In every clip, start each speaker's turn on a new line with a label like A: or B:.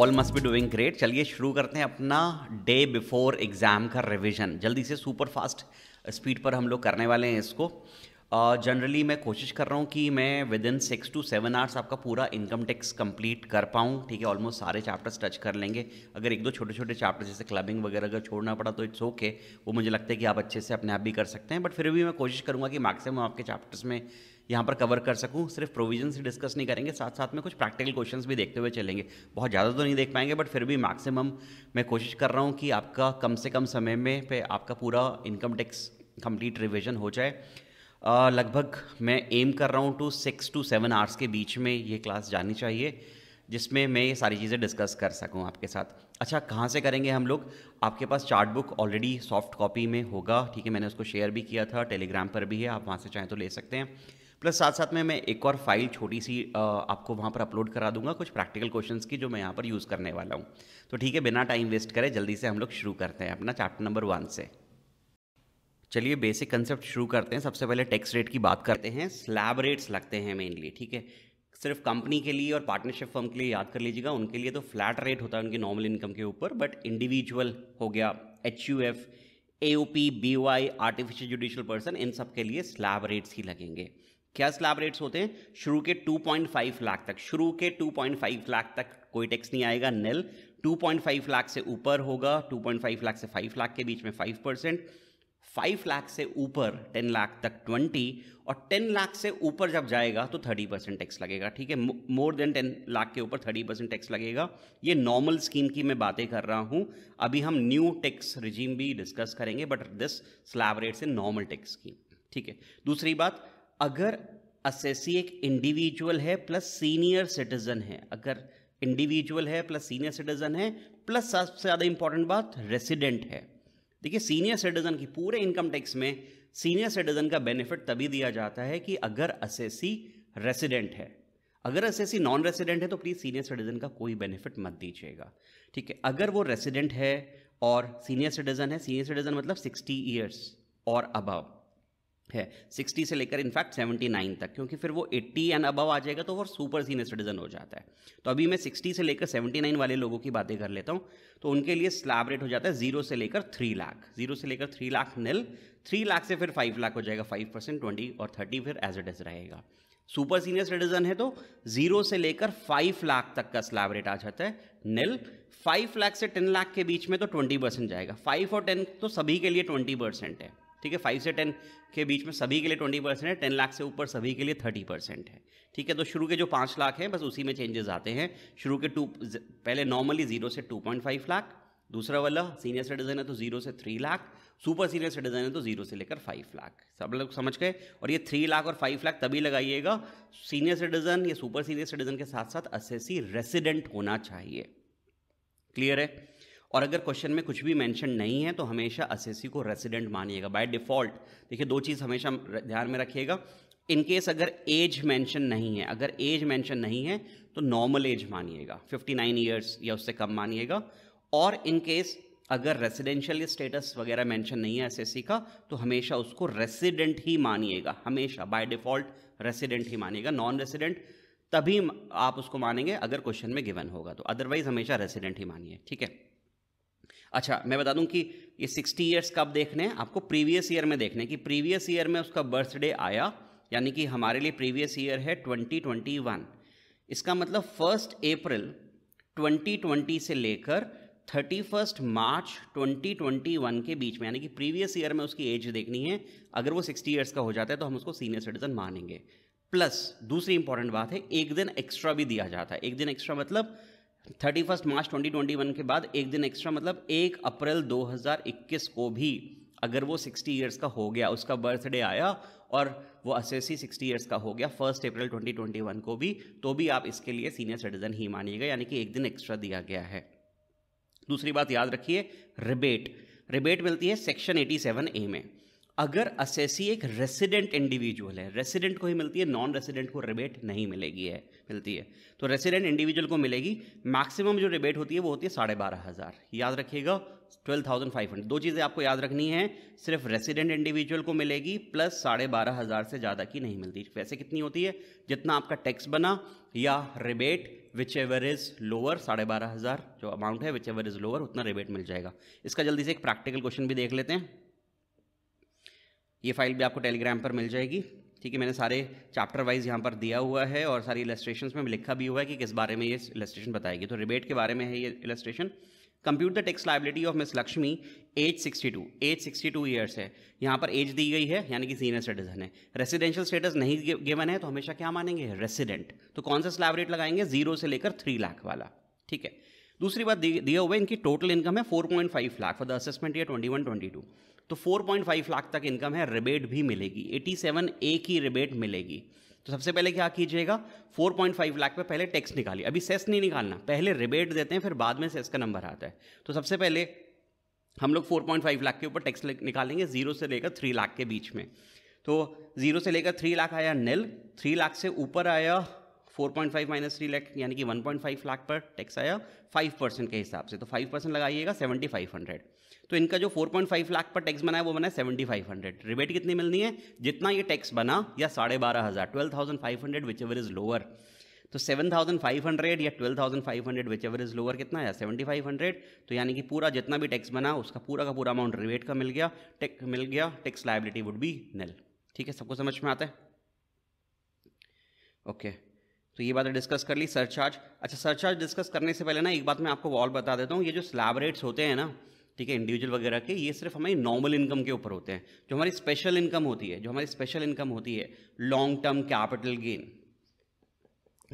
A: All must be doing great चलिए शुरू करते हैं अपना डे बिफोर एग्ज़ाम का रिविज़न जल्दी से सुपर फास्ट स्पीड पर हम लोग करने वाले हैं इसको जनरली uh, मैं कोशिश कर रहा हूँ कि मैं within six to seven hours आपका पूरा इनकम टैक्स कंप्लीट कर पाऊँ ठीक है ऑलमोस्ट सारे चैप्टर्स टच कर लेंगे अगर एक दो छोटे छोटे चैप्टर जैसे क्लबिंग वगैरह अगर छोड़ना पड़ा तो इट्स ओके okay. वो मुझे लगता है कि आप अच्छे से अपने आप भी कर सकते हैं बट फिर भी मैं कोशिश करूँगा कि मैक्सिमम आपके चैप्टर्स में यहाँ पर कवर कर सकूँ सिर्फ प्रोविजन ही डिस्कस नहीं करेंगे साथ साथ में कुछ प्रैक्टिकल क्वेश्चंस भी देखते हुए चलेंगे बहुत ज़्यादा तो नहीं देख पाएंगे बट फिर भी मैक्सिमम मैं कोशिश कर रहा हूँ कि आपका कम से कम समय में पे आपका पूरा इनकम टैक्स कंप्लीट रिविजन हो जाए लगभग मैं एम कर रहा हूँ to six to seven hours के बीच में ये क्लास जानी चाहिए जिसमें मैं ये सारी चीज़ें डिस्कस कर सकूँ आपके साथ अच्छा कहाँ से करेंगे हम लोग आपके पास chart book already soft copy में होगा ठीक है मैंने उसको शेयर भी किया था टेलीग्राम पर भी है आप वहाँ से चाहें तो ले सकते हैं प्लस साथ साथ में मैं एक और फाइल छोटी सी आपको वहाँ पर अपलोड करा दूंगा कुछ प्रैक्टिकल क्वेश्चंस की जो मैं यहाँ पर यूज़ करने वाला हूँ तो ठीक है बिना टाइम वेस्ट करें जल्दी से हम लोग शुरू करते हैं अपना चैप्टर नंबर वन से चलिए बेसिक कंसेप्ट शुरू करते हैं सबसे पहले टैक्स रेट की बात करते हैं स्लैब रेट्स लगते हैं मेनली ठीक है सिर्फ कंपनी के लिए और पार्टनरशिप फर्म के लिए याद कर लीजिएगा उनके लिए तो फ्लैट रेट होता है उनके नॉर्मल इनकम के ऊपर बट इंडिविजुअल हो गया H U F A O P B Y artificial judicial person इन सब के लिए स्लैब रेट्स ही लगेंगे क्या स्लैब रेट्स होते हैं शुरू के 2.5 लाख तक शुरू के 2.5 लाख तक कोई टैक्स नहीं आएगा नेल 2.5 लाख से ऊपर होगा 2.5 लाख से 5 लाख के बीच में 5 परसेंट फाइव लाख से ऊपर टेन लाख तक ट्वेंटी और टेन लाख से ऊपर जब जाएगा तो थर्टी परसेंट टैक्स लगेगा ठीक है मोर देन टेन लाख के ऊपर थर्टी परसेंट टैक्स लगेगा ये नॉर्मल स्कीम की मैं बातें कर रहा हूँ अभी हम न्यू टैक्स रिजीम भी डिस्कस करेंगे बट दिस स्लैब रेट से नॉर्मल टैक्स स्कीम ठीक है दूसरी बात अगर असेसी एक इंडिविजुअल है प्लस सीनियर सिटीजन है अगर इंडिविजुअल है प्लस सीनियर सिटीजन है प्लस सबसे ज़्यादा इंपॉर्टेंट बात रेसिडेंट है देखिए सीनियर सिटीजन की पूरे इनकम टैक्स में सीनियर सिटीजन का बेनिफिट तभी दिया जाता है कि अगर असेसी रेसिडेंट है अगर एस नॉन रेसिडेंट है तो प्लीज़ सीनियर सिटीजन का कोई बेनिफिट मत दीजिएगा ठीक है अगर वो रेसिडेंट है और सीनियर सिटीजन है सीनियर सिटीजन मतलब सिक्सटी ईयर्स और अबव है 60 से लेकर इनफैक्ट 79 तक क्योंकि फिर वो 80 एंड अबव आ जाएगा तो वो सुपर सीनियर सिटीजन हो जाता है तो अभी मैं 60 से लेकर 79 वाले लोगों की बातें कर लेता हूँ तो उनके लिए स्लैब रेट हो जाता है जीरो से लेकर थ्री लाख जीरो से लेकर three lakh nil three lakh से फिर फाइव लाख हो जाएगा फाइव परसेंट ट्वेंटी और थर्टी फिर एज इट इज रहेगा सुपर सीनियर सिटीजन है तो जीरो से लेकर फाइव लाख तक का स्लैब रेट आ जाता है निल फाइव लाख से टेन लाख के बीच में तो ट्वेंटी परसेंट जाएगा फाइव और टेन तो सभी के लिए ट्वेंटी परसेंट है ठीक है फाइव से टेन के बीच में सभी के लिए ट्वेंटी परसेंट है टेन लाख से ऊपर सभी के लिए थर्टी परसेंट है ठीक है तो शुरू के जो पाँच लाख हैं बस उसी में चेंजेस आते हैं शुरू के टू पहले नॉर्मली जीरो से टू पॉइंट फाइव लाख दूसरा वाला सीनियर सिटीजन है तो जीरो से three lakh super senior citizen है तो जीरो से लेकर फाइव लाख सब लोग समझ गए और ये थ्री लाख और फाइव लाख तभी लगाइएगा सीनियर सिटीजन या सुपर सीनियर सिटीजन के साथ साथ एस रेसिडेंट होना चाहिए क्लियर है और अगर क्वेश्चन में कुछ भी मेंशन नहीं है तो हमेशा असेसी को रेसिडेंट मानिएगा बाय डिफ़ॉल्ट देखिए दो चीज़ हमेशा ध्यान में रखिएगा इनकेस अगर एज मेंशन नहीं है अगर एज मेंशन नहीं है तो नॉर्मल एज मानिएगा 59 ईयर्स या उससे कम मानिएगा और इनकेस अगर रेसिडेंशियल स्टेटस वगैरह मेंशन नहीं है एसएससी का तो हमेशा उसको रेसिडेंट ही मानिएगा हमेशा बाय डिफ़ॉल्ट रेसिडेंट ही मानिएगा नॉन रेसिडेंट तभी आप उसको मानेंगे अगर क्वेश्चन में गिवन होगा तो अदरवाइज हमेशा रेसिडेंट ही मानिए ठीक है अच्छा मैं बता दूं कि ये सिक्सटी ईयर्स कब देखने हैं आपको प्रीवियस ईयर में देखने कि प्रीवियस ईयर में उसका बर्थडे आया यानी कि हमारे लिए प्रीवियस ईयर है 2021 इसका मतलब फर्स्ट अप्रैल 2020 से लेकर थर्टी फर्स्ट मार्च 2021 के बीच में यानी कि प्रीवियस ईयर में उसकी एज देखनी है अगर वो 60 ईयर्स का हो जाता है तो हम उसको सीनियर सिटीजन मानेंगे प्लस दूसरी इंपॉर्टेंट बात है एक दिन एक्स्ट्रा भी दिया जाता है एक दिन एक्स्ट्रा मतलब thirty first March twenty twenty one के बाद एक दिन एक्स्ट्रा मतलब एक अप्रैल दो हज़ार इक्कीस को भी अगर वो सिक्सटी ईयर्स का हो गया उसका बर्थडे आया और वो असेसी सिक्सटी ईयर्स का हो गया first April twenty twenty one को भी तो भी आप इसके लिए सीनियर सिटीजन ही मानिएगा यानी कि एक दिन एक्स्ट्रा दिया गया है दूसरी बात याद रखिए रिबेट रिबेट मिलती है सेक्शन एटी सेवन ए में अगर असेसी एक रेसिडेंट इंडिविजुअल है रेसिडेंट को ही मिलती है नॉन रेसिडेंट को रिबेट नहीं मिलेगी है मिलती है तो रेसिडेंट इंडिविजुअल को मिलेगी मैक्सिमम जो रिबेट होती है वो होती है साढ़े बारह हज़ार याद रखिएगा ट्वेल्व थाउजेंड फाइव हंड्रेड दो चीज़ें आपको याद रखनी है सिर्फ रेसिडेंट इंडिविजुअल को मिलेगी प्लस साढ़े बारह हज़ार से ज़्यादा की नहीं मिलती वैसे कितनी होती है जितना आपका टैक्स बना या rebate whichever is lower साढ़े बारह हज़ार जो अमाउंट है विच एवर इज़ लोअर उतना रिबेट मिल जाएगा इसका जल्दी से एक प्रैक्टिकल क्वेश्चन भी देख लेते हैं ये फाइल भी आपको टेलीग्राम पर मिल जाएगी ठीक है मैंने सारे चैप्टर वाइज यहाँ पर दिया हुआ है और सारी इलेस्ट्रेशन में लिखा भी हुआ है कि किस बारे में ये इलेस्ट्रेशन बताएगी तो रिबेट के बारे में है ये illustration compute the tax liability of Miss Lakshmi age 62 age two years है यहाँ पर एज दी गई है यानी कि सीनियर सिटीजन है रेसिडेंशियल स्टेटस नहीं गिवन है तो हमेशा क्या मानेंगे रेसिडेंट तो कौन सा स्लैब लगाएंगे जीरो से लेकर थ्री लाख वाला ठीक है दूसरी बात दिया हुआ है इनकी टोटल इनकम है four point five lakh for the assessment year twenty two तो 4.5 लाख तक इनकम है रिबेट भी मिलेगी 87 ए की रिबेट मिलेगी तो सबसे पहले क्या कीजिएगा 4.5 लाख पे पहले टैक्स निकालिए अभी सेस नहीं निकालना पहले रिबेट देते हैं फिर बाद में सेस का नंबर आता है तो सबसे पहले हम लोग 4.5 लाख के ऊपर टैक्स निकालेंगे जीरो से लेकर थ्री लाख के बीच में तो जीरो से लेकर थ्री लाख आया नेल थ्री लाख से ऊपर आया 4.5 माइनस थ्री लाख यानी कि 1.5 लाख पर टैक्स आया 5 परसेंट के हिसाब से तो 5 परसेंट लगाइएगा 7500 तो इनका जो 4.5 लाख पर टैक्स बना है वो बना है सेवेंटी फाइव हंड्रेड रिबेट कितनी मिलनी है जितना ये टैक्स बना या साढ़े बारह हज़ार twelve thousand five hundred whichever is lower तो सेवन थाउजेंड फाइव हंड्रेड या twelve thousand five hundred whichever is lower कितना है सेवेंटी फाइव हंड्रेड तो यानी कि पूरा जितना भी टैक्स बना उसका पूरा का पूरा अमाउंट रिबेट का मिल गया टैक् मिल गया tax liability would be null ठीक है सबको समझ में आता है ओके okay. तो ये बात डिस्कस कर ली सरचार्ज अच्छा सरचार्ज डिस्कस करने से पहले ना एक बात मैं आपको वॉल बता देता हूँ ये जो स्लैब रेट्स होते हैं ना ठीक है इंडिविजुअल वगैरह के ये सिर्फ हमारी नॉर्मल इनकम के ऊपर होते हैं जो हमारी स्पेशल इनकम होती है जो हमारी स्पेशल इनकम होती है long term capital gain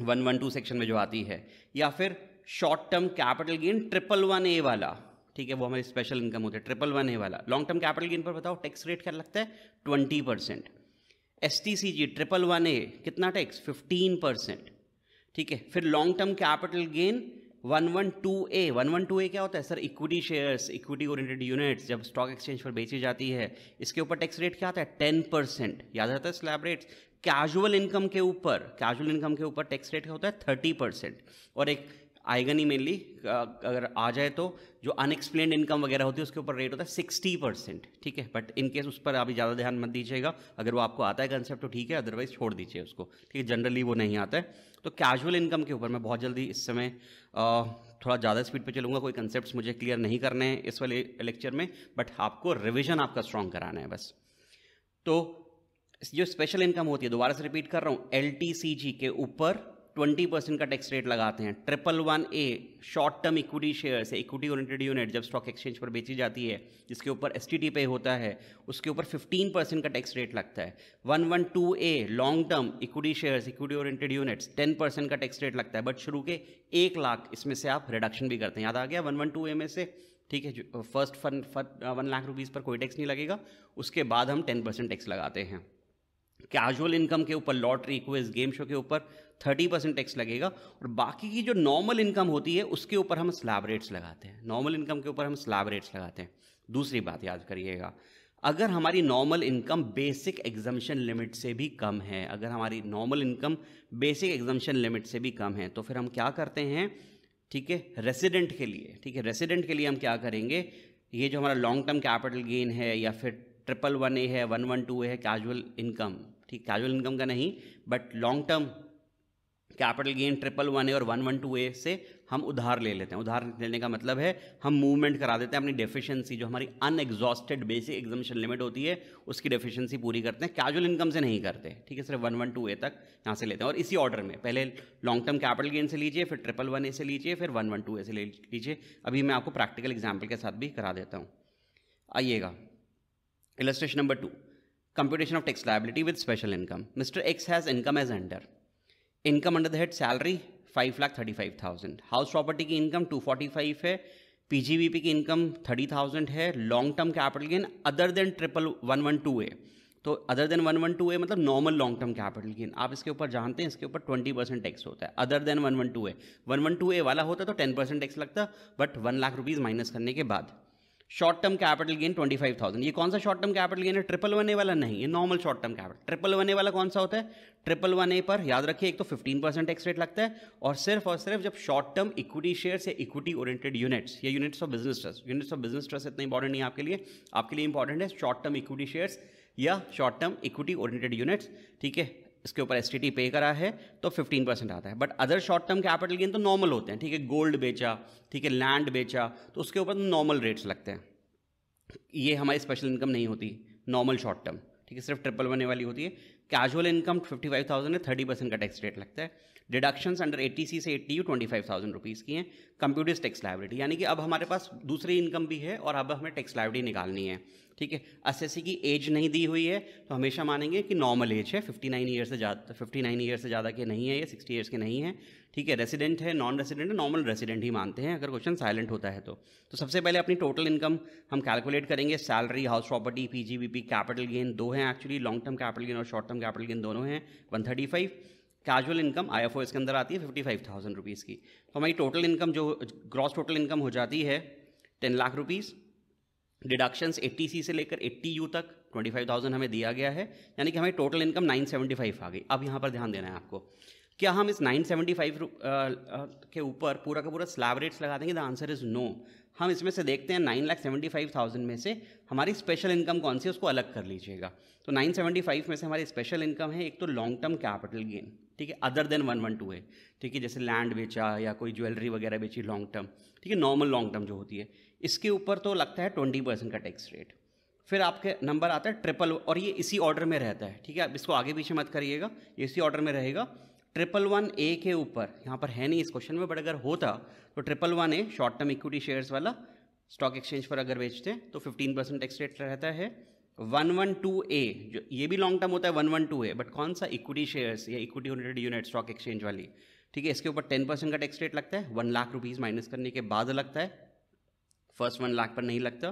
A: one one two section में जो आती है या फिर short term capital gain triple one A वाला ठीक है वो हमारी स्पेशल इनकम होती है ट्रिपल वन ए वाला लॉन्ग टर्म कैपिटल गेन पर बताओ टैक्स रेट क्या लगता है twenty percent S T C G triple one A कितना टैक्स फिफ्टीन परसेंट ठीक है फिर long term capital gain one one two A one one two A क्या होता है sir equity shares equity oriented units जब स्टॉक एक्सचेंज पर बेची जाती है इसके ऊपर टैक्स रेट क्या आता है टेन परसेंट याद रहता है स्लैब रेट कैजुअल इनकम के ऊपर कैजुअल इनकम के ऊपर टैक्स रेट क्या होता है थर्टी परसेंट और एक आएगा नहीं मेनली अगर आ जाए तो जो अनएक्सप्लेन इनकम वगैरह होती है उसके ऊपर रेट होता है सिक्सटी परसेंट ठीक है बट इन केस उस पर आप ज़्यादा ध्यान मत दीजिएगा अगर वो आपको आता है कंसेप्ट तो ठीक है अदरवाइज छोड़ दीजिए उसको ठीक है जनरली वो नहीं आता है तो कैजुअल इनकम के ऊपर मैं बहुत जल्दी इस समय आ, थोड़ा ज़्यादा स्पीड पे चलूँगा कोई कंसेप्ट मुझे क्लियर नहीं करने हैं इस वाले लेक्चर में बट आपको रिविजन आपका स्ट्रॉन्ग कराना है बस तो जो स्पेशल इनकम होती है दोबारा से रिपीट कर रहा हूँ एल के ऊपर ट्वेंटी परसेंट का टैक्स रेट लगाते हैं triple one A short term equity shares है इक्विटी ओरिएंटेड यूनिट जब स्टॉक एक्सचेंज पर बेची जाती है जिसके ऊपर एस टी पे होता है उसके ऊपर फिफ्टीन परसेंट का टैक्स रेट लगता है one one two A long term equity shares equity oriented units ten percent का टैक्स रेट लगता है बट शुरू के एक लाख इसमें से आप रिडक्शन भी करते हैं याद आ गया वन वन टू ए में से ठीक है फर्स्ट फन वन लाख रुपीज़ पर कोई टैक्स नहीं लगेगा उसके बाद हम टेन परसेंट टैक्स लगाते हैं कैजुअल इनकम के ऊपर लॉटरी क्विज गेम शो के ऊपर थर्टी परसेंट टैक्स लगेगा और बाकी की जो नॉर्मल इनकम होती है उसके ऊपर हम स्लैब रेट्स लगाते हैं नॉर्मल इनकम के ऊपर हम स्लैब रेट्स लगाते हैं दूसरी बात याद करिएगा अगर हमारी normal income basic exemption limit से भी कम है अगर हमारी normal income basic exemption limit से भी कम है तो फिर हम क्या करते हैं ठीक है रेसिडेंट के लिए ठीक है रेसिडेंट के लिए हम क्या करेंगे ये जो हमारा लॉन्ग टर्म कैपिटल गेन है या फिर ट्रिपल वन ए है वन वन टू ए है कैजुअल इनकम ठीक कैजुअल इनकम का नहीं but long term capital gain triple one A और वन वन टू ए से हम उधार ले लेते हैं उधार लेने का मतलब है हम मूवमेंट करा देते हैं अपनी डेफिशिएंसी जो हमारी अनएग्जॉस्टेड बेसिक एग्जामेशन लिमिट होती है उसकी डेफिशिएंसी पूरी करते हैं कैजुअल इनकम से नहीं करते ठीक है सिर्फ वन वन टू ए तक यहाँ से लेते हैं और इसी ऑर्डर में पहले लॉन्ग टर्म कैपिटल गेन से लीजिए फिर ट्रिपल वन ए से लीजिए फिर वन वन टू ए से ले लीजिए अभी मैं आपको प्रैक्टिकल एग्जाम्पल के साथ भी करा देता हूँ आइएगा illustration number two computation of tax liability with special income mister X has income as under income under the head salary five lakh thirty five thousand house property की इनकम टू फोर्टी फाइव है PGBP की income thirty thousand है long term capital gain other than triple one one two A तो other than one one two A मतलब normal long term capital gain आप इसके ऊपर जानते हैं इसके ऊपर ट्वेंटी परसेंट टैक्स होता है other than one one two A one one two A वाला होता तो टेन परसेंट टैक्स लगता but one lakh rupees minus करने के बाद शॉर्ट टर्म कैपिटल गेन 25,000 ये कौन सा शॉर्ट टर्म कैपिटल गेन है ट्रिपल वन ए वाला नहीं ये normal short term capital triple one A वाला कौन सा होता है ट्रिपल वन ए पर याद रखिए एक तो 15 परसेंट टैक्स रेट लगता है और सिर्फ और सिर्फ जब शॉर्ट टर्म इक्विटी शेयर या इक्विटी ओरिएंटेड यूनिट्स या units of business trust units of business trust इतना इंपॉर्टेंट नहीं आपके लिए आपके लिए इंपॉर्टेंट है शॉर्ट टर्म इक्विटी शेयर्स या short term equity oriented units ठीक है इसके ऊपर एस पे करा है तो 15 परसेंट आता है but other short term capital gain तो नॉर्मल होते हैं ठीक है गोल्ड बेचा ठीक है लैंड बेचा तो उसके ऊपर नॉर्मल तो रेट्स लगते हैं ये हमारी स्पेशल इनकम नहीं होती नॉर्मल शॉर्ट टर्म ठीक है सिर्फ ट्रिपल बनने वाली होती है casual income fifty five thousand है थर्टी परसेंट का टैक्स रेट लगता है डिडक्शंस अंडर ए से A T U twenty five thousand rupees की हैं कंप्यूटर्स टैक्स लाइबिलिटी यानी कि अब हमारे पास दूसरी इनकम भी है और अब हमें टैक्स लाइबिलिटी निकालनी है ठीक है एस एस सी की एज नहीं दी हुई है तो हमेशा मानेंगे कि नॉर्मल एज है फिफ्टी नाइन ईयर से ज़्यादा फिफ्टी नाइन ईयर से ज़्यादा के नहीं है या सिक्सटी ईयर्स के नहीं है ठीक है रेसिडेंट है नॉन रेसिडेंट है नॉर्मल रेसिडेंट ही मानते हैं अगर क्वेश्चन साइलेंट होता है तो तो सबसे पहले अपनी टोटल इनकम हम कैलकुलेट करेंगे salary house property P G B P capital gain दो हैं actually long term capital gain और शॉर्ट टर्म कैपिटल गेन दोनों हैं one thirty five casual income आई इसके अंदर आती है फिफ्टी फाइव थाउजेंड रुपीज़ की तो हमारी टोटल इनकम जो ग्रॉस टोटल इनकम हो जाती है ten lakh rupees deductions eighty C से लेकर एट्टी यू तक ट्वेंटी फाइव थाउजेंड हमें दिया गया है यानी कि हमें total income nine seventy five आ गई अब यहाँ पर ध्यान देना है आपको क्या हम इस नाइन आ, फाइव के ऊपर पूरा का पूरा स्लैब रेट्स लगा देंगे द आंसर इज़ नो हम इसमें से देखते हैं nine lakh seventy five thousand में से हमारी स्पेशल इनकम कौन सी है उसको अलग कर लीजिएगा तो नाइन सेवेंटी फाइव में से हमारी स्पेशल इनकम है एक तो लॉन्ग टर्म कैपिटल गेन ठीक है other than one one two है ठीक है जैसे लैंड बेचा या कोई ज्वेलरी वगैरह बेची लॉन्ग टर्म ठीक है नॉर्मल लॉन्ग टर्म जो होती है इसके ऊपर तो लगता है ट्वेंटी परसेंट का टैक्स रेट फिर आपके नंबर आता है ट्रिपल और ये इसी ऑर्डर में रहता है ठीक है आप इसको आगे पीछे मत करिएगा ये इसी ऑर्डर में रहेगा ट्रिपल वन ए के ऊपर यहाँ पर है नहीं इस क्वेश्चन में बट अगर होता तो triple one A short term equity shares वाला स्टॉक एक्सचेंज पर अगर बेचते हैं तो फिफ्टीन परसेंट टैक्स रेट रहता है वन वन टू ए जो ये भी लॉन्ग टर्म होता है one one two A but कौन सा इक्विटी शेयर्स या equity united unit stock exchange वाली ठीक है इसके ऊपर टेन परसेंट का टैक्स रेट लगता है वन लाख रुपीज़ माइनस करने के बाद लगता है फर्स्ट वन लाख पर नहीं लगता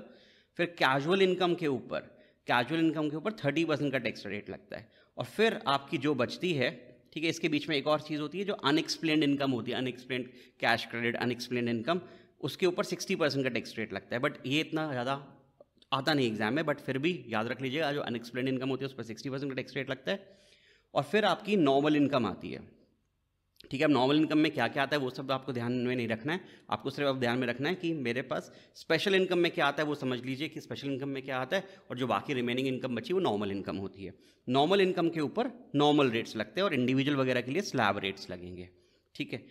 A: फिर कैजुअल इनकम के ऊपर कैजुअल इनकम के ऊपर थर्टी परसेंट का टैक्स रेट लगता है और फिर आपकी जो बचती है ठीक है इसके बीच में एक और चीज़ होती है जो अनएक्सप्लेन इनकम होती है unexplained cash credit unexplained income उसके ऊपर सिक्सटी परसेंट का टैक्स रेट लगता है बट ये इतना ज़्यादा आता नहीं एग्जाम में बट फिर भी याद रख लीजिएगा जो अनएक्सप्लेन इनकम होती है उस पर सिक्सटी परसेंट का टैक्स रेट लगता है और फिर आपकी नॉर्मल इनकम आती है ठीक है अब नॉर्मल इनकम में क्या क्या आता है वो सब आपको ध्यान में नहीं रखना है आपको सिर्फ अब ध्यान में रखना है कि मेरे पास स्पेशल इनकम में क्या आता है वो समझ लीजिए कि स्पेशल इनकम में क्या आता है और जो बाकी रिमेनिंग इनकम बची वो नॉर्मल इनकम होती है नॉर्मल इनकम के ऊपर नॉर्मल रेट्स लगते हैं और इंडिविजुअल वगैरह के लिए स्लैब रेट्स लगेंगे ठीक है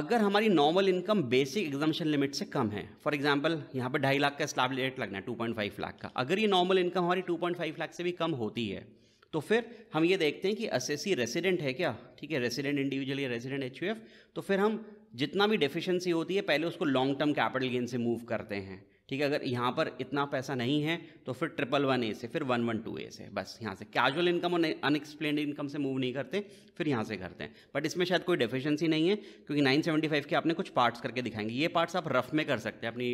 A: अगर हमारी normal income basic exemption limit से कम है फॉर एग्जाम्पल यहाँ पर ढाई लाख का स्लैब रेट लगना है टू पॉइंट फाइव लाख का अगर ये नॉर्मल इनकम हमारी टू पॉइंट फाइव लाख से भी कम होती है तो फिर हम ये देखते हैं कि एस रेसिडेंट है क्या ठीक है रेसिडेंट इंडिविजुअल या रेसिडेंट एच तो फिर हम जितना भी डेफिशिएंसी होती है पहले उसको लॉन्ग टर्म कैपिटल गेन से मूव करते हैं ठीक है अगर यहाँ पर इतना पैसा नहीं है तो फिर ट्रिपल वन ए से फिर वन वन टू ए से बस यहाँ से कैजुअल इनकम और अनएक्सप्लेन इनकम से मूव नहीं करते फिर यहाँ से करते हैं बट इसमें शायद कोई डेफिशिएंसी नहीं है क्योंकि 975 के आपने कुछ पार्ट्स करके दिखाएंगे ये पार्ट्स आप रफ में कर सकते हैं अपनी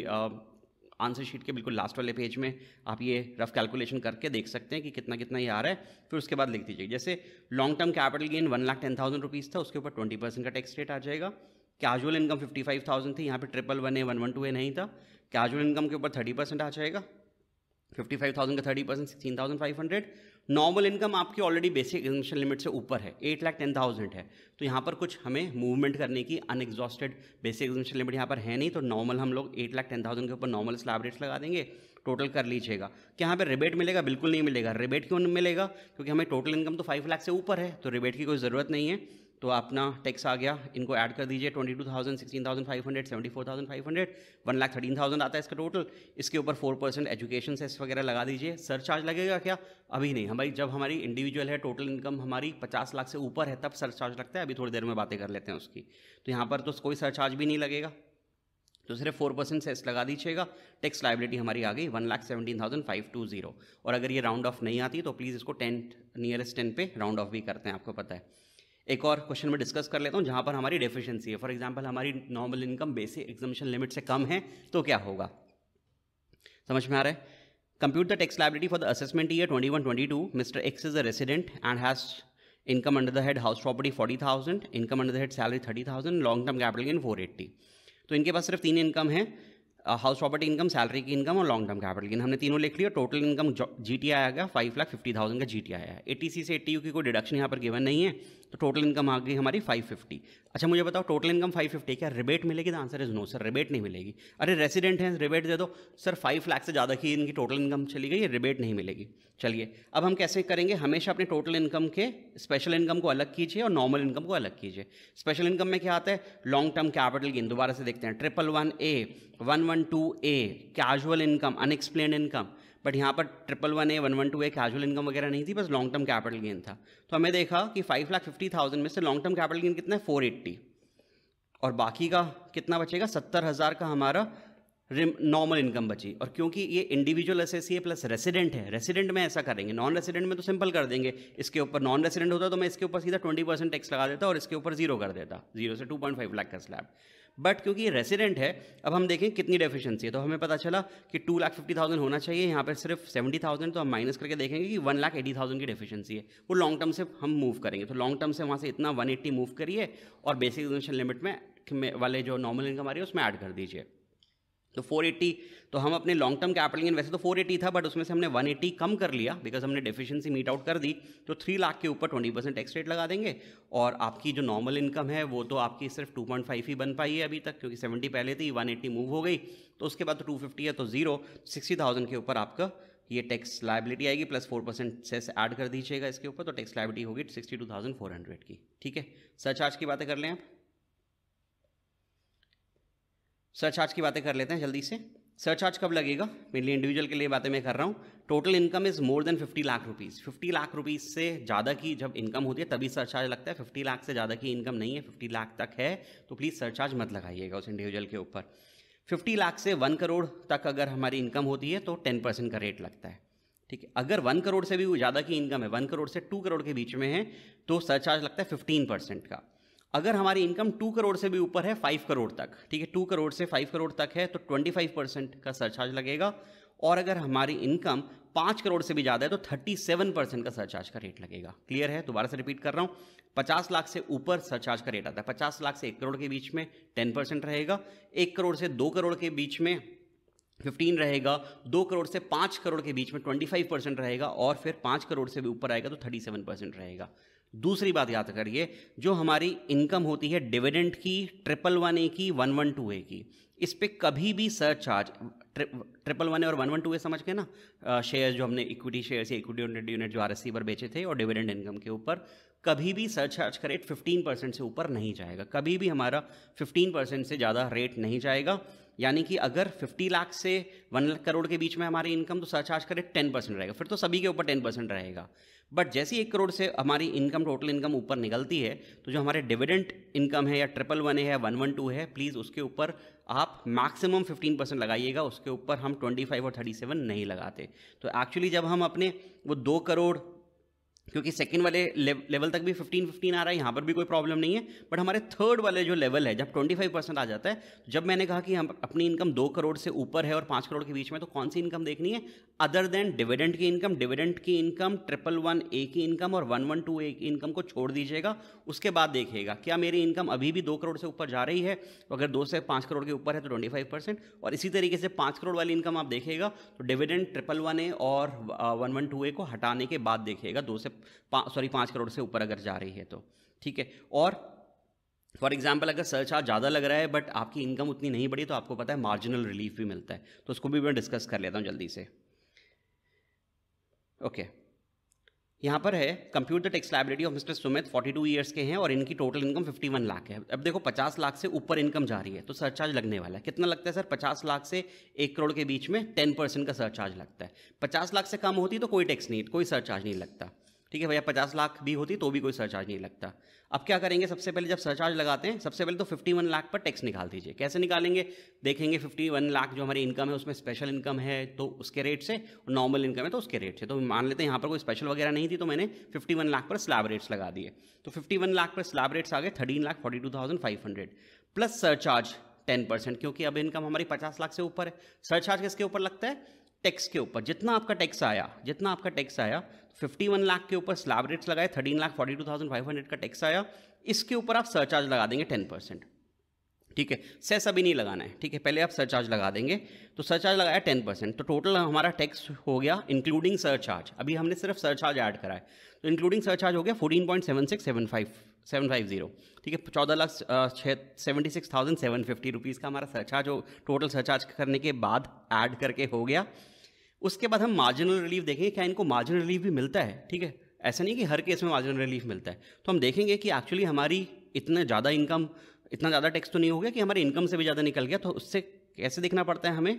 A: आंसर शीट के बिल्कुल लास्ट वाले पेज में आप ये रफ कैलकुलेशन करके देख सकते हैं कि कितना कितना ये आ रहा है फिर उसके बाद लिख दीजिए जैसे long term capital gain one lakh ten thousand rupees था उसके ऊपर ट्वेंटी परसेंट का टैक्स रेट आ जाएगा casual income fifty five thousand थी यहाँ पर triple one A one one two A नहीं था कैजुअल इनकम के ऊपर थर्टी परसेंट आ जाएगा फिफ्टी फाइव थाउजेंड का thirty percent sixteen thousand five hundred normal income आपकी ऑलरेडी बेसिक एग्जेंशन लिमिट से ऊपर है एट लाख टेन थाउजेंड है तो यहाँ पर कुछ हमें मूवमेंट करने की अनएग्जॉस्टेड बेसिक एग्जेंशन लिमिट यहाँ पर है नहीं तो नॉर्मल हम लोग एट लाख टेन थाउजेंड के ऊपर नॉर्मल स्लैब रेट्स लगा देंगे टोटल कर लीजिएगा क्या यहाँ पर रिबेट मिलेगा बिल्कुल नहीं मिलेगा रिबेट क्यों मिलेगा क्योंकि हमें टोटल इनकम तो फाइव लाख से ऊपर है तो रिबेट की कोई ज़रूरत नहीं है तो अपना टैक्स आ गया इनको ऐड कर दीजिए twenty two thousand sixteen thousand five hundred seventy four thousand five hundred one lakh thirteen thousand आता है इसका टोटल इसके ऊपर फोर परसेंट एजुकेशन सेस वगैरह लगा दीजिए सर चार्ज लगेगा क्या अभी नहीं हमारी जब हमारी इंडिविजुअल है टोटल इनकम हमारी पचास लाख से ऊपर है तब सर चार्ज लगता है अभी थोड़ी देर में बातें कर लेते हैं उसकी तो यहाँ पर तो कोई सर चार्ज भी नहीं लगेगा तो सिर्फ फोर परसेंट सेस लगा दीजिएगा टैक्स लाइबिलिटी हमारी आ गई one lakh seventeen thousand five two zero और अगर ये राउंड ऑफ नहीं आती तो प्लीज़ इसको टेंथ नियरेस्ट टेन पे राउंड ऑफ भी करते हैं आपको पता है एक और क्वेश्चन में डिस्कस कर लेता हूँ जहाँ पर हमारी डेफिशिएंसी है फॉर एग्जांपल हमारी normal income basic exemption limit से कम है तो क्या होगा समझ में आ रहा है compute the tax liability for the twenty year 21-22 mr x is a income under the head house property forty thousand income under the head salary thirty thousand long term capital capital four eighty तो इनके पास सिर्फ तीन income है house property income salary की income और long term capital gain हमने तीनों लिख लिया टोटल इनकम जी टी आया गया फाइव लाख फिफ्टी थाउजेंड का जी टी आया है एटी सी से ए यू की कोई डिडक्शन यहाँ पर गिवन नहीं है तो टोटल इनकम आ गई हमारी 550 अच्छा मुझे बताओ टोटल इनकम 550 क्या रिबेट मिलेगी तो answer is no sir rebate नहीं मिलेगी अरे रेसिडेंट हैं रिबेट दे दो सर फाइव लाख से ज़्यादा की इनकी टोटल इनकम चली गई रिबेट नहीं मिलेगी चलिए अब हम कैसे करेंगे हमेशा अपने टोटल इनकम के स्पेशल इनकम को अलग कीजिए और नॉर्मल इनकम को अलग कीजिए स्पेशल इनकम में क्या आता है लॉन्ग टर्म कैपिटल गेन दोबारा से देखते हैं triple one A one one two A casual income unexplained income but यहाँ पर triple one A one one two A casual income वगैरह नहीं थी बस लॉन्ग टर्म कैपिटल गेन था तो हमें देखा कि फाइव लाख फिफ्टी थाउजेंड में से लॉन्ग टर्म कैपिटल गेन कितना है फोर एट्टी और बाकी का कितना बचेगा सत्तर हज़ार का हमारा नॉर्मल इनकम बची और क्योंकि ये इंडिविजुअल एस है प्लस रेसिडेंट है रेसिडेंट में ऐसा करेंगे नॉन रेसिडेंट में तो सिंपल कर देंगे इसके ऊपर नॉन रेसिडेंट होता तो मैं इसके ऊपर सीधा ट्वेंटी परसेंट टैक्स लगा देता और इसके ऊपर जीरो कर देता जीरो से टू पॉइंट फाइव लाख का स्लैब बट क्योंकि ये रेसिडेंट है अब हम देखें कितनी डेफिशिएंसी है तो हमें पता चला कि टू लाख फिफ्टी थाउजेंड होना चाहिए यहाँ पर सिर्फ सेवेंटी थाउजेंड तो हम माइनस करके देखेंगे कि वन लाख एटी थाउजेंड की डेफिशिएंसी है वो लॉन्ग टर्म से हम मूव करेंगे तो लॉन्ग टर्म से वहाँ से इतना वन एट्टी मूव करिए और बेसिक एजुकेशन लिमिट में वाले जो नॉर्मल इनकम आ रही है उसमें ऐड कर दीजिए तो 480 तो हम अपने लॉन्ग टर्म कैपिटल गेन वैसे तो 480 था बट उसमें से हमने 180 कम कर लिया बिकॉज हमने डेफिशिएंसी मीट आउट कर दी तो 3 लाख के ऊपर 20 परसेंट टैक्स रेट लगा देंगे और आपकी जो नॉर्मल इनकम है वो तो आपकी सिर्फ 2.5 ही बन पाई है अभी तक क्योंकि 70 पहले थी 180 मूव हो गई तो उसके बाद तो फिफ्टी है तो जीरो सिक्सटी के ऊपर आपका ये टैक्स लाइबिलिटी आएगी plus four percent cess add कर दीजिएगा इसके ऊपर तो टैक्स लाइबिलिटी होगी sixty two thousand four hundred की ठीक है सरचार्ज की बातें कर लें आप सरचार्ज की बातें कर लेते हैं जल्दी से सरचार्ज कब लगेगा मेनली इंडिविजुअल के लिए बातें मैं कर रहा हूँ total income is more than fifty lakh rupees fifty lakh rupees से ज़्यादा की जब इनकम होती है तभी सरचार्ज लगता है फिफ्टी लाख से ज़्यादा की इनकम नहीं है फिफ्टी लाख तक है तो प्लीज़ सरचार्ज मत लगाइएगा उस इंडिविजुअल के ऊपर फिफ्टी लाख से वन करोड़ तक अगर हमारी इनकम होती है तो टेन परसेंट का रेट लगता है ठीक है अगर वन करोड़ से भी ज़्यादा की इनकम है वन करोड़ से टू करोड़ के बीच में है तो सरचार्ज लगता है फिफ्टीन परसेंट का अगर हमारी इनकम टू करोड़ से भी ऊपर है फाइव करोड़ तक ठीक है टू करोड़ से फाइव करोड़ तक है तो ट्वेंटी फाइव परसेंट का सरचार्ज लगेगा और अगर हमारी इनकम पाँच करोड़ से भी ज़्यादा है तो थर्टी सेवन परसेंट का सरचार्ज का रेट लगेगा क्लियर है दोबारा से रिपीट कर रहा हूँ पचास लाख से ऊपर सरचार्ज का रेट आता है पचास लाख से एक करोड़ के बीच में टेन परसेंट रहेगा एक करोड़ से दो करोड़ के बीच में फिफ्टीन रहेगा दो करोड़ से पाँच करोड़ के बीच में ट्वेंटी फाइव परसेंट रहेगा और फिर पाँच करोड़ से भी ऊपर आएगा तो थर्टी सेवन परसेंट रहेगा दूसरी बात याद करिए जो हमारी इनकम होती है डिविडेंड की ट्रिपल वन ए की वन वन टू ए की इस पर कभी भी सर चार्ज ट्रि, ट्रिपल वन ए और वन वन टू ए समझ के ना शेयर जो हमने इक्विटी शेयर या इक्विटी यूनिट जो आर पर बेचे थे और डिविडेंड इनकम के ऊपर कभी भी सर चार्ज का रेट फिफ्टीन परसेंट से ऊपर नहीं जाएगा कभी भी हमारा फिफ्टीन परसेंट से ज़्यादा रेट नहीं जाएगा यानी कि अगर 50 लाख से 1 लाख करोड़ के बीच में हमारी इनकम तो सरचार्ज का रेट टेन परसेंट रहेगा फिर तो सभी के ऊपर टेन परसेंट रहेगा बट जैसी एक करोड़ से हमारी इनकम टोटल इनकम ऊपर निकलती है तो जो हमारे डिविडेंट इनकम है या ट्रिपल वन है वन वन टू है प्लीज़ उसके ऊपर आप मैक्सिमम फिफ्टीन परसेंट लगाइएगा उसके ऊपर हम ट्वेंटी फाइव और थर्टी सेवन नहीं लगाते तो एक्चुअली जब हम अपने वो दो करोड़ क्योंकि सेकंड वाले लेवल तक भी 15 15 आ रहा है यहाँ पर भी कोई प्रॉब्लम नहीं है बट हमारे थर्ड वाले जो लेवल है जब 25 परसेंट आ जाता है जब मैंने कहा कि हम अपनी इनकम दो करोड़ से ऊपर है और पाँच करोड़ के बीच में तो कौन सी इनकम देखनी है अदर देन डिविडेंड की इनकम डिविडेंड की इनकम ट्रिपल वन ए की इनकम और वन वन टू ए की इनकम को छोड़ दीजिएगा उसके बाद देखिएगा क्या मेरी इनकम अभी भी दो करोड़ से ऊपर जा रही है तो अगर दो से पाँच करोड़ के ऊपर है तो ट्वेंटी फाइव परसेंट और इसी तरीके से पाँच करोड़ वाली इनकम आप देखेगा तो डिविडेंड ट्रिपल वन ए और वन वन टू ए को हटाने के बाद देखिएगा दो से पा, सॉरी पाँच करोड़ से ऊपर अगर जा रही है तो ठीक है और फॉर एग्जाम्पल अगर सर्च आज ज़्यादा लग रहा है बट आपकी इनकम उतनी नहीं बढ़ी तो आपको पता है मार्जिनल रिलीफ भी मिलता है तो उसको भी मैं डिस्कस कर लेता हूँ जल्दी से ओके okay. यहाँ पर है computer tax liability of mister Sumit 42 years के हैं और इनकी टोटल इनकम 51 लाख है अब देखो 50 लाख से ऊपर इनकम जा रही है तो सर चार्ज लगने वाला है कितना लगता है सर 50 लाख से एक करोड़ के बीच में 10 परसेंट का सर चार्ज लगता है 50 लाख से कम होती तो कोई टैक्स नहीं कोई सर चार्ज नहीं लगता ठीक है भैया पचास लाख भी होती तो भी कोई सरचार्ज नहीं लगता अब क्या करेंगे सबसे पहले जब सरचार्ज लगाते हैं सबसे पहले तो फिफ्टी वन लाख पर टैक्स निकाल दीजिए कैसे निकालेंगे देखेंगे फिफ्टी वन लाख जो हमारी इनकम है उसमें स्पेशल इनकम है तो उसके रेट से और नॉर्मल इनकम है तो उसके रेट से तो मान लेते हैं यहाँ पर कोई स्पेशल वगैरह नहीं थी तो मैंने फिफ्टी वन लाख पर स्लैब रेट्स लगा दिए तो फिफ्टी वन लाख पर स्लैब रेट्स आ गए thirteen lakh forty two thousand five hundred plus surcharge ten percent क्योंकि अब इनकम हमारी पचास लाख से ऊपर है सरचार्ज किसके ऊपर लगता है टैक्स के ऊपर जितना आपका टैक्स आया जितना आपका टैक्स आया 51 लाख के ऊपर स्लैब रेट्स लगाए 13 लाख 42,500 का टैक्स आया इसके ऊपर आप सरचार्ज लगा देंगे 10 परसेंट ठीक है सेस अभी नहीं लगाना है ठीक है पहले आप सरचार्ज लगा देंगे तो सरचार्ज लगाया टेन परसेंट तो टोटल हमारा टैक्स हो गया इंक्लूडिंग सरचार्ज अभी हमने सिर्फ सरचार्ज ऐड करा है तो इंक्लूडिंग सरचार्ज हो गया fourteen point seven six seven five seven five zero ठीक है चौदह लाख छः seventy six thousand seven fifty rupees का हमारा सरचार्ज हो टोटल सरचार्ज करने के बाद ऐड करके हो गया उसके बाद हम मार्जिनल रिलीफ देखेंगे क्या इनको मार्जिनल रिलीफ भी मिलता है ठीक है ऐसा नहीं कि हर केस में मार्जिनल रिलीफ मिलता है तो हम देखेंगे कि एक्चुअली हमारी इतना ज़्यादा इनकम इतना ज़्यादा टैक्स तो नहीं हो गया कि हमारे इनकम से भी ज़्यादा निकल गया तो उससे कैसे देखना पड़ता है हमें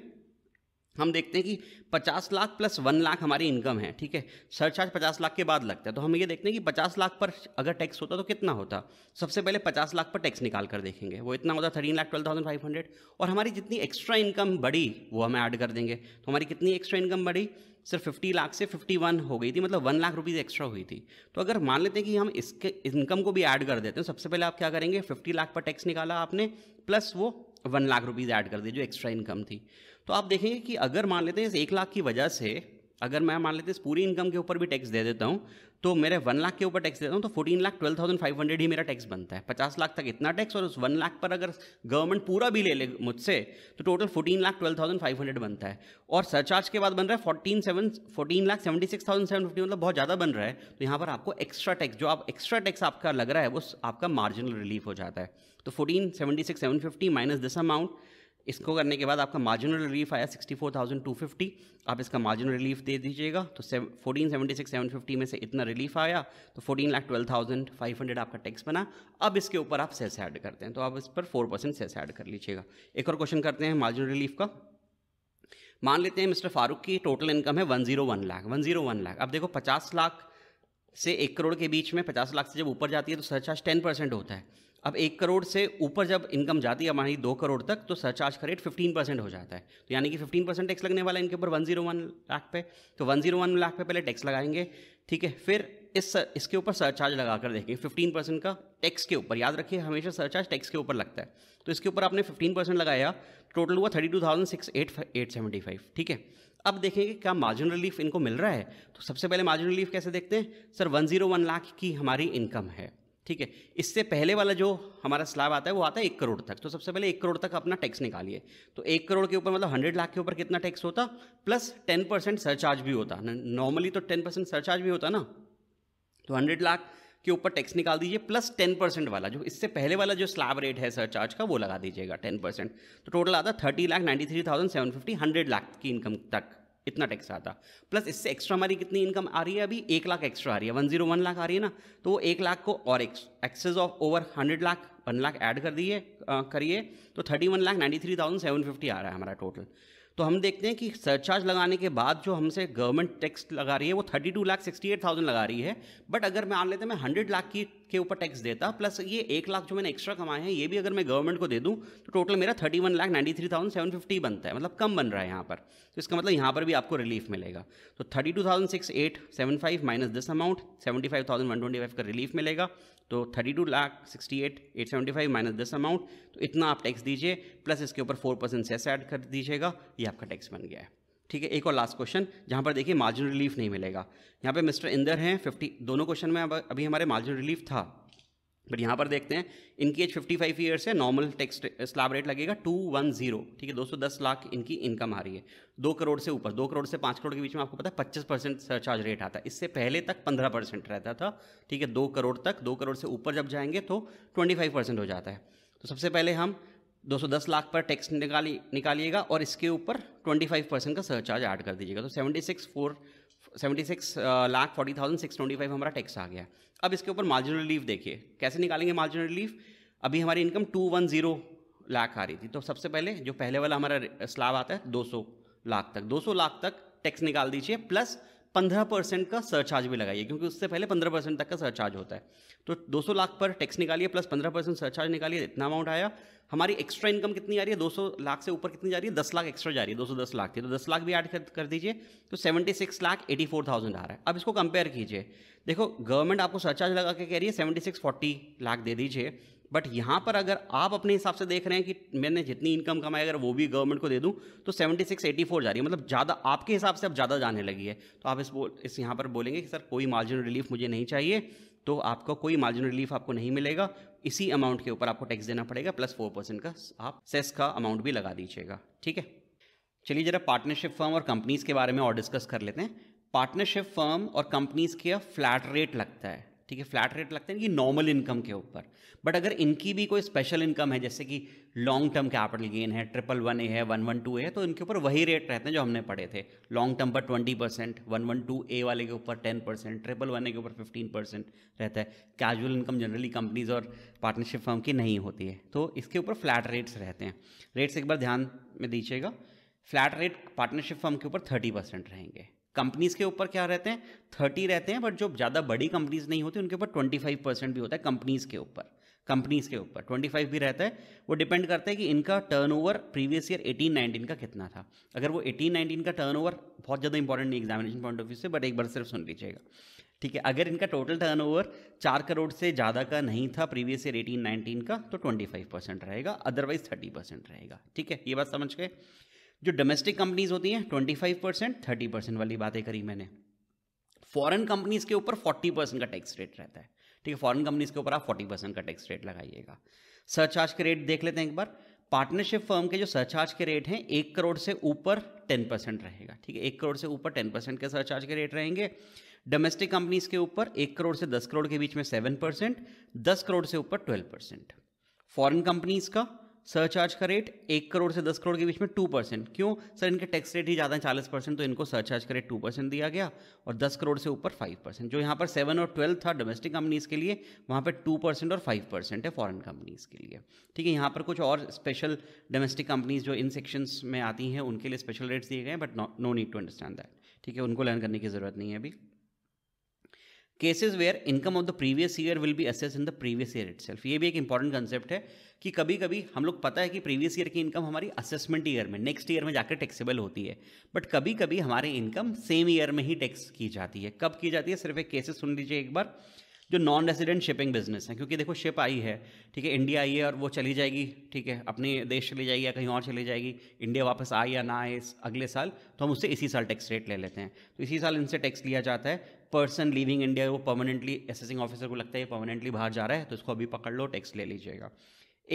A: हम देखते हैं कि पचास लाख प्लस वन लाख हमारी इनकम है ठीक है सरचार्ज पचास लाख के बाद लगता है तो हम ये देखते हैं कि पचास लाख पर अगर टैक्स होता तो कितना होता सबसे पहले पचास लाख पर टैक्स निकाल कर देखेंगे वो इतना होता thirteen lakh twelve thousand five hundred और हमारी जितनी एक्स्ट्रा इनकम बढ़ी वो हम ऐड कर देंगे तो हमारी कितनी एक्स्ट्रा इनकम बढ़ी सिर्फ फिफ्टी लाख से फिफ्टी वन हो गई थी मतलब वन लाख रुपीज़ एक्स्ट्रा हुई थी तो अगर मान लेते हैं कि हम इसके इनकम को भी ऐड कर देते हैं सबसे पहले आप क्या करेंगे फिफ्टी लाख पर टैक्स निकाला आपने प्लस वो वन लाख रुपीज़ ऐड कर दी जो एक्स्ट्रा इनकम थी तो आप देखेंगे कि अगर मान लेते हैं इस एक लाख की वजह से अगर मैं मान लेते हैं इस पूरी इनकम के ऊपर भी टैक्स दे देता हूँ तो मेरे वन लाख के ऊपर टैक्स देता हूँ तो fourteen lakh twelve thousand five hundred ही मेरा टैक्स बनता है पचास लाख तक इतना टैक्स और उस वन लाख पर अगर गवर्नमेंट पूरा भी ले ले मुझसे तो total fourteen lakh twelve thousand five hundred बनता है और सरचार्ज के बाद बन रहा है fourteen seven fourteen lakh seventy six thousand seven fifty मतलब बहुत ज़्यादा बन रहा है तो यहाँ पर आपको एक्स्ट्रा टैक्स जो आप एक्स्ट्रा टैक्स आपका लग रहा है वो आपका मार्जिनल रिलीफ हो जाता है तो fourteen seventy six seven fifty minus this amount इसको करने के बाद आपका मार्जिनल रिलीफ आया 64,250 आप इसका मार्जिनल रिलीफ दे दीजिएगा तो fourteen seventy six seven fifty में से इतना रिलीफ आया तो fourteen lakh twelve thousand five hundred आपका टैक्स बना अब इसके ऊपर आप सेस ऐड करते हैं तो आप इस पर फोर परसेंट सेस ऐड कर लीजिएगा एक और क्वेश्चन करते हैं मार्जिनल रिलीफ का मान लेते हैं मिस्टर फारूक की टोटल इनकम है one zero one lakh one zero one lakh अब देखो पचास लाख से एक करोड़ के बीच में पचास लाख से जब ऊपर जाती है तो सरचार्ज टेन परसेंट होता है अब एक करोड़ से ऊपर जब इनकम जाती है हमारी दो करोड़ तक तो सरचार्ज का रेट फिफ्टीन परसेंट हो जाता है तो यानी कि फिफ्टीन परसेंट टैक्स लगने वाला है इनके ऊपर वन जीरो वन लाख पे तो वन जीरो वन लाख पे पहले टैक्स लगाएंगे ठीक है फिर इस इसके ऊपर सरचार्ज लगा कर देखेंगे फिफ्टीन परसेंट का टैक्स के ऊपर याद रखिए हमेशा सरचार्ज टैक्स के ऊपर लगता है तो इसके ऊपर आपने फिफ्टीन परसेंट लगाया टोटल हुआ thirty two thousand six eight eight seventy five ठीक है अब देखेंगे क्या मार्जिन रिलीफ इनको मिल रहा है तो सबसे पहले मार्जिन रिलीफ कैसे देखते हैं sir one zero one lakh की हमारी इनकम है ठीक है इससे पहले वाला जो हमारा स्लैब आता है वो आता है एक करोड़ तक तो सबसे पहले एक करोड़ तक अपना टैक्स निकालिए तो एक करोड़ के ऊपर मतलब हंड्रेड लाख के ऊपर कितना टैक्स होता प्लस टेन परसेंट सरचार्ज भी होता नॉर्मली तो टेन परसेंट सरचार्ज भी होता ना तो हंड्रेड लाख के ऊपर टैक्स निकाल दीजिए प्लस टेन परसेंट वाला जो इससे पहले वाला जो स्लाब रेट है सरचार्ज का वो लगा दीजिएगा टेन परसेंट तो टोटल आता thirty lakh ninety three thousand seven fifty hundred lakh की इनकम तक इतना टैक्स आता प्लस इससे एक्स्ट्रा हमारी कितनी इनकम आ रही है अभी एक लाख एक्स्ट्रा आ रही है वन जीरो वन लाख आ रही है ना तो वो एक लाख को और excess of over hundred lakh one lakh add कर दिए करिए तो thirty one lakh ninety three thousand seven fifty आ रहा है हमारा टोटल तो हम देखते हैं कि सरचार्ज लगाने के बाद जो हमसे गवर्नमेंट टैक्स लगा रही है वो thirty two lakh sixty eight thousand लगा रही है बट अगर मैं मान लेते मैं हंड्रेड लाख की के ऊपर टैक्स देता प्लस ये एक लाख जो मैंने एक्स्ट्रा कमाए हैं ये भी अगर मैं गवर्नमेंट को दे दूँ तो टोटल मेरा thirty one lakh ninety three thousand seven fifty बनता है मतलब कम बन रहा है यहाँ पर तो इसका मतलब यहाँ पर भी आपको रिलीफ मिलेगा तो thirty two thousand six eight seven five minus this amount seventy five thousand one twenty five का रिलीफ मिलेगा तो thirty two lakh sixty eight eight seventy five minus this amount तो इतना आप टैक्स दीजिए प्लस इसके ऊपर फोर परसेंट सेस ऐड कर दीजिएगा ये आपका टैक्स बन गया है ठीक है एक और लास्ट क्वेश्चन जहाँ पर देखिए मार्जिन रिलीफ नहीं मिलेगा यहाँ पे मिस्टर इंदर हैं फिफ्टी दोनों क्वेश्चन में अभी हमारे मार्जिन रिलीफ था बट यहाँ पर देखते हैं इनकी एज 55 फाइव ईयर्स है नॉर्मल टैक्स स्लाब रेट लगेगा टू वन जीरो ठीक है 210 लाख इनकी इनकम आ रही है दो करोड़ से ऊपर दो करोड़ से पाँच करोड़ के बीच में आपको पता है पच्चीस परसेंट सरचार्ज रेट आता है इससे पहले तक पंद्रह परसेंट रहता था ठीक है दो करोड़ तक दो करोड़ से ऊपर जब जाएंगे तो ट्वेंटी फाइव परसेंट हो जाता है तो सबसे पहले हम 210 लाख पर टैक्स निकाली निकालिएगा और इसके ऊपर 25 परसेंट का सरचार्ज ऐड कर दीजिएगा तो 76 four seventy six lakh forty thousand six twenty five हमारा टैक्स आ गया अब इसके ऊपर मार्जिनल रिलीफ देखिए कैसे निकालेंगे मार्जिनल रिलीफ अभी हमारी income two one zero lakh आ रही थी तो सबसे पहले जो पहले वाला हमारा स्लाब आता है दो सौ लाख तक दो सौ लाख तक टैक्स निकाल दीजिए प्लस पंद्रह परसेंट का सरचार्ज भी लगाइए क्योंकि उससे पहले पंद्रह परसेंट तक का सरचार्ज होता है तो दो सौ लाख पर टैक्स निकालिए प्लस पंद्रह परसेंट सरचार्ज निकालिए इतना अमाउंट आया हमारी एक्स्ट्रा इनकम कितनी आ रही है दो सौ लाख से ऊपर कितनी जा रही है दस लाख एक्स्ट्रा जा रही है दो सौ दस लाख थी तो दस लाख भी ऐड कर दीजिए तो seventy six lakh eighty four thousand आ रहा है अब इसको कंपेयर कीजिए देखो गवर्नमेंट आपको सरचार्ज लगा के कह रही है सेवेंटी सिक्स फोर्टी लाख दे दीजिए बट यहाँ पर अगर आप अपने हिसाब से देख रहे हैं कि मैंने जितनी इनकम कमाई अगर वो भी गवर्नमेंट को दे दूँ तो सेवेंटी सिक्स एटी फोर जा रही है मतलब ज़्यादा आपके हिसाब से अब ज़्यादा जाने लगी है तो आप इस बोल इस यहाँ पर बोलेंगे कि सर कोई मार्जिन रिलीफ मुझे नहीं चाहिए तो आपका कोई मार्जिन रिलीफ आपको नहीं मिलेगा इसी अमाउंट के ऊपर आपको टैक्स देना पड़ेगा प्लस फोर परसेंट का आप सेस का अमाउंट भी लगा दीजिएगा ठीक है चलिए जरा पार्टनरशिप फर्म और कंपनीज़ के बारे में और डिस्कस कर लेते हैं पार्टनरशिप फर्म और कंपनीज़ के फ्लैट रेट लगता है ठीक है फ्लैट रेट लगते हैं कि नॉर्मल इनकम के ऊपर बट अगर इनकी भी कोई स्पेशल इनकम है जैसे कि लॉन्ग टर्म कैपिटल गेन है ट्रिपल वन ए है वन वन टू ए है तो इनके ऊपर वही रेट रहते हैं जो हमने पढ़े थे लॉन्ग टर्म पर twenty percent one one two A वाले के ऊपर ten percent triple one A के ऊपर फिफ्टीन परसेंट रहता है कैजुअल इनकम जनरली कंपनीज और पार्टनरशिप फर्म की नहीं होती है तो इसके ऊपर फ्लैट रेट्स रहते हैं रेट्स एक बार ध्यान में दीजिएगा फ्लैट रेट पार्टनरशिप फर्म के ऊपर थर्टी परसेंट रहेंगे कंपनीज के ऊपर क्या रहते हैं थर्टी रहते हैं बट जो ज़्यादा बड़ी कंपनीज नहीं होती उनके ऊपर ट्वेंटी फाइव परसेंट भी होता है कंपनीज के ऊपर कंपनीज के ऊपर ट्वेंटी फाइव भी रहता है वो डिपेंड करता है कि इनका turn over previous year eighteen nineteen का कितना था अगर वो एटीन नाइनटीन का टर्न ओवर बहुत ज़्यादा इंपॉर्टेंट नहीं एग्जामिनेशन पॉइंट ऑफ व्यू से बट एक बार सिर्फ सुन लीजिएगा ठीक है अगर इनका टोटल टर्न ओवर चार करोड़ से ज़्यादा का नहीं था प्रीवियस ईयर एटीन नाइनटीन का तो ट्वेंटी फाइव परसेंट रहेगा अदरवाइज थर्टी परसेंट रहेगा ठीक है ये बात समझ गए जो डोमेस्टिक कंपनीज होती हैं twenty five percent thirty percent वाली बातें करी मैंने फॉरेन कंपनीज के ऊपर फोर्टी परसेंट का टैक्स रेट रहता है ठीक है फॉरेन कंपनीज के ऊपर आप फोर्टी परसेंट का टैक्स रेट लगाइएगा सरचार्ज के रेट देख लेते हैं एक बार पार्टनरशिप फर्म के जो सरचार्ज के रेट हैं एक करोड़ से ऊपर टेन परसेंट रहेगा ठीक है एक करोड़ से ऊपर टेन परसेंट के सरचार्ज के रेट रहेंगे डोमेस्टिक कंपनीज के ऊपर एक करोड़ से दस करोड़ के बीच में सेवन परसेंट दस करोड़ से ऊपर ट्वेल्व परसेंट फॉरन कंपनीज का सरचार्ज का रेट एक करोड़ से दस करोड़ के बीच में टू परसेंट क्यों सर इनके टैक्स रेट ही ज़्यादा है चालीस परसेंट तो इनको सरचार्ज का रेट टू परसेंट दिया गया और दस करोड़ से ऊपर फाइव परसेंट जो यहाँ पर सेवन और ट्वेल्व था डोमेस्टिक कंपनीज़ के लिए वहाँ पर टू परसेंट और फाइव परसेंट है फॉरन कंपनीज़ के लिए ठीक है यहाँ पर कुछ और स्पेशल डोमेस्टिक कंपनीज़ जो इन सेक्शंस में आती हैं उनके लिए स्पेशल रेट्स दिए गए but no need to understand that ठीक है उनको लर्न करने की ज़रूरत नहीं है अभी cases where income of the previous year will be assess in the previous year it ये भी एक इंपॉर्टेंट कंसेप्ट है कि कभी कभी हम लोग पता है कि प्रीवियस ईयर की इनकम हमारी असेसमेंट ईयर में नेक्स्ट ईयर में जाकर टैक्सेबल होती है बट कभी कभी हमारी इनकम सेम ईयर में ही टैक्स की जाती है कब की जाती है सिर्फ एक केसेस सुन लीजिए एक बार जो नॉन रेजिडेंट शिपिंग बिजनेस है क्योंकि देखो शिप आई है ठीक है इंडिया आई है और वो चली जाएगी ठीक है अपने देश चली जाएगी या कहीं और चली जाएगी इंडिया वापस आए या ना आए अगले साल तो हम उससे इसी साल टैक्स रेट ले लेते हैं तो इसी साल इनसे टैक्स लिया जाता है पर्सन लिविंग इंडिया वो परमानेंटली एसेसिंग ऑफिसर को लगता है ये परमानेंटली बाहर जा रहा है तो इसको अभी पकड़ लो टैक्स ले लीजिएगा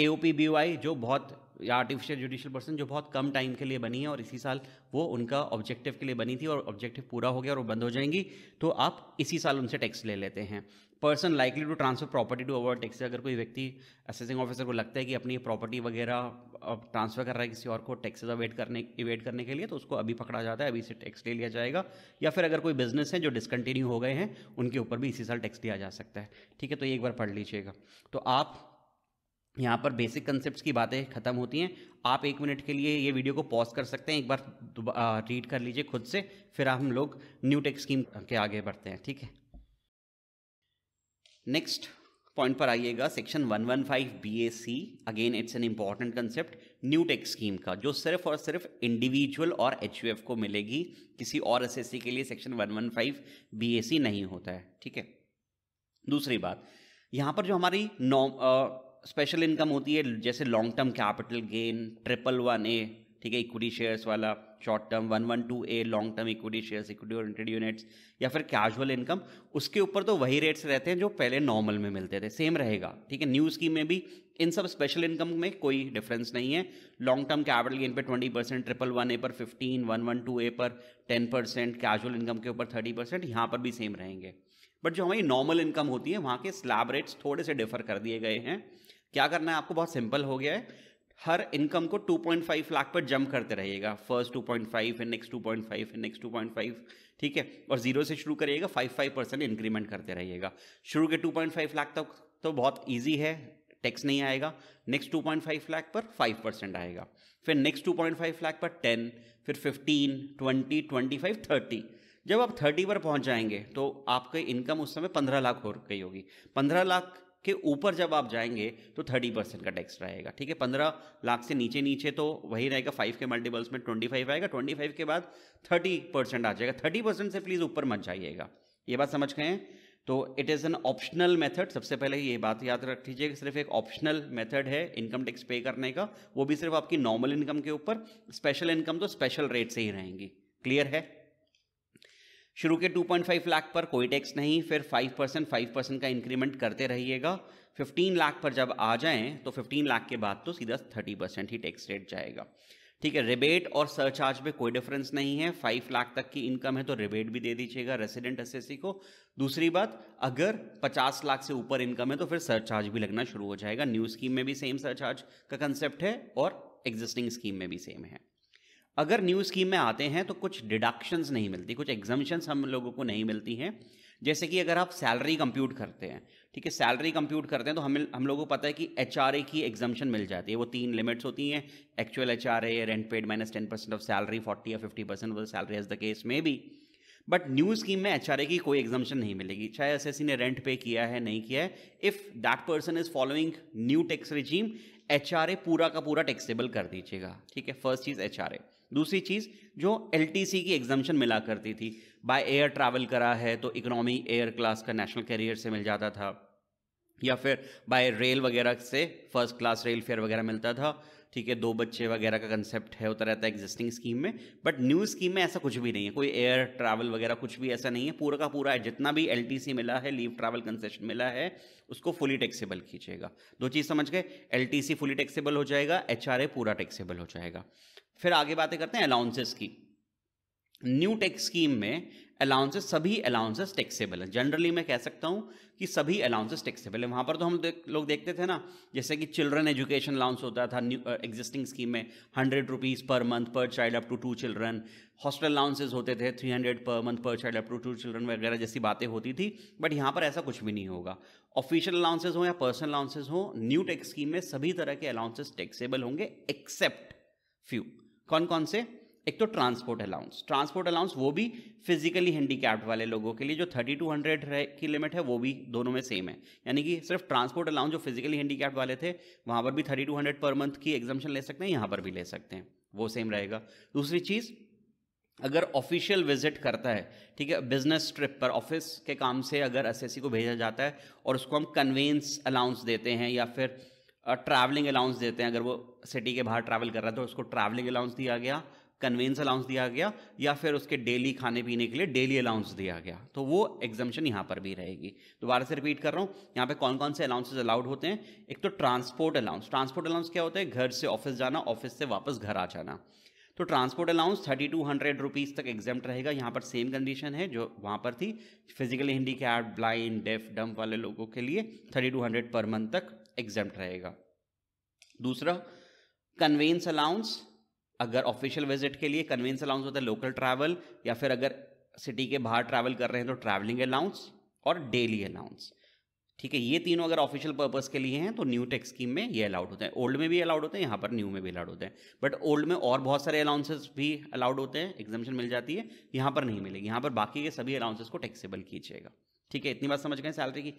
A: A O P B Y जो बहुत या आर्टिफिशियल जुडिशियल पर्सन जो बहुत कम टाइम के लिए बनी है और इसी साल वो उनका ऑब्जेक्टिव के लिए बनी थी और ऑब्जेक्टिव पूरा हो गया और वो बंद हो जाएंगी तो आप इसी साल उनसे टैक्स ले लेते हैं person likely to transfer property to our taxi अगर कोई व्यक्ति असेसिंग ऑफिसर को लगता है कि अपनी प्रॉपर्टी वगैरह अब ट्रांसफर कर रहा है किसी और को टैक्सेज अवेट करने इवेट करने के लिए तो उसको अभी पकड़ा जाता है अभी से टैक्स ले लिया जाएगा या फिर अगर कोई बिजनेस है जो डिसकंटिन्यू हो गए हैं उनके ऊपर भी इसी साल टैक्स दिया जा सकता है ठीक है तो ये एक बार पढ़ लीजिएगा तो आप यहाँ पर बेसिक कंसेप्ट की बातें खत्म होती हैं आप एक मिनट के लिए ये वीडियो को पॉज कर सकते हैं एक बार रीड कर लीजिए खुद से फिर हम लोग न्यू टैक्स स्कीम के आगे बढ़ते हैं ठीक है नेक्स्ट पॉइंट पर आइएगा section 115 BAC again it's an important concept new tax scheme का जो सिर्फ और सिर्फ इंडिविजुअल और एच को मिलेगी किसी और एस के लिए सेक्शन 115 बीएसी नहीं होता है ठीक है दूसरी बात यहाँ पर जो हमारी नॉम स्पेशल इनकम होती है जैसे long term capital gain triple one A ठीक है इक्विटी शेयर्स वाला short term one one two A long term equity shares equity oriented units या फिर कैजुअल इनकम उसके ऊपर तो वही रेट्स रहते हैं जो पहले नॉर्मल में मिलते थे सेम रहेगा ठीक है न्यू स्कीम में भी इन सब स्पेशल इनकम में कोई डिफरेंस नहीं है लॉन्ग टर्म कैपिटल गेन पर twenty percent triple one A पर fifteen one one two A पर टेन परसेंट कैजुअल इनकम के ऊपर थर्टी परसेंट यहाँ पर भी सेम रहेंगे बट जो हमारी नॉर्मल इनकम होती है वहाँ के स्लैब रेट्स थोड़े से डिफर कर दिए गए हैं क्या करना है आपको बहुत सिंपल हो गया है हर इनकम को 2.5 लाख पर जंप करते रहेगा फर्स्ट 2.5 फिर नेक्स्ट 2.5 फिर नेक्स्ट 2.5 ठीक है और जीरो से शुरू करिएगा 5 5 परसेंट इंक्रीमेंट करते रहिएगा शुरू के 2.5 लाख तक तो बहुत ईजी है टैक्स नहीं आएगा नेक्स्ट 2.5 लाख पर 5 परसेंट आएगा फिर नेक्स्ट 2.5 लाख पर 10 फिर 15 20 25 30 जब आप 30 पर पहुंच जाएंगे तो आपकी इनकम उस समय 15 लाख हो गई होगी 15 लाख के ऊपर जब आप जाएंगे तो थर्टी परसेंट का टैक्स रहेगा ठीक है पंद्रह लाख से नीचे नीचे तो वही रहेगा फाइव के मल्टीपल्स में ट्वेंटी फाइव आएगा ट्वेंटी फाइव के बाद थर्टी परसेंट आ जाएगा थर्टी परसेंट से प्लीज़ ऊपर मत जाइएगा ये बात समझ गए तो it is an optional method सबसे पहले ये बात याद रख लीजिए कि सिर्फ एक ऑप्शनल मेथड है इनकम टैक्स पे करने का वो भी सिर्फ आपकी नॉर्मल इनकम के ऊपर स्पेशल इनकम तो स्पेशल रेट से ही रहेंगी क्लियर है शुरू के 2.5 लाख पर कोई टैक्स नहीं फिर 5 परसेंट फाइव परसेंट का इंक्रीमेंट करते रहिएगा 15 लाख पर जब आ जाएं तो 15 लाख के बाद तो सीधा 30 परसेंट ही टैक्स रेट जाएगा ठीक है रिबेट और सरचार्ज में कोई डिफरेंस नहीं है फाइव लाख तक की इनकम है तो रिबेट भी दे दीजिएगा रेसिडेंट एस को दूसरी बात अगर पचास लाख से ऊपर इनकम है तो फिर सरचार्ज भी लगना शुरू हो जाएगा न्यू स्कीम में भी सेम सरचार्ज का कंसेप्ट है और एग्जिस्टिंग स्कीम में भी सेम है अगर न्यू स्कीम में आते हैं तो कुछ डिडक्शंस नहीं मिलती कुछ एग्जाम्शंस हम लोगों को नहीं मिलती हैं जैसे कि अगर आप सैलरी कंप्यूट करते हैं ठीक है सैलरी कंप्यूट करते हैं तो हम हम लोगों को पता है कि एच की एग्जामिशन मिल जाती है वो तीन लिमिट्स होती हैं actual H R rent paid minus ten percent of salary forty या fifty percent of salary as the case में भी बट न्यू स्कीम में एच की कोई एग्जामिशन नहीं मिलेगी चाहे एस ने रेंट पे किया है नहीं किया है if that person is following new tax regime H पूरा का पूरा टैक्सेबल कर दीजिएगा ठीक है फर्स्ट चीज़ एच आर ए दूसरी चीज़ जो एल की एग्जामेशन मिला करती थी बाय एयर ट्रैवल करा है तो इकोनॉमी एयर क्लास का नेशनल कैरियर से मिल जाता था या फिर बाय रेल वगैरह से फर्स्ट क्लास रेल फेयर वगैरह मिलता था ठीक है दो बच्चे वगैरह का कंसेप्ट है होता रहता है एग्जिस्टिंग स्कीम में बट न्यू स्कीम में ऐसा कुछ भी नहीं है कोई एयर ट्रैवल वगैरह कुछ भी ऐसा नहीं है पूरा का पूरा है जितना भी एल मिला है लीव ट्रैवल कंसेशन मिला है उसको फुली टैक्सेबल कीजिएगा दो चीज़ समझ गए एल फुली टैक्सेबल हो जाएगा एच पूरा टैक्सेबल हो जाएगा फिर आगे बातें करते हैं अलाउंसेस की न्यू टैक्स स्कीम में अलाउंसेस सभी अलाउंसेस टैक्सेबल हैं जनरली मैं कह सकता हूं कि सभी अलाउंसेस टैक्सेबल हैं वहां पर तो हम देख, लोग देखते थे ना जैसे कि चिल्ड्रन एजुकेशन अलाउंस होता था न्यू एग्जिस्टिंग स्कीम में hundred rupees per month per child up to two children hostel allowances होते थे three hundred per month per child up to two children वगैरह जैसी बातें होती थी बट यहाँ पर ऐसा कुछ भी नहीं होगा ऑफिशियल अलाउंसेज हों या पर्सनल अलाउंसेज हों न्यू टैक्स स्कीम में सभी तरह के अलाउंसेज टैक्सेबल होंगे एक्सेप्ट फ्यू कौन कौन से एक तो ट्रांसपोर्ट अलाउंस ट्रांसपोर्ट अलाउंस वो भी फिजिकली हैंडीकैप्ड वाले लोगों के लिए जो थर्टी टू हंड्रेड की लिमिट है वो भी दोनों में सेम है यानी कि सिर्फ ट्रांसपोर्ट अलाउंस जो फिजिकली हैंडीकैप्ड वाले थे वहाँ पर भी thirty two hundred per month की एग्जामेशन ले सकते हैं यहाँ पर भी ले सकते हैं वो सेम रहेगा दूसरी चीज़ अगर ऑफिशियल विजिट करता है ठीक है बिजनेस ट्रिप पर ऑफिस के काम से अगर एस को भेजा जाता है और उसको हम कन्वेंस अलाउंस देते हैं या फिर ट्रैवलिंग अलाउंस देते हैं अगर वो सिटी के बाहर ट्रैवल कर रहा है तो उसको ट्रैवलिंग अलाउंस दिया गया कन्वेंस अलाउंस दिया गया या फिर उसके डेली खाने पीने के लिए डेली अलाउंस दिया गया तो वो एग्जामेशन यहाँ पर भी रहेगी दोबारा से रिपीट कर रहा हूँ यहाँ पे कौन कौन से अलाउंसेज अलाउड होते हैं एक तो ट्रांसपोर्ट अलाउंस ट्रांसपोर्ट अलाउंस क्या होता है घर से ऑफिस जाना ऑफिस से वापस घर आ जाना तो transport allowance thirty two hundred rupees तक एग्जाम रहेगा यहाँ पर सेम कंडीशन है जो वहाँ पर थी physically handicap blind deaf dumb वाले लोगों के लिए thirty two hundred per month तक एग्जाम रहेगा दूसरा कन्वेंस अलाउंस अगर ऑफिशियल विजिट के लिए कन्वेंस अलाउंस होता है लोकल ट्रैवल या फिर अगर सिटी के बाहर ट्रैवल कर रहे हैं तो ट्रैवलिंग अलाउंस और डेली अलाउंस ठीक है ये तीनों अगर ऑफिशियल पर्पज़ के लिए हैं तो न्यू टेक्स स्कीम में ये अलाउड होते हैं ओल्ड में भी अलाउड होते हैं यहाँ पर न्यू में भी अलाउड होते हैं बट ओल्ड में और बहुत सारे अलाउंसेस भी अलाउड होते हैं एग्जामेशन मिल जाती है यहाँ पर नहीं मिलेगी यहाँ पर बाकी के सभी अलाउंसेस को टैक्सेबल कीजिएगा ठीक है इतनी बात समझ गए सैलरी की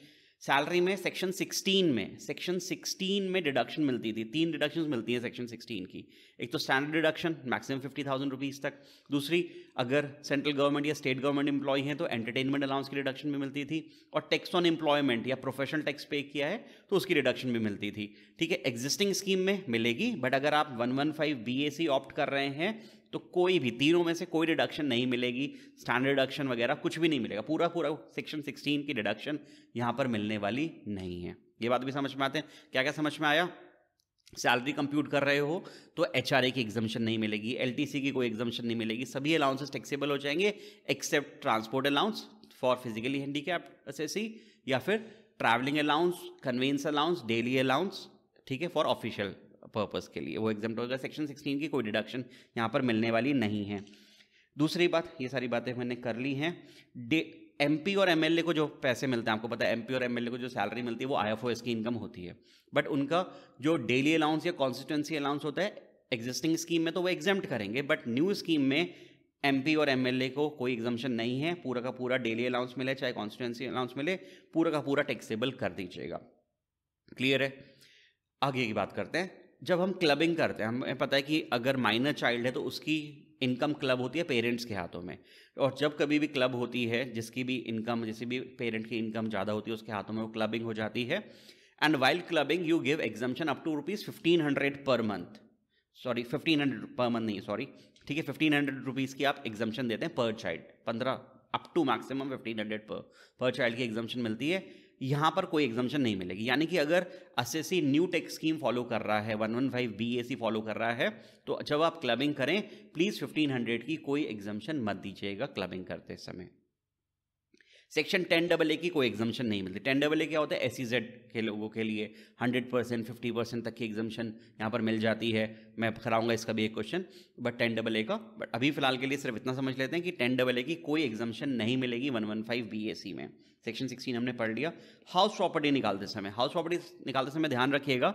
A: सैलरी में सेक्शन 16 में सेक्शन 16 में डिडक्शन मिलती थी तीन डिडक्शन मिलती हैं सेक्शन 16 की एक तो standard deduction maximum fifty thousand rupees तक दूसरी अगर सेंट्रल गवर्नमेंट या स्टेट गवर्नमेंट एम्प्लॉय हैं तो एंटरटेनमेंट अलाउंस की डिडक्शन भी मिलती थी और टैक्स ऑन एम्प्लॉयमेंट या प्रोफेशनल टैक्स पे किया है तो उसकी डिडक्शन भी मिलती थी ठीक है एग्जिस्टिंग स्कीम में मिलेगी बट अगर आप one one five B A C opt कर रहे हैं तो कोई भी तीनों में से कोई डिडक्शन नहीं मिलेगी स्टैंडर्ड डिडक्शन वगैरह कुछ भी नहीं मिलेगा पूरा पूरा सेक्शन सिक्सटीन की डिडक्शन यहाँ पर मिलने वाली नहीं है ये बात भी समझ में आते हैं क्या क्या समझ में आया सैलरी कंप्यूट कर रहे हो तो एच की एग्जामेशन नहीं मिलेगी एल की कोई एग्जामेशन नहीं मिलेगी सभी अलाउंसेस टैक्सेबल हो जाएंगे except transport allowance for physically handicaps या फिर travelling allowance conveyance allowance daily allowance ठीक है फॉर ऑफिशियल पर्पज़ के लिए वो एग्जाम होगा सेक्शन सिक्सटीन की कोई डिडक्शन यहाँ पर मिलने वाली नहीं है दूसरी बात ये सारी बातें मैंने कर ली हैं डे एम और एम को जो पैसे मिलते हैं आपको पता है एम और एम को जो सैलरी मिलती है वो आई आईएफओएस की इनकम होती है बट उनका जो डेली अलाउंस या कॉन्स्टिट्यूंसी अलाउंस होता है एग्जिस्टिंग स्कीम में तो वो एग्जेम्प्ट करेंगे बट न्यू स्कीम में एम और एम को कोई एग्जामेशन नहीं है पूरा का पूरा डेली अलाउंस मिले चाहे कॉन्स्टिट्यूंसी अलाउंस मिले पूरा का पूरा टैक्सेबल कर दीजिएगा क्लियर है आगे की बात करते हैं जब हम क्लबिंग करते हैं हमें पता है कि अगर माइनर चाइल्ड है तो उसकी इनकम क्लब होती है पेरेंट्स के हाथों में और जब कभी भी क्लब होती है जिसकी भी इनकम जैसे भी पेरेंट की इनकम ज़्यादा होती है उसके हाथों में वो क्लबिंग हो जाती है and while clubbing you give exemption up to rupees fifteen hundred per month sorry fifteen hundred per month नहीं सॉरी ठीक है फिफ्टीन हंड्रेड रुपीज़ की आप एग्जामेशन देते हैं पर चाइल्ड पंद्रह up to maximum fifteen hundred per per child की एग्जामेशन मिलती है यहाँ पर कोई एग्जामेशन नहीं मिलेगी यानी कि अगर सी न्यू टेक स्कीम फॉलो कर रहा है one one five B A C follow कर रहा है तो जब आप क्लबिंग करें प्लीज़ फिफ्टीन हंड्रेड की कोई एग्जामेशन मत दीजिएगा क्लबिंग करते समय सेक्शन टेन डबल ए की कोई एग्जामेशन नहीं मिलती टेन डबल ए क्या होता है एस जेड e के लोगों के लिए हंड्रेड परसेंट फिफ्टी परसेंट तक की एग्जामेशन यहाँ पर मिल जाती है मैं कराऊंगा इसका भी एक question but ten double A का बट अभी फिलहाल के लिए सिर्फ इतना समझ लेते हैं कि टेन डबल ए की कोई एग्जामेशन नहीं मिलेगी one one five B A C में सेक्शन सिक्सटीन हमने पढ़ लिया हाउस प्रॉपर्टी निकालते समय हाउस प्रॉपर्टी निकालते समय ध्यान रखिएगा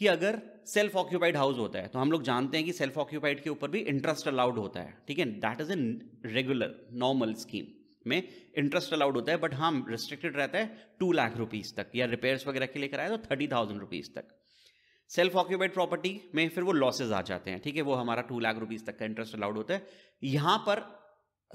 A: कि अगर सेल्फ ऑक्यूपाइड हाउस होता है तो हम लोग जानते हैं कि सेल्फ ऑक्यूपाइड के ऊपर भी इंटरेस्ट अलाउड होता है ठीक है that is a regular normal scheme में इंटरेस्ट अलाउड होता है बट हम रिस्ट्रिक्टेड रहता है टू लाख रुपीज तक या रिपेयर्स वगैरह के लिए कराए तो थर्टी थाउजेंड रुपीज तक सेल्फ ऑक्यूपाइड प्रॉपर्टी में फिर वो लॉसेज आ जाते हैं ठीक है वो हमारा टू लाख रुपीज तक का इंटरेस्ट अलाउड होता है यहां पर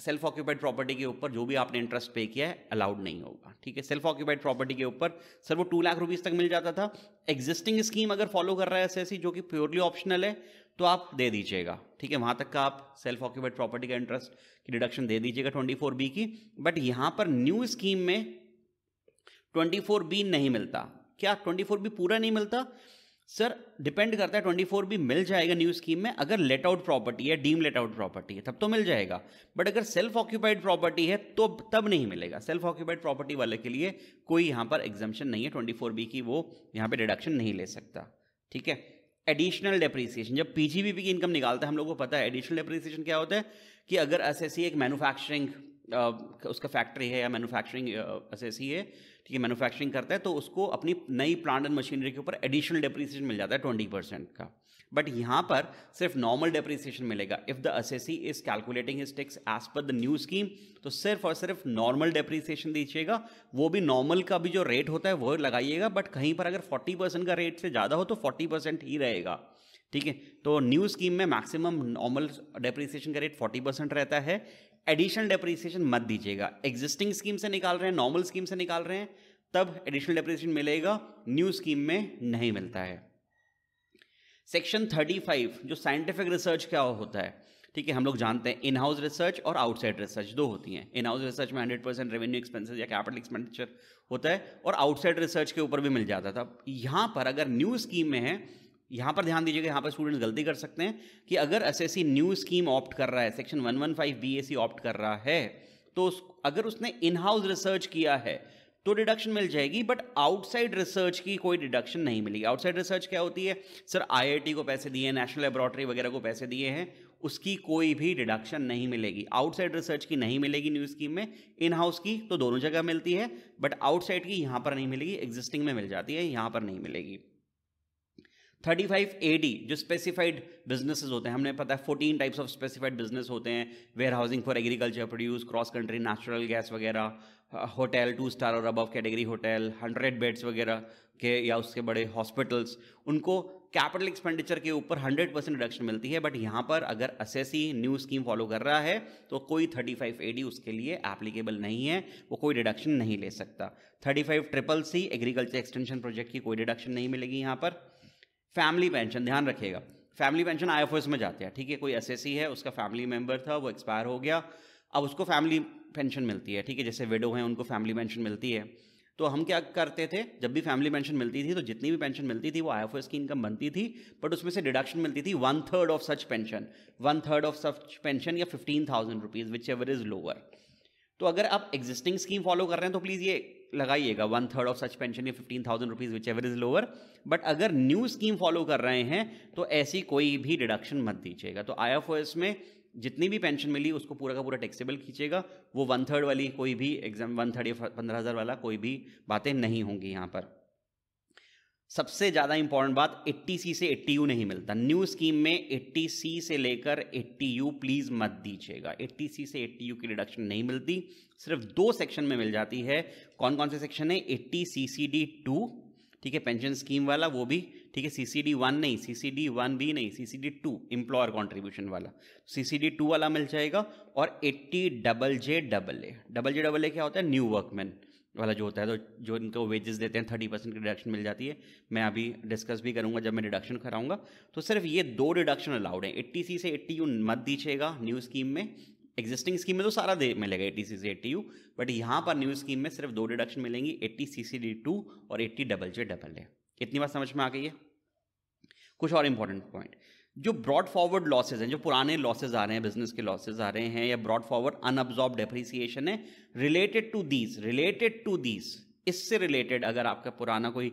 A: सेल्फ ऑक्यूपाइड प्रॉपर्टी के ऊपर जो भी आपने इंटरेस्ट पे किया है अलाउड नहीं होगा ठीक है सेल्फ ऑक्यूपाइड प्रॉपर्टी के ऊपर सर वो टू लाख रुपीज़ तक मिल जाता था एग्जिस्टिंग स्कीम अगर फॉलो कर रहा है ऐसे ऐसी जो कि प्योरली ऑप्शनल है तो आप दे दीजिएगा ठीक है वहाँ तक का आप सेल्फ ऑक्यूपाइड प्रॉपर्टी का इंटरेस्ट की डिडक्शन दे दीजिएगा ट्वेंटी फोर बी की बट यहाँ पर न्यू स्कीम में ट्वेंटी फोर बी नहीं मिलता क्या ट्वेंटी फोर बी पूरा नहीं मिलता सर डिपेंड करता है ट्वेंटी फोर भी मिल जाएगा न्यू स्कीम में अगर लेट आउट प्रॉपर्टी है डीम लेट आउट प्रॉपर्टी है तब तो मिल जाएगा बट अगर सेल्फ ऑक्यूपाइड प्रॉपर्टी है तो तब नहीं मिलेगा सेल्फ ऑक्यूपाइड प्रॉपर्टी वाले के लिए कोई यहाँ पर एग्जामेशन नहीं है ट्वेंटी फोर बी की वो यहाँ पर डिडक्शन नहीं ले सकता ठीक है एडिशनल डेप्रीसिएशन जब पीजीबीपी की इनकम निकालता है हम लोग को पता है एडिशनल डेप्रीसिएशन क्या होता है कि अगर एस एक मैनुफैक्चरिंग उसका फैक्ट्री है या मैनुफैक्चरिंग एस है ठीक है मैनुफैक्चरिंग करता है तो उसको अपनी नई प्लांट एंड मशीनरी के ऊपर एडिशनल डेप्रिसिएशन मिल जाता है ट्वेंटी परसेंट का बट यहाँ पर सिर्फ नॉर्मल डेप्रिसिएशन मिलेगा if the assessee is calculating his tax as per the new scheme तो सिर्फ और सिर्फ नॉर्मल डेप्रिसिएशन दीजिएगा वो भी नॉर्मल का भी जो रेट होता है वो लगाइएगा बट कहीं पर अगर फोर्टी परसेंट का रेट से ज़्यादा हो तो फोर्टी परसेंट ही रहेगा ठीक है तो न्यू स्कीम में मैक्सिमम नॉर्मल डेप्रिसिएशन का रेट फोर्टी परसेंट रहता है एडिशनल डेप्रिसिएशन मत दीजिएगा एग्जिस्टिंग स्कीम से निकाल रहे हैं नॉर्मल स्कीम से निकाल रहे हैं तब एडिशनल डेप्रिसिएशन मिलेगा न्यू स्कीम में नहीं मिलता है सेक्शन 35 जो साइंटिफिक रिसर्च क्या होता है ठीक है हम लोग जानते हैं इन हाउस रिसर्च और आउटसाइड रिसर्च दो होती हैं इन हाउस रिसर्च में 100 परसेंट रेवेन्यू एक्सपेंसेस या कैपिटल एक्सपेंडिचर होता है और आउटसाइड रिसर्च के ऊपर भी मिल जाता था तो यहाँ पर अगर न्यू स्कीम में है यहाँ पर ध्यान दीजिएगा यहाँ पर स्टूडेंट्स गलती कर सकते हैं कि अगर एस न्यू स्कीम ऑप्ट कर रहा है सेक्शन 115 बीएससी ऑप्ट कर रहा है तो अगर उसने इन हाउस रिसर्च किया है तो डिडक्शन मिल जाएगी बट आउटसाइड रिसर्च की कोई डिडक्शन नहीं मिलेगी आउटसाइड रिसर्च क्या होती है सर आई को पैसे दिए नेशनल लेबोरेटरी वगैरह को पैसे दिए हैं उसकी कोई भी डिडक्शन नहीं मिलेगी आउटसाइड रिसर्च की नहीं मिलेगी न्यू स्कीम में इन हाउस की तो दोनों जगह मिलती है बट आउटसाइड की यहाँ पर नहीं मिलेगी एग्जिस्टिंग में मिल जाती है यहाँ पर नहीं मिलेगी थर्टी फाइव ए डी जो स्पेसिफाइड बिजनेसेस होते हैं हमने पता है fourteen types of specified business होते हैं warehousing for agriculture produce cross country natural gas वगैरह होटल टू स्टार और above category hotel hundred beds वगैरह के या उसके बड़े हॉस्पिटल्स उनको कैपिटल एक्सपेंडिचर के ऊपर हंड्रेड परसेंट रिडक्शन मिलती है बट यहाँ पर अगर असेसी न्यू स्कीम फॉलो कर रहा है तो कोई थर्टी फाइव ए डी उसके लिए एप्लीकेबल नहीं है वो कोई डिडक्शन नहीं ले सकता thirty five triple C agriculture extension project की कोई डिडक्शन नहीं मिलेगी यहाँ पर फैमिली पेंशन ध्यान रखिएगा फैमिली पेंशन आई एफ में जाते हैं ठीक है कोई एस है उसका फैमिली मेम्बर था वो एक्सपायर हो गया अब उसको फैमिली पेंशन मिलती है ठीक है जैसे विडो हैं उनको फैमिली पेंशन मिलती है तो हम क्या करते थे जब भी फैमिली पेंशन मिलती थी तो जितनी भी पेंशन मिलती थी वो आई एफ की इनकम बनती थी बट उसमें से डिडक्शन मिलती थी one third of such pension one third of such pension या fifteen thousand rupees whichever is lower तो अगर आप एग्जिस्टिंग स्कीम फॉलो कर रहे हैं तो प्लीज़ ये लगाइएगा one third of such pension या fifteen thousand rupees whichever is lower but अगर न्यू स्कीम फॉलो कर रहे हैं तो ऐसी कोई भी डिडक्शन मत दीजिएगा तो आई एफ ओ एस में जितनी भी पेंशन मिली उसको पूरा का पूरा टैक्सेबल खींचेगा वो वन थर्ड वाली कोई भी एग्जाम वन थर्ड या पंद्रह हज़ार वाला कोई भी बातें नहीं होंगी यहाँ पर सबसे ज़्यादा इंपॉर्टेंट बात 80C से 80U नहीं मिलता न्यू स्कीम में 80C से लेकर 80U प्लीज़ मत दीजिएगा 80C से 80U की रिडक्शन नहीं मिलती सिर्फ दो सेक्शन में मिल जाती है कौन कौन से सेक्शन है सी सी डी टू ठीक है पेंशन स्कीम वाला वो भी ठीक है सी सी डी वन नहीं सी सी डी वन भी नहीं C C D two employer contribution वाला सी सी डी टू वाला मिल जाएगा और eighty double J double A double J double A क्या होता है न्यू वर्कमैन वाला जो होता है तो जो इनको वेजेस देते हैं थर्टी परसेंट की डिडक्शन मिल जाती है मैं अभी डिस्कस भी करूँगा जब मैं डिडक्शन कराऊँगा तो सिर्फ ये दो डिडक्शन अलाउड है एट्टी सी से एट्टी यू मत दीजिएगा न्यू स्कीम में एग्जिस्टिंग स्कीम में तो सारा दे मिलेगा एट्टी सी से एट्टी यू बट यहाँ पर न्यू स्कीम में सिर्फ दो डिडक्शन मिलेंगी eighty C C D two और eighty double J double A इतनी बात समझ में आ गई है कुछ और इंपॉर्टेंट पॉइंट जो ब्रॉड फॉरवर्ड लॉसेज हैं जो पुराने लॉसेज आ रहे हैं बिजनेस के लॉसेज आ रहे हैं या ब्रॉड फॉरवर्ड अनअब्जॉर्ब डेप्रिसिएशन है related to these related to these इससे रिलेटेड अगर आपका पुराना कोई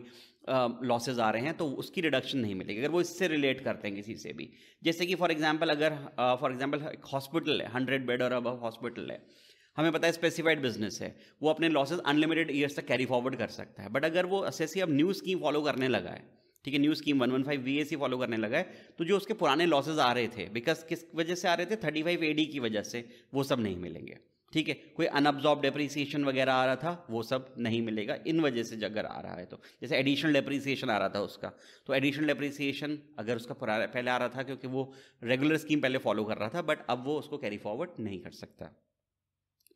A: लॉसेज आ रहे हैं तो उसकी रिडक्शन नहीं मिलेगी अगर वो इससे रिलेट करते हैं किसी से भी जैसे कि फॉर एग्जाम्पल अगर फॉर एग्जाम्पल एक हॉस्पिटल है हंड्रेड बेड और अब हॉस्पिटल है हमें पता है स्पेसिफाइड बिजनेस है वो अपने लॉसेज अनलिमिटेड ईयर्स तक कैरी फॉरवर्ड कर सकता है बट अगर वो एस अब न्यू स्कीम फॉलो करने लगा है ठीक है new scheme one one five B A C follow करने लगा है तो जो उसके पुराने लॉसेज आ रहे थे बिकॉज किस वजह से आ रहे थे थर्टी फाइव ए डी की वजह से वो सब नहीं मिलेंगे ठीक है कोई अनअब्जॉर्ब डेप्रिसिएशन वगैरह आ रहा था वो सब नहीं मिलेगा इन वजह से अगर आ रहा है तो जैसे एडिशनल डेप्रिसिएशन आ रहा था उसका तो एडिशनल डेप्रिसिएशन अगर उसका पहले आ रहा था क्योंकि वो रेगुलर स्कीम पहले फॉलो कर रहा था बट अब वो उसको कैरी फॉरवर्ड नहीं कर सकता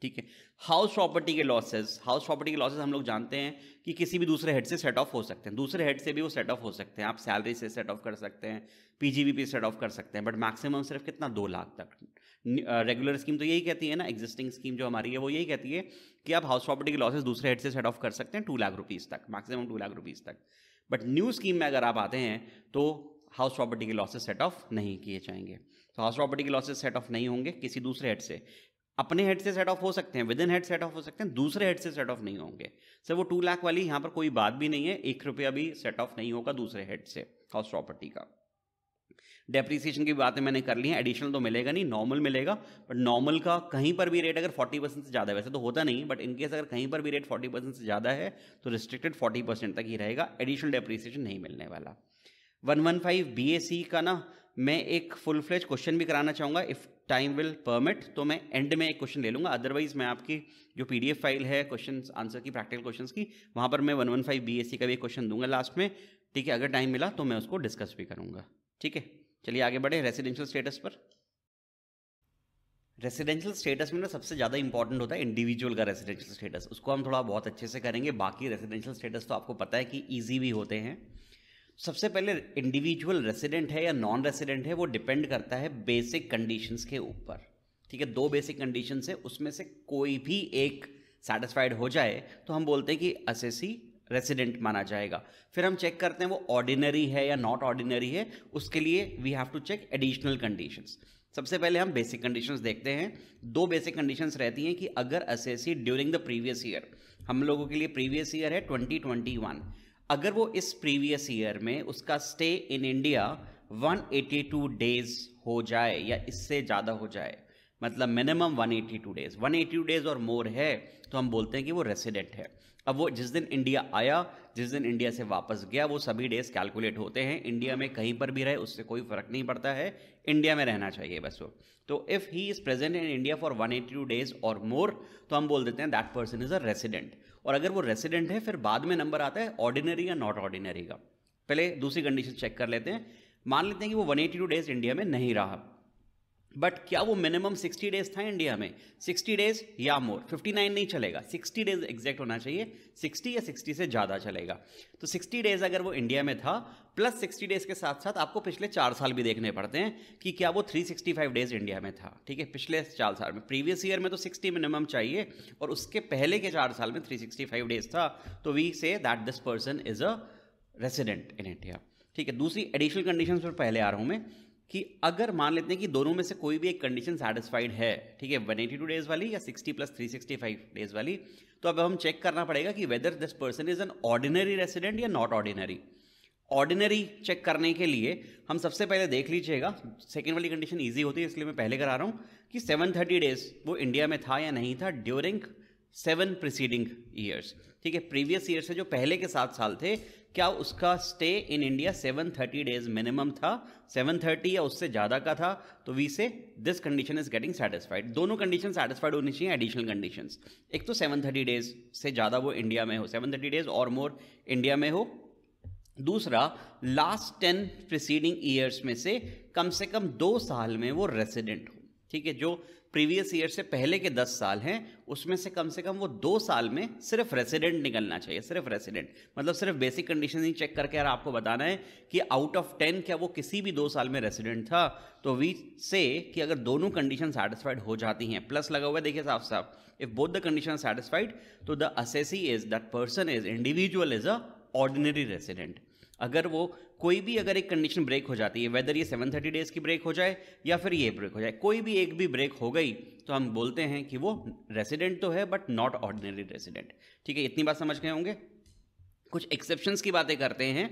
A: ठीक है हाउस प्रॉपर्टी के लॉसेस हाउस प्रॉपर्टी के लॉसेस हम लोग जानते हैं कि किसी भी दूसरे हेड से सेट ऑफ हो सकते हैं दूसरे हेड से भी वो सेट ऑफ हो सकते हैं आप सैलरी से सेट ऑफ कर सकते हैं पीजीबी पे सेट ऑफ कर सकते हैं बट मैक्सिमम सिर्फ कितना दो लाख तक रेगुलर स्कीम तो यही कहती है ना एग्जिस्टिंग स्कीम जो हमारी है वो यही कहती है कि आप हाउस प्रॉपर्टी के लॉसेज दूसरे हेड से सेट ऑफ कर सकते हैं टू लाख रुपीज़ तक मैक्सिमम टू लाख रुपीज़ तक बट न्यू स्कीम में अगर आप आते हैं तो हाउस प्रॉपर्टी के लॉसेज सेट ऑफ नहीं किए जाएंगे तो हाउस प्रॉपर्टी के लॉसेज सेट ऑफ नहीं होंगे किसी दूसरे हेड से अपने हेड से सेट ऑफ हो सकते हैं within head set off हो सकते हैं दूसरे हेड से सेट ऑफ नहीं होंगे सर वो टू लाख वाली यहाँ पर कोई बात भी नहीं है एक रुपया भी सेट ऑफ नहीं होगा दूसरे हेड से हाउस प्रॉपर्टी का डेप्रिसिएशन की बातें मैंने कर ली है एडिशनल तो मिलेगा नहीं नॉर्मल मिलेगा बट नॉर्मल का कहीं पर भी रेट अगर 40 परसेंट से ज़्यादा वैसे तो होता नहीं बट इनकेस अगर कहीं पर भी रेट 40 परसेंट से ज़्यादा है तो रिस्ट्रिक्टेड 40 परसेंट तक ही रहेगा एडिशनल डेप्रीसिएशन नहीं मिलने वाला one one five B A C का ना मैं एक फुल फ्लेज क्वेश्चन भी कराना चाहूंगा इफ़ टाइम विल परमिट तो मैं एंड में एक क्वेश्चन ले लूँगा अदरवाइज मैं आपकी जो पी फाइल है क्वेश्चन आंसर की प्रैक्टिकल क्वेश्चन की वहाँ पर मैं वन वन फाइव बी का भी एक क्वेश्चन दूंगा लास्ट में ठीक है अगर टाइम मिला तो मैं उसको डिस्कस भी करूँगा ठीक है चलिए आगे बढ़े रेसिडेंशियल स्टेटस पर रेसिडेंशियल स्टेटस में ना सबसे ज़्यादा इंपॉर्टेंट होता है इंडिविजुअल का रेसिडेंशियल स्टेटस उसको हम थोड़ा बहुत अच्छे से करेंगे बाकी रेसिडेंशियल स्टेटस तो आपको पता है कि ईजी भी होते हैं सबसे पहले इंडिविजुअल रेसिडेंट है या नॉन रेसिडेंट है वो डिपेंड करता है बेसिक कंडीशंस के ऊपर ठीक है दो बेसिक कंडीशन है उसमें से कोई भी एक सेटिस्फाइड हो जाए तो हम बोलते हैं कि असेसी रेसिडेंट माना जाएगा फिर हम चेक करते हैं वो ऑर्डिनरी है या नॉट ऑर्डिनरी है उसके लिए we have to check additional conditions सबसे पहले हम बेसिक कंडीशंस देखते हैं दो बेसिक कंडीशंस रहती हैं कि अगर assessee during the previous year हम लोगों के लिए प्रीवियस ईयर है 2021 अगर वो इस प्रीवियस ईयर में उसका स्टे इन इंडिया 182 डेज हो जाए या इससे ज़्यादा हो जाए मतलब मिनिमम 182 डेज 182 डेज और मोर है तो हम बोलते हैं कि वो रेसिडेंट है अब वो जिस दिन इंडिया आया जिस दिन इंडिया से वापस गया वो सभी डेज कैलकुलेट होते हैं इंडिया में कहीं पर भी रहे उससे कोई फर्क नहीं पड़ता है इंडिया में रहना चाहिए बस वो तो if he is present in India for 182 days और मोर तो हम बोल देते हैं that person is a resident और अगर वो रेसिडेंट है फिर बाद में नंबर आता है ऑर्डिनरी या नॉट ऑर्डिनरी का पहले दूसरी कंडीशन चेक कर लेते हैं मान लेते हैं कि वो 182 डेज इंडिया में नहीं रहा बट क्या वो मिनिमम 60 डेज था इंडिया में 60 डेज या मोर 59 नहीं चलेगा 60 डेज एग्जैक्ट होना चाहिए 60 या 60 से ज़्यादा चलेगा तो 60 डेज अगर वो इंडिया में था प्लस 60 डेज के साथ साथ आपको पिछले चार साल भी देखने पड़ते हैं कि क्या वो 365 डेज इंडिया में था ठीक है पिछले चार साल में प्रीवियस ईयर में तो 60 मिनिमम चाहिए और उसके पहले के चार साल में 365 डेज था तो we say that this person is a resident in India ठीक है दूसरी एडिशनल कंडीशन पर पहले आ रहा हूँ मैं कि अगर मान लेते हैं कि दोनों में से कोई भी एक कंडीशन सेटिस्फाइड है ठीक है वन टू डेज वाली या सिक्सटी प्लस फाइव डेज वाली तो अब हम चेक करना पड़ेगा कि whether this person is an ordinary resident या नॉट ऑर्डिनरी ऑर्डिनरी चेक करने के लिए हम सबसे पहले देख लीजिएगा सेकेंड वाली कंडीशन ईजी होती है इसलिए मैं पहले करा रहा हूँ कि सेवन थर्टी डेज वो इंडिया में था या नहीं था ड्यूरिंग सेवन प्रिसीडिंग ईयर्स ठीक है प्रीवियस ईयर से जो पहले के सात साल थे क्या उसका stay in India 730 days minimum था 730 या उससे ज़्यादा का था तो we say this condition is getting satisfied दोनों कंडीशन सेटिस्फाइड होनी चाहिए एडिशनल कंडीशन एक तो 730 डेज से ज़्यादा वो इंडिया में हो 730 डेज और मोर इंडिया में हो दूसरा लास्ट टेन प्रिसीडिंग ईयर्स में से कम से कम दो साल में वो रेसिडेंट हो ठीक है जो प्रीवियस ईयर से पहले के दस साल हैं उसमें से कम से कम वो दो साल में सिर्फ रेसिडेंट निकलना चाहिए सिर्फ रेसिडेंट मतलब सिर्फ बेसिक कंडीशन ही चेक करके यार आपको बताना है कि आउट ऑफ टेन क्या वो किसी भी दो साल में रेसिडेंट था तो वी से कि अगर दोनों कंडीशन सेटिस्फाइड हो जाती हैं प्लस लगा हुआ है देखिए साफ साफ if both the condition satisfied तो the assessee is that person is individual is a ordinary resident अगर वो कोई भी अगर एक कंडीशन ब्रेक हो जाती है वेदर ये सेवन थर्टी डेज़ की ब्रेक हो जाए या फिर ये ब्रेक हो जाए कोई भी एक भी ब्रेक हो गई तो हम बोलते हैं कि वो रेसिडेंट तो है बट नॉट ऑर्डिनरी रेसिडेंट ठीक है इतनी बात समझ गए होंगे कुछ एक्सेप्शंस की बातें करते हैं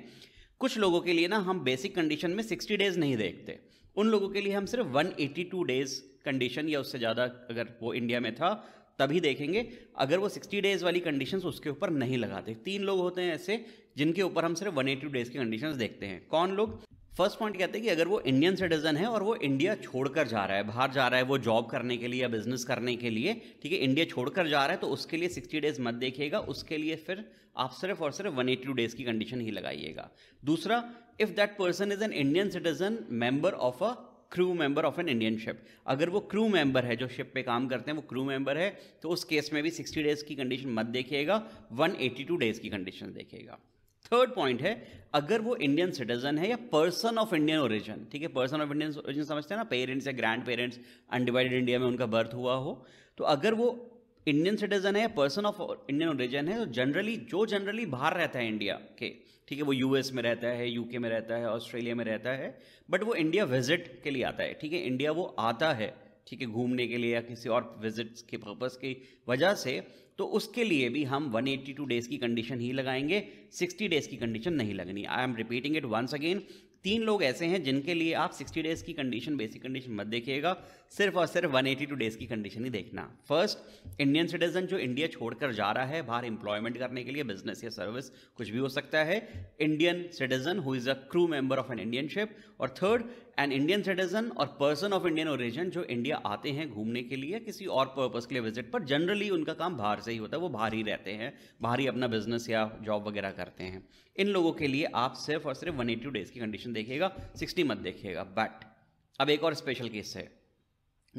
A: कुछ लोगों के लिए ना हम बेसिक कंडीशन में सिक्सटी डेज़ नहीं देखते उन लोगों के लिए हम सिर्फ टू डेज़ कंडीशन या उससे ज़्यादा अगर वो इंडिया में था तभी देखेंगे अगर वो 60 डेज़ वाली कंडीशंस उसके ऊपर नहीं लगाते तीन लोग होते हैं ऐसे जिनके ऊपर हम सिर्फ 180 डेज़ की कंडीशंस देखते हैं कौन लोग फर्स्ट पॉइंट कहते हैं कि अगर वो इंडियन सिटीजन है और वो इंडिया छोड़कर जा रहा है बाहर जा रहा है वो जॉब करने के लिए या बिजनेस करने के लिए ठीक है इंडिया छोड़कर जा रहा है तो उसके लिए 60 डेज मत देखिएगा उसके लिए फिर आप सिर्फ और सिर्फ 182 डेज की कंडीशन ही लगाइएगा दूसरा if that person is an Indian citizen member of a crew member of an Indian ship अगर वो क्रू मेंबर है जो शिप पे काम करते हैं वो क्रू मेंबर है तो उस केस में भी 60 डेज़ की कंडीशन मत देखिएगा 182 डेज़ की कंडीशन देखिएगा थर्ड पॉइंट है अगर वो इंडियन सिटीजन है या पर्सन ऑफ इंडियन ओरिजिन ठीक है पर्सन ऑफ इंडियन ओरिजिन समझते हैं ना पेरेंट्स या ग्रैंड पेरेंट्स अनडिवाइडेड इंडिया में उनका बर्थ हुआ हो तो अगर वो इंडियन सिटीजन है या पर्सन ऑफ इंडियन ओरिजिन है तो जनरली जो जनरली बाहर रहता है इंडिया के ठीक है वो यूएस में रहता है यूके में रहता है ऑस्ट्रेलिया में रहता है बट वो इंडिया विजिट के लिए आता है ठीक है इंडिया वो आता है ठीक है घूमने के लिए या किसी और विजिट्स के पर्पज़ की वजह से तो उसके लिए भी हम 182 डेज़ की कंडीशन ही लगाएंगे 60 डेज़ की कंडीशन नहीं लगनी I am repeating it once again तीन लोग ऐसे हैं जिनके लिए आप 60 डेज़ की कंडीशन बेसिक कंडीशन मत देखिएगा सिर्फ और सिर्फ 182 डेज़ की कंडीशन ही देखना फर्स्ट इंडियन सिटीजन जो इंडिया छोड़कर जा रहा है बाहर एम्प्लॉयमेंट करने के लिए बिजनेस या सर्विस कुछ भी हो सकता है Indian citizen who is a crew member of an Indian ship और थर्ड एन इंडियन सिटीजन और पर्सन ऑफ इंडियन ओरिजन जो इंडिया आते हैं घूमने के लिए किसी और पर्पस के लिए विजिट पर जनरली उनका काम बाहर से ही होता है वो बाहर ही रहते हैं बाहर ही अपना बिजनेस या जॉब वगैरह करते हैं इन लोगों के लिए आप सिर्फ और सिर्फ वन एटी डेज की कंडीशन देखिएगा सिक्सटी मत देखिएगा बट अब एक और स्पेशल केस है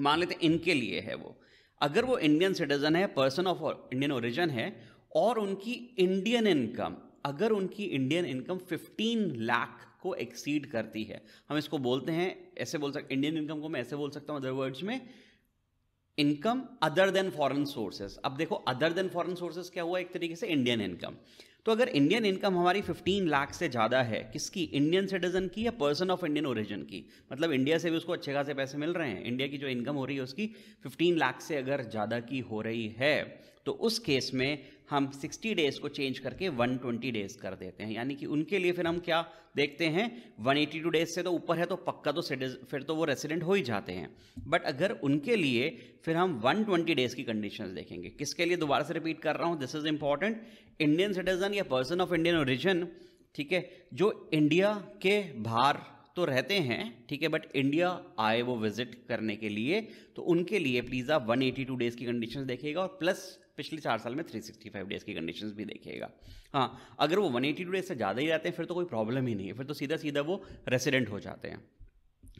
A: मान लेते इनके लिए है वो अगर वो इंडियन सिटीजन है पर्सन ऑफ इंडियन ओरिजन है और उनकी इंडियन इनकम अगर उनकी इंडियन इनकम 15 लाख को एक्सीड करती है हम इसको बोलते हैं ऐसे बोल सकते इंडियन इनकम को मैं ऐसे बोल सकता हूँ अदर वर्ड्स में income other than foreign sources अब देखो अदर देन फॉरेन सोर्सेज क्या हुआ एक तरीके से इंडियन इनकम तो अगर इंडियन इनकम हमारी 15 लाख से ज़्यादा है किसकी इंडियन सिटीजन की या पर्सन ऑफ इंडियन ओरिजिन की मतलब इंडिया से भी उसको अच्छे खासे पैसे मिल रहे हैं इंडिया की जो इनकम हो रही है उसकी 15 लाख से अगर ज़्यादा की हो रही है तो उस केस में हम 60 डेज़ को चेंज करके 120 डेज़ कर देते हैं यानी कि उनके लिए फिर हम क्या देखते हैं 182 डेज़ से तो ऊपर है तो पक्का तो फिर तो वो रेसिडेंट हो ही जाते हैं बट अगर उनके लिए फिर हम 120 डेज़ की कंडीशंस देखेंगे किसके लिए दोबारा से रिपीट कर रहा हूँ this is important Indian citizen या पर्सन ऑफ इंडियन ओरिजिन ठीक है जो इंडिया के बाहर तो रहते हैं ठीक है बट इंडिया आए वो विजिट करने के लिए तो उनके लिए प्लीज़ आप 182 डेज़ की कंडीशन देखिएगा और प्लस पिछले चार साल में 365 डेज़ की कंडीशंस भी देखिएगा हाँ अगर वो 182 डेज़ से ज़्यादा ही रहते हैं फिर तो कोई प्रॉब्लम ही नहीं है फिर तो सीधा सीधा वो रेसिडेंट हो जाते हैं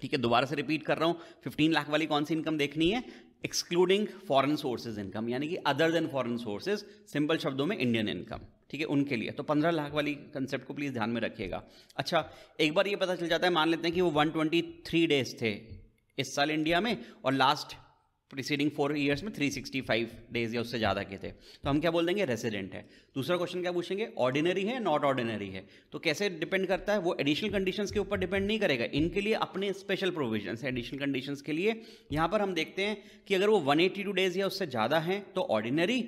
A: ठीक है दोबारा से रिपीट कर रहा हूँ फिफ्टीन लाख वाली कौन सी इनकम देखनी है एक्सक्लूडिंग फॉरेन सोर्सेज इनकम यानी कि other than foreign sources simple शब्दों में इंडियन इनकम ठीक है उनके लिए तो पंद्रह लाख वाली कंसेप्ट को प्लीज़ ध्यान में रखिएगा अच्छा एक बार ये पता चल जाता है मान लेते हैं कि वो वन ट्वेंटी थ्री डेज थे इस साल इंडिया में और लास्ट प्रिसीडिंग फोर ईयर्स में 365 डेज या उससे ज़्यादा के थे तो हम क्या बोल देंगे रेसिडेंट है दूसरा क्वेश्चन क्या पूछेंगे ऑर्डिनरी है नॉट ऑर्डिनरी है तो कैसे डिपेंड करता है वो एडिशनल कंडीशंस के ऊपर डिपेंड नहीं करेगा इनके लिए अपने स्पेशल प्रोविजन है एडिशनल कंडीशंस के लिए यहाँ पर हम देखते हैं कि अगर वो टू डेज या उससे ज़्यादा हैं तो ऑर्डिनरी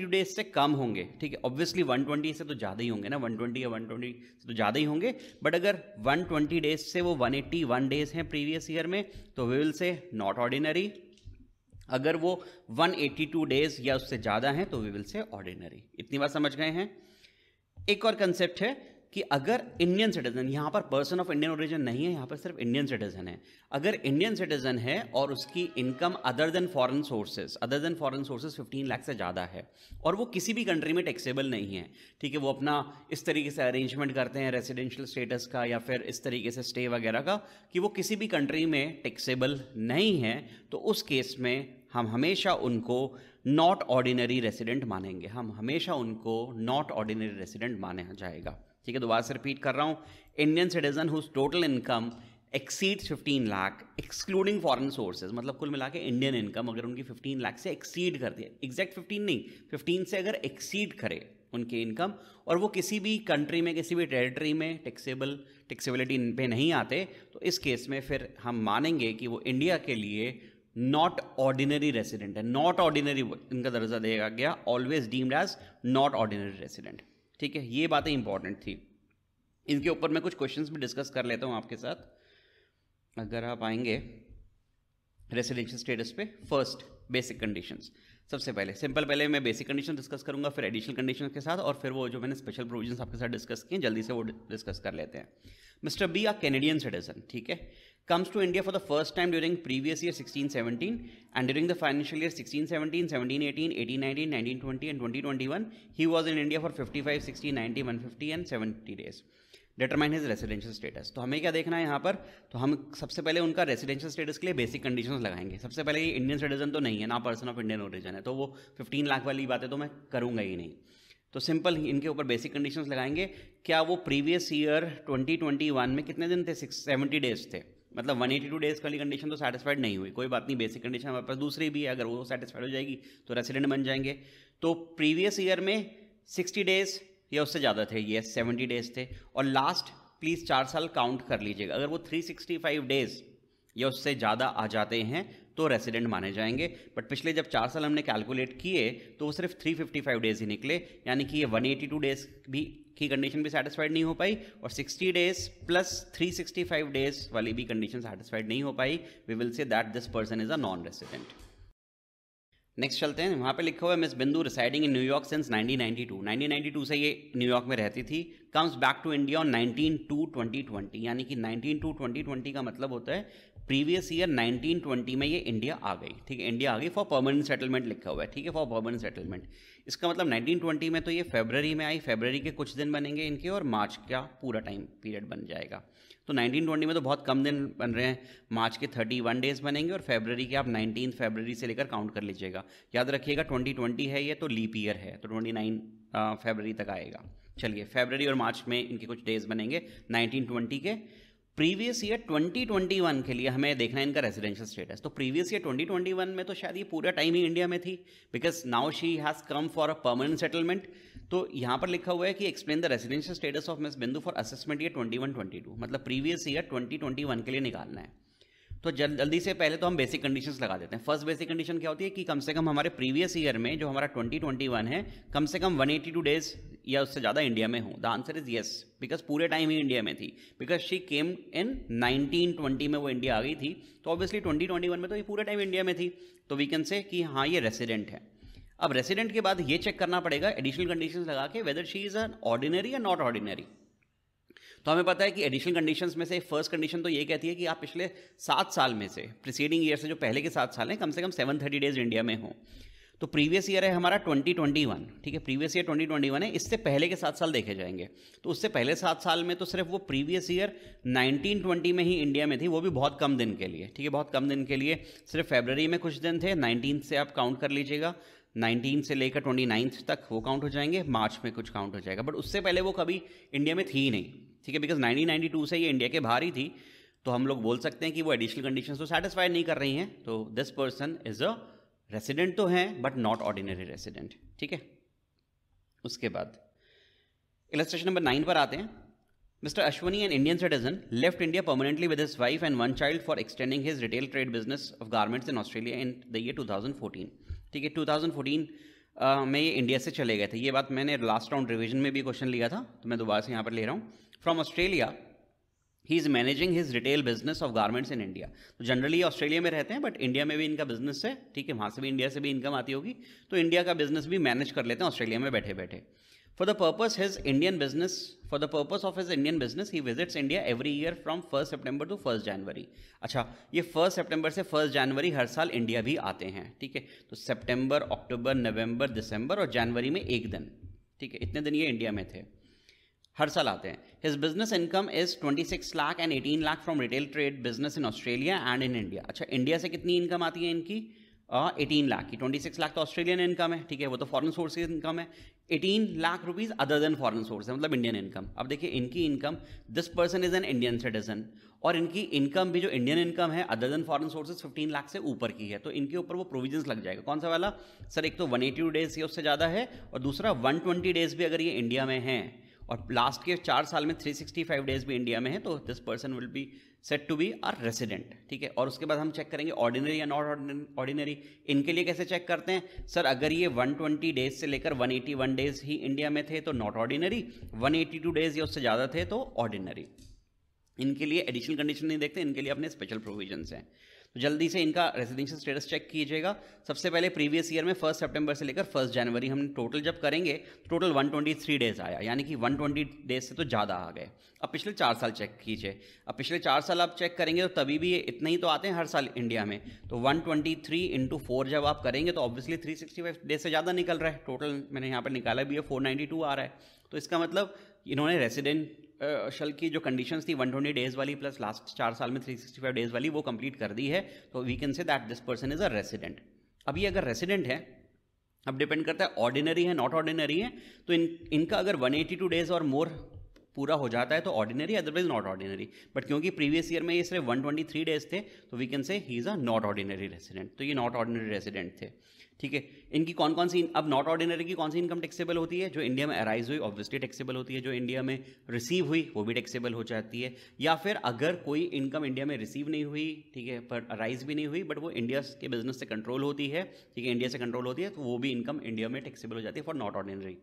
A: टू डेज से कम होंगे ठीक है ऑब्वियसली ट्वेंटी से तो ज़्यादा ही होंगे ना ट्वेंटी या वन से तो ज़्यादा ही होंगे बट अगर ट्वेंटी डेज से वो वन डेज हैं प्रीवियस ईयर में तो we will say not ordinary अगर वो 182 डेज या उससे ज़्यादा हैं तो वी विल से ऑर्डिनरी इतनी बात समझ गए हैं एक और कंसेप्ट है कि अगर इंडियन सिटीज़न यहाँ पर पर्सन ऑफ इंडियन ओरिजिन नहीं है यहाँ पर सिर्फ इंडियन सिटीज़न है अगर इंडियन सिटीज़न है और उसकी income other than foreign sources other than foreign sources 15 lakh से ज़्यादा है और वो किसी भी कंट्री में टैक्सेबल नहीं है ठीक है वो अपना इस तरीके से अरेंजमेंट करते हैं रेजिडेंशियल स्टेटस का या फिर इस तरीके से स्टे वगैरह का कि वो किसी भी कंट्री में टैक्सेबल नहीं है तो उस केस में हम हमेशा उनको नॉट ऑर्डिनरी रेसिडेंट मानेंगे हम हमेशा उनको नॉट ऑर्डिनरी रेसिडेंट माना जाएगा ठीक है दोबारा से रिपीट कर रहा हूँ Indian citizen whose total income exceed 15 lakh excluding foreign sources मतलब कुल मिला के इंडियन इनकम अगर उनकी 15 लाख से एक्सीड कर दिया एग्जैक्ट फिफ्टीन नहीं फिफ्टीन से अगर एक्सीड करे उनकी इनकम और वो किसी भी कंट्री में किसी भी टेरिटरी में टैक्सेबल टैक्सेबिलिटी पे नहीं आते तो इस केस में फिर हम मानेंगे कि वो इंडिया के लिए नॉट ऑर्डिनरी रेसिडेंट है नॉट ऑर्डिनरी इनका दर्जा देगा गया always deemed as not ordinary resident ठीक है ये बातें इंपॉर्टेंट थी इनके ऊपर मैं कुछ क्वेश्चंस भी डिस्कस कर लेता हूँ आपके साथ अगर आप आएंगे रेसिडेंशियल स्टेटस पे फर्स्ट बेसिक कंडीशंस सबसे पहले सिंपल पहले मैं बेसिक कंडीशन डिस्कस करूंगा फिर एडिशनल कंडीशन के साथ और फिर वो जो मैंने स्पेशल प्रोविजन आपके साथ डिस्कस किए जल्दी से वो डिस्कस कर लेते हैं mister B a Canadian citizen ठीक है comes to India for the first time during previous year sixteen seventeen and during the financial year sixteen seventeen seventeen eighteen eighteen nineteen nineteen twenty and twenty twenty one he was in India for fifty five sixty ninety one fifty and seventy days determine his residential status तो हमें क्या देखना है यहाँ पर तो हम सबसे पहले उनका रेसिडेंशियल स्टेटस के लिए बेसिक कंडीशन लगाएंगे सबसे पहले ये इंडियन सिटीजन तो नहीं है ना पर्सन ऑफ इंडियन ओरिजन है तो वो फिफ्टीन लाख वाली बातें तो मैं करूँगा ही नहीं तो सिंपल इनके ऊपर बेसिक कंडीशंस लगाएंगे क्या वो प्रीवियस ईयर 2021 में कितने दिन थे सिक्स सेवेंटी डेज थे मतलब 182 डेज वाली कंडीशन तो सेटिस्फाइड नहीं हुई कोई बात नहीं बेसिक कंडीशन हमारे पास दूसरी भी है अगर वो सेटिस्फाइड हो जाएगी तो रेसिडेंट बन जाएंगे तो प्रीवियस ईयर में 60 डेज या उससे ज़्यादा थे ये सेवेंटी डेज थे और लास्ट प्लीज़ चार साल काउंट कर लीजिएगा अगर वो थ्री सिक्सटी फाइव डेज़ या उससे ज़्यादा आ जाते हैं तो रेसिडेंट माने जाएंगे बट पिछले जब चार साल हमने कैलकुलेट किए तो वो सिर्फ थ्री फिफ्टी फाइव डेज ही निकले यानी कि ये वन एटी टू डेज भी की कंडीशन भी सेटिस्फाइड नहीं हो पाई और sixty days plus three sixty five days वाली भी कंडीशन सेटिस्फाइड नहीं हो पाई we will say that this person is a non resident next चलते हैं वहाँ पे लिखा हुआ है मिस बिंदु रिसाइडिंग इन न्यूयॉर्क सिंस 1992 1992 से ये न्यूयॉर्क में रहती थी comes back to India on 19 two 2020 यानी कि 19 टू 2020 का मतलब होता है प्रीवियस ईयर 1920 में ये इंडिया आ गई ठीक है इंडिया आ गई फॉर परमानेंट सेटलमेंट लिखा हुआ है ठीक है फॉर परमानेंट सेटलमेंट इसका मतलब नाइनटीन में तो ये फेबररी में आई फेबररी के कुछ दिन बनेंगे इनके और मार्च का पूरा टाइम पीरियड बन जाएगा तो 1920 में तो बहुत कम दिन बन रहे हैं मार्च के 31 डेज बनेंगे और फेबररी के आप 19 फेबररी से लेकर काउंट कर लीजिएगा याद रखिएगा 2020 है ये तो लीप ईयर है तो 29 फेबररी तक आएगा चलिए फेबररी और मार्च में इनके कुछ डेज बनेंगे 1920 के प्रीवियस ईयर 2021 के लिए हमें देखना है इनका रेजिडेंशियल स्टेटस तो प्रीवियस ईयर 2021 में तो शायद ये पूरा टाइम ही इंडिया में थी because now she has come for a permanent settlement तो यहाँ पर लिखा हुआ है कि explain the residential status of miss Bindu for assessment one 21 22 मतलब प्रीवियस ईयर 2021 के लिए निकालना है तो जल्द जल्दी से पहले तो हम बेसिक कंडीशंस लगा देते हैं फर्स्ट बेसिक कंडीशन क्या होती है कि कम से कम हमारे प्रीवियस ईयर में जो हमारा 2021 है कम से कम 182 डेज या उससे ज़्यादा इंडिया में हो the answer is yes because पूरे टाइम ही इंडिया में थी बिकॉज शी केम इन 1920 में वो इंडिया आ गई थी तो ऑब्वियसली 2021 में तो ये पूरे टाइम इंडिया में थी तो वी कैन से कि हाँ ये रेसिडेंट है अब रेसिडेंट के बाद ये चेक करना पड़ेगा एडिशनल कंडीशंस लगा के whether she is an ordinary या नॉट ऑर्डिनरी तो हमें पता है कि एडिशनल कंडीशंस में से फर्स्ट कंडीशन तो ये कहती है कि आप पिछले सात साल में से प्रिसीडिंग ईयर से जो पहले के सात साल हैं कम से कम सेवन थर्टी डेज इंडिया में हो तो प्रीवियस ईयर है हमारा 2021 ठीक है प्रीवियस ईयर 2021 है इससे पहले के सात साल देखे जाएंगे तो उससे पहले सात साल में तो सिर्फ वो प्रीवियस ईयर 1920 में ही इंडिया में थी वो भी बहुत कम दिन के लिए ठीक है बहुत कम दिन के लिए सिर्फ फेबररी में कुछ दिन थे 19 से आप काउंट कर लीजिएगा नाइनटीन से लेकर ट्वेंटी नाइन्थ तक वो काउंट हो जाएंगे मार्च में कुछ काउंट हो जाएगा बट उससे पहले वो कभी इंडिया में थी ही नहीं ठीक है बिकॉज नाइनटीन टू से ये इंडिया के बाहर ही थी तो हम लोग बोल सकते हैं कि वो एडिशनल कंडीशन तो सेटिस्फाई नहीं कर रही हैं तो this person is a resident तो हैं बट नॉट ऑर्डिनरी रेसिडेंट ठीक है उसके बाद इलेक्ट्रेशन नंबर नाइन पर आते हैं mister Ashwani an Indian citizen left India permanently with his wife and one child for extending his retail trade business of garments in Australia in the year fourteen ठीक है 2014 uh, में ये इंडिया से चले गए थे ये बात मैंने लास्ट राउंड रिवीजन में भी क्वेश्चन लिया था तो मैं दोबारा से यहाँ पर ले रहा हूँ from Australia he is managing his retail business of garments in India तो जनरली ऑस्ट्रेलिया में रहते हैं बट इंडिया में भी इनका बिजनेस है ठीक है वहाँ से भी इंडिया से भी इनकम आती होगी तो इंडिया का बिजनेस भी मैनेज कर लेते हैं ऑस्ट्रेलिया में बैठे बैठे For the purpose his Indian business, for the purpose of his Indian business, he visits India every year from 1st September to 1st January. अच्छा ये 1st September से 1st January हर साल इंडिया भी आते हैं ठीक है तो September, October, November, December और January में एक दिन ठीक है इतने दिन ये इंडिया में थे हर साल आते हैं his business income is 26 lakh and 18 lakh from retail trade business in Australia and in India अच्छा इंडिया से कितनी इनकम आती है इनकी एटीन लाख की ट्वेंटी सिक्स लाख तो ऑस्ट्रेलियन इनकम है ठीक है वो तो फॉरेन सोर्स की इनकम है eighteen lakh rupees other than foreign source है मतलब इंडियन इनकम अब देखिए इनकी income this person is an Indian citizen और इनकी इनकम भी जो इंडियन इनकम है other than foreign sources fifteen lakh से ऊपर की है तो इनके ऊपर वो प्रोविजन लग जाएगा कौन सा वाला सर एक तो वन एटी टू डेज ये उससे ज़्यादा है और दूसरा वन ट्वेंटी डेज भी अगर ये इंडिया में है और लास्ट के चार साल में थ्री सिक्सटी फाइव डेज भी इंडिया में है तो this person will be set to be are resident ठीक है और उसके बाद हम चेक करेंगे ऑर्डिनरी या नॉट ऑर्डिनरी इनके लिए कैसे चेक करते हैं सर अगर ये 120 डेज से लेकर 181 डेज ही इंडिया में थे तो नॉट ऑर्डिनरी 182 डेज या उससे ज़्यादा थे तो ऑर्डिनरी इनके लिए एडिशनल कंडीशन नहीं देखते इनके लिए अपने स्पेशल प्रोविजंस हैं तो जल्दी से इनका रेजिडेंशियल स्टेटस चेक कीजिएगा सबसे पहले प्रीवियस ईयर में फर्स्ट सेप्टेंबर से लेकर फर्स्ट जनवरी हम टोटल जब करेंगे तो टोटल 123 डेज आया यानी कि 120 डेज से तो ज़्यादा आ गए अब पिछले चार साल चेक कीजिए अब पिछले चार साल आप चेक करेंगे तो तभी भी इतने ही तो आते हैं हर साल इंडिया में तो 123 ट्वेंटी जब आप करेंगे तो ऑब्वियसली 365 डेज से ज़्यादा निकल रहा है टोटल मैंने यहाँ पर निकाला भी है 492 आ रहा है तो इसका मतलब इन्होंने रेसिडेंट शल की जो कंडीशन थी 120 डेज वाली प्लस लास्ट चार साल में 365 डेज वाली वो कंप्लीट कर दी है तो we can say that this person is a resident अब ये अगर रेसिडेंट है अब डिपेंड करता है ऑर्डिनरी है नॉट ऑर्डिनरी है तो इन इनका अगर 182 डेज और मोर पूरा हो जाता है तो ordinary otherwise not ordinary but क्योंकि प्रीवियस ईयर में ये सिर्फ 123 डेज थे तो we can say he is a not ordinary resident तो ये नॉट ऑर्डिनरी रेसिडेंट थे ठीक है इनकी कौन कौन सी अब नॉट ऑर्डिनरी की कौन सी इनकम टैक्सेबल होती है जो इंडिया में अराइज हुई ऑब्वियसली टैक्सेबल होती है जो इंडिया में रिसीव हुई वो भी टैक्सेबल हो जाती है या फिर अगर कोई इनकम इंडिया में रिसीव नहीं हुई ठीक है पर अराइज भी नहीं हुई बट वो इंडिया के बिजनेस से कंट्रोल होती है ठीक है इंडिया से कंट्रोल होती है तो वो भी इनकम इंडिया में टैक्सेबल हो जाती है फॉर नॉट ऑर्डिनरी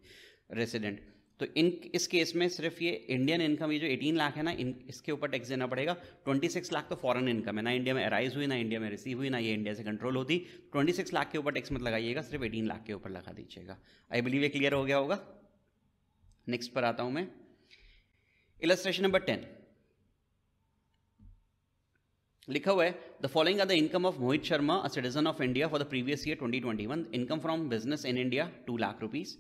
A: रेसिडेंट तो इन इस केस में सिर्फ ये इंडियन इनकम ये जो 18 लाख है ना इन इसके ऊपर टैक्स देना पड़ेगा 26 लाख तो फॉरेन इनकम है ना इंडिया में अराइज हुई ना इंडिया में रिसीव हुई ना ये इंडिया से कंट्रोल होती 26 लाख के ऊपर टैक्स मत लगाइएगा सिर्फ 18 लाख के ऊपर लगा दीजिएगा आई बिलीव ये क्लियर हो गया होगा नेक्स्ट पर आता हूं मैं इलस्ट्रेशन नंबर टेन लिखा हुआ है the following are the income of Mohit Sharma a citizen of India for the previous year 2021 income from business in India two lakh rupees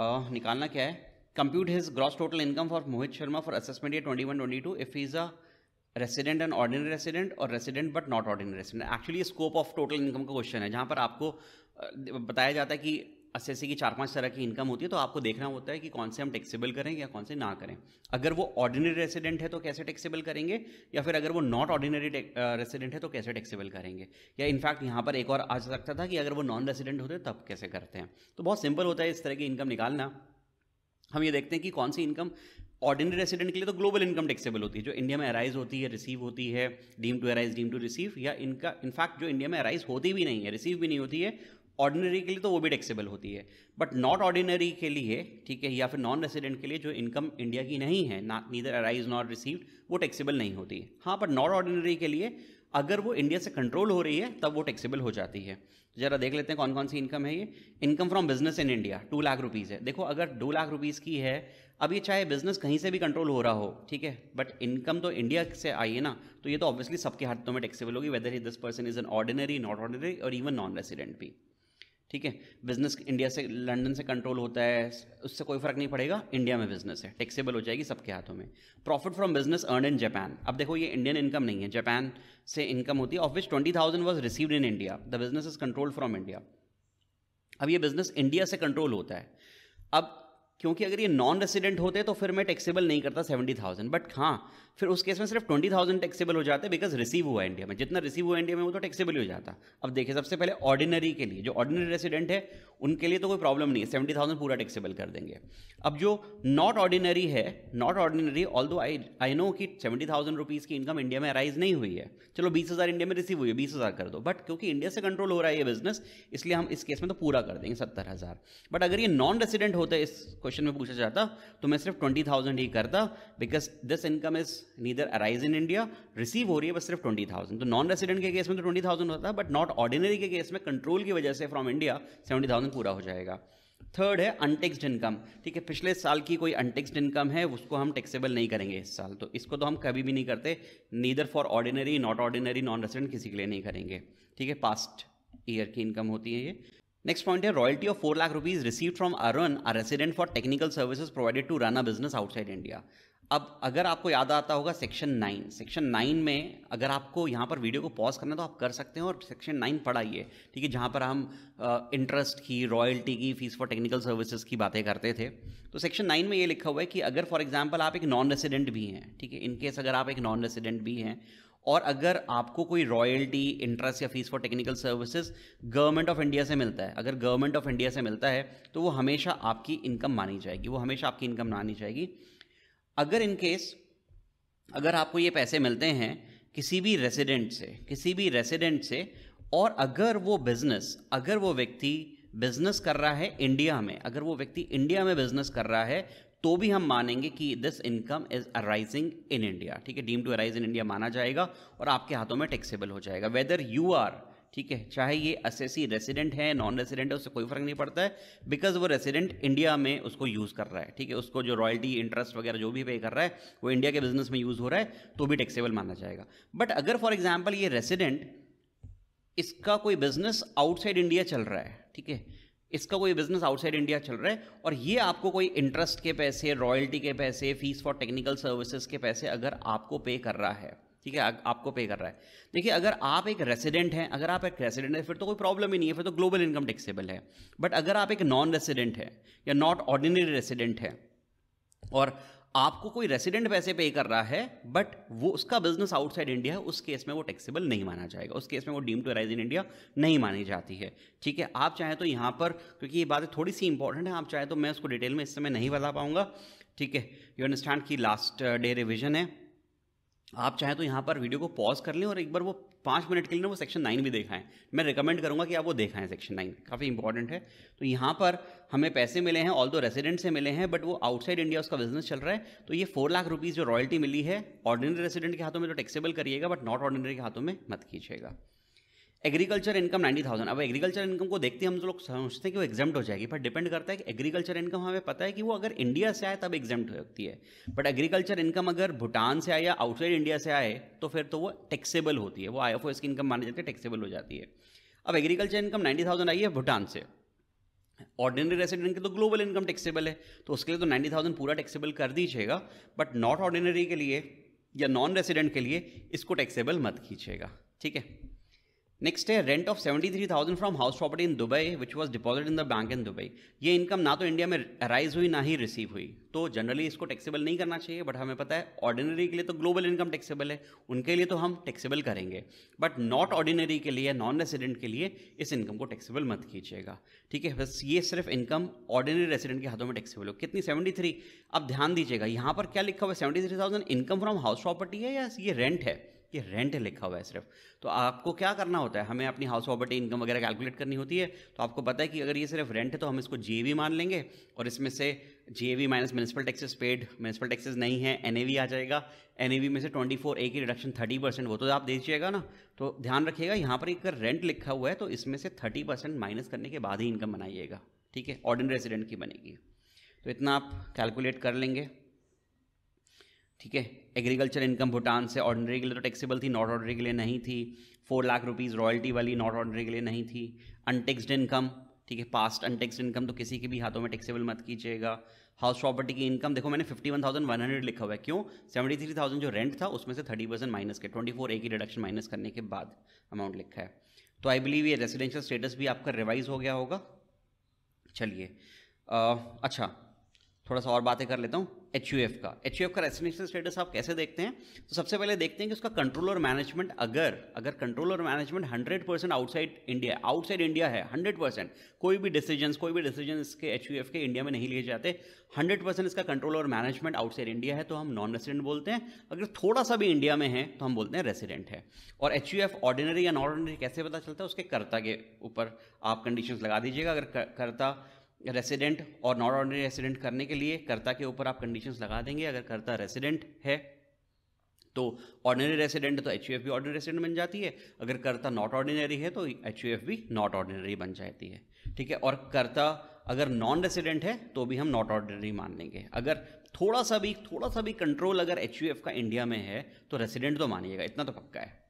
A: निकालना क्या है compute his gross total income for Mohit Sharma for assessment year twenty one twenty two if is a resident and ordinary resident और resident but not ordinary resident actually scope of total income का question है जहाँ पर आपको बताया जाता है कि अस्सी की चार पांच तरह की इनकम होती है तो आपको देखना होता है कि कौन से हम टैक्सेबल करें या कौन से ना करें अगर वो ऑर्डिनरी रेसिडेंट है तो कैसे टैक्सेबल करेंगे या फिर अगर वो नॉट ऑर्डिनरी रेसिडेंट है तो कैसे टैक्सेबल करेंगे या इनफैक्ट यहाँ पर एक और आ सकता था कि अगर वो नॉन रेसिडेंट होते तब कैसे करते हैं तो बहुत सिंपल होता है इस तरह की इनकम निकालना हम ये देखते हैं कि कौन सी इनकम ऑर्डिनरी रेसिडेंट के लिए तो ग्लोबल इनकम टैक्सेबल होती है जो इंडिया में अराइज होती है रिसीव होती है deem to arise deem to receive या इनका इनफैक्ट जो इंडिया में अराइज होती भी नहीं है रिसीव भी नहीं होती है ऑर्डिनरी के लिए तो वो भी टैक्सेबल होती है बट नॉट ऑर्डिनरी के लिए ठीक है या फिर नॉन रेसिडेंट के लिए जो इनकम इंडिया की नहीं है ना नीदर अराइज नॉट रिसीव्ड वो टैक्सेबल नहीं होती है हाँ पर नॉट ऑर्डिनरी के लिए अगर वो इंडिया से कंट्रोल हो रही है तब वो टैक्सेबल हो जाती है जरा देख लेते हैं कौन कौन सी इनकम है ये income from business in India two lakh rupees है देखो अगर दो लाख रुपीज़ की है अब ये चाहे बिजनेस कहीं से भी कंट्रोल हो रहा हो ठीक है बट इनकम तो इंडिया से आई है ना तो ये तो ऑब्वियसली सबके हाथों में टैक्सेबल होगी whether he this person is an ordinary not ordinary और इवन नॉन रेसिडेंट भी ठीक है बिजनेस इंडिया से लंदन से कंट्रोल होता है उससे कोई फर्क नहीं पड़ेगा इंडिया में बिजनेस है टैक्सेबल हो जाएगी सबके हाथों में profit from business earn in Japan अब देखो ये इंडियन इनकम नहीं है जापान से इनकम होती है of which twenty thousand was received in India the business is control from India अब ये बिजनेस इंडिया से कंट्रोल होता है अब क्योंकि अगर ये नॉन रेसिडेंट होते तो फिर मैं टैक्सेबल नहीं करता सेवेंटी थाउजेंड बट हाँ फिर उस केस में सिर्फ ट्वेंटी थाउजेंड टैक्सेबल हो जाते बिकॉज रिसीव हुआ इंडिया में जितना रिसीव हुआ इंडिया में वो तो टैक्सेबल हो जाता अब देखिए सबसे पहले ऑर्डिनरी के लिए जो ऑर्डिनरी रेसिडेंट है उनके लिए तो कोई प्रॉब्लम नहीं है सेवेंटी थाउजेंड पूरा टैक्सेबल कर देंगे अब जो नॉट ऑर्डिनरी है not ordinary although I I know कि सेवेंटी थाउजेंड रुपीज़ की इनकम इंडिया में अराइज नहीं हुई है चलो बीस हज़ार इंडिया में रिसीव हुई है बीस हज़ार कर दो बट क्योंकि इंडिया से कंट्रोल हो रहा है ये बिजनेस इसलिए हम इस केस में तो पूरा कर देंगे सत्तर हज़ार बट अगर ये नॉन रेसिडेंट होता इस क्वेश्चन में पूछा जाता तो मैं सिर्फ ट्वेंटी थाउजेंड ही करता because this income is neither arise in India receive हो रही है बस सिर्फ ट्वेंटी थाउजेंड तो नॉन रेसिडेंट के केस में तो ट्वेंटी थाउजेंड होता है बट नॉट ऑर्डिनरी के केस में कंट्रोल की वजह से फ्रॉम इंडिया सेवेंटी थाउजेंड पूरा हो जाएगा थर्ड है अनटेक्सड इनकम ठीक है पिछले साल की कोई अनटेक्सड इनकम है उसको हम टैक्सेबल नहीं करेंगे इस साल तो इसको तो हम कभी भी नहीं करते neither for ordinary not ordinary non resident किसी के लिए नहीं करेंगे ठीक है पास्ट ईयर की इनकम होती है ये नेक्स्ट पॉइंट है royalty of four lakh rupees receive from an are resident for technical services provided to run a business outside India अब अगर आपको याद आता होगा सेक्शन नाइन सेक्शन नाइन में अगर आपको यहाँ पर वीडियो को पॉज करना तो आप कर सकते हैं और सेक्शन नाइन पढ़ाइए ठीक है जहाँ पर हम इंटरेस्ट की रॉयल्टी की फीस फॉर टेक्निकल सर्विसेज की बातें करते थे तो सेक्शन नाइन में ये लिखा हुआ है कि अगर फॉर एग्जाम्पल आप एक नॉन रेसिडेंट भी हैं ठीक है इनकेस अगर आप एक नॉन रेसिडेंट भी हैं और अगर आपको कोई रॉयल्टी इंटरेस्ट या fees for technical services government of India से मिलता है अगर गवर्नमेंट ऑफ इंडिया से मिलता है तो वो हमेशा आपकी इनकम मानी जाएगी वो हमेशा आपकी इनकम मानी जाएगी अगर इन केस अगर आपको ये पैसे मिलते हैं किसी भी रेसिडेंट से किसी भी रेसिडेंट से और अगर वो बिजनेस अगर वो व्यक्ति बिजनेस कर रहा है इंडिया में अगर वो व्यक्ति इंडिया में बिजनेस कर रहा है तो भी हम मानेंगे कि this income is arising in India ठीक है deem to arise in India माना जाएगा और आपके हाथों में टैक्सेबल हो जाएगा वेदर यू आर ठीक है चाहे ये एस रेसिडेंट है नॉन रेसिडेंट है उससे कोई फर्क नहीं पड़ता है बिकॉज वो रेसिडेंट इंडिया में उसको यूज़ कर रहा है ठीक है उसको जो रॉयल्टी इंटरेस्ट वगैरह जो भी पे कर रहा है वो इंडिया के बिजनेस में यूज़ हो रहा है तो भी टैक्सेबल माना जाएगा बट अगर फॉर एग्जाम्पल ये रेसिडेंट इसका कोई बिजनेस आउटसाइड इंडिया चल रहा है ठीक है इसका कोई बिजनेस आउटसाइड इंडिया चल रहा है और ये आपको कोई इंटरेस्ट के पैसे रॉयल्टी के पैसे फीस फॉर टेक्निकल सर्विसेज के पैसे अगर आपको पे कर रहा है ठीक है आपको पे कर रहा है देखिए अगर आप एक रेसिडेंट हैं अगर आप एक रेसिडेंट हैं फिर तो कोई प्रॉब्लम ही नहीं है फिर तो ग्लोबल इनकम टैक्सेबल है बट अगर आप एक नॉन रेसिडेंट है या नॉट ऑर्डिनरी रेसिडेंट है और आपको कोई रेसिडेंट पैसे पे कर रहा है बट वो उसका बिजनेस आउटसाइड इंडिया है उस केस में वो टैक्सेबल नहीं माना जाएगा उस केस में वो deem to arise in India नहीं मानी जाती है ठीक है आप चाहें तो यहाँ पर क्योंकि ये बातें थोड़ी सी इंपॉर्टेंट है आप चाहें तो मैं उसको डिटेल में इस समय नहीं बता पाऊंगा ठीक है यू अंडरस्टैंड की लास्ट डे रिविजन है आप चाहें तो यहाँ पर वीडियो को पॉज कर लें और एक बार वो पाँच मिनट के लिए ना वो सेक्शन नाइन भी देखाएं मैं रिकमेंड करूँगा कि आप वो देखाएं सेक्शन नाइन काफ़ी इंपॉर्टेंट है तो यहाँ पर हमें पैसे मिले हैं ऑल दो रेसिडेंट से मिले हैं बट वो आउटसाइड इंडिया उसका बिजनेस चल रहा है तो ये फोर लाख रुपीज़ जो रॉयल्टी मिली है ऑर्डिनरी रेसिडेंट के हाथों में तो टैक्सेबल करिएगा बट नॉट ऑर्डिनरी के हाथों में मत कीजिएगा एग्रीकल्चर इनकम नाइन्टी थाउजेंड अब एग्रीकल्चर इनकम को देखते हम तो लोग समझते हैं कि वो एग्जाम्ट हो जाएगी पर डिपेंड करता है कि एग्रीकल्चर इनकम हमें पता है कि वो अगर इंडिया से आए तब एग्जाम्ट हो सकती है बट एग्रीकल्चर इनकम अगर भूटान से आए या आउटसाइड इंडिया से आए तो फिर तो वो टैक्सेबल होती है वो आई एफ ओ इनकम मानी जाती है टैक्सेबल हो जाती है अब एग्रीकल्चर इनकम नाइन्टी थाउजेंड आई है भूटान से ऑर्डिनरी रेसिडेंट के तो ग्लोबल इनकम टैक्सेबल है तो उसके लिए तो नाइन्टी थाउजेंड पूरा टैक्सेबल कर दीजिएगा बट नॉट ऑर्डिनरी के लिए या नॉन रेसिडेंट के लिए इसको टैक्सेबल मत कीजिएगा ठीक है नेक्स्ट है rent of seventy three thousand from house property in Dubai which was deposit in the bank in Dubai ये इनकम ना तो इंडिया में अराइज हुई ना ही रिसीव हुई तो जनरली इसको टैक्सेबल नहीं करना चाहिए बट हमें पता है ऑर्डिनरी के लिए तो ग्लोबल इनकम टैक्सेबल है उनके लिए तो हम टैक्सेबल करेंगे बट नॉट ऑर्डिनरी के लिए नॉन रेसिडेंट के लिए इस इनकम को टैक्सेबल मत कीजिएगा ठीक है बस ये सिर्फ इनकम ऑर्डिनरी रेसिडेंट के हाथों में टैक्सेबल हो कितनी सेवेंटी थ्री अब ध्यान दीजिएगा यहाँ पर क्या लिखा हुआ है seventy three thousand income from house property है या ये रेंट है कि रेंट लिखा हुआ है सिर्फ तो आपको क्या करना होता है हमें अपनी हाउस प्रॉपर्टी इनकम वगैरह कैलकुलेट करनी होती है तो आपको पता है कि अगर ये सिर्फ रेंट है तो हम इसको जी मान लेंगे और इसमें से we minus municipal taxes paid municipal taxes नहीं है एन आ जाएगा एन में से ट्वेंटी फोर ए की रिडक्शन थर्टी परसेंट वो तो आप दीजिएगा ना तो ध्यान रखिएगा यहाँ पर एक रेंट लिखा हुआ है तो इसमें से थर्टी परसेंट माइनस करने के बाद ही इनकम बनाइएगा ठीक है ऑर्डन रेजिडेंट की बनेगी तो इतना आप कैलकुलेट कर लेंगे ठीक है एग्रीकल्चर इनकम भूटान से ऑर्डनरी के लिए तो टैक्सेबल थी नॉट ऑर्डनरी के लिए नहीं थी फोर लाख रुपीज़ रॉयल्टी वाली नॉट ऑर्डनरी के लिए नहीं थी अनटेक्सड इनकम ठीक है पास्ट अनटेक्सड इनकम तो किसी के भी हाथों में टैक्सेबल मत कीजिएगा हाउस प्रॉपर्टी की इनकम देखो मैंने fifty one thousand one hundred लिखा हुआ है क्यों सेवेंटी थ्री थाउजेंड जो रेंट था उसमें से थर्टी परसेंट माइनस के ट्वेंटी फोर ए की डिडक्शन माइनस करने के बाद अमाउंट लिखा है तो आई बिलीव ये रेसिडेंशियल स्टेटस भी आपका रिवाइज हो गया होगा चलिए अच्छा थोड़ा सा और बातें कर लेता हूँ एच यू एफ का एच यू एफ का रेसिग्नेशन स्टेटस आप कैसे देखते हैं तो सबसे पहले देखते हैं कि उसका कंट्रोल और मैनेजमेंट अगर अगर कंट्रोल और management hundred percent outside India outside India है हंड्रेड परसेंट कोई भी डिसीजन कोई भी डिसीजन इसके एच यू एफ़ के इंडिया में नहीं लिए जाते हंड्रेड परसेंट इसका कंट्रोल और मैनेजमेंट आउटसाइड इंडिया है तो हम नॉन रेसिडेंट बोलते हैं अगर थोड़ा सा भी इंडिया में है तो हम बोलते हैं रेसिडेंट है और एच यू एफ ऑर्डिनरी या नॉन ऑर्डिनरी कैसे पता चलता है उसके कर्ता के ऊपर आप कंडीशन लगा दीजिएगा अगर कर्ता रेसिडेंट और नॉन ऑर्डनरी रेसिडेंट करने के लिए कर्ता के ऊपर आप कंडीशंस लगा देंगे अगर कर्ता रेसिडेंट है तो ऑर्डिनरी रेसिडेंट तो एच भी ऑर्डिनरी रेसिडेंट बन जाती है अगर कर्ता नॉट ऑर्डिनरी है तो एच भी नॉट ऑर्डिनरी बन जाती है ठीक है और कर्ता अगर नॉन रेसिडेंट है तो भी हम नॉट ऑर्डिनरी मान लेंगे अगर थोड़ा सा भी थोड़ा सा भी कंट्रोल अगर एच का इंडिया में है तो रेसिडेंट तो मानिएगा इतना तो पक्का है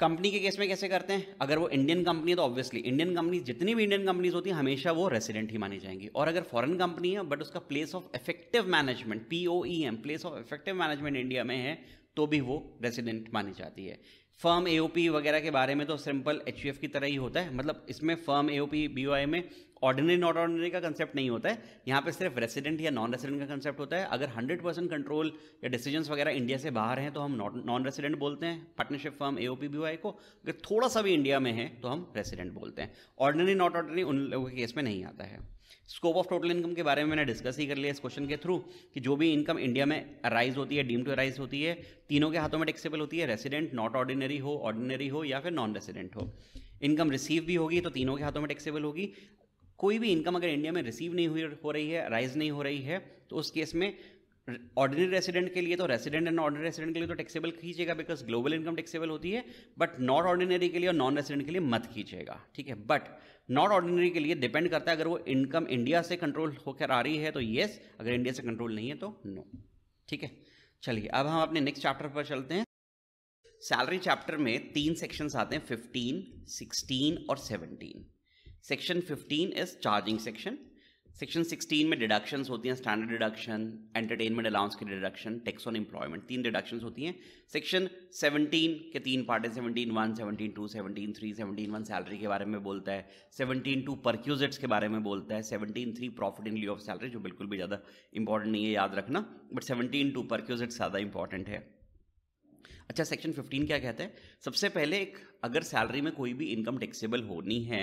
A: कंपनी के केस में कैसे करते हैं अगर वो इंडियन कंपनी है तो ऑब्वियसली इंडियन कंपनी जितनी भी इंडियन कंपनीज होती हैं हमेशा वो रेसिडेंट ही मानी जाएंगी और अगर फॉरेन कंपनी है बट उसका place of effective management P O E M place of effective management India में है तो भी वो रेसिडेंट मानी जाती है फर्म ए वगैरह के बारे में तो सिंपल एच की तरह ही होता है मतलब इसमें फर्म ए ओ में ऑर्डिनरी नॉट ऑर्डिनरी का कंसेप्ट नहीं होता है यहाँ पे सिर्फ रेसिडेंट या नॉन रेसिडेंट का कंसेप्ट होता है अगर 100 परसेंट कंट्रोल या डिसीजंस वगैरह इंडिया से बाहर हैं तो हम नॉन रेसिडेंट बोलते हैं partnership firm A O P B को अगर थोड़ा सा भी इंडिया में है तो हम रेसिडेंट बोलते हैं ऑर्डिनरी नॉट ऑर्डिनरी उन लोगों के केस में नहीं आता है स्कोप ऑफ टोटल इनकम के बारे में मैंने डिस्कस ही कर लिया इस क्वेश्चन के थ्रू कि जो भी इनकम इंडिया में अराइज होती है डीम टू अराइज होती है तीनों के हाथों में टैक्सेबल होती है रेसिडेंट नॉट ऑर्डिनरी हो ऑर्डिनरी हो या फिर नॉन रेसिडेंट हो इनकम रिसीव भी होगी तो तीनों के हाथों में टैक्सेबल होगी कोई भी इनकम अगर इंडिया में रिसीव नहीं हुई हो रही है राइज नहीं हो रही है तो उस केस में ऑर्डिनरी रेसिडेंट के लिए तो रेसिडेंट एंड ऑर्डिनरी रेसिडेंट के लिए तो टैक्सेबल खींचेगा बिकॉज ग्लोबल इनकम टैक्सेबल होती है बट नॉट ऑर्डिनरी के लिए और नॉन रेसिडेंट के लिए मत खींचेगा ठीक है बट नॉट ऑर्डिनरी के लिए डिपेंड करता है अगर वो इनकम इंडिया से कंट्रोल होकर आ रही है तो येस अगर इंडिया से कंट्रोल नहीं है तो नो ठीक है चलिए अब हम अपने नेक्स्ट चैप्टर पर चलते हैं सैलरी चैप्टर में तीन सेक्शंस आते हैं फिफ्टीन सिक्सटीन और seventeen section fifteen is charging section section 16 में डिडक्शंस होती हैं स्टैंडर्ड डिडक्शन एंटरटेनमेंट अलाउंस की डिडक्शन टैक्स ऑन एम्प्लॉयमेंट तीन डिडक्शंस होती हैं सेक्शन 17 के तीन पार्ट हैं seventeen one seventeen two seventeen three seventeen one salary के बारे में बोलता है सेवनटीन टू परक्यूजिट्स के बारे में बोलता है seventeen three profit in lieu of salary जो बिल्कुल भी ज़्यादा इंपॉर्टेंट नहीं है याद रखना बट सेवनटीन टू परक्यूजिट्स ज़्यादा इंपॉर्टेंट है अच्छा सेक्शन 15 क्या कहता है सबसे पहले एक अगर सैलरी में कोई भी इनकम टैक्सेबल होनी है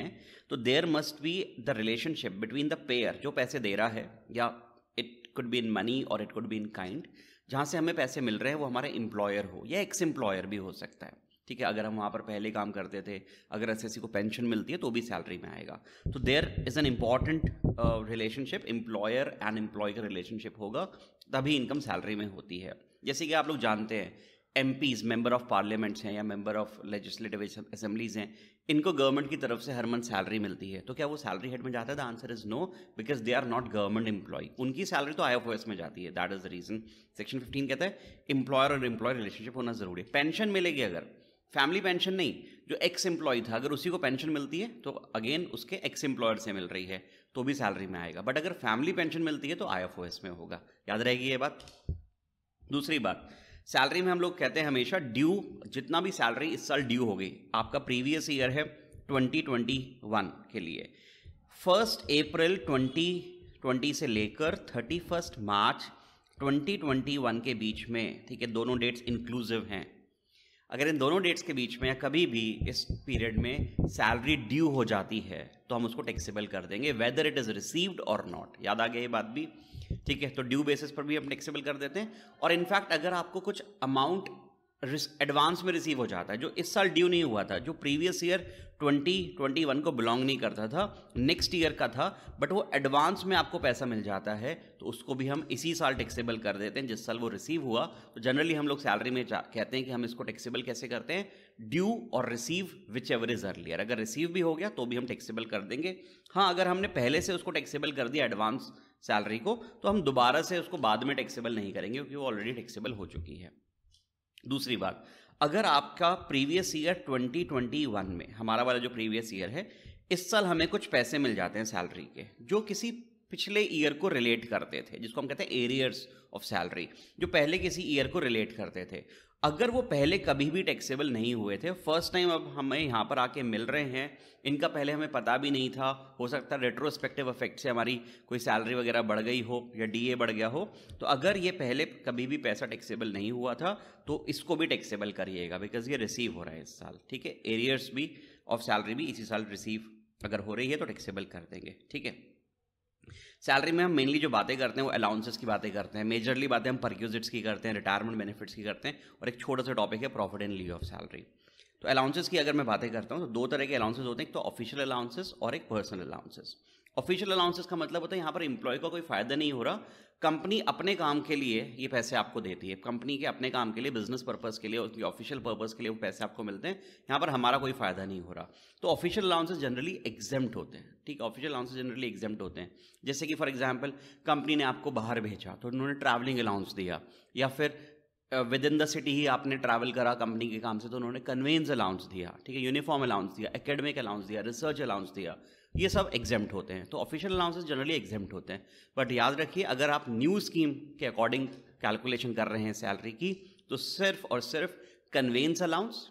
A: तो there must be the relationship between the payer जो पैसे दे रहा है या it could be in money और it could be in kind जहाँ से हमें पैसे मिल रहे हैं वो हमारे एम्प्लॉयर हो या एक्स एम्प्लॉयर भी हो सकता है ठीक है अगर हम वहाँ पर पहले काम करते थे अगर एस को पेंशन मिलती है तो भी सैलरी में आएगा तो there is an important relationship employer and employ का रिलेशनशिप होगा तभी इनकम सैलरी में होती है जैसे कि आप लोग जानते हैं M Ps member of parliaments हैं या मेम्बर ऑफ लेजिस्लेटिव असेंबलीज़ हैं इनको गवर्नमेंट की तरफ से हर मंथ सैलरी मिलती है तो क्या वो सैलरी हेड में जाता है the answer is no because they are not government employ उनकी सैलरी तो आई एफ ओ एस में जाती है that is the reason section fifteen कहता है एम्प्लॉयर और एम्प्लॉय रिलेशनशिप होना जरूरी है पेंशन मिलेगी अगर फैमिली पेंशन नहीं जो एक्स एम्प्लॉय था अगर उसी को पेंशन मिलती है तो अगेन उसके एक्स एम्प्लॉयर से मिल रही है तो भी सैलरी में आएगा बट अगर फैमिली पेंशन मिलती है तो आई एफ ओ एस में होगा याद रहेगी ये बात दूसरी बात सैलरी में हम लोग कहते हैं हमेशा ड्यू जितना भी सैलरी इस साल ड्यू हो गई आपका प्रीवियस ईयर है 2021 के लिए फर्स्ट अप्रैल 2020 से लेकर 31 मार्च 2021 के बीच में ठीक है दोनों डेट्स इंक्लूसिव हैं अगर इन दोनों डेट्स के बीच में या कभी भी इस पीरियड में सैलरी ड्यू हो जाती है तो हम उसको टैक्सेबल कर देंगे whether it is received or not याद आ गया ये बात भी ठीक है तो ड्यू बेसिस पर भी हम टैक्सेबल कर देते हैं और इनफैक्ट अगर आपको कुछ अमाउंट एडवांस में रिसीव हो जाता है जो इस साल ड्यू नहीं हुआ था जो प्रीवियस ईयर 2021 को बिलोंग नहीं करता था नेक्स्ट ईयर का था बट वो एडवांस में आपको पैसा मिल जाता है तो उसको भी हम इसी साल टैक्सेबल कर देते हैं जिस साल वो रिसीव हुआ तो जनरली हम लोग सैलरी में कहते हैं कि हम इसको टैक्सेबल कैसे करते हैं due or receive whichever is earlier अगर रिसीव भी हो गया तो भी हम टैक्सेबल कर देंगे हाँ अगर हमने पहले से उसको टैक्सेबल कर दिया एडवांस सैलरी को तो हम दोबारा से उसको बाद में टैक्सेबल नहीं करेंगे क्योंकि वो ऑलरेडी टैक्सेबल हो चुकी है दूसरी बात अगर आपका प्रीवियस ईयर 2021 में हमारा वाला जो प्रीवियस ईयर है इस साल हमें कुछ पैसे मिल जाते हैं सैलरी के जो किसी पिछले ईयर को रिलेट करते थे जिसको हम कहते हैं एरियर्स ऑफ सैलरी जो पहले किसी ईयर को रिलेट करते थे अगर वो पहले कभी भी टैक्सेबल नहीं हुए थे फर्स्ट टाइम अब हमें यहाँ पर आके मिल रहे हैं इनका पहले हमें पता भी नहीं था हो सकता रेट्रोस्पेक्टिव इफेक्ट से हमारी कोई सैलरी वगैरह बढ़ गई हो या डीए बढ़ गया हो तो अगर ये पहले कभी भी पैसा टैक्सेबल नहीं हुआ था तो इसको भी टैक्सेबल करिएगा बिकॉज ये रिसीव हो रहा है इस साल ठीक है एरियर्स भी ऑफ सैलरी भी इसी साल रिसीव अगर हो रही है तो टैक्सेबल कर देंगे ठीक है सैलरी में हम मेनली जो बातें करते हैं वो अलाउंसेस की बातें करते हैं मेजरली बातें हम परक्यूजिट्स की करते हैं रिटायरमेंट बेनिफिट्स की करते हैं और एक छोटा सा टॉपिक है profit and leave of salary तो अलाउंसेस की अगर मैं बातें करता हूँ तो दो तरह के अलाउंसेस होते हैं एक तो ऑफिशियल अलाउंसेस और एक पर्सनल अलाउंसेस ऑफिशियल अलाउंसेस का मतलब होता है यहाँ पर इंप्लॉय का कोई फायदा नहीं हो रहा कंपनी अपने काम के लिए ये पैसे आपको देती है कंपनी के अपने काम के लिए बिजनेस पर्पज़ के लिए उसकी ऑफिशियल पर्पज़ के लिए वो पैसे आपको मिलते हैं यहाँ पर हमारा कोई फ़ायदा नहीं हो रहा तो ऑफिशियल अलाउंसेज जनरली एग्जेम्प्ट होते हैं ठीक है ऑफिशियल अलाउंसेज जनरली एग्जेम्प्ट होते हैं जैसे कि फॉर एग्जाम्पल कंपनी ने आपको बाहर भेजा तो उन्होंने ट्रैवलिंग अलाउंस दिया या फिर विद इन द सिटी ही आपने ट्रैवल करा कंपनी के काम से तो उन्होंने कन्वेंस अलाउंस दिया ठीक है यूनिफॉर्म अलाउंस दिया एकेडमिक अलाउंस दिया रिसर्च अलाउंस दिया ये सब एग्जेम्ट होते हैं तो ऑफिशियल अलाउंसेज जनरली एग्जाम्प्ट होते हैं बट याद रखिए अगर आप न्यू स्कीम के अकॉर्डिंग कैलकुलेशन कर रहे हैं सैलरी की तो सिर्फ और सिर्फ कन्वेंस अलाउंस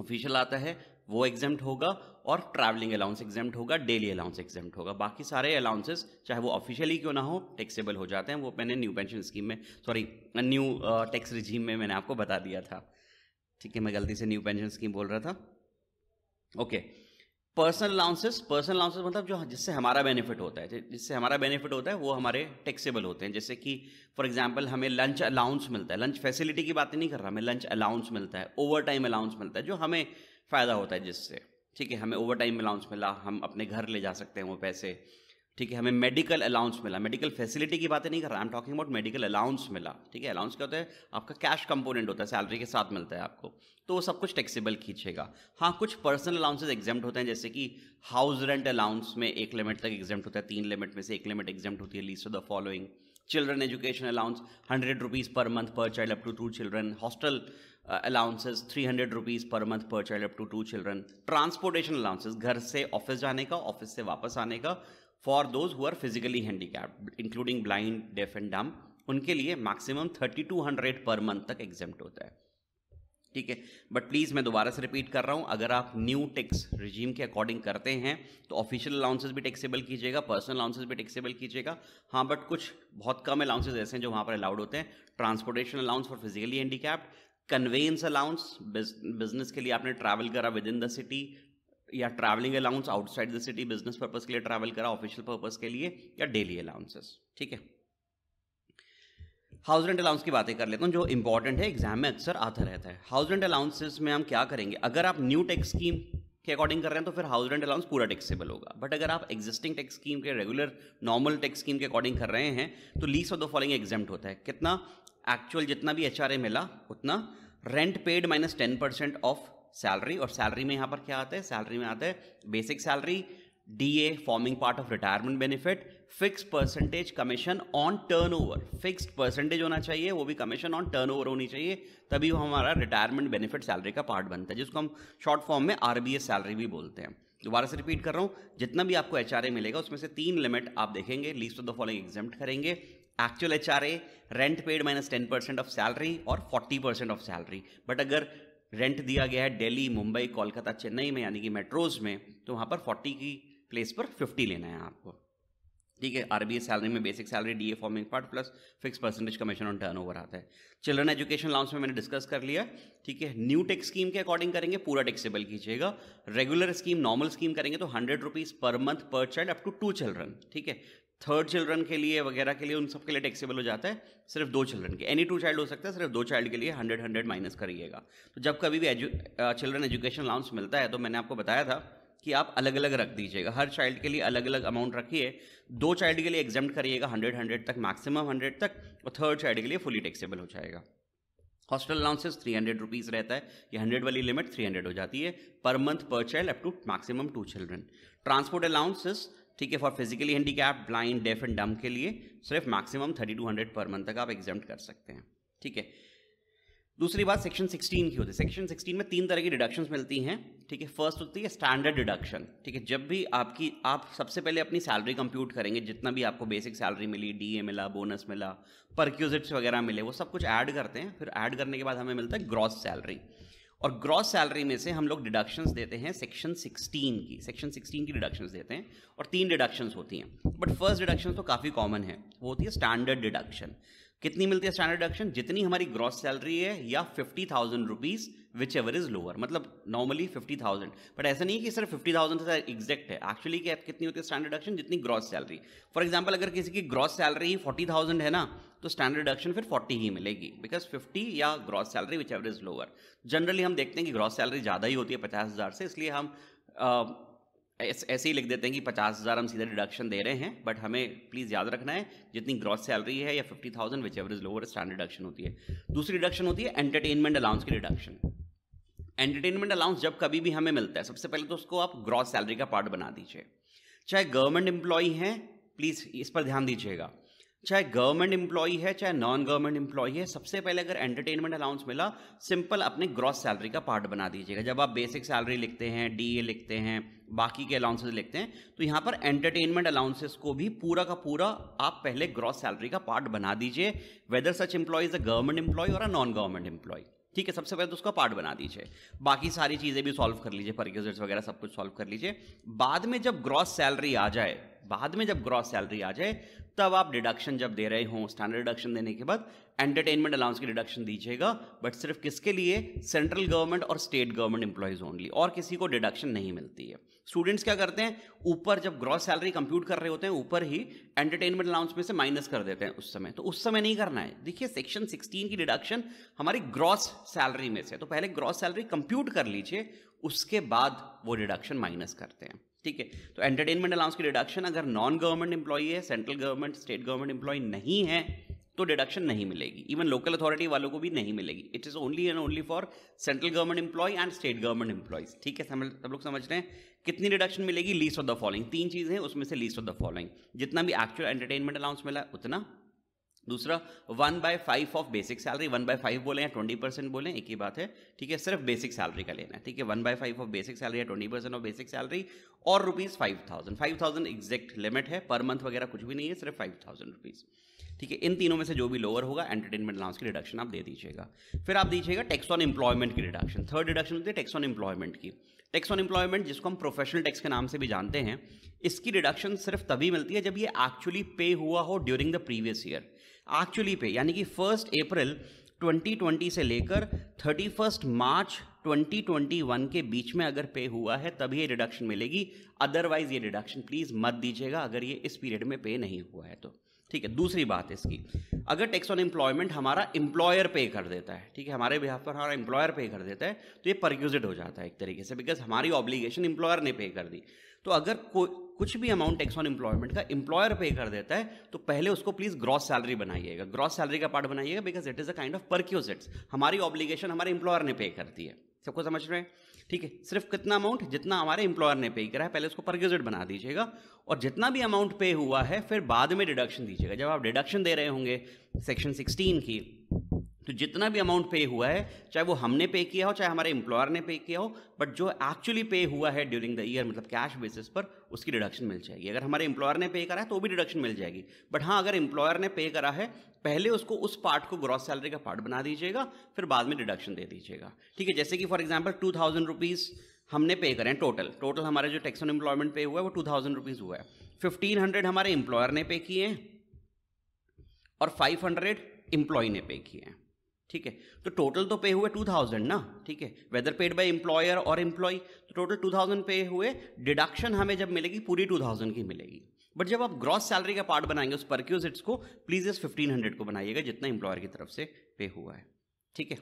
A: ऑफिशियल आता है वो एग्जेम्ट होगा और ट्रैवलिंग अलाउंस एग्जेम्ट होगा डेली अलाउंस एग्जाम्प्ट होगा बाकी सारे अलाउंसेस चाहे वो ऑफिशियली क्यों ना हो टैक्सेबल हो जाते हैं वो मैंने न्यू पेंशन स्कीम में सॉरी न्यू टैक्स रिजीम में मैंने आपको बता दिया था ठीक है मैं गलती से न्यू पेंशन स्कीम बोल रहा था okay okay. Personal allowances personal allowances मतलब जो जिससे हमारा बेनिफिट होता है जिससे हमारा बेनिफिट होता है वो हमारे टैक्सेबल होते हैं जैसे कि फॉर एग्जांपल हमें लंच अलाउंस मिलता है लंच फैसिलिटी की बात नहीं कर रहा हमें लंच अलाउंस मिलता है ओवर टाइम अलाउंस मिलता है जो हमें फ़ायदा होता है जिससे ठीक है हमें ओवर टाइम अलाउंस मिला हम अपने घर ले जा सकते हैं वो पैसे ठीक है हमें मेडिकल अलाउंस मिला मेडिकल फैसिलिटी की बातें नहीं कर रहा I am talking about medical allowance मिला ठीक है अलाउंस क्या होता है आपका कैश कंपोनेंट होता है सैलरी के साथ मिलता है आपको तो वो सब कुछ टैक्सेबल खींचेगा हाँ कुछ पर्सनल अलाउंसेज एग्जाम्ट होते हैं जैसे कि हाउस रेंट अलाउंस में एक लिमिट तक एग्जाम्ट होता है तीन लिमिट में से एक लिमिट एग्जाम्ट होती है least of the following children education allowance hundred rupees per month per child up to two children hostel allowances three hundred rupees per month per child up to two children transportation allowances घर से office जाने का office से वापस आने का for those who are physically handicapped including blind deaf and dumb उनके लिए maximum thirty two hundred per month तक एग्जाम्प्ट होता है ठीक है बट प्लीज़ मैं दोबारा से रिपीट कर रहा हूँ अगर आप न्यू टैक्स रिजीम के अकॉर्डिंग करते हैं तो ऑफिशियल अलाउंसेज भी टैक्सेबल कीजिएगा पर्सनल अलाउंसेज भी टैक्सेबल कीजिएगा हाँ बट कुछ बहुत कम अलाउंसेज ऐसे हैं जो वहाँ पर अलाउड होते हैं transportation allowance for physically handicapped conveyance allowance business के लिए आपने ट्रैवल करा विद इन द सिटी या travelling allowance outside the city business purpose के लिए ट्रैवल करा ऑफिशियल पर्पज के लिए या डेली अलाउंसेस ठीक है हाउस रेंट अलाउंस की बातें कर लेता हूँ जो इंपॉर्टेंट है एग्जाम में अक्सर आता रहता है हाउस रेंट अलाउंसेस में हम क्या करेंगे अगर आप न्यू टैक्स स्कीम के अकॉर्डिंग कर रहे हैं तो फिर हाउस रेंट अलाउंस पूरा टैक्सेबल होगा बट अगर आप एग्जिस्टिंग टैक्स स्कीम के रेगुलर नॉर्मल टैक्स स्कीम के अकॉर्डिंग कर रहे हैं तो least of the following exempt होता है कितना एक्चुअल जितना भी एच मिला उतना rent paid minus ten percent of salary और सैलरी में यहाँ पर क्या आता है सैलरी में आता है basic salary DA forming part of retirement benefit fix percentage commission on turnover fixed percentage होना चाहिए वो भी कमीशन ऑन टर्नओवर होनी चाहिए तभी वो हमारा रिटायरमेंट बेनिफिट सैलरी का पार्ट बनता है जिसको हम शॉर्ट फॉर्म में आरबीएस सैलरी भी बोलते हैं दोबारा से रिपीट कर रहा हूँ जितना भी आपको एच मिलेगा उसमें से तीन लिमिट आप देखेंगे least of the following exempt करेंगे actual H rent paid minus ten percent of salary और forty percent of salary but अगर रेंट दिया गया है दिल्ली मुंबई कोलकाता चेन्नई में यानी कि मेट्रोज में तो वहाँ पर फोर्टी की प्लेस पर फिफ्टी लेना है आपको ठीक है आर सैलरी में basic salary D A forming part plus fix percentage commission on turnover आता है चिल्ड्रन एजुकेशन लाउंस में मैंने डिस्कस कर लिया ठीक है न्यू टेक्स स्कीम के अकॉर्डिंग करेंगे पूरा टेक्सेबल कीजिएगा रेगुलर स्कीम नॉर्मल स्कीम करेंगे तो hundred rupees per month per child up to two children ठीक है थर्ड चिल्ड्रन के लिए वगैरह के लिए उन सबके लिए टैक्सेबल हो जाता है सिर्फ दो चिल्ड्रन के एनी टू चाइल्ड हो सकता है सिर्फ दो चाइल्ड के लिए हंड्रेड हंड्रेड माइनस करिएगा तो जब कभी भी एजु, चिल्ड्रन एजुकेशन अलाउंस मिलता है तो मैंने आपको बताया था कि आप अलग अलग रख दीजिएगा हर चाइल्ड के लिए अलग अलग अमाउंट रखिए दो चाइल्ड के लिए एग्जाम करिएगा हंड्रेड हंड्रेड तक मैक्सिमम हंड्रेड तक और थर्ड चाइल्ड के लिए फुली टैक्सेबल हो जाएगा hostel allowances three hundred rupees रहता है ये हंड्रेड वाली लिमिट थ्री हंड्रेड हो जाती है per month per child up to maximum two children transport allowances ठीक है for physically cap blind deaf and dumb के लिए सिर्फ maximum thirty two hundred per month तक आप एग्जाम कर सकते हैं ठीक है दूसरी बात सेक्शन 16 की होती है सेक्शन 16 में तीन तरह की डिडक्शंस मिलती हैं ठीक है फर्स्ट होती है स्टैंडर्ड डिडक्शन ठीक है जब भी आपकी आप सबसे पहले अपनी सैलरी कंप्यूट करेंगे जितना भी आपको बेसिक सैलरी मिली डीए मिला बोनस मिला परक्यूजिट्स वगैरह मिले वो सब कुछ ऐड करते हैं फिर ऐड करने के बाद हमें मिलता है ग्रॉस सैलरी और ग्रॉस सैलरी में से हम लोग डिडक्शंस देते हैं सेक्शन 16 की सेक्शन 16 की डिडक्शंस देते हैं और तीन डिडक्शंस होती हैं बट फर्स्ट डिडक्शन तो काफ़ी कॉमन है वो होती है स्टैंडर्ड डिडक्शन कितनी मिलती है स्टैंडर्ड डिडक्शन जितनी हमारी ग्रॉस सैलरी है या fifty thousand rupees whichever is lower मतलब नॉर्मली फिफ्टी थाउजेंड बट ऐसा नहीं कि सिर्फ फिफ्टी थाउजेंड से एग्जैक्ट है एक्चुअली क्या कितनी होती है स्टैंडर्ड डिडक्शन जितनी ग्रॉस सैलरी फॉर एग्जाम्पल अगर किसी की ग्रॉस सैलरी ही फोर्टी थाउजेंड है ना तो स्टैंडर्ड डिडक्शन फिर फोर्टी ही मिलेगी बिकॉज फिफ्टी या gross salary whichever is lower generally हम देखते हैं कि ग्रॉस सैलरी ज़्यादा ही होती है पचास हज़ार से इसलिए हम ऐसे ही लिख देते हैं कि पचास हज़ार हम सीधा डिडक्शन दे रहे हैं बट हमें प्लीज़ याद रखना है जितनी ग्रॉस सैलरी है या fifty thousand which average lower standard deduction होती है दूसरी डिडक्शन होती है एंटरटेनमेंट अलाउंस की डिडक्शन एंटरटेनमेंट अलाउंस जब कभी भी हमें मिलता है सबसे पहले तो उसको आप ग्रॉस सैलरी का पार्ट बना दीजिए चाहे गवर्नमेंट एम्प्लॉई हैं प्लीज़ इस पर ध्यान दीजिएगा चाहे गवर्नमेंट इंप्लॉई है चाहे नॉन गवर्नमेंट एम्प्लॉई है सबसे पहले अगर एंटरटेनमेंट अलाउंस मिला सिंपल अपने ग्रॉस सैलरी का पार्ट बना दीजिएगा जब आप बेसिक सैलरी लिखते हैं ए लिखते हैं बाकी के अलाउंसेस लिखते हैं तो यहाँ पर एंटरटेनमेंट अलाउंसेस को भी पूरा का पूरा आप पहले ग्रॉस सैलरी का पार्ट बना दीजिए whether such employee is a government employee or a non government employee ठीक है सबसे पहले तो उसका पार्ट बना दीजिए बाकी सारी चीज़ें भी सॉल्व कर लीजिए परक्यूजेट्स वगैरह सब कुछ सॉल्व कर लीजिए बाद में जब ग्रॉस सैलरी आ जाए बाद में जब ग्रॉस सैलरी आ जाए तब आप डिडक्शन जब दे रहे हो स्टैंडर्ड डिडक्शन देने के बाद एंटरटेनमेंट अलाउंस की डिडक्शन दीजिएगा बट सिर्फ किसके लिए सेंट्रल गवर्नमेंट और स्टेट गवर्नमेंट एम्प्लॉयज़ ओनली और किसी को डिडक्शन नहीं मिलती है स्टूडेंट्स क्या करते हैं ऊपर जब ग्रॉस सैलरी कंप्यूट कर रहे होते हैं ऊपर ही एंटरटेनमेंट अलाउंस में से माइनस कर देते हैं उस समय तो उस समय नहीं करना है देखिए सेक्शन 16 की डिडक्शन हमारी ग्रॉस सैलरी में से तो पहले ग्रॉस सैलरी कंप्यूट कर लीजिए उसके बाद वो डिडक्शन माइनस करते हैं ठीक है तो एंटरटेनमेंट अलाउंस की डिडक्शन अगर नॉन गवर्नमेंट एम्प्लॉई है central government state government employee नहीं है तो डिडक्शन नहीं मिलेगी इवन लोकल अथॉरिटी वालों को भी नहीं मिलेगी it is only and only for central government employee and state government employees ठीक है समझ सब लोग समझ रहे हैं कितनी डिडक्शन मिलेगी लीस्ट ऑफ द फॉलोइंग तीन चीज़ है उसमें से लीस्ट ऑफ द फॉलोइंग जितना भी एक्चुअल एंटरटेनमेंट अलाउंस मिला उतना दूसरा one by five of basic salary one by five बोले या ट्वेंटी परसेंट बोले एक ही बात है ठीक है सिर्फ बेसिक सैलरी का लेना है ठीक है one by five of basic salary या twenty percent of basic salary और rupees five thousand five thousand exact limit है पर मंथ वगैरह कुछ भी नहीं है सिर्फ फाइव थाउजेंड रुपीज़ ठीक है इन तीनों में से जो भी लोअर होगा एंटरटेनमेंट अलाउंस की डिडक्शन आप दे दीजिएगा फिर आप दीजिएगा टैक्स ऑन एम्प्लॉयमेंट की डिडक्शन थर्ड डिडक्शन होती है टैक्स ऑन एम्प्लॉयमेंट की टैक्स ऑन एम्प्लॉयमेंट जिसको हम प्रोफेशनल टैक्स के नाम से भी जानते हैं इसकी डिडक्शन सिर्फ तभी मिलती है जब ये एक्चुअली पे हुआ हो during the previous year actually pay यानी कि फर्स्ट अप्रैल 2020 से लेकर 31 मार्च 2021 के बीच में अगर पे हुआ है तभी ये डिडक्शन मिलेगी अदरवाइज ये डिडक्शन प्लीज़ मत दीजिएगा अगर ये इस पीरियड में पे नहीं हुआ है तो ठीक है दूसरी बात इसकी अगर टैक्स ऑन एम्प्लॉयमेंट हमारा एम्प्लॉयर पे कर देता है ठीक है हमारे बिहाफ पर हमारा एम्प्लॉयर पे कर देता है तो ये परक्यूजिट हो जाता है एक तरीके से बिकॉज हमारी ऑब्लीगेशन एम्प्लॉयर ने पे कर दी तो अगर कोई कुछ भी अमाउंट टैक्स ऑन एम्प्लॉयमेंट का एम्प्लॉयर पे कर देता है तो पहले उसको प्लीज़ ग्रॉस सैलरी बनाइएगा ग्रॉस सैलरी का पार्ट बनाइएगा because it is a kind of perquisites हमारी ऑब्लीगेशन हमारे एम्प्लॉयर ने पे कर दी है सबको समझ रहे हैं ठीक है सिर्फ कितना अमाउंट जितना हमारे एम्प्लॉयर ने पे करा है पहले उसको परगेजेड बना दीजिएगा और जितना भी अमाउंट पे हुआ है फिर बाद में डिडक्शन दीजिएगा जब आप डिडक्शन दे रहे होंगे सेक्शन सिक्सटीन की तो जितना भी अमाउंट पे हुआ है चाहे वो हमने पे किया हो चाहे हमारे एम्प्लॉयर ने पे किया हो बट जो एक्चुअली पे हुआ है ड्यूरिंग द ईयर मतलब कैश बेसिस पर उसकी डिडक्शन मिल जाएगी अगर हमारे एम्प्लॉयर ने पे करा है तो भी डिडक्शन मिल जाएगी बट हाँ अगर एम्प्लॉयर ने पे करा है पहले उसको उस पार्ट को ग्रॉस सैलरी का पार्ट बना दीजिएगा फिर बाद में डिडक्शन दे दीजिएगा ठीक है जैसे कि for example two thousand rupees हमने पे करें टोटल टोटल हमारे जो टैक्स ऑन एम्प्लॉयमेंट पे हुआ है वो टू थाउजेंड रुपीज़ हुआ है फिफ्टीन हंड्रेड हमारे एम्प्लॉयर ने पे किए हैं और फाइव हंड्रेड एम्प्लॉय ने पे किए हैं ठीक है तो टोटल तो पे हुए टू थाउजेंड ना ठीक है whether paid by employer or employee तो टोटल टू थाउजेंड पे हुए डिडक्शन हमें जब मिलेगी पूरी टू थाउजेंड की मिलेगी बट जब आप ग्रॉस सैलरी का पार्ट बनाएंगे उस परक्यूज इट्स को प्लीज इस फिफ्टीन हंड्रेड को बनाइएगा जितना एम्प्लॉयर की तरफ से पे हुआ है ठीक है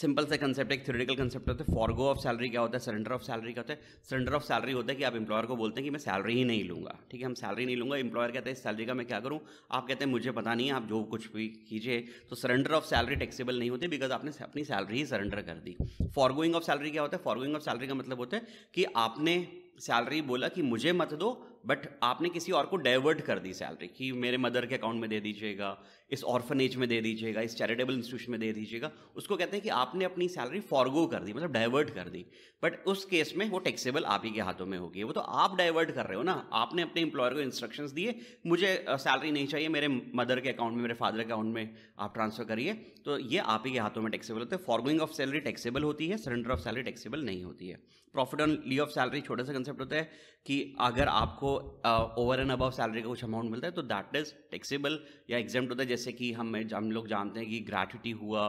A: सिंपल सा कंसेप्ट एक थ्योरेटिकल कंसेप्ट होता है फॉरगो ऑफ सैलरी क्या होता है सरेंडर ऑफ सैलरी क्या होता है सरेंडर ऑफ सैलरी होता है कि आप एम्प्लॉयर को बोलते हैं कि मैं सैलरी ही नहीं लूँगा ठीक है हम सैलरी नहीं लूँगा एम्प्लॉयर कहते हैं इस सैलरी का मैं क्या करूँ आप कहते हैं मुझे पता नहीं है आप जो कुछ भी कीजिए तो सरेंडर ऑफ सैलरी टैक्सेबल नहीं होती बिकॉज आपने अपनी सैलरी ही सरेंडर कर दी फॉरगोइंग ऑफ सैलरी क्या होता है फॉरगोइंग ऑफ सैलरी का मतलब होता है कि आपने सैलरी बोला कि मुझे मत दो बट आपने किसी और को डाइवर्ट कर दी सैलरी कि मेरे मदर के अकाउंट में दे दीजिएगा इस ऑर्फनेज में दे दीजिएगा इस चैरिटेबल इंस्टीट्यूशन में दे दीजिएगा उसको कहते हैं कि आपने अपनी सैलरी फॉरगो कर दी मतलब डाइवर्ट कर दी बट उस केस में वो टैक्सेबल आप ही के हाथों में होगी वो तो आप डाइवर्ट कर रहे हो ना आपने अपने इंप्लॉयर को इंस्ट्रक्शन दिए मुझे सैलरी नहीं चाहिए मेरे मदर के अकाउंट में मेरे फादर के अकाउंट में आप ट्रांसफर करिए तो ये आप ही के हाथों में टैक्सेबल होते हैं फॉरगोइंग ऑफ सैलरी टैक्सेबल होती है सरेंडर ऑफ सैलरी टैक्सेबल नहीं होती है profit on lieu of salary छोटा सा कंसेप्ट होता है कि अगर आपको ओवर एंड अबव सैलरी का कुछ अमाउंट मिलता है तो दैट इज टैक्सेबल या एग्जाम होता है जैसे कि हम हम लोग जानते हैं कि ग्रेटिटी हुआ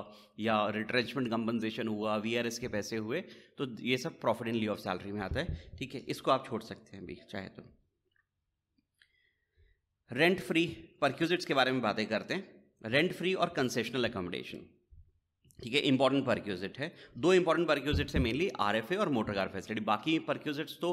A: या रिट्रेंचमेंट कंपनसेशन हुआ वी के पैसे हुए तो ये सब profit in lieu of salary में आता है ठीक है इसको आप छोड़ सकते हैं अभी चाहे तो रेंट फ्री परक्यूजिट्स के बारे में बातें करते हैं रेंट फ्री और कंसेशनल अकोमोडेशन ठीक है इंपॉर्टेंट परक्यूजिट है दो इंपॉर्टेंट परक्यूजिट्स तो है मेनली आर एफ ए और मोटर कार फैसिलिटी बाकी परक्यूजिट्स तो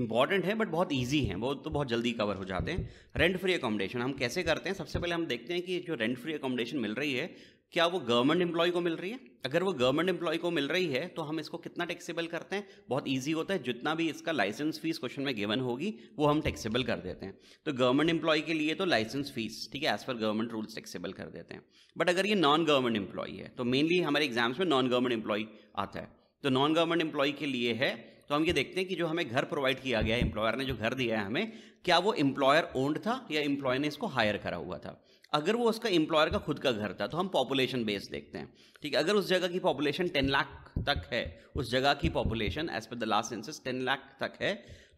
A: इंपॉर्टेंट है बट बहुत ईजी हैं वो तो बहुत जल्दी कवर हो जाते हैं रेंट फ्री अकोमोडेशन हम कैसे करते हैं सबसे पहले हम देखते हैं कि जो रेंट फ्री अकोमोडेशन मिल रही है क्या वो गवर्नमेंट एम्प्लॉय को मिल रही है अगर वो गवर्नमेंट एम्प्लॉय को मिल रही है तो हम इसको कितना टैक्सेबल करते हैं बहुत ईजी होता है जितना भी इसका लाइसेंस फीस क्वेश्चन में गिवन होगी वो हम टैक्सेबल कर देते हैं तो गवर्नमेंट एम्प्लॉय के लिए तो लाइसेंस फीस ठीक है एज पर गवर्नमेंट रूल्स टैक्सेबल कर देते हैं बट अगर ये नॉन गवर्नमेंट एम्प्लॉय है तो मेनली हमारे एग्जाम्स में नॉन गवर्नमेंट एम्प्लॉय आता है तो नॉन गवर्नमेंट एम्प्लॉय के लिए है तो हम ये देखते हैं कि जो हमें घर प्रोवाइड किया गया है एम्प्लॉयर ने जो घर दिया है हमें क्या वो एम्प्लॉयर ओन्ड था या एम्प्लॉयर ने इसको हायर करा हुआ था अगर वो उसका एम्प्लॉयर का खुद का घर था तो हम पॉपुलेशन बेस देखते हैं ठीक है अगर उस जगह की पॉपुलेशन टेन लाख तक है उस जगह की population as per the last census ten lakh तक है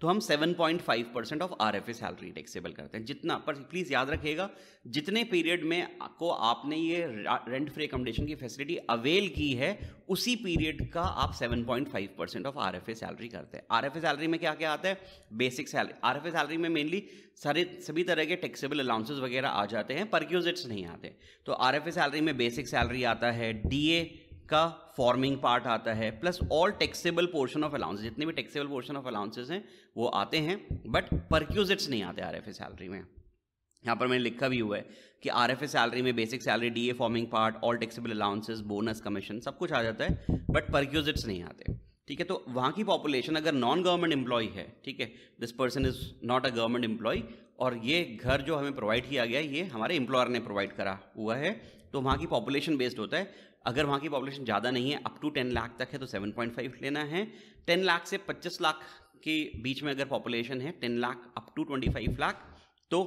A: तो हम 7.5 percent of R F salary taxable करते हैं जितना पर प्लीज़ याद रखिएगा जितने पीरियड में को आपने ये रेंट फ्री एकोमोडेशन की फैसिलिटी अवेल की है उसी पीरियड का आप 7.5 percent of R F salary करते हैं आर एफ सैलरी में क्या क्या आता है basic salary R F salary में मेनली सारे सभी तरह के टैक्सेबल अलाउंसेज वगैरह आ जाते हैं परक्यूजिट्स नहीं आते तो आर एफ सैलरी में बेसिक सैलरी आता है डी ए का फॉर्मिंग पार्ट आता है plus all taxable portion of allowance जितने भी टैक्सेबल पोर्शन ऑफ अलाउंसेज हैं वो आते हैं बट परक्यूजिट्स नहीं आते आर एफ सैलरी में यहाँ पर मैंने लिखा भी हुआ है कि आर एफ सैलरी में basic salary D A forming part all taxable allowances bonus commission सब कुछ आ जाता है बट परक्यूजिट्स नहीं आते ठीक है तो वहाँ की पॉपुलेशन अगर नॉन गवर्नमेंट एम्प्लॉय है ठीक है this person is not a government employee और ये घर जो हमें प्रोवाइड किया गया ये हमारे एम्प्लॉयर ने प्रोवाइड करा हुआ है तो वहाँ की पॉपुलेशन बेस्ड होता है अगर वहाँ की पॉपुलेशन ज़्यादा नहीं है अप टू टेन लाख तक है तो सेवन पॉइंट फाइव लेना है टेन लाख से पच्चीस लाख के बीच में अगर पॉपुलेशन है ten lakh up to twenty five lakh तो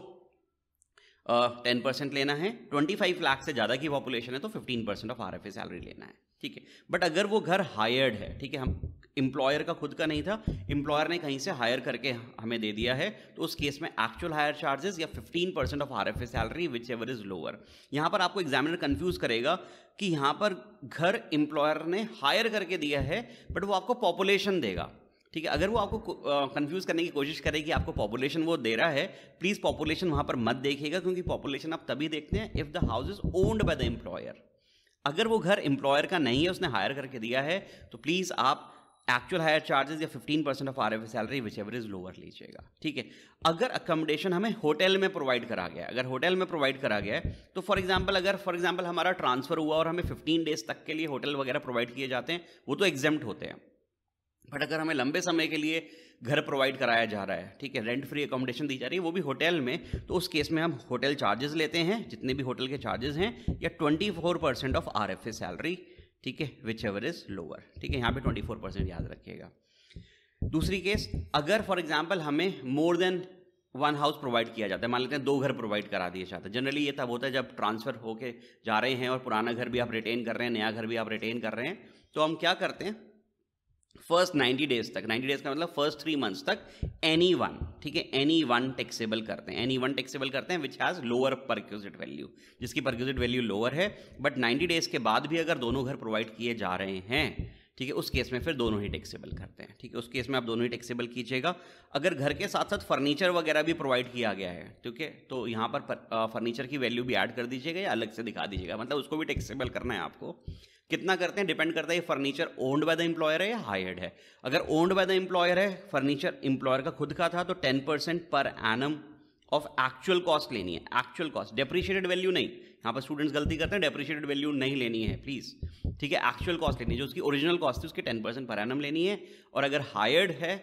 A: टेन uh, परसेंट लेना है ट्वेंटी फाइव लाख से ज़्यादा की पॉपुलेशन है तो fifteen percent of R F A salary लेना है ठीक है बट अगर वो घर हायर्ड है ठीक है हम एम्प्लॉयर का खुद का नहीं था एम्प्लॉयर ने कहीं से हायर करके हमें दे दिया है तो उस केस में एक्चुअल हायर चार्जेस या 15 percent of R F A salary whichever is lower यहाँ पर आपको एग्जामिनर कन्फ्यूज़ करेगा कि यहाँ पर घर एम्प्लॉयर ने हायर करके दिया है बट वो आपको पॉपुलेशन देगा ठीक है अगर वो आपको कंफ्यूज करने की कोशिश करे कि आपको पॉपुलेशन वो दे रहा है प्लीज़ पॉपुलेशन वहाँ पर मत देखिएगा क्योंकि पॉपुलेशन आप तभी देखते हैं if the house is owned by the employer अगर वो घर एम्प्लॉयर का नहीं है उसने हायर करके दिया है तो प्लीज़ आप एक्चुअल हायर चार्जेस या 15 percent of R F salary whichever is lower लीजिएगा ठीक है अगर अकोमोडेशन हमें होटल में प्रोवाइड करा गया अगर होटल में प्रोवाइड करा गया तो फॉर एग्जाम्पल अगर फॉर एग्जाम्पल हमारा ट्रांसफर हुआ और हमें 15 डेज तक के लिए होटल वगैरह प्रोवाइड किए जाते हैं वो तो एग्जाम्प्ट होते हैं बट अगर हमें लंबे समय के लिए घर प्रोवाइड कराया जा रहा है ठीक है रेंट फ्री अकोमोडेशन दी जा रही है वो भी होटल में तो उस केस में हम होटल चार्जेस लेते हैं जितने भी होटल के चार्जेस हैं या four percent of are salary ठीक है विच एवर इज लोअर ठीक है यहाँ पे 24 परसेंट याद रखिएगा दूसरी केस अगर फॉर एग्जाम्पल हमें more than one house provide किया जाता है मान लेते हैं दो घर प्रोवाइड करा दिए जाता है जनरली ये तब होता है जब ट्रांसफर होके जा रहे हैं और पुराना घर भी आप रिटेन कर रहे हैं नया घर भी आप रिटेन कर रहे हैं तो हम क्या करते हैं फर्स्ट नाइन्टी डेज तक नाइन्टी डेज का मतलब फर्स्ट थ्री मंथ्स तक एनी वन ठीक है एनी वन टैक्सेबल करते हैं एनी वन टैक्सेबल करते हैं which has lower perquisite value जिसकी परक्यूजिट वैल्यू लोअर है बट नाइन्टी डेज के बाद भी अगर दोनों घर प्रोवाइड किए जा रहे हैं ठीक है उस केस में फिर दोनों ही टैक्सेबल करते हैं ठीक है उस केस में आप दोनों ही टैक्सेबल कीजिएगा अगर घर के साथ साथ फर्नीचर वगैरह भी प्रोवाइड किया गया है ठीक है तो यहाँ पर फर्नीचर की वैल्यू भी ऐड कर दीजिएगा या अलग से दिखा दीजिएगा मतलब उसको भी टैक्सेबल करना है आपको कितना करते हैं डिपेंड करता है ये furniture owned by the employer है या हायर्ड है अगर ओन्ड बाय द एम्प्लॉयर है फर्नीचर एम्प्लॉयर का खुद का था तो ten percent per annum of actual cost लेनी है एक्चुअल कॉस्ट डेप्रिशिएटेड वैल्यू नहीं यहाँ पर स्टूडेंट्स गलती करते हैं डेप्रिशिएटेड वैल्यू नहीं लेनी है प्लीज़ ठीक है एक्चुअल कॉस्ट लेनी है जो उसकी ओरिजिनल कॉस्ट थी उसके टेन परसेंट पर एनम लेनी है और अगर हायर्ड है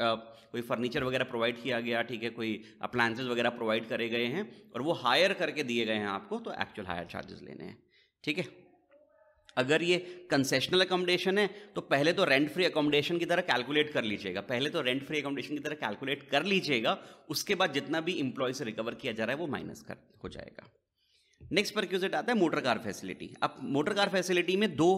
A: कोई फर्नीचर वगैरह प्रोवाइड किया गया ठीक है कोई अप्लायंसेज वगैरह प्रोवाइड करे गए हैं और वो हायर करके दिए गए हैं आपको तो एक्चुअल हायर चार्जेस लेने हैं ठीक है अगर ये कंसेशनल अकोमोडेशन है तो पहले तो रेंट फ्री अकोमोडेशन की तरह कैलकुलेट कर लीजिएगा पहले तो रेंट फ्री अकोमोडेशन की तरह कैलकुलेट कर लीजिएगा उसके बाद जितना भी इंप्लॉय से रिकवर किया जा रहा है वो माइनस कर हो जाएगा नेक्स्ट पर क्यूजेट आता है मोटर कार फैसिलिटी अब मोटर कार फैसिलिटी में दो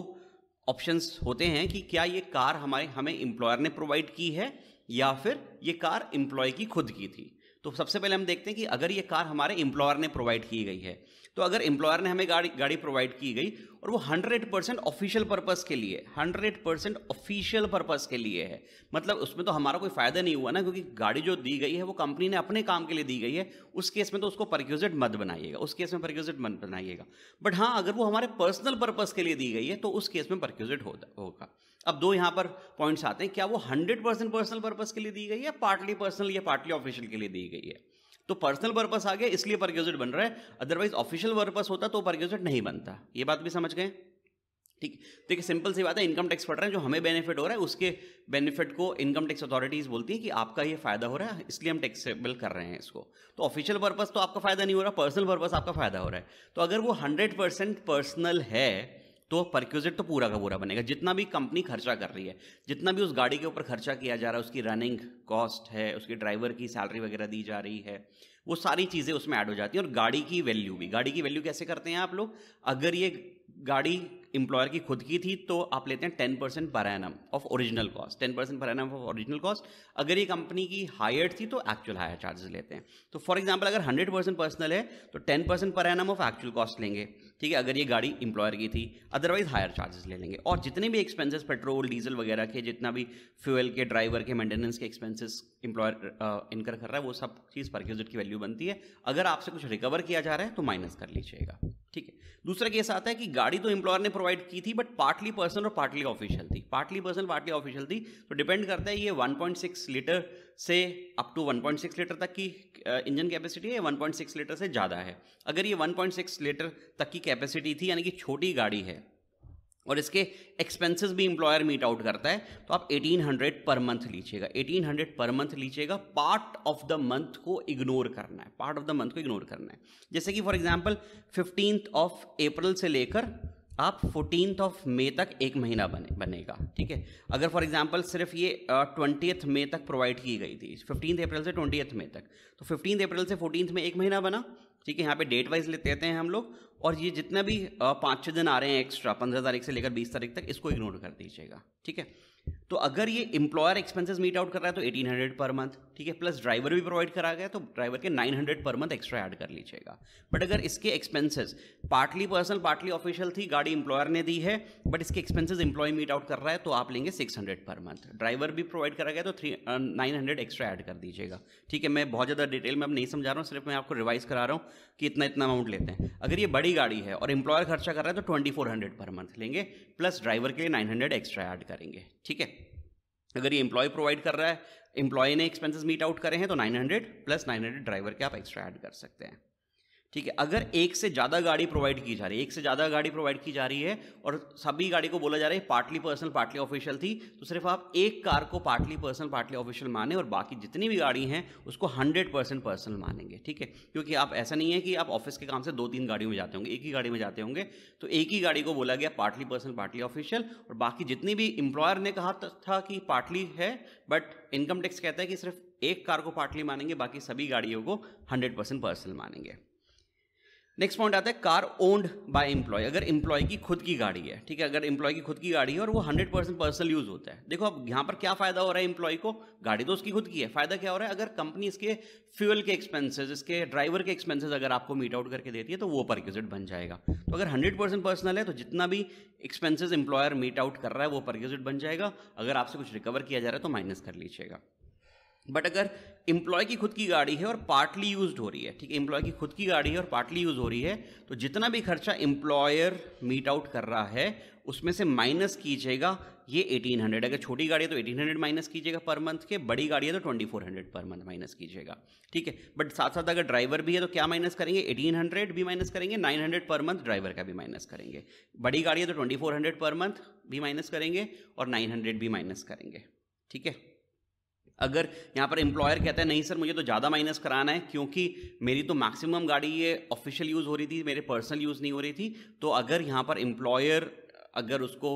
A: ऑप्शंस होते हैं कि क्या ये कार हमारे हमें एम्प्लॉयर ने प्रोवाइड की है या फिर ये कार एम्प्लॉय की खुद की थी तो सबसे पहले हम देखते हैं कि अगर ये कार हमारे एम्प्लॉयर ने प्रोवाइड की गई है तो अगर एम्प्लॉयर ने हमें गाड़ी गाड़ी प्रोवाइड की गई और वो हंड्रेड परसेंट ऑफिशियल पर्पज़ के लिए हंड्रेड परसेंट ऑफिशियल पर्पज़ के लिए है मतलब उसमें तो हमारा कोई फ़ायदा नहीं हुआ ना क्योंकि गाड़ी जो दी गई है वो कंपनी ने अपने काम के लिए दी गई है उस केस में तो उसको परक्यूजेड मत बनाइएगा उस केस में परक्यूजेड मत बनाइएगा बट हाँ अगर वो हमारे पर्सनल पर्पज़ के लिए दी गई है तो उस केस में परक्यूजेड होगा अब दो यहाँ पर पॉइंट्स आते हैं क्या वो हंड्रेड परसेंट पर्सनल पर्पज के लिए दी गई है पार्टली पर्सनल या पार्टली ऑफिशियल के लिए दी गई है तो पर्सनल पर्पस आ गया इसलिए परग्यूजेट बन रहा है अदरवाइज ऑफिशियल पर्पज होता तो परग्यूजेट नहीं बनता ये बात भी समझ गए ठीक तो एक सिंपल सी बात है इनकम टैक्स पड़ रहा है जो हमें बेनिफिट हो रहा है उसके बेनिफिट को इनकम टैक्स अथॉरिटीज बोलती है कि आपका ये फायदा हो रहा है इसलिए हम टैक्सेबल कर रहे हैं इसको तो ऑफिशियल पर्पज तो आपका फायदा नहीं हो रहा पर्सनल पर्पज आपका फायदा हो रहा है तो अगर वो हंड्रेड परसेंट पर्सनल है तो परक्यूजिट तो पूरा का पूरा बनेगा जितना भी कंपनी खर्चा कर रही है जितना भी उस गाड़ी के ऊपर खर्चा किया जा रहा है उसकी रनिंग कॉस्ट है उसके ड्राइवर की सैलरी वगैरह दी जा रही है वो सारी चीज़ें उसमें ऐड हो जाती हैं और गाड़ी की वैल्यू भी गाड़ी की वैल्यू कैसे करते हैं आप लोग अगर ये गाड़ी एम्प्लॉयर की खुद की थी तो आप लेते हैं ten percent per annum of original cost ten percent per annum of original cost अगर ये कंपनी की हायर थी तो एक्चुअल हायर चार्जेस लेते हैं तो फॉर एग्जाम्पल अगर हंड्रेड परसेंट पर्सनल है तो ten percent per annum of actual cost लेंगे ठीक है अगर ये गाड़ी इंप्लॉयर की थी अदरवाइज हायर चार्जेस ले लेंगे और जितने भी एक्सपेंसेस पेट्रोल डीजल वगैरह के जितना भी फ्यूल के ड्राइवर के मेंटेनेंस के एक्सपेंसेस इंप्लॉयर इनकर कर रहा है वो सब चीज़ परक्यूजिट की वैल्यू बनती है अगर आपसे कुछ रिकवर किया जा रहा है तो माइनस कर लीजिएगा ठीक है दूसरा केस आता है कि गाड़ी तो इंप्लॉयर ने प्रोवाइड की थी बट पार्टली पर्सन और पार्टली ऑफिशियल थी पार्टली पर्सन पार्टली ऑफिशियल थी तो डिपेंड करता है ये 1.6 लीटर से अप टू 1.6 लीटर तक की इंजन कैपेसिटी है वन पॉइंट लीटर से ज़्यादा है अगर ये 1.6 लीटर तक की कैपेसिटी थी यानी कि छोटी गाड़ी है और इसके एक्सपेंसेस भी इंप्लॉयर मीट आउट करता है तो आप 1800 पर मंथ लीजिएगा 1800 पर मंथ लीजिएगा पार्ट ऑफ द मंथ को इग्नोर करना है पार्ट ऑफ द मंथ को इग्नोर करना है जैसे कि for example fifteen of April से लेकर आप फोर्टीनथ ऑफ मे तक एक महीना बने बनेगा ठीक है अगर फॉर एग्ज़ाम्पल सिर्फ ये ट्वेंटी uh, मे तक प्रोवाइड की गई थी फिफ्टीन अप्रैल से ट्वेंटी मे तक तो फिफ्टीन अप्रैल से फोर्टीनथ में एक महीना बना ठीक है यहाँ पे डेट वाइज लेते हैं हम लोग और ये जितने भी पाँच छः दिन आ रहे हैं एक्स्ट्रा पंद्रह तारीख से लेकर बीस तारीख तक इसको इग्नोर कर दीजिएगा ठीक है तो अगर ये एम्प्लॉयर एक्सपेंसेस मीट आउट कर रहा है तो एटीन हंड्रेड पर मंथ ठीक है प्लस ड्राइवर भी प्रोवाइड करा गया तो ड्राइवर के 900 पर मंथ एक्स्ट्रा ऐड कर लीजिएगा बट अगर इसके expenses partly personal partly official थी गाड़ी इंप्लॉयर ने दी है बट इसके एक्सपेंसेस एम्प्लॉय मीट आउट कर रहा है तो आप लेंगे 600 पर मंथ ड्राइवर भी प्रोवाइड करा गया तो three nine hundred extra add कर दीजिएगा ठीक है मैं बहुत ज़्यादा डिटेल में अब नहीं समझा रहा हूँ सिर्फ मैं आपको रिवाइज करा रहा हूँ कि इतना इतना अमाउंट लेते हैं अगर ये बड़ी गाड़ी है और एम्प्लॉयर खर्चा कर रहा है तो ट्वेंटी पर मंथ लेंगे प्लस ड्राइवर के लिए नाइन एक्स्ट्रा ऐड करेंगे ठीक है अगर ये इंप्लॉय प्रोवाइड कर रहा है एम्प्लॉय ने एक्सपेंसेस मीट आउट करे हैं तो 900 प्लस 900 ड्राइवर के आप एक्स्ट्रा ऐड कर सकते हैं ठीक है अगर एक से ज़्यादा गाड़ी प्रोवाइड की जा रही है एक से ज़्यादा गाड़ी प्रोवाइड की जा रही है और सभी गाड़ी को बोला जा रहा है पार्टली पर्सनल पार्टली ऑफिशियल थी तो सिर्फ आप एक कार को पार्टली पर्सनल पार्टली ऑफिशियल माने और बाकी जितनी भी गाड़ी हैं उसको हंड्रेड परसेंट पर्सनल मानेंगे ठीक है क्योंकि आप ऐसा नहीं है कि आप ऑफिस के काम से दो तीन गाड़ियों में जाते होंगे एक ही गाड़ी में जाते होंगे तो एक ही गाड़ी को बोला गया पार्टली पर्सनल पार्टली ऑफिशियल और बाकी जितनी भी इंप्लॉयर ने कहा था कि पार्टली है बट इनकम टैक्स कहता है कि सिर्फ एक कार को पार्टली मानेंगे बाकी सभी गाड़ियों को हंड्रेड परसेंट पर्सनल मानेंगे नेक्स्ट पॉइंट आता है कार ओन्ड बाय एम्प्लॉय अगर एम्प्लॉय की खुद की गाड़ी है ठीक है अगर एम्प्लॉय की खुद की गाड़ी है और वो हंड्रेड परसेंट पर्सनल यूज होता है देखो अब यहाँ पर क्या फायदा हो रहा है एम्प्लॉय को गाड़ी तो उसकी खुद की है फायदा क्या हो रहा है अगर कंपनी इसके फ्यूल के एक्सपेंसेस इसके ड्राइवर के एक्सपेंसेस अगर आपको मीट आउट करके देती है तो वो परक्यूजिट बन जाएगा तो अगर हंड्रेड पर्सनल है तो जितना भी एक्सपेंसेस एम्प्लॉयर मीट आउट कर रहा है वो परक्यूजिट बन जाएगा अगर आपसे कुछ रिकवर किया जा रहा है तो माइनस कर लीजिएगा बट अगर एम्प्लॉय की खुद की गाड़ी है और पार्टली यूज हो रही है ठीक है एम्प्लॉय की खुद की गाड़ी है और पार्टली यूज हो रही है तो जितना भी खर्चा एम्प्लॉयर मीट आउट कर रहा है उसमें से माइनस कीजिएगा ये 1800 अगर छोटी गाड़ी है तो 1800 माइनस कीजिएगा पर मंथ के बड़ी गाड़ी है तो 2400 पर मंथ माइनस कीजिएगा ठीक है बट साथ साथ अगर ड्राइवर भी है तो क्या माइनस करेंगे 1800 भी माइनस करेंगे 900 पर मंथ ड्राइवर का भी माइनस करेंगे बड़ी गाड़ी है तो 2400 पर मंथ भी माइनस करेंगे और 900 भी माइनस करेंगे ठीक है अगर यहाँ पर एम्प्लॉयर कहता है नहीं सर मुझे तो ज़्यादा माइनस कराना है क्योंकि मेरी तो मैक्सिमम गाड़ी ये ऑफिशियल यूज़ हो रही थी मेरे पर्सनल यूज़ नहीं हो रही थी तो अगर यहाँ पर एम्प्लॉयर अगर उसको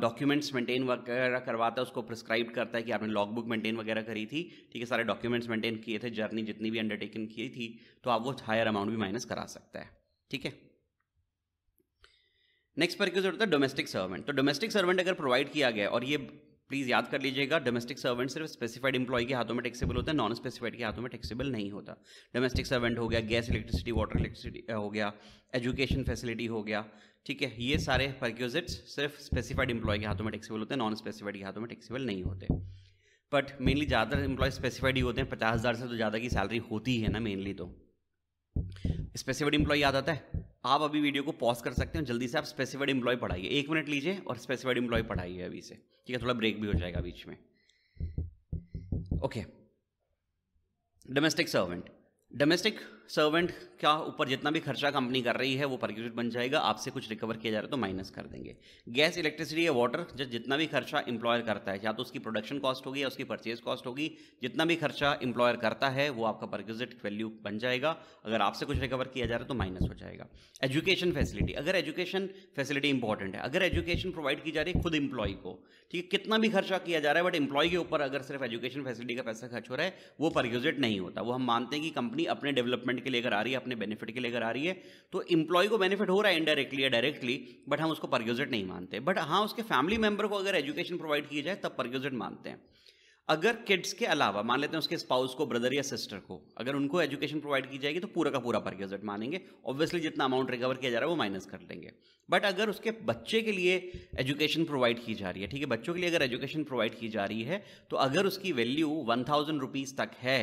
A: डॉक्यूमेंट्स मेंटेन वगैरह करवाता है उसको प्रिस्क्राइब करता है कि आपने लॉग बुक मेंटेन वगैरह करी थी ठीक है सारे डॉक्यूमेंट्स मेंटेन किए थे जर्नी जितनी भी अंडरटेकिंग की थी तो आप वो हायर अमाउंट भी माइनस करा सकता है ठीक है नेक्स्ट पर क्यों जरूरत है डोमेस्टिक सर्वेंट तो डोमेस्टिक सर्वेंट अगर प्रोवाइड किया गया और ये प्लीज़ याद कर लीजिएगा डोमेस्टिक सर्वेंट सिर्फ स्पेसिफाइड एम्प्लॉय के हाथों में टैक्सेबल होता है नॉन स्पेसिफाइड के हाथों में टैक्सेबल नहीं होता डोमेस्टिक सर्वेंट हो गया गैस इलेक्ट्रिसिटी वाटर इलेक्ट्रिसिटी हो गया एजुकेशन फैसिलिटी हो गया ठीक है ये सारे परक्यूजिट्स सिर्फ स्पेसिफाइड एम्प्लॉय के हाथों में टैक्सेबल होते हैं नॉन स्पेसिफाइड के हाथों में टैक्सेबल नहीं होते बट मेनली ज़्यादातर इंप्लॉय स्पेसिफाइड ही होते हैं पचास हज़ार से तो ज़्यादा की सैलरी होती है ना मेनली तो स्पेसिफाइड इंप्लॉय याद आता है आप अभी वीडियो को पॉज कर सकते हैं जल्दी से आप स्पेसिफाइड एम्प्लॉय पढ़ाइए एक मिनट लीजिए और स्पेसिफाइड एम्प्लॉय पढ़ाइए अभी से ठीक है थोड़ा ब्रेक भी हो जाएगा बीच में okay domestic servant domestic servant क्या ऊपर जितना भी खर्चा कंपनी कर रही है वो पर यूनिट बन जाएगा आपसे कुछ रिकवर किया जा रहा है तो माइनस कर देंगे गैस इलेक्ट्रिसिटी या वाटर जितना भी खर्चा इंप्लॉयर करता है या तो उसकी प्रोडक्शन कॉस्ट होगी या उसकी परचेज कॉस्ट होगी जितना भी खर्चा इंप्लॉयर करता है वो आपका परक्यूजिट वैल्यू बन जाएगा अगर आपसे कुछ रिकवर किया जा रहा है तो माइनस हो जाएगा एजुकेशन फैसिलिटी अगर एजुकेशन फैसिलिटी इंपॉर्टेंट है अगर एजुकेशन प्रोवाइड की जा रही है खुद इंप्लॉय को ठीक है कितना भी खर्चा किया जा रहा है बट इंप्लॉय के ऊपर अगर सिर्फ एजुकेशन फैसिलिटी का पैसा खर्च हो रहा है वो परक्यूजिट नहीं होता वो हम मानते हैं कि कंपनी अपने डेवलपमेंट गवर्नमेंट के लेकर आ रही है अपने बेनिफिट के लेकर आ रही है तो इंप्लॉय को बेनिफिट हो रहा है इनडायरेक्टली या डायरेक्टली बट हम उसको परग्यूजेट नहीं मानते बट हाँ उसके फैमिली मेम्बर को अगर एजुकेशन प्रोवाइड की जाए तब परग्यूजेट मानते हैं अगर किड्स के अलावा मान लेते हैं उसके स्पाउस को ब्रदर या सिस्टर को अगर उनको एजुकेशन प्रोवाइड की जाएगी तो पूरा का पूरा पर मानेंगे ऑब्वियसली जितना अमाउंट रिकवर किया जा रहा है वो माइनस कर लेंगे बट अगर उसके बच्चे के लिए एजुकेशन प्रोवाइड की जा रही है ठीक है बच्चों के लिए अगर एजुकेशन प्रोवाइड की जा रही है तो अगर उसकी वैल्यू वन थाउजेंड रुपीज़ तक है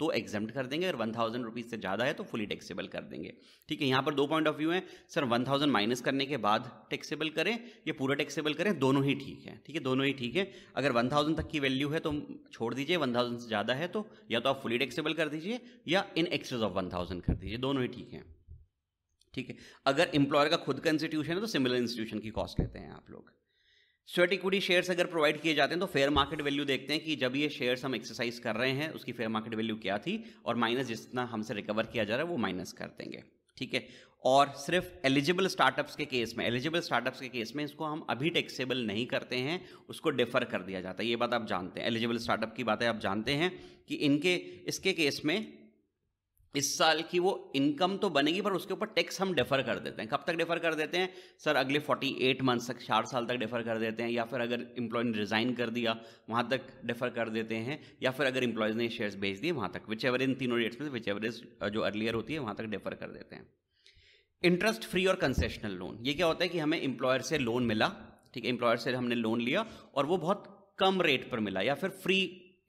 A: तो एग्जाम कर देंगे अगर वन थाउजेंड रुपीज़ से ज़्यादा है तो फुली टैक्सेबल कर देंगे ठीक है यहाँ पर दो पॉइंट ऑफ व्यू है सर वन थाउजेंड माइनस करने के बाद टैक्सेबल करें या पूरा टैक्सेबल करें दोनों ही ठीक है ठीक है दोनों ही ठीक है अगर वन थाउजेंड तक की वैल्यू है तो छोड़ दीजिए वन थाउजेंड से ज़्यादा है तो या तो आप फुली टैक्सेबल कर दीजिए या in excess of one thousand कर दीजिए दोनों ही ठीक है ठीक है अगर इंप्लॉयर का खुद का इंस्टीट्यूशन है तो सिमिलर इंस्टीट्यूशन की कॉस्ट लेते हैं आप लोग स्वेट इक्विटी शेयर्स अगर प्रोवाइड किए जाते हैं तो फेयर मार्केट वैल्यू देखते हैं कि जब ये शेयर्स हम एक्सरसाइज कर रहे हैं उसकी फेयर मार्केट वैल्यू क्या थी और माइनस जितना हमसे रिकवर किया जा रहा है वो माइनस कर देंगे ठीक है और सिर्फ एलिजिबल स्टार्टअप्स के केस में एलिजिबल स्टार्टअप्स के केस में इसको हम अभी टैक्सेबल नहीं करते हैं उसको डिफर कर दिया जाता है ये बात आप जानते हैं एलिजिबल स्टार्टअप की बातें आप जानते हैं कि इनके इसके केस में इस साल की वो इनकम तो बनेगी पर उसके ऊपर टैक्स हम डेफर कर देते हैं कब तक डेफर कर देते हैं सर अगले 48 मंथ्स तक चार साल तक डेफर कर देते हैं या फिर अगर इम्प्लॉय ने रिज़ाइन कर दिया वहाँ तक डेफर कर देते हैं या फिर अगर इम्प्लॉयज़ ने शेयर्स भेज दिए वहाँ तक विच एवर इन तीनों डेट्स में विच एवर जो अर्लियर होती है वहाँ तक डेफर कर देते हैं इंटरेस्ट फ्री और कंसेशनल लोन ये क्या होता है कि हमें इम्प्लॉयर से लोन मिला ठीक है इम्प्लॉयर से हमने लोन लिया और वो बहुत कम रेट पर मिला या फिर फ्री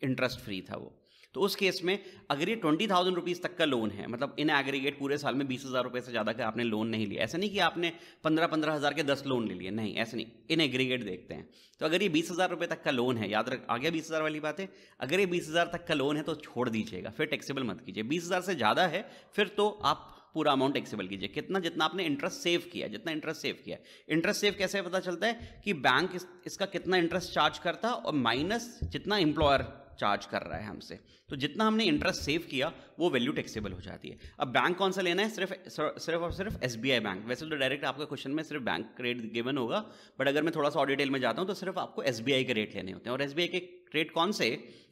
A: इंटरेस्ट फ्री था वो तो उस केस में अगर ये ट्वेंटी थाउजेंड रुपीज़ तक का लोन है मतलब इन एग्रीगेट पूरे साल में बीस हज़ार रुपये से ज़्यादा का आपने लोन नहीं लिया ऐसा नहीं कि आपने पंद्रह पंद्रह हज़ार के दस लोन ले लिए नहीं ऐसा नहीं इन एग्रीगेट देखते हैं तो अगर ये बीस हज़ार रुपये तक का लोन है याद रख आ गया बीस हज़ार वाली बात है अगर ये बीस हज़ार तक का लोन है तो छोड़ दीजिएगा फिर टैक्सेबल मत कीजिए बीस हज़ार से ज़्यादा है फिर तो आप पूरा अमाउंट टैक्सेबल कीजिए कितना जितना आपने इंटरेस्ट सेव किया जितना इंटरेस्ट सेव किया इंटरेस्ट सेव कैसे पता चलता है कि बैंक इस, इसका कितना इंटरेस्ट चार्ज करता और माइनस जितना एम्प्लॉयर चार्ज कर रहा है हमसे तो जितना हमने इंटरेस्ट सेव किया वो वैल्यू टैक्सेबल हो जाती है अब बैंक कौन सा लेना है सिर्फ सिर्फ और सिर्फ एस बैंक वैसे तो डायरेक्ट आपका क्वेश्चन में सिर्फ बैंक रेट गिवन होगा बट अगर मैं थोड़ा सा और डिटेल में जाता हूँ तो सिर्फ आपको एस के रेट लेने होते हैं और एस के रेट कौन से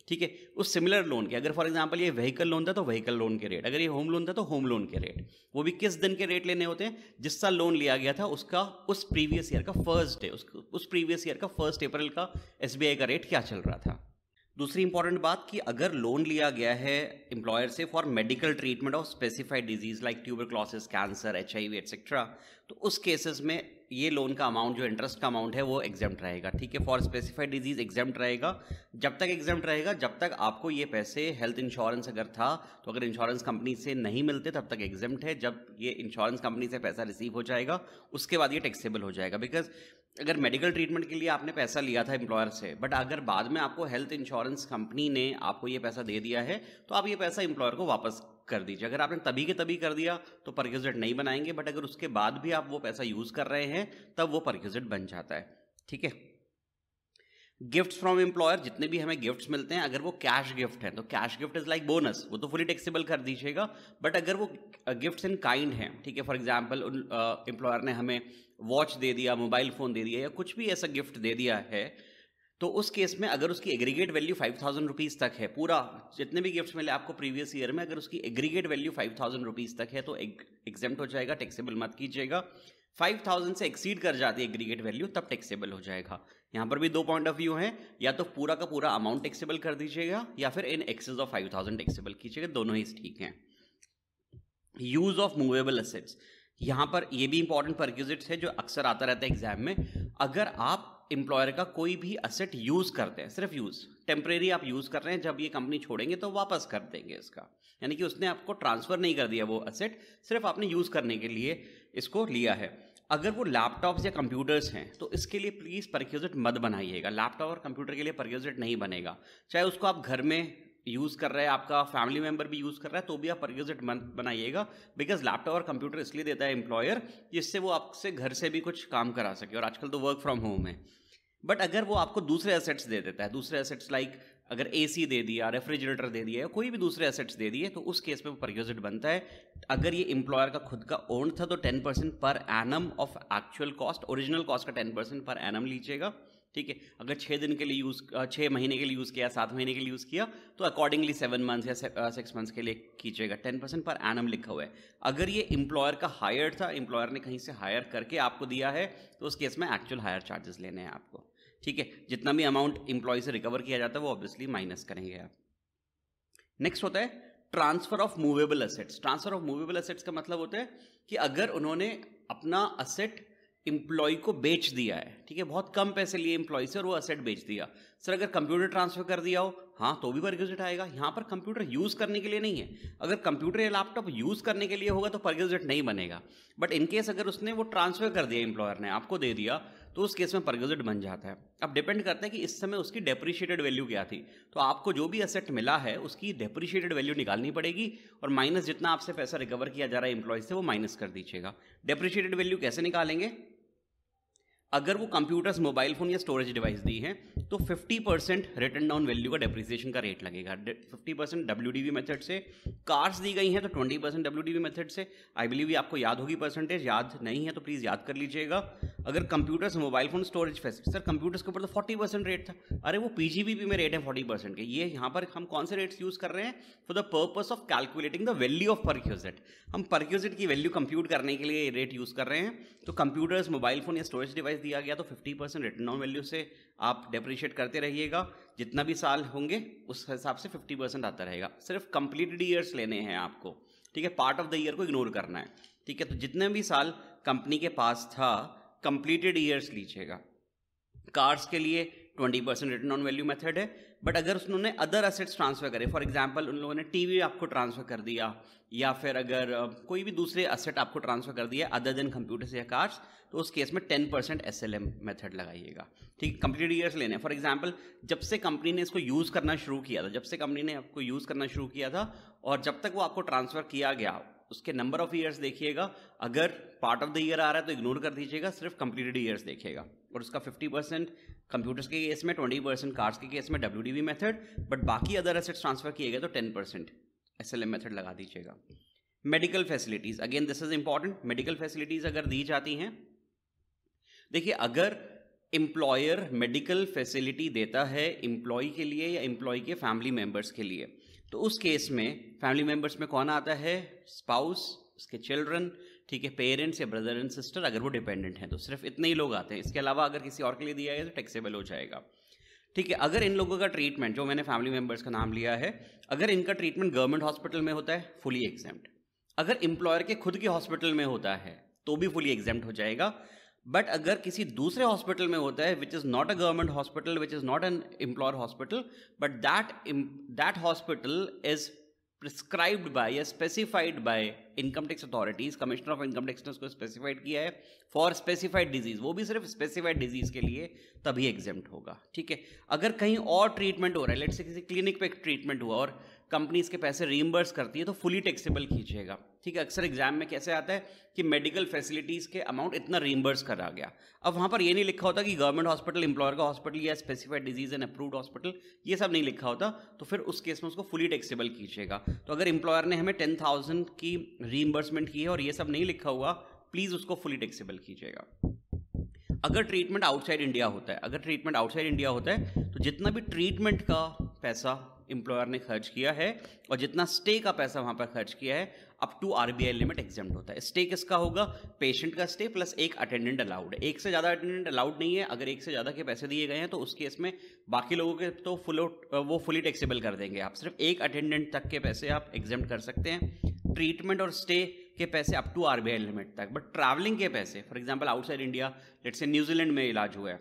A: ठीक है उस सिमिलर लोन के अगर फॉर एग्जांपल ये व्हीकल लोन था तो व्हीकल लोन के रेट अगर ये होम लोन था तो होम लोन के रेट वो भी किस दिन के रेट लेने होते हैं जिस साल लोन लिया गया था उसका उस प्रीवियस ईयर का फर्स्ट डे उस, उस प्रीवियस ईयर का फर्स्ट अप्रैल का एस का रेट क्या चल रहा था दूसरी इंपॉर्टेंट बात कि अगर लोन लिया गया है एम्प्लॉयर से for medical treatment of specified disease like tuberculosis cancer H I V etcetera तो उस केसेस में ये लोन का अमाउंट जो इंटरेस्ट का अमाउंट है वो एग्जाम रहेगा ठीक है फॉर स्पेसिफाइड डिजीज एग्जाम रहेगा जब तक एग्जाम रहेगा जब तक आपको ये पैसे हेल्थ इंश्योरेंस अगर था तो अगर इंश्योरेंस कंपनी से नहीं मिलते तब तक एग्जाम है जब ये इंश्योरेंस कंपनी से पैसा रिसीव हो जाएगा उसके बाद ये टैक्सेबल हो जाएगा बिकॉज अगर मेडिकल ट्रीटमेंट के लिए आपने पैसा लिया था एम्प्लॉयर से बट अगर बाद में आपको हेल्थ इंश्योरेंस कंपनी ने आपको ये पैसा दे दिया है तो आप ये पैसा एम्प्लॉयर को वापस कर दीजिए अगर आपने तभी के तभी कर दिया तो परक्यूजिट नहीं बनाएंगे बट अगर उसके बाद भी आप वो पैसा यूज कर रहे हैं तब वो परक्यूजिट बन जाता है ठीक है गिफ्ट्स फ्रॉम एम्प्लॉयर जितने भी हमें गिफ्ट्स मिलते हैं अगर वो कैश गिफ्ट है तो cash gift is like bonus वो तो फुली टैक्सेबल कर दीजिएगा बट अगर वो गिफ्ट्स इन काइंड हैं ठीक है फॉर एग्जाम्पल उन एम्प्लॉयर ने हमें वॉच दे दिया मोबाइल फ़ोन दे दिया या कुछ भी ऐसा गिफ्ट दे दिया है तो उस केस में अगर उसकी aggregate value five thousand rupees तक है पूरा जितने भी गिफ्ट मिले आपको प्रीवियस ईयर में अगर उसकी aggregate value five thousand rupees तक है तो एग्जाम हो जाएगा टैक्सेबल मत कीजिएगा फाइव थाउजेंड से एक्सीड कर जाती है एग्रीगेट वैल्यू तब टैक्सेबल हो जाएगा यहाँ पर भी दो पॉइंट ऑफ व्यू है या तो पूरा का पूरा अमाउंट टैक्सेबल कर दीजिएगा या फिर in excess of five thousand taxable कीजिएगा दोनों ही ठीक हैं यूज ऑफ मूवेबल असेट्स यहाँ पर ये भी इंपॉर्टेंट परक्यूजिट्स है जो अक्सर आता रहता है एग्जाम में अगर आप एम्प्लॉयर का कोई भी असेट यूज़ करते हैं सिर्फ यूज़ टेम्परेरी आप यूज़ कर रहे हैं जब ये कंपनी छोड़ेंगे तो वापस कर देंगे इसका यानी कि उसने आपको ट्रांसफ़र नहीं कर दिया वो असेट सिर्फ आपने यूज़ करने के लिए इसको लिया है अगर वो लैपटॉप्स या कंप्यूटर्स हैं तो इसके लिए प्लीज़ परक्यूजिट मत बनाइएगा लैपटॉप और कंप्यूटर के लिए परक्यूजिट नहीं बनेगा चाहे उसको आप घर में यूज़ कर रहे हैं आपका फैमिली मेम्बर भी यूज़ कर रहा है तो भी आप परक्यूजिट मत बनाइएगा बिकॉज लैपटॉप और कंप्यूटर इसलिए देता है एम्प्लॉयर जिससे वो आपसे घर से भी कुछ काम करा सके और आजकल तो वर्क फ्रॉम होम है बट अगर वो आपको दूसरे एसेट्स दे देता है दूसरे एसेट्स लाइक अगर अगर सी दे दिया रेफ्रिजरेटर दे दिया कोई भी दूसरे एसेट्स दे दिए तो उस केस में वो परक्यूजिट बनता है अगर ये एम्प्लॉयर का खुद का ओन था तो ten percent per annum of actual cost original cost का टेन परसेंट पर एनम लीजिएगा ठीक है अगर छः दिन के लिए यूज़ छः महीने के लिए यूज़ किया सात महीने के लिए यूज़ किया तो अकॉर्डिंगली सेवन मंथ्स या सिक्स मंथ्स के लिए कीजिएगा टेन परसेंट पर एनम लिखा हुआ है अगर ये एम्प्लॉयर का हायर था एम्प्लॉयर ने कहीं से हायर करके आपको दिया है तो उस केस में एक्चुअल हायर चार्जेस लेने हैं आपको ठीक है जितना भी अमाउंट एम्प्लॉय से रिकवर किया जाता है वो ऑब्वियसली माइनस करेंगे आप नेक्स्ट होता है transfer of movable assets transfer of movable assets का मतलब होता है कि अगर उन्होंने अपना असेट एम्प्लॉय को बेच दिया है ठीक है बहुत कम पैसे लिए इंप्लॉय से और वो असेट बेच दिया सर अगर कंप्यूटर ट्रांसफर कर दिया हो हाँ तो भी परग्यूजिट आएगा यहाँ पर कंप्यूटर यूज़ करने के लिए नहीं है अगर कंप्यूटर या लैपटॉप यूज़ करने के लिए होगा तो परग्यूजिट नहीं बनेगा बट इनकेस अगर उसने वो ट्रांसफर कर दिया एम्प्लॉयर ने आपको दे दिया तो उस केस में परगजिट बन जाता है अब डिपेंड करता है कि इस समय उसकी डेप्रिशिएटेड वैल्यू क्या थी तो आपको जो भी असेट मिला है उसकी डेप्रिशिएटेड वैल्यू निकालनी पड़ेगी और माइनस जितना आपसे पैसा रिकवर किया जा रहा है इंप्लॉयज से वो माइनस कर दीजिएगा डेप्रिशिएटेड वैल्यू कैसे निकालेंगे अगर वो कंप्यूटर्स मोबाइल फ़ोन या स्टोरेज डिवाइस दी है तो 50 परसेंट रिटर्न डाउन वैल्यू का डेप्रिसिएशन का रेट लगेगा 50 परसेंट डब्ल्यू डी मेथड से कार्स दी गई हैं तो 20 परसेंट डब्ल्यू मेथड से आई बिलीव ये आपको याद होगी परसेंटेज याद नहीं है तो प्लीज़ याद कर लीजिएगा अगर computers mobile phone storage facility sir computers के ऊपर तो फोर्टी परसेंट रेट था अरे वो पी जी बी में रेट है फोर्टी परसेंट के ये यहाँ पर हम कौन से रेट्स यूज़ कर रहे हैं for the purpose of calculating the value of perquisite हम परक्यूजिट की वैल्यू कंप्यूट करने के लिए रेट यूज़ कर रहे हैं तो कंप्यूटर्स मोबाइल फ़ोन या स्टोरेज डिवाइस प्राइस दिया गया तो 50 परसेंट रिटर्न ऑन वैल्यू से आप डेप्रिशिएट करते रहिएगा जितना भी साल होंगे उस हिसाब से 50 परसेंट आता रहेगा सिर्फ कंप्लीटेड ईयर्स लेने हैं आपको ठीक है पार्ट ऑफ द ईयर को इग्नोर करना है ठीक है तो जितने भी साल कंपनी के पास था कंप्लीटेड ईयर्स लीजिएगा कार्स के लिए twenty percent return on value method है बट अगर उन्होंने अदर असेट्स ट्रांसफ़र करे फॉर एग्जाम्पल उन लोगों ने टीवी आपको ट्रांसफ़र कर दिया या फिर अगर कोई भी दूसरे असेट आपको ट्रांसफ़र कर दिया अदर देन कंप्यूटर्स या कार्ड्स तो उस केस में ten percent S L M method लगाइएगा ठीक है कंप्लीट ईयर्स लेने फॉर एग्जाम्पल जब से कंपनी ने इसको यूज़ करना शुरू किया था जब से कंपनी ने आपको यूज़ करना शुरू किया था और जब तक वो आपको ट्रांसफ़र किया गया उसके नंबर ऑफ ईयर्स देखिएगा अगर पार्ट ऑफ द ईयर आ रहा है तो इग्नोर कर दीजिएगा सिर्फ कंप्लीटेड ईयर्स देखिएगा और उसका फिफ्टी परसेंट कंप्यूटर्स के केस में ट्वेंटी परसेंट कार्स के केस में W D V method but बाकी अदर एसेट्स ट्रांसफर किए गए तो ten percent S L M method लगा दीजिएगा medical facilities again this is important medical facilities अगर दी जाती हैं देखिए अगर एम्प्लॉयर मेडिकल फैसिलिटी देता है एम्प्लॉय के लिए या एम्प्लॉय के फैमिली मेम्बर्स के लिए तो उस केस में फैमिली मेम्बर्स में कौन आता है स्पाउस उसके चिल्ड्रन ठीक है पेरेंट्स या ब्रदर एंड सिस्टर अगर वो डिपेंडेंट हैं तो सिर्फ इतने ही लोग आते हैं इसके अलावा अगर किसी और के लिए दिया गया तो टैक्सेबल हो जाएगा ठीक है अगर इन लोगों का ट्रीटमेंट जो मैंने फैमिली मेम्बर्स का नाम लिया है अगर इनका ट्रीटमेंट गवर्नमेंट हॉस्पिटल में होता है फुली एग्जैम्ड अगर इंप्लॉयर के खुद के हॉस्पिटल में होता है तो भी फुली एग्जैम्ड हो जाएगा बट अगर किसी दूसरे हॉस्पिटल में होता है which is not a government hospital which is not an employer hospital but that that hospital is prescribed by या specified by income tax authorities commissioner of income tax ने उसको स्पेसिफाइड किया है फॉर स्पेसिफाइड डिजीज वो भी सिर्फ specified disease के लिए तभी एग्जेम्ट होगा ठीक है अगर कहीं और ट्रीटमेंट हो रहा है लेट से किसी क्लिनिक पे ट्रीटमेंट हुआ और कंपनी इसके पैसे रीइंबर्स करती है तो फुली टैक्सेबल खींचेगा ठीक है अक्सर एग्जाम में कैसे आता है कि मेडिकल फैसिलिटीज़ के अमाउंट इतना रीम्बर्स करा गया अब वहाँ पर ये नहीं लिखा होता कि गवर्नमेंट हॉस्पिटल इंप्लॉयर का हॉस्पिटल या specified disease and approved hospital ये सब नहीं लिखा होता तो फिर उस केस में उसको फुली टैक्सेबल कीजिएगा तो अगर इंप्लॉयर ने हमें टेन थाउजेंड की रीइम्बर्समेंट की है और ये सब नहीं लिखा हुआ प्लीज़ उसको फुली टैक्सेबल कीजिएगा अगर ट्रीटमेंट आउटसाइड इंडिया होता है अगर ट्रीटमेंट आउटसाइड इंडिया होता है तो जितना भी ट्रीटमेंट का पैसा एम्प्लॉयर ने खर्च किया है और जितना स्टे का पैसा वहाँ पर खर्च किया है up to RBI limit exempt होता है स्टे किसका होगा पेशेंट का स्टे प्लस एक अटेंडेंट अलाउड है एक से ज़्यादा अटेंडेंट अलाउड नहीं है अगर एक से ज़्यादा के पैसे दिए गए हैं तो उस केस में बाकी लोगों के तो फुल वो फुली टैक्सेबल कर देंगे आप सिर्फ एक अटेंडेंट तक के पैसे आप एग्जाम कर सकते हैं ट्रीटमेंट और स्टे के पैसे अप टू आई लिमिट तक बट ट्रैवलिंग के पैसे for example outside India let's say New Zealand में इलाज हुआ है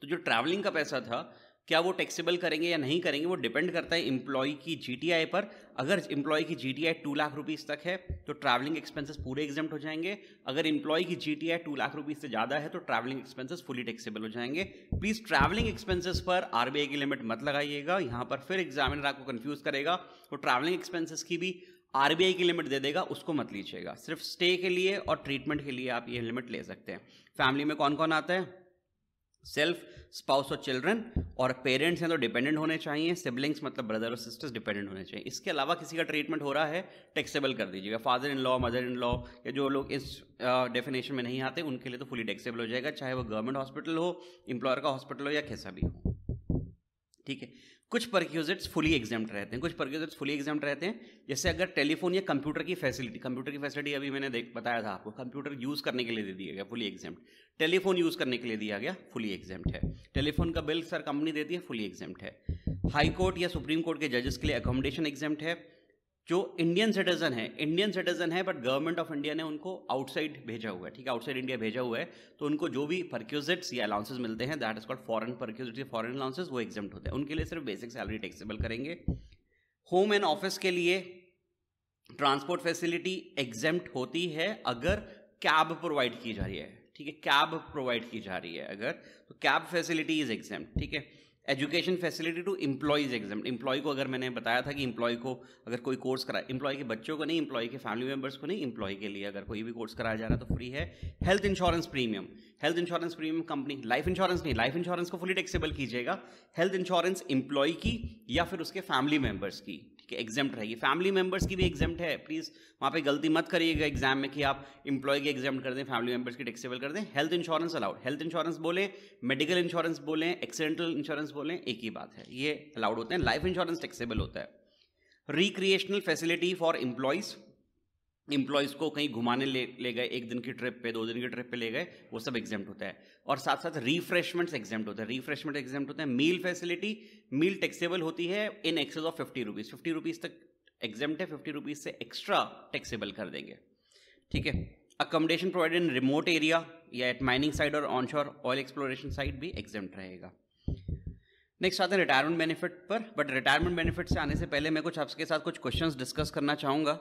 A: तो जो ट्रैवलिंग का पैसा था क्या वो टैक्सेबल करेंगे या नहीं करेंगे वो डिपेंड करता है इम्प्लॉय की जी पर अगर इम्प्लॉय की आई टू लाख रुपीज़ तक है तो ट्रैवलिंग एक्सपेंसेस पूरे एग्जाम हो जाएंगे अगर इम्प्लॉय की आई टू लाख रुपीज़ से ज़्यादा है तो ट्रैवलिंग एक्सपेंसेस फुली टैक्सेबल हो जाएंगे प्लीज़ ट्रैवलिंग एक्सपेंसेस पर आई की लिमिट मत लगाइएगा यहाँ पर फिर एग्जामिनर आपको कन्फ्यूज़ करेगा तो ट्रैवलिंग एक्सपेंसेस की भी आई की लिमिट दे देगा उसको मत लीजिएगा सिर्फ स्टे के लिए और ट्रीटमेंट के लिए आप ये लिमिट ले सकते हैं फैमिली में कौन कौन आता है सेल्फ स्पाउस और चिल्ड्रन और पेरेंट्स हैं तो डिपेंडेंट होने चाहिए सिबलिंग्स मतलब ब्रदर और सिस्टर्स डिपेंडेंट होने चाहिए इसके अलावा किसी का ट्रीटमेंट हो रहा है टैक्सेबल कर दीजिएगा father in law mother in law या जो लोग इस डेफिनेशन में नहीं आते उनके लिए तो फुली टैक्सेबल हो जाएगा चाहे वो गवर्नमेंट हॉस्पिटल हो एम्प्लॉयर का हॉस्पिटल हो या कैसा भी हो ठीक है कुछ परक्यूजिट्स फुली एग्जाम्ड रहते हैं कुछ परक्यूजिट्स फुली एग्जाम्ड रहते हैं जैसे अगर टेलीफोन या कंप्यूटर की फैसिलिटी कंप्यूटर की फैसिलिटी अभी मैंने देख बताया था आपको कंप्यूटर यूज़ करने के लिए दे दिया गया फुली एग्जाम्ड टेलीफोन यूज़ करने के लिए दिया गया फुली एग्जाम्ड है टेलीफोन का बिल सर कंपनी देती है फुली एग्जाम्ड है हाई कोर्ट या सुप्रीम कोर्ट के जजेस के लिए अकोमोडेशन एग्जाम्ड है जो इंडियन सिटीजन है इंडियन सिटीजन है बट गवर्नमेंट ऑफ इंडिया ने उनको आउटसाइड भेजा हुआ है ठीक है आउटसाइड इंडिया भेजा हुआ है तो उनको जो भी परक्यूजिट्स या अलाउंसेज मिलते हैं that is called foreign perquisite या फॉरन अलाउंसेज वो एग्जाम होते हैं उनके लिए सिर्फ बेसिक सैलरी टैक्सेबल करेंगे होम एंड ऑफिस के लिए ट्रांसपोर्ट फैसिलिटी एग्जाम होती है अगर कैब प्रोवाइड की जा रही है ठीक है कैब प्रोवाइड की जा रही है अगर तो कैब फैसिलिटी इज एग्जाम ठीक है education facility to employees exempt employee को अगर मैंने बताया था कि इम्प्लॉय को अगर कोई कोर्स कराए इम्प्लॉय के बच्चों को नहीं इम्प्लॉय के फैमिली मेम्बर्स को नहीं इम्प्लॉय के लिए अगर कोई भी कोर्स कराया जा रहा है तो फ्री है health insurance premium health insurance premium company life insurance नहीं लाइफ इंश्योरेंस को फुली टैक्सेबल कीजिएगा हेल्थ इंश्योरेंस इंप्लॉय की या फिर उसके फैमिली मेम्बर्स की कि एग्जाम्ट रहेगी फैमिली मेंबर्स की भी एग्जाम्ट है प्लीज़ वहाँ पे गलती मत करिएगा एग्जाम में कि आप इंप्लॉय की एग्जाम कर दें फैमिली मेंबर्स की टैक्सेबल कर दें health insurance allowed health insurance बोलें मेडिकल इंश्योरेंस बोलें एक्सीडेंटल इंश्योरेंस बोलें एक ही बात है ये अलाउड होते हैं लाइफ इंश्योरेंस टैक्सेबल होता है recreational facility for employees employees को कहीं घुमाने ले ले गए एक दिन की ट्रिप पे दो दिन की ट्रिप पे ले गए वो सब एग्जेम्ट होता है और साथ साथ रिफ्रेशमेंट्स एग्जाम्प्ट होते हैं रिफ्रेशमेंट एग्जाम्प्ट होते हैं मील फैसिलिटी मील टैक्सेबल होती है in excess of fifty rupees fifty rupees तक एग्जाम्प्ट है फिफ्टी रुपीज़ से एक्स्ट्रा टैक्सेबल कर देंगे ठीक है accommodation provide in remote area या एट माइनिंग साइड और ऑनशोर ऑयल एक्सप्लोरेशन साइड भी एग्जाम्प्ट रहेगा नेक्स्ट आते हैं रिटायरमेंट बेनिफिट पर बट रिटायरमेंट बेनिफिट से आने से पहले मैं कुछ आपके साथ कुछ क्वेश्चंस डिस्कस करना चाहूँगा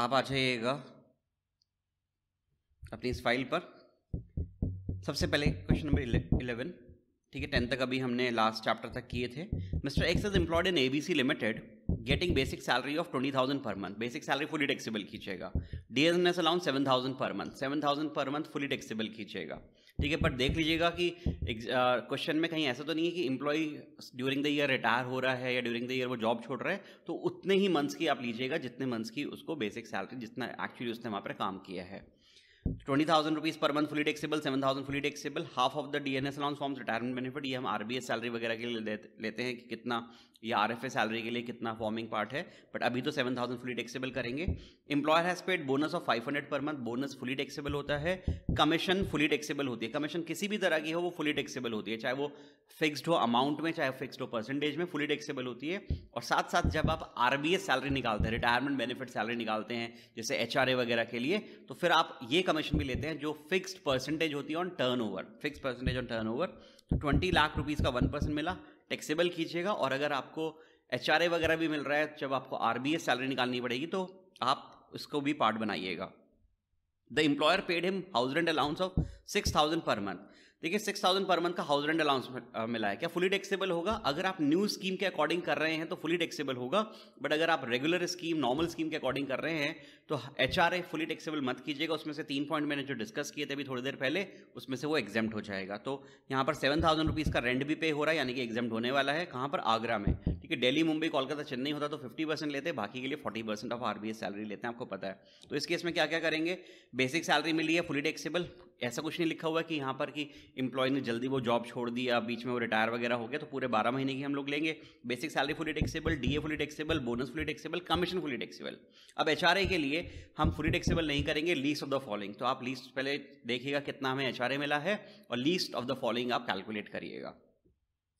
A: आप आ जाइएगा अपनी इस फाइल पर सबसे पहले क्वेश्चन नंबर इलेवन ठीक है टेंथ तक अभी हमने लास्ट चैप्टर तक किए थे Mister X is employed in ABC limited getting basic salary of twenty thousand per month basic salary fully taxable खींचेगा D S N S allowance seven thousand per month seven thousand per month fully taxable खींचेगा ठीक है but देख लीजिएगा कि question में कहीं ऐसा तो नहीं है कि employee during the year retire हो रहा है या ड्यूरिंग द ईयर वो जॉब छोड़ रहा है तो उतने ही मंथ्स की आप लीजिएगा जितने मंथ्स की उसको बेसिक सैलरी जितना एक्चुअली उसने वहाँ पर काम किया है twenty thousand rupees per month fully taxable seven thousand fully taxable half of the D N S allowance forms retirement benefit ये हम आर बी एस सैलरी वगैरह के लिए लेते हैं कि कितना या आर एफ ए सैलरी के लिए कितना फॉर्मिंग पार्ट है बट अभी तो सेवन थाउजेंड फुली टेक्सेबल करेंगे employer has paid bonus of five hundred per month bonus fully taxable होता है कमीशन फुली टेक्सेबल होती है कमीशन किसी भी तरह की हो वो फुली टेक्सेबल होती है चाहे वो फिक्सड हो अमाउंट में चाहे फिक्सड हो परसेंटेज में फुली टेक्सेबल होती है और साथ साथ जब आप आर बी एस सैलरी निकालते हैं रिटायरमेंट बेनिफिट सैलरी निकालते हैं जैसे एच आर ए वगैरह के लिए तो फिर आप ये कमीशन भी लेते हैं जो फिक्स्ड परसेंटेज होती है on turnover over fixed percentage on turnover तो ट्वेंटी लाख रुपीज़ का वन परसेंट मिला टैक्सेबल कीजिएगा और अगर आपको एच वगैरह भी मिल रहा है जब आपको आर सैलरी निकालनी पड़ेगी तो आप उसको भी पार्ट बनाइएगा the employer paid him house rent allowance of six thousand per month देखिए सिक्स थाउजेंड पर मंथ का हाउस रेंट अलाउंस मिला है क्या फुली टैक्सेबल होगा अगर आप न्यू स्कीम के अकॉर्डिंग कर रहे हैं तो फुली टैक्सेबल होगा बट अगर आप रेगुलर स्कीम नॉर्मल स्कीम के अकॉर्डिंग कर रहे हैं तो एच आर फुली टैक्सेबल मत कीजिएगा उसमें से तीन पॉइंट मैंने जो डिस्कस किए थे अभी थोड़ी देर पहले उसमें से वो एग्जाम हो जाएगा तो यहाँ पर सेवन थाउजेंड रुपीज़ का रेंट भी पे हो रहा है यानी कि एग्जाम होने वाला है कहाँ पर आगरा में ठीक है डेली मुंबई कोलकाता चेन्नई होता तो फिफ्टी परसेंट लेते बाकी के लिए forty percent of are salary लेते हैं आपको पता है तो इस केस में क्या क्या करेंगे बेसिक सैलरी मिली है फुली टैक्सेबल ऐसा कुछ नहीं लिखा हुआ है कि यहाँ पर कि इंप्लॉय ने जल्दी वो जॉब छोड़ दिया बीच में वो रिटायर वगैरह हो गया तो पूरे बारह महीने की हम लोग लेंगे basic salary fully taxable DA fully taxable bonus fully taxable commission fully taxable अब एच के लिए करेंगे हम फ्री टेक्सेबल नहीं करेंगे लीस्ट ऑफ द फॉलोइंग तो आप लीस्ट पहले देखिएगा कितना हमें एच मिला है और लीस्ट ऑफ द फॉलोइंग आप कैलकुलेट करिएगा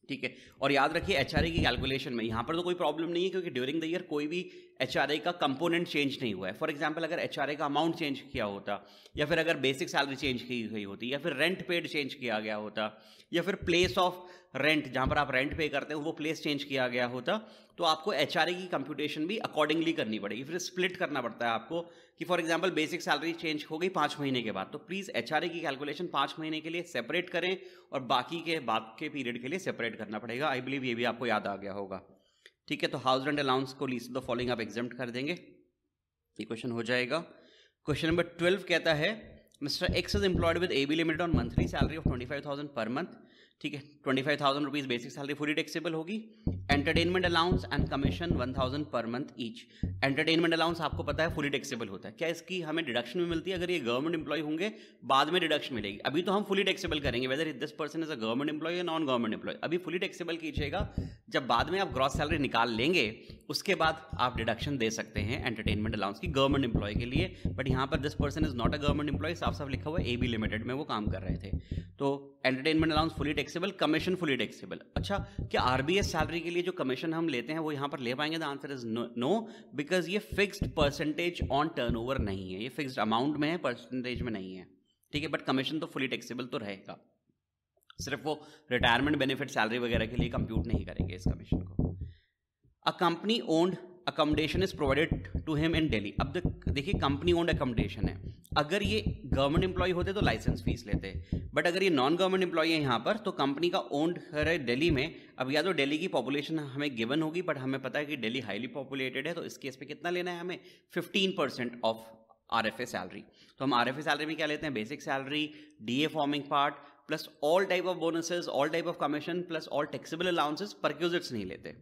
A: ठीक है और याद रखिए एच की कैलकुलेशन में यहाँ पर तो कोई प्रॉब्लम नहीं है क्योंकि ड्यूरिंग द ईयर कोई भी एच का कंपोनेंट चेंज नहीं हुआ है फॉर एग्जांपल अगर एच का अमाउंट चेंज किया होता या फिर अगर बेसिक सैलरी चेंज की गई होती या फिर रेंट पेड चेंज किया गया होता या फिर प्लेस ऑफ रेंट जहाँ पर आप रेंट पे करते हो वो प्लेस चेंज किया गया होता तो आपको एच की कंप्यूटेशन भी अकॉर्डिंगली करनी पड़ेगी फिर स्प्लिट करना पड़ता है आपको कि for example basic salary change हो गई पाँच महीने के बाद तो प्लीज़ एच की कैलकुलेशन पाँच महीने के लिए सेपरेट करें और बाकी के बाद के पीरियड के लिए सेपरेट करना पड़ेगा आई बिलीव ये भी आपको याद आ गया होगा ठीक है तो हाउस रेंट अलाउंस को लीज द फॉलोइंग आप एग्जाम कर देंगे ये क्वेश्चन हो जाएगा क्वेश्चन नंबर ट्वेल्व कहता है mister X is employed with A B limited on monthly salary of twenty five thousand per month ठीक है twenty five thousand rupees basic salary fully taxable होगी entertainment allowance and commission one thousand per month each entertainment allowance आपको पता है fully taxable होता है क्या इसकी हमें डिडक्शन भी मिलती है अगर ये गवर्नमेंट एम्प्लॉय होंगे बाद में डिडक्शन मिलेगी अभी तो हम फुली टैक्सेबल करेंगे whether this person is a government employee या नॉन गवर्नमेंट एम्प्लॉय अभी फुली टैक्सेबल कीजिएगा जब बाद में आप ग्रॉस सैलरी निकाल लेंगे उसके बाद आप डिडक्शन दे सकते हैं एंटरटेनमेंट अलाउंस की गवर्नमेंट एम्प्लॉय के लिए बट यहाँ पर this person is not a government employee साफ साफ लिखा हुआ ए बी लिमिटेड में वो काम कर रहे थे तो entertainment allowance fully taxable commission fully taxable अच्छा क्या आरबीएस सैलरी के लिए जो कमीशन हम लेते हैं वो यहाँ पर ले पाएंगे the answer is no because ये फिक्स्ड परसेंटेज ऑन टर्नओवर नहीं है ये फिक्स्ड अमाउंट में है परसेंटेज में नहीं है ठीक है बट कमीशन तो फुली टैक्सेबल तो रहेगा सिर्फ वो रिटायरमेंट बेनिफिट सैलरी वगैरह के लिए कंप्यूट नहीं करेंगे इस कमीशन को a company owned accommodation is provided to him in Delhi अब देखिए कंपनी ओन्ड अकोमोडेशन है अगर ये गवर्नमेंट एम्प्लॉय होते तो लाइसेंस फीस लेते बट अगर ये नॉन गवर्नमेंट एम्प्लॉय है यहाँ पर तो कंपनी का ओन्ड घर है दिल्ली में अब या तो दिल्ली की पॉपुलेशन हमें गिवन होगी बट हमें पता है कि दिल्ली हाईली पॉपुलेटेड है तो इस केस पे कितना लेना है हमें fifteen percent of R F A salary तो हम आर एफ ए सैलरी में क्या लेते हैं basic salary D A forming part plus all type of bonuses all type of commission plus all taxable allowances perquisites नहीं लेते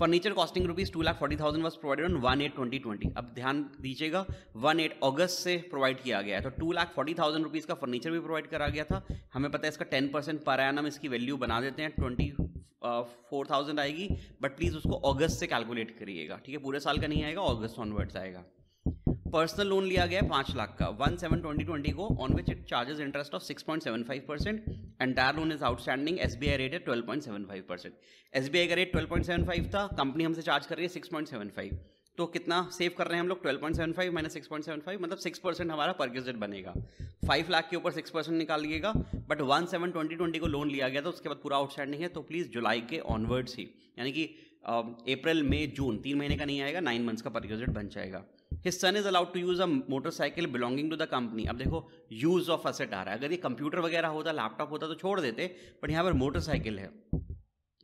A: furniture costing rupees two lakh forty thousand was provided on one eight twenty twenty अब ध्यान दीजिएगा one eight अगस्त से provide किया गया है तो two lakh forty thousand rupees का फर्नीचर भी प्रोवाइड करा गया था हमें पता है इसका टेन परसेंट पर नाम इसकी वैल्यू बना देते हैं ट्वेंटी फोर थाउजेंड आएगी बट प्लीज़ उसको अगस्त से कैलकुलेट करिएगा ठीक है पूरे साल का नहीं आएगा अगस्त ऑनवर्ड्स आएगा पर्सनल लोन लिया गया है पाँच लाख का वन सेवन ट्वेंटी ट्वेंटी को on which it charges interest of six point seven five percent entire loan is outstanding S B I rate है twelve point seven five percent S B I का rate twelve point seven five था company हमसे charge कर रही है six point seven five तो कितना save कर रहे हैं हम लोग twelve point seven five minus six point seven five मतलब सिक्स परसेंट हमारा रेट बनेगा फाइव लाख के ऊपर सिक्स परसेंट निकालिएगा but one seven twenty twenty को लोन लिया गया था उसके बाद पूरा आउटस्टैंडिंग है तो प्लीज़ जुलाई के ऑनवर्ड्स ही यानी कि अप्रैल मई जून तीन महीने का नहीं आएगा नाइन मंथ्स का रेट बन जाएगा his son is allowed to use a motorcycle belonging to the company अब देखो यूज ऑफ असेट आ रहा है अगर ये कंप्यूटर वगैरह होता लैपटॉप होता तो छोड़ देते बट यहाँ पर मोटरसाइकिल है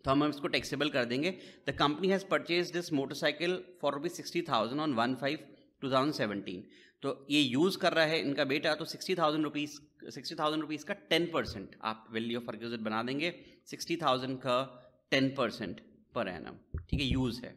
A: तो हम इसको टैक्सेबल कर देंगे the company has purchase this motorcycle for rupees sixty thousand on one five two thousand seventeen तो ये यूज़ कर रहा है इनका बेटा तो sixty thousand rupees sixty thousand rupees का टेन परसेंट आप वैल्यू ऑफ फर्क बना देंगे सिक्सटी थाउजेंड का टेन परसेंट पर एन ठीक है यूज़ है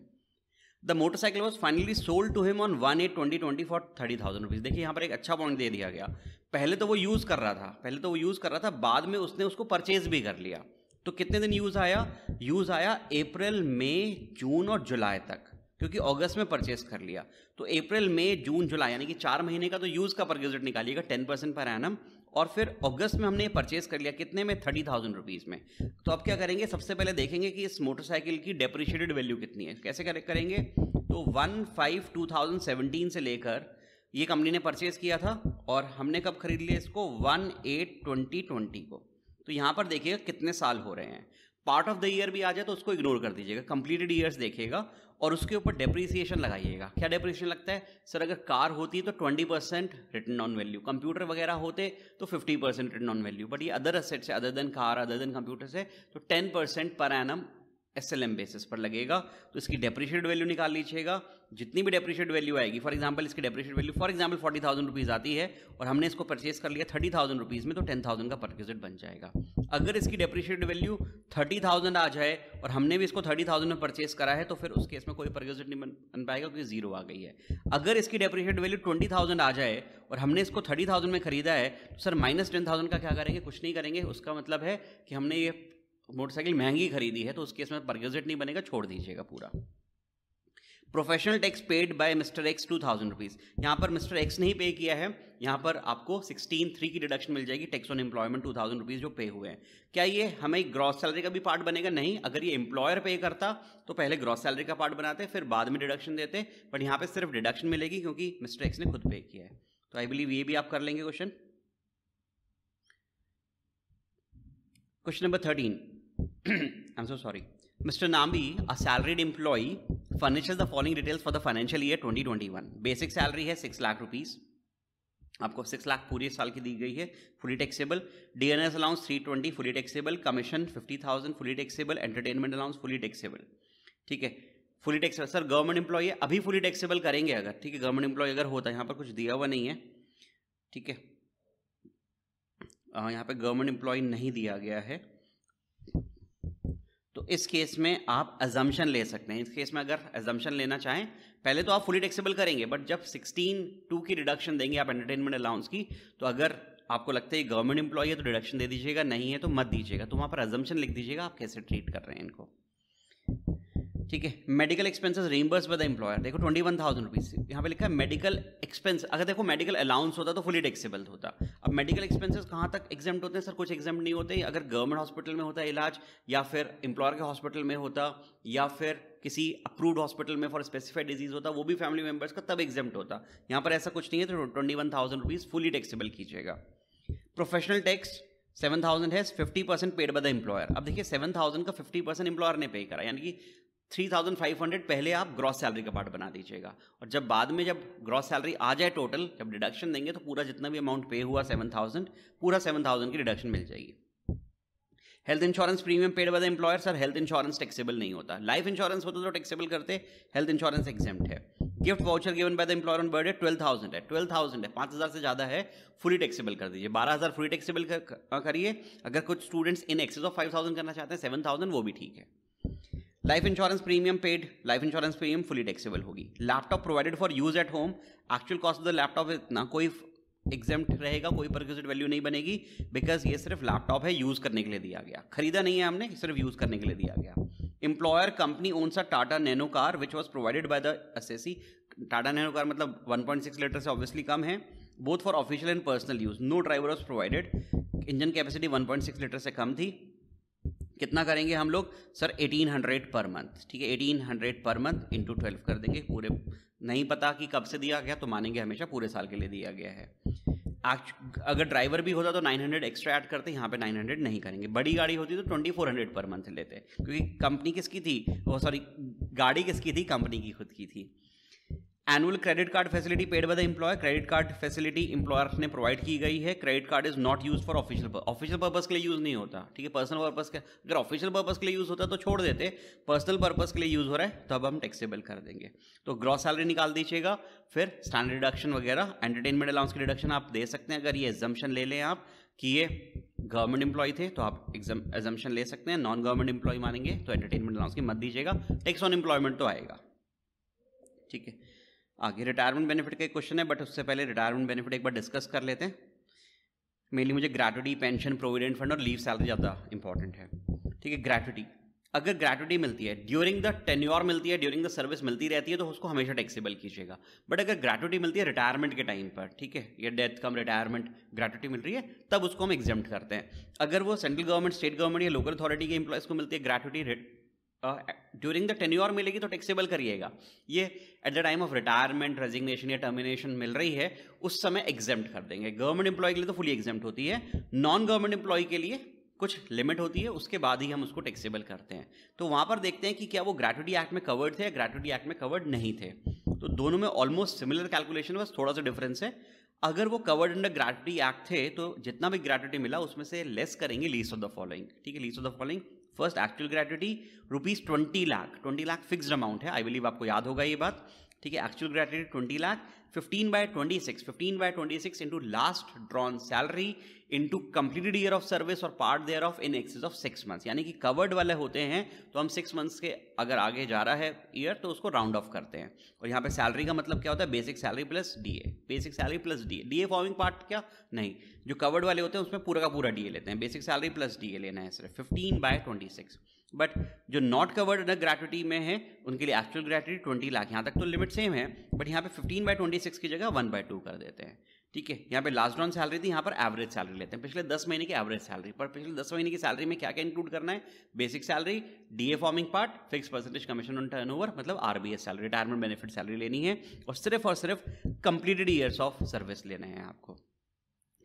A: the motorcycle was finally sold to him on one eight twenty twenty for thirty thousand rupees देखिए यहाँ पर एक अच्छा पॉइंट दे दिया गया पहले तो वो यूज़ कर रहा था पहले तो वो यूज़ कर रहा था बाद में उसने उसको परचेज भी कर लिया तो कितने दिन यूज़ आया यूज़ आया अप्रैल मई जून और जुलाई तक क्योंकि अगस्त में परचेज कर लिया तो अप्रैल मई जून जुलाई यानी कि चार महीने का तो यूज़ का पर निकालिएगा टेन परसेंट पर एनम और फिर अगस्त में हमने ये परचेज कर लिया कितने में थर्टी थाउजेंड रुपीज़ में तो अब क्या करेंगे सबसे पहले देखेंगे कि इस मोटरसाइकिल की डेप्रिशिएटेड वैल्यू कितनी है कैसे करेंगे तो one five two thousand seventeen से लेकर ये कंपनी ने परचेज़ किया था और हमने कब खरीद लिया इसको वन एट ट्वेंटी ट्वेंटी को तो यहाँ पर देखिएगा कितने साल हो रहे हैं पार्ट ऑफ द ईयर भी आ जाए तो उसको इग्नोर कर दीजिएगा कंप्लीटेड ईयर्स देखिएगा और उसके ऊपर डेप्रिसिएशन लगाइएगा क्या डेप्रिसिएशन लगता है सर अगर कार होती है तो twenty percent return on value computer वगैरह होते तो fifty percent return on value but ये अदर असेट्स है other than car other than computer से तो ten percent per annum S L M basis पर लगेगा तो इसकी डेप्रिशिएट वैल्यू निकाल लीजिएगा जितनी भी डेप्रिशिएट वैल्यू आएगी फॉर एग्जांपल इसकी depreciate value for example forty thousand rupees आती है और हमने इसको परचेस कर लिया थर्टी थाउजेंड रुपीज़ में तो टेन थाउजेंड का परक्विजिट बन जाएगा अगर इसकी डेप्रिशिएट वैल्यू थर्टी थाउजेंड आ जाए और हमने भी इसको थर्टी थाउजेंड में परचेस करा है तो फिर उस केस में कोई परक्विजिट नहीं बन पाएगा क्योंकि जीरो आ गई है अगर इसकी डेप्रिशिएट वैल्यू ट्वेंटी थाउजेंड आ जाए और हमने इसको थर्टी थाउजेंड में खरीदा है तो सर माइनस टेन थाउजेंड का क्या करेंगे कुछ नहीं करेंगे उसका मतलब है कि हमने ये मोटरसाइकिल महंगी खरीदी है तो उस केस में परगेजिट नहीं बनेगा छोड़ दीजिएगा पूरा professional tax paid by mister X two thousand rupees यहाँ पर मिस्टर एक्स ने ही पे किया है यहाँ पर आपको सिक्सटीन थ्री की डिडक्शन मिल जाएगी tax on employment two thousand rupees जो पे हुए हैं क्या ये हमें ग्रॉस सैलरी का भी पार्ट बनेगा नहीं अगर ये एम्प्लॉयर पे करता तो पहले ग्रॉस सैलरी का पार्ट बनाते फिर बाद में डिडक्शन देते बट यहाँ पर सिर्फ डिडक्शन मिलेगी क्योंकि मिस्टर एक्स ने खुद पे किया है तो आई बिलीव ये भी आप कर लेंगे question question number thirteen I'm so sorry. Mr. Nambi, a salaried employee, furnishes the following details for the financial year 2021. Basic salary है सिक्स लाख रुपीज़ आपको सिक्स लाख पूरे साल की दी गई है fully taxable D N S allowance three twenty fully taxable commission fifty thousand fully taxable entertainment allowance fully taxable ठीक है fully taxable sir government employ है अभी फुली टैक्सेबल करेंगे अगर ठीक है गवर्नमेंट एम्प्लॉय अगर होता है यहाँ पर कुछ दिया हुआ नहीं है ठीक है यहाँ पर गवर्नमेंट एम्प्लॉय नहीं दिया गया है तो इस केस में आप एजम्पन ले सकते हैं इस केस में अगर एजम्पन लेना चाहें पहले तो आप फुली टैक्सेबल करेंगे बट जब सिक्सटीन टू की डिडक्शन देंगे आप एंटरटेनमेंट अलाउंस की तो अगर आपको लगता है गवर्नमेंट एम्प्लॉय है तो डिडक्शन दे दीजिएगा नहीं है तो मत दीजिएगा तो वहाँ पर एजम्पन लिख दीजिएगा आप कैसे ट्रीट कर रहे हैं इनको ठीक है medical expenses reimburse by the employer देखो ट्वेंटी वन थाउजेंड रुपीज़ यहाँ पे लिखा है मेडिकल एक्सपेंस अगर देखो मेडिकल अलाउंस होता तो फुली टैक्सेबल होता अब मेडिकल एक्सपेंसेस कहाँ तक एग्जाम होते हैं सर कुछ एग्जाम नहीं होते अगर गवर्नमेंट हॉस्पिटल में होता इलाज या फिर एम्प्लॉयर के हॉस्पिटल में होता या फिर किसी अप्रूव्ड हॉस्पिटल में फॉर स्पेसिफाइड डिजीज होता वो भी फैमिली मेम्बर्स का तब एग्जाम होता यहाँ पर ऐसा कुछ नहीं है तो twenty one thousand rupees fully taxable कीजिएगा प्रोफेशनल टैक्स सेवन थाउजेंड है fifty percent paid by the employer अब देखिए सेवन थाउजेंड का फिफ्टी परसेंट एम्प्लॉयर ने पे करा यानी कि थ्री थाउजेंड फाइव हंड्रेड पहले आप ग्रॉस सैलरी का पार्ट बना दीजिएगा और जब बाद में जब ग्रॉस सैलरी आ जाए टोटल जब डिडक्शन देंगे तो पूरा जितना भी अमाउंट पे हुआ सेवन थाउजेंड पूरा सेवन थाउजेंड की डिडक्शन मिल जाएगी health insurance premium paid by the employer sir health insurance taxable नहीं होता लाइफ इंश्योरेंस होता तो टैक्सेबल करते हेल्थ इंश्योरेंस एग्जाम है gift voucher given by the employer on birthday twelve thousand है ट्वेल्व थाउजेंड है पाँच हज़ार से ज़्यादा है फुली टैक्सेबल कर दीजिए बारह हज़ार फुली टैक्सेबल करिए अगर कुछ students in excess of five thousand करना चाहते हैं सेवन थाउजेंड वो भी ठीक है life insurance premium paid life insurance premium fully taxable होगी laptop provided for use at home actual cost of the laptop इतना कोई एग्जाम रहेगा कोई परक्यूजिट वैल्यू नहीं बनेगी बिकॉज ये सिर्फ लैपटॉप है यूज़ करने के लिए दिया गया खरीदा नहीं है हमने सिर्फ यूज़ करने के लिए दिया गया इंप्लॉयर कंपनी ओन सा Tata Nano car which was provided by the as Tata Nano car मतलब 1.6 लीटर से ऑब्वियसली कम है both for official and personal use no driver was provided engine capacity 1.6 litre से कम थी कितना करेंगे हम लोग सर 1800 पर मंथ ठीक है 1800 पर मंथ इंटू ट्वेल्व कर देंगे पूरे नहीं पता कि कब से दिया गया तो मानेंगे हमेशा पूरे साल के लिए दिया गया है अगर ड्राइवर भी होता तो 900 एक्स्ट्रा ऐड करते यहाँ पे 900 नहीं करेंगे बड़ी गाड़ी होती तो 2400 पर मंथ लेते क्योंकि कंपनी किसकी थी वो सॉरी गाड़ी किसकी थी कंपनी की खुद की थी annual credit card facility paid by the employee credit card facility employer ने प्रोवाइड की गई है credit card is not use for official official purpose के लिए यूज नहीं होता ठीक है पर्सनल पर्पज के अगर ऑफिशियल पर्पज के लिए यूज होता तो छोड़ देते पर्सनल पर्पज के लिए यूज हो रहा है तो अब हम टैक्सेबल कर देंगे तो ग्रॉस सैलरी निकाल दीजिएगा फिर स्टैंडर्ड डिडक्शन वगैरह एंटरटेनमेंट अलाउंस की डिडक्शन आप दे सकते हैं अगर ये एग्जाम्शन ले लें आप कि ये गवर्नमेंट एम्प्लॉय थे तो आप एग्जाम्शन ले सकते हैं नॉन गवर्नमेंट एम्प्लॉय मानेंगे तो एंटरटेनमेंट अलाउंस की मत दीजिएगा टैक्स ऑन एम्प्लॉयमेंट तो आएगा ठीक है आगे रिटायरमेंट बेनिफिट का एक क्वेश्चन है बट उससे पहले रिटायरमेंट बेनिफिट एक बार डिस्कस कर लेते हैं मेनली मुझे ग्रेटुटी पेंशन प्रोविडेंट फंड और लीव सैलरी ज़्यादा इंपॉर्टेंट है ठीक है ग्रेटुटी अगर ग्रेटुटी मिलती है ड्यूरिंग द टेन्योर मिलती है ड्यूरिंग द सर्विस मिलती रहती है तो उसको हमेशा टैक्सेबल कीजिएगा बट अगर ग्रेटुटी मिलती है रिटायरमेंट के टाइम पर ठीक है या डेथ कम रिटायरमेंट ग्रेटुटी मिल रही है तब उसको हम एग्जाम करते हैं अगर वो सेंट्रल गवर्नमेंट स्टेट गवर्नमेंट या लोकल अथॉरिटी के एम्प्लॉयज़ को मिलती है ग्रेटुटी ड्यूरिंग द टेन्योर मिलेगी तो टैक्सेबल करिएगा ये at the time of retirement resignation या टर्मिनेशन मिल रही है उस समय एग्जाम्प्ट कर देंगे गवर्नमेंट एम्प्लॉय के लिए तो फुली एग्जाम्प्ट होती है नॉन गवर्नमेंट एम्प्लॉय के लिए कुछ लिमिट होती है उसके बाद ही हम उसको टैक्सेबल करते हैं तो वहाँ पर देखते हैं कि क्या वो ग्रेटुटी एक्ट में कवर्ड थे या ग्रेटुटी एक्ट में कवर्ड नहीं थे तो दोनों में ऑलमोस्ट सिमिलर कैलकुलेशन बस थोड़ा सा डिफरेंस है अगर वो कवर्ड अंडर ग्रेटुटी एक्ट थे तो जितना भी ग्रेटुटी मिला उसमें से लेस करेंगे लीस्ट ऑफ द फॉलोइंग ठीक है least of the following first actual gratuity rupees twenty lakh twenty lakh fix amount है आई बिलीव आपको याद होगा ये बात ठीक है actual gratuity twenty lakh fifteen by twenty six fifteen by twenty six into last drawn salary to completed year of service और part there of in excess of six months यानी कि कवर्ड वाले होते हैं तो हम सिक्स मंथ्स के अगर आगे जा रहा है ईयर तो उसको राउंड ऑफ करते हैं और यहाँ पे सैलरी का मतलब क्या होता है basic salary plus D A basic salary plus D A D A forming part क्या नहीं जो कवर्ड वाले होते हैं उसमें पूरा का पूरा डी ए लेते हैं basic salary plus D A लेना है सिर्फ fifteen by twenty six but जो नॉट कवर्ड अंडर ग्रेचुटी में है उनके लिए एक्चुअल ग्रेचुटी ट्वेंटी लाख यहाँ तक तो लिमिट सेम है बट यहाँ पे फिफ्टीन बाय ट्वेंटी सिक्स की जगह वन बाय टू कर देते हैं ठीक है यहाँ पे लास्ट राउंड सैलरी थी यहाँ पर एवरेज सैलरी लेते हैं पिछले दस महीने की एवरेज सैलरी पर पिछले दस महीने की सैलरी में क्या क्या इंक्लूड करना है basic salary DA forming part fix percentage commission on over मतलब RBS salary retirement benefit salary लेनी है और सिर्फ और सिर्फ कंप्लीटेड ईयर्स ऑफ सर्विस लेने हैं आपको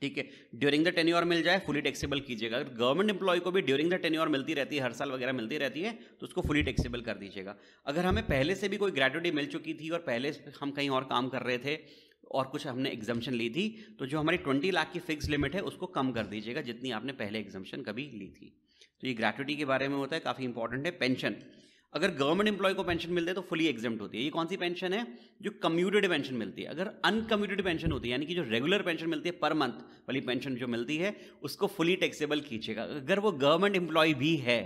A: ठीक है ड्यूरिंग द टेन मिल जाए फुली टैक्सेबल कीजिएगा अगर गवर्नमेंट एम्प्लॉय को भी ड्यूरिंग द टेन मिलती रहती है हर साल वगैरह मिलती रहती है तो उसको फुली टैक्सेबल कर दीजिएगा अगर हमें पहले से भी कोई ग्रेजुटी मिल चुकी थी और पहले हम कहीं और काम कर रहे थे और कुछ हमने एग्जामेशन ली थी तो जो हमारी ट्वेंटी लाख की फिक्स लिमिट है उसको कम कर दीजिएगा जितनी आपने पहले एग्जामेशन कभी ली थी तो ये ग्रेटुटी के बारे में होता है काफ़ी इंपॉर्टेंट है पेंशन अगर गवर्नमेंट एम्प्लॉय को पेंशन मिलती है तो फुली एग्जाम होती है ये कौन सी पेंशन है जो कम्यूटेड पेंशन मिलती है अगर अनकम्यूटेड पेंशन होती है यानी कि जो रेगुलर पेंशन मिलती है पर मंथ वाली पेंशन जो मिलती है उसको फुली टैक्सेबल कीजिएगा अगर वो गवर्नमेंट एम्प्लॉय भी है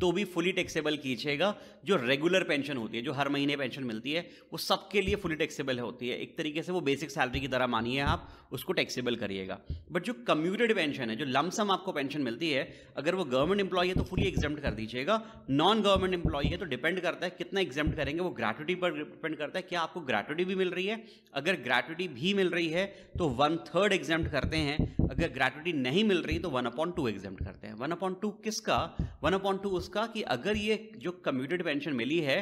A: तो भी फुली टैक्सेबल कीजिएगा जो रेगुलर पेंशन होती है जो हर महीने पेंशन मिलती है वो सबके लिए फुली टैक्सेबल होती है एक तरीके से वो बेसिक सैलरी की तरह मानिए आप उसको टैक्सेबल करिएगा बट जो कम्यूटेड पेंशन है जो लमसम आपको पेंशन मिलती है अगर वो गवर्नमेंट एम्प्लॉय है तो फुली एग्जाम कर दीजिएगा नॉन गवर्नमेंट एम्प्लॉय है तो डिपेंड करता है कितना एग्जाम करेंगे वो ग्रेचुटी पर डिपेंड करता है क्या आपको ग्रेचुटी भी मिल रही है अगर ग्रेटुटी भी मिल रही है तो वन थर्ड एग्जाम करते हैं अगर ग्रेचुटी नहीं मिल रही तो वन अपॉइंट टू एग्जाम करते हैं वन अपॉइंट टू किसका वन अपॉइंट टू उसका कि अगर ये जो कम्यूटेड पेंशन मिली है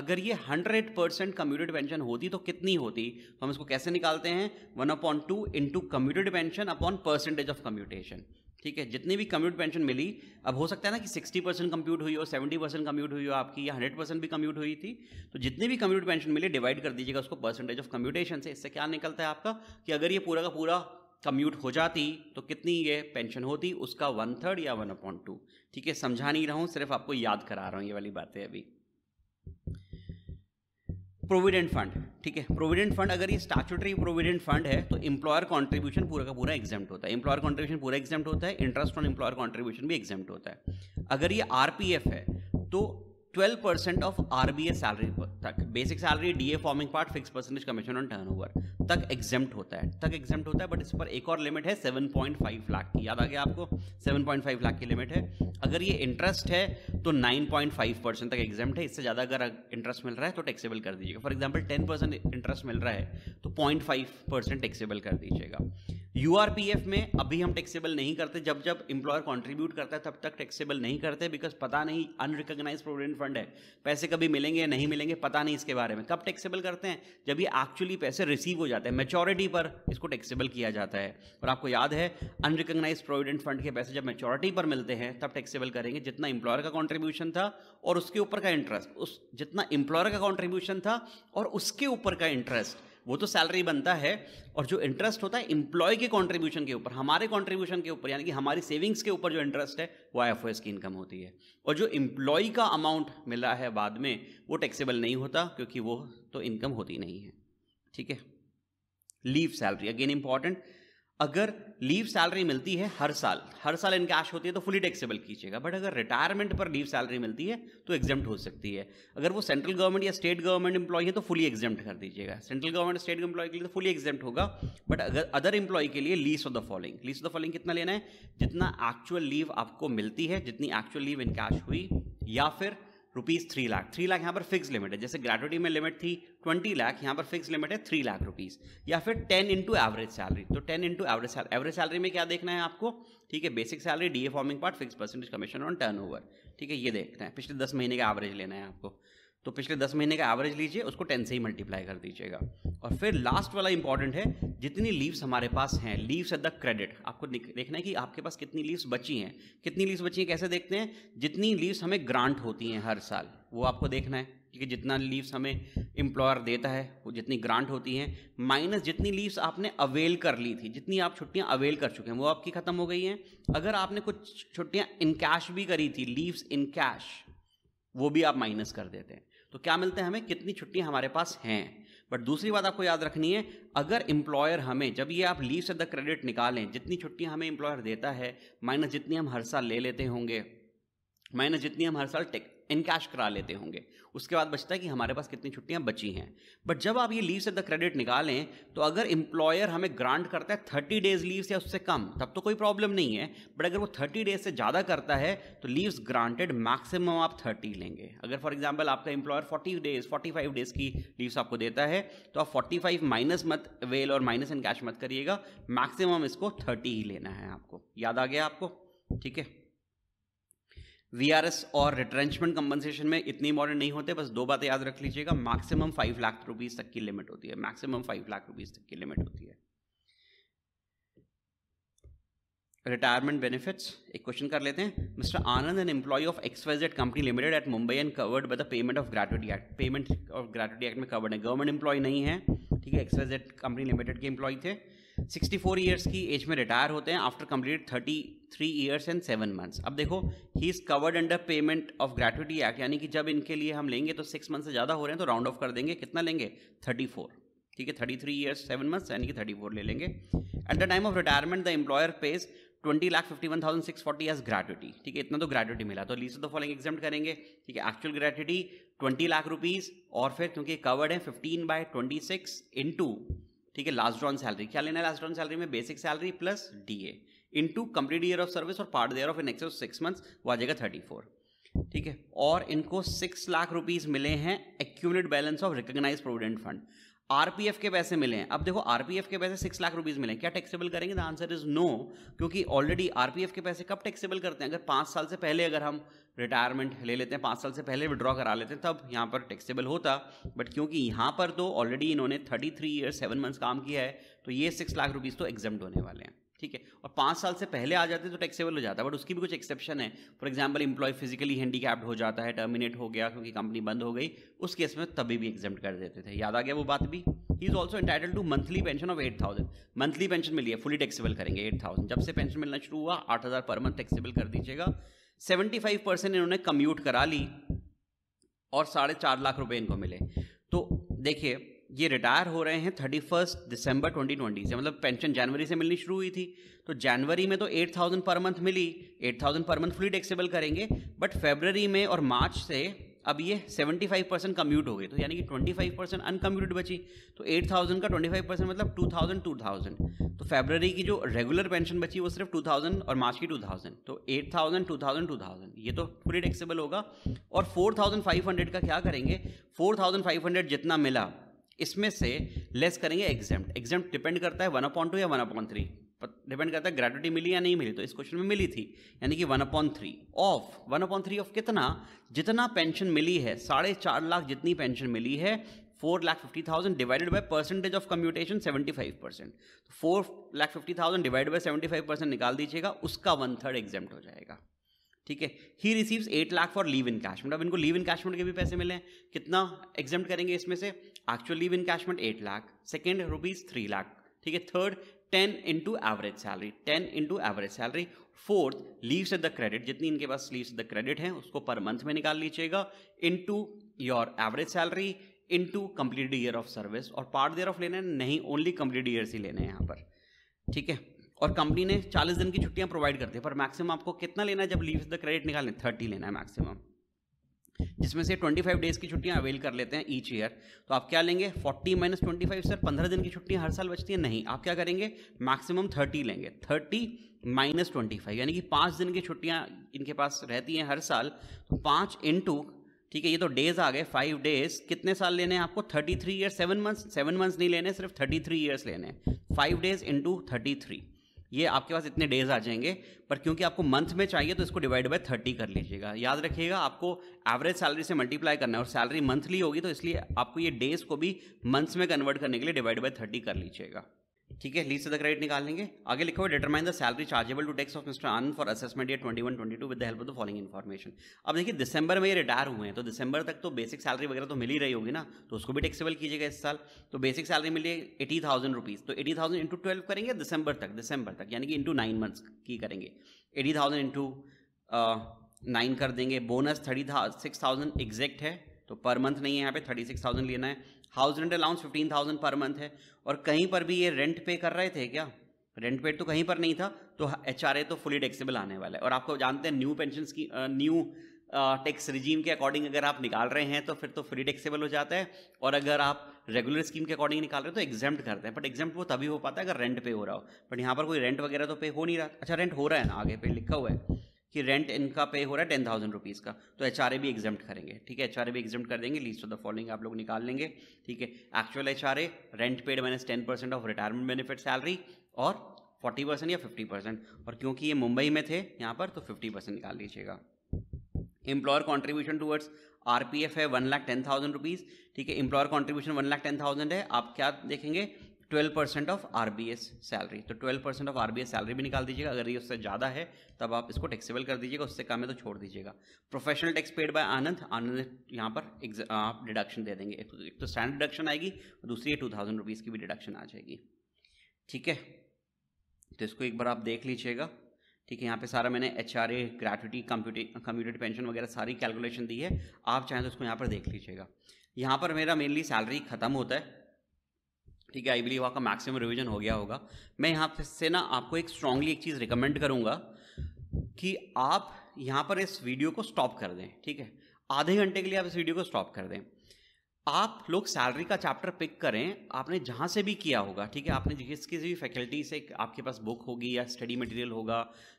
A: अगर ये 100 परसेंट कम्यूटेड पेंशन होती तो कितनी होती हम इसको कैसे निकालते हैं one upon two into commuted pension upon percentage of commutation ठीक है जितनी भी कम्यूट पेंशन मिली अब हो सकता है ना कि 60 परसेंट कम्प्यूट हुई हो 70 परसेंट कम्यूट हुई हो आपकी या 100 परसेंट भी कम्यूट हुई थी तो जितनी भी कम्यूट पेंशन मिली डिवाइड कर दीजिएगा उसको परसेंटेज ऑफ कम्यूटेशन से इससे क्या निकलता है आपका कि अगर ये पूरा का पूरा कम्यूट हो जाती तो कितनी ये पेंशन होती उसका वन थर्ड या वन अपॉइंट टू ठीक है समझा नहीं रहा हूँ सिर्फ आपको याद करा रहा हूँ ये वाली बातें अभी प्रोविडेंट फंड ठीक है प्रोविडेंट फंड अगर ये स्टैचुटरी प्रोविडेंट फंड है तो एम्प्लॉयर कॉन्ट्रीब्यूशन पूरा का पूरा एग्जाम्प्ट होता है एम्प्लॉयर कॉन्ट्रीब्यूशन पूरा एग्जाम्प्ट होता है इंटरेस्ट ऑन एम्प्लॉयर कॉन्ट्रीब्यूशन भी एग्जाम्प्ट होता है अगर ये आर है तो twelve percent of R B S salary तक basic salary D A forming part fix percentage commission on turnover तक एग्जाम्प्ट होता है तक एग्जाम्प्ट होता है बट इस पर एक और लिमिट है सेवन पॉइंट फाइव लाख की याद आ गया आपको सेवन पॉइंट फाइव लाख की लिमिट है अगर ये इंटरेस्ट है तो नाइन पॉइंट फाइव परसेंट तक एग्जाम्प्ट है इससे ज़्यादा अगर इंटरेस्ट मिल रहा है तो टैक्सेबल कर दीजिएगा for example ten percent interest मिल रहा है तो पॉइंट फाइव परसेंट टैक्सेबल कर दीजिएगा एफ में अभी हम टैक्सेबल नहीं करते जब जब इंप्लॉयर कॉन्ट्रीब्यूट करता है तब तक टैक्सेबल नहीं करते बिकॉज पता नहीं अनरिकग्नाइज प्रोविडेंट फंड है पैसे कभी मिलेंगे या नहीं मिलेंगे पता नहीं इसके बारे में कब टैक्सेबल करते हैं जब ये एक्चुअली पैसे रिसीव हो जाते हैं मेचोरिटी पर इसको टैक्सेबल किया जाता है और आपको याद है अनरिकग्नाइज प्रोविडेंट फंड के पैसे जब मेचोरिटी पर मिलते हैं तब टैक्सेबल करेंगे जितना इंप्लॉयर का कॉन्ट्रीब्यूशन था और उसके ऊपर का इंटरेस्ट उस जितना इंप्लॉयर का कॉन्ट्रीब्यूशन था और उसके ऊपर का इंटरेस्ट वो तो सैलरी बनता है और जो इंटरेस्ट होता है इंप्लॉय के कॉन्ट्रीब्यूशन के ऊपर हमारे कॉन्ट्रीब्यूशन के ऊपर यानी कि हमारी सेविंग्स के ऊपर जो इंटरेस्ट है वो आई की इनकम होती है और जो एम्प्लॉय का अमाउंट मिला है बाद में वो टैक्सेबल नहीं होता क्योंकि वो तो इनकम होती नहीं है ठीक है लीव सैलरी अगेन इंपॉर्टेंट अगर लीव सैलरी मिलती है हर साल हर साल इनकैश होती है तो फुली टैक्सेबल कीजिएगा बट अगर रिटायरमेंट पर लीव सैलरी मिलती है तो एग्जाम्प्ट हो सकती है अगर वो सेंट्रल गवर्नमेंट या स्टेट गवर्नमेंट एम्प्लॉय है तो फुली एग्जाम्प्ट कर दीजिएगा सेंट्रल गवर्नमेंट स्टेट एम्प्लॉय के लिए तो फुली एग्जाम्प्ट होगा बट अगर अदर एम्प्लॉय के लिए least of the following least of the following कितना लेना है जितना एक्चुअल लीव आपको मिलती है जितनी एक्चुअल लीव इनकैश हुई या फिर rupees three lakh three lakh यहाँ पर फिक्स लिमिट है जैसे ग्रेटुटी में लिमिट थी ट्वेंटी लाख यहाँ पर फिक्स लिमिट है थ्री लाख रुपीज़ या फिर टेन इंटू एवरेज सैलरी तो ten into average salary average salary में क्या देखना है आपको ठीक है basic salary D A forming part fix percentage commission on turn ठीक है ये देखना है पिछले दस महीने का एवरेज लेना है आपको तो पिछले दस महीने का एवरेज लीजिए उसको टेन से ही मल्टीप्लाई कर दीजिएगा और फिर लास्ट वाला इंपॉर्टेंट है जितनी लीव्स हमारे पास हैं लीव्स एट द क्रेडिट आपको देखना है कि आपके पास कितनी लीव्स बची हैं कितनी लीव्स बची हैं कैसे देखते हैं जितनी लीव्स हमें ग्रांट होती हैं हर साल वो आपको देखना है कि जितना लीव्स हमें एम्प्लॉयर देता है वो जितनी ग्रांट होती हैं माइनस जितनी लीव्स आपने अवेल कर ली थी जितनी आप छुट्टियां अवेल कर चुके हैं वो आपकी ख़त्म हो गई हैं अगर आपने कुछ छुट्टियां इन कैश भी करी थी लीव्स इन कैश वो भी आप माइनस कर देते हैं तो क्या मिलते हैं हमें कितनी छुट्टियां हमारे पास हैं बट दूसरी बात आपको याद रखनी है अगर एम्प्लॉयर हमें जब ये आप लीव से द क्रेडिट निकालें जितनी छुट्टियां हमें इंप्लॉयर देता है माइनस जितनी हम हर साल ले लेते होंगे माइनस जितनी हम हर साल टेक इन कैश करा लेते होंगे उसके बाद बचता है कि हमारे पास कितनी छुट्टियां बची हैं बट जब आप ये लीव से द क्रेडिट निकालें तो अगर इंप्लॉयर हमें ग्रांट करता है थर्टी डेज लीव्स या उससे कम तब तो कोई प्रॉब्लम नहीं है बट अगर वो थर्टी डेज से ज़्यादा करता है तो लीव्स ग्रांटेड मैक्सिमम आप थर्टी लेंगे अगर फॉर एग्जाम्पल आपका employer forty days forty five days की लीव्स आपको देता है तो आप फोर्टी फाइव माइनस मत वेल और माइनस इन कैश मत करिएगा मैक्सिमम इसको थर्टी ही लेना है आपको याद आ गया आपको ठीक है वीआरएस और रिट्रेंचमेंट कंपनसेशन में इतनी इंपॉर्टेंट नहीं होते बस दो बातें याद रख लीजिएगा मैक्सिमम फाइव लाख रुपीज तक की लिमिट होती है मैक्सिमम फाइव लाख रुपीज तक की लिमिट होती है रिटायरमेंट बेनिफिट्स एक क्वेश्चन कर लेते हैं mister Anand an employ of XYZ company limited at Mumbai and covered by the payment of gratuity act payment of gratuity act में कवर्ड है गवर्नमेंट एम्प्लॉय नहीं है ठीक है एक्सवाइजेड कंपनी लिमिटेड के एम्प्लॉय थे सिक्सटी फोर ईयर्स की एज में रिटायर होते हैं after complete three years and seven months अब देखो he is covered under payment of gratuity act यानी कि जब इनके लिए हम लेंगे तो सिक्स मंथ से ज़्यादा हो रहे हैं तो राउंड ऑफ कर देंगे कितना लेंगे थर्टी फोर ठीक है thirty three years seven months यानी कि थर्टी फोर ले लेंगे at the time of retirement the employer pays twenty lakh fifty one thousand six forty as gratuity ठीक है इतना तो ग्रेटुटी मिला तो लीज तो फॉलोइंग एग्जाम करेंगे ठीक है actual gratuity twenty lakh rupees और फिर क्योंकि कवर्ड है fifteen by twenty six into ठीक है लास्ट ड्रॉन सैलरी क्या लेना है लास्ट ड्रॉन सैलरी में basic salary plus D A into complete year of service और part there of in excess six months वो आ जाएगा थर्टी फोर ठीक है और इनको सिक्स लाख रुपीज़ मिले हैं accumulate balance of recognise provident fund RPF के पैसे मिले हैं अब देखो आरपीएफ के पैसे सिक्स लाख रुपीज मिले क्या टैक्सेबल करेंगे द आंसर इज नो क्योंकि ऑलरेडी आरपीएफ के पैसे कब टैक्सेबल करते हैं अगर पाँच साल से पहले अगर हम रिटायरमेंट ले लेते हैं पाँच साल से पहले विड्रॉ करा लेते हैं तब यहाँ पर टैक्सेबल होता बट क्योंकि यहाँ पर तो ऑलरेडी इन्होंने thirty three year seven months काम किया है तो ये सिक्स लाख रुपीज़ तो एग्जाम होने वाले हैं ठीक है और पाँच साल से पहले आ जाते तो टैक्सेबल हो जाता है बट उसकी भी कुछ एक्सेप्शन है for example employ physically handicapped हो जाता है टर्मिनेट हो गया क्योंकि कंपनी बंद हो गई उस केस में तभी भी एग्जाम कर देते थे याद आ गया वो बात भी he is also entitle to monthly pension of eight thousand monthly pension मिली है फुली टैक्सेबल करेंगे एट थाउजेंड जब से पेंशन मिलना शुरू हुआ आठ हज़ार पर मंथ टैक्सेबल कर दीजिएगा सेवेंटी फाइव परसेंट इन्होंने कम्यूट करा ली और साढ़े चार लाख रुपये इनको मिले तो देखिए ये रिटायर हो रहे हैं thirty first December twenty twenty से मतलब पेंशन जनवरी से मिलनी शुरू हुई थी तो जनवरी में तो एट थाउजेंड पर मंथ मिली eight thousand per month fully taxable करेंगे बट फेबररी में और मार्च से अब ये सेवेंटी फाइव परसेंट कम्यूट हो गए तो यानी कि ट्वेंटी फाइव परसेंट अनकम्यूटेड बची तो एट थाउजेंड का ट्वेंटी फाइव परसेंट मतलब टू थाउजेंड टू थाउजेंड तो फेबररी की जो रेगुलर पेंशन बची वो सिर्फ टू थाउजेंड और मार्च की टू थाउजेंड तो eight thousand two thousand two thousand ये तो फुली टैक्सेबल होगा और फोर थाउजेंड फाइव हंड्रेड का क्या करेंगे फोर थाउजेंड फाइव हंड्रेड जितना मिला इसमें से लेस करेंगे एग्जाम एग्जाम्ट डिपेंड करता है वन अपॉइंट टू या वन अपॉइंट थ्री डिपेंड करता है ग्रेटिटी मिली या नहीं मिली तो इस क्वेश्चन में मिली थी यानी कि one upon three of one upon three of कितना जितना पेंशन मिली है साढ़े चार लाख जितनी पेंशन मिली है four lakh fifty thousand divided by percentage of commutation seventy five percent four lakh fifty thousand divide by seventy five percent निकाल दीजिएगा उसका वन थर्ड एग्जाम हो जाएगा ठीक है he receives eight lakh for leave encash मतलब इनको लीव इन कैशमेंट के भी पैसे मिले हैं कितना एग्जाम करेंगे इसमें से leave encashment eight lakh second rupees three lakh ठीक है third ten into average salary ten into average salary fourth leaves at the credit जितनी इनके पास लीव्स द क्रेडिट है उसको पर मंथ में निकाल लीजिएगा into your average salary into complete year of service और पार्ट देयर ऑफ लेना है नहीं ओनली कंप्लीट ईयर ही लेने हैं यहाँ पर ठीक है और कंपनी ने 40 दिन की छुट्टियां प्रोवाइड करती है पर मैक्सिमम आपको कितना लेना है जब लीव द क्रेडिट निकालने 30 लेना है मैक्सिमम जिसमें से 25 डेज की छुट्टियां अवेल कर लेते हैं ईच ईयर तो आप क्या लेंगे 40 माइनस ट्वेंटी सर 15 दिन की छुट्टियां हर साल बचती हैं नहीं आप क्या करेंगे मैक्सिमम 30 लेंगे 30 माइनस ट्वेंटी यानी कि पाँच दिन की छुट्टियां इनके पास रहती हैं हर साल तो पाँच इंटू ठीक है ये तो डेज आ गए फाइव डेज कितने साल लेने हैं आपको thirty three year seven months seven months नहीं लेने सिर्फ थर्टी थ्री ईयर्स लेने five days into thirty three ये आपके पास इतने डेज आ जाएंगे पर क्योंकि आपको मंथ में चाहिए तो इसको डिवाइड बाय थर्टी कर लीजिएगा याद रखिएगा आपको एवरेज सैलरी से मल्टीप्लाई करना है और सैलरी मंथली होगी तो इसलिए आपको ये डेज को भी मंथ्स में कन्वर्ट करने के लिए डिवाइड बाय थर्टी कर लीजिएगा ठीक है लीज से द क्रेडिट निकाल लेंगे आगे लिखा हुआ determine the salary chargeable to tax of mister अन for assessment year twenty two with the help of the following information अब देखिए दिसंबर में ये रिटायर हुए हैं तो दिसंबर तक तो बेसिक सैलरी वगैरह तो मिल ही रही होगी ना तो उसको भी टैक्सेबल कीजिएगा इस साल तो बेसिक सैलरी मिली एटी थाउजेंड रुपीज़ तो एटी थाउजेंड इंटू ट्वेल्व करेंगे दिसंबर तक दिसंबर तक यानी कि इंटू नाइन मंथ्स की करेंगे एटी थाउजेंड इंटू नाइन कर देंगे bonus thirty six thousand exact है तो पर मंथ नहीं है यहाँ पे थर्टी सिक्स थाउजेंड लेना है house rent allowance fifteen thousand per month है और कहीं पर भी ये रेंट पे कर रहे थे क्या रेंट पेड तो कहीं पर नहीं था तो एच तो फुली टैक्सेबल आने वाला है और आपको जानते हैं न्यू पेंशन की न्यू टैक्स रिजीम के अकॉर्डिंग अगर आप निकाल रहे हैं तो फिर तो फ्री टैक्सेबल हो जाता है और अगर आप रेगुलर स्कीम के अकॉर्डिंग निकाल रहे हो तो एग्जाम्प्ट करते हैं बट एग्जाम्प्ट वो तभी हो पाता है अगर रेंट पे हो रहा हो बट यहाँ पर कोई रेंट वगैरह तो पे हो नहीं रहा अच्छा रेंट हो रहा है ना आगे पे लिखा हुआ है कि रेंट इनका पे हो रहा है टेन थाउजेंड रुपीज़ का तो एच आर ए भी एग्जाम करेंगे ठीक है एच आर ए भी एग्जाम कर देंगे लीस्ट ऑफ द फॉलोइंग आप लोग निकाल लेंगे ठीक है actual H R A rent paid minus ten percent of retirement benefit salary और फोर्टी परसेंट या फिफ्टी परसेंट और क्योंकि ये मुंबई में थे यहाँ पर तो फिफ्टी परसेंट निकाल लीजिएगा employer contribution towards R P F है one lakh ten thousand rupees ठीक है employer contribution one lakh ten thousand है आप क्या देखेंगे twelve percent of R B S salary तो twelve percent of R B S salary भी निकाल दीजिएगा अगर ये उससे ज़्यादा है तब आप इसको टैक्सेबल कर दीजिएगा उससे कम है तो छोड़ दीजिएगा professional tax paid by Anand Anand यहाँ पर आप डिडक्शन दे देंगे एक तो, स्टैंडर्ड डिडक्शन तो आएगी दूसरी टू थाउजेंड रुपीज़ की भी डिडक्शन आ जाएगी ठीक है तो इसको एक बार आप देख लीजिएगा ठीक है यहाँ पे सारा मैंने एच आर ए ग्रेचुटी कम्यूनिटी पेंशन वगैरह सारी कैलकुलेशन दी है आप चाहें तो उसको यहाँ पर देख लीजिएगा यहाँ पर मेरा मेनली सैलरी ख़त्म होता है ठीक है आई बिलीव आपका मैक्सिमम रिविजन हो गया होगा मैं यहाँ से ना आपको एक स्ट्रांगली एक चीज़ रिकमेंड करूँगा कि आप यहाँ पर इस वीडियो को स्टॉप कर दें ठीक है आधे घंटे के लिए आप इस वीडियो को स्टॉप कर दें आप लोग सैलरी का चैप्टर पिक करें आपने जहाँ से भी किया होगा ठीक है आपने जिस किसी भी फैकल्टी से आपके पास बुक होगी या स्टडी मटेरियल होगा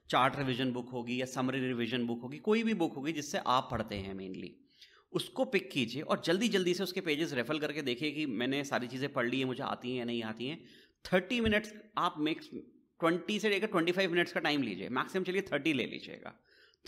A: चार्ट रिवीजन बुक होगी या समरी रिवीजन बुक होगी कोई भी बुक होगी जिससे आप पढ़ते हैं मेनली उसको पिक कीजिए और जल्दी जल्दी से उसके पेजेस रेफर करके देखिए कि मैंने सारी चीज़ें पढ़ ली है मुझे आती हैं या नहीं आती हैं थर्टी मिनट्स आप मेक्स ट्वेंटी से लेकर ट्वेंटी फाइव मिनट्स का टाइम लीजिए मैक्सिमम चलिए थर्टी ले लीजिएगा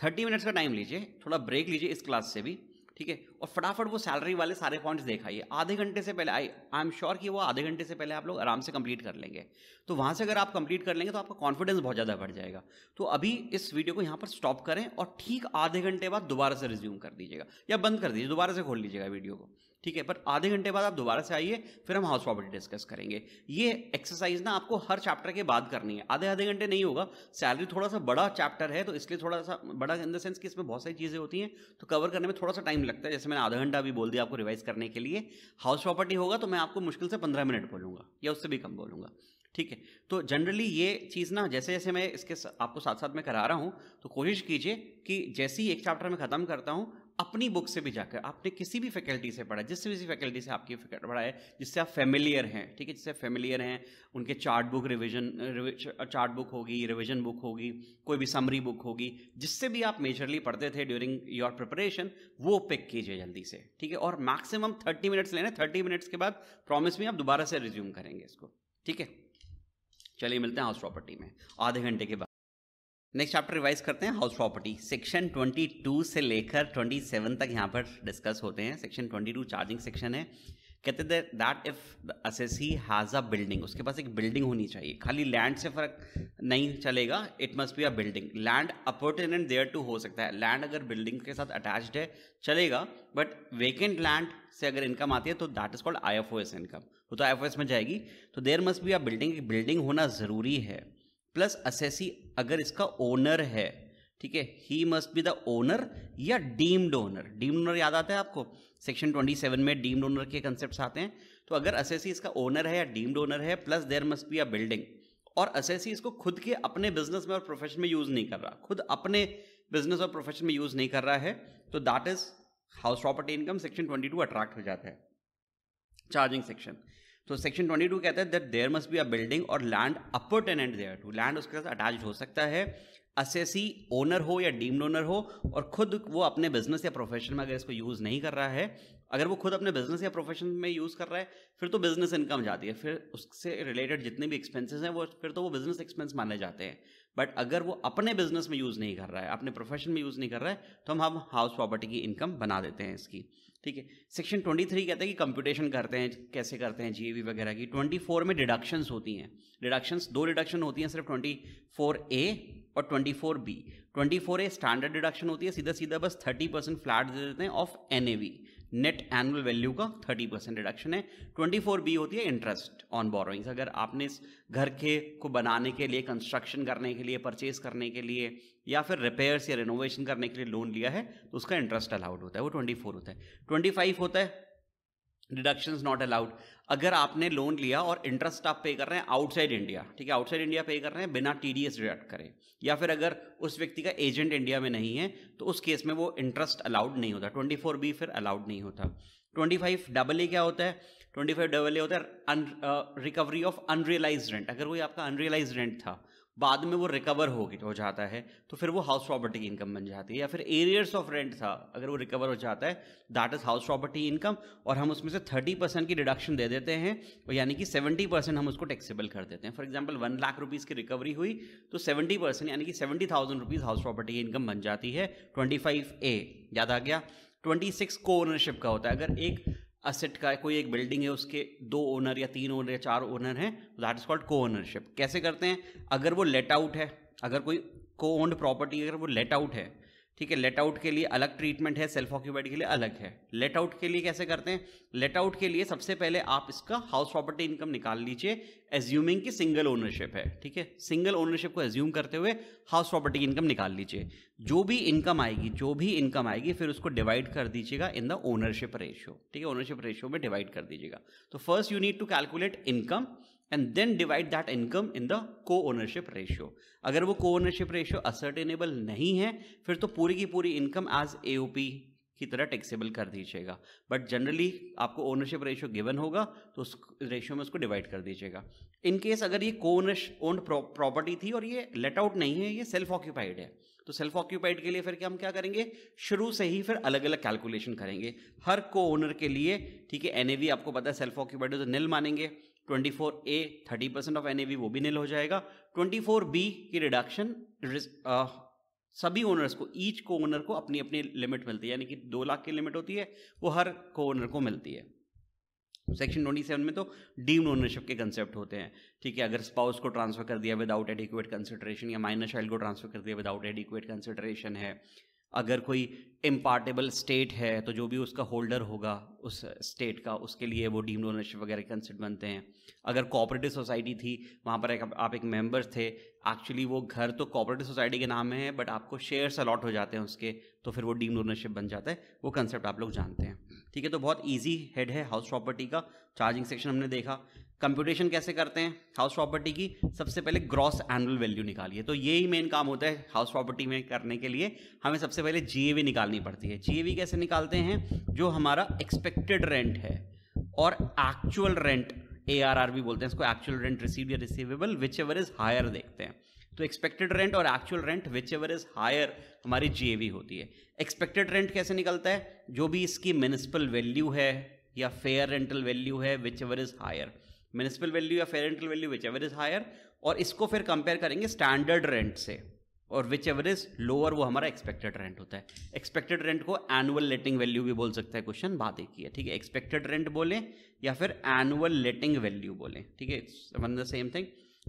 A: थर्टी मिनट्स का टाइम लीजिए थोड़ा ब्रेक लीजिए इस क्लास से भी ठीक है और फटाफट वो सैलरी वाले सारे पॉइंट्स देखाइए आधे घंटे से पहले आई आई एम श्योर कि वो आधे घंटे से पहले आप लोग आराम से कंप्लीट कर लेंगे तो वहाँ से अगर आप कंप्लीट कर लेंगे तो आपका कॉन्फिडेंस बहुत ज़्यादा बढ़ जाएगा तो अभी इस वीडियो को यहाँ पर स्टॉप करें और ठीक आधे घंटे बाद दोबारा से रिज्यूम कर दीजिएगा या बंद कर दीजिए दोबारा से खोल लीजिएगा वीडियो को ठीक है पर आधे घंटे बाद आप दोबारा से आइए फिर हम हाउस प्रॉपर्टी डिस्कस करेंगे ये एक्सरसाइज ना आपको हर चैप्टर के बाद करनी है आधे आधे घंटे नहीं होगा सैलरी थोड़ा सा बड़ा चैप्टर है तो इसलिए थोड़ा सा बड़ा इन द सेंस कि इसमें बहुत सारी चीज़ें होती हैं तो कवर करने में थोड़ा सा टाइम लगता है जैसे मैंने आधा घंटा भी बोल दिया आपको रिवाइज करने के लिए हाउस प्रॉपर्टी होगा तो मैं आपको मुश्किल से पंद्रह मिनट बोलूँगा या उससे भी कम बोलूँगा ठीक है तो जनरली ये चीज़ ना जैसे जैसे मैं इसके आपको साथ साथ में करा रहा हूँ तो कोशिश कीजिए कि जैसे ही एक चैप्टर में ख़त्म करता हूँ अपनी बुक से भी जाकर आपने किसी भी फैकल्टी से पढ़ा जिस भी फैकल्टी से आपकी पढ़ा है जिससे आप फेमिलियर हैं ठीक है जिससे फेमिलियर हैं उनके chart book revision chart book होगी रिविजन बुक होगी कोई भी समरी बुक होगी जिससे भी आप मेजरली पढ़ते थे ड्यूरिंग योर प्रिपरेशन वो पिक कीजिए जल्दी से ठीक है और मैक्सिमम थर्टी मिनट्स लेना थर्टी मिनट्स के बाद प्रॉमिस में आप दोबारा से रिज्यूम करेंगे इसको ठीक है चलिए मिलते हैं हाउस प्रॉपर्टी में आधे घंटे के बाद नेक्स्ट चैप्टर रिवाइज करते हैं हाउस प्रॉपर्टी सेक्शन 22 से लेकर 27 तक यहाँ पर डिस्कस होते हैं सेक्शन 22 चार्जिंग सेक्शन है कहते थे that if assessee has a building उसके पास एक बिल्डिंग होनी चाहिए खाली लैंड से फर्क नहीं चलेगा it must be a building land appurtenant thereto हो सकता है लैंड अगर बिल्डिंग के साथ अटैच्ड है चलेगा बट वेकेंट लैंड से अगर इनकम आती है तो that is called I F O S income वो तो आई एफ ओ एस में जाएगी तो there must be a building building होना ज़रूरी है प्लस असेसी अगर इसका ओनर है ठीक है he must be the owner या डीम्ड ओनर डीम्ड ओनर याद आता है आपको सेक्शन 27 में डीम्ड ओनर के कंसेप्ट आते हैं तो अगर असेसी इसका ओनर है या डीम्ड ओनर है plus there must be a building और असेसी इसको खुद के अपने बिजनेस में और प्रोफेशन में यूज़ नहीं कर रहा खुद अपने बिजनेस और प्रोफेशन में यूज़ नहीं कर रहा है तो that is house property income section 22 attract हो जाता है चार्जिंग सेक्शन तो सेक्शन 22 कहता है that there must be a building और land appurtenant thereto land उसके साथ अटैच हो सकता है असेसी ओनर हो या डीम्ड ओनर हो और खुद वो अपने बिजनेस या प्रोफेशन में अगर इसको यूज़ नहीं कर रहा है अगर वो खुद अपने बिजनेस या प्रोफेशन में यूज़ कर रहा है फिर तो बिजनेस इनकम जाती है फिर उससे रिलेटेड जितने भी एक्सपेंसेस हैं वो फिर तो वो बिजनेस एक्सपेंस माने जाते हैं बट अगर वो अपने बिजनेस में यूज़ नहीं कर रहा है अपने प्रोफेशन में यूज़ नहीं कर रहा है तो हम हम हाउस प्रॉपर्टी की इनकम बना देते हैं इसकी ठीक है सेक्शन ट्वेंटी थ्री कहता है कि कंप्यूटेशन करते हैं कैसे करते हैं जी e वगैरह की ट्वेंटी फोर में डिडक्शंस होती हैं डिडक्शंस दो डिडक्शन होती हैं सिर्फ ट्वेंटी फोर ए और twenty four B twenty four A standard deduction होती है सीधा सीधा बस थर्टी परसेंट फ्लैट दे देते हैं of N A V net annual value का 30 परसेंट रिडक्शन है 24 बी होती है इंटरेस्ट ऑन बोरोइंग्स अगर आपने इस घर के को बनाने के लिए कंस्ट्रक्शन करने के लिए परचेज करने के लिए या फिर रिपेयर्स या रिनोवेशन करने के लिए लोन लिया है तो उसका इंटरेस्ट अलाउड होता है वो 24 होता है 25 होता है डिडक्शन नॉट अलाउड अगर आपने लोन लिया और इंटरेस्ट आप पे कर रहे हैं आउटसाइड इंडिया ठीक है आउटसाइड इंडिया पे कर रहे हैं बिना टी डिडक्ट करें या फिर अगर उस व्यक्ति का एजेंट इंडिया में नहीं है तो उस केस में वो इंटरेस्ट अलाउड नहीं होता ट्वेंटी फोर बी फिर अलाउड नहीं होता ट्वेंटी फाइव डबल ए क्या होता है ट्वेंटी फाइव डबल ए होता है रिकवरी ऑफ अनरियलाइज रेंट अगर कोई आपका अनरियलाइज रेंट था बाद में वो रिकवर हो हो जाता है तो फिर वो हाउस प्रॉपर्टी इनकम बन जाती है या फिर एरियर्स ऑफ रेंट था अगर वो रिकवर हो जाता है that is house property income और हम उसमें से थर्टी परसेंट की डिडक्शन दे देते हैं और यानी कि सेवेंटी परसेंट हम उसको टैक्सेबल कर देते हैं for example one lakh rupees की रिकवरी हुई तो सेवेंटी परसेंट यानी कि seventy thousand rupees house property की इनकम बन जाती है ट्वेंटी फाइव ए याद आ गया ट्वेंटी सिक्स को ओनरशिप का होता है अगर एक असेट का कोई एक बिल्डिंग है उसके दो ओनर या तीन ओनर या चार ओनर हैं that is called co ownership कैसे करते हैं अगर वो लेट आउट है अगर कोई को ओन्ड प्रॉपर्टी अगर वो लेट आउट है ठीक है लेट आउट के लिए अलग ट्रीटमेंट है सेल्फ ऑक्यूपाइड के लिए अलग है लेट आउट के लिए कैसे करते हैं लेट आउट के लिए सबसे पहले आप इसका हाउस प्रॉपर्टी इनकम निकाल लीजिए एज्यूमिंग की सिंगल ओनरशिप है ठीक है सिंगल ओनरशिप को एज्यूम करते हुए हाउस प्रॉपर्टी की इनकम निकाल लीजिए जो भी इनकम आएगी जो भी इनकम आएगी फिर उसको डिवाइड कर दीजिएगा इन द ओनरशिप रेशियो ठीक है ओनरशिप रेशियो में डिवाइड कर दीजिएगा तो first you need to calculate income and then divide that income in the co ownership ratio अगर वो को ओनरशिप रेशियो असर्टेनेबल नहीं है फिर तो पूरी की पूरी इनकम एज ए की तरह टैक्सेबल कर दीजिएगा बट जनरली आपको ओनरशिप रेशियो गिवन होगा तो उस रेशियो में उसको डिवाइड कर दीजिएगा इन केस अगर ये को ओनर ओन्ड प्रॉपर्टी थी और ये लेट आउट नहीं है ये सेल्फ ऑक्यूपाइड है तो सेल्फ ऑक्यूपाइड के लिए फिर क्या हम क्या करेंगे शुरू से ही फिर अलग अलग कैलकुलेशन करेंगे हर को ओनर के लिए ठीक है एन आपको पता है सेल्फ ऑक्यूपाइड तो निल मानेंगे twenty four A thirty percent of N वो भी निल हो जाएगा ट्वेंटी फोर बी की रिडक्शन सभी ओनर्स को ईच को ओनर को अपनी अपनी लिमिट मिलती है यानी कि दो लाख की लिमिट होती है वो हर को ओनर को मिलती है सेक्शन ट्वेंटी सेवन में तो डीम्ड ओनरशिप के कंसेप्ट होते हैं ठीक है अगर स्पाउस को ट्रांसफर कर दिया विदाउट एडिक्वेट कंसिडरेशन या माइनर चाइल्ड को ट्रांसफर कर दिया विदाउट एडिक्वेट कंसिडरेशन है अगर कोई इम्पार्टेबल स्टेट है तो जो भी उसका होल्डर होगा उस स्टेट का उसके लिए वो डीम्ड ओनरशिप वगैरह कंसिड बनते हैं अगर कोऑपरेटिव सोसाइटी थी वहाँ पर एक, आप एक मेंबर थे एक्चुअली वो घर तो कोऑपरेटिव सोसाइटी के नाम में है बट आपको शेयर्स अलॉट हो जाते हैं उसके तो फिर वो डीम्ड ओनरशिप बन जाता है वो कंसेप्ट आप लोग जानते हैं ठीक है तो बहुत ईजी हेड है हाउस प्रॉपर्टी का चार्जिंग सेक्शन हमने देखा कंप्यूटेशन कैसे करते हैं हाउस प्रॉपर्टी की सबसे पहले ग्रॉस एनुअल वैल्यू निकालिए तो यही मेन काम होता है हाउस प्रॉपर्टी में करने के लिए हमें सबसे पहले जी निकालनी पड़ती है जी कैसे निकालते हैं जो हमारा एक्सपेक्टेड रेंट है और एक्चुअल रेंट ए भी बोलते हैं इसको एक्चुअल रेंट रिसीव या receivable whichever is higher देखते हैं तो एक्सपेक्टेड रेंट और actual rent whichever is higher हमारी जी होती है एक्सपेक्टेड रेंट कैसे निकलता है जो भी इसकी म्यूनिसिपल वैल्यू है या फेयर रेंटल वैल्यू है whichever is higher municipal value या fair rental value whichever is higher और इसको फिर कंपेयर करेंगे स्टैंडर्ड रेंट से और विच एवर इज लोअर वो हमारा एक्सपेक्टेड रेंट होता है एक्सपेक्टेड रेंट को एनुअल लेटिंग वैल्यू भी बोल सकता है क्वेश्चन बात एक ही है ठीक है एक्सपेक्टेड रेंट बोले या फिर एनुअल लेटिंग वैल्यू बोले ठीक है द सेम थिंग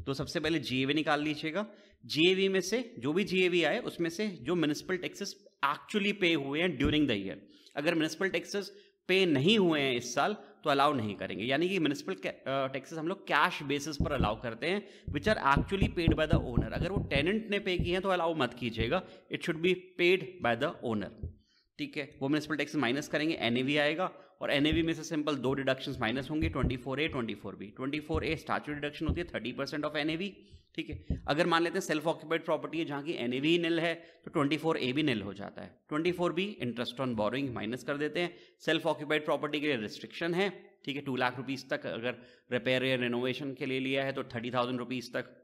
A: तो सबसे पहले जीएवी निकाल लीजिएगा जीएवी में से जो भी जीएवी आए उसमें से जो म्यूनिसिपल टैक्सेस एक्चुअली पे हुए हैं ड्यूरिंग द ईयर अगर म्यूनिसिपल टैक्सेस पे नहीं हुए हैं इस साल तो अलाउ नहीं करेंगे यानी कि म्यूनसिपल टैक्सेस हम लोग कैश बेसिस पर अलाउ करते हैं which are actually paid by the owner अगर वो टेनेंट ने पे किए हैं तो अलाउ मत कीजिएगा it should be paid by the owner ठीक है वो म्यूनसिपल टैक्स माइनस करेंगे एन आएगा और एन में से सिंपल दो डिडक्शन माइनस होंगे twenty four A twenty four B twenty four A statutory deduction होती है थर्टी परसेंट ऑफ एन ठीक है अगर मान लेते हैं सेल्फ ऑक्यूपाइड प्रॉपर्टी है जहाँ की एन भी निल है तो ट्वेंटी फोर ए भी निल हो जाता है twenty four B interest on borrowing minus कर देते हैं सेल्फ ऑक्यूपाइड प्रॉपर्टी के लिए रिस्ट्रिक्शन है ठीक है टू लाख रुपीज़ तक अगर रिपेयर या रिनोवेशन के लिए लिया है तो थर्टी थाउजेंड रुपीज़ तक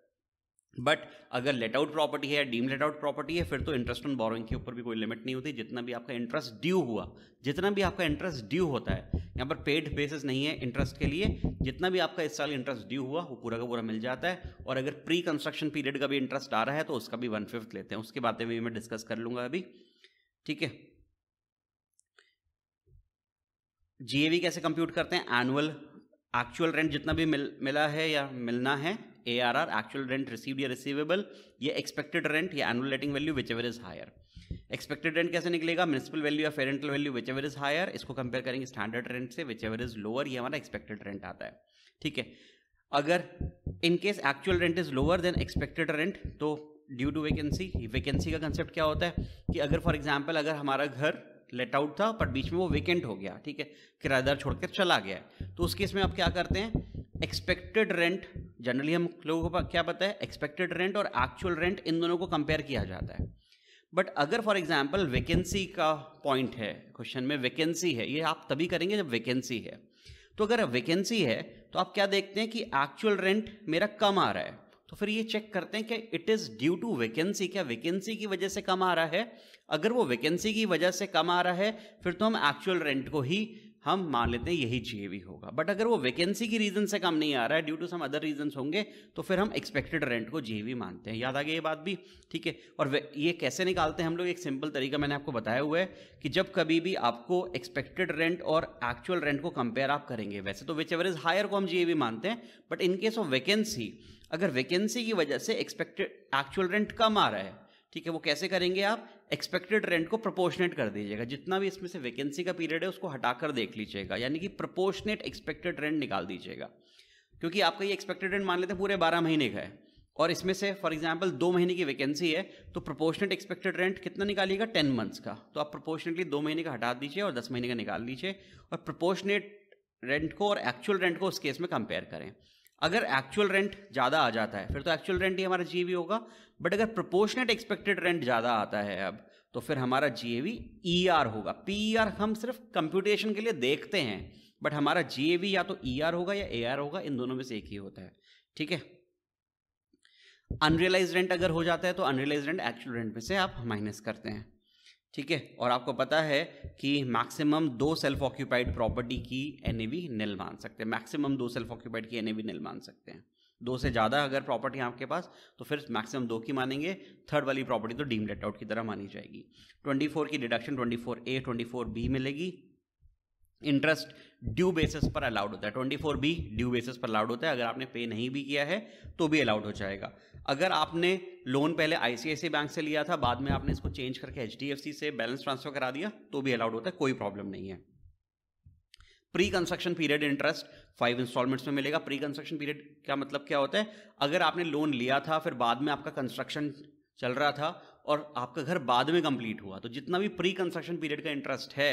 A: बट अगर लेट आउट प्रॉपर्टी है या डीम लेट आउट प्रॉपर्टी है फिर तो इंटरेस्ट ऑन बोरोइंग के ऊपर भी कोई लिमिट नहीं होती जितना भी आपका इंटरेस्ट ड्यू हुआ जितना भी आपका इंटरेस्ट ड्यू होता है यहाँ पर पेड बेसिस नहीं है इंटरेस्ट के लिए जितना भी आपका इस साल इंटरेस्ट ड्यू हुआ वो पूरा का पूरा मिल जाता है और अगर प्री कंस्ट्रक्शन पीरियड का भी इंटरेस्ट आ रहा है तो उसका भी वन फिफ्थ लेते हैं उसके बातें भी मैं डिस्कस कर लूँगा अभी ठीक है जीएवी कैसे कंप्यूट करते हैं एनुअल एक्चुअल रेंट जितना भी मिल मिला है या मिलना है A R R actual rent receive या रिसीवेबल ये एक्सपेक्टेड रेंट या annual rating value whichever is higher expected rent कैसे निकलेगा म्यूनसिपल वैल्यू या fair rental value whichever is higher इसको कंपेयर करेंगे स्टैंडर्ड रेंट से विच एवर इज लोअर ये हमारा एक्सपेक्टेड रेंट आता है ठीक है अगर in case actual rent is lower than expected rent तो ड्यू टू वैकेंसी वैकेंसी का कंसेप्ट क्या होता है कि अगर फॉर एग्जाम्पल अगर हमारा घर लेट आउट था पर बीच में वो वेकेंट हो गया ठीक है किराएदार छोड़कर चला गया तो उस केस में आप क्या करते हैं एक्सपेक्टेड रेंट जनरली हम लोगों को क्या पता है एक्सपेक्टेड रेंट और एक्चुअल रेंट इन दोनों को कंपेयर किया जाता है बट अगर फॉर एग्जाम्पल वैकेंसी का पॉइंट है क्वेश्चन में वैकेंसी है ये आप तभी करेंगे जब वैकेंसी है तो अगर वैकेंसी है तो आप क्या देखते हैं कि एक्चुअल रेंट मेरा कम आ रहा है तो फिर ये चेक करते हैं कि it is due to vacancy क्या वैकेंसी की वजह से कम आ रहा है अगर वो वैकेंसी की वजह से कम आ रहा है फिर तो हम एक्चुअल रेंट को ही हम मान लेते हैं यही जीएवी होगा बट अगर वो वैकेंसी की रीज़न से कम नहीं आ रहा है due to some other reason होंगे तो फिर हम एक्सपेक्टेड रेंट को वी मानते हैं याद आ गई ये बात भी ठीक है और ये कैसे निकालते हैं हम लोग एक सिंपल तरीका मैंने आपको बताया हुआ है कि जब कभी भी आपको एक्सपेक्टेड रेंट और एक्चुअल रेंट को कंपेयर आप करेंगे वैसे तो विच एवर इज हायर को हम वी मानते हैं but in case of vacancy अगर वैकेंसी की वजह से एक्सपेक्टेड एक्चुअल रेंट कम आ रहा है ठीक है वो कैसे करेंगे आप एक्सपेक्टेड रेंट को प्रोपोर्शनेट कर दीजिएगा जितना भी इसमें से वैकेंसी का पीरियड है उसको हटाकर देख लीजिएगा यानी कि प्रोपोर्शनेट एक्सपेक्टेड रेंट निकाल दीजिएगा क्योंकि आपका ये एक्सपेक्टेड रेंट मान लेते हैं पूरे बारह महीने का है और इसमें से फॉर एग्जाम्पल दो महीने की वैकेंसी है तो प्रोपोर्शनेट एक्सपेक्टेड रेंट कितना निकालिएगा टेन मंथ्स का तो आप प्रोपोर्शनेटली दो महीने का हटा दीजिए और दस महीने का निकाल दीजिए और प्रोपोर्शनेट रेंट को और एक्चुअल रेंट को उस केस में कंपेयर करें अगर एक्चुअल रेंट ज़्यादा आ जाता है फिर तो एक्चुअल रेंट ही हमारा जी होगा बट अगर प्रोपोर्शनेट एक्सपेक्टेड रेंट ज़्यादा आता है अब तो फिर हमारा जी ए आर होगा पी ई आर हम सिर्फ कंप्यूटेशन के लिए देखते हैं बट हमारा जी ए वी या तो ई e आर होगा या ए आर होगा इन दोनों में से एक ही होता है ठीक है अनरियलाइज रेंट अगर हो जाता है तो अनरियलाइज रेंट एक्चुअल रेंट में से आप माइनस करते हैं ठीक है और आपको पता है कि मैक्सिमम दो सेल्फ ऑक्यूपाइड प्रॉपर्टी की एन निल मान सकते हैं मैक्सिमम दो सेल्फ ऑक्यूपाइड की एन निल मान सकते हैं दो से ज़्यादा अगर प्रॉपर्टी आपके पास तो फिर मैक्सिमम दो की मानेंगे थर्ड वाली प्रॉपर्टी तो डीम लेट आउट की तरह मानी जाएगी 24 की डिडक्शन 24 ए 24 बी मिलेगी इंटरेस्ट ड्यू बेसिस पर अलाउड होता है twenty four B due basis पर अलाउड होता है अगर आपने पे नहीं भी किया है तो भी अलाउड हो जाएगा अगर आपने लोन पहले आईसीआईसी बैंक से लिया था बाद में आपने इसको चेंज करके एच से बैलेंस ट्रांसफर करा दिया तो भी अलाउड होता है कोई प्रॉब्लम नहीं है pre construction period interest five instalments में मिलेगा प्री कंस्ट्रक्शन पीरियड का मतलब क्या होता है अगर आपने लोन लिया था फिर बाद में आपका कंस्ट्रक्शन चल रहा था और आपका घर बाद में कंप्लीट हुआ तो जितना भी प्री कंस्ट्रक्शन पीरियड का इंटरेस्ट है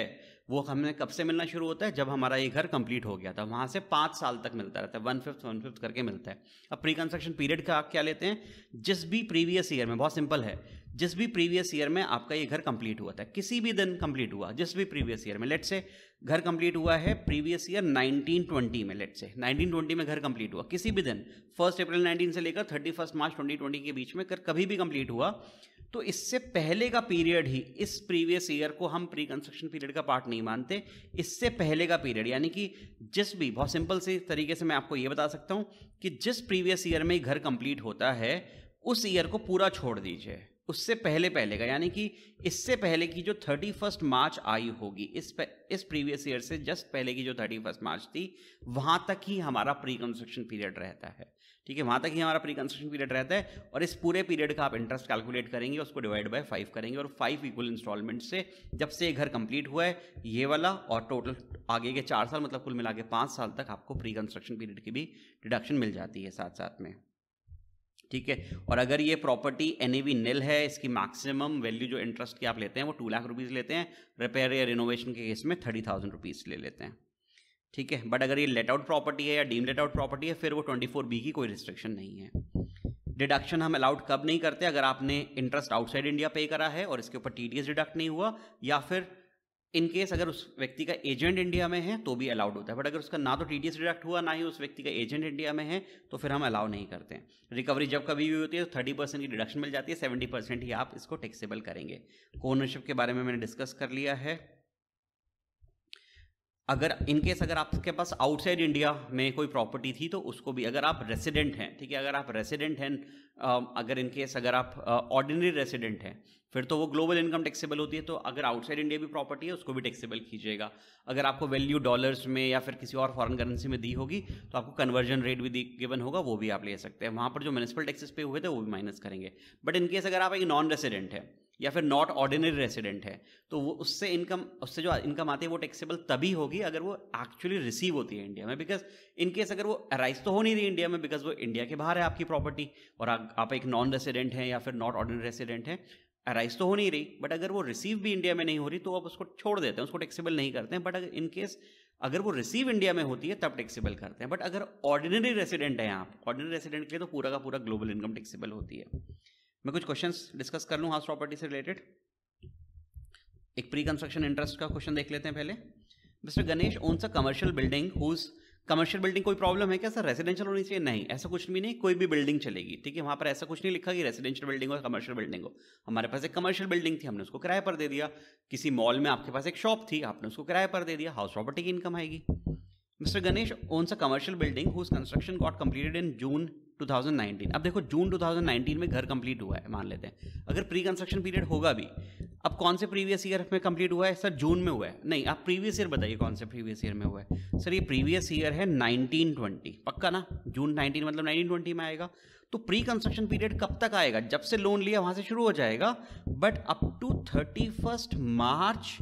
A: वो हमें कब से मिलना शुरू होता है जब हमारा ये घर कंप्लीट हो गया था वहाँ से पाँच साल तक मिलता रहता है वन फिफ्थ वन फिफ्थ करके मिलता है अब प्री कंस्ट्रक्शन पीरियड का आप क्या लेते हैं जिस भी प्रीवियस ईयर में बहुत सिंपल है जिस भी प्रीवियस ईयर में आपका ये घर कंप्लीट हुआ था किसी भी दिन कंप्लीट हुआ जिस भी प्रीवियस ईयर में लेट से घर कंप्लीट हुआ है प्रीवियस ईयर 1920 में लेट से 1920 में घर कंप्लीट हुआ किसी भी दिन फर्स्ट अप्रैल 19 से लेकर थर्टी फर्स्ट मार्च 2020 के बीच में कर कभी भी कंप्लीट हुआ तो इससे पहले का पीरियड ही इस प्रीवियस ईयर को हम प्री कंस्ट्रक्शन पीरियड का पार्ट नहीं मानते इससे पहले का पीरियड यानी कि जिस भी बहुत सिंपल से तरीके से मैं आपको ये बता सकता हूँ कि जिस प्रीवियस ईयर में घर कंप्लीट होता है उस ईयर को पूरा छोड़ दीजिए उससे पहले पहले का यानी कि इससे पहले की जो थर्टी फर्स्ट मार्च आई होगी इस इस प्रीवियस ईयर से जस्ट पहले की जो थर्टी फर्स्ट मार्च थी वहाँ तक ही हमारा प्री कंस्ट्रक्शन पीरियड रहता है ठीक है वहाँ तक ही हमारा प्री कंस्ट्रक्शन पीरियड रहता है और इस पूरे पीरियड का आप इंटरेस्ट कैलकुलेट करेंगे उसको डिवाइड बाय फाइव करेंगे और फाइव इक्वल इंस्टॉलमेंट से जब से घर कंप्लीट हुआ है ये वाला और टोटल आगे के चार साल मतलब कुल मिला के पाँच साल तक आपको प्री कंस्ट्रक्शन पीरियड की भी डिडक्शन मिल जाती है साथ साथ में ठीक है और अगर ये प्रॉपर्टी एन निल है इसकी मैक्सिमम वैल्यू जो इंटरेस्ट की आप लेते हैं वो टू लाख रुपीज़ लेते हैं रिपेयर या रिनोवेशन के केस में थर्टी थाउजेंड रुपीज़ ले लेते हैं ठीक है बट अगर ये लेट आउट प्रॉपर्टी है या डीम लेट आउट प्रॉपर्टी है फिर वो ट्वेंटी फोर बी की कोई रिस्ट्रिक्शन नहीं है डिडक्शन हम अलाउड कब नहीं करते अगर आपने इंटरेस्ट आउटसाइड इंडिया पे करा है और इसके ऊपर टी डी एस डिडक्ट नहीं हुआ या फिर इन केस अगर उस व्यक्ति का एजेंट इंडिया में है तो भी अलाउड होता है बट अगर उसका ना तो टी डी एस डिडक्ट हुआ ना ही उस व्यक्ति का एजेंट इंडिया में है तो फिर हम अलाउ नहीं करते हैं रिकवरी जब कभी भी होती है तो थर्टी परसेंट की डिडक्शन मिल जाती है सेवेंटी परसेंट ही आप इसको टैक्सेबल करेंगे कोनरशिप के बारे में मैंने डिस्कस कर लिया है अगर इनकेस अगर आपके पास आउटसाइड इंडिया में कोई प्रॉपर्टी थी तो उसको भी अगर आप रेसिडेंट हैं ठीक है अगर आप रेसिडेंट हैं अगर इनकेस अगर आप ऑर्डिनरी रेसिडेंट हैं फिर तो वो ग्लोबल इनकम टैक्सेबल होती है तो अगर आउटसाइड इंडिया भी प्रॉपर्टी है उसको भी टैक्सेबल कीजिएगा अगर आपको वैल्यू डॉलर्स में या फिर किसी और फॉरन करेंसी में दी होगी तो आपको कन्वर्जन रेट भी दी गिवन होगा वो भी आप ले सकते हैं वहाँ पर जो म्यूनसिपल टैक्सेस पे हुए थे वो भी माइनस करेंगे बट इनकेस अगर आप एक नॉन रेसिडेंट है या फिर नॉट ऑर्डिनरी रेसिडेंट है तो वो उससे इनकम उससे जो इनकम आती है वो टैक्सेबल तभी होगी अगर वो एक्चुअली रिसीव होती है इंडिया में बिकॉज इनकेस अगर वो अराइज तो हो नहीं रही इंडिया में बिकॉज वो इंडिया के बाहर है आपकी प्रॉपर्टी और आ, आप एक नॉन रेसिडेंट हैं या फिर नॉट ऑर्डिनरी रेसिडेंट हैं अराइज तो हो नहीं रही बट अगर वो रिसीव भी इंडिया में नहीं हो रही तो आप उसको छोड़ देते हैं उसको टैक्सेबल नहीं करते हैं बट अगर इनकेस अगर वो रिसीव इंडिया में होती है तब टैक्सेबल करते हैं बट अगर ऑर्डिनरी रेसिडेंट हैं आप ऑर्डिनरी रेसिडेंट के लिए तो पूरा का पूरा ग्लोबल इनकम टैक्सेबल होती है मैं कुछ क्वेश्चंस डिस्कस कर लूँ हाउस प्रॉपर्टी से रिलेटेड एक प्री कंस्ट्रक्शन इंटरेस्ट का क्वेश्चन देख लेते हैं पहले mister Ganesh owns a commercial building whose commercial building कोई प्रॉब्लम है क्या सर रेजिडेंशियल होनी चाहिए नहीं ऐसा कुछ भी नहीं कोई भी बिल्डिंग चलेगी ठीक है वहाँ पर ऐसा कुछ नहीं लिखा कि रेजिडेंशियल बिल्डिंग हो कमर्शियल बिल्डिंग हो हमारे पास एक कमर्शियल बिल्डिंग थी हमने उसको किराए पर दे दिया किसी मॉल में आपके पास एक शॉप थी आपने उसको किराए पर दे दिया हाउस प्रॉपर्टी की इनकम आएगी mister Ganesh owns a commercial building whose construction got completed in June 2019 अब देखो जून 2019 में घर कंप्लीट हुआ है मान लेते हैं अगर प्री कंस्ट्रक्शन पीरियड होगा भी अब कौन से प्रीवियस ईयर में कंप्लीट हुआ है सर जून में हुआ है नहीं आप प्रीवियस ईयर बताइए कौन से प्रीवियस ईयर में हुआ है सर ये प्रीवियस ईयर है 1920 पक्का ना जून 19 मतलब 1920 में आएगा तो प्री कंस्ट्रक्शन पीरियड कब तक आएगा जब से लोन लिया वहां से शुरू हो जाएगा but up to thirty March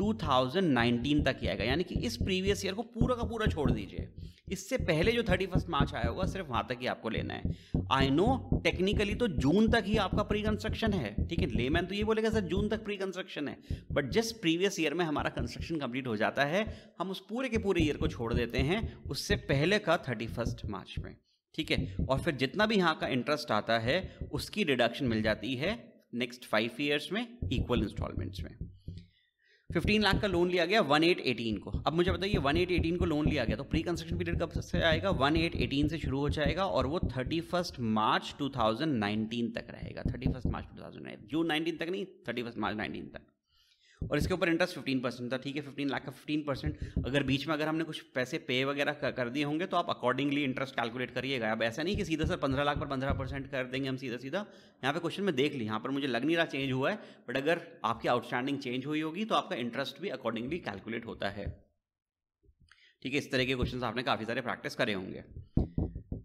A: 2019 तक ही आएगा यानी कि इस प्रीवियस ईयर को पूरा का पूरा छोड़ दीजिए इससे पहले जो थर्टी फर्स्ट मार्च आया होगा सिर्फ वहां तक ही आपको लेना है आई नो टेक्निकली तो जून तक ही आपका प्री कंस्ट्रक्शन है ठीक है लेमैन तो ये बोलेगा सर जून तक प्री कंस्ट्रक्शन है बट जिस प्रीवियस ईयर में हमारा कंस्ट्रक्शन कंप्लीट हो जाता है हम उस पूरे के पूरे ईयर को छोड़ देते हैं उससे पहले का थर्टी फर्स्ट मार्च में ठीक है और फिर जितना भी यहाँ का इंटरेस्ट आता है उसकी डिडक्शन मिल जाती है नेक्स्ट फाइव ईयर्स में इक्वल इंस्टॉलमेंट्स में फिफ्टीन लाख का लोन लिया गया वन एट एटीन को अब मुझे बताइए वन एट एटीन को लोन लिया गया तो प्री कंस्ट्रक्शन पीरियड कब से आएगा वन एट एटीन से शुरू हो जाएगा और वो thirty first March two thousand nineteen तक रहेगा thirty first March two thousand June nineteen तक नहीं थर्टी फर्स्ट मार्च नाइनटीन तक और इसके ऊपर इंटरेस्ट फिफ्टीन परसेंट था ठीक है फिफ्टीन लाख का फिफ्टीन परसेंट अगर बीच में अगर हमने कुछ पैसे पे वगैरह कर दिए होंगे तो आप अकॉर्डिंगली इंटरेस्ट कैलकुलेट करिएगा अब ऐसा नहीं कि सीधा सर पंद्रह लाख पर पंद्रह परसेंट कर देंगे हम सीधा सीधा यहाँ पे क्वेश्चन में देख ली यहाँ पर मुझे लग नहीं रहा चेंज हुआ है बट अगर आपकी आउटस्टैंडिंग चेंज हुई होगी तो आपका इंटरेस्ट भी अकॉर्डिंगली कैलकुलेट होता है ठीक है इस तरह के क्वेश्चन आपने काफ़ी सारे प्रैक्टिस करे होंगे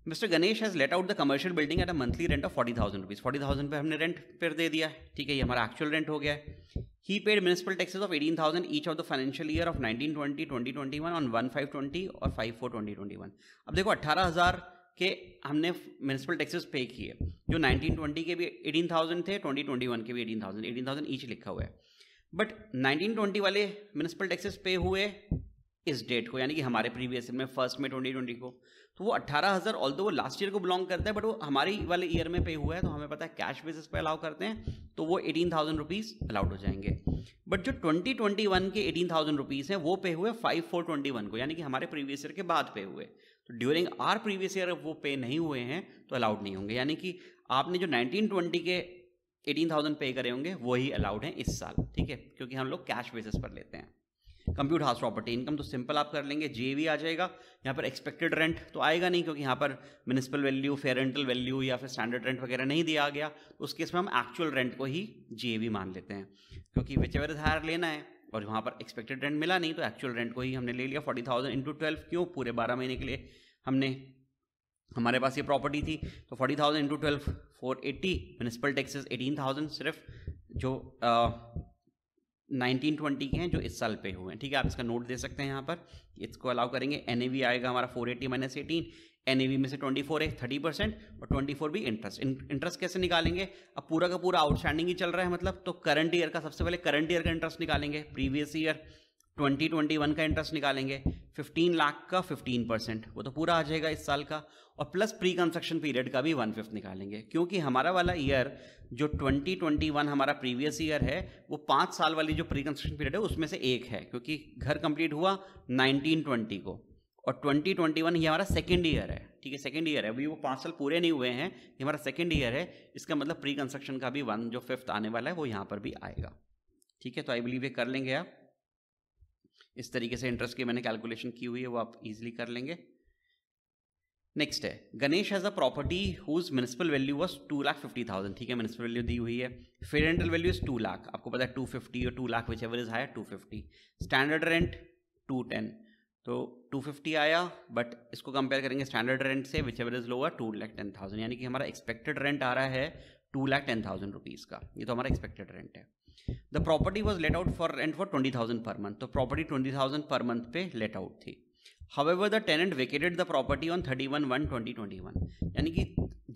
A: mister Ganesh has let out the commercial building at a monthly rent of forty thousand rupees forty thousand पर हमने रेंट पर दे दिया ठीक है ये हमारा एक्चुअल रेंट हो गया है he paid municipal taxes of eighteen thousand each of the financial year of nineteen twenty twenty twenty one on one five twenty और five four twenty twenty one अब देखो अट्ठारह हज़ार के हमने म्यूनसिपल टैक्सेज पे किए जो नाइनटीन ट्वेंटी के भी एटीन थाउजेंड थे ट्वेंटी ट्वेंटी वन के भी eighteen thousand eighteen thousand each लिखा हुआ है बट नाइनटीन ट्वेंटी वाले म्यूनसिपल टैक्सेज पे हुए इस डेट को यानी कि हमारे प्रीवियस में फर्स्ट में ट्वेंटी ट्वेंटी को तो वो अट्ठारह हज़ार ऑल दो वो लास्ट ईयर को बिलोंग करता है बट वो हमारे वाले ईयर में पे हुआ है तो हमें पता है कैश बेसिस पे अलाउ करते हैं तो वो एटीन थाउजेंड रुपीज़ अलाउड हो जाएंगे बट जो ट्वेंटी ट्वेंटी वन के एटीन थाउजेंड रुपीज़ हैं वो पे हुए फाइव फोर ट्वेंटी वन को यानी कि हमारे प्रीवियस ईयर के बाद पे हुए तो ड्यूरिंग आर प्रीवियस ईयर वो पे नहीं हुए हैं तो अलाउड नहीं होंगे यानी कि आपने जो नाइनटीन ट्वेंटी के एटीन थाउजेंड पे करे होंगे वही अलाउड हैं इस साल ठीक है क्योंकि हम लोग कैश बेसिस पर लेते हैं कंप्यूट हाउस प्रॉपर्टी इनकम तो सिंपल आप कर लेंगे जे आ जाएगा यहाँ पर एक्सपेक्टेड रेंट तो आएगा नहीं क्योंकि यहाँ पर municipal value fair rental value या फिर स्टैंडर्ड रेंट वगैरह नहीं दिया गया तो उस केस में हम एक्चुअल रेंट को ही जे मान लेते हैं क्योंकि विच एवर हायर लेना है और वहाँ पर एक्सपेक्टेड रेंट मिला नहीं तो एक्चुअल रेंट को ही हमने ले लिया फोर्टी थाउजेंड इंटू ट्वेल्व क्यों पूरे बारह महीने के लिए हमने हमारे पास ये प्रॉपर्टी थी तो forty thousand into twelve four eighty municipal taxes eighteen thousand सिर्फ जो 1920 के हैं जो इस साल पे हुए हैं ठीक है आप इसका नोट दे सकते हैं यहाँ पर इसको अलाउ करेंगे एन आएगा हमारा four eighty minus eighteen N में से 24 है 30 परसेंट और 24 भी इंटरेस्ट इंटरेस्ट कैसे निकालेंगे अब पूरा का पूरा आउटस्टैंडिंग ही चल रहा है मतलब तो करंट ईयर का सबसे पहले करंट ईयर का इंटरेस्ट निकालेंगे प्रीवियस ईयर 2021 का इंटरेस्ट निकालेंगे 15 लाख का 15 परसेंट वो तो पूरा आ जाएगा इस साल का और प्लस प्री कंस्ट्रक्शन पीरियड का भी वन फिफ्थ निकालेंगे क्योंकि हमारा वाला ईयर जो 2021 हमारा प्रीवियस ईयर है वो पाँच साल वाली जो प्री कंस्ट्रक्शन पीरियड है उसमें से एक है क्योंकि घर कंप्लीट हुआ 1920 को और 2021 ये हमारा सेकेंड ईयर है ठीक है सेकेंड ईयर है अभी वो पाँच साल पूरे नहीं हुए हैं ये हमारा सेकेंड ईयर है इसका मतलब प्री कंस्ट्रक्शन का भी वन जो फिफ्थ आने वाला है वो यहाँ पर भी आएगा ठीक है तो आई बिलीव ये कर लेंगे आप इस तरीके से इंटरेस्ट की मैंने कैलकुलेशन की हुई है वो आप इजीली कर लेंगे नेक्स्ट है Ganesh has a property whose municipal value was two lakh fifty thousand ठीक है म्यूनसिपल वैल्यू दी हुई है fair rental value is two lakh आपको पता है टू फिफ्टी और two lakh whichever is higher two fifty standard rent two ten तो टू फिफ्टी आया बट इसको कंपेयर करेंगे स्टैंडर्ड रेंट से whichever is lower two lakh ten thousand यानी कि हमारा एक्सपेक्टेड रेंट आ रहा है two lakh ten thousand rupees का ये तो हमारा एक्सपेक्टेड रेंट है the property was let out for rent for twenty thousand per month तो property twenty thousand per month पे लेट आउट थी ever the tenant vacated the property on thirty one one twenty twenty one यानी कि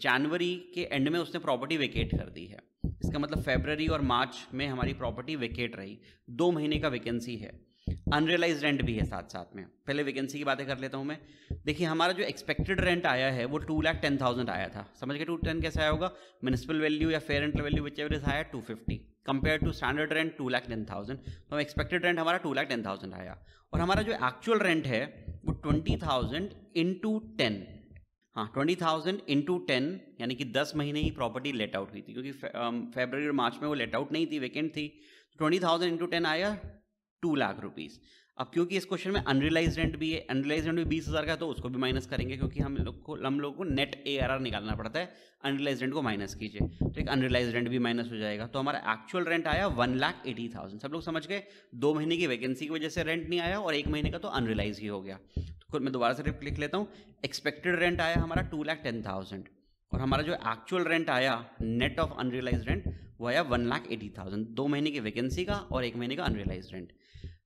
A: जनवरी के and में उसने property vacate कर दी है इसका मतलब फेबररी और मार्च में हमारी प्रॉपर्टी वेकेट रही दो महीने का वैकेंसी है अनरियलाइज रेंट भी है साथ साथ में पहले वैकेंसी की बातें कर लेता हूँ मैं देखिए हमारा जो एक्सपेक्टेड रेंट आया है वो टू लाख टेन थाउजेंड आया था समझ के टू टेन कैसे आया होगा म्यूनसिपल वैल्यू या fair rental value which average आया two fifty compare to standard rent two lakh ten thousand तो हम एक्सपेक्टेड रेंट हमारा टू लाख टेन थाउजेंड आया और हमारा जो एक्चुअल रेंट है वो ट्वेंटी थाउजेंड इंटू टेन हाँ ट्वेंटी थाउजेंड इंटू टेन यानी कि दस महीने ही प्रॉपर्टी लेट आउट हुई थी क्योंकि फेबररी और मार्च में वो लेट आउट नहीं थी वेकेंट थी ट्वेंटी थाउजेंड इंटू टेन आया टू लाख रुपीज़ अब क्योंकि इस क्वेश्चन में अनरियलाइज रेंट भी है अनरिलाइज रेंट भी बीस हज़ार का तो उसको भी माइनस करेंगे क्योंकि हम लोग को हम लोग को नेट ए आर आर निकालना पड़ता है अनरियलाइज रेंट को माइनस कीजिए तो एक अनरियलाइज रेंट भी माइनस हो जाएगा तो हमारा एक्चुअल रेंट आया वन लाख एटी थाउजेंड सब लोग समझ गए दो महीने की वैकेंसी की वजह से रेंट नहीं आया और एक महीने का तो अनरियलाइज ही हो गया तो मैं दोबारा से लिख लेता हूँ एक्सपेक्टेड रेंट आया हमारा टू लाख टेन थाउजेंड और हमारा जो एक्चुअल रेंट आया नेट ऑफ अनरियलाइज रेंट वो आया वन लाख एटी थाउजेंड दो महीने की वैकेंसी का और एक महीने का अनरियलाइज रेंट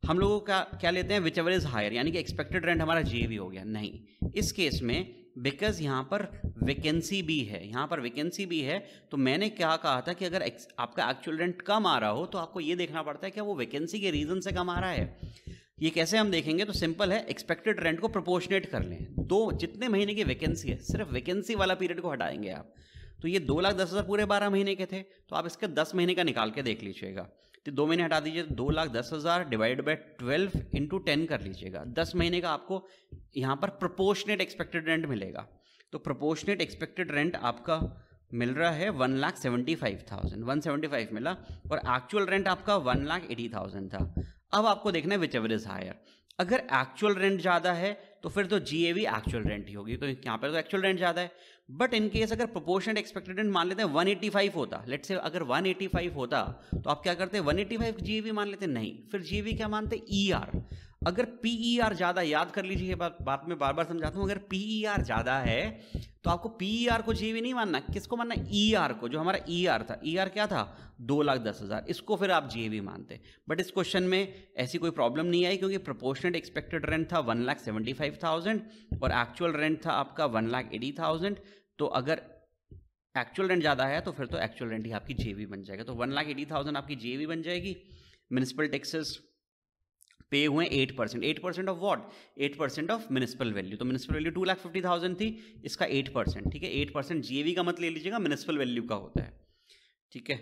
A: हम लोगों का क्या लेते हैं विच एवर इज़ हायर यानी कि एक्सपेक्टेड रेंट हमारा जे हो गया नहीं इस केस में बिकॉज यहाँ पर वैकेंसी भी है यहाँ पर वैकेंसी भी है तो मैंने क्या कहा था कि अगर आपका एक्चुअल रेंट कम आ रहा हो तो आपको ये देखना पड़ता है कि वो वैकेंसी के रीज़न से कम आ रहा है ये कैसे हम देखेंगे तो सिंपल है एक्सपेक्टेड रेंट को प्रोपोर्शनेट कर लें दो जितने महीने की वैकेंसी है सिर्फ वैकेंसी वाला पीरियड को हटाएंगे आप तो ये दो लाख दस हज़ार पूरे बारह महीने के थे तो आप इसके दस महीने का निकाल के देख लीजिएगा तो दो महीने हटा दीजिए दो लाख दस हज़ार divide by twelve into ten कर लीजिएगा दस महीने का आपको यहाँ पर प्रोपोर्शनेट एक्सपेक्टेड रेंट मिलेगा तो प्रोपोर्शनेट एक्सपेक्टेड रेंट आपका मिल रहा है one lakh seventy five thousand one seventy five मिला और एक्चुअल रेंट आपका वन लाख एटी थाउजेंड था अब आपको देखना है विच एवर इज़ हायर अगर एक्चुअल रेंट ज़्यादा है तो फिर तो G A V actual rent ही होगी तो यहाँ पर तो एक्चुअल रेंट ज़्यादा है बट इन केस अगर प्रोपोर्शन एक्सपेक्टेड रेंट मान लेते हैं वन एटी फाइव होता लेट से अगर वन एटी फाइव होता तो आप क्या करते हैं 185 जीएवी मान लेते नहीं फिर जीएवी क्या मानते ई आर e अगर पी ई e आर ज़्यादा याद कर लीजिए बात बात में बार बार समझाता हूँ अगर पी ई e आर ज़्यादा है तो आपको पी ई आर को जी भी नहीं मानना किसको मानना ई आर e को जो हमारा ई आर था ई आर क्या था दो लाख दस हज़ार इसको फिर आप जी भी मानते बट इस क्वेश्चन में ऐसी कोई प्रॉब्लम नहीं आई क्योंकि प्रोपोर्शनल एक्सपेक्टेड रेंट था one lakh seventy five thousand और एक्चुअल रेंट था आपका वन लाख एटी थाउजेंड तो अगर एक्चुअल रेंट ज़्यादा है तो फिर तो एक्चुअल रेंट ही आपकी जे बन जाएगा तो वन लाख एटी थाउजेंड आपकी जे बन जाएगी म्यूनसिपल टैक्सेस पे हुए eight percent eight percent of what eight percent of municipal value तो municipal value two lakh fifty thousand थी इसका एट परसेंट ठीक है एट परसेंट जीएवी का मत ले लीजिएगा म्यूनसिपल वैल्यू का होता है ठीक है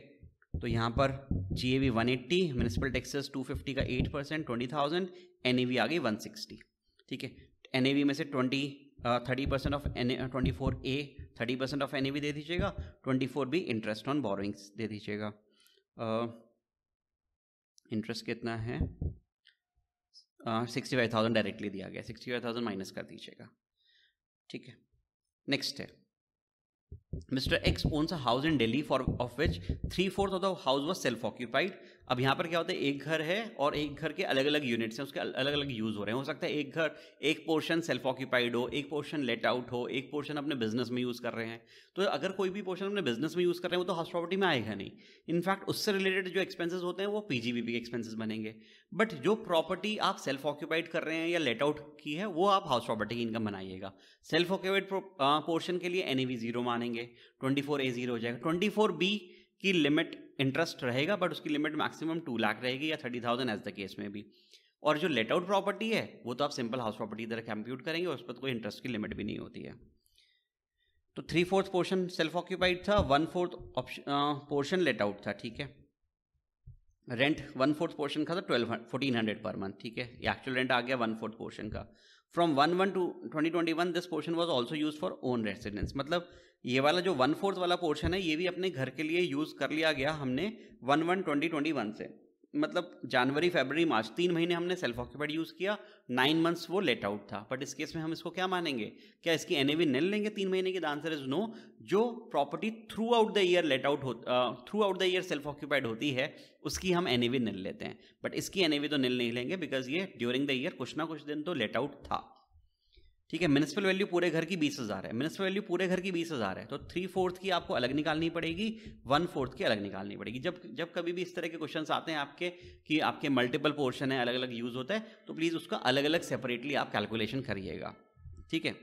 A: तो यहाँ पर G A V one eighty municipal taxes two fifty का eight percent twenty thousand N A V आ गई वन सिक्सटी ठीक है एन ए वी में से twenty thirty percent of N twenty four A thirty percent of N A V दे दीजिएगा twenty four B interest on borrowings दे दीजिएगा इंटरेस्ट कितना है सिक्सटी फाइव थाउजेंड डायरेक्टली दिया गया सिक्सटी फाइव थाउजेंड माइनस कर दीजिएगा ठीक है नेक्स्ट है mister X owns a house in Delhi for of which three fourth of the house was self occupied अब यहाँ पर क्या होता है एक घर है और एक घर के अलग अलग यूनिट्स हैं उसके अलग अलग यूज़ हो रहे हैं हो सकता है एक घर एक पोर्शन सेल्फ ऑक्यूपाइड हो एक पोर्शन लेट आउट हो एक पोर्शन अपने बिजनेस में यूज़ कर रहे हैं तो अगर कोई भी पोर्शन अपने बिजनेस में यूज़ कर रहे हैं वो तो हाउस प्रॉपर्टी में आएगा नहीं इनफैक्ट उससे रिलेटेड जो एक्सपेंसेस होते हैं वो पी जी पी के एक्सपेंसिस बनेंगे बट जो प्रॉपर्टी आप सेल्फ ऑक्यूपाइड कर रहे हैं या लेट आउट की है वो आप हाउस प्रॉपर्टी की इनकम बनाइएगा सेल्फ ऑक्यूपाइड पोर्शन के लिए एन वी जीरो मानेंगे ट्वेंटी फोर ए जीरो हो जाएगा ट्वेंटी फोर बी की लिमिट इंटरेस्ट रहेगा बट उसकी लिमिट मैक्सिमम टू लाख रहेगी या thirty thousand as the case में भी और जो लेट आउट प्रॉपर्टी है वो तो आप सिंपल हाउस प्रॉपर्टी इधर कंप्यूट करेंगे उस पर कोई इंटरेस्ट की लिमिट भी नहीं होती है तो three fourth portion self occupied था one fourth portion let out था ठीक है रेंट वन फोर्थ पोर्शन का था twelve fourteen hundred per month ठीक है ये एक्चुअल रेंट आ गया वन फोर्थ पोर्शन का from one one two twenty twenty one this portion was also use for own residence मतलब ये वाला जो वन फोर्थ वाला पोर्शन है ये भी अपने घर के लिए यूज़ कर लिया गया हमने one one twenty twenty one से मतलब जनवरी फेबररी मार्च तीन महीने हमने सेल्फ ऑक्यूपाइड यूज़ किया नाइन मंथ्स वो लेट आउट था बट इस केस में हम इसको क्या मानेंगे क्या इसकी एन एवी निल लेंगे तीन महीने की द आंसर इज नो जो property throughout the year let out हो throughout the year self occupied होती है उसकी हम एन एवी निल लेते हैं बट इसकी एन एवी तो निल नहीं लेंगे बिकॉज ये ड्यूरिंग द ईयर कुछ ना कुछ दिन तो लेट आउट था ठीक है म्यूनसिपल वैल्यू पूरे घर की बीस हज़ार है म्यूनसिपल वैल्यू पूरे घर की बीस हज़ार है तो थ्री फोर्थ की आपको अलग निकालनी पड़ेगी वन फोर्थ की अलग निकालनी पड़ेगी जब जब कभी भी इस तरह के क्वेश्चन आते हैं आपके कि आपके मल्टीपल पोर्शन है अलग अलग यूज़ होता है तो प्लीज़ उसका अलग अलग सेपरेटली आप कैलकुलेशन करिएगा ठीक है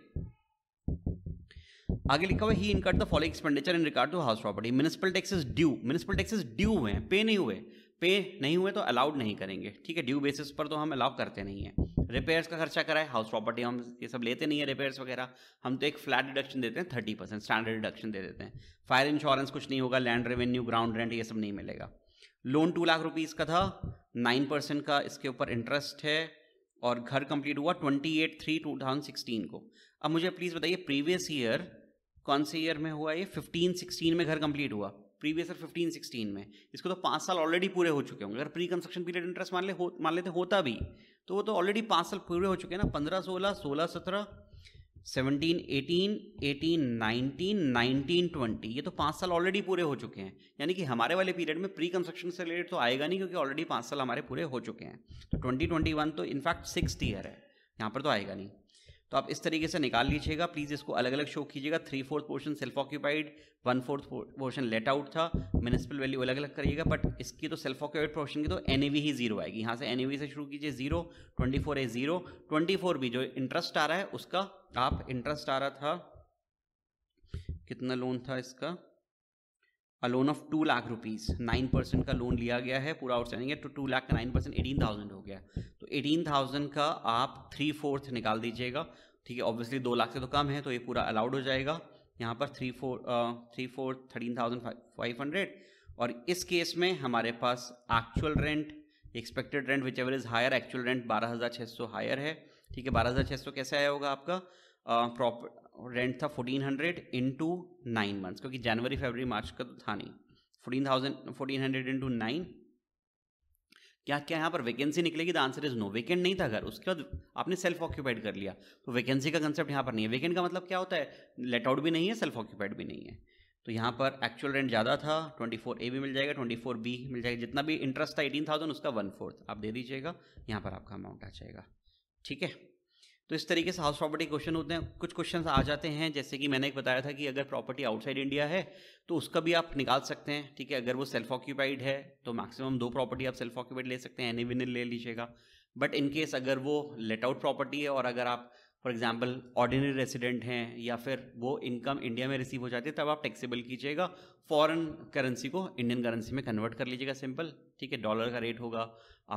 A: आगे लिखा हुआ ही incurred the follow expenditure in regard to house property municipal taxes due municipal taxes due हुए पे नहीं हुए पे नहीं हुए तो अलाउड नहीं करेंगे ठीक है ड्यू बेसिस पर तो हम अलाउ करते नहीं हैं रिपेयर्स का खर्चा कराए हाउस प्रॉपर्टी हम ये सब लेते नहीं है रिपेयर्स वगैरह हम तो एक फ्लैट डिडक्शन देते हैं थर्टी परसेंट स्टैंडर्ड डिडक्शन दे देते हैं फायर इंश्योरेंस कुछ नहीं होगा लैंड रेवेन्यू ग्राउंड रेंट ये सब नहीं मिलेगा लोन टू लाख रुपीज़ का था नाइन परसेंट का इसके ऊपर इंटरेस्ट है और घर कंप्लीट हुआ twenty eight three two thousand sixteen को अब मुझे प्लीज़ बताइए प्रीवियस ईयर कौन से ईयर में हुआ ये फिफ्टीन सिक्सटीन में घर कंप्लीट हुआ प्रीवियस ईयर फिफ्टीन सिक्सटीन में इसको तो पाँच साल ऑलरेडी पूरे हो चुके होंगे अगर प्री कंस्ट्रक्शन पीरियड इंटरेस्ट मान ले हो मान लेते होता भी तो वो तो ऑलरेडी पाँच साल पूरे हो चुके हैं ना पंद्रह सोलह सोलह सत्रह seventeen eighteen eighteen nineteen nineteen twenty ये तो पाँच साल ऑलरेडी पूरे हो चुके हैं यानी कि हमारे वाले पीरियड में प्री कंस्ट्रक्शन से रिलेटेड तो आएगा नहीं क्योंकि ऑलरेडी पाँच साल हमारे पूरे हो चुके हैं तो ट्वेंटी ट्वेंटी वन तो इनफैक्ट सिक्स ईयर है यहाँ पर तो आएगा नहीं तो आप इस तरीके से निकाल लीजिएगा प्लीज़ इसको अलग अलग शो कीजिएगा three fourth portion self occupied one fourth portion let out था म्यूनसिपल वैल्यू अलग अलग करिएगा बट इसकी तो सेल्फ ऑक्यूपाइड पोर्शन की तो एन ही जीरो आएगी यहाँ से एन से शुरू कीजिए zero twenty four A zero twenty four भी जो इंटरेस्ट आ रहा है उसका आप इंटरेस्ट आ रहा था कितना लोन था इसका a loan of two lakh rupees nine percent का लोन लिया गया है पूरा आउटस्टैंडिंग है तो टू लाख का नाइन परसेंट एटीन थाउजेंड हो गया तो एटीन थाउजेंड का आप थ्री फोर्थ निकाल दीजिएगा ठीक है ऑब्वियसली दो लाख से तो कम है तो ये पूरा अलाउड हो जाएगा यहाँ पर three four three four thirteen thousand five hundred और इस केस में हमारे पास actual rent expected rent whichever is higher actual rent बारह हज़ार छः सौ हायर है ठीक है बारह हज़ार छः सौ कैसे आया होगा आपका प्रॉपर रेंट था fourteen hundred into nine months क्योंकि जनवरी फरवरी मार्च का तो था नहीं fourteen thousand fourteen hundred into nine क्या क्या यहाँ पर वैकेंसी निकलेगी the answer is no vacant नहीं था घर उसके बाद आपने सेल्फ ऑक्यूपाइड कर लिया तो वैकेंसी का कंसेप्ट यहाँ पर नहीं है वैकेंट का मतलब क्या होता है लेट आउट भी नहीं है सेल्फ ऑक्यूपाइड भी नहीं है तो यहाँ पर एक्चुअल रेंट ज़्यादा था 24 ए भी मिल जाएगा 24 बी मिल जाएगा जितना भी इंटरेस्ट था 18,000 उसका वन फोर्थ आप दे दीजिएगा यहाँ पर आपका अमाउंट आ जाएगा ठीक है तो इस तरीके से हाउस प्रॉपर्टी क्वेश्चन होते हैं कुछ क्वेश्चन आ जाते हैं जैसे कि मैंने एक बताया था कि अगर प्रॉपर्टी आउटसाइड इंडिया है तो उसका भी आप निकाल सकते हैं ठीक है अगर वो सेल्फ ऑक्यूपाइड है तो मैक्सिमम दो प्रॉपर्टी आप सेल्फ ऑक्यूपाइड ले सकते हैं एनी विनिल ले लीजिएगा बट इन केस अगर वो लेट आउट प्रॉपर्टी है और अगर आप फॉर एग्जाम्पल ऑर्डिनरी रेसिडेंट हैं या फिर वो इनकम इंडिया में रिसीव हो जाती है तब आप टैक्सेबल कीजिएगा फॉरेन करेंसी को इंडियन करेंसी में कन्वर्ट कर लीजिएगा सिंपल ठीक है डॉलर का रेट होगा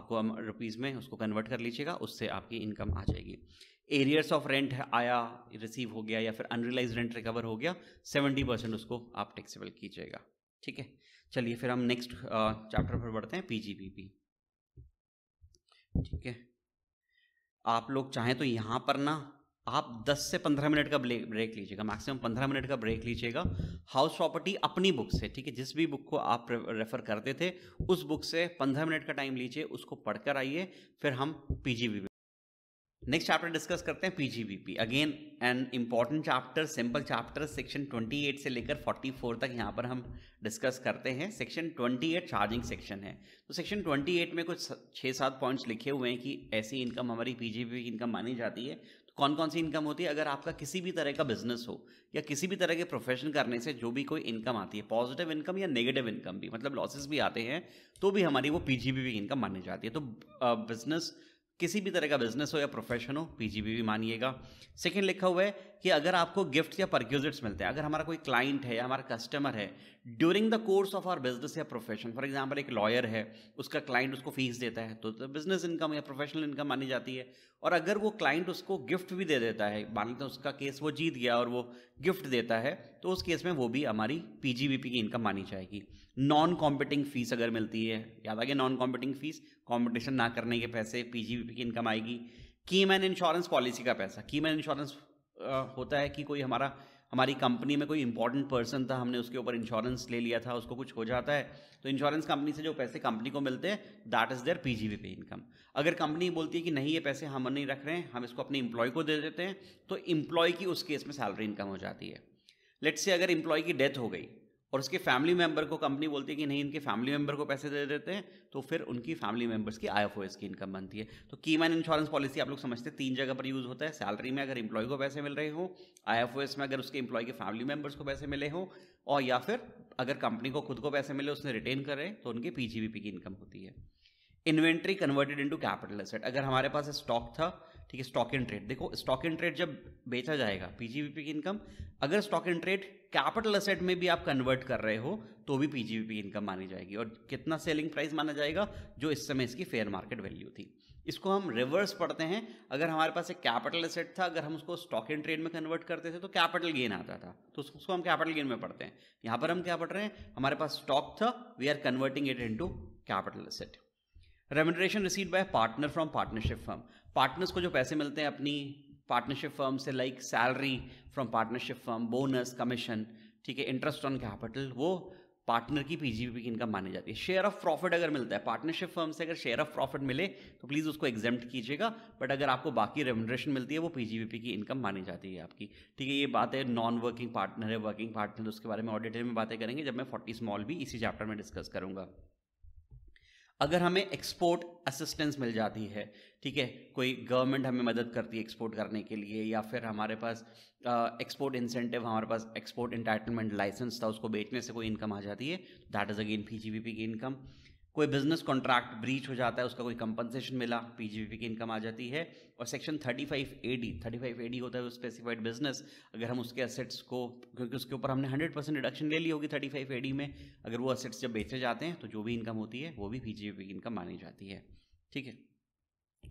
A: आपको रुपीज़ में उसको कन्वर्ट कर लीजिएगा उससे आपकी इनकम आ जाएगी एरियर्स ऑफ रेंट आया रिसीव हो गया या फिर अनरिलाइज रेंट रिकवर हो गया सेवेंटी परसेंट उसको आप टैक्सेबल कीजिएगा ठीक है चलिए फिर हम नेक्स्ट चैप्टर पर बढ़ते हैं पीजीबीपी ठीक है आप लोग चाहें तो यहाँ पर ना आप 10 से 15 मिनट का ब्रेक लीजिएगा मैक्सिमम 15 मिनट का ब्रेक लीजिएगा हाउस प्रॉपर्टी अपनी बुक से ठीक है जिस भी बुक को आप रेफर करते थे उस बुक से 15 मिनट का टाइम लीजिए उसको पढ़कर आइए फिर हम पीजीबी नेक्स्ट चैप्टर डिस्कस करते हैं PGBP again an important chapter simple chapter section 28 से लेकर 44 तक यहाँ पर हम डिस्कस करते हैं सेक्शन 28 चार्जिंग सेक्शन है तो सेक्शन 28 में कुछ छः सात पॉइंट्स लिखे हुए हैं कि ऐसी इनकम हमारी पीजीबीपी की इनकम मानी जाती है तो कौन कौन सी इनकम होती है अगर आपका किसी भी तरह का बिजनेस हो या किसी भी तरह के प्रोफेशन करने से जो भी कोई इनकम आती है पॉजिटिव इनकम या नेगेटिव इनकम भी मतलब लॉसेस भी आते हैं तो भी हमारी वो पीजीबीपी की इनकम मानी जाती है तो बिजनेस uh, किसी भी तरह का बिजनेस हो या प्रोफेशन हो भी मानिएगा सेकंड लिखा हुआ है कि अगर आपको गिफ्ट या परक्यूजिट्स मिलते हैं अगर हमारा कोई क्लाइंट है या हमारा कस्टमर है during the course of our business या प्रोफेशन फॉर एग्जाम्पल एक लॉयर है उसका क्लाइंट उसको फीस देता है तो, तो बिजनेस इनकम या प्रोफेशनल इनकम मानी जाती है और अगर वो क्लाइंट उसको गिफ्ट भी दे देता है मान लेते हैं उसका केस वो जीत गया और वो गिफ्ट देता है तो उस केस में वो भी हमारी पी की इनकम मानी जाएगी नॉन कॉम्पिटिंग फीस अगर मिलती है याद आगे नॉन कॉम्पिटिंग फीस कॉम्पिटिशन ना करने के पैसे पी की इनकम आएगी की मैन इंश्योरेंस पॉलिसी का पैसा की मैन इंश्योरेंस होता है कि कोई हमारा हमारी कंपनी में कोई इंपॉर्टेंट पर्सन था हमने उसके ऊपर इंश्योरेंस ले लिया था उसको कुछ हो जाता है तो इंश्योरेंस कंपनी से जो पैसे कंपनी को मिलते हैं that is their PGB P income अगर कंपनी बोलती है कि नहीं ये पैसे हम नहीं रख रहे हैं हम इसको अपने इंप्लॉय को दे देते हैं तो इम्प्लॉय की उस केस में सैलरी इनकम हो जाती है लेट से अगर इम्प्लॉय की डेथ हो गई और उसके फैमिली मेंबर को कंपनी बोलती है कि नहीं इनके फैमिली मेंबर को पैसे दे देते हैं तो फिर उनकी फैमिली मेंबर्स की आई की इनकम बनती है तो की मैन इंश्योरेंस पॉलिसी आप लोग समझते हैं तीन जगह पर यूज़ होता है सैलरी में अगर इंप्लॉय को पैसे मिल रहे हो आई में अगर उसके इंप्लॉय के फैमिली मेंबर्स को पैसे मिले हो और या फिर अगर कंपनी को खुद को पैसे मिले उसने रिटेन करें तो उनकी पीजीबीपी की इनकम होती है inventory converted into capital asset अगर हमारे पास स्टॉक था ठीक है स्टॉक इन ट्रेड देखो स्टॉक इन ट्रेड जब बेचा जाएगा पीजीबीपी की इनकम अगर stock in trade capital asset में भी आप कन्वर्ट कर रहे हो तो भी पीजीबीपी इनकम मानी जाएगी और कितना सेलिंग प्राइस माना जाएगा जो इस समय इसकी फेयर मार्केट वैल्यू थी इसको हम रिवर्स पढ़ते हैं अगर हमारे पास एक कैपिटल असेट था अगर हम उसको स्टॉक एंड ट्रेड में कन्वर्ट करते थे तो कैपिटल गेन आता था तो उसको हम कैपिटल गेन में पढ़ते हैं यहाँ पर हम क्या पढ़ रहे हैं हमारे पास स्टॉक था we are converting it into capital asset remuneration receive by partner from partnership firm partners को जो पैसे मिलते हैं अपनी पार्टनरशिप फर्म से like salary from partnership firm bonus commission ठीक है इंटरेस्ट ऑन कैपिटल वो पार्टनर की पीजीपी की इनकम मानी जाती है शेयर ऑफ प्रॉफिट अगर मिलता है पार्टनरशिप फर्म से अगर शेयर ऑफ प्रॉफिट मिले तो प्लीज़ उसको एग्जाम्प्ट कीजिएगा बट अगर आपको बाकी रेमुनरेशन मिलती है वो पीजीबीपी की इनकम मानी जाती है आपकी ठीक है ये बात है नॉन वर्किंग पार्टनर है वर्किंग पार्टनर उसके बारे में और डिटेल में बातें करेंगे जब मैं फोर्टी स्मॉल भी इसी चैप्टर में डिस्कस करूँगा अगर हमें एक्सपोर्ट असिस्टेंस मिल जाती है ठीक है कोई गवर्नमेंट हमें मदद करती है एक्सपोर्ट करने के लिए या फिर हमारे पास एक्सपोर्ट इंसेंटिव हमारे पास एक्सपोर्ट इंटाइटलमेंट लाइसेंस था उसको बेचने से कोई इनकम आ जाती है दैट इज़ अगेन पी की इनकम कोई बिजनेस कॉन्ट्रैक्ट ब्रीच हो जाता है उसका कोई कंपनसेशन मिला पी की इनकम आ जाती है और सेक्शन 35 फाइव ए डी होता है स्पेसिफाइड बिजनेस अगर हम उसके असेट्स को क्योंकि उसके ऊपर हमने हंड्रेड परसेंट डिडक्शन ले ली होगी थर्टी फाइव ए डी में अगर वो असेट्स जब बेचे जाते हैं तो जो भी इनकम होती है वो भी पी की इनकम मानी जाती है ठीक है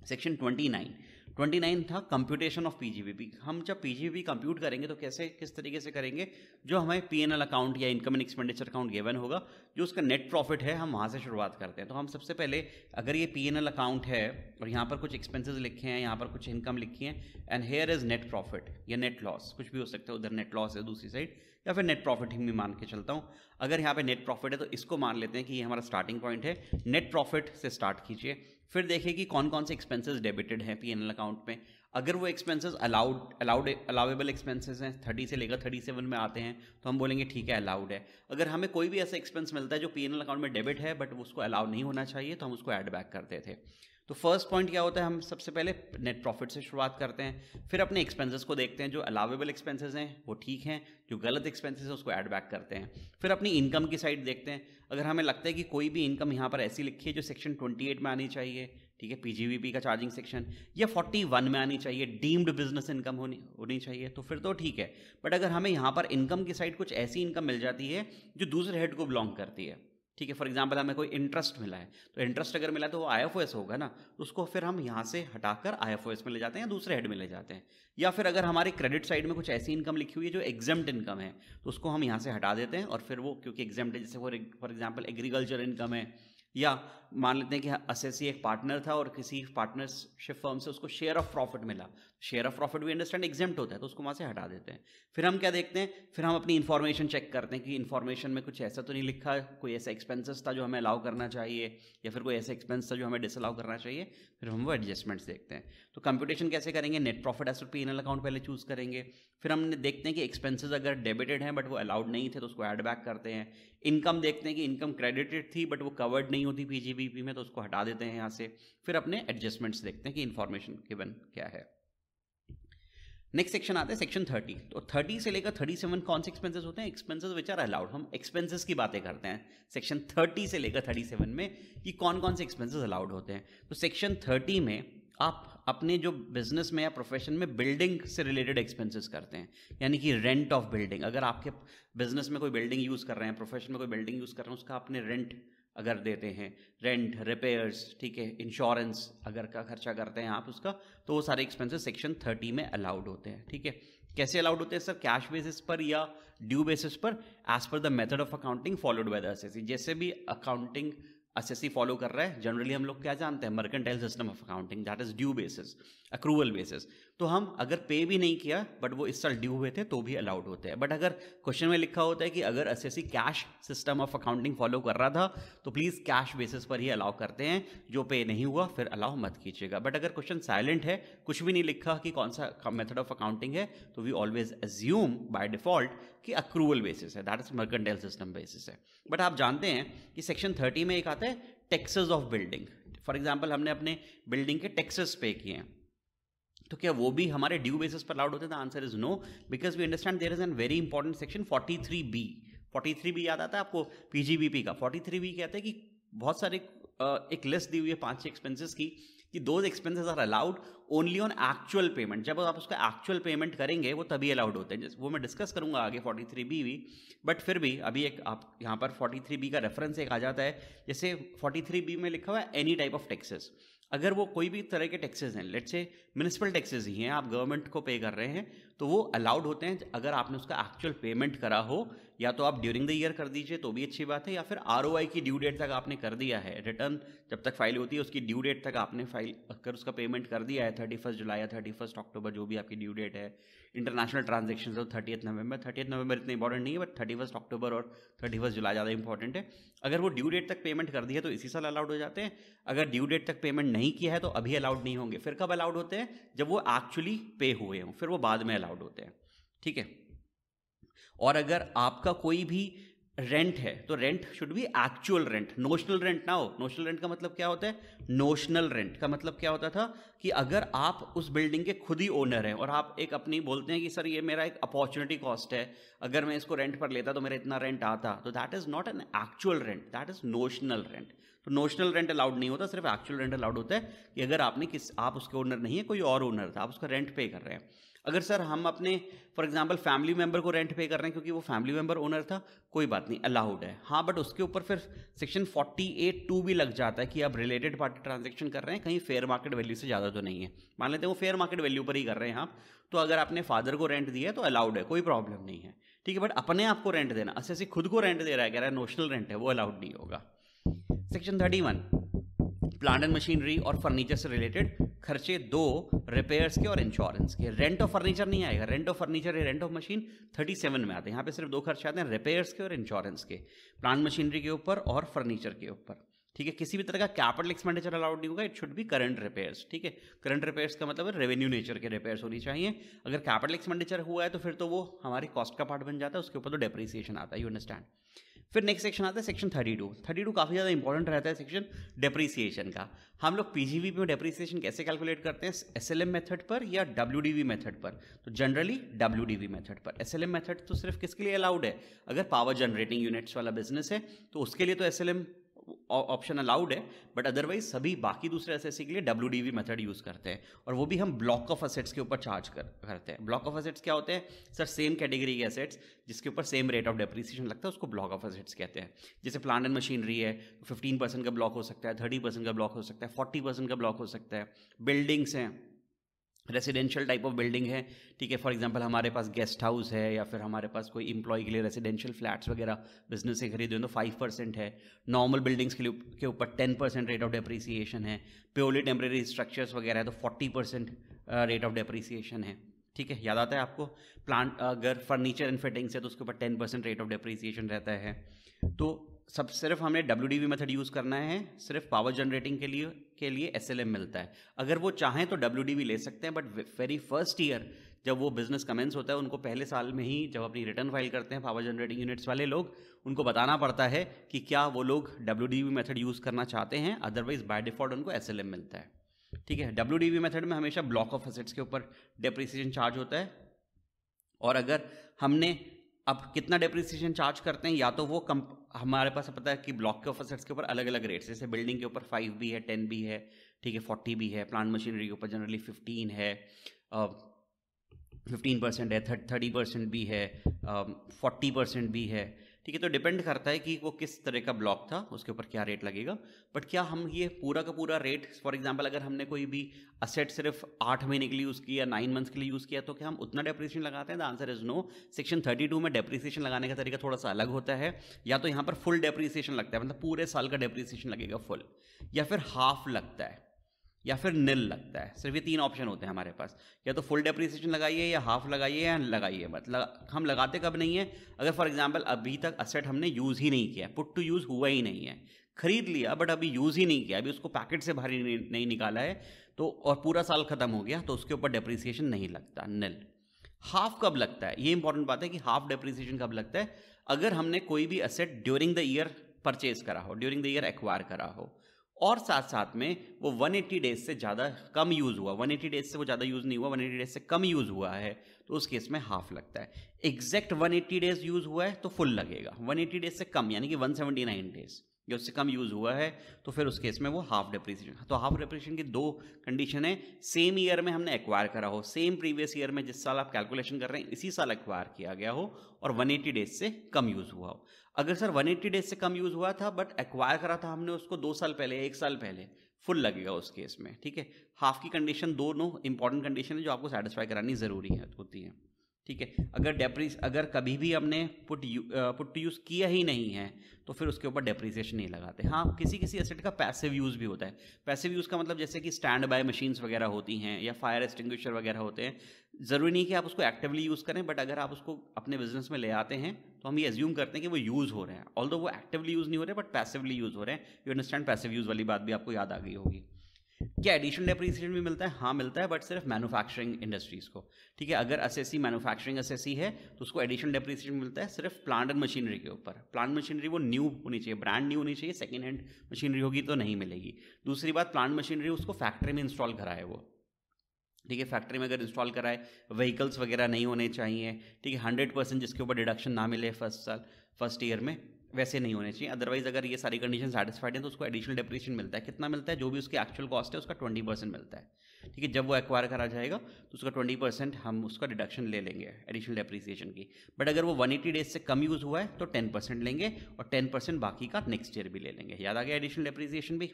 A: section twenty nine twenty nine था कंप्यूटेशन ऑफ पीजीबीपी हम जब पीजीबीपी कंप्यूट करेंगे तो कैसे किस तरीके से करेंगे जो हमें पीएनएल अकाउंट या income and expenditure account given होगा जो उसका नेट प्रॉफिट है हम वहाँ से शुरुआत करते हैं तो हम सबसे पहले अगर ये पीएनएल अकाउंट है और यहाँ पर कुछ एक्सपेंसेस लिखे हैं यहाँ पर कुछ इनकम लिखी है and here is net profit या नेट लॉस कुछ भी हो सकता है उधर नेट लॉस है दूसरी साइड या फिर नेट प्रॉफिट ही मैं मान के चलता हूँ अगर यहाँ पर नेट प्रॉफिट है तो इसको मान लेते हैं कि ये हमारा स्टार्टिंग पॉइंट है नेट प्रॉफिट से स्टार्ट कीजिए फिर देखें कि कौन कौन से एक्सपेंसेस डेबिटेड हैं पी अकाउंट में अगर वो expenses allowed allowed allowable expenses हैं थर्टी से लेकर थर्टी सेवन में आते हैं तो हम बोलेंगे ठीक है अलाउड है अगर हमें कोई भी ऐसा एक्सपेंस मिलता है जो पी अकाउंट में डेबिट है बट उसको अलाउ नहीं होना चाहिए तो हम उसको एड बैक करते थे तो फर्स्ट पॉइंट क्या होता है हम सबसे पहले नेट प्रॉफिट से शुरुआत करते हैं फिर अपने एक्सपेंसेस को देखते हैं जो अलावेबल एक्सपेंसेस हैं वो ठीक हैं जो गलत एक्सपेंसेस हैं उसको ऐड बैक करते हैं फिर अपनी इनकम की साइड देखते हैं अगर हमें लगता है कि कोई भी इनकम यहाँ पर ऐसी लिखी है जो सेक्शन ट्वेंटी में आनी चाहिए ठीक है पी का चार्जिंग सेक्शन या फोर्टी में आनी चाहिए डीम्ड बिजनेस इनकम होनी होनी चाहिए तो फिर तो ठीक है बट अगर हमें यहाँ पर इनकम की साइड कुछ ऐसी इनकम मिल जाती है जो दूसरे हेड को बिलोंग करती है ठीक है फॉर एग्जाम्पल हमें कोई इंटरेस्ट मिला है तो इंटरेस्ट अगर मिला तो वो आई एफ ओ एस होगा ना तो उसको फिर हम यहाँ से हटाकर आई एफ ओ एस में ले जाते हैं या दूसरे हेड में ले जाते हैं या फिर अगर हमारे क्रेडिट साइड में कुछ ऐसी इनकम लिखी हुई है जो एग्जम्ड इनकम है तो उसको हम यहाँ से हटा देते हैं और फिर वो क्योंकि एग्जाम्ड जैसे फॉर एग्जाम्पल एग्रीकल्चर इनकम है या मान लेते हैं कि असेसी एक पार्टनर था और किसी पार्टनरशिप फर्म से उसको शेयर ऑफ प्रॉफिट मिला शेयर ऑफ प्रॉफिट भी अंडरस्टैंड एग्जेम्प्ट होता है तो उसको वहाँ से हटा देते हैं फिर हम क्या देखते हैं फिर हम अपनी इन्फॉर्मेशन चेक करते हैं कि इन्फॉर्मेशन में कुछ ऐसा तो नहीं लिखा कोई ऐसा एक्सपेंसेस था जो हमें अलाउ करना चाहिए या फिर कोई ऐसा एक्सपेंस था जो हमें डिसअलाउ करना चाहिए फिर हम वो एडजस्टमेंट्स देखते हैं तो कंप्यूटेशन कैसे करेंगे net profit as P NL account पहले चूज़ करेंगे फिर हम देखते हैं कि एक्सपेंसेस अगर डेबिटेड हैं बट वो अलाउड नहीं थे तो उसको एड बैक करते हैं इनकम देखते हैं कि इनकम क्रेडिटेड थी बट वो कवर्ड नहीं होती पी पी में तो उसको हटा देते हैं यहाँ से फिर अपने एडजस्टमेंट्स देखते हैं कि इन्फॉर्मेशन गिवन क्या है नेक्स्ट सेक्शन आते हैं सेक्शन थर्टी तो थर्टी से लेकर थर्टी सेवन कौन से एक्सपेंसेस होते हैं एक्सपेंसेस विच आर अलाउड हम एक्सपेंसेस की बातें करते हैं सेक्शन थर्टी से लेकर थर्टी सेवन में कि कौन कौन से एक्सपेंसेस अलाउड होते हैं तो सेक्शन थर्टी में आप अपने जो बिजनेस में या प्रोफेशन में बिल्डिंग से रिलेटेड एक्सपेंसेस करते हैं यानी कि रेंट ऑफ बिल्डिंग अगर आपके बिजनेस में कोई बिल्डिंग यूज़ कर रहे हैं प्रोफेशन में कोई बिल्डिंग यूज़ कर रहे हैं उसका आपने रेंट अगर देते हैं रेंट रिपेयर्स ठीक है इंश्योरेंस अगर का खर्चा करते हैं आप उसका तो वो सारे एक्सपेंसेस सेक्शन थर्टी में अलाउड होते हैं ठीक है कैसे अलाउड होते हैं सर कैश बेसिस पर या ड्यू बेसिस पर as per the method of accounting followed by the assessee जैसे भी अकाउंटिंग एसएससी फॉलो कर रहा है जनरली हम लोग क्या जानते हैं mercantile system of accounting that is due basis accrual basis तो हम अगर पे भी नहीं किया बट वो इस साल ड्यू हुए थे तो भी अलाउड होते हैं बट अगर क्वेश्चन में लिखा होता है कि अगर as cash system of accounting follow कर रहा था तो प्लीज़ कैश बेसिस पर ही अलाउ करते हैं जो पे नहीं हुआ फिर अलाउ मत कीजिएगा बट अगर क्वेश्चन साइलेंट है कुछ भी नहीं लिखा कि कौन सा मेथड ऑफ अकाउंटिंग है तो we always assume by default कि अक्रूवल बेसिस है that is mercantile system basis है बट आप जानते हैं कि सेक्शन थर्टी में एक आता है taxes of building for example हमने अपने बिल्डिंग के टैक्सेस पे किए हैं तो क्या वो भी हमारे ड्यू बेसिस पर अलाउड होते हैं answer is no because we understand there is an very important section three B forty three B याद आता है आपको पीजीबीपी का फोर्टी थ्री बी कहते हैं कि बहुत सारे एक लिस्ट दी हुई है पांच एक्सपेंसेस की कि दो expenses are allowed only on actual payment जब आप उसका एक्चुअल पेमेंट करेंगे वो तभी अलाउड होते हैं वो मैं डिस्कस करूंगा आगे फोर्टी थ्री बी भी बट फिर भी अभी एक आप यहाँ पर फोर्टी थ्री बी का रेफरेंस एक आ जाता है जैसे फोर्टी थ्री बी में लिखा हुआ है एनी टाइप ऑफ टैक्सेस अगर वो कोई भी तरह के टैक्सेस हैं लेट से म्यूनसिपल टैक्सेस ही हैं आप गवर्नमेंट को पे कर रहे हैं तो वो अलाउड होते हैं अगर आपने उसका एक्चुअल पेमेंट करा हो या तो आप ड्यूरिंग द ईयर कर दीजिए तो भी अच्छी बात है या फिर आर की ड्यू डेट तक आपने कर दिया है रिटर्न जब तक फाइल होती है उसकी ड्यू डेट तक आपने फाइल कर उसका पेमेंट कर दिया है थर्टी जुलाई या थर्टी अक्टूबर जो भी आपकी ड्यू डेट है इंटरनेशनल ट्रांजेक्शन हो थर्टी नवंबर थर्टी नवंबर इतना इंपॉर्टेंट नहीं है बट थर्टी फर्स्ट अक्टूबर और थर्टी फर्स्ट जुलाई ज़्यादा इंपॉर्टेंट है अगर वो ड्यू डेट तक पेमेंट कर दी है तो इसी साल अलाउड हो जाते हैं अगर ड्यू डेट तक पेमेंट नहीं किया है तो अभी अलाउड नहीं होंगे फिर कब अलाउड होते हैं जब वो एक्चुअली पे हुए हों फिर वो बाद में अलाउड होते हैं ठीक है और अगर आपका कोई भी रेंट है तो rent should be actual rent notional rent ना हो नोशनल रेंट का मतलब क्या होता है नोशनल रेंट का मतलब क्या होता था कि अगर आप उस बिल्डिंग के खुद ही ओनर हैं और आप एक अपनी बोलते हैं कि सर ये मेरा एक अपॉर्चुनिटी कॉस्ट है अगर मैं इसको रेंट पर लेता तो मेरा इतना रेंट आता तो that is not an actual rent that is notional rent तो नोशनल रेंट अलाउड नहीं होता सिर्फ एक्चुअल रेंट अलाउड होता है कि अगर आपने किस आप उसके ओनर नहीं है कोई और ओनर था आप उसका रेंट पे कर रहे हैं अगर सर हम अपने फॉर एग्जाम्पल फैमिली मेम्बर को रेंट पे कर रहे हैं क्योंकि वो फैमिली मेंबर ओनर था कोई बात नहीं अलाउड है हाँ बट उसके ऊपर फिर सेक्शन फोर्टी एट टू भी लग जाता है कि आप रिलेटेड पार्टी ट्रांजेक्शन कर रहे हैं कहीं फेयर मार्केट वैल्यू से ज़्यादा तो नहीं है मान लेते हैं वो फेयर मार्केट वैल्यू पर ही कर रहे हैं आप तो अगर आपने फादर को रेंट दिया है तो अलाउड है कोई प्रॉब्लम नहीं है ठीक है बट अपने आप को रेंट देना ऐसे खुद को रेंट दे रहा है कह रहा है नोशनल रेंट है वो अलाउड नहीं होगा section thirty one plant and machinery और फर्नीचर से रिलेटेड खर्चे दो रिपेयर्स के और इंश्योरेंस के रेंट ऑफ फर्नीचर नहीं आएगा rent of furniture rent of machine 37 में आते हैं यहाँ पे सिर्फ दो खर्चे आते हैं रिपेयर्स के और इंश्योरेंस के प्लांट मशीनरी के ऊपर और फर्नीचर के ऊपर ठीक है किसी भी तरह का कैपिटल एक्सपेंडिचर अलाउड नहीं होगा it should be current repairs ठीक है करंट रिपेयर्स का मतलब रेवेन्यू नेचर के रिपेयर्स होनी चाहिए अगर कैपिटल एक्सपेंडिचर हुआ है तो फिर तो वो हमारी कॉस्ट का पार्ट बन जाता है उसके ऊपर तो डेप्रिसिएशन आता है यू अंडरस्टैंड फिर नेक्स्ट सेक्शन आता है section thirty two thirty two काफ़ी ज़्यादा इंपॉर्टेंट रहता है सेक्शन डेप्रिसिएशन का हम लोग पी पीजीवी में डेप्रिसिएशन कैसे कैलकुलेट करते हैं एस एल एम मेथड पर या डब्ल्यू डी वी मेथड पर तो generally W D V method पर एस एल एम मेथड तो सिर्फ किसके लिए अलाउड है अगर पावर जनरेटिंग यूनिट्स वाला बिजनेस है तो उसके लिए तो S L M option allowed है बट अदरवाइज सभी बाकी दूसरे एस के लिए W D V method use करते हैं और वो भी हम ब्लॉक ऑफ असेट्स के ऊपर चार्ज कर करते हैं ब्लॉक ऑफ असेट्स क्या होते हैं सर सेम कैटेगरी के असेट्स जिसके ऊपर सेम रेट ऑफ डेप्रिसिएशन लगता है उसको ब्लॉक ऑफ असेट्स कहते हैं जैसे प्लांट एंड मशीनरी है फिफ्टीन परसेंट का ब्लॉक हो सकता है थर्टी परसेंट का ब्लॉक हो सकता है फोर्टी परसेंट का ब्लॉक हो सकता है बिल्डिंग्स हैं रेजिडेंशियल टाइप ऑफ बिल्डिंग है ठीक है फॉर एग्जांपल हमारे पास गेस्ट हाउस है या फिर हमारे पास कोई इंप्लॉय के लिए रेसिडेंशियल फ्लैट्स वगैरह बिजनेस से खरीदे तो फाइव परसेंट है नॉर्मल बिल्डिंग्स के लिए के ऊपर ten percent rate of depreciation है प्योरली टेम्प्रेरी स्ट्रक्चर्स वगैरह है तो forty percent rate of depreciation है ठीक है याद आता है आपको प्लांट अगर फर्नीचर एंड फिटिंग्स है तो उसके ऊपर ten percent rate of depreciation रहता है तो सब सिर्फ हमें W D V method use करना है सिर्फ पावर जनरेटिंग के लिए के लिए एस एल एम मिलता है अगर वो चाहें तो डब्ल्यू डी वी ले सकते हैं बट वेरी फर्स्ट ईयर जब वो बिजनेस कमेंस होता है उनको पहले साल में ही जब अपनी रिटर्न फाइल करते हैं पावर जनरेटिंग यूनिट्स वाले लोग उनको बताना पड़ता है कि क्या वो लोग डब्ल्यू मेथड यूज़ करना चाहते हैं अदरवाइज बाय डिफॉल्ट उनको एस एल एम मिलता है ठीक है डब्ल्यू डी वी मेथड में हमेशा ब्लॉक ऑफ एसेट्स के ऊपर डिप्रिसिएशन चार्ज होता है और अगर हमने अब कितना डिप्रिसिएशन चार्ज करते हैं या तो वो कम हमारे पास पता है कि ब्लॉक के ऑफिसर्स के ऊपर अलग अलग रेट्स जैसे बिल्डिंग के ऊपर फाइव भी है टेन भी है ठीक है फोर्टी भी है प्लांट मशीनरी के ऊपर जनरली फिफ्टीन है फिफ्टीन परसेंट है थर्टी परसेंट भी है फोर्टी परसेंट भी है ठीक है तो डिपेंड करता है कि वो किस तरह का ब्लॉक था उसके ऊपर क्या रेट लगेगा बट क्या हम ये पूरा का पूरा रेट फॉर एग्जाम्पल अगर हमने कोई भी असेट सिर्फ आठ महीने के लिए यूज़ किया नाइन मंथ्स के लिए यूज़ किया तो क्या हम उतना डेप्रिसिएशन लगाते हैं the answer is no section thirty two में डेप्रिसिएशन लगाने का तरीका थोड़ा सा अलग होता है या तो यहाँ पर फुल डेप्रिसिएशन लगता है मतलब पूरे साल का डेप्रिसिएशन लगेगा फुल या फिर हाफ लगता है या फिर निल लगता है सिर्फ ये तीन ऑप्शन होते हैं हमारे पास या तो फुल डेप्रिसिएशन लगाइए या हाफ लगाइए या लगाइए मत लग, हम लगाते कब नहीं है अगर फॉर एग्जाम्पल अभी तक असेट हमने यूज़ ही नहीं किया पुट टू यूज़ हुआ ही नहीं है खरीद लिया बट अभी यूज़ ही नहीं किया अभी उसको पैकेट से बाहर नहीं, नहीं निकाला है तो और पूरा साल ख़त्म हो गया तो उसके ऊपर डेप्रिसिएशन नहीं लगता निल हाफ कब लगता है ये इंपॉर्टेंट बात है कि हाफ डेप्रिसिएशन कब लगता है अगर हमने कोई भी asset during the year purchase करा हो ड्यूरिंग द ईयर एक्वायर करा हो और साथ साथ में वो 180 डेज से ज़्यादा कम यूज़ हुआ 180 डेज से वो ज़्यादा यूज़ नहीं हुआ 180 डेज से कम यूज़ हुआ है तो उस केस में हाफ लगता है एग्जैक्ट 180 डेज यूज़ हुआ है तो फुल लगेगा 180 डेज से कम यानी कि 179 डेज या उससे कम यूज़ हुआ है तो फिर उस केस में वो हाफ डेप्रिसिएशन तो हाफ डेप्रिसिएशन की दो कंडीशन है सेम ईयर में हमने एक्वायर करा हो सेम प्रीवियस ईयर में जिस साल आप कैलकुलेशन कर रहे हैं इसी साल एक्वायर किया गया हो और 180 डेज से कम यूज़ हुआ हो अगर सर 180 डेज से कम यूज़ हुआ था बट एक्वायर करा था हमने उसको दो साल पहले एक साल पहले फुल लगेगा उस केस में ठीक है हाफ की कंडीशन दोनों इंपॉर्टेंट कंडीशन है जो आपको सेटिस्फाई करानी ज़रूरी है होती है ठीक है अगर डेप्रीस अगर कभी भी हमने put use, put to use किया ही नहीं है तो फिर उसके ऊपर डेप्रीसिएशन नहीं लगाते हाँ किसी किसी एसेट का पैसिव यूज़ भी होता है पैसिव यूज़ का मतलब जैसे कि स्टैंड बाय मशीन्स वगैरह होती हैं या फायर एक्सटिंग्विशर वगैरह होते हैं ज़रूरी नहीं कि आप उसको एक्टिवली यूज़ करें बट अगर आप उसको अपने बिजनेस में ले आते हैं तो हम ये एज्यूम करते हैं कि वो यूज़ हो रहे हैं ऑल वो एक्टिवली यूज़ नहीं हो रहे बट पैसिवली यूज़ हो रहे हैं यू अंडरस्टैंड पैसिव यूज़ वाली बात भी आपको याद आ गई होगी क्या एडिशनल डेप्रिसिएशन भी मिलता है हाँ मिलता है बट सिर्फ मैनुफैक्चरिंग इंडस्ट्रीज़ को ठीक है अगर एस मैन्युफैक्चरिंग सी है तो उसको एडिशनल डेप्रिसिएशन मिलता है सिर्फ प्लांट एंड मशीनरी के ऊपर प्लांट मशीनरी वो न्यू होनी चाहिए ब्रांड न्यू होनी चाहिए सेकेंड हैंड मशीनरी होगी तो नहीं मिलेगी दूसरी बात प्लांट मशीनरी उसको फैक्ट्री में इंस्टॉल कराए वो ठीक है फैक्ट्री में अगर इंस्टॉल कराए व्हीकल्स वगैरह नहीं होने चाहिए ठीक है हंड्रेड परसेंट जिसके ऊपर डिडक्शन ना मिले फर्स्ट साल फर्स्ट ईयर में वैसे नहीं होने चाहिए अदरवाइज अगर ये सारी कंडीशन सेटिसफाइड है तो उसको एडिशनल डेप्रिशन मिलता है कितना मिलता है जो भी उसकी एक्चुअल कॉस्ट है उसका ट्वेंटी परसेंट मिलता है ठीक है जब वो एक्वायर करा जाएगा तो उसका ट्वेंटी परसेंट हम उसका डिडक्शन ले लेंगे एडिशनल डेप्रिसिएशन की बट अगर वो वन एटी डेज से कम यूज़ हुआ है तो टेन परसेंट लेंगे और टेन परसेंट बाकी का नेक्स्ट ईयर भी ले लेंगे याद आ गया एडिशनल डेप्रिसिएशन भी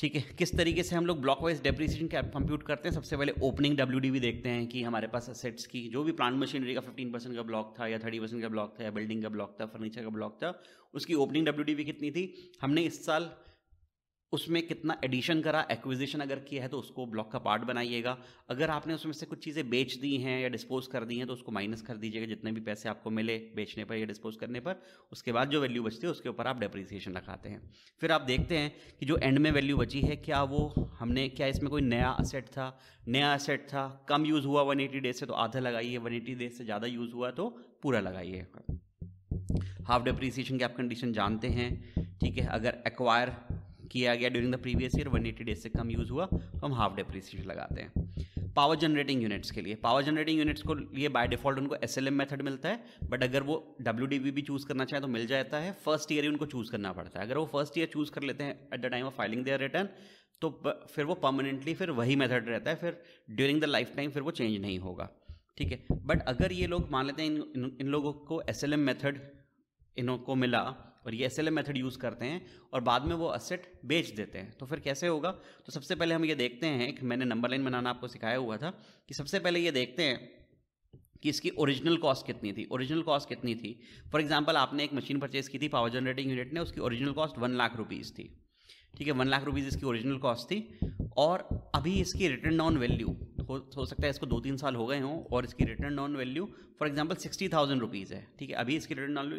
A: ठीक है किस तरीके से हम लोग ब्लॉक वाइज डेप्रीसिएशन कंप्यूट करते हैं सबसे पहले ओपनिंग डब्ल्यू भी देखते हैं कि हमारे पास असेट्स की जो भी प्लांट मशीनरी का फिफ्टीन परसेंट का ब्लॉक था या थर्टी परसेंट का ब्लॉक था या बिल्डिंग का ब्लॉक था फर्नीचर का ब्लॉक था उसकी ओपनिंग डब्ल्यू कितनी थी हमने इस साल उसमें कितना एडिशन करा एक्विजिशन अगर किया है तो उसको ब्लॉक का पार्ट बनाइएगा अगर आपने उसमें से कुछ चीज़ें बेच दी हैं या डिस्पोज कर दी हैं तो उसको माइनस कर दीजिएगा जितने भी पैसे आपको मिले बेचने पर या डिस्पोज करने पर उसके बाद जो वैल्यू बचती है उसके ऊपर आप डेप्रिसिएशन लगाते हैं फिर आप देखते हैं कि जो एंड में वैल्यू बची है क्या वो हमने क्या इसमें कोई नया असेट था नया असेट था कम यूज़ हुआ वन एटी डेज से तो आधा लगाइए वन एटी डेज से ज़्यादा यूज़ हुआ तो पूरा लगाइए हाफ डेप्रिसिएशन की आप कंडीशन जानते हैं ठीक है अगर एक्वायर किया गया during the previous year 180 days से कम यूज़ हुआ तो हम हाफ डेप्रिसिएशन लगाते हैं पावर जनरेटिंग यूनिट्स के लिए पावर जनरेटिंग यूनिट्स को लिए बाय डिफॉल्ट उनको एस एल मेथड मिलता है बट अगर वो डब्ल्यू डी भी चूज़ करना चाहे तो मिल जाता है फर्स्ट ईयर ही उनको चूज़ करना पड़ता है अगर वो फर्स्ट ईयर चूज़ कर लेते हैं at the time of filing their return तो फिर वो परमानेंटली फिर वही मेथड रहता है फिर ड्यूरिंग द लाइफ टाइम फिर वो चेंज नहीं होगा ठीक है बट अगर ये लोग मान लेते हैं इन इन, इन लोगों को एस एल एम मेथड इनको मिला और ये एस एल मेथड यूज़ करते हैं और बाद में वो असेट बेच देते हैं तो फिर कैसे होगा तो सबसे पहले हम ये देखते हैं कि मैंने नंबर लाइन बनाना आपको सिखाया हुआ था कि सबसे पहले ये देखते हैं कि इसकी ओरिजिनल कॉस्ट कितनी थी ओरिजिनल कॉस्ट कितनी थी फॉर एग्जांपल आपने एक मशीन परचेज की थी पावर जनरेटिंग यूनिट ने उसकी original cost one lakh rupees थी ठीक है वन लाख रुपीज़ इसकी ओरिजिनल कॉस्ट थी और अभी इसकी रिटर्न डाउन वैल्यू हो हो सकता है इसको दो तीन साल हो गए हों और इसकी return on value for example sixty thousand rupees है ठीक है अभी इसकी return on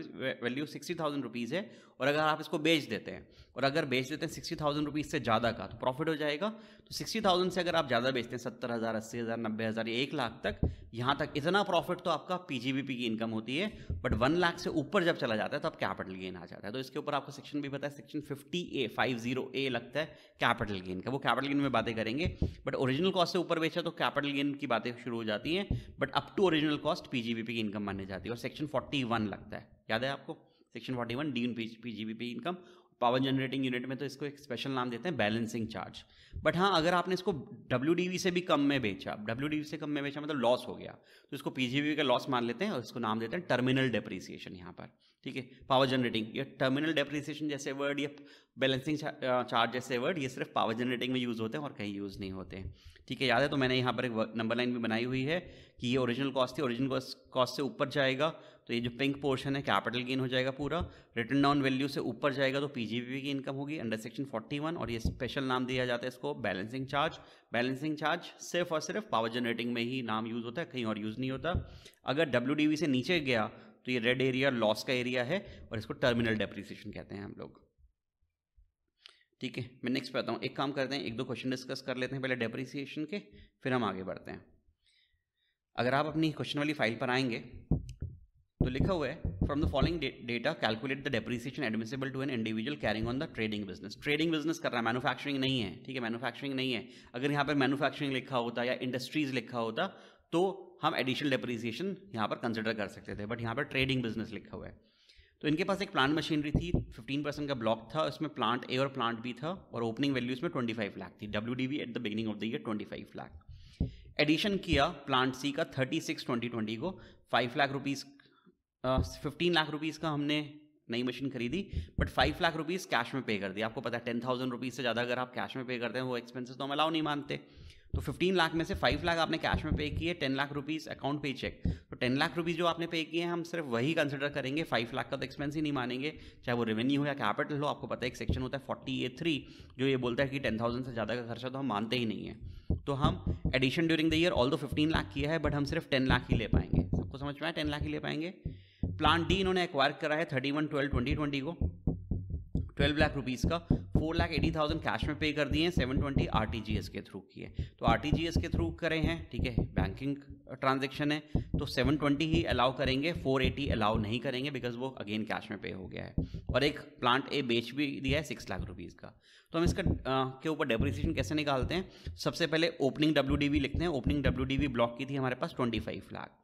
A: value sixty thousand rupees है और अगर आप इसको बेच देते हैं और अगर बेच देते हैं सिक्सटी थाउजेंड रुपीज़ से ज़्यादा का तो प्रॉफिट हो जाएगा तो सिक्सटी थाउजेंड से अगर आप ज़्यादा बेचते हैं सत्तर हज़ार अस्सी हज़ार नब्बे हज़ार एक लाख तक यहाँ तक इतना प्रॉफिट तो आपका पी की इनकम होती है बट वन लाख से ऊपर जब चला जाता है तो आप कैपिटल गेन आ जाता है तो इसके ऊपर आपको सेक्शन भी पता है section fifty A five zero A लगता है कैपिटल गेन का वो कैपिटल गेन में बातें करेंगे बट ओरिजिनल कॉस्ट से ऊपर बेचा तो कैपिटल गेन की बातें शुरू हो जाती हैं but up to original cost PGBP की इनकम मानी जाती है और सेक्शन फोर्टी वन लगता है याद है आपको section forty one D PGBP income power generating unit में तो इसको एक स्पेशल नाम देते हैं बैलेंसिंग चार्ज बट हाँ अगर आपने इसको डब्ल्यू से भी कम में बेचा डब्ल्यू से कम में बेचा मतलब लॉस हो गया तो इसको पीजीबी का लॉस मान लेते हैं और इसको नाम देते हैं टर्मिनल डेप्रिसिएशन यहाँ पर ठीक है पावर जनरेटिंग या टर्मिनल डेप्रिसिएशन जैसे वर्ड या बैलेंसिंग चार्ज जैसे वर्ड ये सिर्फ पावर जनरेटिंग में यूज़ होते हैं और कहीं यूज़ नहीं होते हैं ठीक है याद है तो मैंने यहाँ पर एक नंबर लाइन भी बनाई हुई है कि ये ओरिजिनल कॉस्ट थी ओरिजिनल कॉस्ट से ऊपर जाएगा तो ये जो पिंक पोर्शन है कैपिटल गेन हो जाएगा पूरा रिटर्न डाउन वैल्यू से ऊपर जाएगा तो पीजीबीपी की इनकम होगी अंडर सेक्शन 41 और ये स्पेशल नाम दिया जाता है इसको बैलेंसिंग चार्ज बैलेंसिंग चार्ज सिर्फ और सिर्फ पावर जनरेटिंग में ही नाम यूज़ होता है कहीं और यूज़ नहीं होता अगर डब्ल्यू से नीचे गया तो ये रेड एरिया लॉस का एरिया है और इसको टर्मिनल डेप्रिसिएशन कहते हैं हम लोग ठीक है मैं नेक्स्ट पे आता हूँ एक काम करते हैं एक दो क्वेश्चन डिस्कस कर लेते हैं पहले डेप्रिसिएशन के फिर हम आगे बढ़ते हैं अगर आप अपनी क्वेश्चन वाली फाइल पर आएंगे तो लिखा हुआ है from the following data calculate the depreciation admissible to an individual carrying on the trading business trading business कर रहा है मैनुफैक्चरिंग नहीं है ठीक है मैनुफैक्चरिंग नहीं है अगर यहाँ पर मैनुफैक्चरिंग लिखा होता या इंडस्ट्रीज लिखा होता तो हम एडिशनल डेप्रिसिएशन यहाँ पर कंसिडर कर सकते थे बट यहाँ पर ट्रेडिंग बिजनेस लिखा हुआ है तो इनके पास एक प्लांट मशीनरी थी 15 परसेंट का ब्लॉक था उसमें प्लांट ए और प्लांट बी था और ओपनिंग वैल्यू इसमें 25 लाख थी W D at the beginning of the year 25 lakh addition किया प्लांट सी का 36 सिक्स को 5 lakh rupees fifteen lakh rupees का हमने नई मशीन खरीदी but five lakh rupees cash में पे कर दिया आपको पता है टेन थाउजेंड रुपीज़ से ज़्यादा अगर आप कैश में पे करते हैं वो एक्सपेंसेस तो हम अलाउ नहीं मानते तो 15 लाख में से 5 लाख आपने कैश में पे किए 10 लाख रुपीस अकाउंट पे चेक तो 10 लाख रुपीस जो आपने पे किए हैं हम सिर्फ वही कंसिडर करेंगे 5 लाख का तो एक्सपेंस ही नहीं मानेंगे चाहे वो रेवेन्यू हो या कैपिटल हो आपको पता है एक सेक्शन होता है फोर्टी ए थ्री जो ये बोलता है कि टेन थाउजेंड से ज़्यादा का खर्चा तो हम मानते ही नहीं है तो हम addition during the year although fifteen lakh किया है बट हम सिर्फ टेन लाख ही ले पाएंगे सबको समझ में आया टेन लाख ही ले पाएंगे प्लान डी इन्होंने एक्वायर करा है thirty one twelve twenty twenty को ट्वेल्व लाख रुपीज़ का four lakh eighty thousand cash में पे कर दिए हैं seven twenty R T G S के थ्रू किए तो आर टी जी एस के थ्रू करे हैं ठीक है बैंकिंग ट्रांजेक्शन है तो सेवन ट्वेंटी ही अलाउ करेंगे फोर एटी अलाउ नहीं करेंगे बिकॉज वो अगेन कैश में पे हो गया है और एक प्लांट ए बेच भी दिया है सिक्स लाख रुपीज़ का तो हम इसका आ, के ऊपर डेप्रिसिएशन कैसे निकालते हैं सबसे पहले ओपनिंग डब्ल्यू डी वी लिखते हैं opening W D V block की थी हमारे पास ट्वेंटी फाइव लाख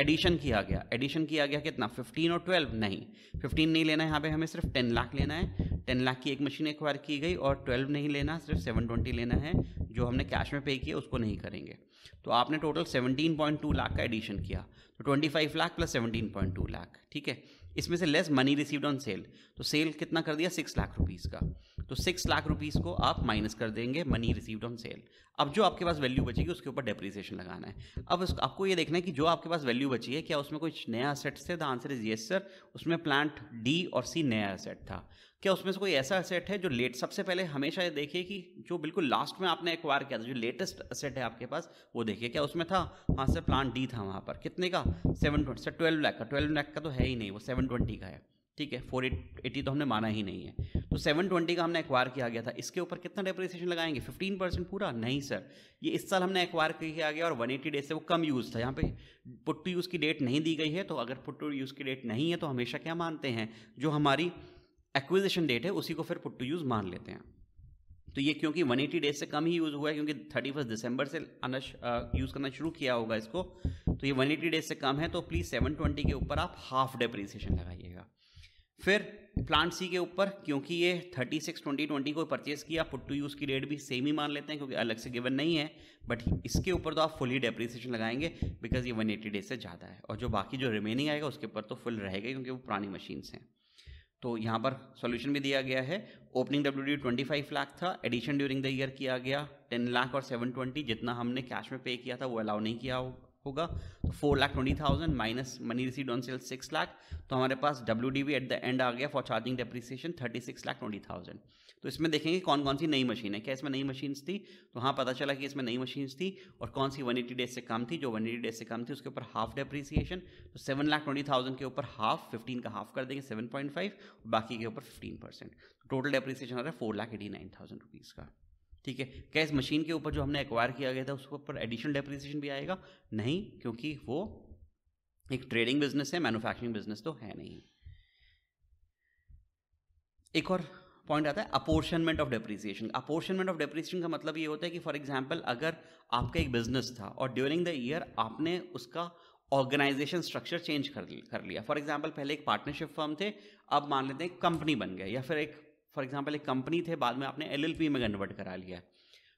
A: एडिशन किया गया एडिशन किया गया कितना फिफ्टीन और ट्वेल्व नहीं फिफ्टीन नहीं लेना है यहाँ पे हमें सिर्फ टेन लाख लेना है टेन लाख की एक मशीन एक बार की गई और ट्वेल्व नहीं लेना सिर्फ सेवन ट्वेंटी लेना है जो हमने कैश में पे किया उसको नहीं करेंगे तो आपने total seventeen point two lakh का एडिशन किया तो twenty five lakh plus seventeen point two lakh ठीक है इसमें से less money received on sale तो सेल कितना कर दिया सिक्स लाख रुपीज़ का तो सिक्स लाख रुपीज़ को आप माइनस कर देंगे मनी रिसीव्ड ऑन सेल अब जो आपके पास वैल्यू बचेगी उसके ऊपर डेप्रिसिएशन लगाना है अब आपको ये देखना है कि जो आपके पास वैल्यू बची है क्या उसमें कुछ नया असेट्स थे the answer is yes sir उसमें प्लांट डी और सी नया असेट था क्या उसमें से कोई ऐसा असेट है जो लेट सबसे पहले हमेशा ये देखिए कि जो बिल्कुल लास्ट में आपने एक्वायर किया था जो लेटेस्ट असेट है आपके पास वो देखिए क्या उसमें था हाँ से प्लान डी था वहाँ पर कितने का seven twenty sir twelve lakh का ट्वेल्व लैख का तो है ही नहीं वो सेवन ट्वेंटी का है ठीक है फोर एट एटी तो हमने माना ही नहीं है तो सेवन ट्वेंटी का हमने एक्वायर किया गया था इसके ऊपर कितना डेप्रिसिएशन लगाएंगे फिफ्टीन परसेंट पूरा नहीं सर ये इस साल हमने एक्वायर किया गया और वन एटी डेज से वो कम यूज़ था यहाँ पे पुट टू यूज़ की डेट नहीं दी गई है तो अगर पुट टू यूज़ की डेट नहीं है तो हमेशा क्या मानते हैं जो हमारी एक्विजिशन डेट है उसी को फिर पुट टू यूज़ मान लेते हैं तो ये क्योंकि 180 डेज से कम ही यूज़ हुआ है क्योंकि थर्टी फर्स्ट दिसंबर से अनश यूज़ करना शुरू किया होगा इसको तो ये 180 डेज से कम है तो प्लीज़ 720 के ऊपर आप हाफ डेप्रीसिएशन लगाइएगा फिर प्लांट सी के ऊपर क्योंकि ये 36 2020 को परचेज किया पुट टू यूज़ की रेट भी सेम ही मान लेते हैं क्योंकि अलग से गिवन नहीं है बट इसके ऊपर तो आप फुली डेप्रीसिएशन लगाएंगे बिकॉज ये 180 डेज से ज़्यादा है और जो बाकी जो रिमेनिंग आएगा उसके ऊपर तो फुल रहेगा क्योंकि वो पुरानी मशीन्स हैं तो यहाँ पर सॉल्यूशन भी दिया गया है opening W D twenty five lakh था एडिशन ड्यूरिंग द ईयर किया गया टेन लाख और सेवन ट्वेंटी जितना हमने कैश में पे किया था वो अलाउ नहीं किया होगा तो four lakh twenty thousand minus money received on sale six lakh तो हमारे पास डब्ल्यू डी भी एट द एंड आ गया for charging depreciation thirty six lakh twenty thousand तो इसमें देखेंगे कौन कौन सी नई मशीन है क्या इसमें नई मशीन्स थी तो हाँ पता चला कि इसमें नई मशीन्स थी और कौन सी वन एटी डेज से कम थी जो वन एटी डेज से कम थी उसके ऊपर हाफ डेप्रीसिएशन तो सेवन लाख ट्वेंटी थाउजेंड के ऊपर हाफ फिफ्टीन का हाफ कर देंगे सेवन पॉइंट फाइव बाकी के ऊपर फिफ्टीन परसेंट टोटल डेप्रीसिएशन आ रहा है four lakh eighty nine thousand rupees का ठीक है क्या इस मशीन के ऊपर जो हमने एक्वायर किया गया था उसके ऊपर एडिशनल डेप्रीसिएशन भी आएगा नहीं क्योंकि वो एक ट्रेडिंग बिजनेस है मैन्युफैक्चरिंग बिजनेस तो है नहीं एक और पॉइंट आता है apportionment of depreciation apportionment of depreciation का मतलब ये होता है कि फॉर एग्जाम्पल अगर आपका एक बिजनेस था और ड्यूरिंग द ईयर आपने उसका ऑर्गेनाइजेशन स्ट्रक्चर चेंज कर कर लिया फॉर एग्जाम्पल पहले एक पार्टनरशिप फर्म थे अब मान लेते हैं कंपनी बन गए या फिर एक फॉर एग्जाम्पल एक कंपनी थे बाद में आपने एल में कन्वर्ट करा लिया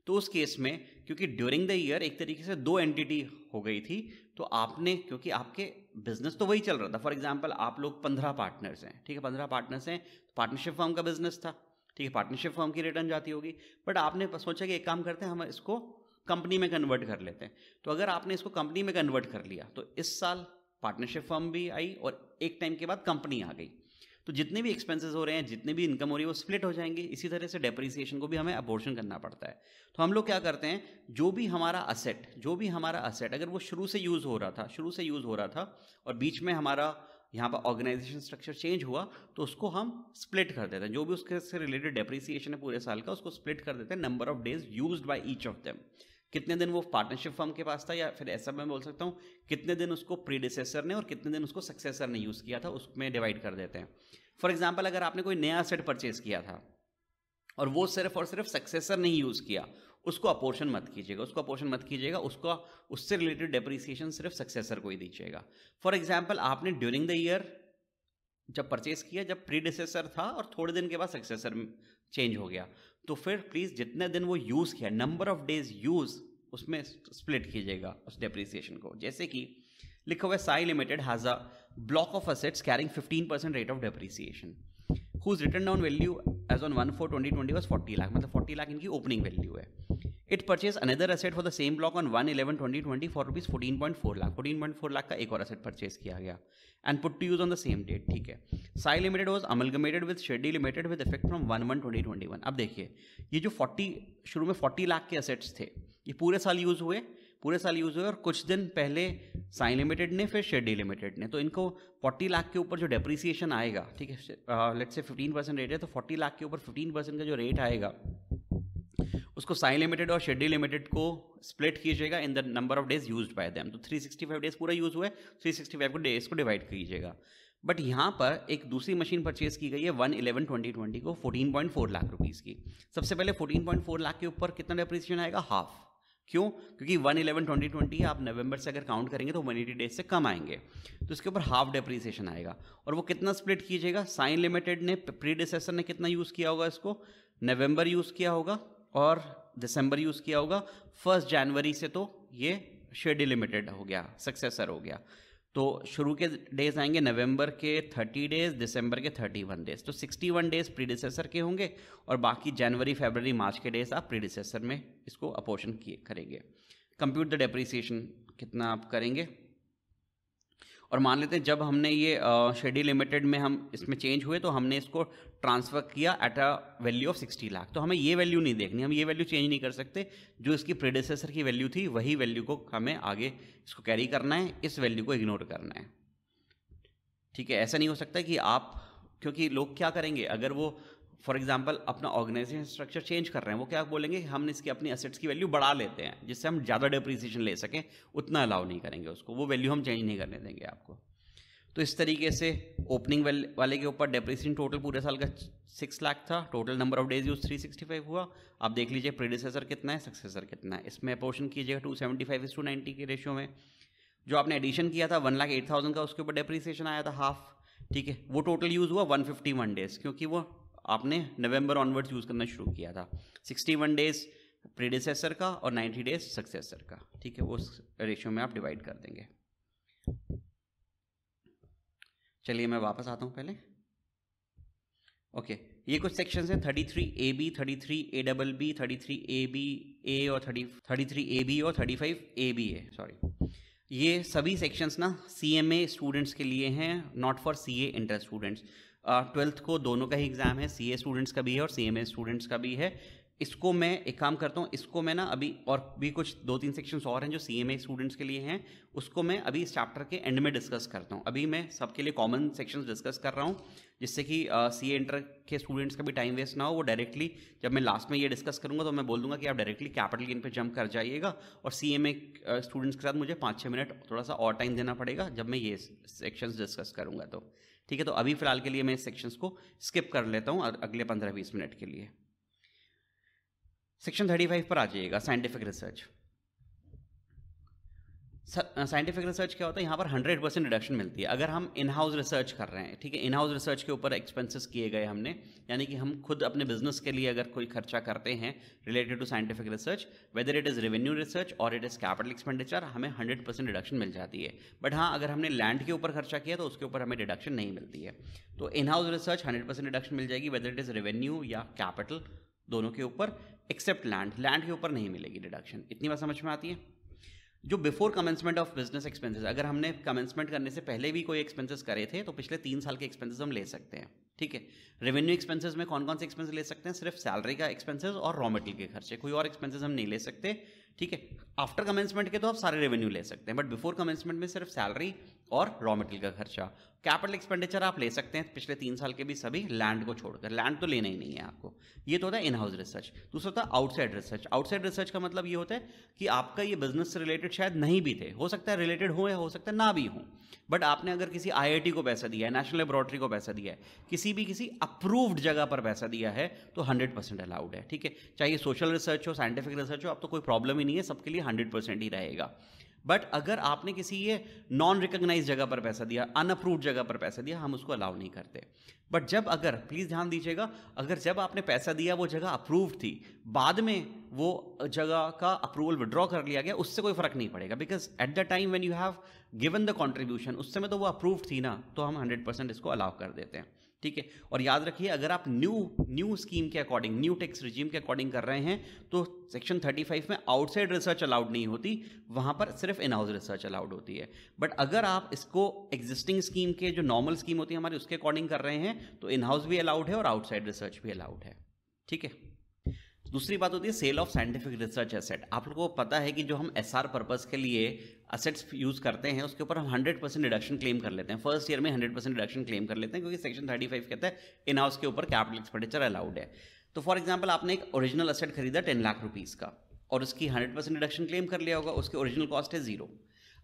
A: तो उस केस में क्योंकि ड्यूरिंग द ईयर एक तरीके से दो एंटिटी हो गई थी तो आपने क्योंकि आपके बिजनेस तो वही चल रहा था फॉर एग्जाम्पल आप लोग पंद्रह पार्टनर्स हैं ठीक है पंद्रह पार्टनर्स हैं तो पार्टनरशिप फॉर्म का बिजनेस था ठीक है पार्टनरशिप फॉर्म की रिटर्न जाती होगी बट आपने सोचा कि एक काम करते हैं हम इसको कंपनी में कन्वर्ट कर लेते हैं तो अगर आपने इसको कंपनी में कन्वर्ट कर लिया तो इस साल पार्टनरशिप फॉर्म भी आई और एक टाइम के बाद कंपनी आ गई तो जितने भी एक्सपेंसेस हो रहे हैं जितने भी इनकम हो रही है वो स्प्लिट हो जाएंगे इसी तरह से डेप्रिसिएशन को भी हमें अबोर्शन करना पड़ता है तो हम लोग क्या करते हैं जो भी हमारा असेट जो भी हमारा असेट अगर वो शुरू से यूज़ हो रहा था शुरू से यूज़ हो रहा था और बीच में हमारा यहाँ पर ऑर्गेनाइजेशन स्ट्रक्चर चेंज हुआ तो उसको हम स्प्लिट कर देते हैं जो भी उसके से रिलेटेड डेप्रिसिएशन है पूरे साल का उसको स्प्लिट कर देते हैं number of days use by each of them कितने दिन वो पार्टनरशिप फर्म के पास था या फिर ऐसा मैं बोल सकता हूँ कितने दिन उसको प्रीडिसेसर ने और कितने दिन उसको सक्सेसर ने यूज़ किया था उसमें डिवाइड कर देते हैं फॉर एग्जाम्पल अगर आपने कोई नया सेट परचेज किया था और वो सिर्फ और सिर्फ सक्सेसर नहीं यूज़ किया उसको अपोर्शन मत कीजिएगा उसको अपोर्शन मत कीजिएगा उसको उससे रिलेटेड डेप्रिसिएशन सिर्फ सक्सेसर को ही दीजिएगा फॉर एग्जाम्पल आपने ड्यूरिंग द ईयर जब परचेस किया जब प्रीडिसेसर था और थोड़े दिन के बाद सक्सेसर चेंज हो गया तो फिर प्लीज़ जितने दिन वो यूज़ किया नंबर ऑफ डेज यूज़ उसमें स्प्लिट कीजिएगा उस डेप्रिसिएशन को जैसे कि लिखा हुआ Sai limited has a block of assets carrying fifteen percent rate of depreciation whose written down value as on one four twenty twenty was forty lakh मतलब फोर्टी लाख इनकी ओपनिंग वैल्यू है it purchase another asset for the same block on one eleven twenty twenty four rupees fourteen point four lakh fourteen point four lakh का एक और asset purchase किया गया and put to use on the same date ठीक है Sai limited was amalgamated with Shirdi limited with effect from one one twenty twenty one अब देखिए ये जो फोर्टी शुरू में फोर्टी लाख के असेट्स थे ये पूरे साल यूज हुए पूरे साल यूज हुए और कुछ दिन पहले साई लिमिटेड ने फिर शेडी लिमिटेड ने तो इनको फोर्टी लाख के ऊपर जो डेप्रिसिएशन आएगा ठीक है लेट से फिफ्टीन परसेंट रेट है तो फोर्टी लाख के ऊपर फिफ्टीन परसेंट का जो रेट आएगा उसको साइन लिमिटेड और शेड्यूल लिमिटेड को स्प्लिट कीजिएगा in the number of days use by them तो 365 डेज पूरा यूज हुआ है 365 को डेज को डिवाइड कीजिएगा बट यहाँ पर एक दूसरी मशीन परचेज की गई है वन इलेवन ट्वेंटी ट्वेंटी को fourteen point four lakh rupees की सबसे पहले फोर्टीन पॉइंट फोर लाख के ऊपर कितना डेप्रिसिएशन आएगा हाफ क्यों क्योंकि वन इलेवन ट्वेंटी ट्वेंटी आप नवंबर से अगर काउंट करेंगे तो वन एटी डेज से कम आएंगे तो इसके ऊपर हाफ डेप्रिसिएशन आएगा और वो कितना स्प्लिट कीजिएगा साइन लिमिटेड ने प्रीडिसेसर ने कितना यूज़ किया होगा इसको नवंबर यूज़ किया होगा और दिसंबर यूज़ किया होगा फर्स्ट जनवरी से तो ये शेडी लिमिटेड हो गया सक्सेसर हो गया तो शुरू के डेज आएंगे नवंबर के 30 डेज दिसंबर के 31 डेज तो 61 डेज प्रीडिसेसर के होंगे और बाकी जनवरी फरवरी मार्च के डेज आप प्रीडिसेसर में इसको अपोर्शन किए करेंगे कंप्यूट द डेप्रिसिएशन कितना आप करेंगे और मान लेते हैं जब हमने ये शेडी लिमिटेड में हम इसमें चेंज हुए तो हमने इसको ट्रांसफ़र किया at a value of sixty lakh तो हमें ये वैल्यू नहीं देखनी हम ये वैल्यू चेंज नहीं कर सकते जो इसकी प्रेडिसेसर की वैल्यू थी वही वैल्यू को हमें आगे इसको कैरी करना है इस वैल्यू को इग्नोर करना है ठीक है ऐसा नहीं हो सकता कि आप क्योंकि लोग क्या करेंगे अगर वो फॉर एग्जाम्पल अपना ऑर्गेनाइजेशन स्ट्रक्चर चेंज कर रहे हैं वो क्या बोलेंगे हम इसकी अपनी असेट्स की वैल्यू बढ़ा लेते हैं जिससे हम ज़्यादा डिप्रिसिएशन ले सकें उतना अलाउ नहीं करेंगे उसको वो वैल्यू हम चेंज नहीं करने देंगे आपको तो इस तरीके से ओपनिंग वाले के ऊपर डेप्रिसिएशन टोटल पूरे साल का सिक्स लाख था total number of days use three sixty five हुआ आप देख लीजिए प्रीडिसेसर कितना है सक्सेसर कितना है इसमें पोर्शन कीजिएगा two seventy five is to ninety के रेशियो में जो आपने एडिशन किया था वन लाख एट थाउजेंड का उसके ऊपर डेप्रिसिएशन आया था हाफ ठीक है वो टोटल यूज़ हुआ वन फिफ्टी वन डेज क्योंकि वो आपने नवंबर ऑनवर्ड्स यूज़ करना शुरू किया था 61 डेज प्रीडिसेसर का और 90 डेज सक्सेसर का ठीक है उस रेशियो में आप डिवाइड कर देंगे चलिए मैं वापस आता हूँ पहले ओके ये कुछ सेक्शन हैं three A B thirty three A double B thirty three A B A और thirty thirty three A B और thirty five A B A sorry ये सभी सेक्शंस ना सी एम ए स्टूडेंट्स के लिए हैं not for C A inter students twelfth को दोनों का ही एग्ज़ाम है सी स्टूडेंट्स का भी है और सी स्टूडेंट्स का भी है इसको मैं एक काम करता हूँ इसको मैं ना अभी और भी कुछ दो तीन सेक्शंस और हैं जो सी स्टूडेंट्स के लिए हैं उसको मैं अभी इस चैप्टर के एंड में डिस्कस करता हूँ अभी मैं सबके लिए कॉमन सेक्शंस डिस्कस कर रहा हूँ जिससे कि सी uh, इंटर के स्टूडेंट्स का भी टाइम वेस्ट ना हो वो डायरेक्टली जब मैं लास्ट में ये डिस्कस करूँगा तो मैं बोल दूँगा कि आप डायरेक्टली कैपिटल गेन पे जंप कर जाइएगा और सी एम ए स्टूडेंट्स के साथ मुझे पाँच छः मिनट थोड़ा सा और टाइम देना पड़ेगा जब मैं ये सेक्शंस डिस्कस करूँगा तो ठीक है तो अभी फ़िलहाल के लिए मैं इस सेक्शंस को स्किप कर लेता हूँ अगले पंद्रह बीस मिनट के लिए सेक्शन थर्टी फाइव पर आ जाइएगा साइंटिफिक रिसर्च साइंटिफिक रिसर्च क्या होता है यहाँ पर हंड्रेड परसेंट रिडक्शन मिलती है अगर हम इन हाउस रिसर्च कर रहे हैं ठीक है इन हाउस रिसर्च के ऊपर एक्सपेंसेस किए गए हमने यानी कि हम खुद अपने बिजनेस के लिए अगर कोई खर्चा करते हैं related to scientific research whether it is revenue research और इट इज़ कैपिटल एक्सपेंडिचर हमें हंड्रेड परसेंट रिडक्शन मिल जाती है बट हाँ अगर हमने लैंड के ऊपर खर्चा किया तो उसके ऊपर हमें डिडक्शन नहीं मिलती है तो in house research hundred percent reduction मिल जाएगी वेदर इट इज़ रेवेन्यू या कैपिटल दोनों के ऊपर एक्सेप्ट लैंड लैंड के ऊपर नहीं मिलेगी डिडक्शन इतनी बात समझ में आती है जो before commencement of business expenses अगर हमने कमेंसमेंट करने से पहले भी कोई एक्सपेंसेस करे थे तो पिछले तीन साल के एक्सपेंसेस हम ले सकते हैं ठीक है रेवेन्यू एक्सपेंसेस में कौन कौन से एक्सपेंसेस ले सकते हैं सिर्फ सैलरी का एक्सपेंसेस और रॉ मटेरियल के खर्चे कोई और एक्सपेंसेस हम नहीं ले सकते ठीक है आफ्टर कमेंसमेंट के तो आप सारे रेवेन्यू ले सकते हैं बट बिफोर कमेंसमेंट में सिर्फ सैलरी और रॉ मटेरियल का खर्चा कैपिटल एक्सपेंडिचर आप ले सकते हैं पिछले तीन साल के भी सभी लैंड को छोड़कर लैंड तो लेना ही नहीं है आपको ये तो होता है इन हाउस रिसर्च दूसरा होता है आउटसाइड रिसर्च आउटसाइड रिसर्च का मतलब ये होता है कि आपका ये बिजनेस से रिलेटेड शायद नहीं भी थे हो सकता है रिलेटेड हो या हो सकता है ना भी हों बट आपने अगर किसी आई को पैसा दिया है नेशनल लेबोरेटरी को पैसा दिया है किसी भी किसी अप्रूव्ड जगह पर पैसा दिया है तो हंड्रेड परसेंट अलाउड है ठीक है चाहे सोशल रिसर्च हो साइंटिफिक रिसर्च हो अब तो कोई प्रॉब्लम ही नहीं है सबके लिए हंड्रेड परसेंट ही रहेगा बट अगर आपने किसी ये नॉन रिकग्नाइज जगह पर पैसा दिया अनअप्रूव जगह पर पैसा दिया हम उसको अलाउ नहीं करते बट जब अगर प्लीज़ ध्यान दीजिएगा अगर जब आपने पैसा दिया वो जगह अप्रूव थी बाद में वो जगह का अप्रूवल विड्रॉ कर लिया गया उससे कोई फ़र्क नहीं पड़ेगा because at the time when you have given the contribution उस समय तो वो अप्रूव थी ना तो हम हंड्रेड परसेंट इसको अलाउ कर देते हैं ठीक है और याद रखिए अगर आप न्यू न्यू स्कीम के अकॉर्डिंग न्यू टैक्स रिजीम के अकॉर्डिंग कर रहे हैं तो सेक्शन 35 में आउटसाइड रिसर्च अलाउड नहीं होती वहां पर सिर्फ इन हाउस रिसर्च अलाउड होती है बट अगर आप इसको एग्जिस्टिंग स्कीम के जो नॉर्मल स्कीम होती है हमारी उसके अकॉर्डिंग कर रहे हैं तो इन हाउस भी अलाउड है और आउटसाइड रिसर्च भी अलाउड है ठीक है दूसरी बात होती है sale of scientific research asset आप लोगों को पता है कि जो हम एस आर पर्पज़ के लिए असेट्स यूज़ करते हैं उसके ऊपर हम 100 परसेंट डिडक्शन क्लेम कर लेते हैं फर्स्ट ईयर में 100 परसेंट डिडक्शन क्लेम कर लेते हैं क्योंकि सेक्शन 35 कहता है इन हाउस के ऊपर कैपिटल एक्सपेंडिचर अलाउड है तो फॉर एग्जाम्पल आपने एक ओरिजिनल असेट खरीदा टेन लाख रुपीज़ का और उसकी हंड्रेड परसेंट डिडक्शन क्लेम कर लिया होगा उसकी ओरिजिनल कॉस्ट है जीरो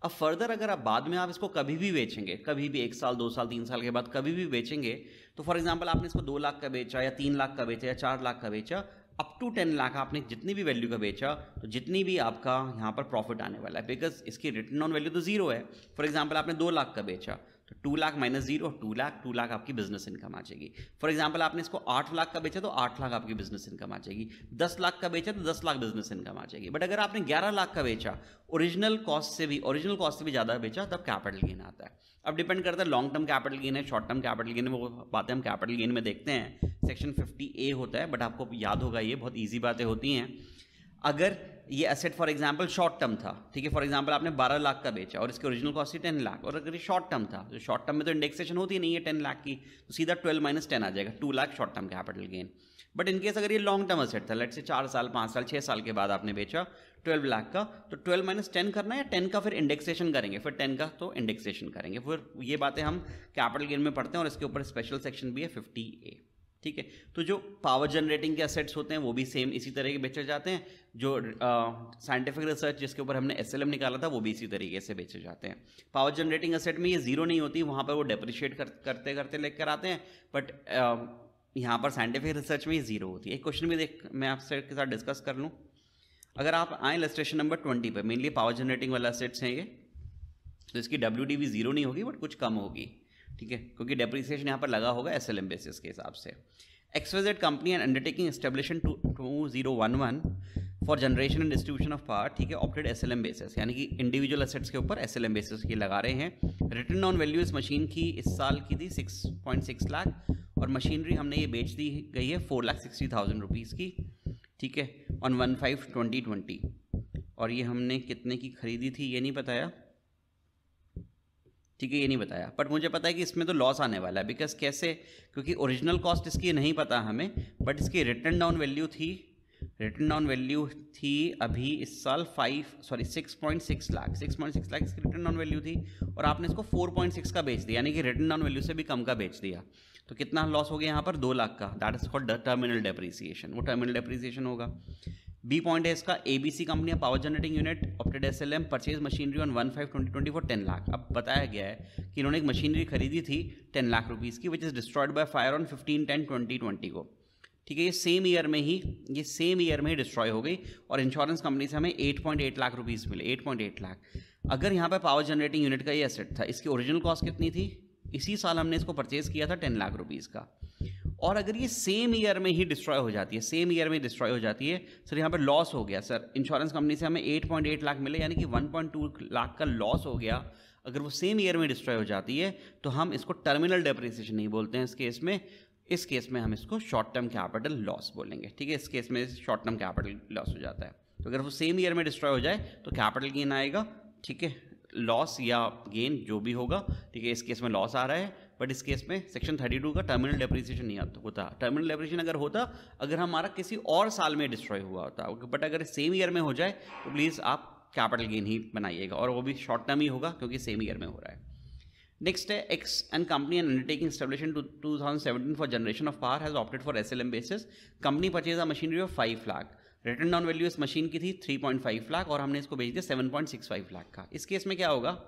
A: अब फर्दर अगर आप बाद में आप इसको कभी भी बेचेंगे कभी भी एक साल दो साल तीन साल के बाद कभी भी बेचेंगे तो फॉर एग्जाम्पल आपने इसको दो लाख का बेचा या तीन लाख का बेचा या चार लाख का बेचा अप टू टेन लाख आपने जितनी भी वैल्यू का बेचा तो जितनी भी आपका यहाँ पर प्रॉफिट आने वाला है बिकॉज इसकी रिटर्न ऑन वैल्यू तो जीरो है फॉर एग्जाम्पल आपने दो लाख का बेचा तो two lakh minus zero two lakh two lakh आपकी बिजनेस इनकम आ जाएगी फॉर एग्जाम्पल आपने इसको आठ लाख का बेचा तो आठ लाख आपकी बिजनेस इनकम आ जाएगी दस लाख का बेचा तो दस लाख बिजनेस इनकम आ जाएगी बट अगर आपने ग्यारह लाख का बेचा ओरिजिनल कॉस्ट से भी ओरिजिनल कॉस्ट से भी ज़्यादा बेचा तब कैपिटल गेन आता है अब डिपेंड करता है लॉन्ग टर्म कैपिटल गेन है शॉर्ट टर्म कैपिटल गेन वो बातें हम कैपिटल गेन में देखते हैं सेक्शन फिफ्टी ए होता है बट आपको याद होगा ये बहुत ईजी बातें होती हैं अगर ये asset for example short term था ठीक है फॉर एग्जाम्पल आपने 12 लाख का बेचा और इसके ओरिजिनल कॉस्ट थी टेन लाख और अगर ये शॉर्ट टर्म था तो शॉर्ट टर्म में तो इंडेक्सेशन होती नहीं है टेन लाख की तो सीधा ट्वेल्व माइनस टेन आ जाएगा two lakh short term capital gain but in case अगर ये लॉन्ग टर्म असेट था लेट से चार साल पाँच साल छः साल के बाद आपने बेचा ट्वेल्व लाख का तो ट्वेल्व माइनस टेन करना है टेन का फिर इंडेक्सेशन करेंगे फिर टेन का तो इंडेक्सेशन करेंगे फिर ये बातें हम कैपिटल गेन में पढ़ते हैं और इसके ऊपर स्पेशल सेक्शन भी है फिफ्टी ए ठीक है तो जो पावर जनरेटिंग के असेट्स होते हैं वो भी सेम इसी तरह के बेचे जाते हैं जो साइंटिफिक रिसर्च जिसके ऊपर हमने एस निकाला था वो भी इसी तरीके से बेचे जाते हैं पावर जनरेटिंग असेट में ये जीरो नहीं होती वहाँ पर वो डेप्रिशिएट कर, करते करते लेकर आते हैं बट यहाँ पर साइंटिफिक रिसर्च में ये जीरो होती है एक क्वेश्चन भी देख मैं आपसे के साथ डिस्कस कर लूँ अगर आप आए इलस्ट्रेशन नंबर ट्वेंटी पर मेनली पावर जनरेटिंग वाला सेट्स हैं ये तो इसकी डब्ल्यू डी भी जीरो नहीं होगी बट कुछ कम होगी ठीक है क्योंकि डेप्रिसिएशन यहाँ पर लगा होगा एस एल एम बेसिस के हिसाब से X Y Z company and undertaking establishment two two zero one one for generation and distribution of power ठीक है opted S L M basis यानी कि इंडिविजुअल एसेट्स के ऊपर एस एल एम बेसिस की लगा रहे हैं रिटर्न ऑन वैल्यू इस मशीन की इस साल की थी सिक्स पॉइंट सिक्स लाख और मशीनरी हमने ये बेच दी गई है four lakh sixty thousand rupees की ठीक है on one five twenty twenty और ये हमने कितने की खरीदी थी ये नहीं बताया ठीक है ये नहीं बताया बट मुझे पता है कि इसमें तो लॉस आने वाला है बिकॉज कैसे क्योंकि ओरिजिनल कॉस्ट इसकी नहीं पता हमें बट इसकी रिटर्न डाउन वैल्यू थी रिटर्न डाउन वैल्यू थी अभी इस साल five sorry six point six lakh six point six lakh इसकी रिटर्न डाउन वैल्यू थी और आपने इसको फोर पॉइंट सिक्स का बेच दिया यानी कि रिटर्न डाउन वैल्यू से भी कम का बेच दिया तो कितना लॉस हो गया यहाँ पर दो लाख का that is called terminal depreciation वो टर्मिनल डेप्रिसिएशन होगा बी पॉइंट है इसका A C company power generating unit opted S L M purchase machinery on one five twenty twenty four ten lakh अब बताया गया है कि इन्होंने एक मशीनरी खरीदी थी टेन लाख रुपीज़ की which is destroyed by fire on fifteen ten twenty twenty को ठीक है ये सेम ईयर में ही ये सेम ईयर में ही डिस्ट्रॉय हो गई और इंश्योरेंस कंपनी से हमें eight point eight lakh rupees मिले एट पॉइंट एट लाख अगर यहाँ पर पावर जनरेटिंग यूनिट का ये एसेट था इसकी ओरिजिनल कॉस्ट कितनी थी इसी साल हमने इसको परचेज़ किया था टेन लाख रुपीज़ का और अगर ये सेम ईयर में ही डिस्ट्रॉय हो जाती है सेम ईयर में डिस्ट्रॉय हो जाती है सर यहाँ पर लॉस हो गया सर इंश्योरेंस कंपनी से हमें 8.8 लाख मिले यानी कि 1.2 लाख का लॉस हो गया अगर वो सेम ईयर में डिस्ट्रॉय हो जाती है तो हम इसको टर्मिनल डेप्रिसिएशन नहीं बोलते हैं इस केस में इस केस में हम इसको शॉर्ट टर्म कैपिटल लॉस बोलेंगे ठीक है इस केस में शॉर्ट टर्म कैपिटल लॉस हो जाता है तो अगर वो सेम ईयर में डिस्ट्रॉय हो जाए तो कैपिटल गेन आएगा ठीक है लॉस या गेन जो भी होगा ठीक है इस केस में लॉस आ रहा है बट इस केस में सेक्शन 32 का टर्मिनल डेप्रिसिएशन नहीं आता होता टर्मिनल डेप्रिसिएशन अगर होता अगर हमारा किसी और साल में डिस्ट्रॉय हुआ होता बट अगर सेम ईयर में हो जाए तो प्लीज़ आप कैपिटल गेन ही बनाइएगा और वो भी शॉर्ट टर्म ही होगा क्योंकि सेम ईयर में हो रहा है नेक्स्ट है X and company and undertaking establishment two two thousand seventeen for generation of power has opted for S L M basis company purchase a machinery of five lakh written down value इस machine की थी three point five lakh और हमने इसको बेच दिया seven point six five lakh का इस केस में क्या होगा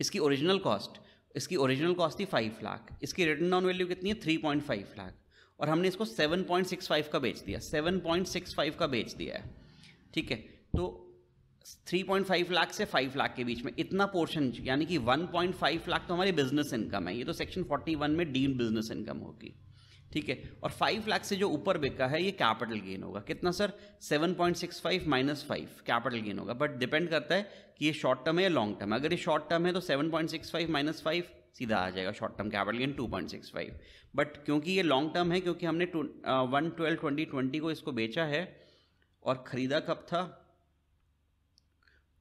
A: इसकी ओरिजिनल कॉस्ट इसकी ओरिजिनल कॉस्ट थी फाइव लाख इसकी रिटर्न डाउन वैल्यू कितनी है थ्री पॉइंट फाइव लाख और हमने इसको सेवन पॉइंट सिक्स फाइव का बेच दिया सेवन पॉइंट सिक्स फाइव का बेच दिया है ठीक है तो थ्री पॉइंट फाइव लाख से फाइव लाख के बीच में इतना पोर्शन यानी कि वन पॉइंट फाइव लाख तो हमारी बिजनेस इनकम है ये तो सेक्शन फोर्टी वन में डीम बिजनेस इनकम होगी ठीक है और फाइव लाख से जो ऊपर बिका है ये कैपिटल गेन होगा कितना sir seven point six five minus five capital gain होगा बट डिपेंड करता है कि ये शॉर्ट टर्म है या लॉन्ग टर्म है अगर ये शॉर्ट टर्म है तो seven point six five minus five सीधा आ जाएगा short term capital gain two point six five but क्योंकि ये लॉन्ग टर्म है क्योंकि हमने वन ट्वेल्व ट्वेंटी ट्वेंटी को इसको बेचा है और ख़रीदा कब था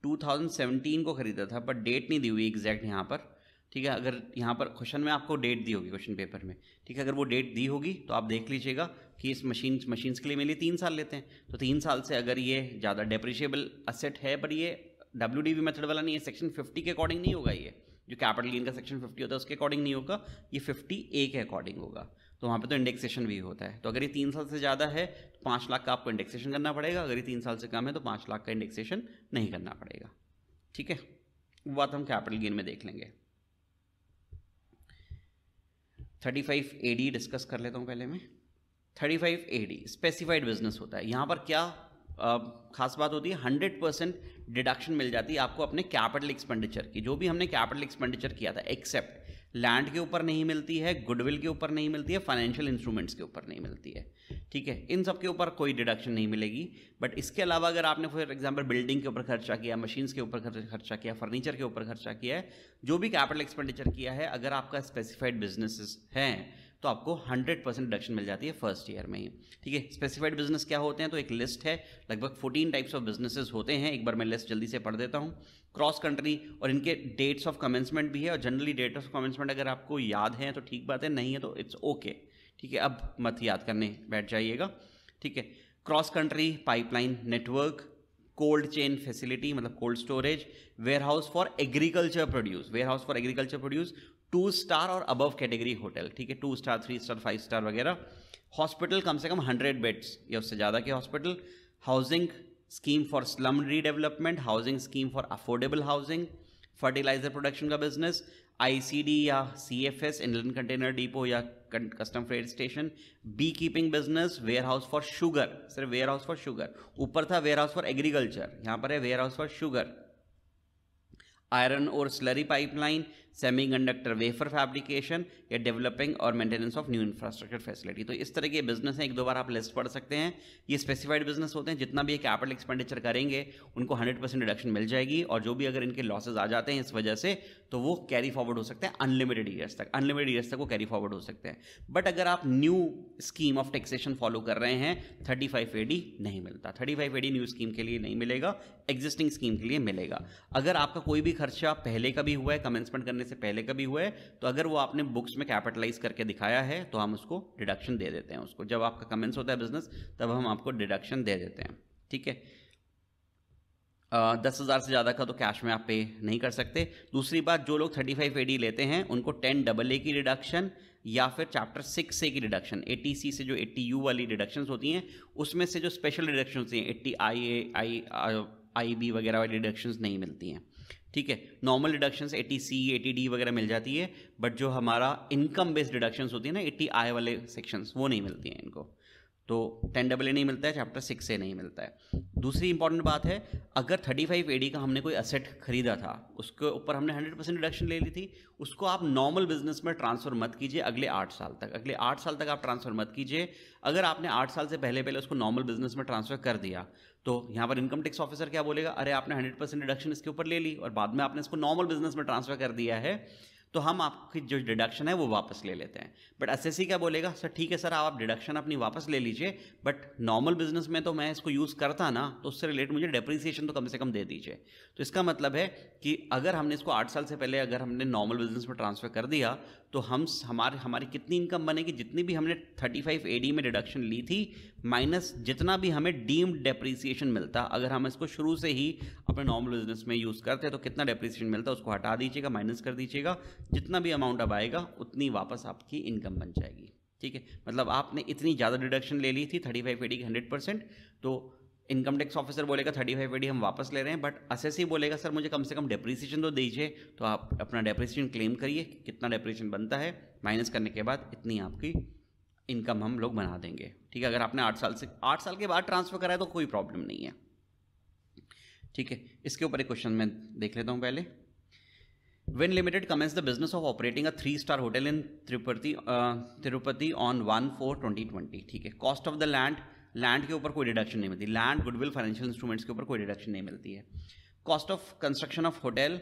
A: 2017 को ख़रीदा था पर डेट नहीं दी हुई एग्जैक्ट यहाँ पर ठीक है अगर यहाँ पर क्वेश्चन में आपको डेट दी होगी क्वेश्चन पेपर में ठीक है अगर वो डेट दी होगी तो आप देख लीजिएगा कि इस मशीन मशीन्स के लिए मेरे लिए तीन साल लेते हैं तो तीन साल से अगर ये ज़्यादा डेप्रिशिएबल असेट है पर ये डब्ल्यू डी मेथड वाला नहीं है सेक्शन फिफ्टी के अकॉर्डिंग नहीं होगा ये जो कैपिटल गेन का सेक्शन फिफ्टी होता है उसके अकॉर्डिंग नहीं होगा ये फिफ्टी ए के अकॉर्डिंग होगा तो वहाँ पे तो इंडेक्सेशन भी होता है तो अगर ये तीन साल से ज़्यादा है तो पाँच लाख का आपको इंडेक्सेशन करना पड़ेगा अगर ये तीन साल से कम है तो पाँच लाख का इंडेक्सेशन नहीं करना पड़ेगा ठीक है वो बात हम कैपिटल गेन में देख लेंगे thirty five A D discuss कर लेता हूँ पहले मैं thirty five A D specified business होता है यहाँ पर क्या आ, खास बात होती है हंड्रेड परसेंट डिडक्शन मिल जाती है आपको अपने कैपिटल एक्सपेंडिचर की जो भी हमने कैपिटल एक्सपेंडिचर किया था एक्सेप्ट लैंड के ऊपर नहीं मिलती है गुडविल के ऊपर नहीं मिलती है फाइनेंशियल इंस्ट्रूमेंट्स के ऊपर नहीं मिलती है ठीक है इन सब के ऊपर कोई डिडक्शन नहीं मिलेगी बट इसके अलावा अगर आपने फॉर एग्जाम्पल बिल्डिंग के ऊपर खर्चा किया मशीन्स के ऊपर खर्चा किया फर्नीचर के ऊपर खर्चा किया है जो भी कैपिटल एक्सपेंडिचर किया है अगर आपका स्पेसिफाइड बिजनेसेस हैं तो आपको 100 परसेंट डिडक्शन मिल जाती है फर्स्ट ईयर में ही ठीक है स्पेसिफाइड बिजनेस क्या होते हैं तो एक लिस्ट है लगभग 14 टाइप्स ऑफ बिजनेसेस होते हैं एक बार मैं लिस्ट जल्दी से पढ़ देता हूँ क्रॉस कंट्री और इनके डेट्स ऑफ कमेंसमेंट भी है और जनरली डेट ऑफ कमेंसमेंट अगर आपको याद है तो ठीक बात है नहीं है तो इट्स ओके ठीक है अब मत याद करने बैठ जाइएगा ठीक है cross country pipeline network cold chain facility मतलब cold storage warehouse for agriculture produce warehouse for agriculture produce two star और अबव कैटेगरी होटल ठीक है two star three star five star वगैरह हॉस्पिटल कम से कम hundred beds या उससे ज़्यादा के hospital housing scheme for slum redevelopment housing scheme for affordable housing fertiliser production का बिजनेस आईसीडी या सीएफएस इंडियन कंटेनर डिपो या custom freight station bee keeping business warehouse for sugar सिर्फ warehouse for sugar ऊपर था warehouse for agriculture यहाँ पर है warehouse for sugar iron ore slurry pipeline semiconductor wafer fabrication या developing और maintenance of new infrastructure facility तो इस तरह के बिजनेस हैं एक दो बार आप लिस्ट पढ़ सकते हैं ये स्पेसिफाइड बिजनेस होते हैं जितना भी कैपिटल एक्सपेंडिचर करेंगे उनको हंड्रेड परसेंट रिडक्शन मिल जाएगी और जो भी अगर इनके लॉसेज आ जाते हैं इस वजह से तो वो कैरी फॉरवर्ड हो सकते हैं अनलिमिटेड ईयर्स तक अनलिमिटेड ईयर्स तक वो कैरी फॉरवर्ड हो सकते हैं बट अगर आप new scheme of taxation follow कर रहे हैं थर्टी फाइव एडी नहीं मिलता thirty five A D new scheme के लिए नहीं मिलेगा एग्जिस्टिंग स्कीम के लिए मिलेगा अगर आपका कोई भी खर्चा पहले का भी हुआ है कमेंसमेंट करने से पहले का भी हुआ है तो अगर वो आपने बुक्स में कैपिटलाइज करके दिखाया है तो हम उसको डिडक्शन दे देते हैं उसको जब आपका कमेंस होता है बिजनेस तब हम आपको डिडक्शन दे देते हैं ठीक है दस हज़ार से ज़्यादा का तो कैश में आप पे नहीं कर सकते दूसरी बात जो लोग थर्टी फाइव ए लेते हैं उनको टेन डबल ए की डिडक्शन या फिर चैप्टर सिक्स ए की डिडक्शन एटी सी से जो एट्टी यू वाली डिडक्शंस होती हैं उसमें से जो स्पेशल डिडक्शन होती हैं T I A I I B वगैरह वाली डिडक्शंस नहीं मिलती हैं ठीक है normal deductions eighty C T D वगैरह मिल जाती है बट जो हमारा इनकम बेस्ड डिडक्शंस होती है ना एटी आई वाले सेक्शंस वो नहीं मिलती हैं इनको तो टेन डबल ए नहीं मिलता है चैप्टर सिक्स ए नहीं मिलता है दूसरी इंपॉर्टेंट बात है अगर थर्टी फाइव ए डी का हमने कोई असेट खरीदा था उसके ऊपर हमने हंड्रेड परसेंट डिडक्शन ले ली थी उसको आप नॉर्मल बिजनेस में ट्रांसफ़र मत कीजिए अगले आठ साल तक अगले आठ साल तक आप ट्रांसफ़र मत कीजिए अगर आपने आठ साल से पहले पहले उसको नॉर्मल बिजनेस में ट्रांसफ़र कर दिया तो यहाँ पर इनकम टैक्स ऑफिसर क्या बोलेगा अरे आपने हंड्रेड परसेंट डिडक्शन इसके ऊपर ले ली और बाद में आपने इसको नॉर्मल बिजनेस में ट्रांसफर कर दिया है तो हम आपकी जो डिडक्शन है वो वापस ले लेते हैं बट एस क्या बोलेगा सर ठीक है सर आप डिडक्शन अपनी वापस ले लीजिए बट नॉर्मल बिजनेस में तो मैं इसको यूज़ करता ना तो उससे रिलेटेड मुझे डेप्रिसिएशन तो कम से कम दे दीजिए तो इसका मतलब है कि अगर हमने इसको आठ साल से पहले अगर हमने नॉर्मल बिजनेस में ट्रांसफ़र कर दिया तो हम हमारे हमारी कितनी इनकम बनेगी जितनी भी हमने 35 एडी में डिडक्शन ली थी माइनस जितना भी हमें डीम्ड डेप्रिसिएशन मिलता अगर हम इसको शुरू से ही अपने नॉर्मल बिजनेस में यूज़ करते तो कितना डेप्रिसिएशन मिलता उसको हटा दीजिएगा माइनस कर दीजिएगा जितना भी अमाउंट अब आएगा उतनी वापस आपकी इनकम बन जाएगी ठीक है मतलब आपने इतनी ज़्यादा डिडक्शन ले ली थी थर्टी फाइव एडी की हंड्रेड परसेंट तो इनकम टैक्स ऑफिसर बोलेगा थर्टी फाइव एडी हम वापस ले रहे हैं बट ही बोलेगा सर मुझे कम से कम डेप्रिसिएशन तो दीजिए तो आप अपना डेप्रिसिएशन क्लेम करिए कितना डेप्रिसिएशन बनता है माइनस करने के बाद इतनी आपकी इनकम हम लोग बना देंगे ठीक है अगर आपने आठ साल से आठ साल के बाद ट्रांसफ़र कराया तो कोई प्रॉब्लम नहीं है ठीक है इसके ऊपर एक क्वेश्चन मैं देख लेता हूँ पहले When Limited commence the business of operating a three star hotel in Tirupati, uh, Tirupati on four twenty twenty ठीक है cost of the land land के ऊपर कोई डिडक्शन नहीं मिलती लैंड गुडविल फाइनेंशियल इंस्ट्रूमेंट्स के ऊपर कोई डिडक्शन नहीं मिलती है cost of construction of hotel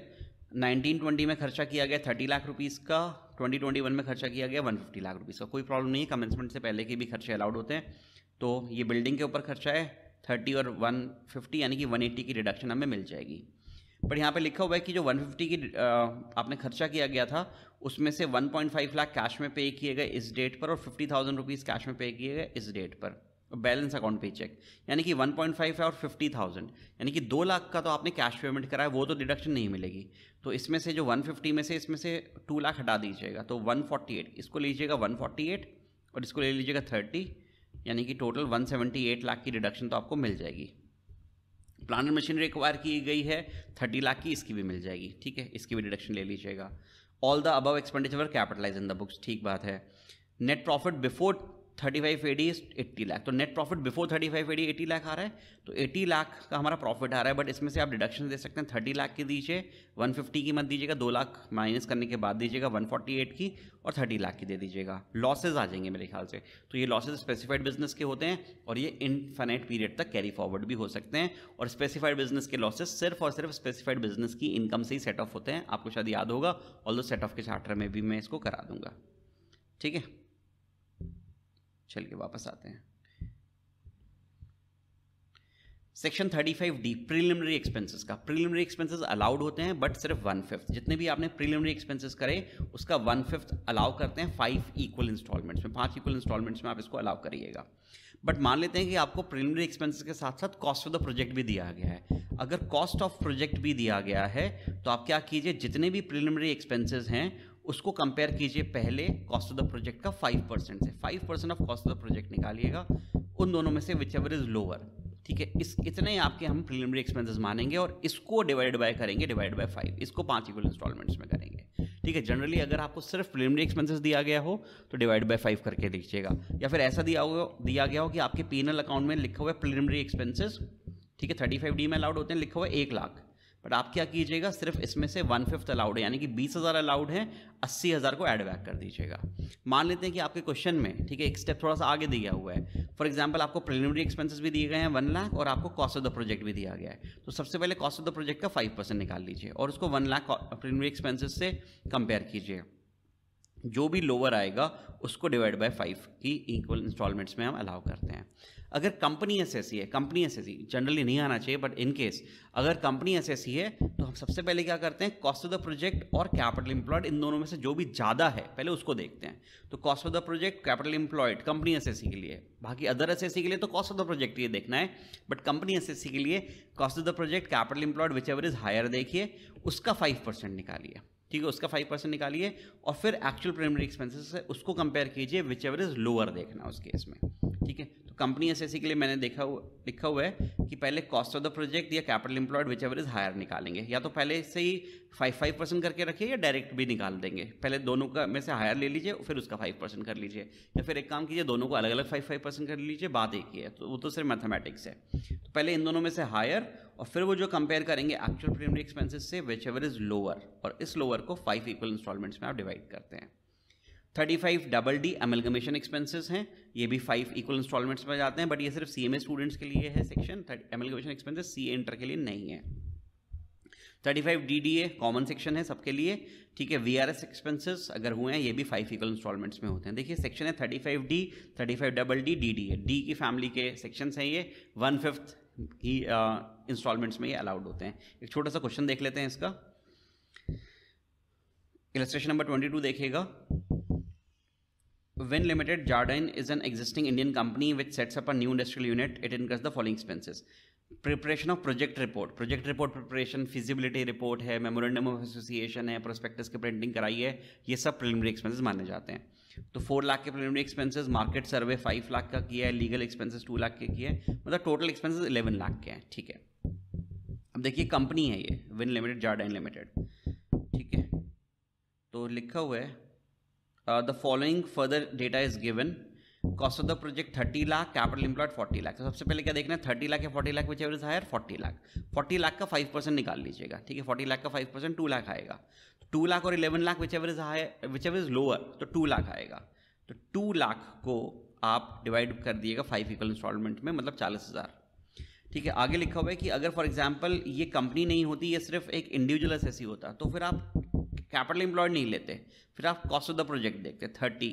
A: 1920 में खर्चा किया गया 30 लाख रुपीस का 2021 में खर्चा किया गया 150 लाख रुपीस का कोई प्रॉब्लम नहीं है कमेंसमेंट से पहले के भी खर्चे अलाउड होते हैं तो ये बिल्डिंग के ऊपर खर्चा है 30 और 150 यानी कि 180 की रिडक्शन हमें मिल जाएगी बट यहाँ पे लिखा हुआ है कि जो 150 की आपने खर्चा किया गया था उसमें से 1.5 लाख कैश में पे किए गए इस डेट पर और फिफ्टी थाउजेंड रुपीज़ कैश में पे किए गए इस डेट पर बैलेंस अकाउंट पे चेक यानी कि 1.5 है और 50,000 यानी कि दो लाख का तो आपने कैश पेमेंट करा है वो तो डिडक्शन नहीं मिलेगी तो इसमें से जो 150 में से इसमें से टू लाख हटा दीजिएगा तो 148 इसको लीजिएगा 148 और इसको ले लीजिएगा 30 यानी कि टोटल 178 लाख की डिडक्शन तो आपको मिल जाएगी प्लानर मशीनरी एक्वायर की गई है थर्टी लाख की इसकी भी मिल जाएगी ठीक है इसकी भी डिडक्शन ले लीजिएगा all the above expenditure capitalise in the books ठीक बात है net profit before thirty five A D eighty lakh तो net profit before thirty five A D eighty lakh आ रहा है तो एटी लाख का हमारा प्रॉफिट आ रहा है बट इसमें से आप डिडक्शन दे सकते हैं थर्टी लाख की दीजिए वन फिफ्टी की मत दीजिएगा दो लाख माइनस करने के बाद दीजिएगा वन फोर्टी एट की और थर्टी लाख की दे दीजिएगा लॉसेज आ जाएंगे मेरे ख्याल से तो ये लॉसेज स्पेसिफाइड बिजनेस के होते हैं और ये इनफाइनाइट पीरियड तक कैरी फॉरवर्ड भी हो सकते हैं और स्पेसिफाइड बिजनेस के लॉसेज सिर्फ और सिर्फ स्पेसिफाइड बिजनेस की इनकम से ही सेट ऑफ होते हैं आपको शायद याद होगा ऑल दो सेट ऑफ के चार्टर में भी मैं इसको करा दूंगा ठीक है चल के वापस आते हैं सेक्शन 35 डी प्रीलिमिनरी एक्सपेंसेस का प्रीलिमिनरी एक्सपेंसेस अलाउड होते हैं बट सिर्फ वन फिफ्थ जितने भी आपने प्रीलिमिनरी एक्सपेंसेस करे उसका वन फिफ्थ अलाउ करते हैं फाइव इक्वल इंस्टॉलमेंट्स में पांच इक्वल इंस्टॉलमेंट्स में आप इसको अलाउ करिएगा बट मान लेते हैं कि आपको प्रीलिमिनरी एक्सपेंसेस के साथ साथ कॉस्ट ऑफ द प्रोजेक्ट भी दिया गया है अगर कॉस्ट ऑफ प्रोजेक्ट भी दिया गया है तो आप क्या कीजिए जितने भी प्रिलिमिनरी एक्सपेंसेस हैं उसको कंपेयर कीजिए पहले कॉस्ट ऑफ द प्रोजेक्ट का फाइव परसेंट से five percent of cost of the project निकालिएगा उन दोनों में से विच एवर इज लोअर ठीक है इस इतने आपके हम प्रिलिमिनरी एक्सपेंसेस मानेंगे और इसको डिवाइड बाय करेंगे डिवाइड बाय फाइव इसको पांच इक्वल इंस्टॉलमेंट्स में करेंगे ठीक है जनरली अगर आपको सिर्फ प्रिलिमिनरी एक्सपेंसेस दिया गया हो तो डिवाइड बाय फाइव करके लिखिएगा या फिर ऐसा दिया हो दिया गया हो कि आपके पीनल अकाउंट में लिखा हुआ है प्रिलिमिनरी एक्सपेंसेस ठीक है थर्टी फाइव डी में अलाउड होते हैं लिखा हुआ है एक लाख बट आप क्या कीजिएगा सिर्फ इसमें से वन फिफ्थ अलाउड है यानी कि बीस हज़ार अलाउड है अस्सी हज़ार को एड बैक कर दीजिएगा मान लेते हैं कि आपके क्वेश्चन में ठीक है एक स्टेप थोड़ा सा आगे दिया हुआ है फॉर एग्जाम्पल आपको प्रिलिमिनरी एक्सपेंसेस भी दिए गए हैं वन लाख और आपको कॉस्ट ऑफ द प्रोजेक्ट भी दिया गया है तो सबसे पहले कॉस्ट ऑफ द प्रोजेक्ट का फाइव परसेंट निकाल लीजिए और उसको वन लाख प्रिलिमिनरी एक्सपेंसिस से कंपेयर कीजिए जो भी लोअर आएगा उसको डिवाइड बाय फाइव की इक्वल इंस्टॉलमेंट्स में हम अलाउ करते हैं अगर कंपनी एस एस है कंपनी एस एस जनरली नहीं आना चाहिए बट इन केस अगर कंपनी एस एस है तो हम सबसे पहले क्या करते हैं कॉस्ट ऑफ द प्रोजेक्ट और कैपिटल इंप्लॉयड इन दोनों में से जो भी ज़्यादा है पहले उसको देखते हैं तो cost of the project capital employed company S के लिए बाकी अदर एस के लिए तो कॉस्ट ऑफ द प्रोजेक्ट ये देखना है बट कंपनी एस के लिए cost of the project capital employed whichever is higher देखिए उसका फाइव परसेंट निकालिए ठीक है उसका फाइव परसेंट निकालिए और फिर एक्चुअल प्राइमरी एक्सपेंसेस है उसको कंपेयर कीजिए विच एवर इज लोअर देखना उस केस में ठीक है तो कंपनी एस के लिए मैंने देखा हुआ लिखा हुआ है कि पहले कॉस्ट ऑफ द प्रोजेक्ट या capital employed whichever is higher निकालेंगे या तो पहले से ही फाइव फाइव परसेंट करके रखिए या डायरेक्ट भी निकाल देंगे पहले दोनों का में से हायर ले लीजिए फिर उसका फाइव परसेंट कर लीजिए या फिर एक काम कीजिए दोनों को अलग अलग फाइव फाइव परसेंट कर लीजिए बात एक ही है तो वो तो सिर्फ मैथमेटिक्स है तो पहले इन दोनों में से हायर और फिर वो जो कंपेयर करेंगे एक्चुअल प्रीमियम एक्सपेंसिस से विच एवर इज़ लोअर और इस लोअर को फाइव इक्वल इंस्टॉलमेंट्स में आप डिवाइड करते हैं thirty five double D amalgamation expenses हैं ये भी फाइव इक्वल इंस्टॉलमेंट्स में जाते हैं बट ये सिर्फ सी एम ए स्टूडेंट्स के लिए है section amalgamation expenses C inter के लिए नहीं है thirty five D D A common section है सबके लिए ठीक है वी आर एस एक्सपेंसेस अगर हुए हैं ये भी फाइव इक्वल इंस्टॉलमेंट्स में होते हैं देखिए सेक्शन है thirty five D thirty five double D D D A D की फैमिली के सेक्शंस हैं ये वन फिफ्थ ही इंस्टॉलमेंट्स में ये अलाउड होते हैं एक छोटा सा क्वेश्चन देख लेते हैं इसका इलस्ट्रेशन नंबर ट्वेंटी टू देखिएगा Win Limited, Jardine is an existing Indian company which sets up a new industrial unit. It incurs the following expenses. Preparation of project report project report preparation feasibility report है memorandum of association है prospectus की printing कराई है ये सब preliminary expenses माने जाते हैं तो फोर लाख के preliminary expenses market survey five lakh का किया है लीगल एक्सपेंसेस टू लाख के किए हैं मतलब टोटल एक्सपेंसेस इलेवन लाख के हैं ठीक है अब देखिए कंपनी है ये विन लिमिटेड जार्डन लिमिटेड ठीक है तो लिखा हुआ है the following further data is given cost of the project thirty lakh capital employed forty lakh सबसे पहले क्या देखना है थर्टी लाख या forty lakh which average higher forty lakh forty lakh का फाइव परसेंट निकाल लीजिएगा ठीक है फोर्टी लाख का फाइव परसेंट टू लाख आएगा टू लाख और eleven lakh which average higher which average lower तो टू लाख आएगा तो टू लाख तो तो को आप डिवाइड कर दिएगा फाइव इक्वल इंस्टॉलमेंट में मतलब चालीस हज़ार ठीक है आगे लिखा हुआ है कि अगर फॉर एग्जाम्पल ये कंपनी नहीं होती ये सिर्फ एक इंडिविजुअल एस होता तो फिर आप कैपिटल एम्प्लॉयड नहीं लेते फिर आप कॉस्ट ऑफ द प्रोजेक्ट देखते थर्टी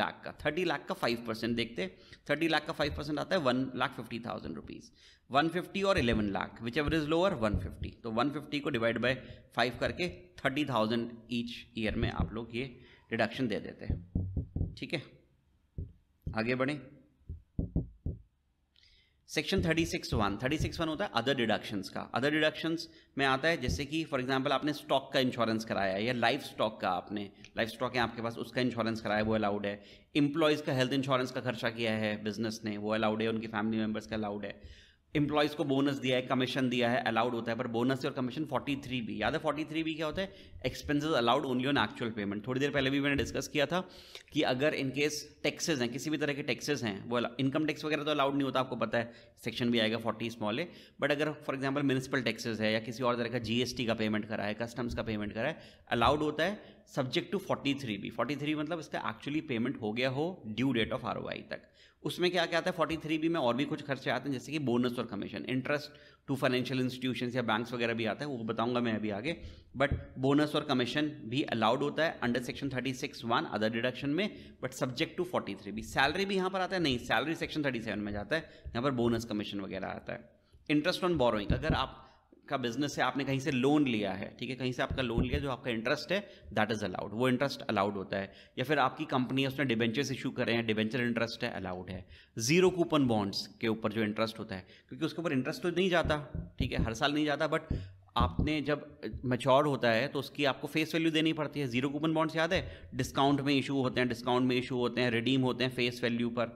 A: लाख का थर्टी लाख का फाइव परसेंट देखते थर्टी लाख का फाइव परसेंट आता है one lakh fifty thousand rupees one fifty और eleven lakh whichever is lower one fifty तो वन फिफ्टी को डिवाइड बाय फाइव करके थर्टी थाउजेंड ईच ईयर में आप लोग ये डिडक्शन दे देते हैं ठीक है आगे बढ़ें section thirty six one thirty six one होता है अदर डिडक्शंस का अदर डिडक्शंस में आता है जैसे कि फॉर एग्जांपल आपने स्टॉक का इंश्योरेंस कराया या लाइफ स्टॉक का आपने लाइफ स्टॉक है आपके पास उसका इंश्योरेंस कराया वो अलाउड है इंप्लॉयज़ का हेल्थ इंश्योरेंस का खर्चा किया है बिजनेस ने वो अलाउड है उनकी फैमिली मेम्बर्स का अलाउड है एम्प्लॉयज़ को बोनस दिया है कमीशन दिया है अलाउड होता है पर बोनस और कमीशन 43 बी याद है 43 बी क्या होता है expenses allowed only on actual payment थोड़ी देर पहले भी मैंने डिस्कस किया था कि अगर इन केस टैक्सेस हैं किसी भी तरह के टैक्सेस हैं वो इनकम टैक्स वगैरह तो अलाउड नहीं होता आपको पता है सेक्शन भी आएगा फोर्टी स्मॉल है बट अगर फॉर एग्जाम्पल म्यूनसिपल टैक्सेज है या किसी और तरह का जीएसटी का पेमेंट करा है कस्टम्स का पेमेंट करा है अलाउड होता है subject to forty three B forty three मतलब इसका एक्चुअली पेमेंट हो गया हो ड्यू डेट ऑफ आर तक उसमें क्या क्या आता है फोर्टी थ्री बी में और भी कुछ खर्चे आते हैं जैसे कि बोनस और commission interest to financial institution या बैंक्स वगैरह भी आता है वो बताऊंगा मैं अभी आगे बट बोनस और कमीशन भी अलाउड होता है under section thirty six one other deduction में but subject to forty three B salary भी यहाँ पर आता है नहीं सैलरी सेक्शन थर्टी सेवन में जाता है यहाँ पर बोनस कमीशन वगैरह आता है इंटरेस्ट ऑन बोरोइंग अगर आप का बिजनेस है आपने कहीं से लोन लिया है ठीक है कहीं से आपका लोन लिया जो आपका इंटरेस्ट है दैट इज़ अलाउड वो इंटरेस्ट अलाउड होता है या फिर आपकी कंपनी उसने डिबेंचर्स इशू करे हैं डिबेंचर इंटरेस्ट है अलाउड है जीरो कूपन बॉन्ड्स के ऊपर जो इंटरेस्ट होता है क्योंकि उसके ऊपर इंटरेस्ट तो नहीं जाता ठीक है हर साल नहीं जाता बट आपने जब मेच्योर होता है तो उसकी आपको फेस वैल्यू देनी पड़ती है जीरो कूपन बॉन्ड्स याद है डिस्काउंट में इशू होते हैं डिस्काउंट में इशू होते हैं रिडीम होते हैं फेस वैल्यू पर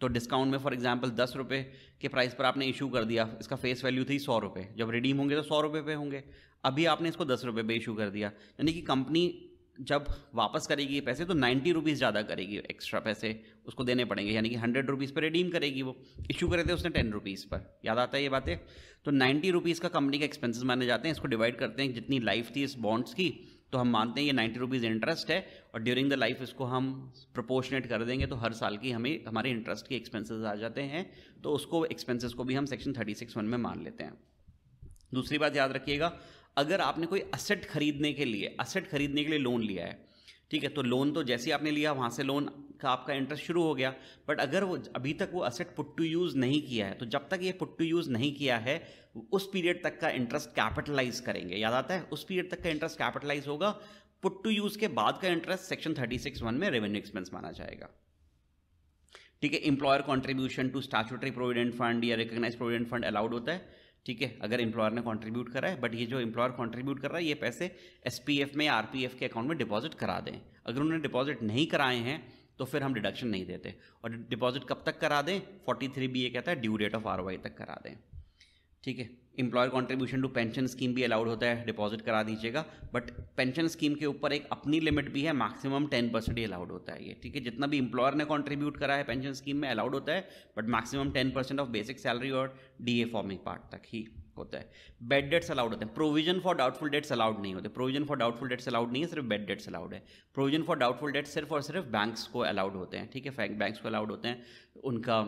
A: तो डिस्काउंट में फॉर एग्जाम्पल दस रुपये के प्राइस पर आपने इशू कर दिया इसका फेस वैल्यू थी सौ रुपये जब रिडीम होंगे तो सौ रुपये पे होंगे अभी आपने इसको दस रुपये पे इशू कर दिया यानी कि कंपनी जब वापस करेगी ये पैसे तो नाइन्टी रुपीज़ ज़्यादा करेगी एक्स्ट्रा पैसे उसको देने पड़ेंगे यानी कि हंड्रेड रुपीज़ पर रिडीम करेगी वो इशू करे थे उसने टेन रुपीज़ पर याद आता है ये बातें तो नाइन्टी रुपीज़ का कंपनी का एक्सपेंसेस माने जाते हैं इसको डिवाइड करते हैं जितनी लाइफ थी इस बॉन्ड्स की तो हम मानते हैं ये नाइन्टी रुपीज़ इंटरेस्ट है और ड्यूरिंग द लाइफ इसको हम प्रोपोर्शनेट कर देंगे तो हर साल की हमें हमारे इंटरेस्ट के एक्सपेंसेस आ जाते हैं तो उसको एक्सपेंसेस को भी हम सेक्शन थर्टी सिक्स वन में मान लेते हैं दूसरी बात याद रखिएगा अगर आपने कोई असेट खरीदने के लिए असेट खरीदने के लिए लोन लिया है ठीक है तो लोन तो जैसे आपने लिया वहाँ से लोन का आपका इंटरेस्ट शुरू हो गया बट अगर वो अभी तक वो असेट पुट टू यूज़ नहीं किया है तो जब तक ये पुट टू यूज़ नहीं किया है उस पीरियड तक का इंटरेस्ट कैपिटलाइज करेंगे याद आता है उस पीरियड तक का इंटरेस्ट कैपिटलाइज होगा पुट टू यूज़ के बाद का interest section thirty six one में रेवेन्यू एक्सपेंस माना जाएगा ठीक है employer contribution to statutory provident fund या रिकग्नाइज प्रोविडेंट फंड अलाउड होता है ठीक है अगर इंप्लॉयर ने कंट्रीब्यूट करा है बट ये जो एम्प्लॉयर कंट्रीब्यूट कर रहा है ये पैसे एस में या आरपीएफ के अकाउंट में डिपॉजिट करा दें अगर उन्होंने डिपॉजिट नहीं कराए हैं तो फिर हम डिडक्शन नहीं देते और डिपॉजिट कब तक करा दें 43 बी ए कहता है ड्यू डेट ऑफ आर तक करा दें ठीक है employer contribution to pension scheme भी अलाउड होता है डिपॉजिट करा दीजिएगा बट पेंशन स्कीम के ऊपर एक अपनी लिमिट भी है मैक्सिमम टेन परसेंट ही अलाउड होता है ये ठीक है जितना भी इम्प्लॉयर ने कॉन्ट्रीब्यूट करा है पेंशन स्कीम में अलाउड होता है but maximum ten percent of basic salary और डी ए फॉर्मिंग पार्ट तक ही होता है बेड डेट्स अलाउड होते हैं provision for doubtful debts allowed नहीं होते provision for doubtful debts allowed नहीं है सिर्फ बेड डेट्स अलाउड है प्रोविजन फॉर डाउटफुल डेट्स सिर्फ और सिर्फ बैंक्स को अलाउड होते हैं ठीक है बैंक्स को अलाउड होते हैं उनका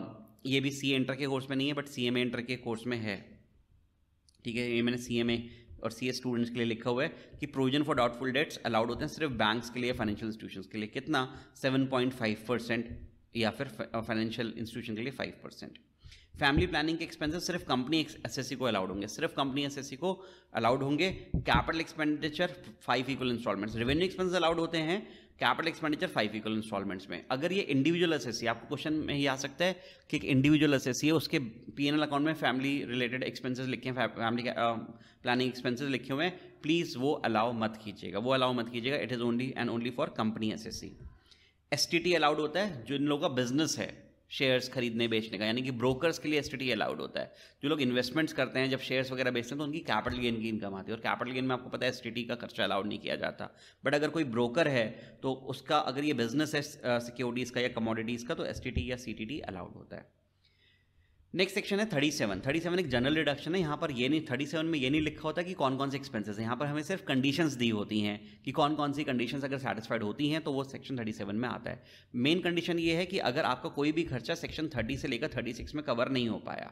A: ये भी सी एंटर के कोर्स में नहीं है बट सी एम एंटर के कोर्स में है ठीक है ये मैंने सी एम ए और सी ए स्टूडेंट्स के लिए लिखा हुआ है कि provision for doubtful debts allowed होते हैं सिर्फ बैंक्स के लिए फाइनेंशियल इंस्टीट्यूशन के लिए कितना सेवन पॉइंट फाइव परसेंट या फिर फाइनेंशियल इंस्टीट्यूशन uh, के लिए फाइव परसेंट फैमिली प्लानिंग के एक्सपेंसेस सिर्फ कंपनी एसएससी को अलाउड होंगे सिर्फ कंपनी एसएससी को अलाउड होंगे capital expenditure five equal installments revenue expenses allowed होते हैं capital expenditure five equal installments में अगर ये इंडिविजुअल असेसी आपको क्वेश्चन में ही आ सकता है कि एक इंडिविजुअल एस है उसके पी अकाउंट में फैमिली रिलेटेड एक्सपेंसेस लिखे हैं फैमिली प्लानिंग एक्सपेंसेस लिखे हुए हैं प्लीज़ वो अलाउ मत कीजिएगा वो अलाउ मत कीजिएगा it is only and only for company S assessee allowed होता है जिन लोगों का बिजनेस है शेयर्स खरीदने बेचने का यानी कि ब्रोकर्स के लिए टी अलाउड होता है जो लोग इन्वेस्टमेंट्स करते हैं जब शेयर्स वगैरह बेचते हैं तो उनकी कैपिटल गेन की इनकम आती है और कैपिटल गेन में आपको पता है एस का खर्चा अलाउड नहीं किया जाता बट अगर कोई ब्रोकर है तो उसका अगर ये बिजनेस है सिक्योरिटीज़ का या कमोडिटीज़ का तो एस या सी अलाउड होता है नेक्स्ट सेक्शन है थर्टी सेवन थर्टी सेवन एक जनरल रिडक्शन है यहाँ पर ये नहीं थर्टी सेवन में ये नहीं लिखा होता कि कौन कौन से एक्सपेंसेस हैं यहाँ पर हमें सिर्फ कंडीशंस दी होती हैं कि कौन कौन सी कंडीशंस अगर सेटिस्फाइड होती हैं तो वो सेक्शन थर्टी सेवन में आता है मेन कंडीशन ये है कि अगर आपका कोई भी खर्चा सेक्शन थर्टी से लेकर थर्टी सिक्स में कवर नहीं हो पाया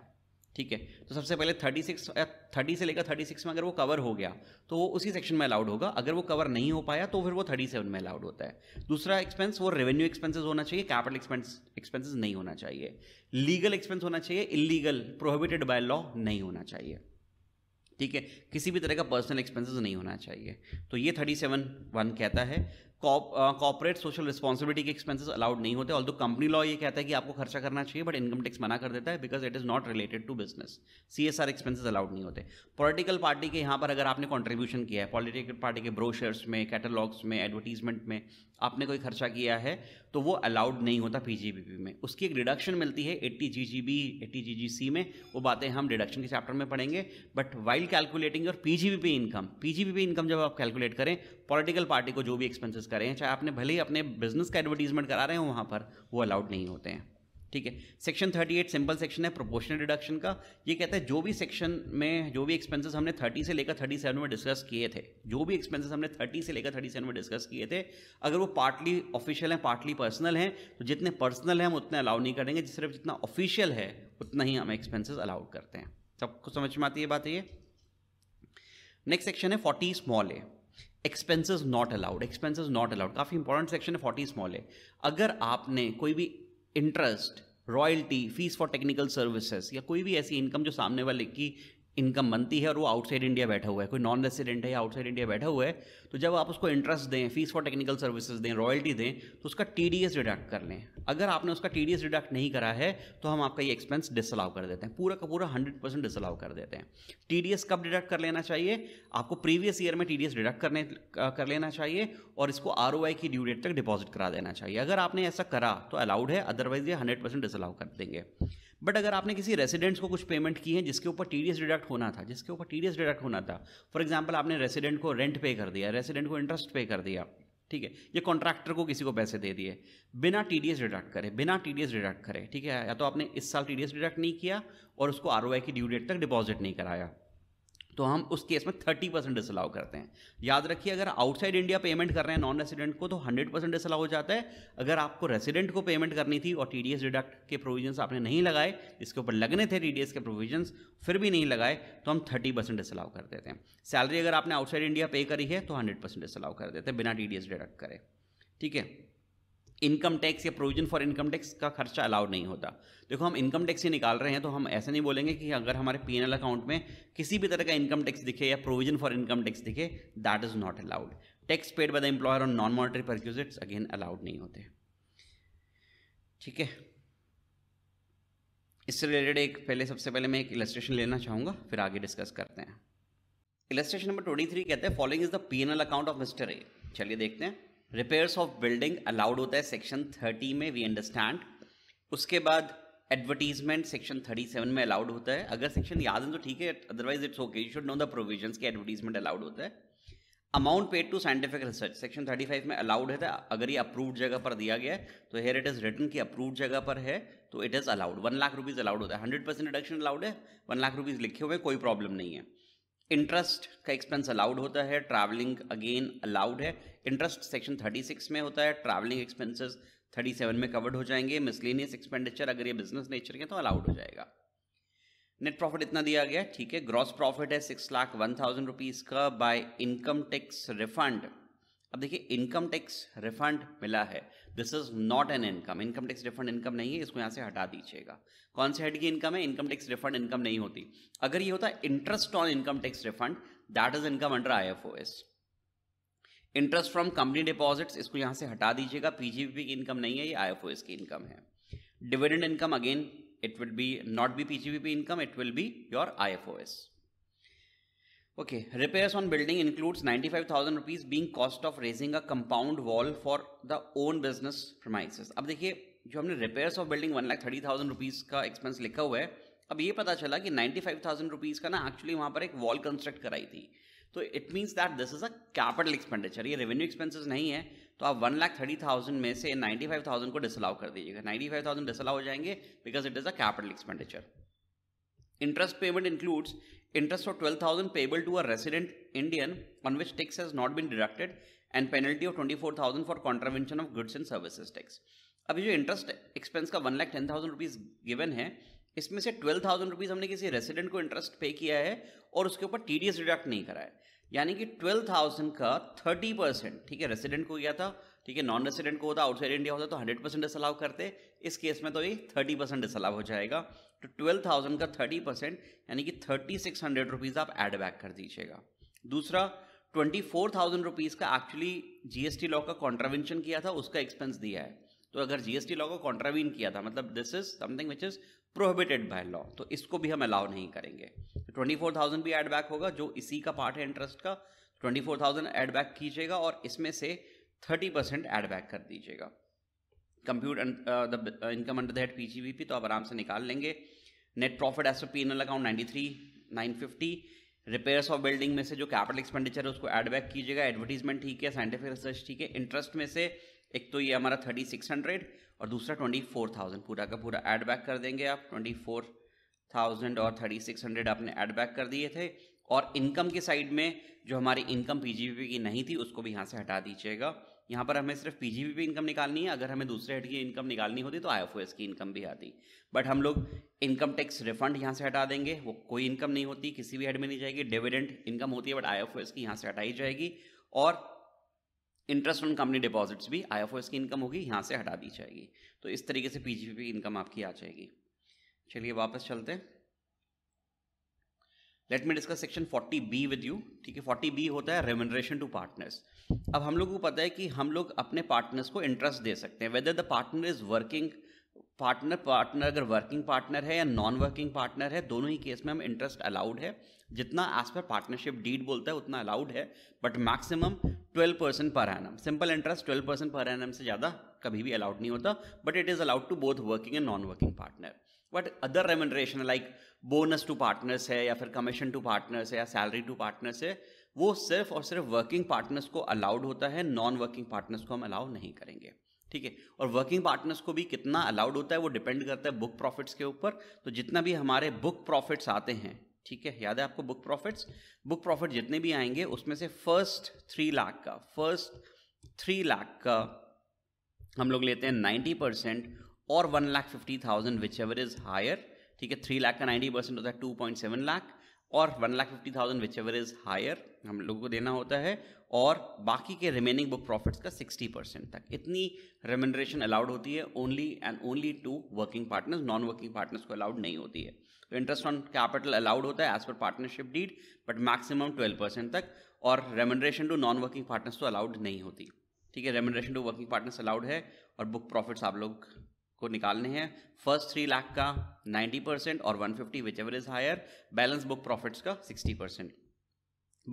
A: ठीक है तो सबसे पहले 36 या 30 से लेकर 36 में अगर वो कवर हो गया तो वो उसी सेक्शन में अलाउड होगा अगर वो कवर नहीं हो पाया तो फिर वो 37 में अलाउड होता है दूसरा एक्सपेंस वो रेवेन्यू एक्सपेंसेस होना चाहिए कैपिटल एक्सपेंस एक्सपेंसेस नहीं होना चाहिए लीगल एक्सपेंस होना चाहिए इलीगल प्रोहिबिटेड बाय लॉ नहीं होना चाहिए ठीक है किसी भी तरह का पर्सनल एक्सपेंसेस नहीं होना चाहिए तो ये थर्टी सेवन वन कहता है कॉपोरेट सोशल रिस्पॉन्सिबिलिटी के एक्सपेंसेस अलाउड नहीं होते ऑल दो कंपनी लॉ ये कहता है कि आपको खर्चा करना चाहिए बट इनकम टैक्स मना कर देता है because it is not related to business C S R expenses allowed नहीं होते पॉलिटिकल पार्टी के यहाँ पर अगर आपने कॉन्ट्रीब्यूशन किया है पॉलिटिकल पार्टी के ब्रोशर्स में कैटलॉग्स में एडवर्टीजमेंट में आपने कोई खर्चा किया है तो वो अलाउड नहीं होता पी में उसकी एक रिडक्शन मिलती है एट्टी जी जी सी में वो बातें हम रिडक्शन के चैप्टर में पढ़ेंगे बट वाइल कैलकुलेटिंग और P G income P income जब आप कैलकुलेट करें पॉलिटिकल पार्टी को जो भी एक्सपेंसेस करें चाहे आपने भले ही अपने बिजनेस का एडवर्टीजमेंट करा रहे हो वहाँ पर वो अलाउड नहीं होते हैं ठीक है सेक्शन 38 सिंपल सेक्शन है प्रोपोर्शनल डिडक्शन का ये कहता है जो भी सेक्शन में जो भी एक्सपेंसेस हमने 30 से लेकर 37 में डिस्कस किए थे जो भी एक्सपेंसेस हमने 30 से लेकर 37 में डिस्कस किए थे अगर वो पार्टली ऑफिशियल हैं पार्टली पर्सनल हैं तो जितने पर्सनल हैं हम उतने अलाउ नहीं करेंगे सिर्फ जितना ऑफिशियल है उतना ही हम एक्सपेंसिस अलाउड करते हैं सबको समझ में आती है बात ये नेक्स्ट सेक्शन है forty small A expenses not allowed expenses not allowed काफ़ी इंपॉर्टेंट सेक्शन है फोर्टी स्मॉल है अगर आपने कोई भी interest royalty fees for technical services या कोई भी ऐसी इनकम जो सामने वाले की इनकम बनती है और वो आउटसाइड इंडिया बैठा हुआ है कोई नॉन रेसिडेंट है या आउटसाइड इंडिया बैठा हुआ है तो जब आप उसको इंटरेस्ट दें फीस फॉर टेक्निकल सर्विसेज दें रॉयल्टी दें तो उसका टी डिडक्ट कर लें अगर आपने उसका टी डिडक्ट नहीं करा है तो हम आपका ये एक्सपेंस डिसअलाउ कर देते हैं पूरा का पूरा हंड्रेड परसेंट डिसअलाउ कर देते हैं टी कब डिडक्ट कर लेना चाहिए आपको प्रीवियस ईयर में टी डिडक्ट करने कर लेना चाहिए और इसको आर की ड्यू डेट तक डिपॉजिट करा देना चाहिए अगर आपने ऐसा करा तो अलाउड है अदरवाइज ये हंड्रेड परसेंट डिसअलाउ कर देंगे बट अगर आपने किसी रेसिडेंट्स को कुछ पेमेंट की है जिसके ऊपर टी डिडक्ट होना था जिसके ऊपर टी डिडक्ट होना था फॉर एग्जाम्पल आपने रेसिडेंट को रेंट पे कर दिया रेसिडेंट को इंटरेस्ट पे कर दिया ठीक है ये कॉन्ट्रैक्टर को किसी को पैसे दे दिए बिना टी डिडक्ट करे बिना टी डिडक्ट करे ठीक है या तो आपने इस साल टी डिडक्ट नहीं किया और उसको आर की ड्यू डेट तक डिपॉजिट नहीं कराया तो हम उस केस में थर्टी परसेंट डिसअलाउ करते हैं याद रखिए अगर आउटसाइड इंडिया पेमेंट कर रहे हैं नॉन रेसिडेंट को तो हंड्रेड परसेंट डिसअलाउ हो जाता है अगर आपको रेसिडेंट को पेमेंट करनी थी और टी डिडक्ट के प्रोविजन्स आपने नहीं लगाए इसके ऊपर लगने थे टी के प्रोविजन्स फिर भी नहीं लगाए तो हम थर्टी परसेंट डिसअलाउ कर देते हैं सैलरी अगर आपने आउटसाइड इंडिया पे करी है तो हंड्रेड परसेंट डिसअलाउ कर देते हैं बिना टी डी डिडक्ट करे ठीक है इनकम टैक्स या प्रोविजन फॉर इनकम टैक्स का खर्चा अलाउड नहीं होता देखो हम इनकम टैक्स ही निकाल रहे हैं तो हम ऐसा नहीं बोलेंगे कि अगर हमारे पी अकाउंट में किसी भी तरह का इनकम टैक्स दिखे या प्रोविजन फॉर इनकम टैक्स दिखे that is not allowed tax paid by the employer on non monetary perquisites again allowed नहीं होते ठीक है इससे रिलेटेड एक पहले सबसे पहले मैं एक इलस्ट्रेशन लेना चाहूँगा फिर आगे डिस्कस करते हैं इलस्ट्रेशन नंबर ट्वेंटी थ्री कहते हैं following is the P N L account of mister A चलिए देखते हैं रिपेयर्स ऑफ बिल्डिंग अलाउड होता है सेक्शन थर्टी में वी अंडरस्टैंड उसके बाद एडवर्टीजमेंट सेक्शन थर्टी सेवन में अलाउड होता है अगर सेक्शन याद है तो ठीक है otherwise it's okay you should know the provision के एडवर्टीजमेंट अलाउड होता है amount paid to scientific research section thirty five में अलाउड है तो अगर ये अप्रूव्ड जगह पर दिया गया है तो हेयर इट इज रिटर्न की अप्रूव्ड जगह पर है तो it is allowed one lakh rupees allowed होता है हंड्रेड परसेंट रिडक्शन अलाउड है वन लाख रुपीज लिखे हुए कोई प्रॉब्लम नहीं है इंटरेस्ट का एक्सपेंस अलाउड होता है ट्रैवलिंग अगेन अलाउड है इंटरेस्ट सेक्शन 36 में होता है ट्रैवलिंग एक्सपेंसेस 37 में कवर्ड हो जाएंगे मिसलिनियस एक्सपेंडिचर अगर ये बिजनेस नेचर के तो अलाउड हो जाएगा नेट प्रॉफिट इतना दिया गया ठीक है ग्रॉस प्रॉफिट है six lakh one thousand rupees का बाय इनकम टैक्स रिफंड अब देखिए इनकम टैक्स रिफंड मिला है this is not an income income tax refund income नहीं है इसको यहाँ से हटा दीजिएगा कौन से हेड की इनकम है इनकम टैक्स रिफंड इनकम नहीं होती अगर ये होता interest on income tax refund that is income under I F O S interest from company deposits इसको यहाँ से हटा दीजिएगा पीजीबीपी की इनकम नहीं है ये आई एफ ओ एस की इनकम है dividend income again it will be not be PGBP income it will be your I F O S okay repairs on building includes ninety five thousand rupees being cost of raising a compound wall for the own business premises. अब देखिए जो हमने repairs of building one lakh thirty thousand rupees का expense लिखा हुआ है अब ये पता चला कि नाइन्टी फाइव थाउजेंड रुपीज़ का ना एक्चुअली वहाँ पर एक वॉल कंस्ट्रक्ट कराई थी तो it means that this is a capital expenditure ये रेवेन्यू एक्सपेंसिस नहीं है तो आप वन लाख थर्टी थाउजेंड में से नाइन्टी फाइव थाउजेंड को डिसअलाउ कर दीजिएगा नाइन्टी फाइव थाउजेंड डिसअलाउ हो जाएंगे because it is a capital expenditure interest payment includes interest of 12000 payable to a resident indian on which tax has not been deducted and penalty of 24000 for contravention of goods and services tax अभी जो interest expense का one lakh ten thousand rupees given है इसमें से twelve thousand rupees हमने किसी resident को interest पे किया है और उसके ऊपर टी डी एस डिडक्ट नहीं करा है यानी कि ट्वेल्व थाउजेंड का थर्टी परसेंट ठीक है रेसिडेंट को किया था ठीक है नॉन रेसिडेंट को होता आउटसाइड इंडिया होता तो हंड्रेड परसेंट डिसअलाउ करते इस केस में तो ये थर्टी परसेंट डिसअलाउ हो जाएगा तो ट्वेल्व थाउजेंड का थर्टी परसेंट यानी कि थर्टी सिक्स हंड्रेड रुपीज़ आप एड बैक कर दीजिएगा दूसरा ट्वेंटी फोर थाउजेंड रुपीज़ का actually G S T law का कॉन्ट्रावेंशन किया था उसका एक्सपेंस दिया है तो अगर जी एस टी लॉ को कॉन्ट्रावीन किया था मतलब this is something which is prohibited by law तो इसको भी हम अलाउ नहीं करेंगे ट्वेंटी फोर थाउजेंड भी एड बैक होगा जो इसी का पार्ट है इंटरेस्ट का twenty four thousand add back कीजिएगा और इसमें से थर्टी परसेंट एड बैक कर दीजिएगा compute um, the income under that P G तो आप आराम से निकाल लेंगे net profit as P N L account ninety three nine fifty repairs of building में से जो कैपिटल एक्सपेंडिचर है उसको एड बैक कीजिएगा एडवर्टीजमेंट ठीक है साइंटिफिक रिसर्च ठीक है इंटरेस्ट में से एक तो ये हमारा थर्टी सिक्स हंड्रेड और दूसरा ट्वेंटी फोर थाउजेंड पूरा का पूरा एड बैक कर देंगे आप ट्वेंटी फोर थाउजेंड और थर्टी सिक्स हंड्रेड आपने एड बैक कर दिए थे और इनकम के साइड में जो हमारी इनकम पी की नहीं थी उसको भी यहाँ से हटा दीजिएगा यहाँ पर हमें सिर्फ पी पे इनकम निकालनी है अगर हमें दूसरे हेड की इनकम निकालनी होती तो आईएफओएस की इनकम भी आती बट हम लोग इनकम टैक्स रिफंड यहाँ से हटा देंगे वो कोई इनकम नहीं होती किसी भी हेड में नहीं जाएगी डिविडेंड इनकम होती है बट आईएफओएस की यहाँ से हटाई जाएगी और इंटरेस्ट ऑन कंपनी डिपॉजिट्स भी आईएफओएस की इनकम होगी यहाँ से हटा दी जाएगी तो इस तरीके से पी की इनकम आपकी आ जाएगी चलिए वापस चलते हैं let me discuss section 40 B with you ठीक है 40 बी होता है रेमुनरेशन टू पार्टनर्स अब हम लोगों को पता है कि हम लोग अपने पार्टनर्स को इंटरेस्ट दे सकते हैं whether the partner is working partner partner अगर वर्किंग पार्टनर है या नॉन वर्किंग पार्टनर है दोनों ही केस में हम इंटरेस्ट अलाउड है जितना एज पर पार्टनरशिप डीड बोलता है उतना अलाउड है but maximum 12 percent per annum simple interest 12 percent per annum से ज़्यादा कभी भी अलाउड नहीं होता but it is allowed to both working and non working partner but other remuneration like bonus to partners है या फिर कमीशन टू पार्टनर्स है या सैलरी टू पार्टनर्स है वो सिर्फ और सिर्फ वर्किंग पार्टनर्स को अलाउड होता है नॉन वर्किंग पार्टनर्स को हम अलाउ नहीं करेंगे ठीक है और वर्किंग पार्टनर्स को भी कितना अलाउड होता है वो डिपेंड करता है बुक प्रॉफिट्स के ऊपर तो जितना भी हमारे बुक प्रॉफिट्स आते हैं ठीक है याद है आपको बुक प्रॉफिट्स बुक प्रॉफिट जितने भी आएंगे उसमें से फर्स्ट थ्री लाख का फर्स्ट थ्री लाख का हम लोग लेते हैं नाइन्टी परसेंट और one lakh fifty thousand whichever is higher ठीक है थ्री लाख का नाइन्टी परसेंट होता है टू पॉइंट सेवन लाख और one lakh fifty thousand whichever is higher हम लोगों को देना होता है और बाकी के रिमेनिंग बुक प्रॉफिट्स का सिक्सटी परसेंट तक इतनी रेमेंडरेशन अलाउड होती है only and only to working partners non working partners को अलाउड नहीं होती है तो इंटरेस्ट ऑन कैपिटल अलाउड होता है as per partnership deed but maximum twelve percent तक और remuneration to non working partners तो अलाउड नहीं होती ठीक है remuneration to working partners allowed है और बुक प्रॉफिट्स आप लोग को निकालने हैं फर्स्ट थ्री लाख का नाइन्टी परसेंट और one fifty whichever is higher balance book profits का सिक्सटी परसेंट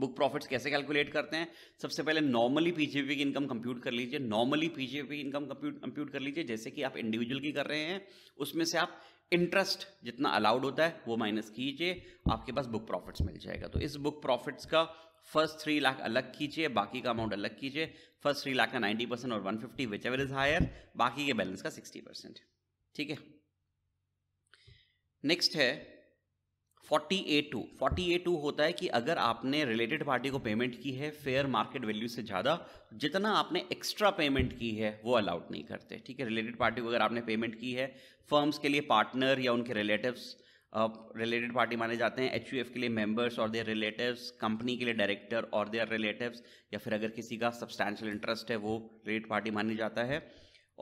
A: बुक प्रॉफिट्स कैसे कैलकुलेट करते हैं सबसे पहले नॉर्मली पीजीपी की इनकम कंप्यूट कर लीजिए नॉर्मली पीजीपी की इनकम कंप्यूट कर लीजिए जैसे कि आप इंडिविजुअल की कर रहे हैं उसमें से आप इंटरेस्ट जितना अलाउड होता है वो माइनस कीजिए आपके पास बुक प्रॉफिट्स मिल जाएगा तो इस बुक प्रॉफिट्स का फर्स्ट थ्री लाख अलग कीजिए बाकी का अमाउंट अलग कीजिए फर्स्ट थ्री लाख का नाइन्टी परसेंट और one fifty whichever is higher बाकी के बैलेंस का सिक्सटी परसेंट ठीक है नेक्स्ट है forty A two forty A two होता है कि अगर आपने रिलेटेड पार्टी को पेमेंट की है फेयर मार्केट वैल्यू से ज़्यादा जितना आपने एक्स्ट्रा पेमेंट की है वो अलाउड नहीं करते ठीक है रिलेटेड पार्टी को अगर आपने पेमेंट की है फर्म्स के लिए पार्टनर या उनके रिलेटिव्स रिलेटेड पार्टी माने जाते हैं एच के लिए मेंबर्स और देयर रिलेटिव्स कंपनी के लिए डायरेक्टर और देयर रिलेटिव्स या फिर अगर किसी का सब्सटैंशियल इंटरेस्ट है वो रिलेटेड पार्टी माने जाता है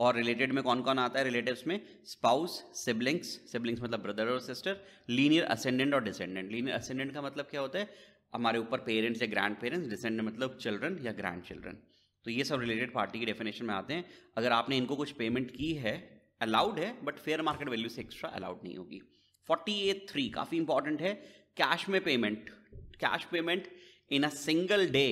A: और रिलेटेड में कौन कौन आता है रिलेटिव्स में स्पाउस सिबलिंग्स सिबलिंग्स मतलब ब्रदर और सिस्टर लीनियर असेंडेंट और डिसेंडेंट लीनियर असेंडेंट का मतलब क्या होता है हमारे ऊपर पेरेंट्स या ग्रैंड पेरेंट्स डिसेंडेंट मतलब चिल्ड्रन या ग्रैंड चिल्ड्रन तो ये सब रिलेटेड पार्टी की डेफिनेशन में आते हैं अगर आपने इनको कुछ पेमेंट की है अलाउड है बट फेयर मार्केट वैल्यू से एक्स्ट्रा अलाउड नहीं होगी फोर्टी एट थ्री काफ़ी इंपॉर्टेंट है कैश में payment cash payment in a single day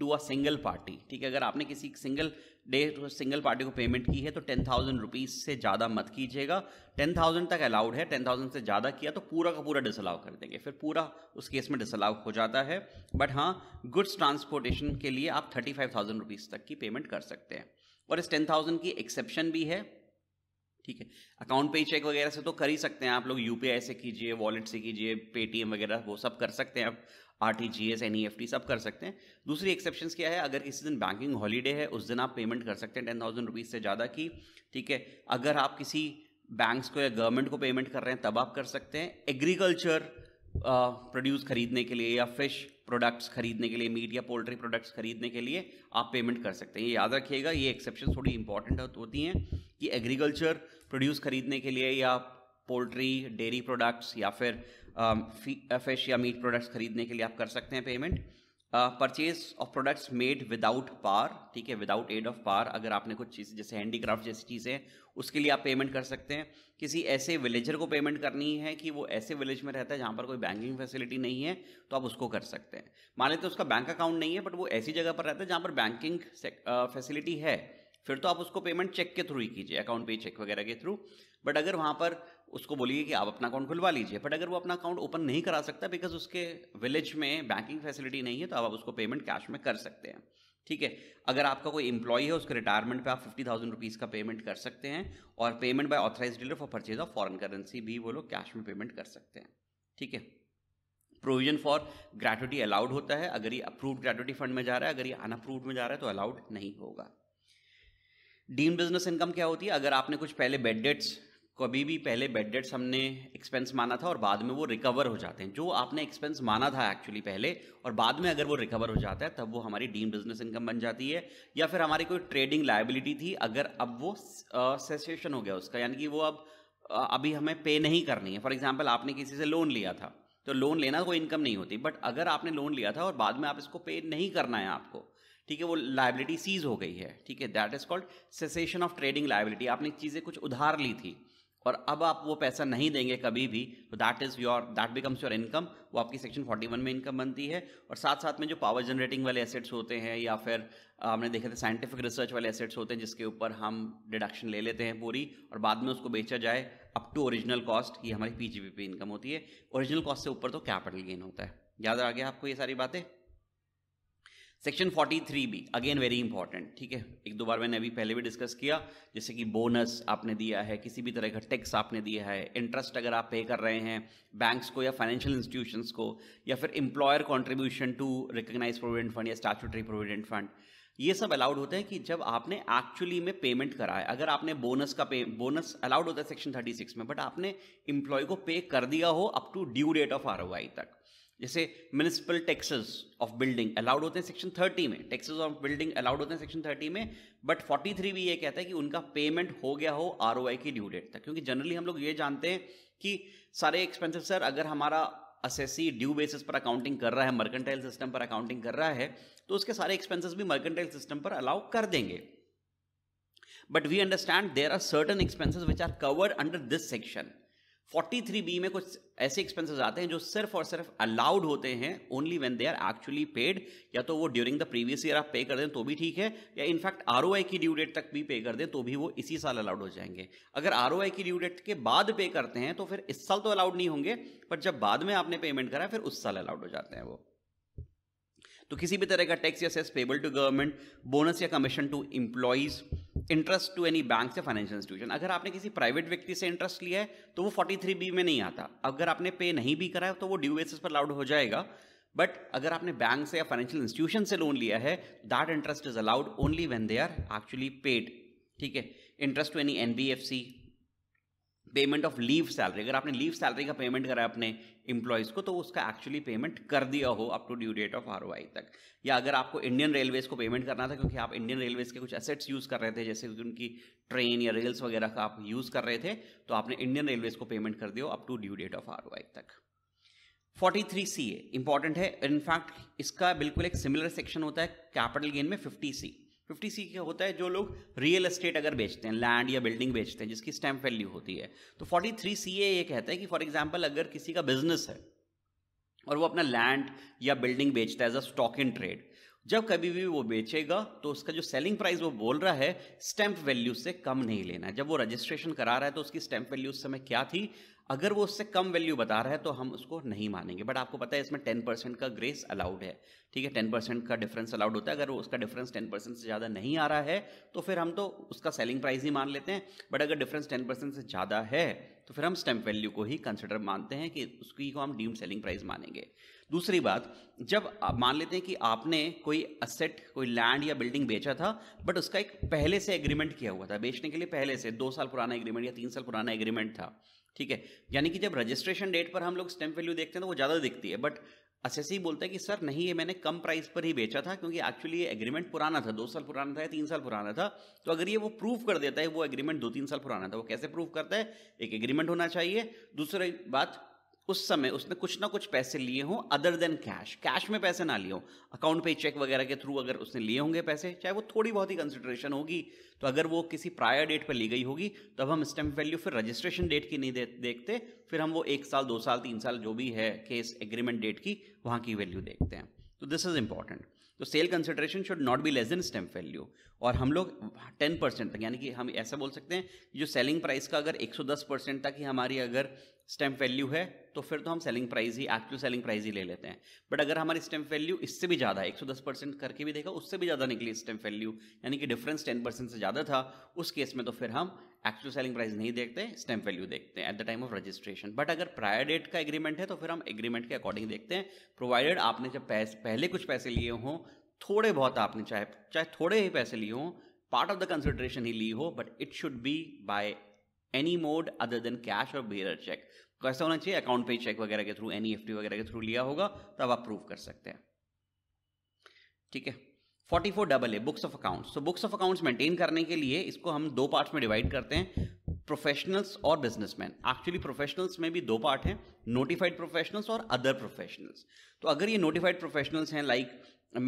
A: to a single party ठीक है अगर आपने किसी सिंगल डे सिंगल पार्टी को पेमेंट की है तो टेन थाउजेंड रुपीज़ से ज़्यादा मत कीजिएगा टेन थाउजेंड तक अलाउड है टेन थाउजेंड से ज़्यादा किया तो पूरा का पूरा डिसअलाउ कर देंगे फिर पूरा उस केस में डिसअलाउ हो जाता है बट हाँ गुड्स ट्रांसपोर्टेशन के लिए आप थर्टी फाइव थाउजेंड रुपीज़ तक की पेमेंट कर सकते हैं और इस टेन थाउजेंड की एक्सेप्शन भी है ठीक है अकाउंट पे चेक वगैरह से तो कर ही सकते हैं आप लोग यू से कीजिए वॉलेट से कीजिए पेटीएम वगैरह वो सब कर सकते हैं आप R T G S N E F T सब कर सकते हैं दूसरी एक्सेप्शन क्या है अगर किसी दिन बैंकिंग हॉलीडे है उस दिन आप पेमेंट कर सकते हैं टेन थाउजेंड रुपीज़ से ज़्यादा की ठीक है अगर आप किसी बैंक्स को या गवर्नमेंट को पेमेंट कर रहे हैं तब आप कर सकते हैं एग्रीकल्चर प्रोड्यूस खरीदने के लिए या फिश प्रोडक्ट्स खरीदने के लिए मीट या पोल्ट्री प्रोडक्ट्स खरीदने के लिए आप पेमेंट कर सकते हैं ये याद रखिएगा ये एक्सेप्शन थोड़ी इंपॉर्टेंट होती हैं कि एग्रीकल्चर प्रोड्यूस खरीदने के लिए या पोल्ट्री डेयरी प्रोडक्ट्स या फिर फिश um, uh, या मीट प्रोडक्ट्स खरीदने के लिए आप कर सकते हैं payment purchase of products made without पार ठीक है विदाउट एड ऑफ पार अगर आपने कुछ चीज़ जैसे हैंडीक्राफ्ट जैसी चीज़ें उसके लिए आप पेमेंट कर सकते हैं किसी ऐसे विलेजर को पेमेंट करनी है कि वो ऐसे विलेज में रहता है जहाँ पर कोई बैंकिंग फैसिलिटी नहीं है तो आप उसको कर सकते हैं मान लेते हैं उसका बैंक अकाउंट नहीं है बट वो ऐसी जगह पर रहता है जहाँ पर बैंकिंग फैसिलिटी uh, है फिर तो आप उसको पेमेंट चेक के थ्रू ही कीजिए अकाउंट पे चेक वगैरह के थ्रू बट अगर वहाँ पर उसको बोलिए कि आप अपना अकाउंट खुलवा लीजिए बट अगर वो अपना अकाउंट ओपन नहीं करा सकता बिकॉज उसके विलेज में बैंकिंग फैसिलिटी नहीं है तो आप उसको पेमेंट कैश में कर सकते हैं ठीक है अगर आपका कोई इंप्लॉई है उसके रिटायरमेंट पे आप फिफ्टी थाउजेंड रुपीज़ का पेमेंट कर सकते हैं और payment by authorise dealer for purchase of foreign currency भी वो लोग कैश में पेमेंट कर सकते हैं ठीक है प्रोविजन फॉर ग्रेटुटी अलाउड होता है अगर ये अप्रूव्ड ग्रेटुटी फंड में जा रहा है अगर ये अनअप्रूव्ड में जा रहा है तो अलाउड नहीं होगा डीम बिजनेस इनकम क्या होती है अगर आपने कुछ पहले बेड डेट्स कभी भी पहले बेड डेट्स हमने एक्सपेंस माना था और बाद में वो रिकवर हो जाते हैं जो आपने एक्सपेंस माना था एक्चुअली पहले और बाद में अगर वो रिकवर हो जाता है तब वो हमारी डीम बिजनेस इनकम बन जाती है या फिर हमारी कोई ट्रेडिंग लाइबिलिटी थी अगर अब वो सेसेशन हो गया उसका यानी कि वो अब अभी हमें पे नहीं करनी है फॉर एग्जाम्पल आपने किसी से लोन लिया था तो लोन लेना कोई इनकम नहीं होती बट अगर आपने लोन लिया था और बाद में आप इसको पे नहीं करना है आपको ठीक है वो लाइबिलिटी सीज हो गई है ठीक है that is called cessation of trading liability आपने चीज़ें कुछ उधार ली थी और अब आप वो पैसा नहीं देंगे कभी भी तो that is your that becomes your income वो आपकी सेक्शन 41 में इनकम बनती है और साथ साथ में जो पावर जनरेटिंग वाले एसेट्स होते हैं या फिर हमने देखे थे साइंटिफिक रिसर्च वाले एसेट्स होते हैं जिसके ऊपर हम डिडक्शन ले लेते हैं पूरी और बाद में उसको बेचा जाए अप टू ओरिजिनल कॉस्ट ये हमारी पी इनकम होती है ओरिजिनल कॉस्ट से ऊपर तो कैपिटल गेन होता है याद आ गया आपको ये सारी बातें section 43 B again very important ठीक है एक दो बार मैंने अभी पहले भी डिस्कस किया जैसे कि बोनस आपने दिया है किसी भी तरह का टैक्स आपने दिया है इंटरेस्ट अगर आप पे कर रहे हैं बैंक्स को या फाइनेंशियल इंस्टीट्यूशंस को या फिर employer contribution to recognise provident fund या स्टैचुटरी प्रोविडेंट फंड ये सब अलाउड होते हैं कि जब आपने एक्चुअली में पेमेंट करा है अगर आपने बोनस का पे बोनस अलाउड होता है सेक्शन 36 में बट आपने इम्प्लॉय को पे कर दिया हो up to due date of R तक जैसे municipal taxes of building allowed होते हैं सेक्शन थर्टी में टैक्सेस ऑफ बिल्डिंग अलाउड होते हैं सेक्शन थर्टी में बट फोर्टी थ्री भी ये कहता है कि उनका पेमेंट हो गया हो आर की ड्यू डेट तक क्योंकि जनरली हम लोग ये जानते हैं कि सारे एक्सपेंसिव सर अगर हमारा असेसी ड्यू बेसिस पर अकाउंटिंग कर रहा है मर्केंटाइल सिस्टम पर अकाउंटिंग कर रहा है तो उसके सारे एक्सपेंसेस भी मर्केंटाइल सिस्टम पर अलाउ कर देंगे but we understand there are certain expenses which are covered under this section forty B में कुछ ऐसे एक्सपेंसेस आते हैं जो सिर्फ और सिर्फ अलाउड होते हैं only when they are actually paid या तो वो ड्यूरिंग द प्रीवियस ईयर आप पे कर दें तो भी ठीक है या इनफैक्ट आर की ड्यू डेट तक भी पे कर दें तो भी वो इसी साल अलाउड हो जाएंगे अगर आर की ड्यू डेट के बाद पे करते हैं तो फिर इस साल तो अलाउड नहीं होंगे पर जब बाद में आपने पेमेंट करा फिर उस साल अलाउड हो जाते हैं वो तो किसी भी तरह का टैक्स या cess payable to government bonus या commission to employees interest to any bank से फाइनेंशियल इंस्टीट्यूशन अगर आपने किसी प्राइवेट व्यक्ति से इंटरेस्ट लिया है तो वो फोर्टी थ्री बी में नहीं आता अगर आपने पे नहीं भी करा है तो वो ड्यू बेसिस पर अलाउड हो जाएगा बट अगर आपने बैंक से या फाइनेंशियल इंस्टीट्यूशन से लोन लिया है that interest is allowed only when they are actually paid ठीक है interest to any N B F C payment of leave salary अगर आपने लीव सैलरी का पेमेंट कराया अपने इंप्लॉयज़ को तो उसका एक्चुअली पेमेंट कर दिया हो up to due date of R तक या अगर आपको इंडियन रेलवेज़ को पेमेंट करना था क्योंकि आप इंडियन रेलवेज़ के कुछ एसेट्स यूज़ कर रहे थे जैसे कि उनकी ट्रेन या रेल्स वगैरह का आप यूज़ कर रहे थे तो आपने इंडियन रेलवेज़ को पेमेंट कर दिया up to due date of R तक 43 सी ए इंपॉर्टेंट है इनफैक्ट इसका बिल्कुल एक सिमिलर सेक्शन होता है कैपिटल गेन में 50 सी फिफ्टी सी क्या होता है जो लोग रियल एस्टेट अगर बेचते हैं लैंड या बिल्डिंग बेचते हैं जिसकी स्टैम्प वैल्यू होती है तो फोर्टी थ्री सी ए ये कहता है कि फॉर एग्जाम्पल अगर किसी का बिजनेस है और वो अपना लैंड या बिल्डिंग बेचता है as a stock in trade जब कभी भी वो बेचेगा तो उसका जो सेलिंग प्राइस वो बोल रहा है स्टैम्प वैल्यू से कम नहीं लेना जब वो रजिस्ट्रेशन करा रहा है तो उसकी स्टैम्प वैल्यू उस समय क्या थी अगर वो उससे कम वैल्यू बता रहा है तो हम उसको नहीं मानेंगे बट आपको पता है इसमें टेन परसेंट का ग्रेस अलाउड है ठीक है टेन परसेंट का डिफरेंस अलाउड होता है अगर वो उसका डिफरेंस टेन परसेंट से ज़्यादा नहीं आ रहा है तो फिर हम तो उसका सेलिंग प्राइस ही मान लेते हैं बट अगर डिफरेंस टेन परसेंट से ज़्यादा है तो फिर हम स्टैम्प वैल्यू को ही कंसिडर मानते हैं कि उसकी को हम डीम सेलिंग प्राइस मानेंगे दूसरी बात जब मान लेते हैं कि आपने कोई असेट कोई लैंड या बिल्डिंग बेचा था बट उसका एक पहले से एग्रीमेंट किया हुआ था बेचने के लिए पहले से दो साल पुराना एग्रीमेंट या तीन साल पुराना एग्रीमेंट था ठीक है यानी कि जब रजिस्ट्रेशन डेट पर हम लोग स्टैम्प वैल्यू देखते हैं तो वो ज़्यादा दिखती है बट ही बोलता है कि सर नहीं ये मैंने कम प्राइस पर ही बेचा था क्योंकि एक्चुअली ये एग्रीमेंट पुराना था दो साल पुराना था या तीन साल पुराना था तो अगर ये वो प्रूफ कर देता है वो एग्रीमेंट दो तीन साल पुराना था वो कैसे प्रूफ करता है एक एग्रीमेंट होना चाहिए दूसरी बात उस समय उसने कुछ ना कुछ पैसे लिए हों अदर देन कैश कैश में पैसे ना लिए हों अकाउंट पे चेक वगैरह के थ्रू अगर उसने लिए होंगे पैसे चाहे वो थोड़ी बहुत ही कंसिडरेशन होगी तो अगर वो किसी प्रायर डेट पर ली गई होगी तो अब हम स्टैम्प वैल्यू फिर रजिस्ट्रेशन डेट की नहीं दे, देखते फिर हम वो एक साल दो साल तीन साल जो भी है केस एग्रीमेंट डेट की वहाँ की वैल्यू देखते हैं तो दिस इज़ इंपॉर्टेंट तो sale consideration should not be less than stamp value और हम लोग टेन परसेंट तक यानी कि हम ऐसा बोल सकते हैं जो सेलिंग प्राइस का अगर एक सौ दस परसेंट तक ही हमारी अगर स्टैम्प वैल्यू है तो फिर तो हम सेलिंग प्राइस ही एक्चुअल सेलिंग प्राइस ही ले लेते हैं बट अगर हमारी स्टैम्प वैल्यू इससे भी ज़्यादा है दस परसेंट करके भी देखा उससे भी ज़्यादा निकली स्टैम्प वैल्यू यानी कि डिफरेंस टेन परसेंट से ज़्यादा था उस केस में तो फिर हम एक्चुअल सेलिंग प्राइस नहीं देखते स्टैम्प वैल्यू देखते हैं at the time of registration but अगर प्रायर डेट का एग्रीमेंट है तो फिर हम एग्रीमेंट के अकॉर्डिंग देखते हैं प्रोवाइडेड आपने जब पहले कुछ पैसे लिए हों थोड़े बहुत आपने चाहे चाहे थोड़े ही पैसे लिए हों पार्ट ऑफ द कंसिडरेशन ही ली हो but it should be by any mode other than cash और बेयर चेक तो ऐसा होना चाहिए अकाउंट पे चेक वगैरह के थ्रू एनी एफ वगैरह के थ्रू लिया होगा तब आप प्रूव कर सकते हैं ठीक है forty four double A books of accounts तो बुक्स ऑफ अकाउंट्स मेंटेन करने के लिए इसको हम दो पार्ट्स में डिवाइड करते हैं प्रोफेशनल्स और बिजनेसमैन एक्चुअली प्रोफेशनल्स में भी दो पार्ट हैं नोटिफाइड प्रोफेशनल्स और अदर प्रोफेशनल्स तो अगर ये नोटिफाइड प्रोफेशनल्स हैं लाइक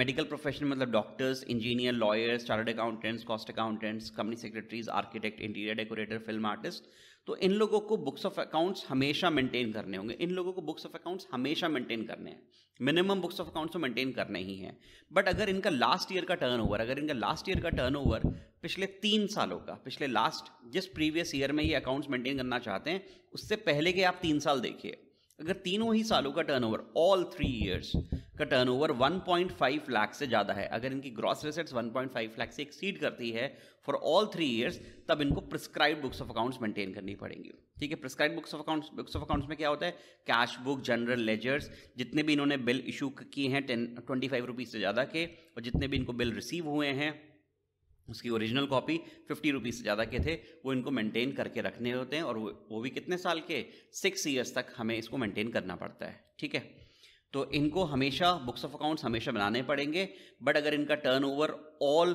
A: मेडिकल प्रोफेशन मतलब doctors engineer lawyers chartered accountants cost accountants company secretaries architect interior decorator film artist तो इन लोगों को बुक्स ऑफ अकाउंट्स हमेशा मेंटेन करने होंगे इन लोगों को बुक्स ऑफ अकाउंट्स हमेशा मेंटेन करने हैं मिनिमम बुक्स ऑफ अकाउंट्स तो मेंटेन करने ही हैं बट अगर इनका लास्ट ईयर का टर्न ओवर अगर इनका लास्ट ईयर का टर्न ओवर पिछले तीन सालों का पिछले लास्ट जिस प्रीवियस ईयर में ये अकाउंट्स मेंटेन करना चाहते हैं उससे पहले के आप तीन साल देखिए अगर तीनों ही सालों का टर्नओवर ऑल थ्री इयर्स का टर्नओवर 1.5 लाख से ज़्यादा है अगर इनकी ग्रॉस रिसेट्स 1.5 लाख से एक्सीड करती है फॉर ऑल थ्री इयर्स तब इनको prescribe books of accounts maintain करनी पड़ेंगी ठीक है prescribe books of accounts books of accounts में क्या होता है कैश बुक जनरल लेजर्स जितने भी इन्होंने बिल इशू किए हैं टेन ट्वेंटी फाइव रुपीज़ से ज़्यादा के और जितने भी इनको बिल रिसीव हुए हैं उसकी ओरिजिनल कॉपी फिफ्टी रुपीज़ से ज़्यादा के थे वो इनको मेंटेन करके रखने होते हैं और वो भी कितने साल के सिक्स ईयर्स तक हमें इसको मेंटेन करना पड़ता है ठीक है तो इनको हमेशा बुक्स ऑफ अकाउंट्स हमेशा बनाने पड़ेंगे बट अगर इनका टर्नओवर ऑल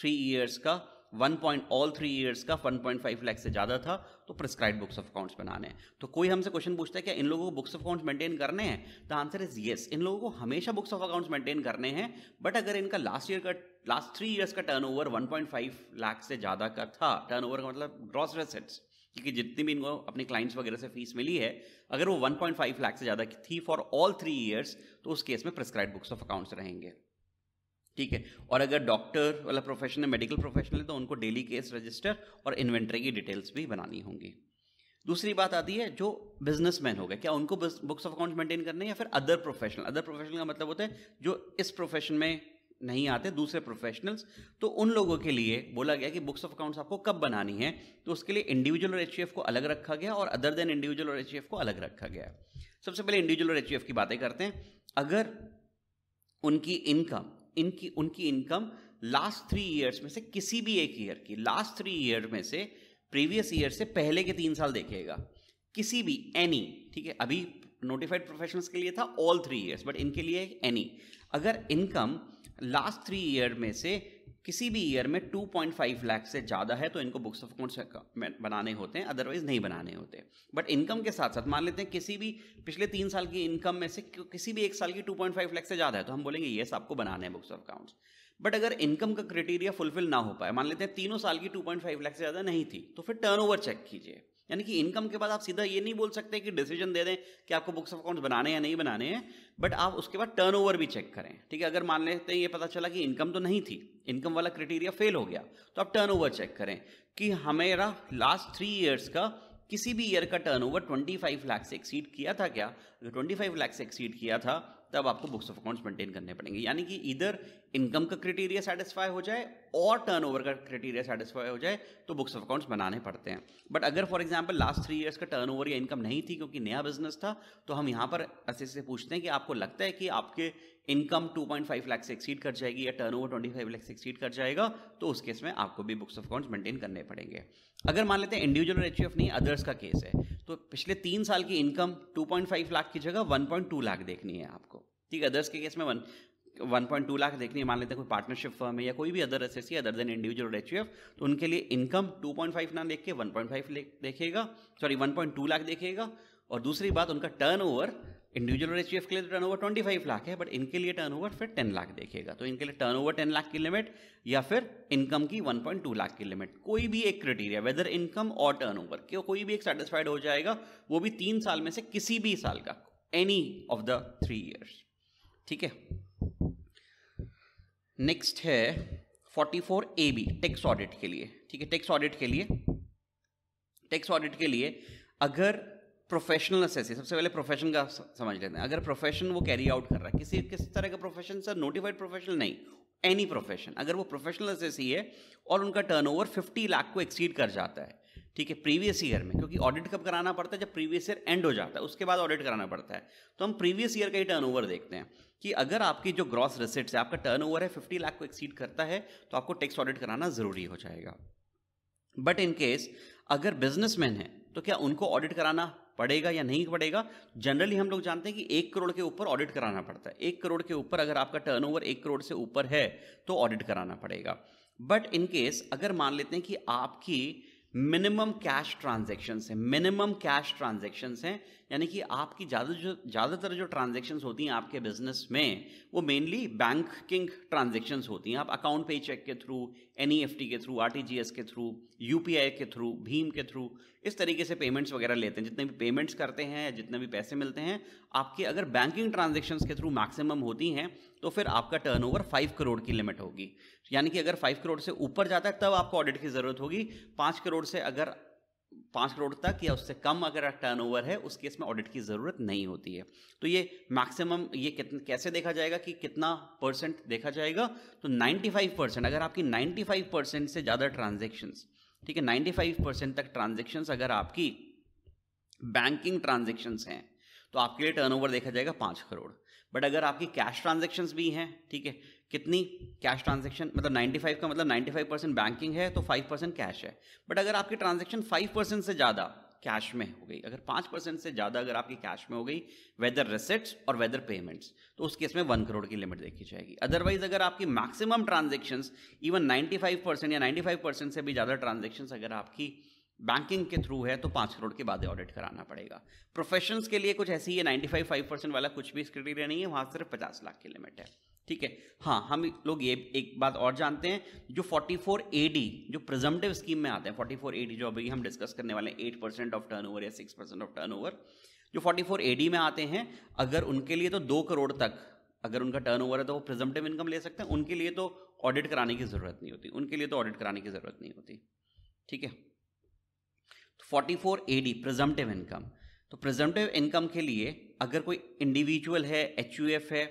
A: थ्री ईयर्स का one point all three years का वन पॉइंट फाइव लैख से ज़्यादा था तो प्रिस्क्राइब बुक्स ऑफ अकाउंट्स बनाने हैं तो कोई हमसे क्वेश्चन पूछता है क्या इन लोगों को बुक्स ऑफ अकाउंट्स मेंटेन करने हैं द आंसर इज येस इन लोगों को हमेशा बुक्स ऑफ अकाउंट्स मेंटेन करने हैं बट अगर इनका लास्ट ईयर का लास्ट थ्री ईयर्स का turn over one point five lakh से ज़्यादा का था टर्न ओवर का मतलब ग्रॉस रेसेट्स क्योंकि जितनी भी इनको अपने क्लाइंट्स वगैरह से फीस मिली है अगर वो 1.5 लाख से ज़्यादा की थी फॉर ऑल थ्री ईयर्स तो उस केस में प्रिस्क्राइब बुक्स ऑफ अकाउंट्स रहेंगे ठीक है और अगर डॉक्टर वाला प्रोफेशन है मेडिकल प्रोफेशनल है तो उनको डेली केस रजिस्टर और इन्वेंट्री की डिटेल्स भी बनानी होंगी दूसरी बात आती है जो बिजनेसमैन हो गए क्या उनको बुक्स ऑफ अकाउंट मेंटेन करने या फिर अदर प्रोफेशनल अदर प्रोफेशनल का मतलब होता है जो इस प्रोफेशन में नहीं आते दूसरे प्रोफेशनल्स तो उन लोगों के लिए बोला गया कि बुक्स ऑफ अकाउंट्स आपको कब बनानी है तो उसके लिए इंडिविजुअल और एच को अलग रखा गया और अदर देन इंडिविजुअल और एच को अलग रखा गया सबसे पहले इंडिविजुअल और एच की बातें करते हैं अगर उनकी इनकम इनकी उनकी इनकम लास्ट थ्री ईयर्स में से किसी भी एक ईयर की लास्ट थ्री ईयर में से प्रीवियस ईयर से पहले के तीन साल देखेगा किसी भी एनी ठीक है अभी नोटिफाइड प्रोफेशनल्स के लिए था ऑल थ्री ईयर्स बट इनके लिए एनी अगर इनकम लास्ट थ्री ईयर में से किसी भी ईयर में 2.5 लाख से ज़्यादा है तो इनको बुक्स ऑफ अकाउंट्स बनाने होते हैं अदरवाइज नहीं बनाने होते बट इनकम के साथ साथ मान लेते हैं किसी भी पिछले तीन साल की इनकम में से किसी भी एक साल की 2.5 लाख से ज़्यादा है तो हम बोलेंगे येस आपको बनाने हैं बुक्स ऑफ अकाउंट्स बट अगर इनकम का क्राइटेरिया फुलफिल ना हो पाए मान लेते हैं तीनों साल की टू लाख से ज़्यादा नहीं थी तो फिर टर्न चेक कीजिए यानी कि इनकम के बाद आप सीधा ये नहीं बोल सकते कि डिसीजन दे दें कि आपको बुक्स ऑफ अकाउंट्स बनाने या नहीं बनाने हैं बट आप उसके बाद टर्नओवर भी चेक करें ठीक है अगर मान लेते हैं ये पता चला कि इनकम तो नहीं थी इनकम वाला क्राइटेरिया फेल हो गया तो आप टर्नओवर चेक करें कि हमेरा लास्ट थ्री ईयर्स का किसी भी ईयर का टर्नओवर 25 लाख से एक्सीड किया था क्या अगर 25 लाख से एक्सीड किया था तब आपको बुक्स ऑफ अकाउंट्स मेंटेन करने पड़ेंगे यानी कि इधर इनकम का क्राइटेरिया सेटिस्फाई हो जाए और टर्नओवर का क्राइटेरिया सेटिस्फाई हो जाए तो बुक्स ऑफ अकाउंट्स बनाने पड़ते हैं बट अगर for example last three years का टर्नओवर या इनकम नहीं थी क्योंकि नया बिजनेस था तो हम यहाँ पर ऐसे से पूछते हैं कि आपको लगता है कि आपके इनकम 2.5 लाख से एक्सीड कर जाएगी या टर्न ओवर ट्वेंटी लाख से एक्सीड कर जाएगा तो उस केस में आपको भी बुक्स ऑफ अकाउंट्स मेंटेन करने पड़ेंगे अगर मान लेते हैं इंडिविजुअल एच नहीं अदर्स का केस है तो पिछले तीन साल की इनकम 2.5 लाख की जगह 1.2 लाख देखनी है आपको ठीक है अदर्स के केस में one one point two lakh देखनी है मान लेते हैं कोई पार्टनरशिप फर्म है या कोई भी other S S other than individual और एच तो उनके लिए इनकम टू पॉइंट फाइव ना देख के वन पॉइंट फाइव देखेगा sorry one point two lakh देखेगा और दूसरी बात उनका टर्न ओवर इंडिविजुअल और एच के लिए turn over twenty five lakh है बट इनके लिए टर्न ओवर फिर टेन लाख देखेगा तो इनके लिए टर्न ओवर टेन लाख की लिमिट या फिर इनकम की वन पॉइंट टू लाख की लिमिट कोई भी एक क्राइटेरिया वेदर इनकम और टर्न ओवर क्यों कोई भी एक सेटिस्फाइड हो जाएगा वो भी तीन साल में से किसी भी साल का any of the three years ठीक है नेक्स्ट है forty four A B tax audit के लिए ठीक है टैक्स ऑडिट के लिए टैक्स ऑडिट के लिए अगर प्रोफेशनल असेसिंग सबसे पहले प्रोफेशन का समझ लेते हैं अगर प्रोफेशन वो कैरी आउट कर रहा है किसी किस तरह का प्रोफेशन सर नोटिफाइड प्रोफेशनल नहीं एनी प्रोफेशन अगर वो प्रोफेशनल असेसी है और उनका ओवर फिफ्टी लाख को एक्सीड कर जाता है ठीक है प्रीवियस ईयर में क्योंकि ऑडिट कब कराना पड़ता है जब प्रीवियस ईयर एंड हो जाता है उसके बाद ऑडिट कराना पड़ता है तो हम प्रीवियस ईयर का ही टर्न देखते हैं कि अगर आपकी जो ग्रॉस रिसिट्स है आपका टर्न है फिफ्टी लाख को एक्सीड करता है तो आपको टैक्स ऑडिट कराना ज़रूरी हो जाएगा बट इन केस अगर बिजनेसमैन है तो क्या उनको ऑडिट कराना पड़ेगा या नहीं पड़ेगा जनरली हम लोग जानते हैं कि एक करोड़ के ऊपर ऑडिट कराना पड़ता है एक करोड़ के ऊपर अगर आपका ओवर एक करोड़ से ऊपर है तो ऑडिट कराना पड़ेगा बट इन केस अगर मान लेते हैं कि आपकी मिनिमम कैश ट्रांजेक्शन्स हैं मिनिमम कैश ट्रांजेक्शन्स हैं यानी कि आपकी ज़्यादा जो ज़्यादातर जो ट्रांजेक्शन्स होती हैं आपके बिजनेस में वो मेनली बैंकिंग ट्रांजेक्शन्स होती हैं आप अकाउंट पे चेक के थ्रू एन e के थ्रू आर के थ्रू यू के थ्रू भीम के थ्रू इस तरीके से पेमेंट्स वगैरह लेते हैं जितने भी पेमेंट्स करते हैं जितने भी पैसे मिलते हैं आपके अगर बैंकिंग ट्रांजेक्शन्स के थ्रू मैक्सिमम होती हैं तो फिर आपका ओवर फाइव करोड़ की लिमिट होगी यानी कि अगर फाइव करोड़ से ऊपर जाता है तब आपको ऑडिट की ज़रूरत होगी पाँच करोड़ से अगर पाँच करोड़ तक या उससे कम अगर टर्न ओवर है उस केस में ऑडिट की ज़रूरत नहीं होती है तो ये मैक्सिमम ये कितन, कैसे देखा जाएगा कि कितना परसेंट देखा जाएगा तो 95 परसेंट अगर आपकी 95 परसेंट से ज़्यादा ट्रांजेक्शन्स ठीक है 95 परसेंट तक ट्रांजेक्शन्स अगर आपकी बैंकिंग ट्रांजेक्शन्स हैं तो आपके लिए टर्नओवर देखा जाएगा पाँच करोड़ बट अगर आपकी कैश ट्रांजेक्शन भी हैं ठीक है कितनी कैश ट्रांजेक्शन मतलब 95 का मतलब 95 परसेंट बैंकिंग है तो 5 परसेंट कैश है बट अगर आपकी ट्रांजेक्शन 5 परसेंट से ज़्यादा कैश में हो गई अगर पाँच परसेंट से ज़्यादा अगर आपकी कैश में हो गई वेदर रिसेट्स और वेदर पेमेंट्स तो उस केस में वन करोड़ की लिमिट देखी जाएगी अदरवाइज अगर आपकी मैक्सिमम ट्रांजेक्शन्स इवन 95 परसेंट या 95 परसेंट से भी ज़्यादा ट्रांजेक्शन्स अगर आपकी बैंकिंग के थ्रू है तो पाँच करोड़ के बाद ऑडिट कराना पड़ेगा प्रोफेशंस के लिए कुछ ऐसी ही है नाइन्टी फाइव फाइव परसेंट वाला कुछ भी क्रिटेरिया नहीं है वहाँ सिर्फ पचास लाख की लिमिट है ठीक है हाँ हम लोग ये एक बात और जानते हैं जो 44 एडी जो प्रिजम्पटिव स्कीम में आते हैं 44 डी जो अभी हम डिस्कस करने वाले हैं eight percent of turnover या six percent of turnover जो 44 डी में आते हैं अगर उनके लिए तो दो करोड़ तक अगर उनका टर्न ओवर है तो वो प्रिजम्पटिव इनकम ले सकते हैं उनके लिए तो ऑडिट कराने की ज़रूरत नहीं होती उनके लिए तो ऑडिट कराने की ज़रूरत नहीं होती ठीक है 44 डी प्रजम्पटिव इनकम तो प्रजम्पटिव इनकम के लिए अगर कोई इंडिविजुअल है एच है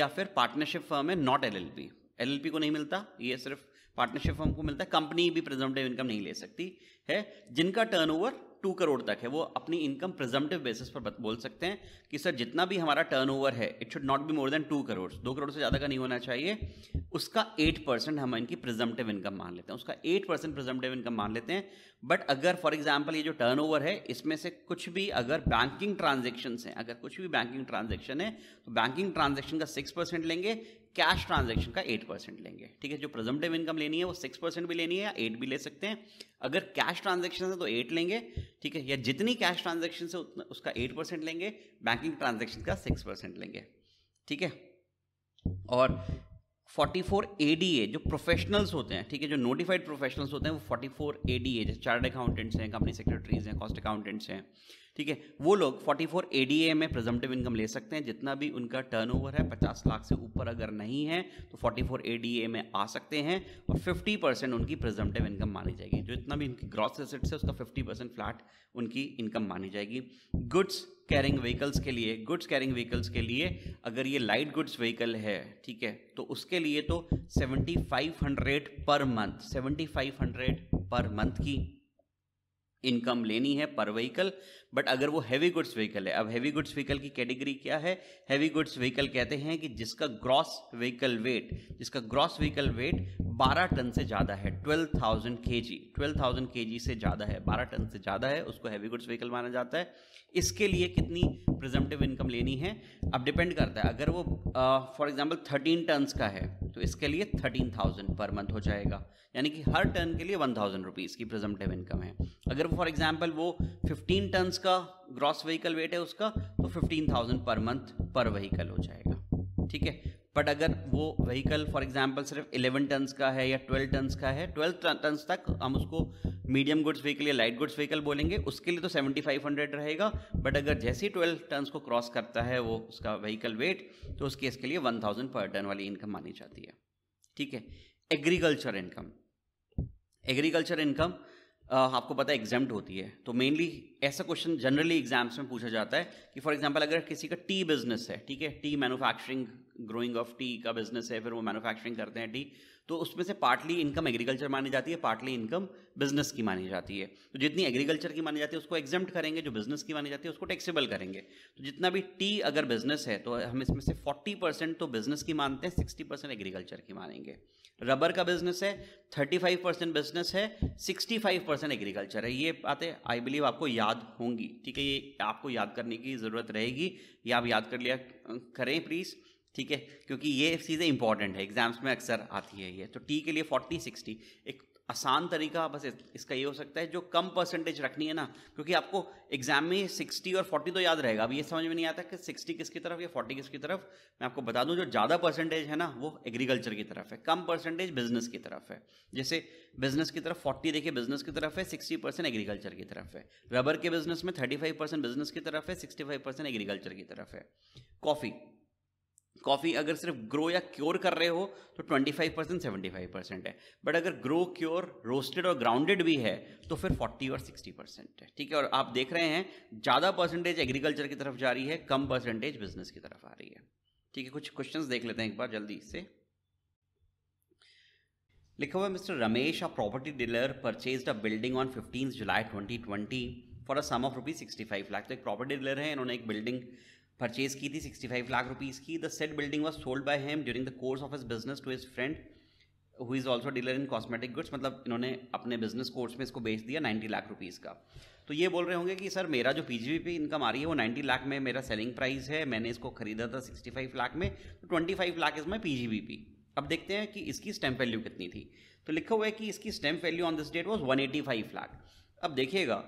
A: या फिर पार्टनरशिप फर्म है not L L P P L L को नहीं मिलता ये सिर्फ पार्टनरशिप फर्म को मिलता है कंपनी भी प्रजम्पटिव इनकम नहीं ले सकती है जिनका टर्नओवर टू करोड़ तक है वो अपनी इनकम प्रजम्पटिव बेसिस पर बोल सकते हैं कि सर जितना भी हमारा टर्न है it should not be more than two crore दो करोड़ से ज़्यादा का नहीं होना चाहिए उसका एट परसेंट हम इनकी प्रजम्पटिव इनकम मान लेते हैं उसका एट परसेंट प्रजम्पटिव इनकम मान लेते हैं बट अगर फॉर एग्जाम्पल ये जो टर्न है इसमें से कुछ भी अगर बैंकिंग ट्रांजेक्शन है अगर कुछ भी बैंकिंग ट्रांजेक्शन है तो बैंकिंग ट्रांजेक्शन का सिक्स परसेंट लेंगे कैश ट्रांजेक्शन का एट परसेंट लेंगे ठीक है जो प्रजम्पटिव इनकम लेनी है वो सिक्स परसेंट भी लेनी है या एट भी ले सकते हैं अगर कैश ट्रांजेक्शन है तो एट लेंगे ठीक है या जितनी कैश ट्रांजेक्शन है उतना उसका एट परसेंट लेंगे बैंकिंग ट्रांजेक्शन का सिक्स परसेंट लेंगे ठीक है और forty four A D A जो प्रोफेशनल्स होते हैं ठीक है जो नोटिफाइड प्रोफेशनल्स होते हैं वो फोर्टी 44 ए जैसे चार्ट अकाउंटेंट्स हैं कंपनी सेक्रेटरीज हैं कॉस्ट अकाउंटेंट्स हैं ठीक है वो लोग 44 फोर में प्रेजेंटिव इनकम ले सकते हैं जितना भी उनका टर्नओवर है 50 लाख से ऊपर अगर नहीं है तो 44 फोर में आ सकते हैं और 50 परसेंट उनकी प्रेजेंटिव इनकम मानी जाएगी जो इतना भी उनकी ग्रॉस एसेट्स है उसका 50 परसेंट फ्लैट उनकी इनकम मानी जाएगी गुड्स कैरिंग व्हीकल्स के लिए गुड्स कैरिंग व्हीकल्स के लिए अगर ये लाइट गुड्स व्हीकल है ठीक है तो उसके लिए तो 7500 पर मंथ 7500 पर मंथ की इनकम लेनी है पर व्हीकल बट अगर वो हैवी गुड्स व्हीकल है अब हैवी गुड्स व्हीकल की कैटेगरी क्या है हैवी गुड्स व्हीकल कहते हैं कि जिसका ग्रॉस व्हीकल वेट जिसका ग्रॉस व्हीकल वेट 12 टन से ज़्यादा है 12,000 थाउजेंड के जी ट्वेल्व थाउजेंड के जी से ज़्यादा है 12 टन से ज़्यादा है उसको हैवी गुड्स व्हीकल माना जाता है इसके लिए कितनी प्रिजम्पटिव इनकम लेनी है अब डिपेंड करता है अगर वो फॉर एग्जाम्पल थर्टीन टनस का है तो इसके लिए थर्टीन थाउजेंड पर मंथ हो जाएगा यानी कि हर टन के लिए वन थाउजेंड रुपीज़ की प्रिजम्पटिव इनकम है अगर फॉर एग्जाम्पल वो फिफ्टीन टनस का ग्रॉस व्हीकल वेट है उसका तो fifteen thousand per month per vehicle हो जाएगा ठीक है बट अगर वो व्हीकल फॉर एग्जाम्पल सिर्फ इलेवन टनस का है या ट्वेल्व टनस का है ट्वेल्व टनस तक हम उसको मीडियम गुड्स व्हीकल या लाइट गुड्स व्हीकल बोलेंगे उसके लिए तो सेवेंटी फाइव हंड्रेड रहेगा बट अगर जैसे ही ट्वेल्व टनस को क्रॉस करता है वो उसका व्हीकल वेट तो उस केस के लिए थाउजेंड पर टन वाली इनकम मानी जाती है ठीक है एग्रीकल्चर इनकम एग्रीकल्चर इनकम आपको पता है एग्जाम्ड होती है तो मेनली ऐसा क्वेश्चन जनरली एग्जाम्स में पूछा जाता है कि फॉर एग्जाम्पल अगर किसी का टी बिजनेस है ठीक है tea manufacturing growing of tea का बिजनेस है फिर वो मैन्युफैक्चरिंग करते हैं टी तो उसमें से पार्टली इनकम एग्रीकल्चर मानी जाती है पार्टली इनकम बिजनेस की मानी जाती है तो जितनी एग्रीकल्चर की मानी जाती है उसको एग्जाम्प्ट करेंगे जो बिजनेस की मानी जाती है उसको टैक्सेबल करेंगे तो जितना भी टी अगर बिजनेस है तो हम इसमें से फोर्टी परसेंट तो बिजनेस की मानते हैं सिक्सटी परसेंट एग्रीकल्चर की मानेंगे रबर का बिजनेस है थर्टी फाइव परसेंट बिजनेस है सिक्सटी फाइव परसेंट एग्रीकल्चर है ये बातें आई बिलीव आपको याद होंगी ठीक है ये आपको याद करने की ज़रूरत रहेगी या आप याद कर लिया करें प्लीज़ ठीक है क्योंकि ये चीज़ें इंपॉर्टेंट है एग्जाम्स में अक्सर आती है ये तो टी के लिए फोर्टी सिक्सटी एक आसान तरीका बस इसका ये हो सकता है जो कम परसेंटेज रखनी है ना क्योंकि आपको एग्जाम में सिक्सटी और फोर्टी तो याद रहेगा अभी ये समझ में नहीं आता कि सिक्सटी किसकी तरफ या फोर्टी किसकी तरफ मैं आपको बता दूं जो ज़्यादा परसेंटेज है ना वो एग्रीकल्चर की तरफ है कम परसेंटेज बिजनेस की तरफ है जैसे बिजनेस की तरफ फोर्टी देखिए बिजनेस की तरफ है सिक्सटी एग्रीकल्चर की तरफ है रबर के बिजनेस में थर्टी बिजनेस की तरफ है सिक्सटी एग्रीकल्चर की तरफ है कॉफ़ी कॉफ़ी अगर सिर्फ ग्रो या क्योर कर रहे हो तो 25 परसेंट सेवेंटी फाइव परसेंट है बट अगर ग्रो क्योर रोस्टेड और ग्राउंडेड भी है तो फिर 40 और 60 परसेंट है ठीक है और आप देख रहे हैं ज़्यादा परसेंटेज एग्रीकल्चर की तरफ जा रही है कम परसेंटेज बिजनेस की तरफ आ रही है ठीक है कुछ क्वेश्चन देख लेते हैं एक बार जल्दी से लिखा हुआ mister Ramesh a property dealer purchase a building on fifteen July twenty four a sum of rupees sixty five lakh तो एक प्रॉपर्टी डीलर है इन्होंने एक बिल्डिंग परचेज की थी 65 लाख रुपीज़ की the said building was sold by him during the course of his business to his friend who is also dealer in cosmetic goods मतलब इन्होंने अपने बिजनेस कोर्स में इसको बेच दिया 90 लाख रुपीज़ का तो ये बोल रहे होंगे कि सर मेरा जो पी जी पी इनकम आ रही है वो 90 लाख में मेरा सेलिंग प्राइस है मैंने इसको खरीदा था 65 लाख में तो 25 lakh is my P G B P अब देखते हैं कि इसकी स्टैम्प वैल्यू कितनी थी तो लिखा हुआ है कि इसकी stamp value on this date was one lakh अब देखिएगा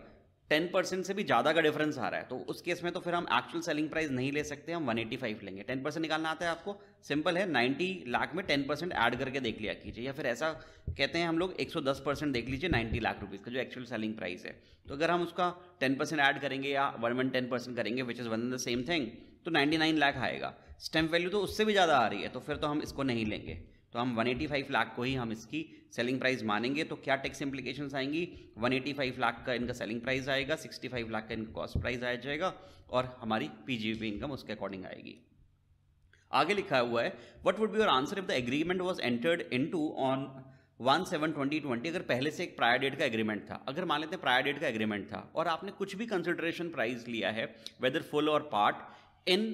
A: टेन परसेंट से भी ज़्यादा का डिफरेंस आ रहा है तो उस केस में तो फिर हम एक्चुअल सेलिंग प्राइस नहीं ले सकते हम 185 लेंगे टेन परसेंट निकालना आता है आपको सिंपल है नाइन्टी लाख में टेन परसेंट ऐड करके देख लिया कीजिए या फिर ऐसा कहते हैं हम लोग एक सौ दस परसेंट देख लीजिए नाइन्टी लाख रुपीज़ का जो एक्चुअल सेलिंग प्राइस है तो अगर हम उसका टेन परसेंट ऐड करेंगे या वन वन टेन परसेंट करेंगे which is one the same thing तो नाइन्टी नाइन लाख आएगा स्टैम्प वैल्यू तो उससे भी ज़्यादा आ रही है तो फिर तो हम इसको नहीं लेंगे तो हम 185 लाख को ही हम इसकी सेलिंग प्राइस मानेंगे तो क्या टैक्स इम्प्लीकेशन आएंगी 185 लाख का इनका सेलिंग प्राइस आएगा 65 लाख का इनका कॉस्ट प्राइस आ जाएगा और हमारी पी इनकम उसके अकॉर्डिंग आएगी आगे लिखा हुआ है what would be your answer if the agreement was entered into on one seven twenty twenty अगर पहले से एक प्रायर डेट का एग्रीमेंट था अगर मान लेते हैं प्रायर डेट का एग्रीमेंट था और आपने कुछ भी कंसिडरेशन प्राइस लिया है वेदर फुल और पार्ट इन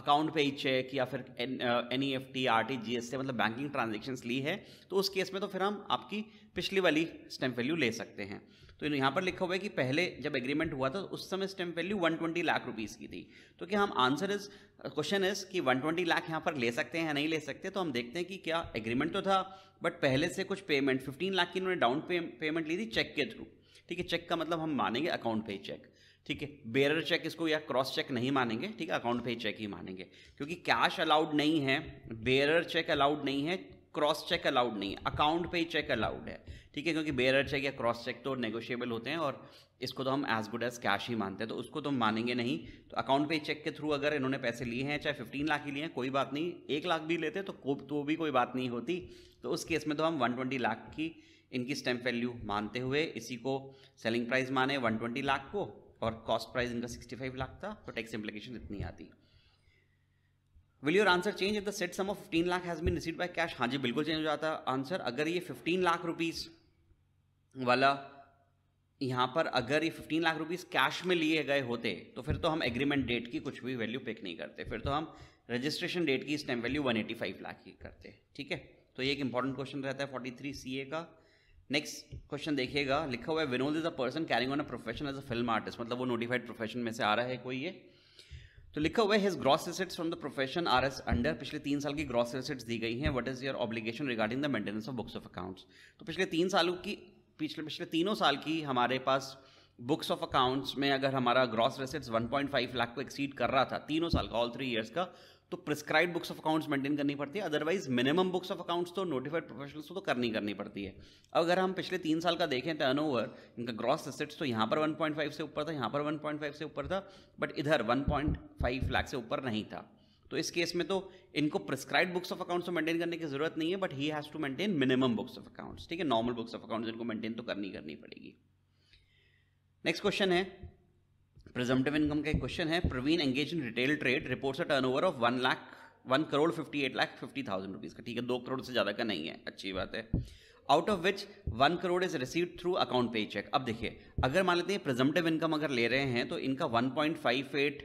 A: अकाउंट पे ही चेक या फिर N E F T R T G S से मतलब बैंकिंग ट्रांजेक्शन ली है तो उस केस में तो फिर हम आपकी पिछली वाली स्टैम्प वैल्यू ले सकते हैं तो यहाँ पर लिखा हुआ है कि पहले जब एग्रीमेंट हुआ था उस समय स्टैम्प वैल्यू 120 लाख रुपीस की थी तो क्या हम आंसर इज क्वेश्चन इज कि 120 लाख यहाँ पर ले सकते हैं या नहीं ले सकते तो हम देखते हैं कि क्या एग्रीमेंट तो था बट पहले से कुछ पेमेंट 15 लाख की इन्होंने डाउन पेमेंट ली थी चेक के थ्रू ठीक है चेक का मतलब हम मानेंगे अकाउंट पे चेक ठीक है बेरर चेक इसको या क्रॉस चेक नहीं मानेंगे ठीक है अकाउंट पे चेक ही मानेंगे क्योंकि कैश अलाउड नहीं है बेरर चेक अलाउड नहीं है क्रॉस चेक अलाउड नहीं है अकाउंट पे चेक अलाउड है ठीक है क्योंकि बेरर चेक या क्रॉस चेक तो नेगोशिएबल होते हैं और इसको तो हम एज गुड एज कैश ही मानते हैं तो उसको तो मानेंगे नहीं तो अकाउंट पे चेक के थ्रू अगर इन्होंने पैसे लिए हैं चाहे फिफ्टीन लाख ही लिए हैं कोई बात नहीं एक लाख भी लेते तो को तो भी कोई बात नहीं होती तो उस केस में तो हम वन ट्वेंटी लाख की इनकी स्टैम्प वैल्यू मानते हुए इसी को सेलिंग प्राइस माने वन ट्वेंटी लाख को और कॉस्ट प्राइस इनका 65 लाख था तो टैक्स इम्प्लीकेशन इतनी आती will your answer change if the said sum of 15 lakh has been receive by cash हाँ जी बिल्कुल चेंज हो जाता आंसर अगर ये 15 लाख रुपीज़ वाला यहाँ पर अगर ये 15 लाख रुपीस कैश में लिए गए होते तो फिर तो हम एग्रीमेंट डेट की कुछ भी वैल्यू पिक नहीं करते फिर तो हम रजिस्ट्रेशन डेट की इस टाइम वैल्यू 185 लाख की करते ठीक है तो ये एक इंपॉर्टेंट क्वेश्चन रहता है 43 सीए का नेक्स्ट क्वेश्चन देखिएगा लिखा हुआ है Vinod is a person carrying on a profession as a film artist मतलब वो नोटिफाइड प्रोफेशन में से आ रहा है कोई ये तो लिखा हुआ है his gross assets from the profession are as under पिछले तीन साल की ग्रॉस एसेट्स दी गई हैं what is your obligation regarding the maintenance of books of accounts तो पिछले तीन सालों की पिछले पिछले तीनों साल की हमारे पास बुक्स ऑफ अकाउंट्स में अगर हमारा ग्रॉस पॉइंट 1.5 लाख को एक्सीड कर रहा था तीनों साल का ऑल थ्री ईयर्स का तो prescribe books of accounts maintain करनी पड़ती है otherwise minimum books of accounts तो नोटिफाइड प्रोफेशनल्स को तो करनी करनी पड़ती है अगर हम पिछले तीन साल का देखें टर्न ओवर इनका ग्रॉस एसेट्स तो यहाँ पर 1.5 से ऊपर था यहाँ पर 1.5 से ऊपर था बट इधर 1.5 लाख से ऊपर नहीं था तो इस केस में तो इनको प्रिस्क्राइब बुक्स ऑफ अकाउंट्स तो मेंटेन करने की जरूरत नहीं है but he has to maintain minimum books of accounts ठीक है नॉर्मल बुक्स ऑफ अकाउंट्स इनको मेंटेन तो करनी करनी पड़ेगी नेक्स्ट क्वेश्चन है प्रिजम्पटिव इनकम का एक क्वेश्चन है Praveen engage in retail trade reports a turnover of one lakh one crore fifty eight lakh fifty thousand rupees का ठीक है दो करोड़ से ज़्यादा का नहीं है अच्छी बात है out of which one crore is receive through account पे चेक अब देखिए अगर मान लेते हैं प्रिजम्पटिव इनकम अगर ले रहे हैं तो इनका one point five eight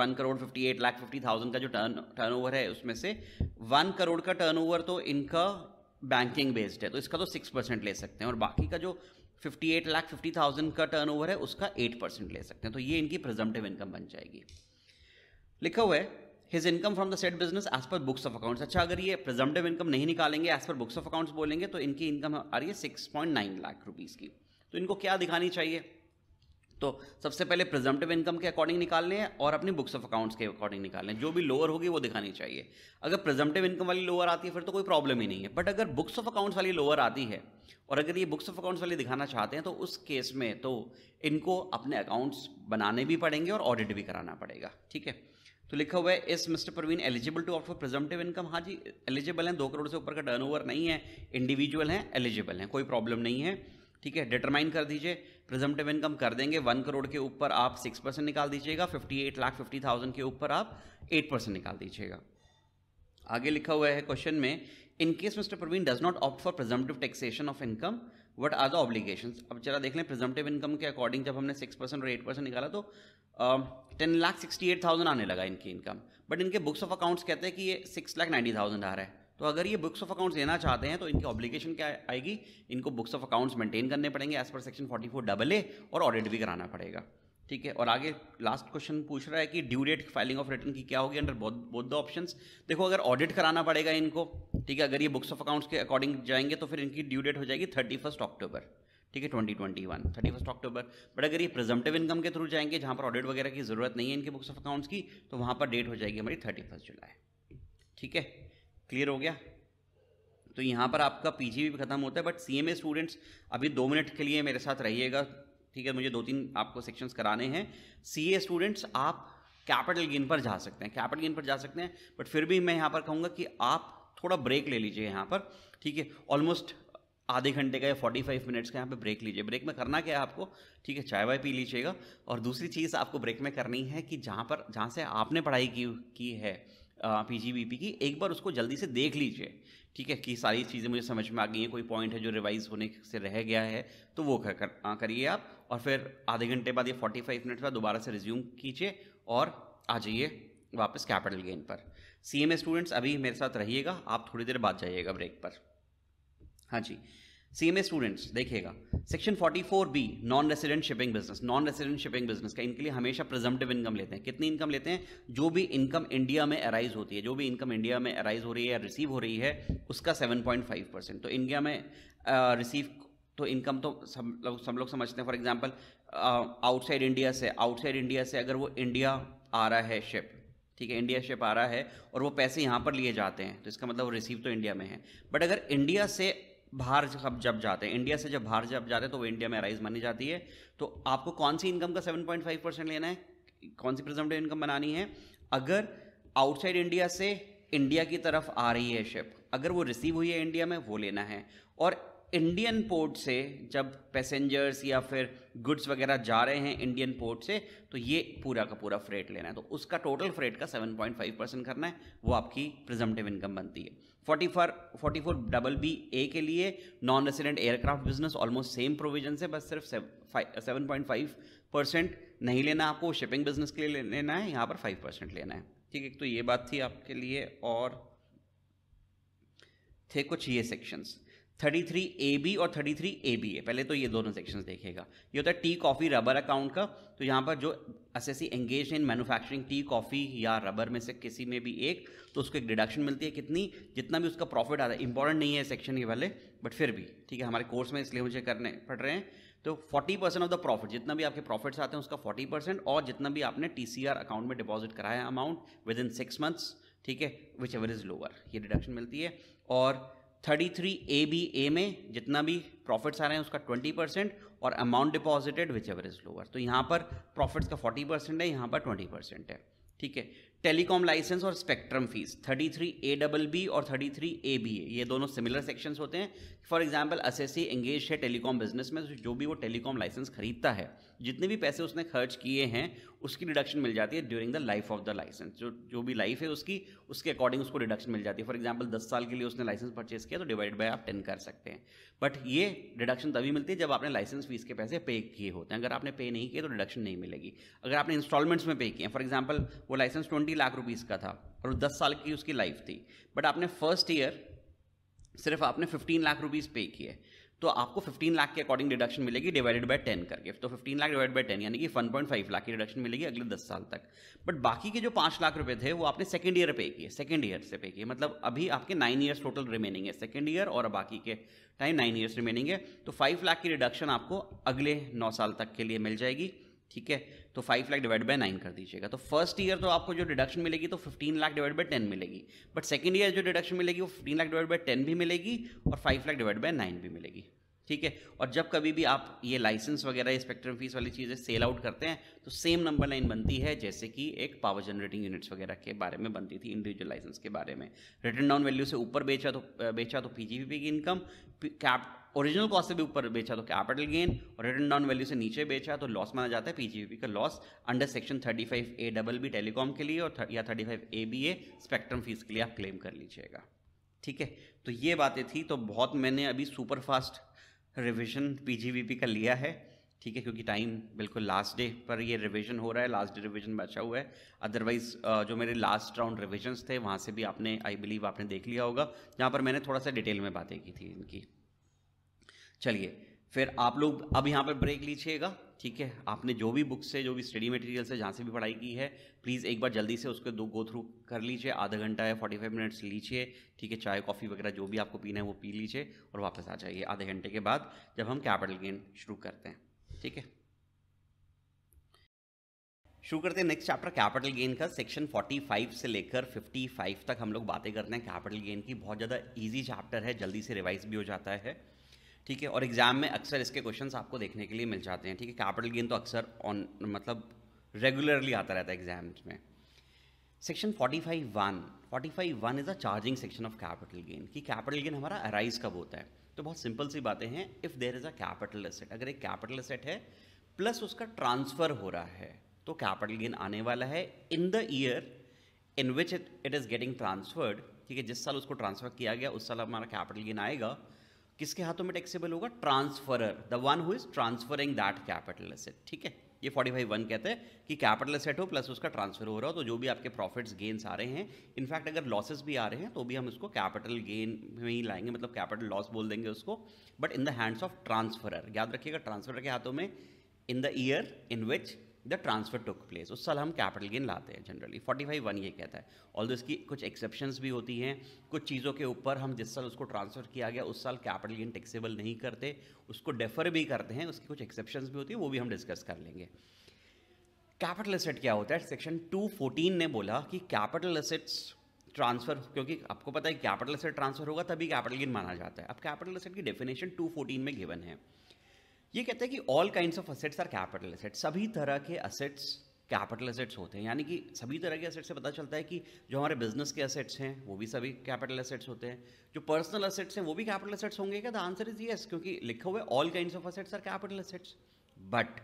A: one crore fifty eight lakh fifty thousand का जो टर्न टर्न ओवर है उसमें से वन करोड़ का टर्न ओवर तो इनका बैंकिंग बेस्ड है तो इसका तो सिक्स परसेंट ले सकते हैं और बाकी का जो fifty eight lakh fifty thousand का टर्न ओवर है उसका एट परसेंट ले सकते हैं तो ये इनकी प्रिजम्पटिव इनकम बन जाएगी लिखा हुआ है his income from the said business as per books of accounts अच्छा अगर ये प्रिजम्पटिव इनकम नहीं निकालेंगे as per books of accounts बोलेंगे तो इनकी इनकम आ रही है six point nine lakh rupees की तो इनको क्या दिखानी चाहिए तो सबसे पहले प्रिजम्पटिव इनकम के अकॉर्डिंग निकालने हैं और अपनी बुक्स ऑफ अकाउंट्स के अकॉर्डिंग निकालने हैं जो भी लोअर होगी वो दिखानी चाहिए अगर प्रिजम्पटिव इनकम वाली लोअर आती है फिर तो कोई प्रॉब्लम ही नहीं है बट अगर बुक्स ऑफ अकाउंट्स वाली लोअर आती है और अगर ये बुक्स ऑफ अकाउंट्स वाली दिखाना चाहते हैं तो उस केस में तो इनको अपने अकाउंट्स बनाने भी पड़ेंगे और ऑडिट भी कराना पड़ेगा ठीक है तो लिखा हुआ है is mister Praveen eligible to opt for income हाँ जी एलिजिबल हैं दो करोड़ से ऊपर का टर्नओवर नहीं है इंडिविजुअल हैं एलिजिबल हैं कोई प्रॉब्लम नहीं है ठीक है डिटरमाइन कर दीजिए प्रजमटिव इनकम कर देंगे वन करोड़ के ऊपर आप सिक्स परसेंट निकाल दीजिएगा fifty eight lakh fifty thousand के ऊपर आप एट परसेंट निकाल दीजिएगा आगे लिखा हुआ है क्वेश्चन में in case mister Praveen does not opt for presumptive taxation of income what are the obligation अब जरा देख लें प्रिजम्पटिव इनकम के अकॉर्डिंग जब हमने सिक्स परसेंट और एट परसेंट निकाला तो ten lakh sixty eight thousand आने लगा इनकी इनकम बट इनके बुक्स ऑफ अकाउंट्स कहते हैं कि ये सिक्स लाख नाइन्टी थाउजेंड आ रहा है तो अगर ये बुक्स ऑफ अकाउंट्स देना चाहते हैं तो इनकी ऑब्लिगेशन क्या आएगी इनको बुक्स ऑफ अकाउंट्स मेंटेन करने पड़ेंगे एज पर section forty four double A और ऑडिट भी कराना पड़ेगा ठीक है और आगे लास्ट क्वेश्चन पूछ रहा है कि due date filing of return की क्या होगी under both both the options देखो अगर ऑडिट कराना पड़ेगा इनको ठीक है अगर ये बुक्स ऑफ अकाउंट्स के अकॉर्डिंग जाएंगे तो फिर इनकी ड्यू डेट हो जाएगी थर्टी फर्स्ट अक्टूबर ठीक है twenty twenty one thirty first October but अगर ये प्रेजेंटिव इनकम के थ्रू जाएंगे जहाँ पर ऑडिट वगैरह की ज़रूरत नहीं है इनके बुक्स ऑफ अकाउंट्स की तो वहाँ पर डेट हो जाएगी हमारी थर्टी फर्स्ट जुलाई ठीक है क्लियर हो गया तो यहाँ पर आपका पीजी भी खत्म होता है बट सीएमए स्टूडेंट्स अभी दो मिनट के लिए मेरे साथ रहिएगा ठीक है मुझे दो तीन आपको सेक्शंस कराने हैं सीए स्टूडेंट्स आप कैपिटल गेन पर जा सकते हैं कैपिटल गेन पर जा सकते हैं बट फिर भी मैं यहाँ पर कहूँगा कि आप थोड़ा ब्रेक ले लीजिए यहाँ पर ठीक है ऑलमोस्ट आधे घंटे का या फोर्टी फाइव मिनट्स का यहाँ पर ब्रेक लीजिए ब्रेक में करना क्या है आपको ठीक है चाय वाय पी लीजिएगा और दूसरी चीज़ आपको ब्रेक में करनी है कि जहाँ पर जहाँ से आपने पढ़ाई की की है पी की एक बार उसको जल्दी से देख लीजिए ठीक है कि सारी चीज़ें मुझे समझ में आ गई हैं कोई पॉइंट है जो रिवाइज होने से रह गया है तो वो कर, कर करिए आप और फिर आधे घंटे बाद या 45 मिनट बाद दोबारा से रिज्यूम कीजिए और आ जाइए वापस कैपिटल गेन पर सी स्टूडेंट्स अभी मेरे साथ रहिएगा आप थोड़ी देर बाद जाइएगा ब्रेक पर हाँ जी सी एम ए स्टूडेंट्स देखिएगा section 44 B non resident shipping business non resident shipping business का इनके लिए हमेशा प्रिजम्पटिव इनकम लेते हैं कितनी इनकम लेते हैं जो भी इनकम इंडिया में अराइज होती है जो भी इनकम इंडिया में अराइज हो रही है या रिसीव हो रही है उसका 7.5 परसेंट तो इंडिया में रिसीव तो इनकम तो सब लोग सब लोग समझते हैं फॉर एग्जाम्पल आउटसाइड इंडिया से आउटसाइड इंडिया से अगर वो इंडिया आ रहा है शिप ठीक है इंडिया शिप आ रहा है और वो पैसे यहाँ पर लिए जाते हैं तो इसका मतलब वो रिसीव तो इंडिया में है बट अगर इंडिया से बाहर जब जब जाते हैं इंडिया से जब बाहर जब जाते हैं तो वो इंडिया में राइज मानी जाती है तो आपको कौन सी इनकम का सेवन पॉइंट फाइव परसेंट लेना है कौन सी प्रिजम्पटिव इनकम बनानी है अगर आउटसाइड इंडिया से इंडिया की तरफ आ रही है शिप अगर वो रिसीव हुई है इंडिया में वो लेना है और इंडियन पोर्ट से जब पैसेंजर्स या फिर गुड्स वगैरह जा रहे हैं इंडियन पोर्ट से तो ये पूरा का पूरा फ्रेट लेना है तो उसका टोटल फ्रेट का 7.5 परसेंट करना है वो आपकी प्रिजमटिव इनकम बनती है forty four forty four double B A के लिए non resident aircraft business almost same provision से बस सिर्फ सेवन पॉइंट फाइव परसेंट नहीं लेना आपको शिपिंग बिजनेस के लिए लेना है यहाँ पर फाइव परसेंट लेना है ठीक है तो ये बात थी आपके लिए और थे कुछ ये sections thirty three A B और thirty three A B A पहले तो ये दोनों सेक्शंस देखेगा ये होता है टी कॉफ़ी रबर अकाउंट का तो यहाँ पर जो S S C engage in manufacturing tea coffee या रबर में से किसी में भी एक तो उसको एक डिडक्शन मिलती है कितनी जितना भी उसका प्रॉफिट आता है इंपॉर्टेंट नहीं है सेक्शन के पहले बट फिर भी ठीक है हमारे कोर्स में इसलिए मुझे करने पड़ रहे हैं तो forty percent of the profit जितना भी आपके प्रॉफिट्स आते हैं उसका फोर्टी परसेंट और जितना भी आपने टी सी आर अकाउंट में डिपॉजिट कराया amount within six months ठीक है विच एवर इज़ लोअर ये डिडक्शन मिलती है और thirty three A B A में जितना भी प्रॉफिट्स आ रहे हैं उसका ट्वेंटी परसेंट और amount deposited whichever is lower तो यहाँ पर प्रॉफिट्स का फोर्टी परसेंट है यहाँ पर ट्वेंटी परसेंट है ठीक है टेलीकॉम लाइसेंस और spectrum fees thirty three A double B और thirty three A B A ये दोनों सिमिलर सेक्शंस होते हैं for example S S C engage है टेलीकॉम बिजनेस में तो जो भी वो टेलीकॉम लाइसेंस खरीदता है जितने भी पैसे उसने खर्च किए हैं उसकी डिडक्शन मिल जाती है during the life of the licence जो जो भी लाइफ है उसकी उसके अकॉर्डिंग उसको डिडक्शन मिल जाती है फॉर एग्जाम्पल दस साल के लिए उसने लाइसेंस परचेज किया तो डिवाइड बाय आप टेन कर सकते हैं बट ये डिडक्शन तभी मिलती है जब आपने लाइसेंस फीस के पैसे पे किए होते हैं अगर आपने पे नहीं किए तो डिडक्शन नहीं मिलेगी अगर आपने इंस्टॉलमेंट्स में पे किए फॉर एग्जाम्पल वो लाइसेंस ट्वेंटी लाख रुपीज़ का था और दस साल की उसकी लाइफ थी बट आपने फर्स्ट ईयर सिर्फ आपने फिफ्टीन लाख रुपीज़ पे किए तो आपको 15 लाख के अकॉर्डिंग डिडक्शन मिलेगी डिवाइडेड बाय 10 करके तो 15 लाख डिवाइड बाय 10 यानी कि 1.5 लाख की डिडक्शन मिलेगी अगले 10 साल तक बट बाकी के जो 5 लाख रुपए थे वो आपने सेकंड ईयर पे किए सेकेंड ईयर से पे किए मतलब अभी आपके नाइन ईयर्स टोटल रिमेनिंग है सेकेंड ईयर और बाकी के टाइम नाइन ईयर्स रिमेनिंग है तो फाइव लाख की रिडक्शन आपको अगले नौ साल तक के लिए मिल जाएगी ठीक है तो five lakh divide by nine कर दीजिएगा तो फर्स्ट ईयर तो आपको जो डिडक्शन मिलेगी तो fifteen lakh divide by ten मिलेगी बट सेकेंड ईयर जो डिडक्शन मिलेगी वो fifteen lakh divide by ten भी मिलेगी और five lakh divide by nine भी मिलेगी ठीक है और जब कभी भी आप ये लाइसेंस वगैरह स्पेक्ट्रम फीस वाली चीज़ें सेल आउट करते हैं तो सेम नंबर लाइन बनती है जैसे कि एक पावर जनरेटिंग यूनिट्स वगैरह के बारे में बनती थी इंडिविजुअल लाइसेंस के बारे में रिटर्न डाउन वैल्यू से ऊपर बेचा तो बेचा तो पीजीबीपी की इनकम कैप ओरिजिनल कॉस्ट से भी ऊपर बेचा तो कैपिटल गेन और रिटर्न डाउन वैल्यू से नीचे बेचा तो लॉस माना जाता है पीजीबीपी का loss under section thirty five A double B telecom के लिए और थर, या five A B A spectrum fees के लिए आप क्लेम कर लीजिएगा ठीक है तो ये बातें थी तो बहुत मैंने अभी सुपर फास्ट रिविजन पी का लिया है ठीक है क्योंकि टाइम बिल्कुल लास्ट डे पर ये रिवीजन हो रहा है लास्ट डे रिवीजन बचा हुआ है अदरवाइज जो मेरे लास्ट राउंड रिविजन थे वहाँ से भी आपने आई बिलीव आपने देख लिया होगा जहाँ पर मैंने थोड़ा सा डिटेल में बातें की थी इनकी चलिए फिर आप लोग अब यहाँ पर ब्रेक लीजिएगा ठीक है आपने जो भी बुक से जो भी स्टडी मटेरियल से जहाँ से भी पढ़ाई की है प्लीज़ एक बार जल्दी से उसके दो गो थ्रू कर लीजिए आधा घंटा या फोर्टी फाइव मिनट्स लीजिए ठीक है चाय कॉफ़ी वगैरह जो भी आपको पीना है वो पी लीजिए और वापस आ जाइए आधे घंटे के बाद जब हम कैपिटल गेन शुरू करते हैं ठीक है शुरू करते हैं नेक्स्ट चैप्टर कैपिटल गेन का सेक्शन 45 से लेकर 55 तक हम लोग बातें करते हैं कैपिटल गेन की बहुत ज़्यादा इजी चैप्टर है जल्दी से रिवाइज भी हो जाता है ठीक है और एग्ज़ाम में अक्सर इसके क्वेश्चंस आपको देखने के लिए मिल जाते हैं ठीक है कैपिटल गेन तो अक्सर ऑन मतलब रेगुलरली आता रहता है एग्जाम्स में section 45 one five one is a charging section of capital gain कि कैपिटल गेन हमारा अराइज कब होता है तो बहुत सिंपल सी बातें हैं if there is a capital asset अगर एक कैपिटल एसेट है प्लस उसका ट्रांसफ़र हो रहा है तो कैपिटल गेन आने वाला है in the year in which it it is getting transferred ठीक है जिस साल उसको ट्रांसफ़र किया गया उस साल हमारा कैपिटल गेन आएगा किसके हाथों में टैक्सेबल होगा transferor the one who is transferring that capital asset ठीक है ये फोर्टी फाइव वन कहते हैं कि कैपिटल एसेट हो प्लस उसका ट्रांसफर हो रहा हो तो जो भी आपके प्रॉफिट्स गेन्स आ रहे हैं इनफैक्ट अगर लॉसेस भी आ रहे हैं तो भी हम उसको कैपिटल गेन में ही लाएंगे मतलब कैपिटल लॉस बोल देंगे उसको but in the hands of transferor याद रखिएगा ट्रांसफरर के हाथों में in the year in which the transfer took place उस साल हम कैपिटल गेन लाते हैं जनरली फोर्टी फाइव वन ये कहता है ऑल इसकी कुछ एक्सेप्शंस भी होती हैं कुछ चीज़ों के ऊपर हम जिस साल उसको ट्रांसफ़र किया गया उस साल कैपिटल गेन टैक्सेबल नहीं करते उसको डेफर भी करते हैं उसकी कुछ एक्सेप्शंस भी होती है वो भी हम डिस्कस कर लेंगे कैपिटल असेट क्या होता है सेक्शन टू फोर्टीन ने बोला कि कैपिटल असेट्स ट्रांसफर क्योंकि आपको पता है कैपिटल असेट ट्रांसफर होगा तभी कैपिटल गेन माना जाता है अब कैपिटल असेट की डेफिनेशन टू फोर्टीन में गिवन है ये कहते हैं कि all kind of assets are capital assets सभी तरह के असेट्स कैपिटल असेट्स होते हैं यानी कि सभी तरह के असेट्स से पता चलता है कि जो हमारे बिजनेस के असेट्स हैं वो भी सभी कैपिटल असेट्स होते हैं जो पर्सनल असेट्स हैं वो भी कैपिटल असेट्स होंगे क्या द आंसर इज येस क्योंकि लिखे हुए all kind of assets are capital assets but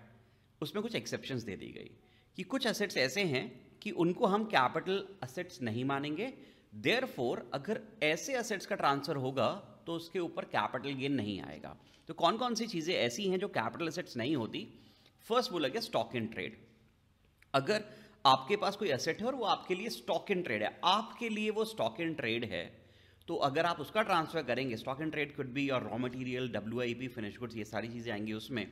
A: उसमें कुछ एक्सेप्शन दे दी गई कि कुछ असेट्स ऐसे हैं कि उनको हम कैपिटल असेट्स नहीं मानेंगे देयर अगर ऐसे असेट्स का ट्रांसफर होगा तो उसके ऊपर कैपिटल गेन नहीं आएगा तो कौन कौन सी चीज़ें ऐसी हैं जो कैपिटल एसेट्स नहीं होती फर्स्ट बोला गया स्टॉक इन ट्रेड अगर आपके पास कोई एसेट है और वो आपके लिए स्टॉक इन ट्रेड है आपके लिए वो स्टॉक इन ट्रेड है तो अगर आप उसका ट्रांसफर करेंगे stock in trade could be और raw material W I P finish goods ये सारी चीज़ें आएंगी उसमें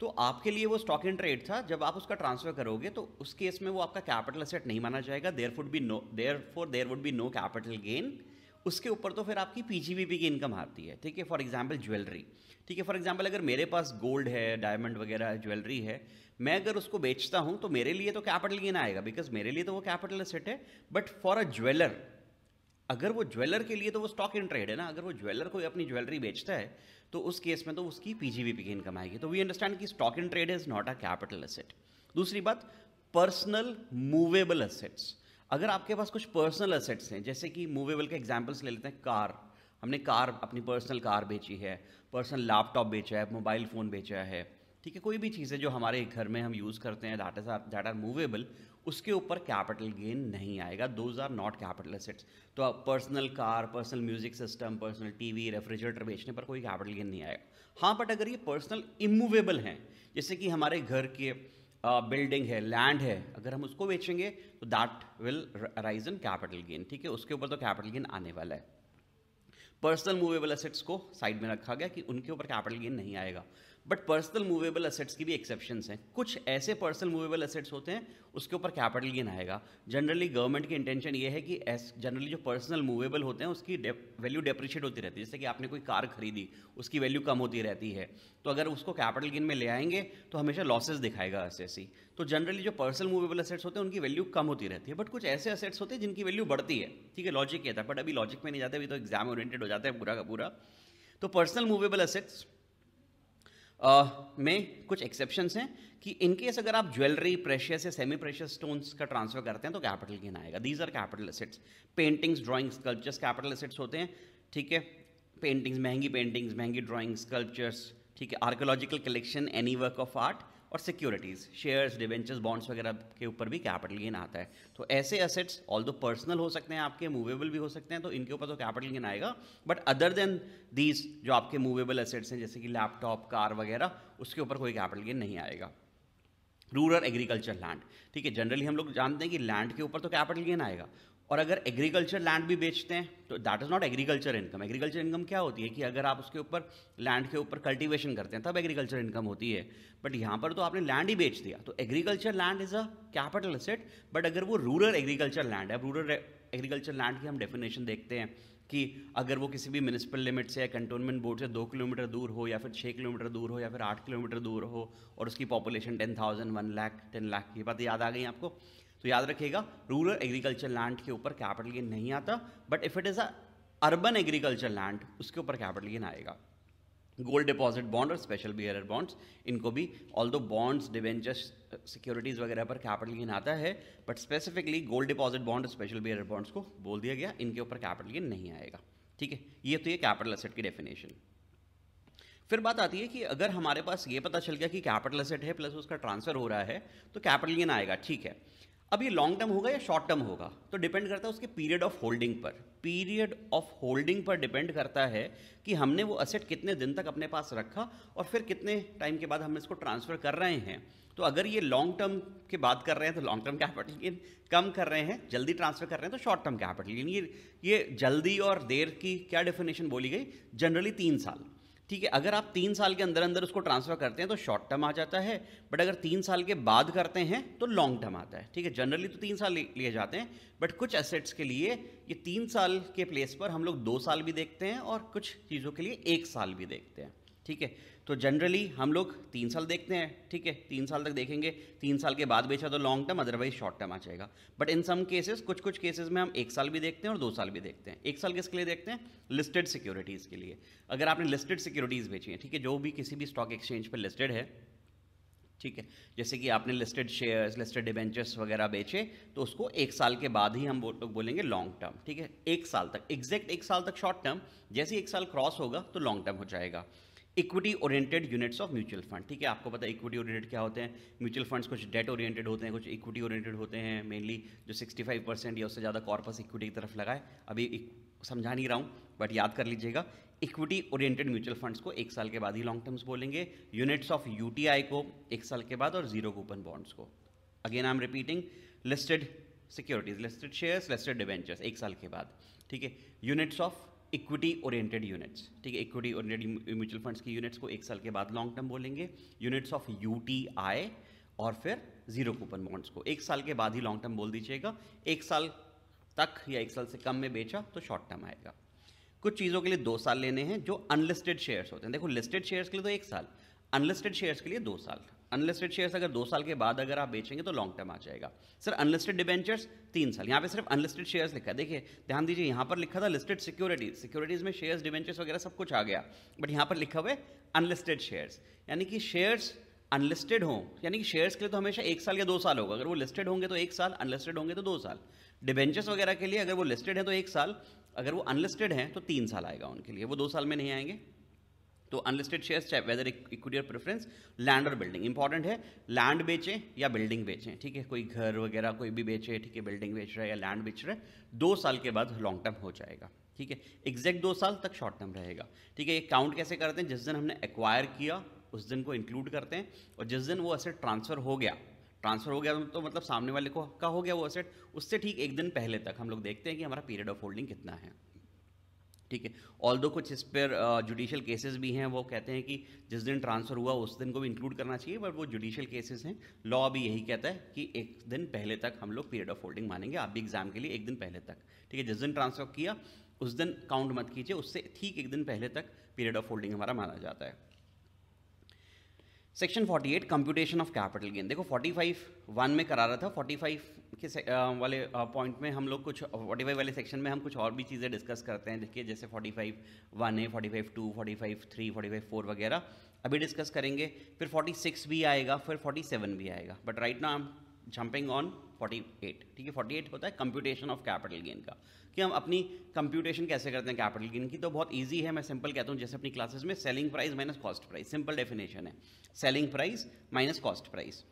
A: तो आपके लिए वो स्टॉक इन ट्रेड था जब आप उसका ट्रांसफर करोगे तो उस केस में वो आपका कैपिटल असेट नहीं माना जाएगा there would be no therefore there would be no capital gain उसके ऊपर तो फिर आपकी पीजीबीपी की इनकम आती है ठीक है फॉर एग्जाम्पल ज्वेलरी ठीक है फॉर एग्जाम्पल अगर मेरे पास गोल्ड है डायमंड वगैरह ज्वेलरी है मैं अगर उसको बेचता हूँ तो मेरे लिए तो कैपिटल गेन आएगा बिकॉज मेरे लिए तो वो कैपिटल सेट है बट फॉर अ ज्वेलर अगर वो ज्वेलर के लिए तो वो स्टॉक इन ट्रेड है ना अगर वो ज्वेलर कोई अपनी ज्वेलरी बेचता है तो उस केस में तो उसकी पी की इनकम आएगी तो वी अंडरस्टैंड कि stock in trade is not a capital asset दूसरी बात पर्सनल मूवेबल असेट्स अगर आपके पास कुछ पर्सनल असेट्स हैं जैसे कि मूवेबल के एग्जाम्पल्स ले लेते हैं कार हमने कार अपनी पर्सनल कार बेची है पर्सनल लैपटॉप बेचा है मोबाइल फ़ोन बेचा है ठीक है कोई भी चीज़ है जो हमारे घर में हम यूज़ करते हैं डाटा डाटा मूवेबल उसके ऊपर कैपिटल गेन नहीं आएगा those are not capital assets तो आप personal car personal music system personal TV refrigerator बेचने पर कोई कैपिटल गेन नहीं आएगा हाँ बट अगर ये पर्सनल इमूवेबल हैं जैसे कि हमारे घर के बिल्डिंग है लैंड है अगर हम उसको बेचेंगे तो that will rise in capital gain ठीक है उसके ऊपर तो कैपिटल गेन आने वाला है पर्सनल मूवेबल असेट्स को साइड में रखा गया कि उनके ऊपर कैपिटल गेन नहीं आएगा बट पर्सनल मूवेबल असेट्स की भी एक्सेप्शन हैं कुछ ऐसे पर्सनल मूवेबल असेट्स होते हैं उसके ऊपर कैपिटल गेन आएगा जनरली गवर्नमेंट की इंटेंशन ये है कि जनरली जो पर्सनल मूवेबल होते हैं उसकी वैल्यू डेप्रिशिएट होती रहती है जैसे कि आपने कोई कार खरीदी उसकी वैल्यू कम होती रहती है तो अगर उसको कैपिटल गेन में ले आएंगे तो हमेशा लॉसेज दिखाएगा ऐसे तो जनरली जो पर्सनल मूवेबल असेट्स होते हैं उनकी वैल्यू कम होती रहती है बट कुछ ऐसे असेट्स होते हैं जिनकी वैल्यू बढ़ती है ठीक है लॉजिक ये था बट अभी लॉजिक में नहीं जाते अभी तो एग्जाम ओरिएंटेड हो जाता है पूरा का पूरा तो पर्सनल मूवेबल असेट्स Uh, में कुछ एक्सेप्शन हैं कि इनकेस अगर आप ज्वेलरी प्रेशियस या सेमी प्रेशियस स्टोन्स का ट्रांसफर करते हैं तो कैपिटल गेन आएगा these are capital assets paintings drawings sculptures capital assets होते हैं ठीक है पेंटिंग्स महंगी पेंटिंग्स महंगी ड्राइंग्स स्कल्पचर्स ठीक है archaeological collection any work of art और सिक्योरिटीज़ शेयर्स डिवेंचर्स बॉन्ड्स वगैरह के ऊपर भी कैपिटल गेन आता है तो ऐसे असेट्स ऑल दो पर्सनल हो सकते हैं आपके मूवेबल भी हो सकते हैं तो इनके ऊपर तो कैपिटल गेन आएगा बट अदर देन दीज जो आपके मूवेबल असेट्स हैं जैसे कि लैपटॉप कार वगैरह उसके ऊपर कोई कैपिटल गेन नहीं आएगा रूरल एग्रीकल्चर लैंड ठीक है जनरली हम लोग जानते हैं कि लैंड के ऊपर तो कैपिटल गेन आएगा और अगर एग्रीकल्चर लैंड भी बेचते हैं तो that is not agriculture income agriculture income क्या होती है कि अगर आप उसके ऊपर लैंड के ऊपर कल्टीवेशन करते हैं तब एग्रीकल्चर इनकम होती है बट यहाँ पर तो आपने लैंड ही बेच दिया तो agriculture land is a capital asset but अगर वो रूरल एग्रीकल्चर लैंड है रूरल एग्रीकल्चर लैंड की हम डेफिनेशन देखते हैं कि अगर वो किसी भी म्यूनसिपल लिमिट से या कंटोनमेंट बोर्ड से दो किलोमीटर दूर हो या फिर छः किलोमीटर दूर हो या फिर आठ किलोमीटर दूर हो और उसकी population ten thousand one lakh ten lakh ये बात याद आ गई आपको तो याद रखिएगा रूरल एग्रीकल्चर लैंड के ऊपर कैपिटल गेन नहीं आता but if it is a urban agriculture land उसके ऊपर कैपिटल गेन आएगा गोल्ड डिपॉजिट बॉन्ड और स्पेशल बियर बॉन्ड्स इनको भी ऑल दो बॉन्ड्स डिवेंचर्स सिक्योरिटीज़ वगैरह पर कैपिटल गेन आता है but specifically gold deposit bond और स्पेशल बियर बॉन्ड्स को बोल दिया गया इनके ऊपर कैपिटल गेन नहीं आएगा ठीक है ये तो ये कैपिटल असेट की डेफिनेशन फिर बात आती है कि अगर हमारे पास ये पता चल गया कि कैपिटल असेट है प्लस उसका ट्रांसफर हो रहा है तो कैपिटल गेन आएगा ठीक है अब ये लॉन्ग टर्म होगा या शॉर्ट टर्म होगा तो डिपेंड करता है उसके पीरियड ऑफ होल्डिंग पर पीरियड ऑफ होल्डिंग पर डिपेंड करता है कि हमने वो असेट कितने दिन तक अपने पास रखा और फिर कितने टाइम के बाद हम इसको ट्रांसफ़र कर रहे हैं तो अगर ये लॉन्ग टर्म की बात कर रहे हैं तो लॉन्ग टर्म कैपिटल गेन कम कर रहे हैं जल्दी ट्रांसफ़र कर रहे हैं तो शॉर्ट टर्म कैपिटल गेन ये ये जल्दी और देर की क्या डेफिनेशन बोली गई जनरली तीन साल ठीक है अगर आप तीन साल के अंदर अंदर उसको ट्रांसफ़र करते हैं तो शॉर्ट टर्म आ जाता है बट अगर तीन साल के बाद करते हैं तो लॉन्ग टर्म आता है ठीक है जनरली तो तीन साल लिए जाते हैं बट कुछ एसेट्स के लिए ये तीन साल के प्लेस पर हम लोग दो साल भी देखते हैं और कुछ चीज़ों के लिए एक साल भी देखते हैं ठीक है तो जनरली हम लोग तीन साल देखते हैं ठीक है तीन साल तक देखेंगे तीन साल के बाद बेचा तो long term otherwise short term आ जाएगा बट इन सम केसेस कुछ कुछ केसेस में हम एक साल भी देखते हैं और दो साल भी देखते हैं एक साल किसके लिए देखते हैं लिस्टेड सिक्योरिटीज़ के लिए अगर आपने लिस्टेड सिक्योरिटीज़ बेची हैं ठीक है जो भी किसी भी स्टॉक एक्सचेंज पर लिस्टेड है ठीक है जैसे कि आपने लिस्टेड शेयर्स लिस्टेड डिवेंचर्स वगैरह बेचे तो उसको एक साल के बाद ही हम बो, बोलेंगे लॉन्ग टर्म ठीक है एक साल तक एग्जैक्ट एक साल तक शॉर्ट टर्म जैसे एक साल क्रॉस होगा तो लॉन्ग टर्म हो जाएगा equity oriented units of mutual fund ठीक है आपको पता है इक्विटी ओरिएंटेड क्या होते हैं म्यूचुअल फंड्स कुछ डेट ओरिएंटेड होते हैं कुछ इक्विटी ओरिएंटेड होते हैं मेनली जो 65 परसेंट या उससे ज़्यादा कॉर्पस इक्विटी की तरफ लगाए अभी समझा नहीं रहा हूँ बट याद कर लीजिएगा इक्विटी ओरिएंटेड म्यूचुअल फंड्स को एक साल के बाद ही लॉन्ग टर्म्स बोलेंगे यूनिट्स ऑफ यू को एक साल के बाद और जीरो कूपन बॉन्ड्स को again I am repeating listed securities listed shares listed debentures एक साल के बाद ठीक है units of equity oriented units ठीक है इक्विटी ओरिएंटेड म्यूचुअल फंड्स की यूनिट्स को एक साल के बाद लॉन्ग टर्म बोलेंगे यूनिट्स ऑफ यू और फिर जीरो कूपन बॉन्ड्स को एक साल के बाद ही लॉन्ग टर्म बोल दीजिएगा एक साल तक या एक साल से कम में बेचा तो शॉर्ट टर्म आएगा कुछ चीज़ों के लिए दो साल लेने हैं जो अनलिस्टेड शेयर्स होते हैं देखो लिस्टेड शेयर्स के लिए तो एक साल अनलिस्टेड शेयर्स के लिए दो साल अनलिस्टेड शेयर्स अगर दो साल के बाद अगर आप बेचेंगे तो लॉन्ग टर्म आ जाएगा सर अनलिस्टेड डिबेंचर्स तीन साल यहाँ पे सिर्फ अनलिस्टेड शेयर्स लिखा है देखिए ध्यान दीजिए यहाँ पर लिखा था लिस्टेड सिक्योरिटीज सिक्योरिटीज में शेयर्स डिबेंचर्स वगैरह सब कुछ आ गया बट यहाँ पर लिखा हुआ है अनलिस्टेड शेयर्स यानी कि शेयर्स अनलिस्टेड हों यानी कि शेयर्स के लिए तो हमेशा एक साल या दो साल होगा अगर वो लिस्टेड होंगे तो एक साल अनलिस्टेड होंगे तो दो साल डिबेंचर्स वगैरह के लिए अगर वो लिस्टेड है तो एक साल अगर वो अनलिस्टेड हैं तो तीन साल आएगा उनके लिए वो दो साल में नहीं आएंगे तो अनलिस्टेड शेयर्स चाहे वेदर इक्विटी और प्रेफरेंस लैंड और बिल्डिंग इंपॉर्टेंट है लैंड बेचें या बिल्डिंग बेचें ठीक है कोई घर वगैरह कोई भी बेचे ठीक है बिल्डिंग बेच रहा है या लैंड बेच रहा है दो साल के बाद लॉन्ग टर्म हो जाएगा ठीक है एग्जैक्ट दो साल तक शॉर्ट टर्म रहेगा ठीक है ये काउंट कैसे करते हैं जिस दिन हमने एक्वायर किया उस दिन को इंक्लूड करते हैं और जिस दिन वो असेट ट्रांसफ़र हो गया ट्रांसफ़र हो गया तो मतलब सामने वाले को का हो गया वो असेट उससे ठीक एक दिन पहले तक हम लोग देखते हैं कि हमारा पीरियड ऑफ होल्डिंग कितना है ठीक है ऑल दो कुछ इस पर जुडिशल केसेस भी हैं वो कहते हैं कि जिस दिन ट्रांसफ़र हुआ उस दिन को भी इंक्लूड करना चाहिए बट वो जुडिशल केसेस हैं लॉ भी यही कहता है कि एक दिन पहले तक हम लोग पीरियड ऑफ होल्डिंग मानेंगे आप भी एग्ज़ाम के लिए एक दिन पहले तक ठीक है जिस दिन ट्रांसफ़र किया उस दिन काउंट मत कीजिए उससे ठीक एक दिन पहले तक पीरियड ऑफ होल्डिंग हमारा माना जाता है section 48 computation of capital gain देखो 45 वन में करा रहा था 45 के वाले पॉइंट में हम लोग कुछ 45 वाले सेक्शन में हम कुछ और भी चीज़ें डिस्कस करते हैं देखिए जैसे 45 वन है five two five three forty five four वगैरह अभी डिस्कस करेंगे फिर 46 भी आएगा फिर 47 भी आएगा बट राइट ना एम जंपिंग ऑन 48 ठीक है 48 होता है कंप्यूटेशन ऑफ कैपिटल गेन का कि हम अपनी कंप्यूटेशन कैसे करते हैं कैपिटल गेन की तो बहुत ईजी है मैं सिंपल कहता हूँ जैसे अपनी क्लासेस में selling price minus cost price simple definition है selling price minus cost price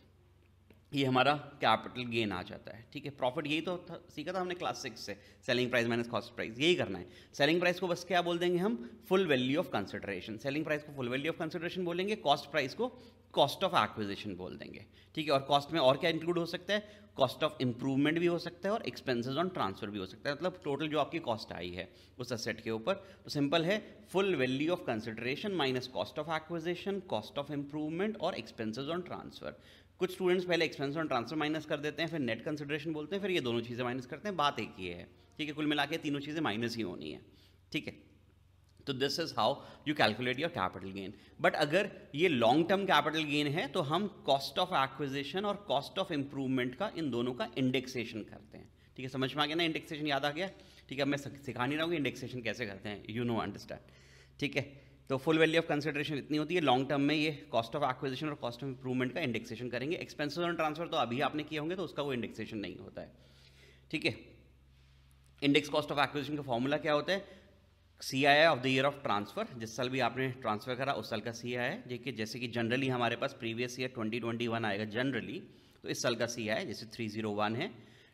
A: ये हमारा कैपिटल गेन आ जाता है ठीक है प्रॉफिट यही तो था, सीखा था हमने क्लास सिक्स से selling price minus cost price यही करना है सेलिंग प्राइस को बस क्या बोल देंगे हम full value of consideration selling price को फुल वैल्यू ऑफ कंसिडरेशन बोलेंगे कॉस्ट प्राइस को कॉस्ट ऑफ एक्विजिशन बोल देंगे ठीक है और कॉस्ट में और क्या इंक्लूड हो सकता है कॉस्ट ऑफ इंप्रूवमेंट भी हो सकता है और एक्सपेंसेस ऑन ट्रांसफर भी हो सकता है मतलब टोटल जो आपकी कॉस्ट आई है उस असेट के ऊपर तो सिंपल है full value of consideration minus cost of acquisition cost of improvement और एक्सपेंसेस ऑन ट्रांसफर कुछ स्टूडेंट्स पहले एक्सपेंस ऑन ट्रांसफर माइनस कर देते हैं फिर नेट कंसिडरेशन बोलते हैं फिर ये दोनों चीज़ें माइनस करते हैं बात एक ही है ठीक है कुल मिला के तीनों चीज़ें माइनस ही होनी है ठीक है तो this is how you calculate your capital gain but अगर ये लॉन्ग टर्म कैपिटल गेन है तो हम कॉस्ट ऑफ एक्विजिशन और कॉस्ट ऑफ इंप्रूवमेंट का इन दोनों का इंडेक्सेशन करते हैं ठीक है समझ में आ गया ना इंडेक्सेशन याद आ गया ठीक है मैं सिखा नहीं रहा हूँ इंडेक्सेशन कैसे करते हैं यू नो अंडरस्टैंड ठीक है तो फुल वैल्यू ऑफ कंसिडरेशन इतनी होती है लॉन्ग टर्म में ये कॉस्ट ऑफ एक्विजिशन और कॉस्ट ऑफ इंप्रूवमेंट का इंडेक्सेशन करेंगे एक्सपेंसिस ऑन ट्रांसफर तो अभी आपने किए होंगे तो उसका वो इंडेक्सेशन नहीं होता है ठीक है इंडेक्स कॉस्ट ऑफ एक्विजिशन का फॉर्मूला क्या होता है C I of the year of transfer जिस साल भी आपने ट्रांसफर करा उस साल का सी आई देखिए जैसे कि जनरली हमारे पास प्रीवियस ईयर 2021 आएगा जनरली तो इस साल का सी आई जैसे 301 है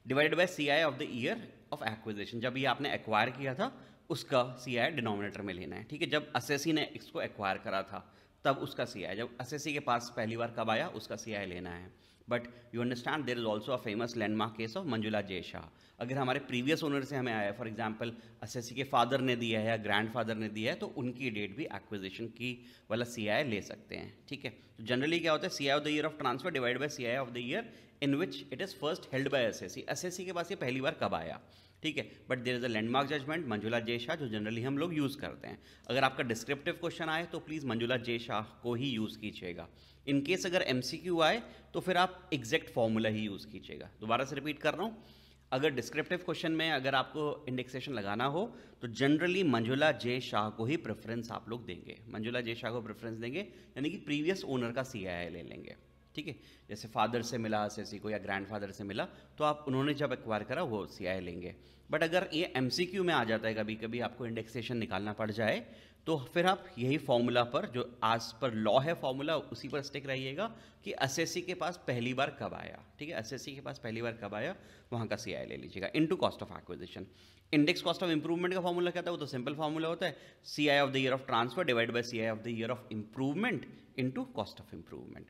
A: divided by C I of the year of acquisition जब ये आपने एक्वायर किया था उसका सी आई डिनोमिनेटर में लेना है ठीक है जब असेसी ने इसको एक्वायर करा था तब उसका सी आई जब असेसी के पास पहली बार कब आया उसका सी आई लेना है but you understand there is also a famous landmark case of Manjula J Shah अगर हमारे प्रीवियस ओनर से हमें आया for example S S C के फादर ने दिया है या ग्रैंड फादर ने दिया है तो उनकी डेट भी एक्विजिशन की वाला सी आई ले सकते हैं ठीक है तो जनरली क्या होता है C I of the year of transfer divide by C I of the year in which it is first held by S S C S S C के पास ये पहली बार कब आया ठीक है but there is a landmark judgement Manjula J Shah जो जनरली हम लोग यूज़ करते हैं अगर आपका डिस्क्रिप्टिव क्वेश्चन आए तो प्लीज़ मंजुला जे शाह को ही यूज़ कीजिएगा इनकेस अगर एम आए तो फिर आप एग्जैक्ट फॉर्मूला ही यूज़ कीजिएगा दोबारा से रिपीट कर रहा हूँ अगर डिस्क्रिप्टिव क्वेश्चन में अगर आपको इंडेक्सेशन लगाना हो तो जनरली मंजुला जे शाह को ही प्रेफरेंस आप लोग देंगे मंजुला जे शाह को प्रेफरेंस देंगे यानी कि प्रीवियस ओनर का सी ले लेंगे ठीक है जैसे फादर से मिला एस को या ग्रैंड फादर से मिला तो आप उन्होंने जब एक्वायर करा वो सी लेंगे बट अगर ये एम में आ जाता है कभी कभी आपको इंडेक्सेशन निकालना पड़ जाए तो फिर आप यही फॉर्मूला पर जो आज पर लॉ है फॉर्मूला उसी पर स्टिक रहिएगा कि एस के पास पहली बार कब आया ठीक है एस के पास पहली बार कब आया वहाँ का सी ले लीजिएगा into cost of acquisition index cost of improvement का फॉर्मूला क्या था वो तो सिंपल फॉर्मूला होता है C of the year of transfer divide by C of the year of improvement into cost of improvement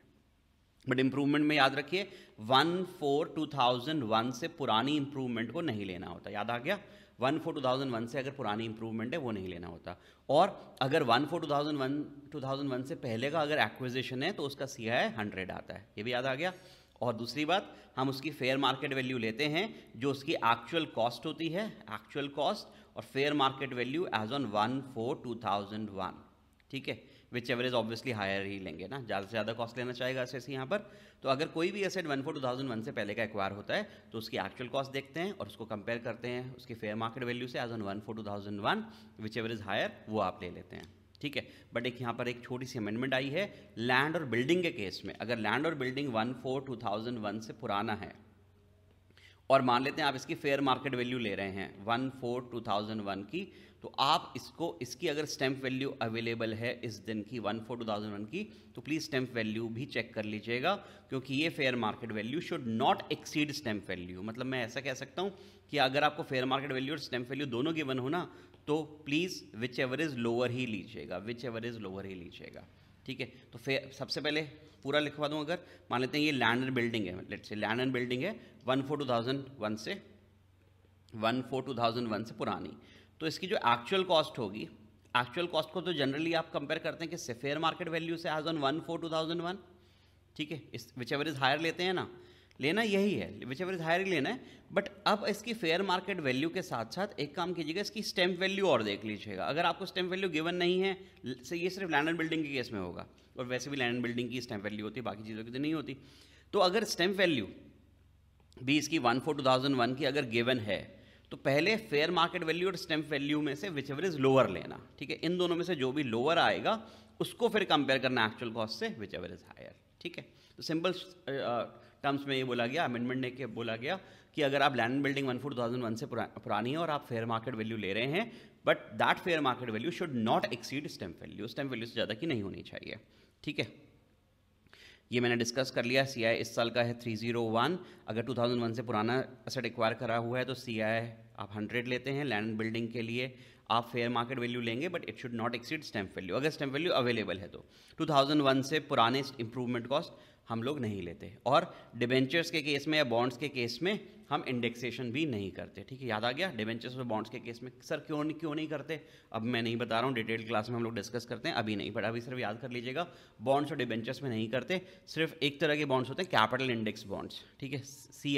A: but improvement में याद रखिए one four two thousand one से पुरानी इम्प्रूवमेंट को नहीं लेना होता याद आ गया one four two thousand one से अगर पुरानी इंप्रूवमेंट है वो नहीं लेना होता और अगर one four two thousand one two thousand one से पहले का अगर एक्विजिशन है तो उसका सी आई हंड्रेड आता है ये भी याद आ गया और दूसरी बात हम उसकी फेयर मार्केट वैल्यू लेते हैं जो उसकी एक्चुअल कॉस्ट होती है एक्चुअल कॉस्ट और fair market value as on one four two thousand one ठीक है विच एवरेज ऑब्वियसली हायर ही लेंगे ना ज़्यादा से ज़्यादा कॉस्ट लेना चाहेगा असेस यहाँ पर तो अगर कोई भी asset one four two thousand one से पहले का एक्वायर होता है तो उसकी एक्चुअल कॉस्ट देखते हैं और उसको कंपेयर करते हैं उसकी फेयर मार्केट वैल्यू से as on one four two thousand one which average higher वो आप ले लेते हैं ठीक है बट एक यहाँ पर एक छोटी सी अमेंडमेंट आई है लैंड और बिल्डिंग के केस में अगर लैंड और building one four two thousand one से पुराना है और मान लेते हैं आप इसकी फेयर मार्केट वैल्यू ले रहे हैं one four two thousand one की तो आप इसको इसकी अगर स्टैम्प वैल्यू अवेलेबल है इस दिन की one four two thousand one की तो प्लीज़ स्टैम्प वैल्यू भी चेक कर लीजिएगा क्योंकि ये fair market value should not exceed stamp value मतलब मैं ऐसा कह सकता हूँ कि अगर आपको फेयर मार्केट वैल्यू और स्टैम्प वैल्यू दोनों गिवन हो ना तो please whichever is lower ही लीजिएगा विच एवर इज़ लोअर ही लीजिएगा ठीक है तो फिर सबसे पहले पूरा लिखवा दूँ अगर मान लेते हैं ये लैंड बिल्डिंग है लेट से लैंड बिल्डिंग है one four two thousand one से one four two thousand one से पुरानी तो इसकी जो एक्चुअल कॉस्ट होगी एक्चुअल कॉस्ट को तो जनरली आप कंपेयर करते हैं कि सेफेयर फेयर मार्केट वैल्यू से as on one four two thousand one ठीक है इस विच एवर इज़ हायर लेते हैं ना लेना यही है विच एवर इज़ हायर ही लेना है बट अब इसकी फेयर मार्केट वैल्यू के साथ साथ एक काम कीजिएगा इसकी स्टैम्प वैल्यू और देख लीजिएगा अगर आपको स्टैम्प वैल्यू गिवन नहीं है से ये सिर्फ लैंड एंड बिल्डिंग के केस में होगा और वैसे भी लैंड एंड बिल्डिंग की स्टैम्प वैल्यू होती है बाकी चीज़ों की तो नहीं होती तो अगर स्टैम्प वैल्यू भी इसकी one four two thousand one की अगर गिवन है तो पहले फेयर मार्केट वैल्यू और स्टैंप वैल्यू में से विच एवर इज लोअर लेना ठीक है इन दोनों में से जो भी लोअर आएगा उसको फिर कंपेयर करना एक्चुअल कॉस्ट से विच एवर इज हायर ठीक है तो सिंपल टर्म्स में ये बोला गया अमेंडमेंट ने के बोला गया कि अगर आप land building one four thousand one से पुरा, पुरानी है और आप फेयर मार्केट वैल्यू ले रहे हैं but that fair market value should not exceed stamp value stamp value से ज़्यादा की नहीं होनी चाहिए ठीक है ये मैंने डिस्कस कर लिया सी इस साल का है 301 अगर 2001 से पुराना असेट एक्वायर करा हुआ है तो सी आप 100 लेते हैं लैंड बिल्डिंग के लिए आप फेयर मार्केट वैल्यू लेंगे but it should not exceed stamp value अगर स्टैम्प वैल्यू अवेलेबल है तो 2001 से पुराने इंप्रूवमेंट कॉस्ट हम लोग नहीं लेते और डिबेंचर्स के केस में या बॉन्ड्स के केस में हम इंडेक्सेशन भी नहीं करते ठीक है याद आ गया डिबेंचर्स और बॉन्ड्स के केस में सर क्यों नहीं क्यों नहीं करते अब मैं नहीं बता रहा हूँ डिटेल क्लास में हम लोग डिस्कस करते हैं अभी नहीं बट अभी सिर्फ याद कर लीजिएगा बॉन्ड्स और डिबेंचर्स में नहीं करते सिर्फ एक तरह के बॉन्ड्स होते हैं कैपिटल इंडेक्स बॉन्ड्स ठीक है सी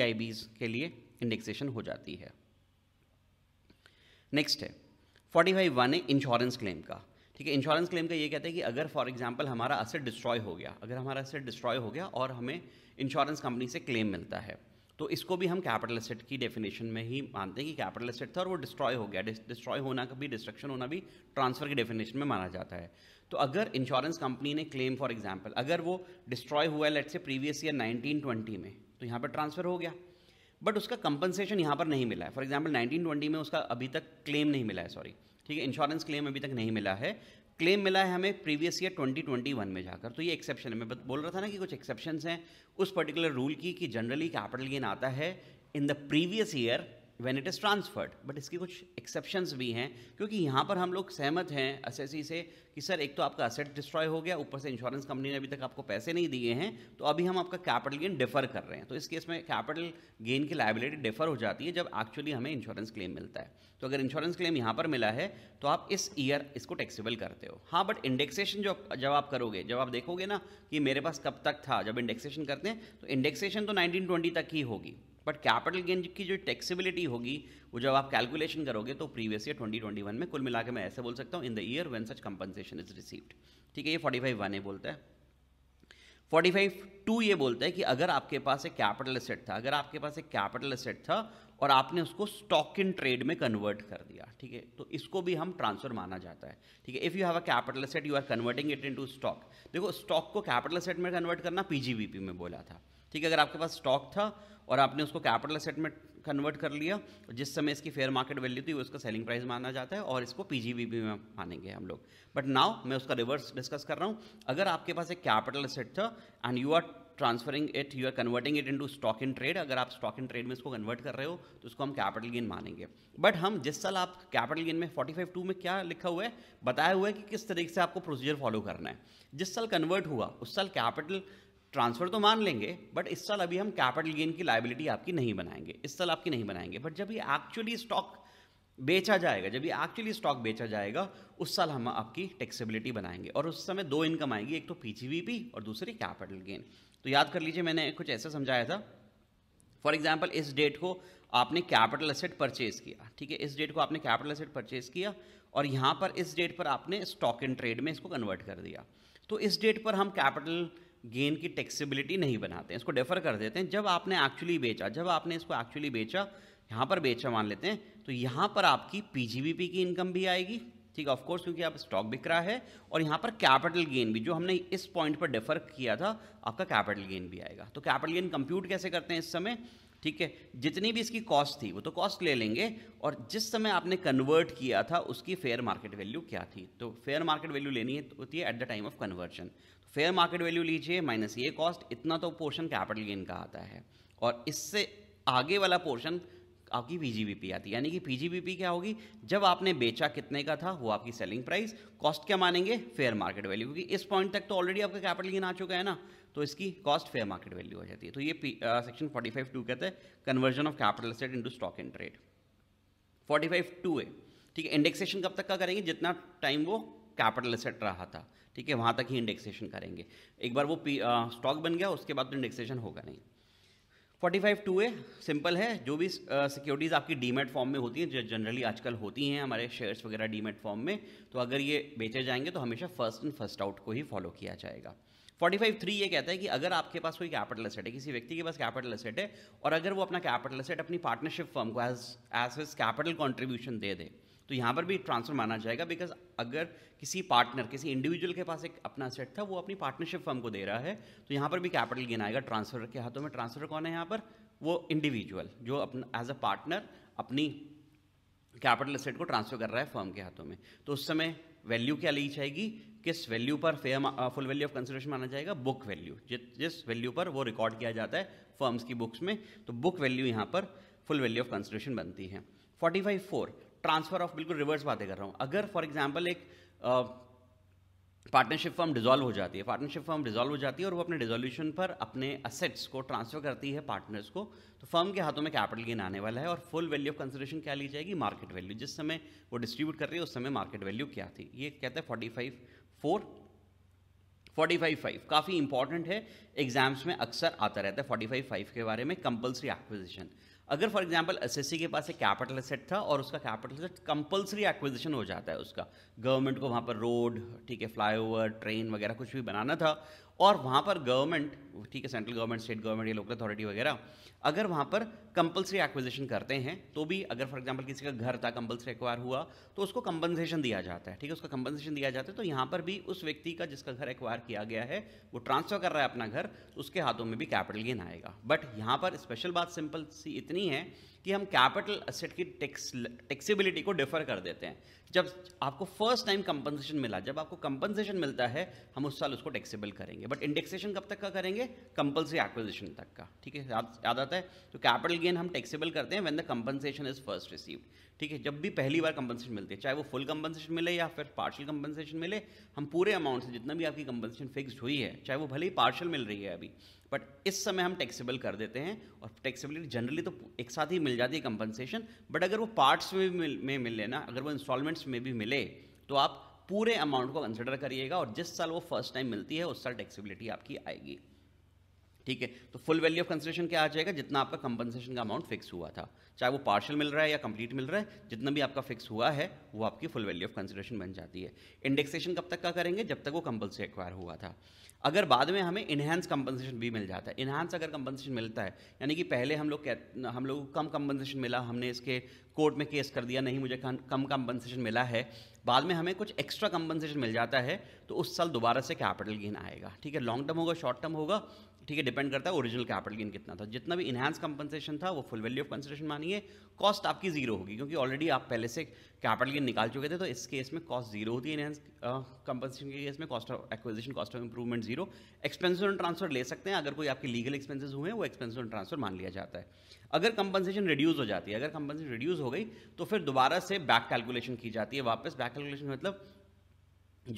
A: के लिए इंडेक्सेशन हो जाती है नेक्स्ट है फोर्टी फाइव वन है इंश्योरेंस क्लेम का ठीक है इंश्योरेंस क्लेम का ये कहता है कि अगर फॉर एग्जांपल हमारा असेट डिस्ट्रॉय हो गया अगर हमारा असेट डिस्ट्रॉय हो गया और हमें इंश्योरेंस कंपनी से क्लेम मिलता है तो इसको भी हम कैपिटल असेट की डेफिनेशन में ही मानते हैं कि कैपिटल असेट था और वो डिस्ट्रॉय हो गया डिस्ट्रॉय होना का भी डिस्ट्रक्शन होना भी ट्रांसफर की डेफिनेशन में माना जाता है तो अगर इंश्योरेंस कंपनी ने क्लेम फॉर एग्जाम्पल अगर वो डिस्ट्रॉय हुआ है लेट से प्रीवियस ईयर नाइनटीन में तो यहाँ पर ट्रांसफर हो गया बट उसका कंपनसेशन यहाँ पर नहीं मिला है फॉर एग्जाम्पल नाइनटीन में उसका अभी तक क्लेम नहीं मिला है सॉरी ठीक है इंश्योरेंस क्लेम अभी तक नहीं मिला है क्लेम मिला है हमें प्रीवियस ईयर 2021 में जाकर तो ये एक्सेप्शन है मैं बोल रहा था ना कि कुछ एक्सेप्शन हैं उस पर्टिकुलर रूल की कि जनरली कैपिटल गेन आता है in the previous year when it is transferred but इसकी कुछ एक्सेप्शंस भी हैं क्योंकि यहाँ पर हम लोग सहमत हैं एसएससी से कि सर एक तो आपका असेट डिस्ट्रॉय हो गया ऊपर से इंश्योरेंस कंपनी ने अभी तक आपको पैसे नहीं दिए हैं तो अभी हम आपका कैपिटल गेन डिफर कर रहे हैं तो इस केस में कैपिटल गेन की लाइबिलिटी डिफर हो जाती है जब एक्चुअली हमें इंश्योरेंस क्लेम मिलता है तो अगर इंश्योरेंस क्लेम यहाँ पर मिला है तो आप इस ईयर इसको टैक्सेबल करते हो हाँ बट इंडेक्सेशन जो जब आप करोगे जब आप देखोगे ना कि मेरे पास कब तक था जब इंडेक्सेशन करते हैं तो इंडेक्सेशन तो ट्वेंटी तक ही होगी बट कैपिटल गेन की जो टैक्सेबिलिटी होगी वो जब आप कैलकुलेशन करोगे तो प्रीवियस ईयर 2021 में कुल मिला के मैं ऐसे बोल सकता हूँ in the year when such compensation is received ठीक है ये 45 वन ए बोलता है 45 टू ये बोलता है कि अगर आपके पास एक कैपिटल एसेट था अगर आपके पास एक कैपिटल एसेट था और आपने उसको स्टॉक इन ट्रेड में कन्वर्ट कर दिया ठीक है तो इसको भी हम ट्रांसफर माना जाता है ठीक है if you have a capital asset you are converting it into stock देखो स्टॉक को कैपिटल एसेट में कन्वर्ट करना पीजीबीपी में बोला था ठीक है अगर आपके पास स्टॉक था और आपने उसको कैपिटल असेट में कन्वर्ट कर लिया जिस समय इसकी फेयर मार्केट वैल्यू थी उसका सेलिंग प्राइस माना जाता है और इसको पी बी में मानेंगे हम लोग बट नाउ मैं उसका रिवर्स डिस्कस कर रहा हूँ अगर आपके पास एक कैपिटल असेट था and you are transferring it you are converting it into stock in trade अगर आप स्टॉक इन ट्रेड में इसको कन्वर्ट कर रहे हो तो उसको हम कैपिटल गेन मानेंगे बट हम जिस साल आप कैपिटल गेन में टू में क्या लिखा हुआ है बताया हुआ है कि किस तरीके से आपको प्रोसीजर फॉलो करना है जिस साल कन्वर्ट हुआ उस साल कैपिटल ट्रांसफ़र तो मान लेंगे बट इस साल अभी हम कैपिटल गेन की लाइबिलिटी आपकी नहीं बनाएंगे इस साल आपकी नहीं बनाएंगे बट जब ये एक्चुअली स्टॉक बेचा जाएगा जब ये एक्चुअली स्टॉक बेचा जाएगा उस साल हम आपकी टैक्सेबिलिटी बनाएंगे और उस समय दो इनकम आएगी एक तो पी और दूसरी कैपिटल गेन तो याद कर लीजिए मैंने कुछ ऐसा समझाया था फॉर एग्जाम्पल इस डेट को आपने कैपिटल असेट परचेज किया ठीक है इस डेट को आपने कैपिटल असेट परचेज किया और यहाँ पर इस डेट पर आपने स्टॉक एंड ट्रेड में इसको कन्वर्ट कर दिया तो इस डेट पर हम कैपिटल गेन की टैक्सेबिलिटी नहीं बनाते हैं इसको डेफर कर देते हैं जब आपने एक्चुअली बेचा जब आपने इसको एक्चुअली बेचा यहाँ पर बेचा मान लेते हैं तो यहाँ पर आपकी पीजीबीपी की इनकम भी आएगी ठीक है ऑफकोर्स क्योंकि आप स्टॉक बिक रहा है और यहाँ पर कैपिटल गेन भी जो हमने इस पॉइंट पर डेफर किया था आपका कैपिटल गेन भी आएगा तो कैपिटल गेन कंप्यूट कैसे करते हैं इस समय ठीक है जितनी भी इसकी कॉस्ट थी वो तो कॉस्ट ले लेंगे और जिस समय आपने कन्वर्ट किया था उसकी फेयर मार्केट वैल्यू क्या थी तो फेयर मार्केट वैल्यू लेनी है होती है at the time of conversion fair market value लीजिए माइनस ये कॉस्ट इतना तो पोर्शन कैपिटल गेन का आता है और इससे आगे वाला पोर्शन आपकी पी पी आती है यानी कि पी क्या होगी जब आपने बेचा कितने का था वो आपकी सेलिंग प्राइस कॉस्ट क्या मानेंगे फेयर मार्केट वैल्यू क्योंकि इस पॉइंट तक तो ऑलरेडी आपका कैपिटल गेन आ चुका है ना तो इसकी कॉस्ट फेयर मार्केट वैल्यू हो जाती है तो ये सेक्शन फोर्टी फाइव टू कहते हैं conversion of capital asset into stock and trade forty five two है ठीक है इंडेक्सेशन कब तक का करेंगे जितना टाइम वो कैपिटल सेट रहा था ठीक है वहाँ तक ही इंडेक्सेशन करेंगे एक बार वो स्टॉक बन गया उसके बाद तो इंडेक्सेशन होगा नहीं 45 टू ए सिंपल है जो भी सिक्योरिटीज़ आपकी डीमेट फॉर्म में होती हैं जो जनरली आजकल होती हैं हमारे शेयर्स वगैरह डीमेट फॉर्म में तो अगर ये बेचे जाएंगे तो हमेशा फर्स्ट इन फर्स्ट आउट को ही फॉलो किया जाएगा 45 थ्री ये कहता है कि अगर आपके पास कोई कैपिटल एसेट है किसी व्यक्ति के पास कैपिटल एसेट है और अगर वो अपना कैपिटल एसेट अपनी पार्टनरशिप फर्म को as as as capital contribution दे दे तो यहाँ पर भी ट्रांसफर माना जाएगा बिकॉज अगर किसी पार्टनर किसी इंडिविजुअल के पास एक अपना सेट था वो अपनी पार्टनरशिप फर्म को दे रहा है तो यहाँ पर भी कैपिटल गेन आएगा ट्रांसफर के हाथों में ट्रांसफर कौन है यहाँ पर वो इंडिविजुअल जो अपना एज अ पार्टनर अपनी कैपिटल असेट को ट्रांसफर कर रहा है फर्म के हाथों में तो उस समय वैल्यू क्या ली जाएगी किस वैल्यू पर fair full value of consideration माना जाएगा बुक वैल्यू जिस वैल्यू पर वो रिकॉर्ड किया जाता है फर्म्स की बुक्स में तो बुक वैल्यू यहाँ पर फुल वैल्यू ऑफ कंसिडरेशन बनती है forty five four transfer of बिल्कुल रिवर्स बातें कर रहा हूँ अगर फॉर एग्जाम्पल एक पार्टनरशिप फर्म डिजोल्व हो जाती है पार्टनरशिप फर्म डिजॉल्व हो जाती है और वो अपने डिजोल्यूशन पर अपने असेट्स को ट्रांसफर करती है पार्टनर्स को तो फर्म के हाथों में कैपिटल गेन आने वाला है और फुल वैल्यू ऑफ कंसिडरेशन क्या ली जाएगी मार्केट वैल्यू जिस समय वो डिस्ट्रीब्यूट कर रही है उस समय मार्केट वैल्यू क्या थी ये कहते हैं forty five four forty five five काफ़ी इंपॉर्टेंट है एग्जाम्स में अक्सर आता रहता है फोर्टी फाइव फाइव के बारे में कंपल्सरी एक्विजिशन अगर फॉर एग्जांपल सी के पास एक कैपिटल सेट था और उसका कैपिटल सेट कंपलसरी एक्विजिशन हो जाता है उसका गवर्नमेंट को वहाँ पर रोड ठीक है फ्लाईओवर ट्रेन वगैरह कुछ भी बनाना था और वहाँ पर गवर्नमेंट ठीक है सेंट्रल गवर्नमेंट स्टेट गवर्नमेंट या लोकल अथॉरिटी वगैरह अगर वहाँ पर कंपलसरी एक्विजिशन करते हैं तो भी अगर फॉर एग्जांपल किसी का घर था कंपलसरी एक्वायर हुआ तो उसको कंपनसेशन दिया जाता है ठीक है उसका कंपनसेशन दिया जाता है तो यहाँ पर भी उस व्यक्ति का जिसका घर एक्वायर किया गया है वो ट्रांसफर कर रहा है अपना घर तो उसके हाथों में भी कैपिटल गेन आएगा बट यहाँ पर स्पेशल बात सिंपल सी इतनी है कि हम कैपिटल असेट की टैक्स टैक्सीबिलिटी को डिफर कर देते हैं जब आपको फर्स्ट टाइम कंपनसेशन मिला जब आपको कंपनसेशन मिलता है हम उस साल उसको टैक्सीबल करेंगे बट इंडेक्सेशन कब तक का करेंगे कंपल्सरी एक्विजिशन तक का ठीक है याद आता है तो कैपिटल गेन हम टैक्सीबल करते हैं when the compensation is first received ठीक है जब भी पहली बार कंपनसेशन मिलती है चाहे वो फुल कंपनसेशन मिले या फिर पार्शल कंपनसेशन मिले हम पूरे अमाउंट से जितना भी आपकी कंपनसेशन फिक्स हुई है चाहे वो भले ही पार्शल मिल रही है अभी बट इस समय हम टैक्सेबल कर देते हैं और टैक्सेबिलिटी जनरली तो एक साथ ही मिल जाती है कंपनसेशन बट अगर वो पार्ट्स में भी मिल में मिले ना अगर वो इंस्टॉलमेंट्स में भी मिले तो आप पूरे अमाउंट को कंसिडर करिएगा और जिस साल वो फर्स्ट टाइम मिलती है उस साल टैक्सेबिलिटी आपकी आएगी ठीक है तो फुल वैल्यू ऑफ कंसिडरेशन क्या आ जाएगा जितना आपका कंपनसेशन का अमाउंट फिक्स हुआ था चाहे वो पार्शल मिल रहा है या कंप्लीट मिल रहा है जितना भी आपका फिक्स हुआ है वो आपकी फुल वैल्यू ऑफ कंसिडरेशन बन जाती है इंडेक्सेशन कब तक का करेंगे जब तक वो कंपल से एक्वायर हुआ था अगर बाद में हमें इन्हेंस कंपनसेशन भी मिल जाता है इन्हांस अगर कंपनसेशन मिलता है यानी कि पहले हम लोग हम लोग कम कंपनसेशन मिला हमने इसके कोर्ट में केस कर दिया नहीं मुझे कम कंपनसेशन मिला है बाद में हमें कुछ एक्स्ट्रा कम्पनसेशन मिल जाता है तो उस साल दोबारा से कैपिटल गेन आएगा ठीक है लॉन्ग टर्म होगा शॉर्ट टर्म होगा ठीक है डिपेंड करता है ओरिजिनल कैपिटल गेन कितना था जितना भी इनहांस कम्पनसेशन था वो फुल वैल्यू ऑफ कंसेशन मानिए कॉस्ट आपकी जीरो होगी क्योंकि ऑलरेडी आप पहले से कैपिटल गेन निकाल चुके थे तो इस केस में कॉस्ट जीरो होती है इनहांस कंपनसेशन के केस में cost of acquisition cost of improvement zero expensive transfer ले सकते हैं अगर कोई आपके लीगल एक्सपेंसिस हुए हैं वो एक्सपेंसिव ट्रांसफर मान लिया जाता है अगर कंपनसेशन रिड्यूस हो जाती है अगर कंपनसेशन रिड्यूस हो गई तो फिर दोबारा से बैक कैलकुलेशन की जाती है वापस बैक कैलकुलेशन मतलब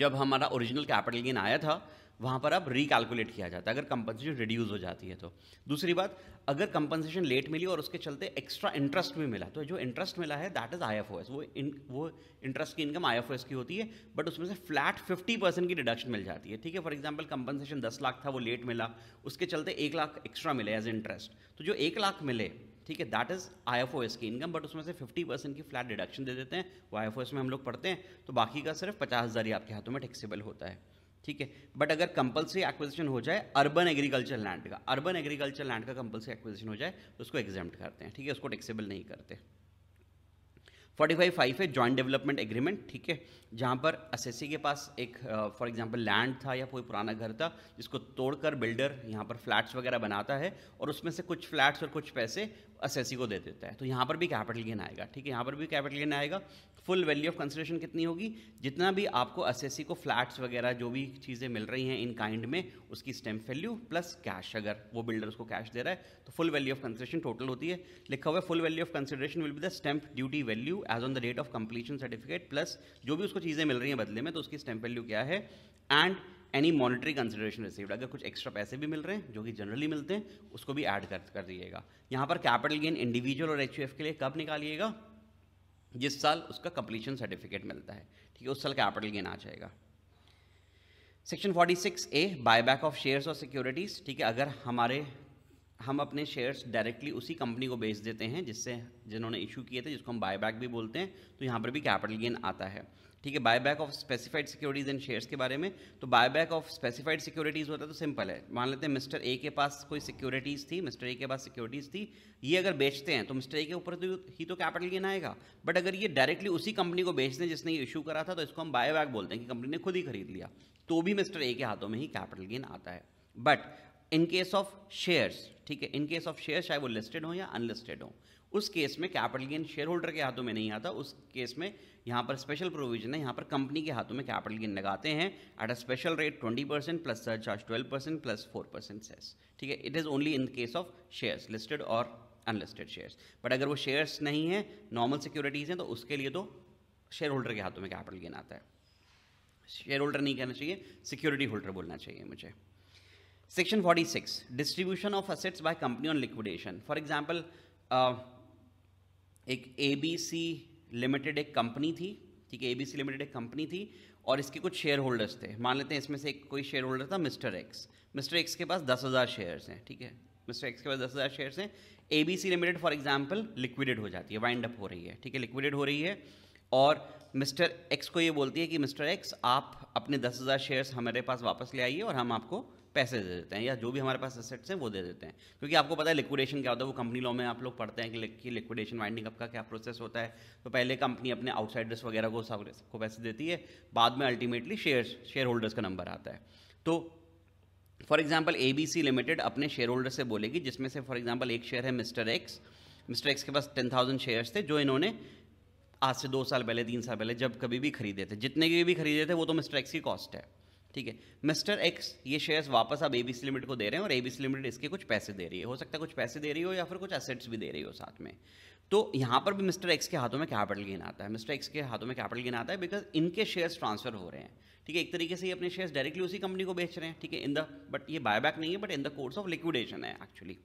A: जब हमारा ओरिजिनल कैपिटल गेन आया था वहाँ पर अब रिकैलकुलेट किया जाता है अगर कंपनसेशन रिड्यूस हो जाती है तो दूसरी बात अगर कंपनसेशन लेट मिली और उसके चलते एक्स्ट्रा इंटरेस्ट भी मिला तो जो इंटरेस्ट मिला है that is I F O S वो इन वो इंटरेस्ट की income I F O S की होती है बट उसमें से फ्लैट फिफ्टी परसेंट की डिडक्शन मिल जाती है ठीक है फॉर एग्जाम्पल कंपनसेशन दस लाख था वो लेट मिला उसके चलते एक लाख एक्स्ट्रा मिले एज इंटरेस्ट तो जो एक लाख मिले ठीक है that is I F O S की इनकम बट उसमें से फिफ्टी परसेंट की फ्लैट डिडक्शन दे देते हैं वो आई एफ ओ एस में हम लोग पढ़ते हैं तो बाकी का सिर्फ पचास हज़ार ही आपके हाथों में टैक्सेबल होता है ठीक है बट अगर कंपलसरी एक्विजिशन हो जाए अर्बन एग्रीकल्चर लैंड का अर्बन एग्रीकल्चर लैंड का कंपलसरी एक्विजिशन हो जाए तो उसको एग्जाम्ट करते हैं ठीक है उसको टैक्सेबल नहीं करते फोर्टी फाइव फाइव है जॉइंट डेवलपमेंट एग्रीमेंट ठीक है जहाँ पर सी के पास एक फॉर एग्जांपल लैंड था या कोई पुराना घर था जिसको तोड़कर बिल्डर यहाँ पर फ्लैट्स वगैरह बनाता है और उसमें से कुछ फ्लैट्स और कुछ पैसे सी को दे देता है तो यहाँ पर भी कैपिटल गेन आएगा ठीक है यहाँ पर भी कैपिटल गेन आएगा फुल वैल्यू ऑफ कंसिडरेशन कितनी होगी जितना भी आपको एस को फ्लैट्स वगैरह जो भी चीज़ें मिल रही हैं इन काइंड में उसकी स्टैम्प वैल्यू प्लस कैश अगर वो बिल्डर उसको कैश दे रहा है तो full value of consideration total होती है लिखा हुआ है full value of consideration will be the stamp duty value as on the date of completion certificate plus जो भी उसको चीज़ें मिल रही हैं बदले में तो उसकी स्टैम्प वैल्यू क्या है and any monetary consideration received अगर कुछ एक्स्ट्रा पैसे भी मिल रहे हैं जो कि जनरली मिलते हैं उसको भी ऐड कर कर दीजिएगा यहाँ पर कैपिटल गेन इंडिविजुअल और एच के लिए कब निकालिएगा जिस साल उसका कंप्लीशन सर्टिफिकेट मिलता है ठीक है उस साल कैपिटल गेन आ जाएगा section 46 A buyback of shares और सिक्योरिटीज़ ठीक है अगर हमारे हम अपने शेयर्स डायरेक्टली उसी कंपनी को बेच देते हैं जिससे जिन्होंने इशू किए थे जिसको हम बायबैक भी बोलते हैं तो यहाँ पर भी कैपिटल गेन आता है ठीक है buy back of specified securities and shares के बारे में तो buy back of specified securities होता है तो सिंपल है मान लेते हैं मिस्टर ए के पास कोई सिक्योरिटीज थी मिस्टर ए के पास सिक्योरिटीज थी ये अगर बेचते हैं तो मिस्टर ए के ऊपर तो ही तो कैपिटल गेन आएगा बट अगर ये डायरेक्टली उसी कंपनी को बेचते हैं जिसने ये इशू करा था तो इसको हम बाय बैक बोलते हैं कि कंपनी ने खुद ही खरीद लिया तो भी मिस्टर ए के हाथों में ही कैपिटल गेन आता है but in case of shares ठीक है इन केस ऑफ शेयर्स चाहे वो लिस्टेड हो या अनलिस्टेड हो उस केस में कैपिटल गेन शेयर होल्डर के हाथों में नहीं आता उस केस में यहाँ पर स्पेशल प्रोविजन है यहाँ पर कंपनी के हाथों में कैपिटल गेन लगाते हैं at a special rate twenty percent plus surcharge twelve percent plus four percent cess ठीक है it is only in case of shares listed और अनलिस्टेड शेयर्स बट अगर वो शेयर्स नहीं है नॉर्मल सिक्योरिटीज़ हैं तो उसके लिए तो शेयर होल्डर के हाथों में कैपिटल गेन आता है शेयर होल्डर नहीं कहना चाहिए सिक्योरिटी होल्डर बोलना चाहिए मुझे section 46 distribution of assets by company on liquidation for example एक ए बी सी लिमिटेड एक कंपनी थी ठीक है ए बी सी लिमिटेड एक कंपनी थी और इसके कुछ शेयर होल्डर्स थे मान लेते हैं इसमें से एक कोई शेयर होल्डर था मिस्टर एक्स मिस्टर एक्स के पास दस हज़ार शेयर्स हैं ठीक है मिस्टर एक्स के पास दस हज़ार शेयर्स हैं A B C limited for example liquidated हो जाती है वाइंड अप हो रही है ठीक है लिक्विडेड हो रही है और मिस्टर एक्स को ये बोलती है कि मिस्टर एक्स आप अपने दस हज़ार शेयर्स हमारे पास वापस ले आइए और हम आपको पैसे दे देते हैं या जो भी हमारे पास असेट्स हैं वो दे देते हैं क्योंकि आपको पता है लिक्विडेशन क्या होता है वो कंपनी लॉ में आप लोग पढ़ते हैं कि, लिक्विडेशन वाइंडिंग अप का क्या प्रोसेस होता है तो पहले कंपनी अपने आउटसाइडर्स वगैरह को सब सबको पैसे देती है बाद में अल्टीमेटली शेयर शेयर होल्डर्स का नंबर आता है तो फॉर एग्जाम्पल ए लिमिटेड अपने शेयर होल्डर से बोलेगी जिसमें से फॉर एग्जाम्पल एक शेयर है मिस्टर एक्स मिस्टर एक्स के पास टेन थाउजेंड शेयर्स थे जो इन्होंने आज से दो साल पहले तीन साल पहले जब कभी भी खरीदे थे जितने के भी खरीदे थे वो तो मिस्टर एक्स की कॉस्ट है ठीक है मिस्टर एक्स ये शेयर्स वापस आप एबीसी लिमिटेड को दे रहे हैं और एबीसी लिमिटेड इसके कुछ पैसे दे रही है हो सकता है कुछ पैसे दे रही हो या फिर कुछ एसेट्स भी दे रही हो साथ में तो यहाँ पर भी मिस्टर एक्स के हाथों में कैपिटल गेन आता है मिस्टर एक्स के हाथों में कैपिटल गेन आता है बिकॉज इनके शेयर्स ट्रांसफर हो रहे हैं ठीक है एक तरीके से ये अपने शेयर्स डायरेक्टली उसी कंपनी को बेच रहे हैं ठीक है इन द बट ये बायबैक नहीं है but in the course of liquidation है एक्चुअली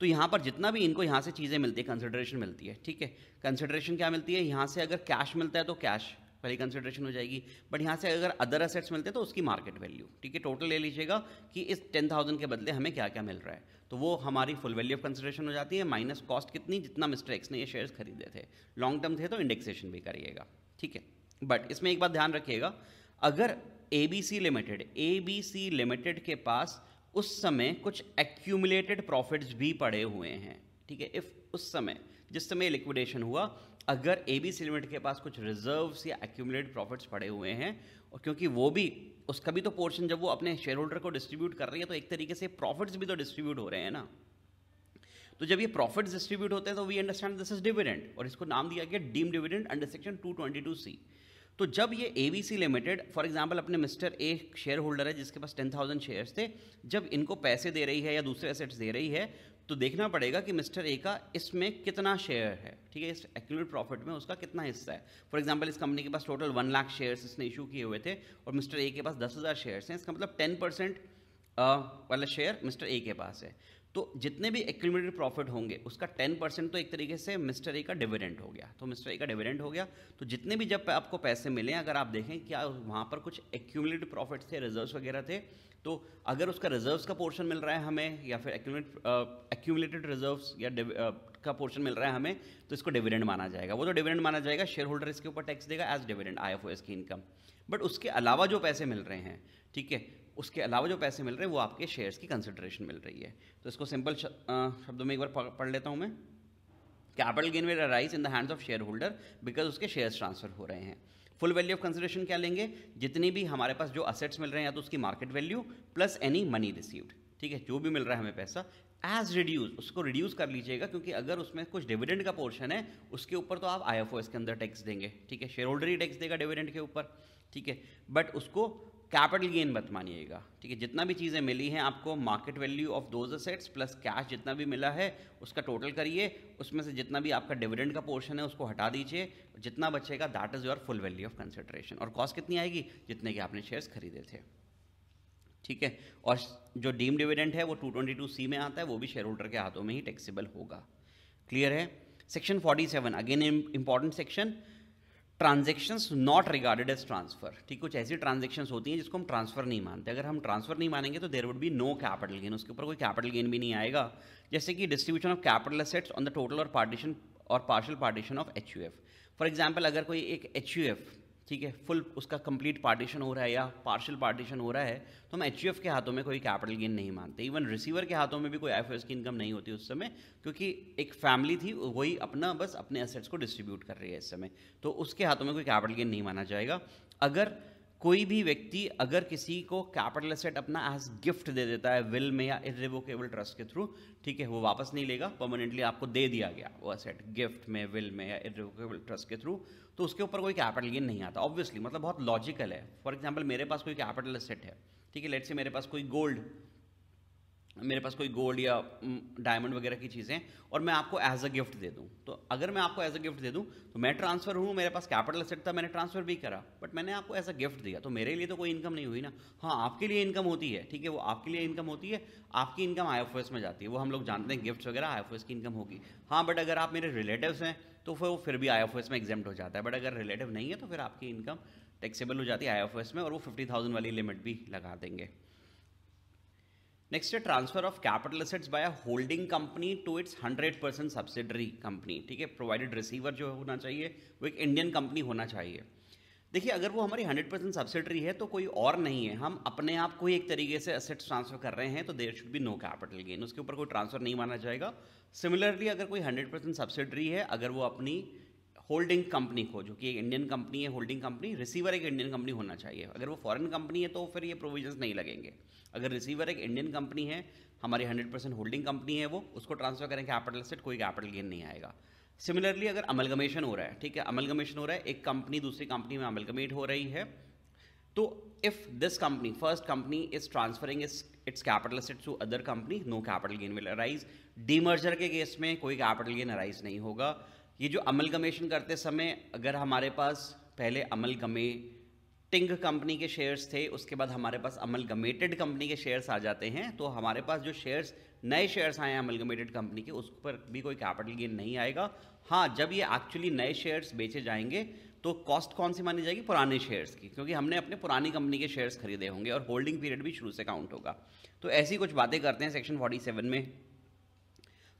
A: तो यहाँ पर जितना भी इनको यहाँ से चीज़ें मिलती है कंसिडरेशन मिलती है ठीक है कंसिडरेशन क्या मिलती है यहाँ से अगर कैश मिलता है तो कैश पहली कंसिडरेशन हो जाएगी बट यहाँ से अगर अदर असेट्स मिलते हैं तो उसकी मार्केट वैल्यू ठीक है टोटल ले लीजिएगा कि इस टेन थाउजेंड के बदले हमें क्या क्या मिल रहा है तो वो हमारी फुल वैल्यू ऑफ कंसिडरेशन हो जाती है माइनस कॉस्ट कितनी जितना मिस्टर एक्स ने ये शेयर्स खरीदे थे लॉन्ग टर्म थे तो इंडेक्सेशन भी करिएगा ठीक है बट इसमें एक बात ध्यान रखिएगा अगर A B C limited A B C limited के पास उस समय कुछ एक्यूमुलेटेड प्रॉफिट्स भी पड़े हुए हैं ठीक है इफ़ उस समय जिस समय लिक्विडेशन हुआ अगर ए बी सी लिमिटेड के पास कुछ रिजर्व्स या एक्यूमुलेटेड प्रॉफिट्स पड़े हुए हैं और क्योंकि वो भी उसका भी तो पोर्शन जब वो अपने शेयर होल्डर को डिस्ट्रीब्यूट कर रही है तो एक तरीके से प्रॉफिट्स भी तो डिस्ट्रीब्यूट हो रहे हैं ना तो जब ये प्रॉफिट्स डिस्ट्रीब्यूट होते हैं तो we understand this is dividend और इसको नाम दिया गया deemed dividend under section two twenty two C तो जब ये A B C limited for example अपने मिस्टर ए शेयर होल्डर है जिसके पास टेन थाउजेंड शेयर्स थे जब इनको पैसे दे रही है या दूसरे एसेट्स दे रही है तो देखना पड़ेगा कि मिस्टर ए का इसमें कितना शेयर है ठीक है इस एक्यूलेट प्रॉफिट में उसका कितना हिस्सा है फॉर एग्जांपल इस कंपनी के पास टोटल वन लाख शेयर्स इसने इशू किए हुए थे और मिस्टर ए के पास दस हज़ार शेयर्स हैं इसका मतलब टेन परसेंट वाला शेयर मिस्टर ए के पास है तो जितने भी एक्यूमिलेटेड प्रॉफिट होंगे उसका टेन परसेंट तो एक तरीके से मिस्टर ए का डिविडेंड हो गया तो मिस्टर ए का डिविडेंड हो गया तो जितने भी जब आपको पैसे मिले अगर आप देखें क्या वहाँ पर कुछ एक्यूमिलेटेड प्रॉफिट थे रिजर्व्स वगैरह थे तो अगर उसका रिजर्व्स का पोर्शन मिल रहा है हमें या फिर एक्यूमुलेटेड रिजर्व्स या का पोर्शन मिल रहा है हमें तो इसको डिविडेंड माना जाएगा वो तो डिविडेंड माना जाएगा शेयर होल्डर इसके ऊपर टैक्स देगा एज डिविडेंड आई की इनकम बट उसके अलावा जो पैसे मिल रहे हैं ठीक है उसके अलावा जो पैसे मिल रहे हैं वो आपके शेयर्स की कंसिडरेशन मिल रही है तो इसको सिंपल शब्दों में एक बार पढ़ लेता हूँ मैं capital gain will arise in the hands of share holder because उसके शेयर्स ट्रांसफर हो रहे हैं फुल वैल्यू ऑफ कंसिडरेशन क्या लेंगे जितनी भी हमारे पास जो असेट्स मिल रहे हैं या तो उसकी market value plus any money received ठीक है जो भी मिल रहा है हमें पैसा एज रिड्यूस उसको रिड्यूस कर लीजिएगा क्योंकि अगर उसमें कुछ डिविडेंड का पोर्शन है उसके ऊपर तो आप आई के अंदर टैक्स देंगे ठीक है शेयर होल्डर ही टैक्स देगा डिविडेंड के ऊपर ठीक है बट उसको कैपिटल गेन मत मानिएगा ठीक है जितना भी चीज़ें मिली हैं आपको market value of those assets plus cash जितना भी मिला है उसका टोटल करिए उसमें से जितना भी आपका डिविडेंड का पोर्शन है उसको हटा दीजिए जितना बचेगा that is your full value of consideration और कॉस्ट कितनी आएगी जितने के आपने शेयर्स खरीदे थे ठीक है और जो डीम डिविडेंड है वो टू ट्वेंटी टू सी में आता है वो भी शेयर होल्डर के हाथों में ही टैक्सेबल होगा क्लियर है section forty seven again important section transactions not regarded as transfer ठीक कुछ ऐसी ट्रांजेक्शन्स होती हैं जिसको हम ट्रांसफर नहीं मानते अगर हम ट्रांसफर नहीं मानेंगे तो there would be no capital gain उसके ऊपर कोई कैपिटल गेन भी नहीं आएगा जैसे कि distribution of capital assets on the total और पार्टीशन और partial partition of H U F for example अगर कोई एक एच यू एफ ठीक है फुल उसका कंप्लीट पार्टीशन हो रहा है या पार्शियल पार्टीशन हो रहा है तो हम एच के हाथों में कोई कैपिटल गेन नहीं मानते इवन रिसीवर के हाथों में भी कोई एफ की इनकम नहीं होती उस समय क्योंकि एक फैमिली थी वही अपना बस अपने असेट्स को डिस्ट्रीब्यूट कर रही है इस समय तो उसके हाथों में कोई कैपिटल गेन नहीं माना जाएगा अगर कोई भी व्यक्ति अगर किसी को कैपिटल एसेट अपना एज गिफ्ट दे देता है विल में या इरिवोकेबल ट्रस्ट के थ्रू ठीक है वो वापस नहीं लेगा परमानेंटली आपको दे दिया गया वो एसेट गिफ्ट में विल में या इरिवोकेबल ट्रस्ट के थ्रू तो उसके ऊपर कोई कैपिटल गेन नहीं आता ऑब्वियसली मतलब बहुत लॉजिकल है फॉर एग्जाम्पल मेरे पास कोई कैपिटल एसेट है ठीक है लेट से मेरे पास कोई गोल्ड मेरे पास कोई गोल्ड या डायमंड वगैरह की चीज़ें और मैं आपको एज अ गिफ्ट दे दूँ तो अगर मैं आपको एज अ गिफ्ट दे दूँ तो मैं ट्रांसफ़र हूँ मेरे पास कैपिटल सेट था मैंने ट्रांसफ़र भी करा बट मैंने आपको एज अ गिफ्ट दिया तो मेरे लिए तो कोई इनकम नहीं हुई ना हाँ आपके लिए इनकम होती है ठीक है वो आपके लिए इनकम होती है आपकी इनकम आई में जाती है वो हम लोग जानते हैं गिफ्ट वगैरह आई की इनकम होगी हाँ बट अगर आप मेरे रिलेटिव हैं तो फिर वो फिर भी आई में एग्जाम हो जाता है बट अगर रिलेटिव नहीं है तो फिर आपकी इनकम टैक्सेबल हो जाती है आई में और वो फिफ्टी वाली लिमिट भी लगा देंगे नेक्स्ट है transfer of capital assets by a holding company to its 100 percent subsidiary company ठीक है प्रोवाइडेड रिसीवर जो होना चाहिए वो एक इंडियन कंपनी होना चाहिए देखिए अगर वो हमारी 100 परसेंट सब्सिडरी है तो कोई और नहीं है हम अपने आप को ही एक तरीके से असेट्स ट्रांसफर कर रहे हैं तो there should be no capital gain उसके ऊपर कोई ट्रांसफर नहीं माना जाएगा सिमिलरली अगर कोई हंड्रेड परसेंट सब्सिडरी है अगर वो अपनी होल्डिंग कंपनी को जो कि एक इंडियन कंपनी है होल्डिंग कंपनी रिसीवर एक इंडियन कंपनी होना चाहिए अगर वो फॉरेन कंपनी है तो फिर ये प्रोविजंस नहीं लगेंगे अगर रिसीवर एक इंडियन कंपनी है हमारी 100 परसेंट होल्डिंग कंपनी है वो उसको ट्रांसफर करें कैपिटल सेट कोई कैपिटल गेन नहीं आएगा सिमिलरली अगर अमलगमेशन हो रहा है ठीक है अमलगमेशन हो रहा है एक कंपनी दूसरी कंपनी में अमलगमेट हो रही है तो if this company first company is transferring is its capital set to other company no capital gain will arise demerger के केस में कोई कैपिटल गेन अराइज नहीं होगा ये जो अमलगमेशन करते समय अगर हमारे पास पहले अमलगमे टिंग कंपनी के शेयर्स थे उसके बाद हमारे पास अमलगमेटेड कंपनी के शेयर्स आ जाते हैं तो हमारे पास जो शेयर्स नए शेयर्स आए हैं अमलगमेटेड कंपनी के उस पर भी कोई कैपिटल गेन नहीं आएगा हाँ जब ये एक्चुअली नए शेयर्स बेचे जाएंगे तो कॉस्ट कौन सी मानी जाएगी पुराने शेयर्स की क्योंकि हमने अपने पुरानी कंपनी के शेयर्स खरीदे होंगे और होल्डिंग पीरियड भी शुरू से काउंट होगा तो ऐसी कुछ बातें करते हैं सेक्शन 47 में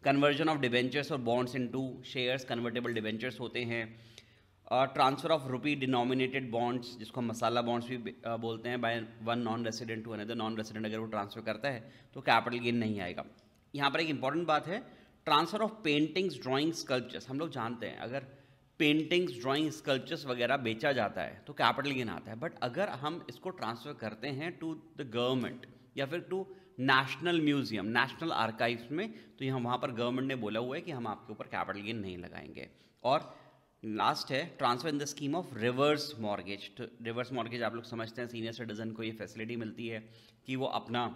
A: कन्वर्जन ऑफ डिवेंचर्स और bonds into shares convertible debentures होते हैं transfer of rupee denominated bonds जिसको हम मसाला बॉन्ड्स भी बोलते हैं by one non resident to another non resident अगर वो ट्रांसफ़र करता है तो कैपिटल गेन नहीं आएगा यहाँ पर एक इंपॉर्टेंट बात है transfer of paintings drawing sculptures हम लोग जानते हैं अगर पेंटिंग्स ड्राइंग स्कल्पचर्स वगैरह बेचा जाता है तो कैपिटल गेन आता है बट अगर हम इसको ट्रांसफ़र करते हैं टू द गवर्नमेंट या फिर to national museum national archives में तो यहाँ वहाँ पर गवर्नमेंट ने बोला हुआ है कि हम आपके ऊपर कैपिटल गेन नहीं लगाएंगे और लास्ट है transfer in the scheme of reverse mortgage reverse mortgage आप लोग समझते हैं सीनियर सिटीजन को ये फैसिलिटी मिलती है कि वो अपना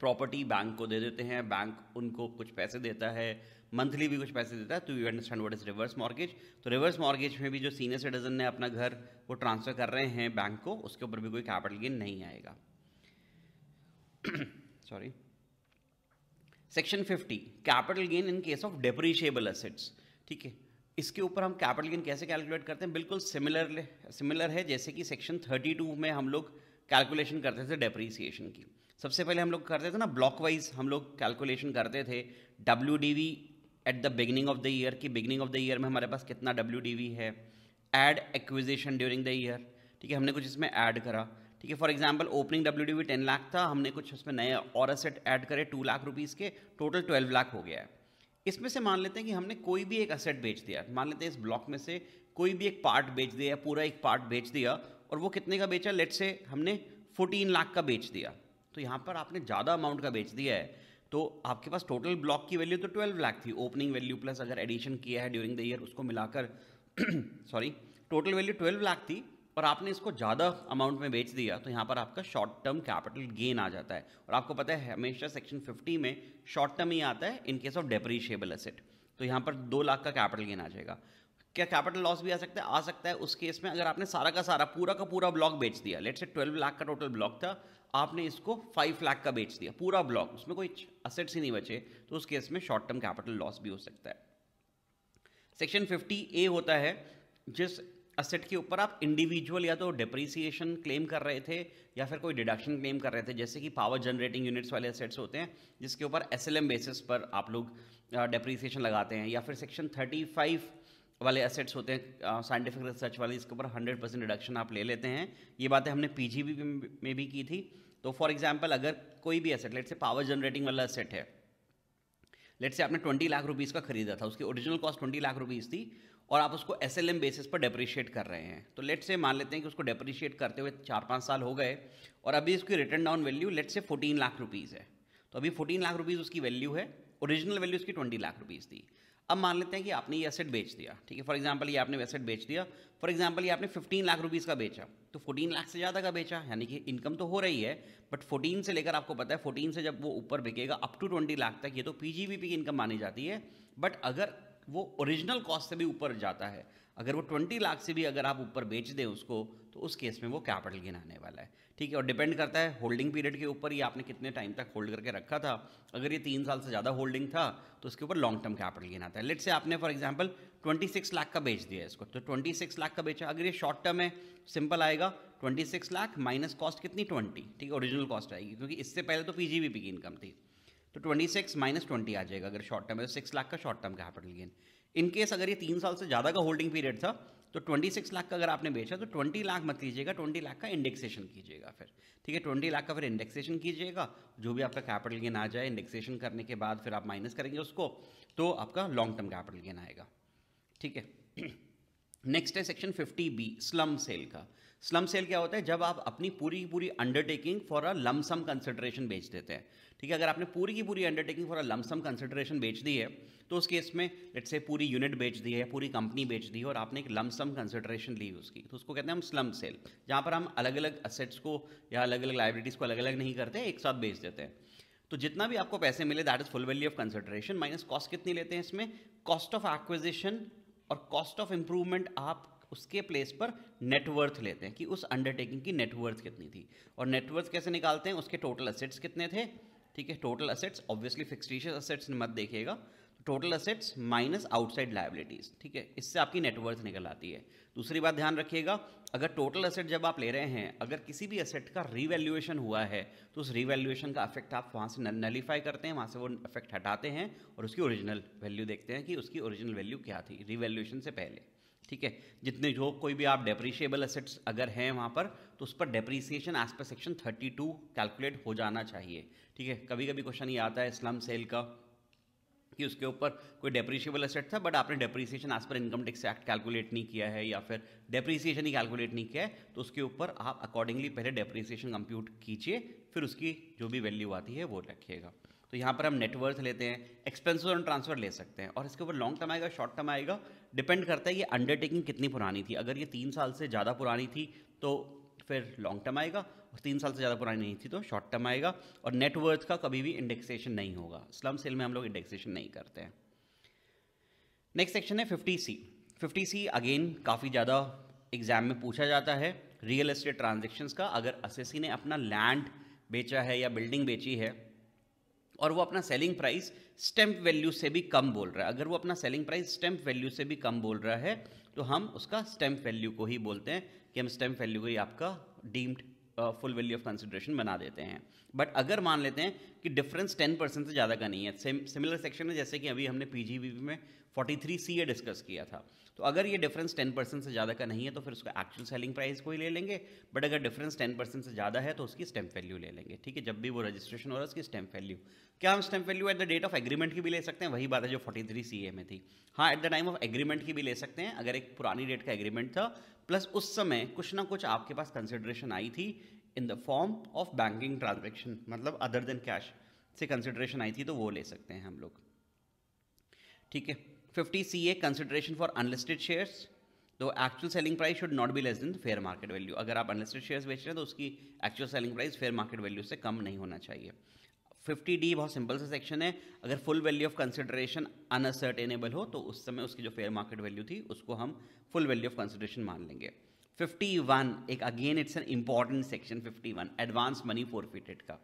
A: प्रॉपर्टी बैंक को दे देते हैं बैंक उनको कुछ पैसे देता है मंथली भी कुछ पैसे देता है तो you understand what is reverse mortgage तो रिवर्स मॉर्गेज में भी जो सीनियर सिटीजन ने अपना घर वो ट्रांसफ़र कर रहे हैं बैंक को उसके ऊपर भी कोई कैपिटल गेन नहीं आएगा sorry section fifty capital gain in case of depreciable assets ठीक है इसके ऊपर हम कैपिटल गेन कैसे कैलकुलेट करते हैं बिल्कुल सिमिलर सिमिलर है जैसे कि सेक्शन 32 में हम लोग कैलकुलेशन करते थे डेप्रिसिएशन की सबसे पहले हम लोग करते थे ना ब्लॉक वाइज हम लोग कैलकुलेशन करते थे W D V at the beginning of the year की बिगनिंग ऑफ द ईयर में हमारे पास कितना डब्ल्यू डी वी है add acquisition during the year ठीक है हमने कुछ इसमें ऐड करा ठीक है for example opening W D V ten lakh था हमने कुछ उसमें नए और असेट ऐड करे टू लाख रुपीज़ के टोटल ट्वेल्व लाख हो गया है इसमें से मान लेते हैं कि हमने कोई भी एक असेट बेच दिया मान लेते हैं इस ब्लॉक में से कोई भी एक पार्ट बेच दिया पूरा एक पार्ट बेच दिया और वो कितने का बेचा लेट से हमने फोर्टीन लाख का बेच दिया तो यहाँ पर आपने ज़्यादा अमाउंट का बेच दिया है तो आपके पास टोटल ब्लॉक की वैल्यू तो ट्वेल्व लाख थी ओपनिंग वैल्यू प्लस अगर एडिशन किया है ड्यूरिंग द ईयर उसको मिलाकर sorry total value twelve lakh थी पर आपने इसको ज़्यादा अमाउंट में बेच दिया तो यहाँ पर आपका शॉर्ट टर्म कैपिटल गेन आ जाता है और आपको पता है हमेशा सेक्शन 50 में शॉर्ट टर्म ही आता है in case of depreciable asset तो यहाँ पर दो लाख का कैपिटल गेन आ जाएगा क्या कैपिटल लॉस भी आ सकता है आ सकता है उस केस में अगर आपने सारा का सारा पूरा का पूरा ब्लॉक बेच दिया लेट से ट्वेल्व लाख का टोटल ब्लॉक था आपने इसको फाइव लाख का बेच दिया पूरा ब्लॉक उसमें कोई असेट्स ही नहीं बचे तो उस केस में शॉर्ट टर्म कैपिटल लॉस भी हो सकता है सेक्शन फिफ्टी ए होता है जिस असेट के ऊपर आप इंडिविजुअल या तो डिप्रिसिएशन क्लेम कर रहे थे या फिर कोई डिडक्शन क्लेम कर रहे थे जैसे कि पावर जनरेटिंग यूनिट्स वाले असेट्स होते हैं जिसके ऊपर एस बेसिस पर आप लोग डिप्रिसिएशन लगाते हैं या फिर सेक्शन थर्टी फाइव वाले एसेट्स होते हैं साइंटिफिक रिसर्च वाले इसके ऊपर हंड्रेड परसेंट डिडक्शन आप ले लेते हैं ये बातें हमने पी में भी की थी तो फॉर एग्जाम्पल अगर कोई भी asset let's say power generating वाला एसेट है लेट से आपने ट्वेंटी लाख रुपीज़ का खरीदा था उसकी original cost twenty lakh rupees थी और आप उसको एस बेसिस पर डेप्रिशिएट कर रहे हैं तो लेट से मान लेते हैं कि उसको डेप्रिशिएट करते हुए चार पाँच साल हो गए और अभी उसकी return down value let's say fourteen lakh rupees है तो अभी फोर्टीन लाख रुपीज़ उसकी वैल्यू है ओरिजिनल वैल्यू उसकी ट्वेंटी लाख रुपीज़ थी अब मान लेते हैं कि आपने ये एसेट बेच दिया ठीक है फॉर एग्जाम्पल ये आपने एसेट बेच दिया फॉर एग्जाम्पल ये आपने फिफ्टीन लाख रुपीज़ का बेचा तो फोर्टीन लाख से ज़्यादा का बेचा यानी कि इनकम तो हो रही है बट फोर्टीन से लेकर आपको पता है फोर्टीन से जब वो ऊपर बिकेगा अप टू ट्वेंटी लाख तक ये तो पी की इनकम मानी जाती है बट अगर वो ओरिजिनल कॉस्ट से भी ऊपर जाता है अगर वो ट्वेंटी लाख से भी अगर आप ऊपर बेच दें उसको तो उस केस में वो कैपिटल गेन आने वाला है ठीक है और डिपेंड करता है होल्डिंग पीरियड के ऊपर ही आपने कितने टाइम तक होल्ड करके रखा था अगर ये तीन साल से ज़्यादा होल्डिंग था तो उसके ऊपर लॉन्ग टर्म कैपिटल गेन आता है लेट से आपने for example twenty six lakh का बेच दिया इसको तो ट्वेंटी सिक्स लाख का बेचा अगर ये शॉर्ट टर्म है सिंपल आएगा twenty six lakh minus cost कितनी ट्वेंटी ठीक है ओरिजिनल कॉस्ट आएगी क्योंकि इससे पहले तो पी जी इनकम थी तो 26 सिक्स माइनस ट्वेंटी आ जाएगा अगर शॉर्ट टर्म है सिक्स तो लाख का short term capital gain in case अगर ये तीन साल से ज़्यादा का होल्डिंग पीरियड था तो 26 लाख का अगर आपने बेचा तो 20 लाख मत लीजिएगा 20 लाख का इंडेक्सेशन कीजिएगा फिर ठीक है 20 लाख का फिर इंडेक्सेशन कीजिएगा जो भी आपका कैपिटल गेन आ जाए इंडेक्सेशन करने के बाद फिर आप माइनस करेंगे उसको तो आपका लॉन्ग टर्म कैपिटल गेन आएगा ठीक है नेक्स्ट है सेक्शन 50 बी स्लम सेल का स्लम सेल क्या होता है जब आप अपनी पूरी पूरी undertaking for a lump sum consideration बेच देते हैं ठीक है अगर आपने पूरी की पूरी undertaking for a lump sum consideration बेच दी है तो उस केस में लेट से पूरी यूनिट बेच दी है पूरी कंपनी बेच दी है और आपने एक लमसम कंसिडरेशन ली उसकी तो उसको कहते हैं हम स्लम सेल जहाँ पर हम अलग अलग असेट्स को या अलग अलग लाइब्रेटीज़ को अलग अलग नहीं करते एक साथ बेच देते हैं तो जितना भी आपको पैसे मिले that is full value of consideration minus cost कितनी लेते हैं इसमें कॉस्ट ऑफ एक्विजिशन और कॉस्ट ऑफ इम्प्रूवमेंट आप उसके प्लेस पर नेटवर्थ लेते हैं कि उस अंडरटेकिंग की नेटवर्थ कितनी थी और नेटवर्थ कैसे निकालते हैं उसके टोटल असेट्स कितने थे ठीक है total assets obviously fictitious assets मत देखिएगा total assets minus outside liabilities ठीक है इससे आपकी नेटवर्थ निकल आती है दूसरी बात ध्यान रखिएगा अगर टोटल असेट जब आप ले रहे हैं अगर किसी भी असेट का रीवैल्यूएशन हुआ है तो उस रीवैल्यूएशन का अफेक्ट आप वहाँ से नलीफाई करते हैं वहाँ से वो अफेक्ट हटाते हैं और उसकी ओरिजिनल वैल्यू देखते हैं कि उसकी ओरिजिनल वैल्यू क्या थी रीवैल्यूएशन से पहले ठीक है जितने जो कोई भी आप डेप्रिशिएबल एसेट्स अगर हैं वहाँ पर तो उस पर डेप्रिसिएशन एज पर सेक्शन 32 कैलकुलेट हो जाना चाहिए ठीक है कभी कभी क्वेश्चन ये आता है स्लम सेल का कि उसके ऊपर कोई डेप्रिशिएबल एसेट था बट आपने depreciation as per income tax act calculate नहीं किया है या फिर डेप्रिसिएशन ही कैलकुलेट नहीं किया है तो उसके ऊपर आप अकॉर्डिंगली पहले डेप्रिसिएशन कंप्यूट कीजिए फिर उसकी जो भी वैल्यू आती है वो रखिएगा तो यहाँ पर हम नेटवर्थ लेते हैं एक्सपेंसिस ऑन ट्रांसफर ले सकते हैं और इसके ऊपर लॉन्ग टर्म आएगा शॉर्ट टर्म आएगा डिपेंड करता है ये अंडरटेकिंग कितनी पुरानी थी अगर ये तीन साल से ज़्यादा पुरानी थी तो फिर लॉन्ग टर्म आएगा और तीन साल से ज़्यादा पुरानी नहीं थी तो शॉर्ट टर्म आएगा और नेटवर्थ का कभी भी इंडेक्सेशन नहीं होगा स्लम सेल में हम लोग इंडेक्सेशन नहीं करते हैं नेक्स्ट सेक्शन है fifty C fifty C again काफ़ी ज़्यादा एग्जाम में पूछा जाता है रियल एस्टेट ट्रांजेक्शन्स का अगर एस ने अपना लैंड बेचा है या बिल्डिंग बेची है और वो अपना सेलिंग प्राइस स्टैंप वैल्यू से भी कम बोल रहा है अगर वो अपना सेलिंग प्राइस स्टैंप वैल्यू से भी कम बोल रहा है तो हम उसका स्टैंप वैल्यू को ही बोलते हैं कि हम स्टैंप वैल्यू को ही आपका deemed full value of consideration बना देते हैं बट अगर मान लेते हैं कि डिफरेंस टेन परसेंट से ज़्यादा का नहीं है सिमिलर सेक्शन में जैसे कि अभी हमने पी में forty three C A discuss किया था तो अगर ये डिफरेंस टेन परसेंट से ज़्यादा का नहीं है तो फिर उसका एक्चुअल सेलिंग प्राइस को ही ले लेंगे बट अगर डिफरेंस टेन परसेंट से ज़्यादा है तो उसकी स्टैंप वैल्यू ले लेंगे ठीक है जब भी वो रजिस्ट्रेशन हो रहा है उसकी स्टैंप वैल्यू क्या हम stamp value at the date of agreement की भी ले सकते हैं वही बात है जो फोर्टी थ्री सी ए में थी हाँ at the time of agreement की भी ले सकते हैं अगर एक पुरानी डेट का एग्रीमेंट था प्लस उस समय कुछ ना कुछ आपके पास कंसिडरेशन आई थी in the form of banking transaction मतलब अदर देन कैश से कंसिडरेशन आई थी तो वो ले सकते हैं हम लोग ठीक है fifty C A consideration for unlisted shares तो actual selling price should not be less than fair market value अगर आप अनलिस्टेड शेयर्स बेच रहे हैं तो उसकी actual selling price fair market value से कम नहीं होना चाहिए फिफ्टी डी बहुत सिंपल सा सेक्शन है अगर full value of consideration unascertainable हो तो उस समय उसकी जो फेयर मार्केट वैल्यू थी उसको हम फुल वैल्यू ऑफ कंसिडरेशन मान लेंगे फिफ्टी वन एक again it's an important section fifty one advance money forfeited का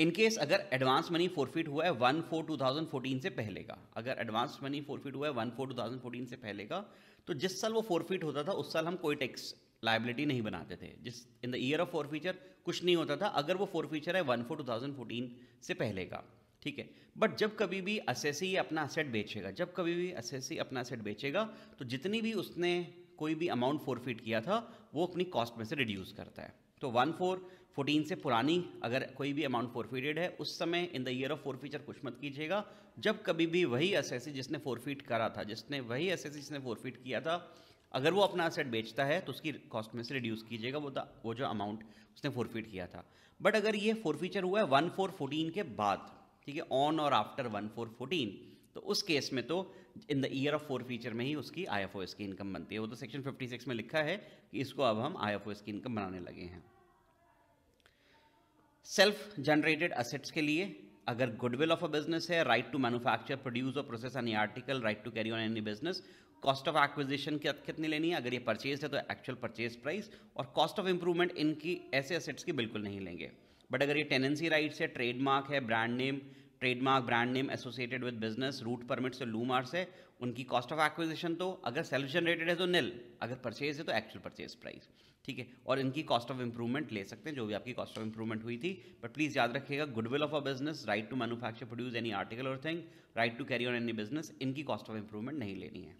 A: इनकेस अगर एडवांस मनी फोरफिट हुआ है one four two thousand fourteen से पहले का अगर एडवांस मनी फोरफिट हुआ है one four two thousand fourteen से पहले का तो जिस साल वो फोरफिट होता था उस साल हम कोई टैक्स लाइबिलिटी नहीं बनाते थे जिस in the year of forfeiture कुछ नहीं होता था अगर वो फोर फीचर है one four two thousand fourteen से पहले का ठीक है बट जब कभी भी असेसी अपना असेट बेचेगा जब कभी भी असेसी अपना असेट बेचेगा तो जितनी भी उसने कोई भी अमाउंट फोरफिट किया था वो अपनी कॉस्ट में से रिड्यूस करता है तो वन फोर फोर्टीन से पुरानी अगर कोई भी अमाउंट फोरफीटेड है उस समय in the year of forfeiture कुछ मत कीजिएगा जब कभी भी वही सी जिसने फोरफीट करा था जिसने वही सी जिसने फोरफीट किया था अगर वो अपना असेट बेचता है तो उसकी कॉस्ट में से रिड्यूस कीजिएगा वो वो जो अमाउंट उसने फोरफीट किया था बट अगर ये फोरफीचर हुआ है वन फोर फोर्टीन के बाद ठीक है ऑन और आफ्टर वन फोर फोर्टीन तो उस केस में तो in the year of forfeiture में ही उसकी आई की इनकम बनती है वो तो सेक्शन 56 में लिखा है कि इसको अब हम आई की इनकम बनाने लगे हैं सेल्फ जनरेटेड असेट्स के लिए अगर गुडविल ऑफ अ बिजनेस है राइट टू मैन्युफैक्चर प्रोड्यूस और process any article right to carry on any business cost of acquisition की कितनी लेनी है अगर ये परचेज है तो एक्चुअल परचेज प्राइस और कॉस्ट ऑफ इंप्रूवमेंट इनकी ऐसे असेट्स की बिल्कुल नहीं लेंगे बट अगर ये टेनेंसी राइट्स है ट्रेडमार्क है brand name trademark brand name associated with business route permits है लूमार्स है उनकी कॉस्ट ऑफ एक्विजिशन तो अगर सेल्फ जनरेटेड है तो निल अगर परचेज है तो एक्चुअल परचेज प्राइस ठीक है और इनकी कॉस्ट ऑफ इंप्रूवमेंट ले सकते हैं जो भी आपकी कॉस्ट ऑफ इंप्रूवमेंट हुई थी बट प्लीज़ याद रखिएगा goodwill of a business right to manufacture produce any article और thing right to carry on any business इनकी कॉस्ट ऑफ इंप्रूवमेंट नहीं लेनी है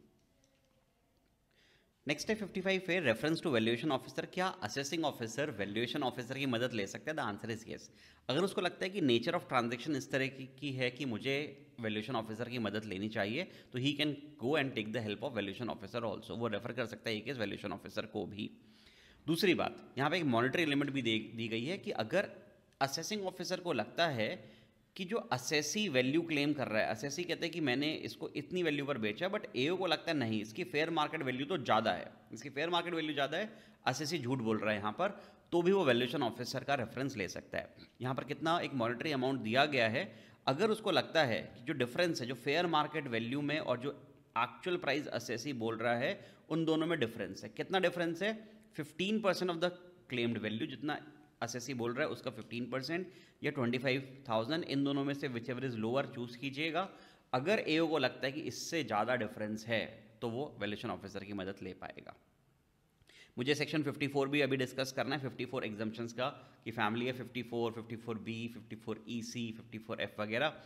A: नेक्स्ट है फिफ्टी फाइव है रेफरेंस टू वैल्यूएशन ऑफिसर क्या असेसिंग ऑफिसर वैल्यूएशन ऑफिसर की मदद ले सकते हैं द आंसर इज येस अगर उसको लगता है कि नेचर ऑफ ट्रांजेक्शन इस तरह की, की है कि मुझे वैल्यूएशन ऑफिसर की मदद लेनी चाहिए तो ही can go and take the help of valuation officer also वो रेफर कर सकता है एक वैल्यूएशन ऑफिसर को भी दूसरी बात यहाँ पे एक मॉनिटरी लिमिट भी दे दी गई है कि अगर असेसिंग ऑफिसर को लगता है कि जो असेसी वैल्यू क्लेम कर रहा है असेसी कहते हैं कि मैंने इसको इतनी वैल्यू पर बेचा बट ए को लगता है नहीं इसकी फेयर मार्केट वैल्यू तो ज़्यादा है इसकी फेयर मार्केट वैल्यू ज़्यादा है असेसी झूठ बोल रहा है यहाँ पर तो भी वो वैल्यूशन ऑफिसर का रेफरेंस ले सकता है यहाँ पर कितना एक मॉनिटरी अमाउंट दिया गया है अगर उसको लगता है कि जो डिफरेंस है जो फेयर मार्केट वैल्यू में और जो एक्चुअल प्राइस असेसी बोल रहा है उन दोनों में डिफरेंस है कितना डिफरेंस है fifteen percent of the claimed value जितना सी बोल रहा है उसका फिफ्टीन परसेंट या ट्वेंटी फाइव थाउजेंड इन दोनों में से whichever is lower choose कीजिएगा अगर ए को लगता है कि इससे ज़्यादा डिफरेंस है तो वो वैल्यूशन ऑफिसर की मदद ले पाएगा मुझे सेक्शन 54 भी अभी डिस्कस करना है 54 फोर एग्जामेशन का कि फैमिली है 54, 54 बी 54 फिफ्टी फोर एफ वगैरह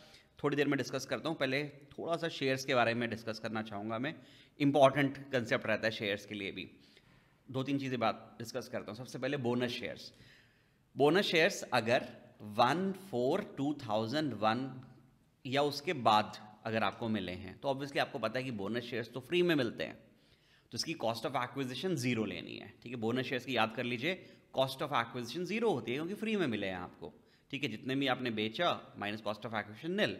A: थोड़ी देर में डिस्कस करता हूँ पहले थोड़ा सा शेयर्स के बारे में डिस्कस करना चाहूँगा मैं इंपॉर्टेंट कंसेप्ट रहता है शेयर्स के लिए भी दो तीन चीज़ें बात डिस्कस करता हूँ सबसे पहले बोनस शेयर्स बोनस शेयर्स अगर one four two thousand one या उसके बाद अगर आपको मिले हैं तो ऑब्वियसली आपको पता है कि बोनस शेयर्स तो फ्री में मिलते हैं तो इसकी कॉस्ट ऑफ एक्विजिशन जीरो लेनी है ठीक है बोनस शेयर्स की याद कर लीजिए कॉस्ट ऑफ एक्विजिशन जीरो होती है क्योंकि फ्री में मिले हैं आपको ठीक है जितने भी आपने बेचा minus cost of acquisition nil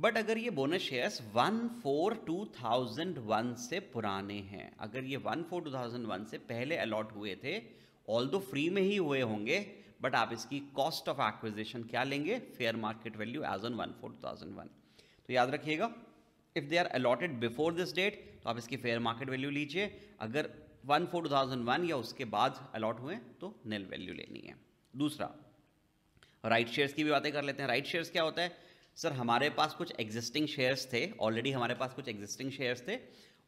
A: but अगर ये bonus shares one four two thousand one से पुराने हैं अगर ये one four two thousand one से पहले अलॉट हुए थे ऑल दो फ्री में ही हुए होंगे बट आप इसकी कॉस्ट ऑफ एक्विजिशन क्या लेंगे fair market value as on one four two thousand one तो याद रखिएगा if they are allotted before this date तो आप इसकी फेयर मार्केट वैल्यू लीजिए अगर one four two thousand one या उसके बाद अलॉट हुए तो नेल वैल्यू लेनी है दूसरा राइट शेयर्स की भी बातें कर लेते हैं राइट शेयर्स क्या होता है सर हमारे पास कुछ एग्जिस्टिंग शेयर्स थे ऑलरेडी हमारे पास कुछ एग्जिस्टिंग शेयर्स थे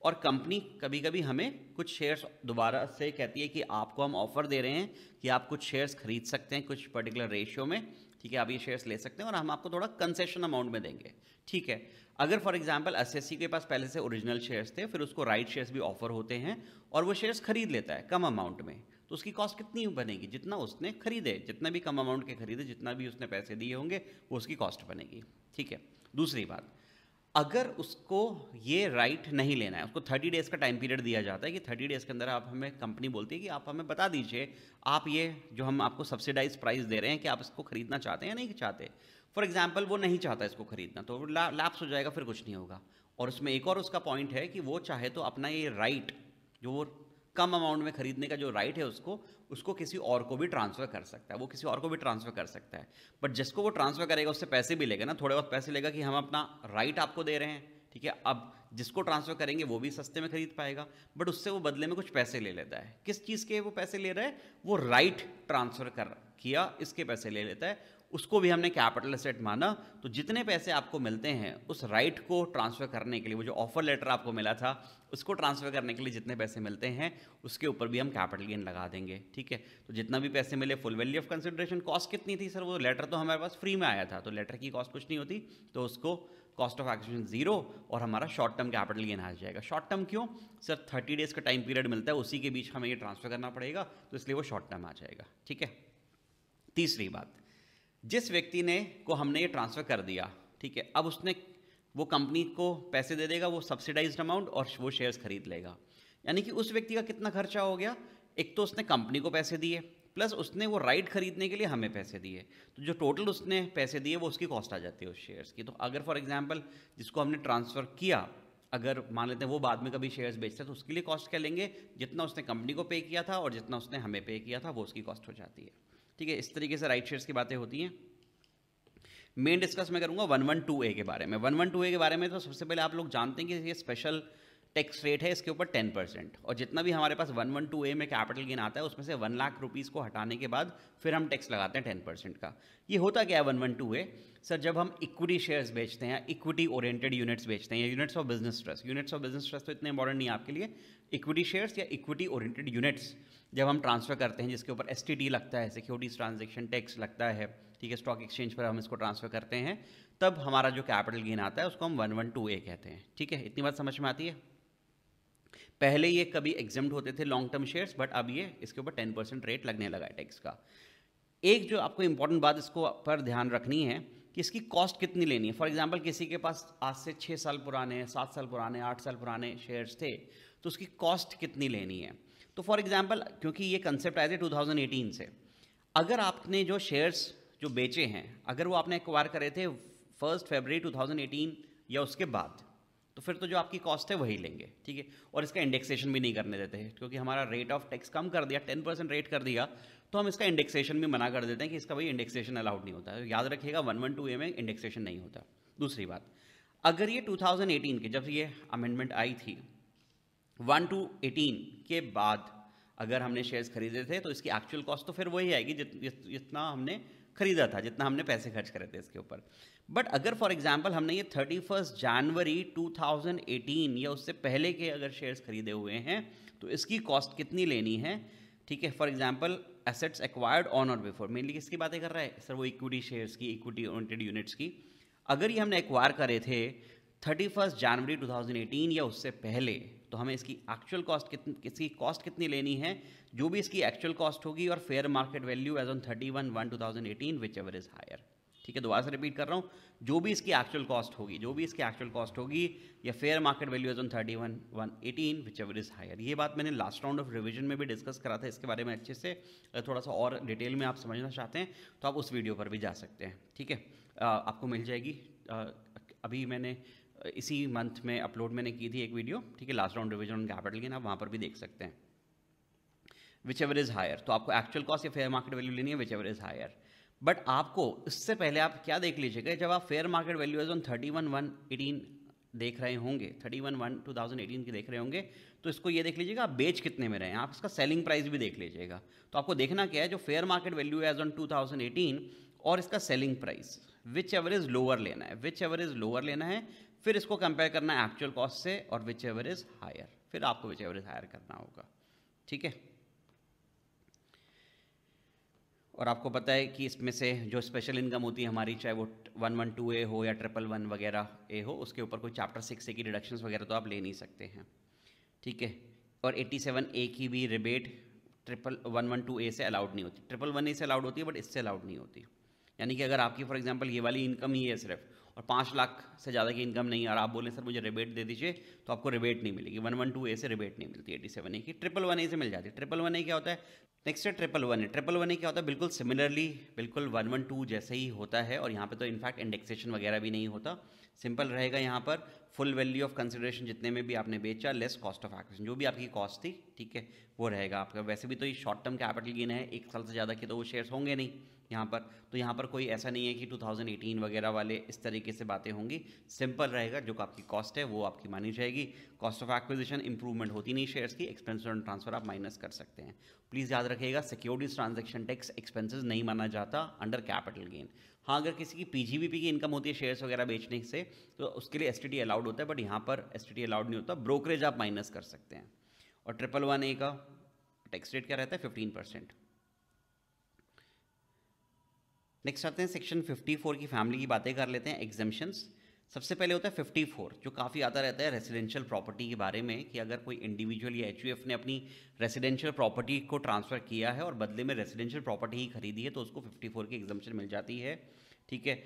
A: और कंपनी कभी कभी हमें कुछ शेयर्स दोबारा से कहती है कि आपको हम ऑफर दे रहे हैं कि आप कुछ शेयर्स खरीद सकते हैं कुछ पर्टिकुलर रेशियो में ठीक है आप ये शेयर्स ले सकते हैं और हम आपको थोड़ा कंसेशन अमाउंट में देंगे ठीक है अगर फॉर एग्जाम्पल एस के पास पहले से ओरिजिनल शेयर्स थे फिर उसको राइट शेयर्स भी ऑफर होते हैं और वो शेयर्स खरीद लेता है कम अमाउंट में तो उसकी कॉस्ट कितनी बनेगी जितना उसने खरीदे जितना भी कम अमाउंट के खरीदे जितना भी उसने पैसे दिए होंगे वो उसकी कॉस्ट बनेगी ठीक है दूसरी बात अगर उसको ये राइट नहीं लेना है उसको थर्टी डेज़ का टाइम पीरियड दिया जाता है कि थर्टी डेज़ के अंदर आप हमें कंपनी बोलती है कि आप हमें बता दीजिए आप ये जो हम आपको सब्सिडाइज प्राइस दे रहे हैं कि आप इसको खरीदना चाहते हैं या नहीं चाहते फॉर एग्जाम्पल वो नहीं चाहता इसको खरीदना तो ला, लैप्स हो जाएगा फिर कुछ नहीं होगा और उसमें एक और उसका पॉइंट है कि वो चाहे तो अपना ये राइट जो वो कम अमाउंट में खरीदने का जो राइट है उसको उसको किसी और को भी ट्रांसफ़र कर सकता है वो किसी और को भी ट्रांसफ़र कर सकता है बट जिसको वो ट्रांसफ़र करेगा उससे पैसे भी लेगा ना थोड़े बहुत पैसे लेगा कि हम अपना राइट आपको दे रहे हैं ठीक है अब जिसको ट्रांसफ़र करेंगे वो भी सस्ते में खरीद पाएगा बट उससे वो बदले में कुछ पैसे ले लेता है किस चीज़ के वो पैसे ले रहा है वो राइट ट्रांसफ़र कर किया इसके पैसे ले लेता है उसको भी हमने कैपिटल एसेट माना तो जितने पैसे आपको मिलते हैं उस राइट को ट्रांसफ़र करने के लिए वो जो ऑफर लेटर आपको मिला था उसको ट्रांसफ़र करने के लिए जितने पैसे मिलते हैं उसके ऊपर भी हम कैपिटल गेन लगा देंगे ठीक है तो जितना भी पैसे मिले full value of consideration cost कितनी थी सर वो लेटर तो हमारे पास फ्री में आया था तो लेटर की कॉस्ट कुछ नहीं होती तो उसको कॉस्ट ऑफ एक्सेशन जीरो और हमारा शॉर्ट टर्म कैपिटल गेन आ जाएगा शॉर्ट टर्म क्यों सर थर्टी डेज़ का टाइम पीरियड मिलता है उसी के बीच हमें ये ट्रांसफ़र करना पड़ेगा तो इसलिए वो शॉर्ट टर्म आ जाएगा ठीक है तीसरी बात जिस व्यक्ति ने को हमने ये ट्रांसफ़र कर दिया ठीक है अब उसने वो कंपनी को पैसे दे देगा वो सब्सिडाइज अमाउंट और वो शेयर्स खरीद लेगा यानी कि उस व्यक्ति का कितना खर्चा हो गया एक तो उसने कंपनी को पैसे दिए प्लस उसने वो राइट खरीदने के लिए हमें पैसे दिए तो जो टोटल उसने पैसे दिए वो उसकी कॉस्ट आ जाती है उस शेयर्स की तो अगर फॉर एग्जाम्पल जिसको हमने ट्रांसफ़र किया अगर मान लेते हैं वो बाद में कभी शेयर्स बेचता है तो उसके लिए कॉस्ट क्या लेंगे जितना उसने कंपनी को पे किया था और जितना उसने हमें पे किया था वो उसकी कॉस्ट हो जाती है ठीक है इस तरीके से राइट शेयर्स की बातें होती हैं मेन डिस्कस मैं करूँगा वन वन टू ए के बारे में वन वन टू ए के बारे में तो सबसे पहले आप लोग जानते हैं कि ये स्पेशल टैक्स रेट है इसके ऊपर टेन परसेंट और जितना भी हमारे पास वन वन टू ए में कैपिटल गेन आता है उसमें से वन लाख रुपीज़ को हटाने के बाद फिर हम टैक्स लगाते हैं टेन परसेंट का ये होता क्या है one one two A sir जब हम इक्विटी शेयर्स बेचते हैं इक्विटी ओरिएंटेड यूनिट्स बेचते हैं units of business trust units of business trust तो इतने इंपॉर्टेंट नहीं आपके लिए इक्विटी शेयर्स या इक्विटी ओरिएंटेड यूनिट्स जब हम ट्रांसफ़र करते हैं जिसके ऊपर एस लगता है सिक्योरिटीज ट्रांजेक्शन टैक्स लगता है ठीक है स्टॉक एक्सचेंज पर हम इसको ट्रांसफ़र करते हैं तब हमारा जो कैपिटल गेन आता है उसको हम वन वन टू ए कहते हैं ठीक है इतनी बात समझ में आती है पहले ये कभी एग्जाम होते थे लॉन्ग टर्म शेयर्स बट अब ये इसके ऊपर टेन परसेंट रेट लगने लगा है टैक्स का एक जो आपको इंपॉर्टेंट बात इसको पर ध्यान रखनी है कि इसकी कॉस्ट कितनी लेनी है फॉर एग्जाम्पल किसी के पास आज से छः साल पुराने सात साल पुराने आठ साल पुराने शेयर्स थे तो उसकी कॉस्ट कितनी लेनी है तो फॉर एग्जाम्पल क्योंकि ये कंसेप्ट आए थे टू से अगर आपने जो शेयर्स जो बेचे हैं अगर वो आपने एक्वायर करे थे फर्स्ट फेबररी 2018 या उसके बाद तो फिर तो जो आपकी कॉस्ट है वही लेंगे ठीक है और इसका इंडेक्सेशन भी नहीं करने देते हैं क्योंकि हमारा रेट ऑफ टैक्स कम कर दिया टेन परसेंट रेट कर दिया तो हम इसका इंडेक्सेशन भी मना कर देते हैं कि इसका भाई इंडेक्सेशन अलाउड नहीं होता है याद रखिएगा वन वन टू ए में इंडेक्सेशन नहीं होता दूसरी बात अगर ये 2018 के जब ये अमेंडमेंट आई थी वन टू एटीन के बाद अगर हमने शेयर्स खरीदे थे तो इसकी एक्चुअल कॉस्ट तो फिर वही आएगी जित, जित, जितना हमने खरीदा था जितना हमने पैसे खर्च करे थे इसके ऊपर बट अगर फॉर एग्जाम्पल हमने ये थर्टी फर्स्ट जनवरी एटीन या उससे पहले के अगर शेयर्स खरीदे हुए हैं तो इसकी कॉस्ट कितनी लेनी है ठीक है for example assets acquired on और बिफोर मेनली किसकी बातें कर रहा है सर वो इक्विटी शेयर्स की इक्विटी ओरिएंटेड यूनिट्स की अगर ये हमने एक्वायर करे थे thirty first January two thousand eighteen या उससे पहले तो हमें इसकी एक्चुअल कॉस्ट कितनी इसकी कॉस्ट कितनी लेनी है जो भी इसकी एक्चुअल कॉस्ट होगी और fair market value as on thirty one one two thousand eighteen whichever is higher ठीक है दोबारा से रिपीट कर रहा हूँ जो भी इसकी एक्चुअल कॉस्ट होगी जो भी इसकी एक्चुअल कॉस्ट होगी या fair market value as on thirty one one eighteen whichever is higher ये बात मैंने लास्ट राउंड ऑफ रिविजन में भी डिस्कस करा था इसके बारे में अच्छे से अगर थोड़ा सा और डिटेल में आप समझना चाहते हैं तो आप उस वीडियो पर भी जा सकते हैं ठीक है आपको मिल जाएगी अभी मैंने इसी मंथ में अपलोड मैंने की थी एक वीडियो ठीक है last round revision on capital gain आप वहाँ पर भी देख सकते हैं विच एवर इज़ हायर तो आपको एक्चुअल कॉस्ट या फेयर मार्केट वैल्यू लेनी है whichever is higher but आपको इससे पहले आप क्या देख लीजिएगा जब आप fair market value as on thirty one one eighteen देख रहे होंगे thirty one one two thousand eighteen के देख रहे होंगे तो इसको ये देख लीजिएगा आप बेच कितने में रहे हैं आप इसका सेलिंग प्राइस भी देख लीजिएगा तो आपको देखना क्या है जो fair market value as on two thousand eighteen और इसका selling price whichever is lower लेना है विच एवर इज़ लोअर लेना है फिर इसको कंपेयर करना है एक्चुअल कॉस्ट से और विच एवर इज़ हायर फिर आपको विच एवर इज़ हायर करना होगा ठीक है और आपको पता है कि इसमें से जो स्पेशल इनकम होती है हमारी चाहे वो वन वन टू ए हो या ट्रिपल वन वगैरह ए हो उसके ऊपर कोई चैप्टर सिक्स ए की डिडक्शन वगैरह तो आप ले नहीं सकते हैं ठीक है और एट्टी सेवन ए की भी rebate triple one one two A से अलाउड नहीं होती ट्रिपल वन ए से अलाउड होती है बट इससे अलाउड नहीं होती यानी कि अगर आपकी फॉर एग्जाम्पल ये वाली इनकम ही है सिर्फ और पाँच लाख से ज़्यादा की इनकम नहीं है और आप बोलें सर मुझे रिबेट दे दीजिए तो आपको रिबेट नहीं मिलेगी वन वन टू ए से रिबेट नहीं मिलती एटी सेवन ए की ट्रिपल वन ए से मिल जाती है ट्रिपल वन ए क्या होता है नेक्स्ट है triple one A triple one A क्या होता है बिल्कुल सिमिलरली बिल्कुल वन वन टू जैसे ही होता है और यहाँ पर तो इनफैक्ट इंडेक्सेशन वगैरह भी नहीं होता सिंपल रहेगा यहाँ पर फुल वैल्यू ऑफ कंसिडरेशन जितने में भी आपने बेचा लेस कॉस्ट ऑफ एक्विजन जो भी आपकी कॉस्ट थी ठीक है वो रहेगा आपका वैसे भी तो ये शॉर्ट टर्म कैपिटल गेन है एक साल से ज़्यादा के तो वो शेयर्स होंगे नहीं यहाँ पर तो यहाँ पर कोई ऐसा नहीं है कि 2018 वगैरह वाले इस तरीके से बातें होंगी सिंपल रहेगा जो आपकी कॉस्ट है वो आपकी मानी जाएगी कॉस्ट ऑफ एक्विजिशन इंप्रूवमेंट होती नहीं शेयर्स की एक्सपेंस ऑन ट्रांसफर आप माइनस कर सकते हैं प्लीज़ याद रखिएगा सिक्योरिटीज ट्रांजेक्शन टैक्स एक्सपेंसिस नहीं माना जाता अंडर कैपिटल गेन हाँ अगर किसी की पीजीबीपी की इनकम होती है शेयर्स वगैरह बेचने से तो उसके लिए एस अलाउड होता है बट यहाँ पर एस अलाउड नहीं होता ब्रोकरेज आप माइनस कर सकते हैं और ट्रिपल वन ए का टैक्स रेट क्या रहता है फिफ्टीन परसेंट नेक्स्ट आते हैं सेक्शन फोर की फैमिली की बातें कर लेते हैं एग्जामेशंस सबसे पहले होता है फिफ्टी फोर जो काफ़ी आता रहता है रेजिडेंशियल प्रॉपर्टी के बारे में कि अगर कोई इंडिविजुअल या एच ने अपनी रेजिडेंशियल प्रॉपर्टी को ट्रांसफ़र किया है और बदले में रेजिडेंशियल प्रॉपर्टी ही खरीदी है तो उसको फिफ्टी फोर की एग्जामेशन मिल जाती है ठीक है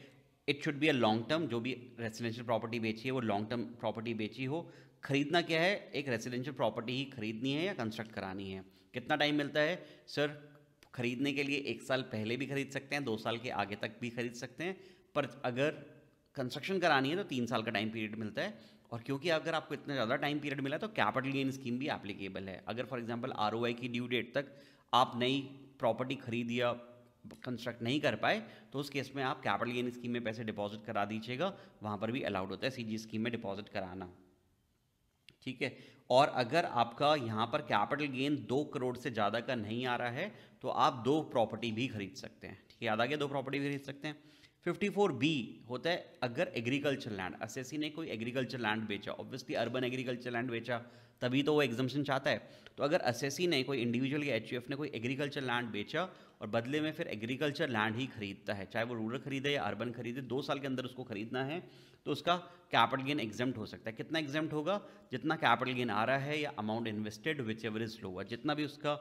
A: it should be a long term जो भी रेजिडेंशियल प्रॉपर्टी बेची है वो लॉन्ग टर्म प्रॉपर्टी बेची हो खरीदना क्या है एक रेजिडेंशियल प्रॉपर्टी ही खरीदनी है या कंस्ट्रक्ट करानी है कितना टाइम मिलता है सर खरीदने के लिए एक साल पहले भी खरीद सकते हैं दो साल के आगे तक भी खरीद सकते हैं पर अगर कंस्ट्रक्शन करानी है तो तीन साल का टाइम पीरियड मिलता है और क्योंकि अगर आपको इतना ज़्यादा टाइम पीरियड मिला तो कैपिटल गेन स्कीम भी एप्लीकेबल है अगर फॉर एग्जाम्पल आर की ड्यू डेट तक आप नई प्रॉपर्टी खरीद या कंस्ट्रक्ट नहीं कर पाए तो उस केस में आप कैपिटल गेन स्कीम में पैसे डिपॉजिट करा दीजिएगा वहाँ पर भी अलाउड होता है सी स्कीम में डिपॉजिट कराना ठीक है और अगर आपका यहाँ पर कैपिटल गेन दो करोड़ से ज़्यादा का नहीं आ रहा है तो आप दो प्रॉपर्टी भी खरीद सकते हैं ठीक है याद आ गया दो प्रॉपर्टी भी खरीद सकते हैं 54 बी होता है अगर एग्रीकल्चर लैंड असेसी ने कोई एग्रीकल्चर लैंड बेचा ऑब्वियसली अर्बन एग्रीकल्चर लैंड बेचा तभी तो वो एग्जामेशन चाहता है तो अगर असेसी ने कोई इंडिविजुअल या एच ने कोई एग्रीकल्चर लैंड बेचा और बदले में फिर एग्रीकल्चर लैंड ही खरीदता है चाहे वो रूरल खरीदे या अर्बन खरीदे दो साल के अंदर उसको खरीदना है तो उसका कैपिटल गेन एग्जाम्प्ट हो सकता है कितना एग्जाम्प्ट होगा जितना कैपिटल गेन आ रहा है या amount invested whichever is lower जितना भी उसका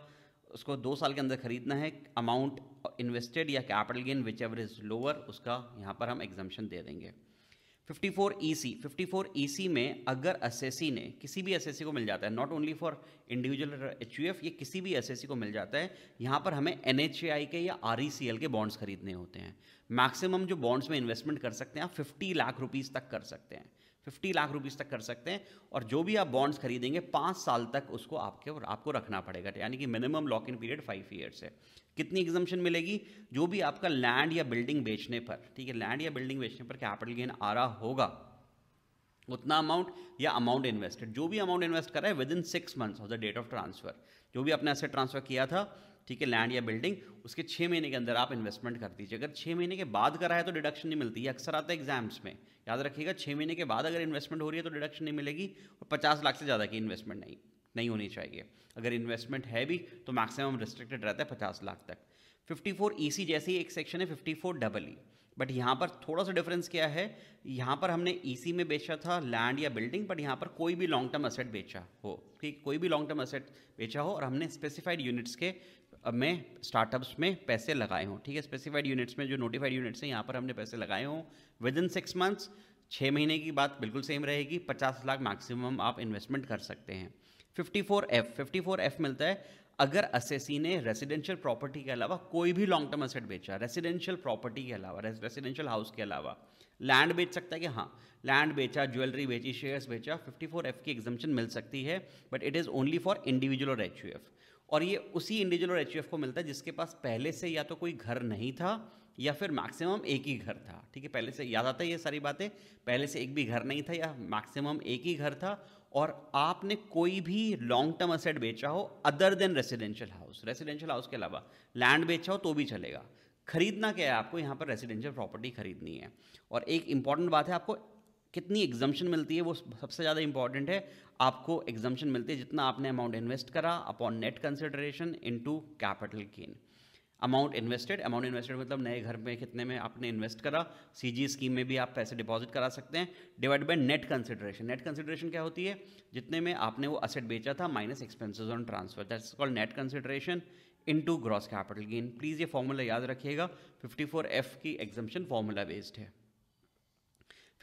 A: उसको दो साल के अंदर खरीदना है अमाउंट इन्वेस्टेड या capital gain whichever is lower उसका यहाँ पर हम एग्जामेशन दे देंगे 54 ईसी 54 ईसी में अगर असेसी ने किसी भी असेसी को मिल जाता है not only for individual H ये किसी भी असेसी को मिल जाता है यहाँ पर हमें एन के या आर e के बॉन्ड्स खरीदने होते हैं मैक्सिमम जो बॉन्ड्स में इन्वेस्टमेंट कर सकते हैं आप 50 लाख रुपीज़ तक कर सकते हैं फिफ्टी लाख रुपीज़ तक कर सकते हैं और जो भी आप बॉन्ड्स खरीदेंगे पाँच साल तक उसको आपके और आपको रखना पड़ेगा यानी कि minimum lock in period five years है कितनी एग्जम्पन मिलेगी जो भी आपका लैंड या बिल्डिंग बेचने पर ठीक है लैंड या बिल्डिंग बेचने पर कैपिटल गेन आ रहा होगा उतना अमाउंट या अमाउंट इन्वेस्टेड जो भी अमाउंट इन्वेस्ट करा है within six months of the date of transfer जो भी आपने ऐसे ट्रांसफर किया था ठीक है लैंड या बिल्डिंग उसके छः महीने के अंदर आप इन्वेस्टमेंट कर दीजिए अगर छः महीने के बाद करा है तो डिडक्शन नहीं मिलती है अक्सर आता है एग्जाम्स में याद रखिएगा छः महीने के बाद अगर इन्वेस्टमेंट हो रही है तो डिडक्शन नहीं मिलेगी और पचास लाख से ज़्यादा की इन्वेस्टमेंट नहीं नहीं होनी चाहिए अगर इन्वेस्टमेंट है भी तो मैक्सिमम रिस्ट्रिक्टेड रहता है पचास लाख तक फिफ्टी फोर ई सी जैसे ही एक सेक्शन है fifty four double E but यहाँ पर थोड़ा सा डिफरेंस क्या है यहाँ पर हमने ई e सी में बेचा था लैंड या बिल्डिंग बट यहाँ पर कोई भी लॉन्ग टर्म असेट बेचा हो ठीक कोई भी लॉन्ग टर्म असेट बेचा हो और हमने स्पेसिफाइड यूनिट्स के मैं स्टार्टअप्स में पैसे लगाए हों ठीक है स्पेसिफाइड यूनिट्स में जो नोटिफाइड यूनिट्स हैं यहाँ पर हमने पैसे लगाए हों विद इन सिक्स मंथ्स छः महीने की बात बिल्कुल सेम रहेगी पचास लाख मैक्सिमम आप इन्वेस्टमेंट कर सकते हैं fifty four F fifty four F मिलता है अगर असेसी ने रेसिडेंशियल प्रॉपर्टी के अलावा कोई भी लॉन्ग टर्म असेट बेचा रेसिडेंशियल प्रॉपर्टी के अलावा रेसिडेंशियल हाउस के अलावा लैंड बेच सकता है कि हाँ लैंड बेचा ज्वेलरी बेची शेयर्स बेचा 54 एफ की एग्जामेशन मिल सकती है but it is only for individual और एच यू एफ और ये उसी इंडिविजुअल और एच को मिलता है जिसके पास पहले से या तो कोई घर नहीं था या फिर मैक्सिमम एक ही घर था ठीक है पहले से याद आता है ये सारी बातें पहले से एक भी घर नहीं था या मैक्सिमम एक ही घर था और आपने कोई भी लॉन्ग टर्म असेट बेचा हो other than residential house residential house के अलावा लैंड बेचा हो तो भी चलेगा खरीदना क्या है आपको यहाँ पर रेसिडेंशियल प्रॉपर्टी खरीदनी है और एक इंपॉर्टेंट बात है आपको कितनी एग्जम्पन मिलती है वो सबसे ज़्यादा इंपॉर्टेंट है आपको एग्जम्पन मिलती है जितना आपने अमाउंट इन्वेस्ट करा upon net consideration in capital gain amount invested amount invested मतलब नए घर में कितने में आपने इन्वेस्ट करा सीजी स्कीम में भी आप पैसे डिपॉजिट करा सकते हैं divide by net consideration net consideration क्या होती है जितने में आपने वो असेट बेचा था minus expenses on transfer that's called net consideration in gross capital gain please ये फॉर्मूला याद रखिएगा फिफ्टी एफ की एग्जाम्पन फॉर्मूला बेस्ड है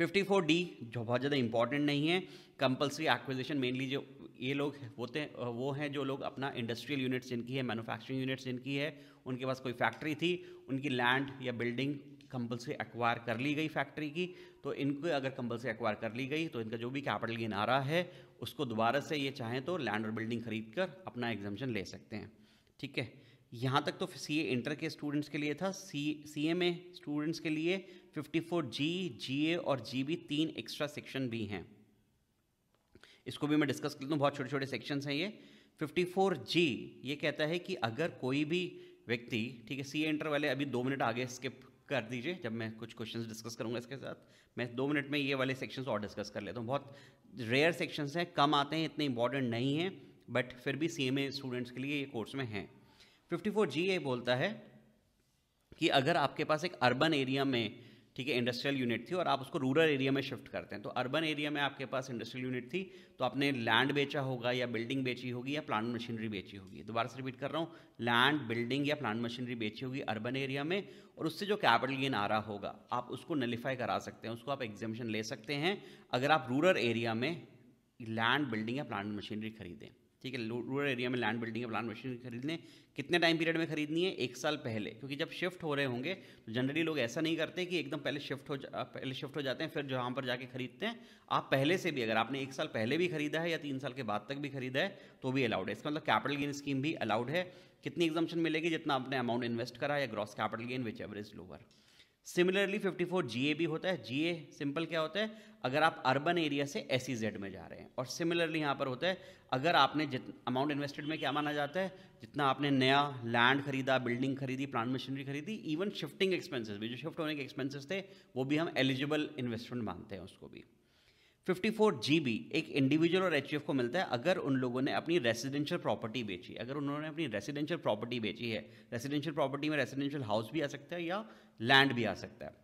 A: फिफ्टी फोर डी जो बहुत ज़्यादा इंपॉर्टेंट नहीं है कंपलसरी एक्विजिशन मेनली जो ये लोग होते हैं वो हैं जो लोग अपना इंडस्ट्रियल यूनिट्स जिनकी है मैनुफैक्चरिंग यूनिट्स जिनकी है उनके पास कोई फैक्ट्री थी उनकी लैंड या बिल्डिंग कंपलसरी एक्वायर कर ली गई फैक्ट्री की तो इनको अगर कंपलसरी एक्वायर कर ली गई तो इनका जो भी कैपिटल गेन आ रहा है उसको दोबारा से ये चाहें तो लैंड और बिल्डिंग खरीद कर अपना एग्जामेशन ले सकते हैं ठीक है यहाँ तक तो सी ए इंटर के स्टूडेंट्स के लिए था सी सी एम ए स्टूडेंट्स के लिए जी ए और बी तीन एक्स्ट्रा सेक्शन भी हैं इसको भी मैं डिस्कस कर लूँ बहुत छोटे छोटे सेक्शंस हैं ये 54G ये कहता है कि अगर कोई भी व्यक्ति ठीक है सी एंटर वाले अभी दो मिनट आगे स्किप कर दीजिए जब मैं कुछ क्वेश्चंस डिस्कस करूंगा इसके साथ मैं दो मिनट में ये वाले सेक्शंस और डिस्कस कर लेता हूँ बहुत रेयर सेक्शंस हैं कम आते हैं इतने इंपॉर्टेंट नहीं हैं बट फिर भी सी स्टूडेंट्स के लिए ये कोर्स में हैं फिफ्टी फोर जी ये बोलता है कि अगर आपके पास एक अर्बन एरिया में ठीक है इंडस्ट्रियल यूनिट थी और आप उसको रूरल एरिया में शिफ्ट करते हैं तो अर्बन एरिया में आपके पास इंडस्ट्रियल यूनिट थी तो आपने लैंड बेचा होगा या बिल्डिंग बेची होगी या प्लांट मशीनरी बेची होगी दोबारा से रिपीट कर रहा हूँ लैंड बिल्डिंग या प्लांट मशीनरी बेची होगी अर्बन एरिया में और उससे जो कैपिटल गेन आ रहा होगा आप उसको नलीफाई करा सकते हैं उसको आप एग्जामेशन ले सकते हैं अगर आप रूरल एरिया में लैंड बिल्डिंग या प्लांट मशीनरी खरीदें ठीक है रूरल एरिया में लैंड बिल्डिंग प्लान मशीन खरीदने कितने टाइम पीरियड में खरीदनी है एक साल पहले क्योंकि जब शिफ्ट हो रहे होंगे तो जनरली लोग ऐसा नहीं करते कि एकदम पहले शिफ्ट हो पहले शिफ्ट हो जाते हैं फिर जहाँ पर जाके खरीदते हैं आप पहले से भी अगर आपने एक साल पहले भी खरीदा है या तीन साल के बाद तक भी खरीदा है तो भी अलाउड है इसका मतलब कैपिटल गेन स्कीम भी अलाउड है कितनी एग्जामेशन मिलेगी जितना आपने अमाउंट इन्वेस्ट करा या gross capital gain which average lower similarly 54 G A होता है जीए सिंपल क्या होता है अगर आप अर्बन एरिया से एस e में जा रहे हैं और सिमिलरली यहाँ पर होता है अगर आपने जित अमाउंट इन्वेस्टेड में क्या माना जाता है जितना आपने नया लैंड खरीदा बिल्डिंग खरीदी प्लांट मशीनरी खरीदी इवन शिफ्टिंग एक्सपेंसेस भी जो शिफ्ट होने के एक्सपेंसेस थे वो भी हम एलिजिबल इन्वेस्टमेंट मानते हैं उसको भी 54 बी एक इंडिविजुअल और एच को मिलता है अगर उन लोगों ने अपनी रेजिडेंशियल प्रॉपर्टी बेची अगर उन्होंने अपनी रेजिडेंशियल प्रॉपर्टी बेची है रेजिडेंशियल प्रॉपर्टी में रेजिडेंशियल हाउस भी आ सकता है या लैंड भी आ सकता है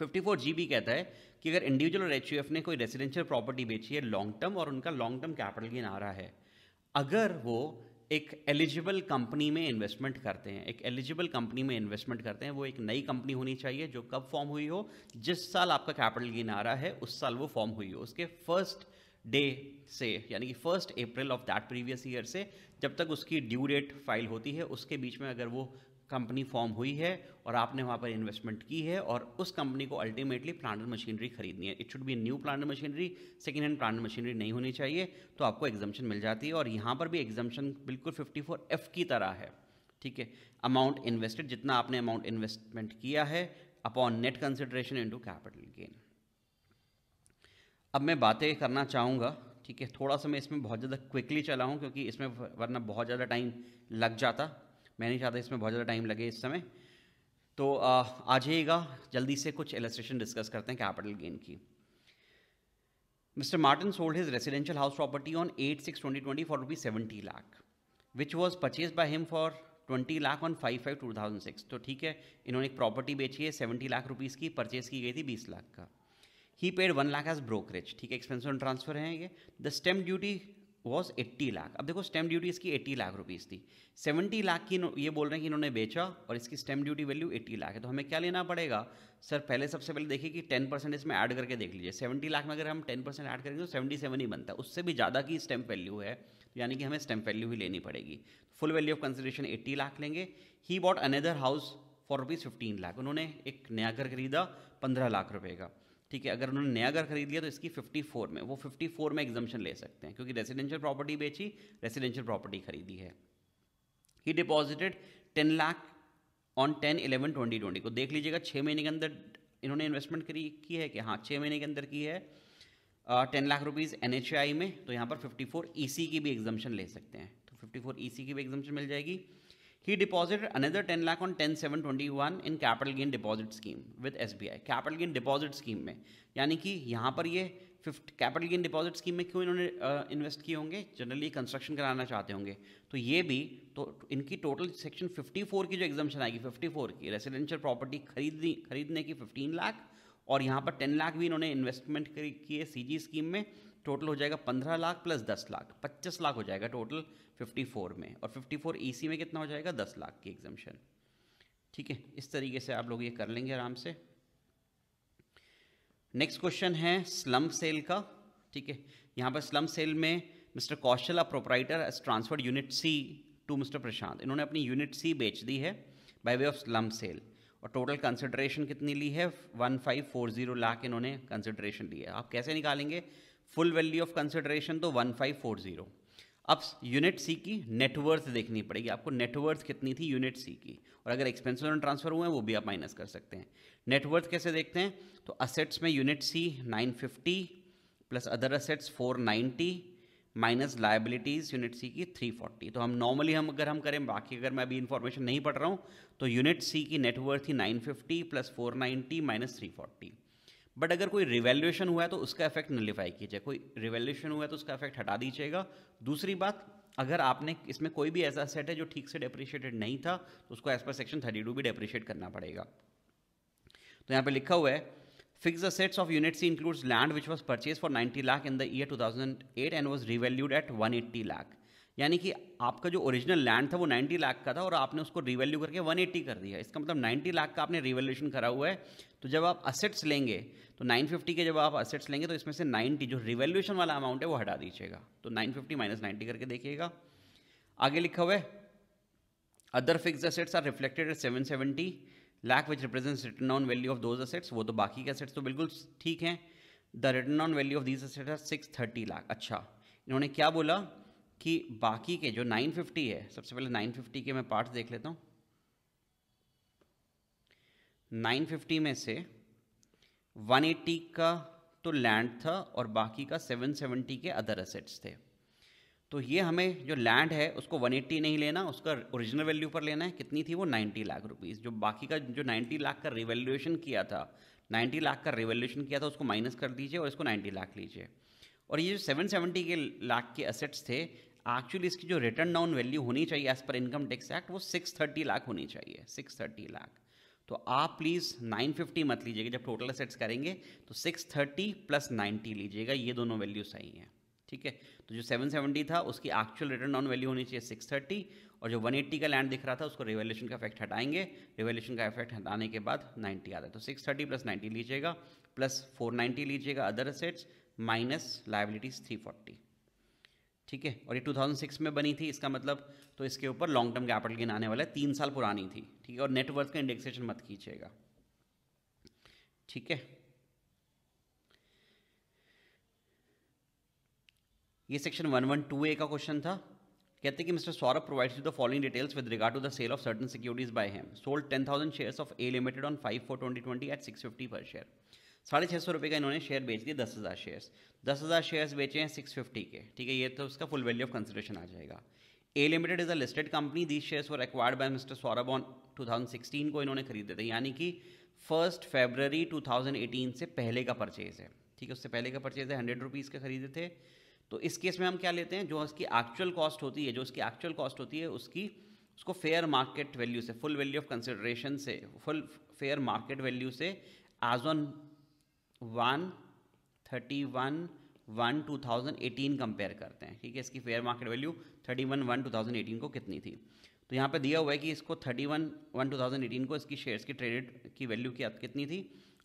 A: 54 जीबी कहता है कि अगर इंडिविजुअल और एच ने कोई रेजिडेंशियल प्रॉपर्टी बेची है लॉन्ग टर्म और उनका लॉन्ग टर्म कैपिटल गेन आ रहा है अगर वो एक एलिजिबल कंपनी में इन्वेस्टमेंट करते हैं एक एलिजिबल कंपनी में इन्वेस्टमेंट करते हैं वो एक नई कंपनी होनी चाहिए जो कब फॉर्म हुई हो जिस साल आपका कैपिटल गेन आ रहा है उस साल वो फॉर्म हुई हो उसके फर्स्ट डे से यानी कि first April of that previous year से जब तक उसकी ड्यू डेट फाइल होती है उसके बीच में अगर वो कंपनी फॉर्म हुई है और आपने वहाँ पर इन्वेस्टमेंट की है और उस कंपनी को अल्टीमेटली प्लांट मशीनरी खरीदनी है it should be new plant machinery second hand plant machinery नहीं होनी चाहिए तो आपको एग्जामेशन मिल जाती है और यहाँ पर भी एग्जामेशन बिल्कुल फिफ्टी फोर एफ की तरह है ठीक है अमाउंट इन्वेस्टेड जितना आपने अमाउंट इन्वेस्टमेंट किया है upon net consideration to capital gain अब मैं बातें करना चाहूँगा ठीक है थोड़ा सा मैं इसमें बहुत ज़्यादा क्विकली चला हूँ क्योंकि इसमें वरना बहुत ज़्यादा टाइम लग जाता मैं नहीं चाहता इसमें बहुत ज़्यादा टाइम लगे इस समय तो आ जाइएगा जल्दी से कुछ एलस्ट्रेशन डिस्कस करते हैं कैपिटल गेन की mister Martin sold his residential house property on eight six twenty twenty for rupee seventy lakh which was purchase by him for twenty lakh on five five two thousand six तो ठीक है इन्होंने एक property बेची है seventy lakh rupees की परचेज की गई थी बीस लाख का ही paid one lakh as brokerage ठीक है एक्सपेंसिव ट्रांसफर है ये the stem duty was eighty lakh अब देखो स्टैम्प ड्यूटी इसकी एट्टी लाख रुपीज़ थी सेवेंटी लाख की ये बोल रहे हैं कि इन्होंने बेचा और इसकी stamp duty value eighty lakh है तो हमें क्या लेना पड़ेगा सर पहले सबसे पहले देखिए कि टेन परसेंट इसमें ऐड करके देख लीजिए सेवेंटी लाख में अगर हम टेन परसेंट ऐड करेंगे तो सेवेंटी सेवन ही बनता है उससे भी ज़्यादा की स्टैम्प वैल्यू है तो यानी कि हमें स्टैम्प वैल्यू ही लेनी पड़ेगी full value of consideration eighty lakh लेंगे ही bought another house for rupees fifteen lakh उन्होंने एक नया घर खरीदा पंद्रह लाख रुपये का ठीक है अगर उन्होंने नया घर खरीद लिया तो इसकी 54 में वो 54 में एग्जम्पन ले सकते हैं क्योंकि रेसिडेंशियल प्रॉपर्टी बेची रेसिडेंशियल प्रॉपर्टी खरीदी है ही deposited ten lakh on ten eleven twenty twenty को देख लीजिएगा छः महीने के अंदर इन्होंने इन्वेस्टमेंट करी की है कि हाँ छः महीने के अंदर की है ten lakh rupees N H I में तो यहाँ पर फिफ्टी फोर ई सी की भी एग्जम्पन ले सकते हैं तो फिफ्टी फोर ई सी की भी एग्जम्पन मिल जाएगी He deposited another 10 lakh on 10721 in capital gain deposit scheme with S B I capital gain deposit scheme में यानी कि यहाँ पर ये fifth capital gain deposit scheme में क्यों इन्होंने इन्वेस्ट किए होंगे जनरली कंस्ट्रक्शन कराना चाहते होंगे तो ये भी तो इनकी टोटल सेक्शन 54 की जो एग्जामेशन आएगी 54 की रेसिडेंशियल प्रॉपर्टी खरीदनी खरीदने की 15 लाख और यहाँ पर 10 लाख भी इन्होंने इन्वेस्टमेंट किए सी स्कीम में टोटल हो जाएगा पंद्रह लाख प्लस दस लाख पच्चीस लाख हो जाएगा टोटल फिफ्टी फोर में और fifty four E e C में कितना हो जाएगा दस लाख की एग्जामेशन ठीक है इस तरीके से आप लोग ये कर लेंगे आराम से नेक्स्ट क्वेश्चन है स्लम सेल का ठीक है यहाँ पर स्लम सेल में mister Kaushal a proprietor as transferred unit C to mister Prashant इन्होंने अपनी यूनिट सी बेच दी है by way of slump sale और टोटल कंसिडरेशन कितनी ली है one five four zero lakh इन्होंने कंसिडरेशन ली है आप कैसे निकालेंगे फुल वैल्यू ऑफ कंसिडरेशन तो वन फाइव फोर जीरो अब यूनिट सी की नेटवर्थ देखनी पड़ेगी आपको नेटवर्थ कितनी थी यूनिट सी की और अगर एक्सपेंसिव में ट्रांसफर हुए हैं वो भी आप माइनस कर सकते हैं नेटवर्थ कैसे देखते हैं तो असेट्स में unit C 950 plus other assets 490 minus liabilities unit C की 340 तो हम नॉर्मली हम अगर हम करें बाकी अगर मैं अभी इन्फॉर्मेशन नहीं पढ़ रहा हूँ तो यूनिट सी की नेटवर्थ थी fifty plus 490 minus forty but अगर कोई रिवेल्यूशन हुआ है तो उसका इफेक्ट नलीफाई कीजिए कोई रिवेल्यूशन हुआ है तो उसका इफेक्ट हटा दीजिएगा दूसरी बात अगर आपने इसमें कोई भी ऐसा सेट है जो ठीक से डेप्रिशिएटेड नहीं था तो उसको एज पर सेक्शन थर्टी टू भी डेप्रिशिएट करना पड़ेगा तो यहाँ पे लिखा हुआ है fixed assets of units includes land which was purchase for ninety lakh in the year two thousand eight and was revalued at one eighty lakh यानी कि आपका जो ओरिजिनल लैंड था वो 90 लाख का था और आपने उसको रिवैल्यू करके 180 कर दिया इसका मतलब 90 लाख का आपने रिवैल्यूशन करा हुआ है तो जब आप असेट्स लेंगे तो 950 के जब आप असेट्स लेंगे तो इसमें से 90 जो रिवैल्यूशन वाला अमाउंट है वो हटा दीजिएगा तो 950 फिफ्टी माइनस नाइन्टी करके देखिएगा आगे लिखा हुआ है other fixed assets are reflected at seven seventy lakh which represents return on value of those assets वो तो बाकी के असेट्स तो बिल्कुल ठीक हैं the return on value of these assets six thirty lakh अच्छा इन्होंने क्या बोला कि बाकी के जो 950 है सबसे पहले 950 के मैं पार्ट्स देख लेता हूँ 950 में से 180 का तो लैंड था और बाकी का 770 के अदर असेट्स थे तो ये हमें जो लैंड है उसको 180 नहीं लेना उसका ओरिजिनल वैल्यू पर लेना है कितनी थी वो 90 लाख रुपीज़ जो बाकी का जो 90 लाख का रिवेल्यूशन किया था 90 लाख का रिवेल्यूशन किया था उसको माइनस कर दीजिए और इसको 90 लाख लीजिए और ये जो 770 के लाख के असेट्स थे एक्चुअली इसकी जो रिटर्न डाउन वैल्यू होनी चाहिए as per income tax act वो 630 लाख होनी चाहिए 630 लाख तो आप प्लीज़ 950 मत लीजिएगा जब टोटल असेट्स करेंगे तो 630 प्लस 90 लीजिएगा ये दोनों वैल्यू सही हैं ठीक है तो जो 770 था उसकी एक्चुअल रिटर्न डाउन वैल्यू होनी चाहिए 630 और जो 180 का लैंड दिख रहा था उसको रिवोल्यूशन का इफेक्ट हटाएंगे रिवेल्यूशन का इफेक्ट हटाने के बाद 90 आता है तो 630 प्लस 90 लीजिएगा प्लस 490 लीजिएगा other assets minus liabilities three forty ठीक है और ये 2006 में बनी थी इसका मतलब तो इसके ऊपर लॉन्ग टर्म कैपिटल गेन आने वाला है तीन साल पुरानी थी ठीक है और नेटवर्थ का इंडेक्सेशन मत कीजिएगा ठीक है ये सेक्शन 112 ए का क्वेश्चन था कहते कि mister Saurabh provides you the following details with regard to the sale of certain securities by him sold 10,000 shares of a limited on 5 four 2020 at 650 per share साढ़े छः सौ रुपये का इन्होंने शेयर बेच दिए दस हज़ार शेयर्स दस हज़ार शेयर्स बेचे हैं सिक्स फिफ्टी के ठीक है ये तो उसका फुल वैल्यू ऑफ कंसिडरेशन आ जाएगा A limited is a listed company these shares were acquired by mister Saurabh on sixteen को इन्होंने खरीदे थे यानी कि first February two thousand eighteen से पहले का परचेज है ठीक है उससे पहले का परचेज है हंड्रेड रुपीज़ के खरीदे थे तो इस केस में हम क्या लेते हैं जो उसकी एक्चुअल कॉस्ट होती है जो उसकी एक्चुअल कॉस्ट होती है उसकी उसको फेयर मार्केट वैल्यू से फुल वैल्यू ऑफ कंसिडरेशन से फुल फेयर मार्केट वैल्यू से as on one thirty one one two thousand eighteen compare करते हैं ठीक है इसकी fair market value thirty one one two thousand eighteen को कितनी थी तो यहाँ पे दिया हुआ है कि इसको thirty one one two thousand eighteen को इसकी शेयर्स की ट्रेडेड की वैल्यू क्या कितनी थी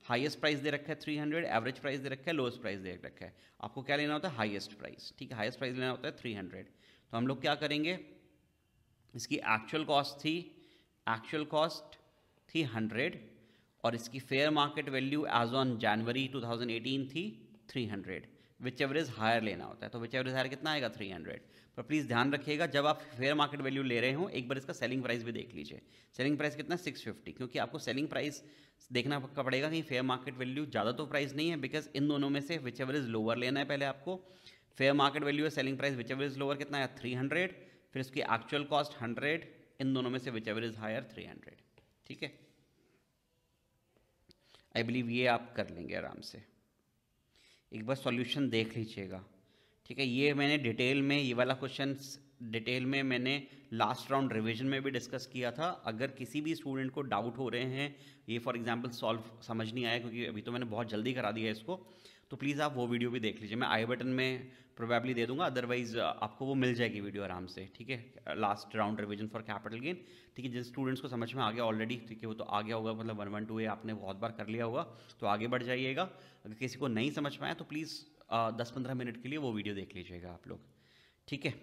A: हाईएस्ट प्राइस दे रखा है थ्री हंड्रेड एवरेज प्राइस दे रखा है लोएस्ट प्राइस दे रखा है आपको क्या लेना होता है हाइएस्ट प्राइस ठीक है हाइस्ट प्राइस लेना होता है थ्री हंड्रेड तो हम लोग क्या करेंगे इसकी एक्चुअल कॉस्ट थी एक्चुअल कॉस्ट थी हंड्रेड और इसकी fair market value as on जनवरी 2018 थी 300 विच एवरेज हायर लेना होता है तो विच एवरेज हायर कितना आएगा 300 पर प्लीज़ ध्यान रखिएगा जब आप फेयर मार्केट वैल्यू ले रहे हो एक बार इसका सेलिंग प्राइस भी देख लीजिए सेलिंग प्राइस कितना 650 क्योंकि आपको सेलिंग प्राइस देखना पड़ेगा कि फेयर मार्केट वैल्यू ज़्यादा तो प्राइस नहीं है बिकॉज इन दोनों में से विच एवरेज लोअर लेना है पहले आपको फेयर मार्केट वैल्यू है selling price which average lower कितना है थ्री फिर इसकी एक्चुअल कॉस्ट हंड्रेड इन दोनों में से विच एवरेज हायर थ्री ठीक है आई बिलीव ये आप कर लेंगे आराम से एक बार सॉल्यूशन देख लीजिएगा ठीक है ये मैंने डिटेल में ये वाला क्वेश्चन डिटेल में मैंने लास्ट राउंड रिवीजन में भी डिस्कस किया था अगर किसी भी स्टूडेंट को डाउट हो रहे हैं ये फॉर एग्जांपल सॉल्व समझ नहीं आया क्योंकि अभी तो मैंने बहुत जल्दी करा दिया इसको तो प्लीज़ आप वो वीडियो भी देख लीजिए मैं आई बटन में प्रोबेबली दे दूंगा अदरवाइज आपको वो मिल जाएगी वीडियो आराम से ठीक है last round revision for capital gain ठीक है जिन स्टूडेंट्स को समझ में आ गया ऑलरेडी ठीक है वो तो आ गया होगा मतलब वन वन टू ए आपने बहुत बार कर लिया होगा तो आगे बढ़ जाइएगा अगर किसी को नहीं समझ पाए तो प्लीज़ दस पंद्रह मिनट के लिए वो वीडियो देख लीजिएगा आप लोग ठीक है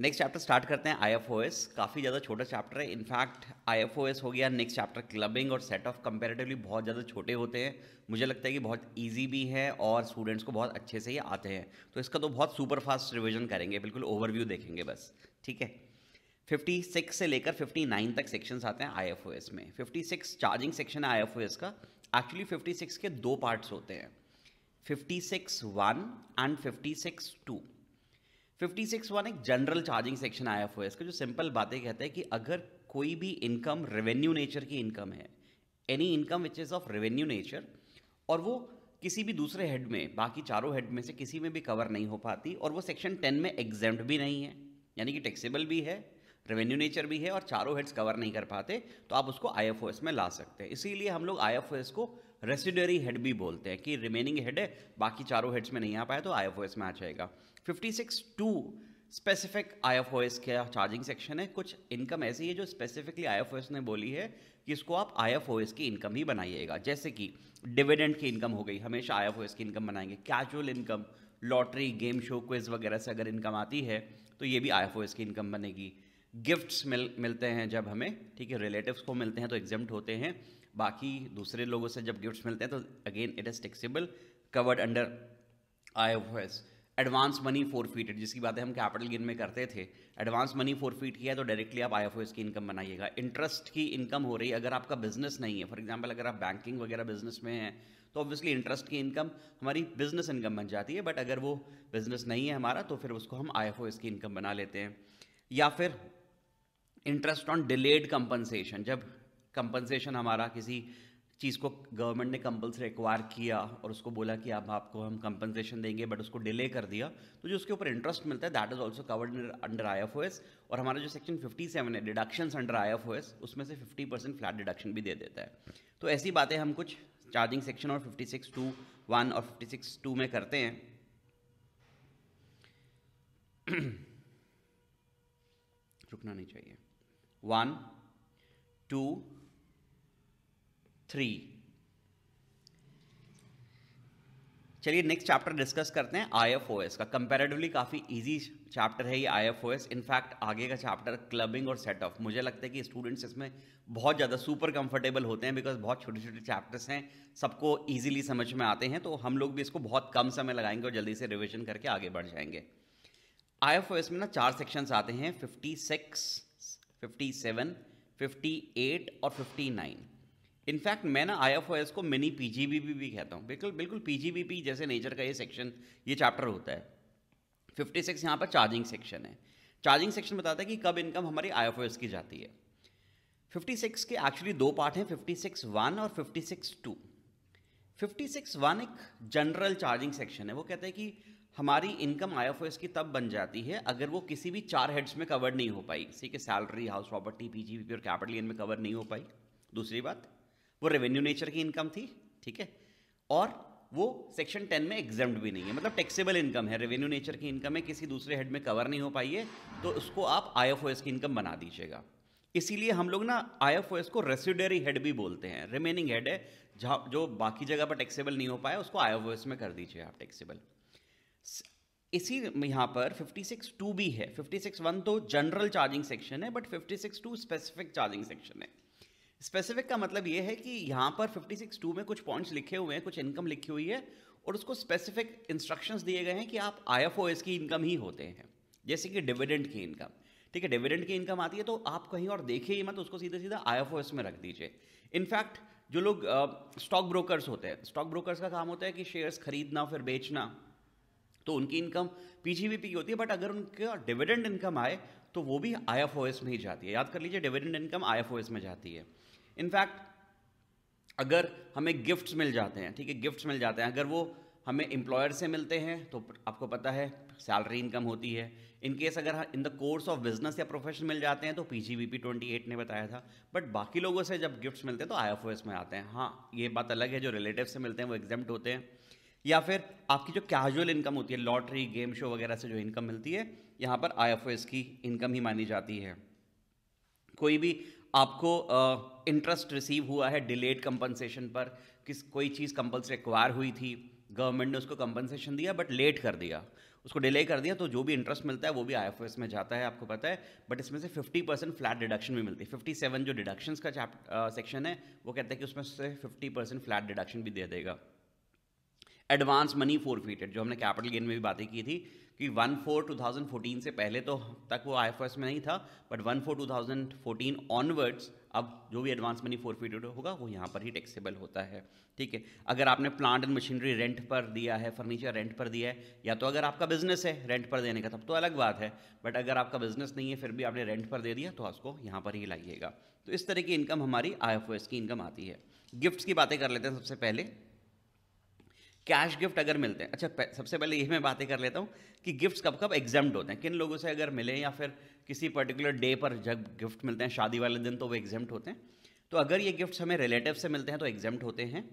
A: नेक्स्ट चैप्टर स्टार्ट करते हैं आईएफओएस काफ़ी ज़्यादा छोटा चैप्टर है इनफैक्ट आईएफओएस हो गया नेक्स्ट चैप्टर क्लबिंग और सेट ऑफ कंपेरेटिवली बहुत ज़्यादा छोटे होते हैं मुझे लगता है कि बहुत इजी भी है और स्टूडेंट्स को बहुत अच्छे से ही आते हैं तो इसका तो बहुत सुपर फास्ट रिविजन करेंगे बिल्कुल ओवरव्यू देखेंगे बस ठीक है सिक्स से लेकर नाइन तक सेक्शंस आते हैं एस में सिक्स चार्जिंग सेक्शन है एस का एक्चुअली सिक्स के दो पार्ट्स होते हैं six one and six two fifty six one एक जनरल चार्जिंग सेक्शन आया हुआ है इसका जो सिंपल बातें कहते हैं कि अगर कोई भी इनकम रेवेन्यू नेचर की इनकम है any income which is of revenue nature और वो किसी भी दूसरे हेड में बाकी चारों हेड में से किसी में भी कवर नहीं हो पाती और वो सेक्शन टेन में एग्जाम्ड भी नहीं है यानी कि टैक्सेबल भी है रेवेन्यू नेचर भी है और चारों हेड्स कवर नहीं कर पाते तो आप उसको आई में ला सकते हैं इसीलिए हम लोग आई को रेसिडरी हेड भी बोलते हैं कि रिमेनिंग हेड है बाकी चारों हेड्स में नहीं आ पाया तो आई में आ जाएगा fifty six two specific I F O S के चार्जिंग सेक्शन है कुछ इनकम ऐसी है जो specifically I F O S ने बोली है कि इसको आप आई एफ ओ एस की इनकम ही बनाइएगा जैसे कि डिविडेंड की इनकम हो गई हमेशा आई एफ ओ एस की इनकम बनाएंगे casual income lottery game show quiz वगैरह से अगर इनकम आती है तो ये भी आई एफ ओ एस की इनकम बनेगी गिफ्ट्स मिल मिलते हैं जब हमें ठीक है रिलेटिव्स को मिलते हैं तो एग्जम्ट होते हैं बाकी दूसरे लोगों से जब गिफ्ट्स मिलते हैं तो again it is taxable covered under I F O S advance money forfeit जिसकी बातें हम कैपिटल गेन में करते थे एडवांस मनी फोर फीट किया तो डायरेक्टली आप आई की इनकम बनाइएगा इंटरेस्ट की इनकम हो रही है अगर आपका बिजनेस नहीं है फॉर एग्जाम्पल अगर आप बैंकिंग वगैरह बिजनेस में हैं तो ऑब्वियसली इंटरेस्ट की इनकम हमारी बिजनेस इनकम बन जाती है बट अगर वो बिजनेस नहीं है हमारा तो फिर उसको हम आई की इनकम बना लेते हैं या फिर इंटरेस्ट ऑन डिलेड कंपनसेशन जब कंपनसेशन हमारा किसी चीज़ को गवर्नमेंट ने कंपल्सरी एक्वायर किया और उसको बोला कि अब आपको हम कंपनसेशन देंगे बट उसको डिले कर दिया तो जो उसके ऊपर इंटरेस्ट मिलता है that is also covered under I F और हमारा जो सेक्शन 57 है डिडक्शंस अंडर आई एफ उसमें से 50 परसेंट फ्लैट डिडक्शन भी दे देता है तो ऐसी बातें हम कुछ चार्जिंग सेक्शन और फिफ्टी सिक्स टू वन और फिफ्टी सिक्स टू में करते हैं रुकना नहीं चाहिए वन टू थ्री चलिए नेक्स्ट चैप्टर डिस्कस करते हैं आई एफ ओ एस का कंपेरेटिवली काफ़ी इजी चैप्टर है ये I F O S in fact आगे का चैप्टर क्लबिंग और सेट ऑफ मुझे लगता है कि स्टूडेंट्स इसमें बहुत ज़्यादा सुपर कंफर्टेबल होते हैं बिकॉज बहुत छोटे छोटे चैप्टर्स हैं सबको ईजिली समझ में आते हैं तो हम लोग भी इसको बहुत कम समय लगाएंगे और जल्दी से रिविजन करके आगे बढ़ जाएंगे आई एफ ओ एस में ना चार सेक्शंस आते हैं fifty six fifty seven fifty eight और फिफ्टी नाइन इनफैक्ट मैं ना आई एफ ओ एस को मिनी पी जी बी भी कहता हूँ बिल्कुल बिल्कुल पी जी बी पी जैसे नेचर का ये सेक्शन ये चैप्टर होता है फिफ्टी सिक्स यहाँ पर चार्जिंग सेक्शन है चार्जिंग सेक्शन बताता है कि कब इनकम हमारी आई ओ एस की जाती है फिफ्टी सिक्स के एक्चुअली दो पार्ट हैं फिफ्टी सिक्स वन और fifty six two fifty six one एक जनरल चार्जिंग सेक्शन है वो कहते हैं कि हमारी income I F O S की तब बन जाती है अगर वो किसी भी चार हेड्स में कवर नहीं हो पाई इसी के सैलरी हाउस प्रॉपर्टी पी और कैपिटल इन में कवर नहीं हो पाई दूसरी बात वो रेवेन्यू नेचर की इनकम थी ठीक है और वो सेक्शन टेन में एग्जाम भी नहीं है मतलब टैक्सेबल इनकम है रेवेन्यू नेचर की इनकम है किसी दूसरे हेड में कवर नहीं हो पाई है तो उसको आप आई की इनकम बना दीजिएगा इसीलिए हम लोग ना आई को रेसिडरी हेड भी बोलते हैं रिमेनिंग हेड है जहाँ जो बाकी जगह पर टैक्सेबल नहीं हो पाया उसको आई में कर दीजिए आप टैक्सेबल इसी यहाँ पर 56 टू भी है 56 वन तो जनरल चार्जिंग सेक्शन है but 56 two specific charging section है स्पेसिफिक का मतलब ये है कि यहाँ पर फिफ्टी सिक्स टू में कुछ पॉइंट्स लिखे हुए हैं कुछ इनकम लिखी हुई है और उसको स्पेसिफिक इंस्ट्रक्शंस दिए गए हैं कि आप आई की इनकम ही होते हैं जैसे कि डिविडेंड की इनकम ठीक है डिविडेंड की इनकम आती है तो आप कहीं और देखिए ही मत उसको सीधे सीधा आई में रख दीजिए इनफैक्ट जो लोग स्टॉक ब्रोकर्स होते हैं स्टॉक ब्रोकर्स का काम होता है कि शेयर्स खरीदना फिर बेचना तो उनकी इनकम पी की होती है बट अगर उनका डिविडेंड इनकम आए तो वो भी आई में ही जाती है याद कर लीजिए डिविडेंड इनकम आई में जाती है इनफैक्ट अगर हमें गिफ्ट्स मिल जाते हैं ठीक है गिफ्ट्स मिल जाते हैं अगर वो हमें एम्प्लॉयर से मिलते हैं तो आपको पता है सैलरी इनकम होती है इन केस अगर in the course of business या प्रोफेशन मिल जाते हैं तो पी जी ट्वेंटी एट ने बताया था बट बाकी लोगों से जब गिफ्ट्स मिलते हैं तो आई एफ एस में आते हैं हाँ ये बात अलग है जो रिलेटिव से मिलते हैं वो एग्जाम्प्ट होते हैं या फिर आपकी जो कैजुअल इनकम होती है लॉटरी गेम शो वगैरह से जो इनकम मिलती है यहाँ पर आई की इनकम ही मानी जाती है कोई भी आपको इंटरेस्ट रिसीव हुआ है डिलेड कंपनसेशन पर किस कोई चीज़ कंपल्स रिक्वायर हुई थी गवर्नमेंट ने उसको कंपनसेशन दिया बट लेट कर दिया उसको डिले कर दिया तो जो भी इंटरेस्ट मिलता है वो भी आई में जाता है आपको पता है बट इसमें से 50 परसेंट फ्लैट डिडक्शन भी मिलती है 57 जो डिडक्शंस का चैप्ट सेक्शन है वो कहता है कि उसमें से 50 परसेंट फ्लैट डिडक्शन भी दे देगा एडवांस मनी फोरफीटेड जो हमने कैपिटल गेन में भी बातें की थी कि one four two thousand fourteen से पहले तो तक वो आई में नहीं था but one four two thousand fourteen onwards अब जो भी एडवांस मनी फोरफीटेड होगा वो यहाँ पर ही टैक्सेबल होता है ठीक है अगर आपने प्लांट एंड मशीनरी रेंट पर दिया है फर्नीचर रेंट पर दिया है या तो अगर आपका बिजनेस है रेंट पर देने का तब तो अलग बात है बट अगर आपका बिजनेस नहीं है फिर भी आपने रेंट पर दे दिया तो उसको यहाँ पर ही लाइएगा तो इस तरह की इनकम हमारी आई की इनकम आती है गिफ्ट्स की बातें कर लेते हैं सबसे पहले कैश गिफ्ट अगर मिलते हैं अच्छा सबसे पहले यही मैं बातें कर लेता हूँ कि गिफ्ट्स कब कब एग्जाम्ड होते हैं किन लोगों से अगर मिले या फिर किसी पर्टिकुलर डे पर जब गिफ्ट मिलते हैं शादी वाले दिन तो वो एग्जाम्ड होते हैं तो अगर ये गिफ्ट्स हमें रिलेटिव से मिलते हैं तो एग्जाम्ड होते हैं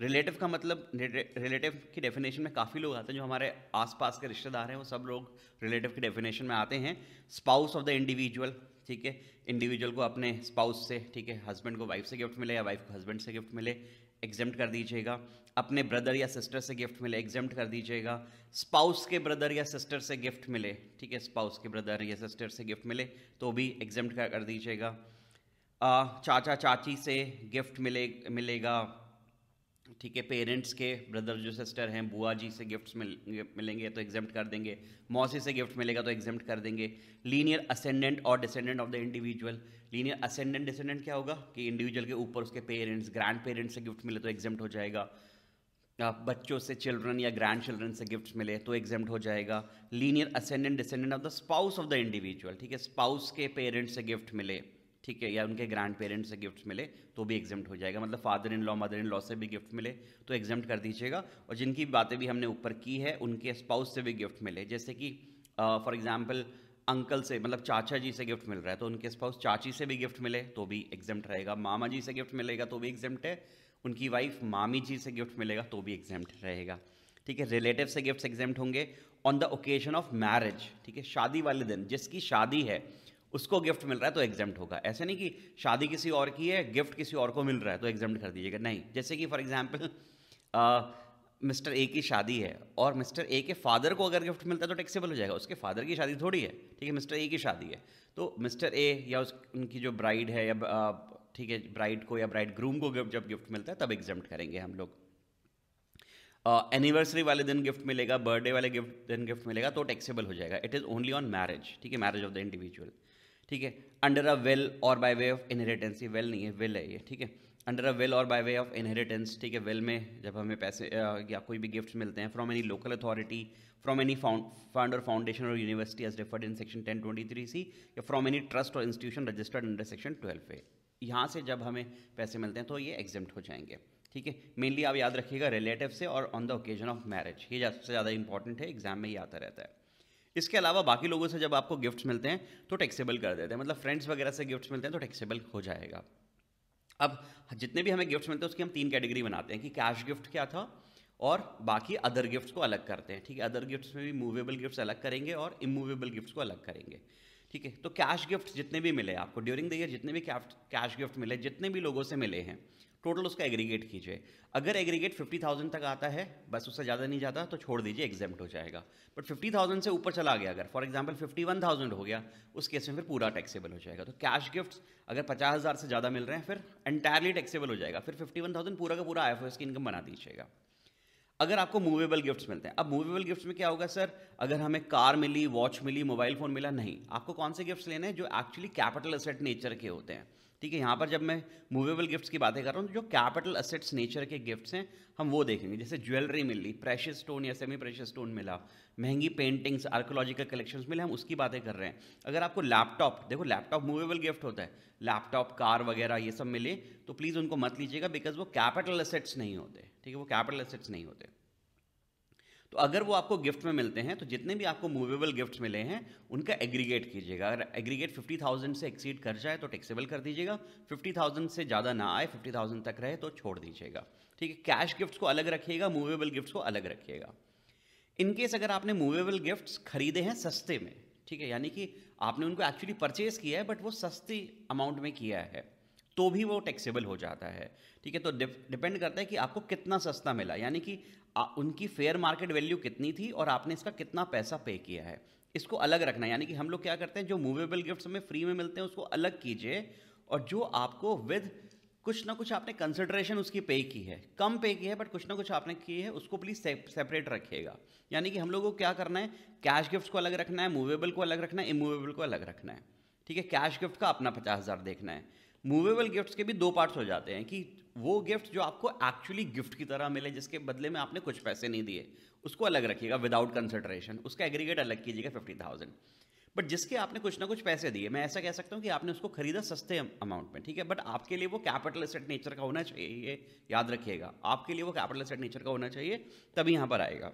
A: रिलेटिव का मतलब रिलेटिव की डेफिनेशन में काफ़ी लोग आते हैं जो हमारे आसपास के रिश्तेदार हैं वो सब लोग रिलेटिव की डेफिनेशन में आते हैं स्पाउस ऑफ द इंडिविजुअल ठीक है इंडिविजुअल को अपने स्पाउस से ठीक है हस्बैंड को वाइफ से गिफ्ट मिले या वाइफ को हस्बैंड से गिफ्ट मिले एग्जेम्प्ट कर दीजिएगा अपने ब्रदर या सिस्टर से गिफ्ट मिले एग्जेम्प्ट कर दीजिएगा स्पाउस के ब्रदर या सिस्टर से गिफ्ट मिले ठीक है स्पाउस के ब्रदर या सिस्टर से गिफ्ट मिले तो भी एग्जेम्प्ट कर, कर दीजिएगा चाचा चाची से गिफ्ट मिले मिलेगा ठीक है पेरेंट्स के ब्रदर जो सिस्टर हैं बुआ जी से गिफ्ट्स मिल मिलेंगे तो एग्जेम्प्ट कर देंगे मौसी से गिफ्ट मिलेगा तो एग्जेम्प्ट कर देंगे लीनियर असेंडेंट और descendant of the individual linear ascendant descendant क्या होगा कि इंडिविजुअल के ऊपर उसके पेरेंट्स ग्रैंड पेरेंट्स से गिफ्ट मिले तो एग्जाम्ट हो जाएगा बच्चों से चिल्ड्रन या ग्रैंड चिल्ड्रन से गिफ्ट मिले तो एग्जाम्ड हो जाएगा linear ascendant descendant of the spouse of the individual ठीक है स्पाउस के पेरेंट्स से गिफ्ट मिले ठीक है या उनके ग्रैंड पेरेंट्स से गिफ्ट मिले तो भी एग्जेम्ट हो जाएगा मतलब father in law mother in law से भी गिफ्ट मिले तो एग्जेम्ट कर दीजिएगा और जिनकी बातें भी हमने ऊपर की है उनके स्पाउस से भी गिफ्ट मिले जैसे कि फॉर uh, एग्ज़ाम्पल अंकल से मतलब चाचा जी से गिफ्ट मिल रहा है तो उनके स्पाउस चाची से भी गिफ्ट मिले तो भी एग्जेम्ट रहेगा मामा जी से गिफ्ट मिलेगा तो भी एग्जेम्ट है उनकी वाइफ मामी जी से गिफ्ट मिलेगा तो भी एग्जेम्ट रहेगा ठीक है रिलेटिव से गिफ्ट्स एग्जेम्ट होंगे on the occasion of marriage ठीक है शादी वाले दिन जिसकी शादी है उसको गिफ्ट मिल रहा है तो एग्जाम होगा ऐसे नहीं कि शादी किसी और की है गिफ्ट किसी और को मिल रहा है तो एग्जाम कर दीजिएगा नहीं जैसे कि फॉर एग्जाम्पल मिस्टर ए की शादी है और मिस्टर ए के फादर को अगर गिफ्ट मिलता है तो टैक्सेबल हो जाएगा उसके फादर की शादी थोड़ी है ठीक है मिस्टर ए की शादी है तो मिस्टर ए या उस उनकी जो ब्राइड है या ठीक है ब्राइड को या ब्राइड ग्रूम को गिफ्ट जब गिफ्ट मिलता है तब एग्जाम करेंगे हम लोग एनिवर्सरी uh, वाले दिन गिफ्ट मिलेगा बर्थडे वाले गिफ्ट दिन गिफ्ट मिलेगा तो टैक्सेबल हो जाएगा it is only on marriage ठीक है मैरिज ऑफ द इंडिविजुअल ठीक है अंडर अ विल और by way of inheritance well नहीं है विल है ये ठीक है अंडर अ विल और बाय वे ऑफ इनहेरिटेंस ठीक है विल में जब हमें पैसे या कोई भी गिफ्ट मिलते हैं from any local authority from any fund और फाउंडेशन और university as referred in section ten twenty three C या फ्रॉम एनी ट्रस्ट और institution registered under section twelve A यहाँ से जब हमें पैसे मिलते हैं तो ये एग्जाम्ट हो जाएंगे ठीक है मेनली आप याद रखिएगा रिलेटिव से और on the occasion of marriage ये सबसे ज़्यादा इंपॉर्टेंट है एग्जाम में ही आता रहता है इसके अलावा बाकी लोगों से जब आपको गिफ्ट्स मिलते हैं तो टैक्सेबल कर देते हैं मतलब फ्रेंड्स वगैरह से गिफ्ट्स मिलते हैं तो टैक्सेबल हो जाएगा अब जितने भी हमें गिफ्ट्स मिलते हैं उसकी हम तीन कैटेगरी बनाते हैं कि कैश गिफ्ट क्या था और बाकी अदर गिफ्ट्स को अलग करते हैं ठीक है अदर गिफ्ट्स में भी मूवेबल गिफ्ट्स अलग करेंगे और इमूवेबल गिफ्ट्स को अलग करेंगे ठीक है तो कैश गिफ्ट जितने भी मिले आपको ड्यूरिंग द ईयर जितने भी कैश गिफ्ट मिले जितने भी लोगों से मिले हैं टोटल उसका एग्रीगेट कीजिए अगर एग्रीगेट 50,000 तक आता है बस उससे ज़्यादा नहीं जाता तो छोड़ दीजिए एग्जाम्ट हो जाएगा बट 50,000 से ऊपर चला गया अगर फॉर एग्जाम्पल 51,000 हो गया उस केस में फिर पूरा टैक्सेबल हो जाएगा तो कैश गिफ्ट्स अगर 50,000 से ज़्यादा मिल रहे हैं फिर एंटायरली टैक्सेबल हो जाएगा फिर 51,000 पूरा का पूरा आई की इनकम बना दीजिएगा अगर आपको मूवेबल गिफ्ट्स मिलते हैं अब मूवेबल गिफ्ट्स में क्या होगा सर अगर हमें कार मिली वॉच मिली मोबाइल फ़ोन मिला नहीं आपको कौन से गिफ्ट्स लेने हैं जो एक्चुअली कैपिटल असेट नेचर के होते हैं ठीक है यहाँ पर जब मैं मूवेबल गिफ्ट्स की बातें कर रहा हूँ तो जो कैपिटल असेट्स नेचर के गिफ्ट्स हैं हम वो देखेंगे जैसे ज्वेलरी मिली प्रेशियस स्टोन या सेमी प्रेशियस स्टोन मिला महंगी पेंटिंग्स आर्कोलॉजिकल कलेक्शंस मिले हम उसकी बातें कर रहे हैं अगर आपको लैपटॉप देखो लैपटॉप मूवेबल गिफ्ट होता है लैपटॉप कार वगैरह ये सब मिले तो प्लीज़ उनको मत लीजिएगा बिकॉज वो कैपिटल असेट्स नहीं होते ठीक है वो कैपिटल असेट्स नहीं होते तो अगर वो आपको गिफ्ट में मिलते हैं तो जितने भी आपको मूवेबल गिफ्ट मिले हैं उनका एग्रीगेट कीजिएगा अगर एग्रीगेट फिफ्टी थाउजेंड से एक्सीड कर जाए तो टैक्सेबल कर दीजिएगा फिफ्टी थाउजेंड से ज़्यादा ना आए फिफ्टी थाउजेंड तक रहे तो छोड़ दीजिएगा ठीक है कैश गिफ्ट्स को अलग रखिएगा मूवेबल गिफ्ट्स को अलग रखिएगा इनकेस अगर आपने मूवेबल गिफ्ट्स खरीदे हैं सस्ते में ठीक है यानी कि आपने उनको एक्चुअली परचेज किया है बट वो सस्ती अमाउंट में किया है तो भी वो टैक्सेबल हो जाता है ठीक है तो डिपेंड करता है कि आपको कितना सस्ता मिला यानी कि आ, उनकी फेयर मार्केट वैल्यू कितनी थी और आपने इसका कितना पैसा पे किया है इसको अलग रखना यानी कि हम लोग क्या करते हैं जो मूवेबल गिफ्ट हमें फ्री में मिलते हैं उसको अलग कीजिए और जो आपको विद कुछ ना कुछ आपने कंसिडरेशन उसकी पे की है कम पे की है बट कुछ ना कुछ आपने की है उसको प्लीज़ सेपरेट रखिएगा यानी कि हम लोगों को क्या करना है कैश गिफ्ट्स को अलग रखना है मूवेबल को अलग रखना है इमूवेबल को अलग रखना है ठीक है कैश गिफ्ट का अपना पचास हज़ार देखना है मूवेबल गिफ्ट्स के भी दो पार्ट्स हो जाते हैं कि वो गिफ्ट जो आपको एक्चुअली गिफ्ट की तरह मिले जिसके बदले में आपने कुछ पैसे नहीं दिए उसको अलग रखिएगा विदाउट कंसिडरेशन उसका एग्रीगेट अलग कीजिएगा फिफ्टी थाउजेंड बट जिसके आपने कुछ ना कुछ पैसे दिए मैं ऐसा कह सकता हूँ कि आपने उसको खरीदा सस्ते अमाउंट में ठीक है बट आपके लिए वो कैपिटल एसेट नेचर का होना चाहिए याद रखिएगा आपके लिए वो कैपिटल एसेट नेचर का होना चाहिए तभी यहाँ पर आएगा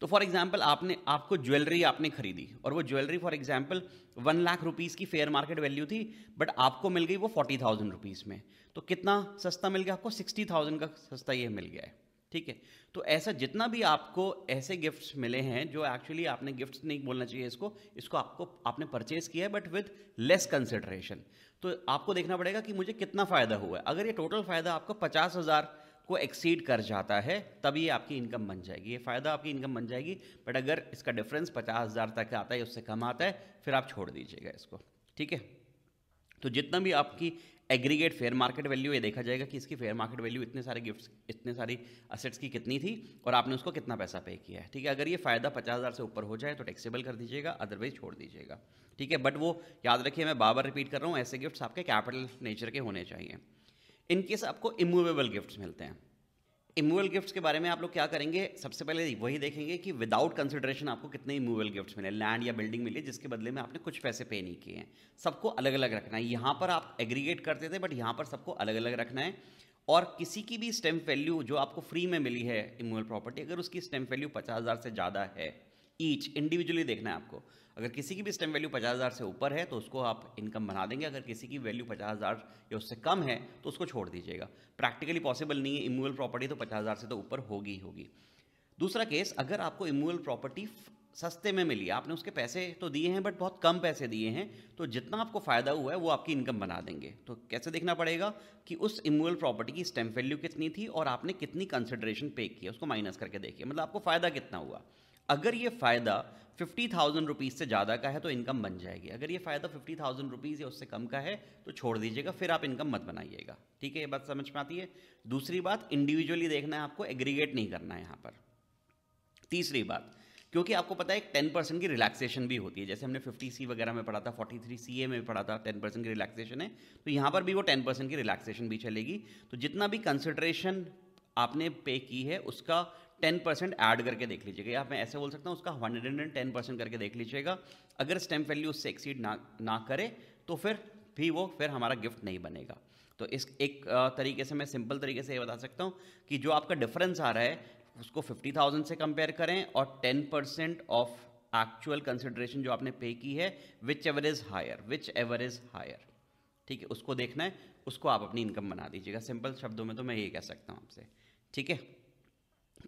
A: तो फॉर एग्जाम्पल आपने आपको ज्वेलरी आपने खरीदी और वो jewellery for example one lakh rupees की फेयर मार्केट वैल्यू थी बट आपको मिल गई वो फोर्टी थाउजेंड रुपीज़ में तो कितना सस्ता मिल गया आपको सिक्सटी थाउजेंड का सस्ता ये मिल गया है ठीक है तो ऐसा जितना भी आपको ऐसे गिफ्ट्स मिले हैं जो एक्चुअली आपने गिफ्ट्स नहीं बोलना चाहिए इसको इसको आपको आपने परचेज किया है बट विद लेस कंसिडरेशन तो आपको देखना पड़ेगा कि मुझे कितना फ़ायदा हुआ है अगर ये टोटल फ़ायदा आपको पचास हज़ार को एक्सीड कर जाता है तभी ये आपकी इनकम बन जाएगी ये फ़ायदा आपकी इनकम बन जाएगी बट अगर इसका डिफरेंस पचास हज़ार तक आता है उससे कम आता है फिर आप छोड़ दीजिएगा इसको ठीक है तो जितना भी आपकी एग्रीगेट फेयर मार्केट वैल्यू ये देखा जाएगा कि इसकी फेयर मार्केट वैल्यू इतने सारे गिफ्ट्स इतने सारी असेट्स की कितनी थी और आपने उसको कितना पैसा पे किया है ठीक है अगर ये फ़ायदा पचास हज़ार से ऊपर हो जाए तो टैक्सेबल कर दीजिएगा अदरवाइज छोड़ दीजिएगा ठीक है बट वो याद रखिए मैं बार बार रिपीट कर रहा हूँ ऐसे गिफ्ट्स आपके कैपिटल नेचर के होने चाहिए इनकेस आपको इमूवेबल गिफ्ट्स मिलते हैं इमूवल गिफ्ट्स के बारे में आप लोग क्या करेंगे सबसे पहले वही देखेंगे कि विदाउट कंसिडरेशन आपको कितने इमूवल गिफ्ट्स मिले लैंड या बिल्डिंग मिली जिसके बदले में आपने कुछ पैसे पे नहीं किए हैं सबको अलग अलग रखना है यहाँ पर आप एग्रीगेट करते थे बट यहाँ पर सबको अलग अलग रखना है और किसी की भी स्टेम्प वैल्यू जो आपको फ्री में मिली है इमूवल प्रॉपर्टी अगर उसकी स्टेम्प वैल्यू पचास हज़ार से ज़्यादा है ईच इंडिविजुअली देखना है आपको अगर किसी की भी स्टैम्प वैल्यू पचास हज़ार से ऊपर है तो उसको आप इनकम बना देंगे अगर किसी की वैल्यू पचास हज़ार या उससे कम है तो उसको छोड़ दीजिएगा प्रैक्टिकली पॉसिबल नहीं है इमूवल प्रॉपर्टी तो पचास हज़ार से तो ऊपर होगी ही होगी दूसरा केस अगर आपको इमूवल प्रॉपर्टी सस्ते में मिली आपने उसके पैसे तो दिए हैं बट बहुत कम पैसे दिए हैं तो जितना आपको फ़ायदा हुआ है वो आपकी इनकम बना देंगे तो कैसे देखना पड़ेगा कि उस इमूवल प्रॉपर्टी की स्टैम्प वैल्यू कितनी थी और आपने कितनी कंसिड्रेशन पे की उसको माइनस करके देखिए मतलब आपको फ़ायदा कितना हुआ अगर ये फ़ायदा फिफ्टी थाउजेंड रुपीज़ से ज़्यादा का है तो इनकम बन जाएगी अगर ये फ़ायदा फिफ्टी थाउजेंड रुपीज़ या उससे कम का है तो छोड़ दीजिएगा फिर आप इनकम मत बनाइएगा ठीक है ये बात समझ में आती है दूसरी बात इंडिविजुअली देखना है आपको एग्रीगेट नहीं करना है यहाँ पर तीसरी बात क्योंकि आपको पता है एक टेन परसेंट की रिलैक्सेशन भी होती है जैसे हमने फिफ्टी सी वगैरह में पढ़ा था फोर्टी थ्री सी ए में भी पढ़ा था टेन परसेंट की रिलैक्सेशन है तो यहाँ पर भी वो टेन परसेंट की रिलैक्सेशन भी चलेगी तो जितना भी कंसिड्रेशन आपने पे की है उसका टेन परसेंट ऐड करके देख लीजिएगा या मैं ऐसे बोल सकता हूँ उसका हंड्रेड एंड टेन परसेंट करके देख लीजिएगा अगर स्टेम वैल्यू उससे एक्सीड ना ना करे तो फिर भी वो फिर हमारा गिफ्ट नहीं बनेगा तो इस एक तरीके से मैं सिंपल तरीके से ये बता सकता हूँ कि जो आपका डिफरेंस आ रहा है उसको फिफ्टी थाउजेंड से कंपेयर करें और ten percent of actual consideration जो आपने पे की है whichever is higher whichever is higher ठीक है उसको देखना है उसको आप अपनी इनकम बना दीजिएगा सिंपल शब्दों में तो मैं ये कह सकता हूँ आपसे ठीक है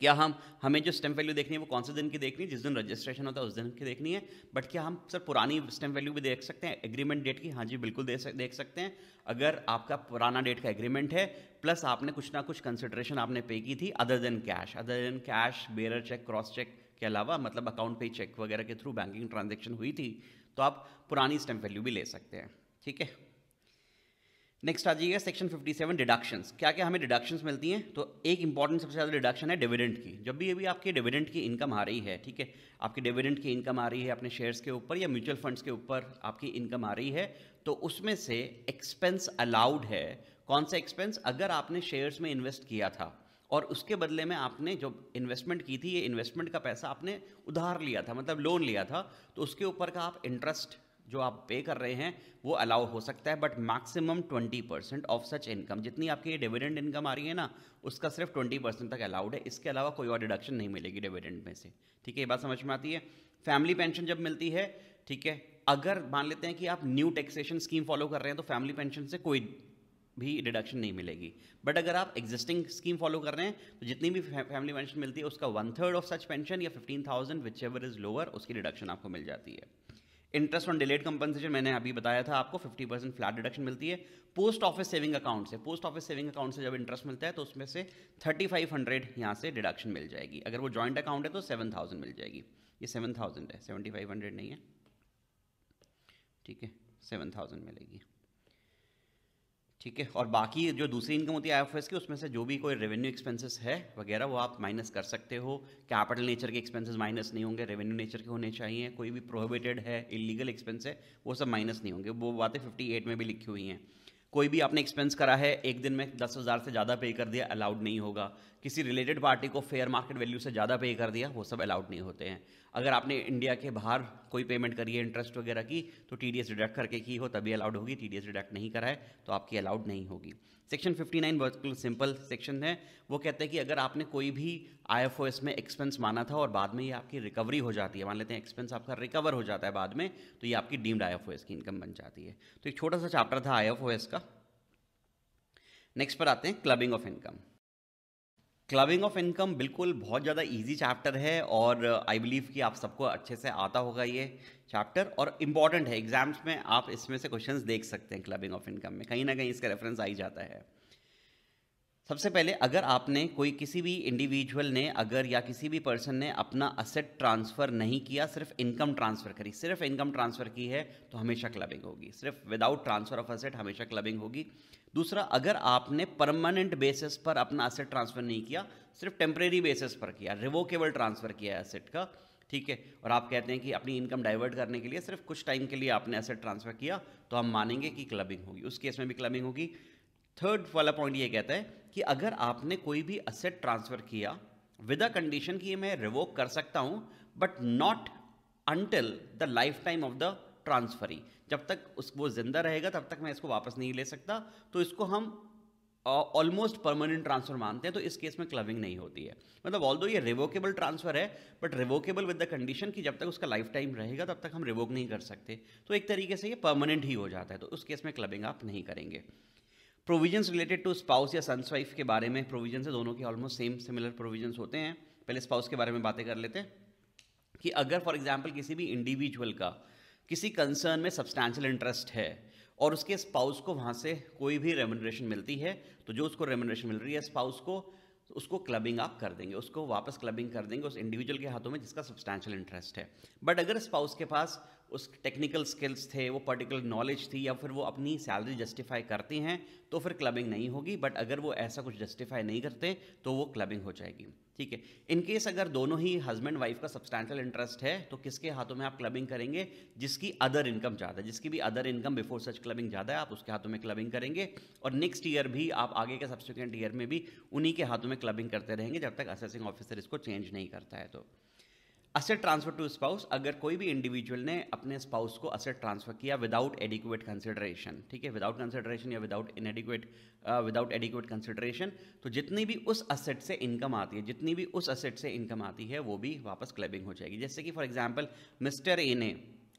A: क्या हम हमें जो स्टैम्प वैल्यू देखनी है वो कौन से दिन की देखनी है जिस दिन रजिस्ट्रेशन होता है उस दिन की देखनी है बट क्या हम सर पुरानी स्टैम्प वैल्यू भी देख सकते हैं एग्रीमेंट डेट की हाँ जी बिल्कुल दे सक, देख सकते हैं अगर आपका पुराना डेट का एग्रीमेंट है प्लस आपने कुछ ना कुछ कंसिडरेशन आपने पे की थी other than cash other than cash bearer cheque cross cheque के अलावा मतलब अकाउंट पे चेक वगैरह के थ्रू बैंकिंग ट्रांजेक्शन हुई थी तो आप पुरानी स्टैम्प वैल्यू भी ले सकते हैं ठीक है नेक्स्ट आ जाइएगा सेक्शन 57 डिडक्शंस क्या क्या हमें डिडक्शंस मिलती हैं तो एक इंपॉर्टेंट सबसे ज़्यादा डिडक्शन है डिविडेंड की जब भी अभी आपके डिविडेंड की इनकम आ रही है ठीक है आपकी डिविडेंड की इनकम आ रही है अपने शेयर्स के ऊपर या म्यूचुअल फंड्स के ऊपर आपकी इनकम आ रही है तो उसमें से एक्सपेंस अलाउड है कौन सा एक्सपेंस अगर आपने शेयर्स में इन्वेस्ट किया था और उसके बदले में आपने जो इन्वेस्टमेंट की थी ये इन्वेस्टमेंट का पैसा आपने उधार लिया था मतलब लोन लिया था तो उसके ऊपर का आप इंटरेस्ट जो आप पे कर रहे हैं वो अलाउ हो सकता है but maximum 20 percent of such income जितनी आपकी डिविडेंड इनकम आ रही है ना उसका सिर्फ 20 परसेंट तक अलाउड है इसके अलावा कोई और डिडक्शन नहीं मिलेगी डिविडेंड में से ठीक है ये बात समझ में आती है फैमिली पेंशन जब मिलती है ठीक है अगर मान लेते हैं कि आप न्यू टैक्सेशन स्कीम फॉलो कर रहे हैं तो फैमिली पेंशन से कोई भी डिडक्शन नहीं मिलेगी बट अगर आप एग्जिस्टिंग स्कीम फॉलो कर रहे हैं तो जितनी भी फैमिली पेंशन मिलती है उसका one third of such pension या fifteen thousand whichever is lower उसकी डिडक्शन आपको मिल जाती है इंटरेस्ट ऑन डिलेड कंपनसेशन मैंने अभी बताया था आपको 50 परसेंट फ्लैट डिडक्शन मिलती है पोस्ट ऑफिस सेविंग अकाउंट से पोस्ट ऑफिस सेविंग अकाउंट से जब इंटरेस्ट मिलता है तो उसमें से 3500 फाइव हंड्रेड यहाँ से डिडक्शन मिल जाएगी अगर वो जॉइंट अकाउंट है तो 7000 मिल जाएगी ये 7000 है 7500 नहीं है ठीक है 7000 मिलेगी ठीक है और बाकी जो दूसरी इनकम होती है आई की उसमें से जो भी कोई रेवेन्यू एक्सपेंसेस है वगैरह वो आप माइनस कर सकते हो कैपिटल नेचर के एक्सपेंसेस माइनस नहीं होंगे रेवेन्यू नेचर के होने चाहिए कोई भी प्रोहिबिटेड है इलीगल एक्सपेंस है वो सब माइनस नहीं होंगे वो बातें फिफ्टी एट में भी लिखी हुई हैं कोई भी आपने एक्सपेंस करा है एक दिन में दस हज़ार से ज़्यादा पे कर दिया अलाउड नहीं होगा किसी रिलेटेड पार्टी को फेयर मार्केट वैल्यू से ज़्यादा पे कर दिया वो सब अलाउड नहीं होते हैं अगर आपने इंडिया के बाहर कोई पेमेंट करी है इंटरेस्ट वगैरह की तो टी डी डिडक्ट करके की हो तभी अलाउड होगी टी डी डिडक्ट नहीं कराए तो आपकी अलाउड नहीं होगी सेक्शन 59 बिल्कुल सिंपल सेक्शन है वो कहते हैं कि अगर आपने कोई भी आई में एक्सपेंस माना था और बाद में ये आपकी रिकवरी हो जाती है मान लेते हैं एक्सपेंस आपका रिकवर हो जाता है बाद में तो ये आपकी डीम्ड आई की इनकम बन जाती है तो एक छोटा सा चैप्टर था आई का नेक्स्ट पर आते हैं clubbing of income clubbing of income बिल्कुल बहुत ज़्यादा इजी चैप्टर है और आई बिलीव कि आप सबको अच्छे से आता होगा ये चैप्टर और इम्पॉर्टेंट है एग्जाम्स में आप इसमें से क्वेश्चंस देख सकते हैं क्लबिंग ऑफ इनकम में कहीं ना कहीं इसका रेफरेंस आ ही जाता है सबसे पहले अगर आपने कोई किसी भी इंडिविजुअल ने अगर या किसी भी पर्सन ने अपना असेट ट्रांसफ़र नहीं किया सिर्फ इनकम ट्रांसफ़र करी सिर्फ इनकम ट्रांसफ़र की है तो हमेशा क्लबिंग होगी सिर्फ विदाउट ट्रांसफ़र ऑफ असेट हमेशा क्लबिंग होगी दूसरा अगर आपने परमानेंट बेसिस पर अपना एसेट ट्रांसफ़र नहीं किया सिर्फ टेम्प्रेरी बेसिस पर किया रिवोकेबल ट्रांसफ़र किया है का ठीक है और आप कहते हैं कि अपनी इनकम डाइवर्ट करने के लिए सिर्फ कुछ टाइम के लिए आपने एसेट ट्रांसफ़र किया तो हम मानेंगे कि क्लबिंग होगी उस केस में भी क्लबिंग होगी थर्ड वाला पॉइंट ये कहता है कि अगर आपने कोई भी असेट ट्रांसफ़र किया विद अ कंडीशन कि मैं रिवोक कर सकता हूँ but not until the lifetime of the transferee जब तक उस वो ज़िंदा रहेगा तब तक मैं इसको वापस नहीं ले सकता तो इसको हम ऑलमोस्ट परमानेंट ट्रांसफर मानते हैं तो इस केस में क्लबिंग नहीं होती है मतलब ऑल ये रिवोकेबल ट्रांसफर है but revocable with the condition कि जब तक उसका लाइफ टाइम रहेगा तब तक हम रिवोक नहीं कर सकते तो एक तरीके से ये परमानेंट ही हो जाता है तो उस केस में क्लबिंग आप नहीं करेंगे प्रोविजन रिलेटेड टू स्पाउस या सन्स वाइफ के बारे में प्रोविजन है दोनों के ऑलमोस्ट सेम सिमिलर प्रोविजन होते हैं पहले स्पाउस के बारे में बातें कर लेते हैं कि अगर फॉर एग्जाम्पल किसी भी इंडिविजुअल का किसी कंसर्न में सब्सटैंशियल इंटरेस्ट है और उसके स्पाउस को वहाँ से कोई भी रेमुनरेशन मिलती है तो जो उसको रेमुनरेशन मिल रही है स्पाउस को उसको क्लबिंग आप कर देंगे उसको वापस क्लबिंग कर देंगे उस इंडिविजुअल के हाथों में जिसका सब्सटैंशियल इंटरेस्ट है बट अगर स्पाउस के पास उस टेक्निकल स्किल्स थे वो पर्टिकुलर नॉलेज थी या फिर वो अपनी सैलरी जस्टिफाई करते हैं तो फिर क्लबिंग नहीं होगी बट अगर वो ऐसा कुछ जस्टिफाई नहीं करते तो वो क्लबिंग हो जाएगी ठीक है इनकेस अगर दोनों ही हस्बैंड वाइफ का सब्सटैंशियल इंटरेस्ट है तो किसके हाथों में आप क्लबिंग करेंगे जिसकी अदर इनकम ज़्यादा है जिसकी भी other income before such clubbing ज़्यादा है आप उसके हाथों में क्लबिंग करेंगे और नेक्स्ट ईयर भी आप आगे के सब्सिक्वेंट ईयर में भी उन्हीं के हाथों में क्लबिंग करते रहेंगे जब तक असेसिंग ऑफिसर इसको चेंज नहीं करता है तो असेट ट्रांसफर टू स्पाउस अगर कोई भी इंडिविजुअल ने अपने स्पाउस को असेट ट्रांसफर किया विदाउट एडिकुएट कंसिडरेशन ठीक है विदाउट कंसिडरेशन या without inadequate without adequate consideration तो जितनी भी उस असेट से इनकम आती है जितनी भी उस असेट से इनकम आती है वो भी वापस क्लबिंग हो जाएगी जैसे कि फॉर एग्जाम्पल मिस्टर ए ने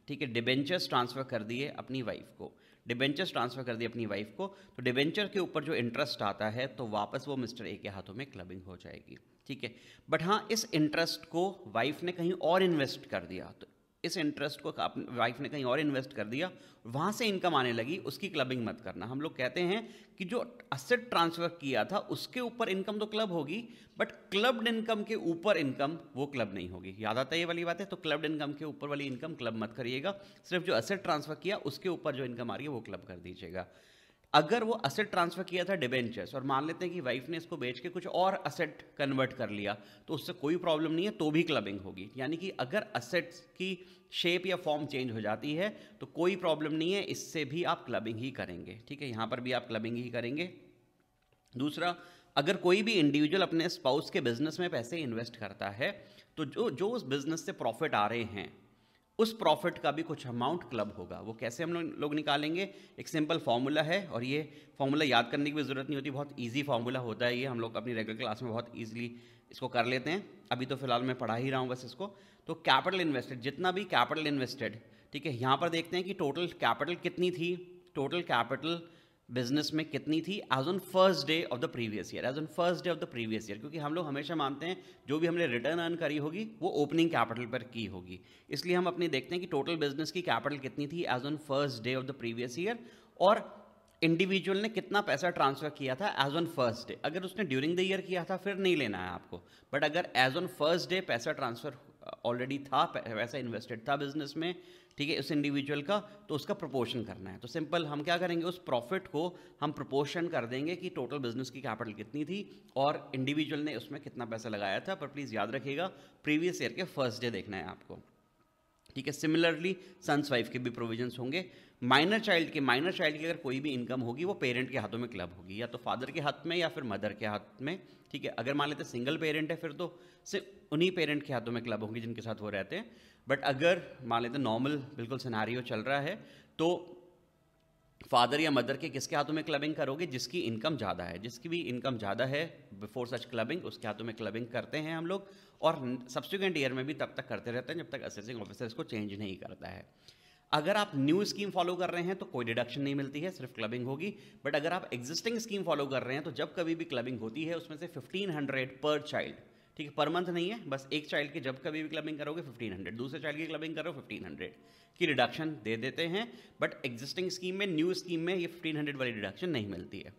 A: ठीक है डिबेंचर्स ट्रांसफ़र कर दिए अपनी वाइफ को डिबेंचर्स ट्रांसफ़र कर दिए अपनी वाइफ को तो डिबेंचर के ऊपर जो इंटरेस्ट आता है तो वापस वो मिस्टर ए के हाथों में क्लबिंग हो जाएगी ठीक है बट हाँ इस इंटरेस्ट को वाइफ ने कहीं और इन्वेस्ट कर दिया तो इस इंटरेस्ट को वाइफ ने कहीं और इन्वेस्ट कर दिया वहाँ से इनकम आने लगी उसकी क्लबिंग मत करना हम लोग कहते हैं कि जो असेट ट्रांसफ़र किया था उसके ऊपर इनकम तो क्लब होगी बट क्लब्ड इनकम के ऊपर इनकम वो क्लब नहीं होगी याद आता है ये वाली बात है तो क्लब्ड इनकम के ऊपर वाली इनकम क्लब मत करिएगा सिर्फ जो असेट ट्रांसफ़र किया उसके ऊपर जो इनकम आ रही है वो क्लब कर दीजिएगा अगर वो असेट ट्रांसफ़र किया था डिबेंचर्स और मान लेते हैं कि वाइफ ने इसको बेच के कुछ और असेट कन्वर्ट कर लिया तो उससे कोई प्रॉब्लम नहीं है तो भी क्लबिंग होगी यानी कि अगर असेट्स की शेप या फॉर्म चेंज हो जाती है तो कोई प्रॉब्लम नहीं है इससे भी आप क्लबिंग ही करेंगे ठीक है यहाँ पर भी आप क्लबिंग ही करेंगे दूसरा अगर कोई भी इंडिविजुअल अपने स्पाउस के बिजनेस में पैसे इन्वेस्ट करता है तो जो जो उस बिजनेस से प्रॉफिट आ रहे हैं उस प्रॉफिट का भी कुछ अमाउंट क्लब होगा वो कैसे हम लोग निकालेंगे एक सिंपल फार्मूला है और ये फार्मूला याद करने की भी ज़रूरत नहीं होती बहुत ईजी फार्मूला होता है ये हम लोग अपनी रेगुलर क्लास में बहुत ईजिली इसको कर लेते हैं अभी तो फिलहाल मैं पढ़ा ही रहा हूँ बस इसको तो कैपिटल इन्वेस्टेड जितना भी कैपिटल इन्वेस्टेड ठीक है यहाँ पर देखते हैं कि टोटल कैपिटल कितनी थी टोटल कैपिटल बिजनेस में कितनी थी as on first day of the previous year as on first day of the previous year क्योंकि हम लोग हमेशा मानते हैं जो भी हमने रिटर्न अर्न करी होगी वो ओपनिंग कैपिटल पर की होगी इसलिए हम अपने देखते हैं कि टोटल बिजनेस की कैपिटल कितनी थी as on first day of the previous year और इंडिविजुअल ने कितना पैसा ट्रांसफर किया था एज ऑन फर्स्ट डे अगर उसने ड्यूरिंग द ईयर किया था फिर नहीं लेना है आपको बट अगर एज ऑन फर्स्ट डे पैसा ट्रांसफर ऑलरेडी था वैसा इन्वेस्टेड था बिजनेस में ठीक है उस इंडिविजुअल का तो उसका प्रोपोर्शन करना है तो सिंपल हम क्या करेंगे उस प्रॉफिट को हम प्रोपोर्शन कर देंगे कि टोटल बिजनेस की कैपिटल कितनी थी और इंडिविजुअल ने उसमें कितना पैसा लगाया था पर प्लीज़ याद रखिएगा प्रीवियस ईयर के फर्स्ट डे देखना है आपको ठीक है सिमिलरली सन्स वाइफ के भी प्रोविजन्स होंगे माइनर चाइल्ड के माइनर चाइल्ड की अगर कोई भी इनकम होगी वो पेरेंट के हाथों में क्लब होगी या तो फादर के हाथ में या फिर मदर के हाथ में ठीक है अगर मान लेते सिंगल पेरेंट है फिर तो सिर्फ उन्हीं पेरेंट के हाथों में क्लब होंगी जिनके साथ वो रहते हैं बट अगर मान लेते नॉर्मल बिल्कुल सिनारियो चल रहा है तो फादर या मदर के किसके हाथों में क्लबिंग करोगे जिसकी इनकम ज़्यादा है जिसकी भी इनकम ज़्यादा है बिफोर सच क्लबिंग उसके हाथों में क्लबिंग करते हैं हम लोग और सब्सिक्वेंट ईयर में भी तब तक करते रहते हैं जब तक असेसिंग ऑफिसर इसको चेंज नहीं करता है अगर आप न्यू स्कीम फॉलो कर रहे हैं तो कोई डिडक्शन नहीं मिलती है सिर्फ क्लबिंग होगी बट अगर आप एग्जिस्टिंग स्कीम फॉलो कर रहे हैं तो जब कभी भी क्लबिंग होती है उसमें से फिफ्टीन हंड्रेड पर चाइल्ड ठीक है पर मंथ नहीं है बस एक चाइल्ड की जब कभी भी क्लबिंग करोगे 1500 दूसरे चाइल्ड की क्लबिंग करो 1500 की रिडक्शन दे देते हैं बट एग्जिस्टिंग स्कीम में न्यू स्कीम में ये 1500 वाली रिडक्शन नहीं मिलती है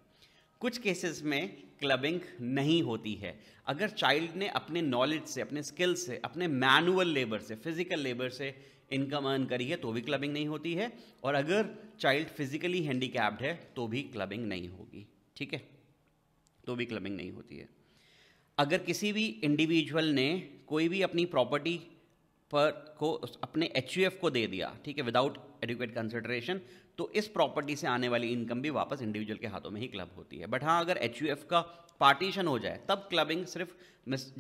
A: कुछ केसेस में क्लबिंग नहीं होती है अगर चाइल्ड ने अपने नॉलेज से अपने स्किल से अपने मैनुअल लेबर से फिजिकल लेबर से इनकम अर्न करी है तो भी क्लबिंग नहीं होती है और अगर चाइल्ड फिजिकली हैंडीकैप्ड है तो भी क्लबिंग नहीं होगी ठीक है तो भी क्लबिंग नहीं होती है अगर किसी भी इंडिविजुअल ने कोई भी अपनी प्रॉपर्टी पर को अपने एच को दे दिया ठीक है विदाउट एडुकेट कंसिडरेशन तो इस प्रॉपर्टी से आने वाली इनकम भी वापस इंडिविजुअल के हाथों में ही क्लब होती है बट हाँ अगर एच का पार्टीशन हो जाए तब क्लबिंग सिर्फ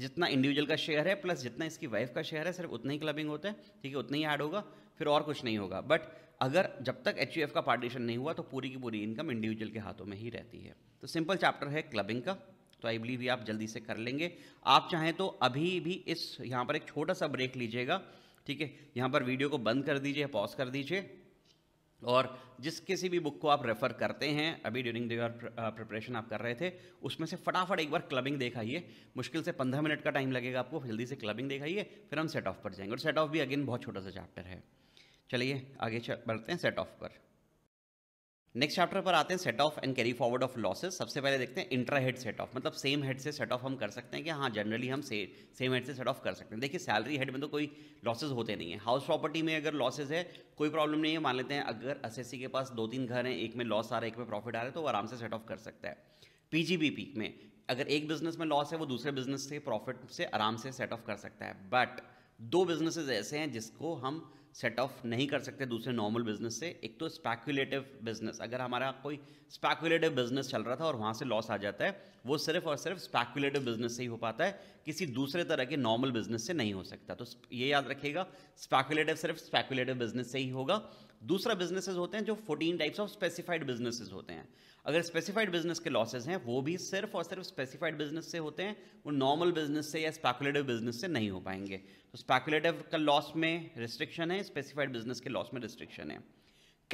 A: जितना इंडिविजुअल का शेयर है प्लस जितना इसकी वाइफ का शेयर है सिर्फ उतना ही क्लबिंग होता है ठीक है उतना ही ऐड होगा फिर और कुछ नहीं होगा बट अगर जब तक एच का पार्टीशन नहीं हुआ तो पूरी की पूरी इनकम इंडिविजुअल के हाथों में ही रहती है तो सिंपल चैप्टर है क्लबिंग का तो आई बिलीव ये आप जल्दी से कर लेंगे आप चाहें तो अभी भी इस यहाँ पर एक छोटा सा ब्रेक लीजिएगा ठीक है यहाँ पर वीडियो को बंद कर दीजिए पॉज कर दीजिए और जिस किसी भी बुक को आप रेफ़र करते हैं अभी ड्यूरिंग द योर प्रिपरेशन आप कर रहे थे उसमें से फटाफट एक बार क्लबिंग देखाइए मुश्किल से पंद्रह मिनट का टाइम लगेगा आपको जल्दी से क्लबिंग देखाइए फिर हम सेट ऑफ पर जाएंगे और सेट ऑफ भी अगेन बहुत छोटा सा चैप्टर है चलिए आगे बढ़ते हैं सेट ऑफ पर नेक्स्ट चैप्टर पर आते हैं set off and carry forward of losses सबसे पहले देखते हैं इंट्रा हेड सेट ऑफ मतलब सेम हेड से सेट ऑफ हम कर सकते हैं कि हाँ जनरली हम से, सेम हेड से सेट ऑफ कर सकते हैं देखिए सैलरी हेड में तो कोई लॉसेस होते नहीं है हाउस प्रॉपर्टी में अगर लॉसेज है कोई प्रॉब्लम नहीं है मान लेते हैं अगर एस के पास दो तीन घर हैं एक में लॉस आ रहा है एक में प्रॉफिट आ रहा है तो आराम से सेट ऑफ कर सकता है पी में अगर एक बिजनेस में लॉस है वो दूसरे बिजनेस से प्रॉफिट से आराम से सेट ऑफ कर सकता है बट दो बिजनेसेस ऐसे हैं जिसको हम सेट ऑफ नहीं कर सकते दूसरे नॉर्मल बिजनेस से एक तो स्पेकुलेटिव बिजनेस अगर हमारा कोई स्पैकुलेटिव बिजनेस चल रहा था और वहाँ से लॉस आ जाता है वो सिर्फ और सिर्फ स्पैकुलेटिव बिजनेस से ही हो पाता है किसी दूसरे तरह के नॉर्मल बिजनेस से नहीं हो सकता तो ये याद रखिएगा स्पैकुलेटिव सिर्फ स्पेकुलेटिव बिजनेस से ही होगा दूसरा बिजनेसेस होते हैं जो 14 टाइप्स ऑफ स्पेसिफाइड बिजनेसेस होते हैं अगर स्पेसिफाइड बिजनेस के लॉसेज हैं वो भी सिर्फ और सिर्फ स्पेसिफाइड बिजनेस से होते हैं वो नॉर्मल बिजनेस से या स्पैकुलेटिव बिजनेस से नहीं हो पाएंगे तो स्पैकुलेटिव का लॉस में रिस्ट्रिक्शन है स्पेसिफाइड बिजनेस के लॉस में रिस्ट्रिक्शन है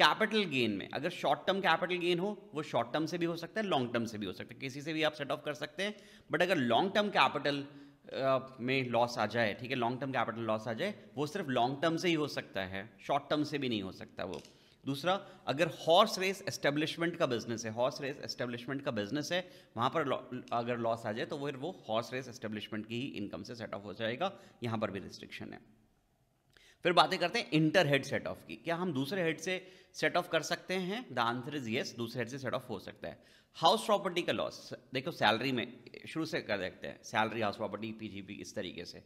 A: कैपिटल गेन में अगर शॉर्ट टर्म कैपिटल गेन हो वो शॉर्ट टर्म से भी हो सकता है लॉन्ग टर्म से भी हो सकता है किसी से भी आप सेट ऑफ कर सकते हैं बट अगर लॉन्ग टर्म कैपिटल में लॉस आ जाए ठीक है लॉन्ग टर्म कैपिटल लॉस आ जाए वो सिर्फ लॉन्ग टर्म से ही हो सकता है शॉर्ट टर्म से भी नहीं हो सकता वो दूसरा अगर हॉर्स रेस एस्टेब्लिशमेंट का बिजनेस है हॉर्स रेस एस्टेब्लिशमेंट का बिजनेस है वहाँ पर अगर लॉस आ जाए तो फिर वो हॉर्स रेस एस्टेब्लिशमेंट की ही इनकम से सेट ऑफ हो जाएगा यहाँ पर भी रिस्ट्रिक्शन है फिर बातें करते हैं इंटर हेड सेट ऑफ की क्या हम दूसरे हेड से सेट ऑफ कर सकते हैं द आंसर इज येस दूसरे हेड से सेट ऑफ हो सकता है हाउस प्रॉपर्टी का लॉस देखो सैलरी में शुरू से कर देखते हैं सैलरी हाउस प्रॉपर्टी पीजीपी इस तरीके से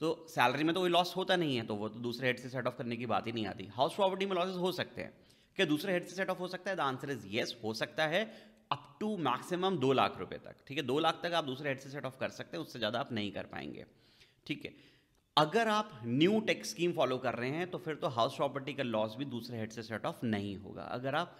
A: तो सैलरी में तो कोई लॉस होता नहीं है तो वो तो दूसरे हेड से सेट ऑफ करने की बात ही नहीं आती हाउस प्रॉपर्टी में लॉसेज हो सकते हैं क्या दूसरे हेड से सेट ऑफ हो सकता है द आंसर इज येस हो सकता है अप टू मैक्सिमम दो लाख रुपए तक ठीक है दो लाख तक आप दूसरे हेड से सेट ऑफ कर सकते हैं उससे ज़्यादा आप नहीं कर पाएंगे ठीक है अगर आप न्यू टैक्स स्कीम फॉलो कर रहे हैं तो फिर तो हाउस प्रॉपर्टी का लॉस भी दूसरे हेड से सेट ऑफ नहीं होगा अगर आप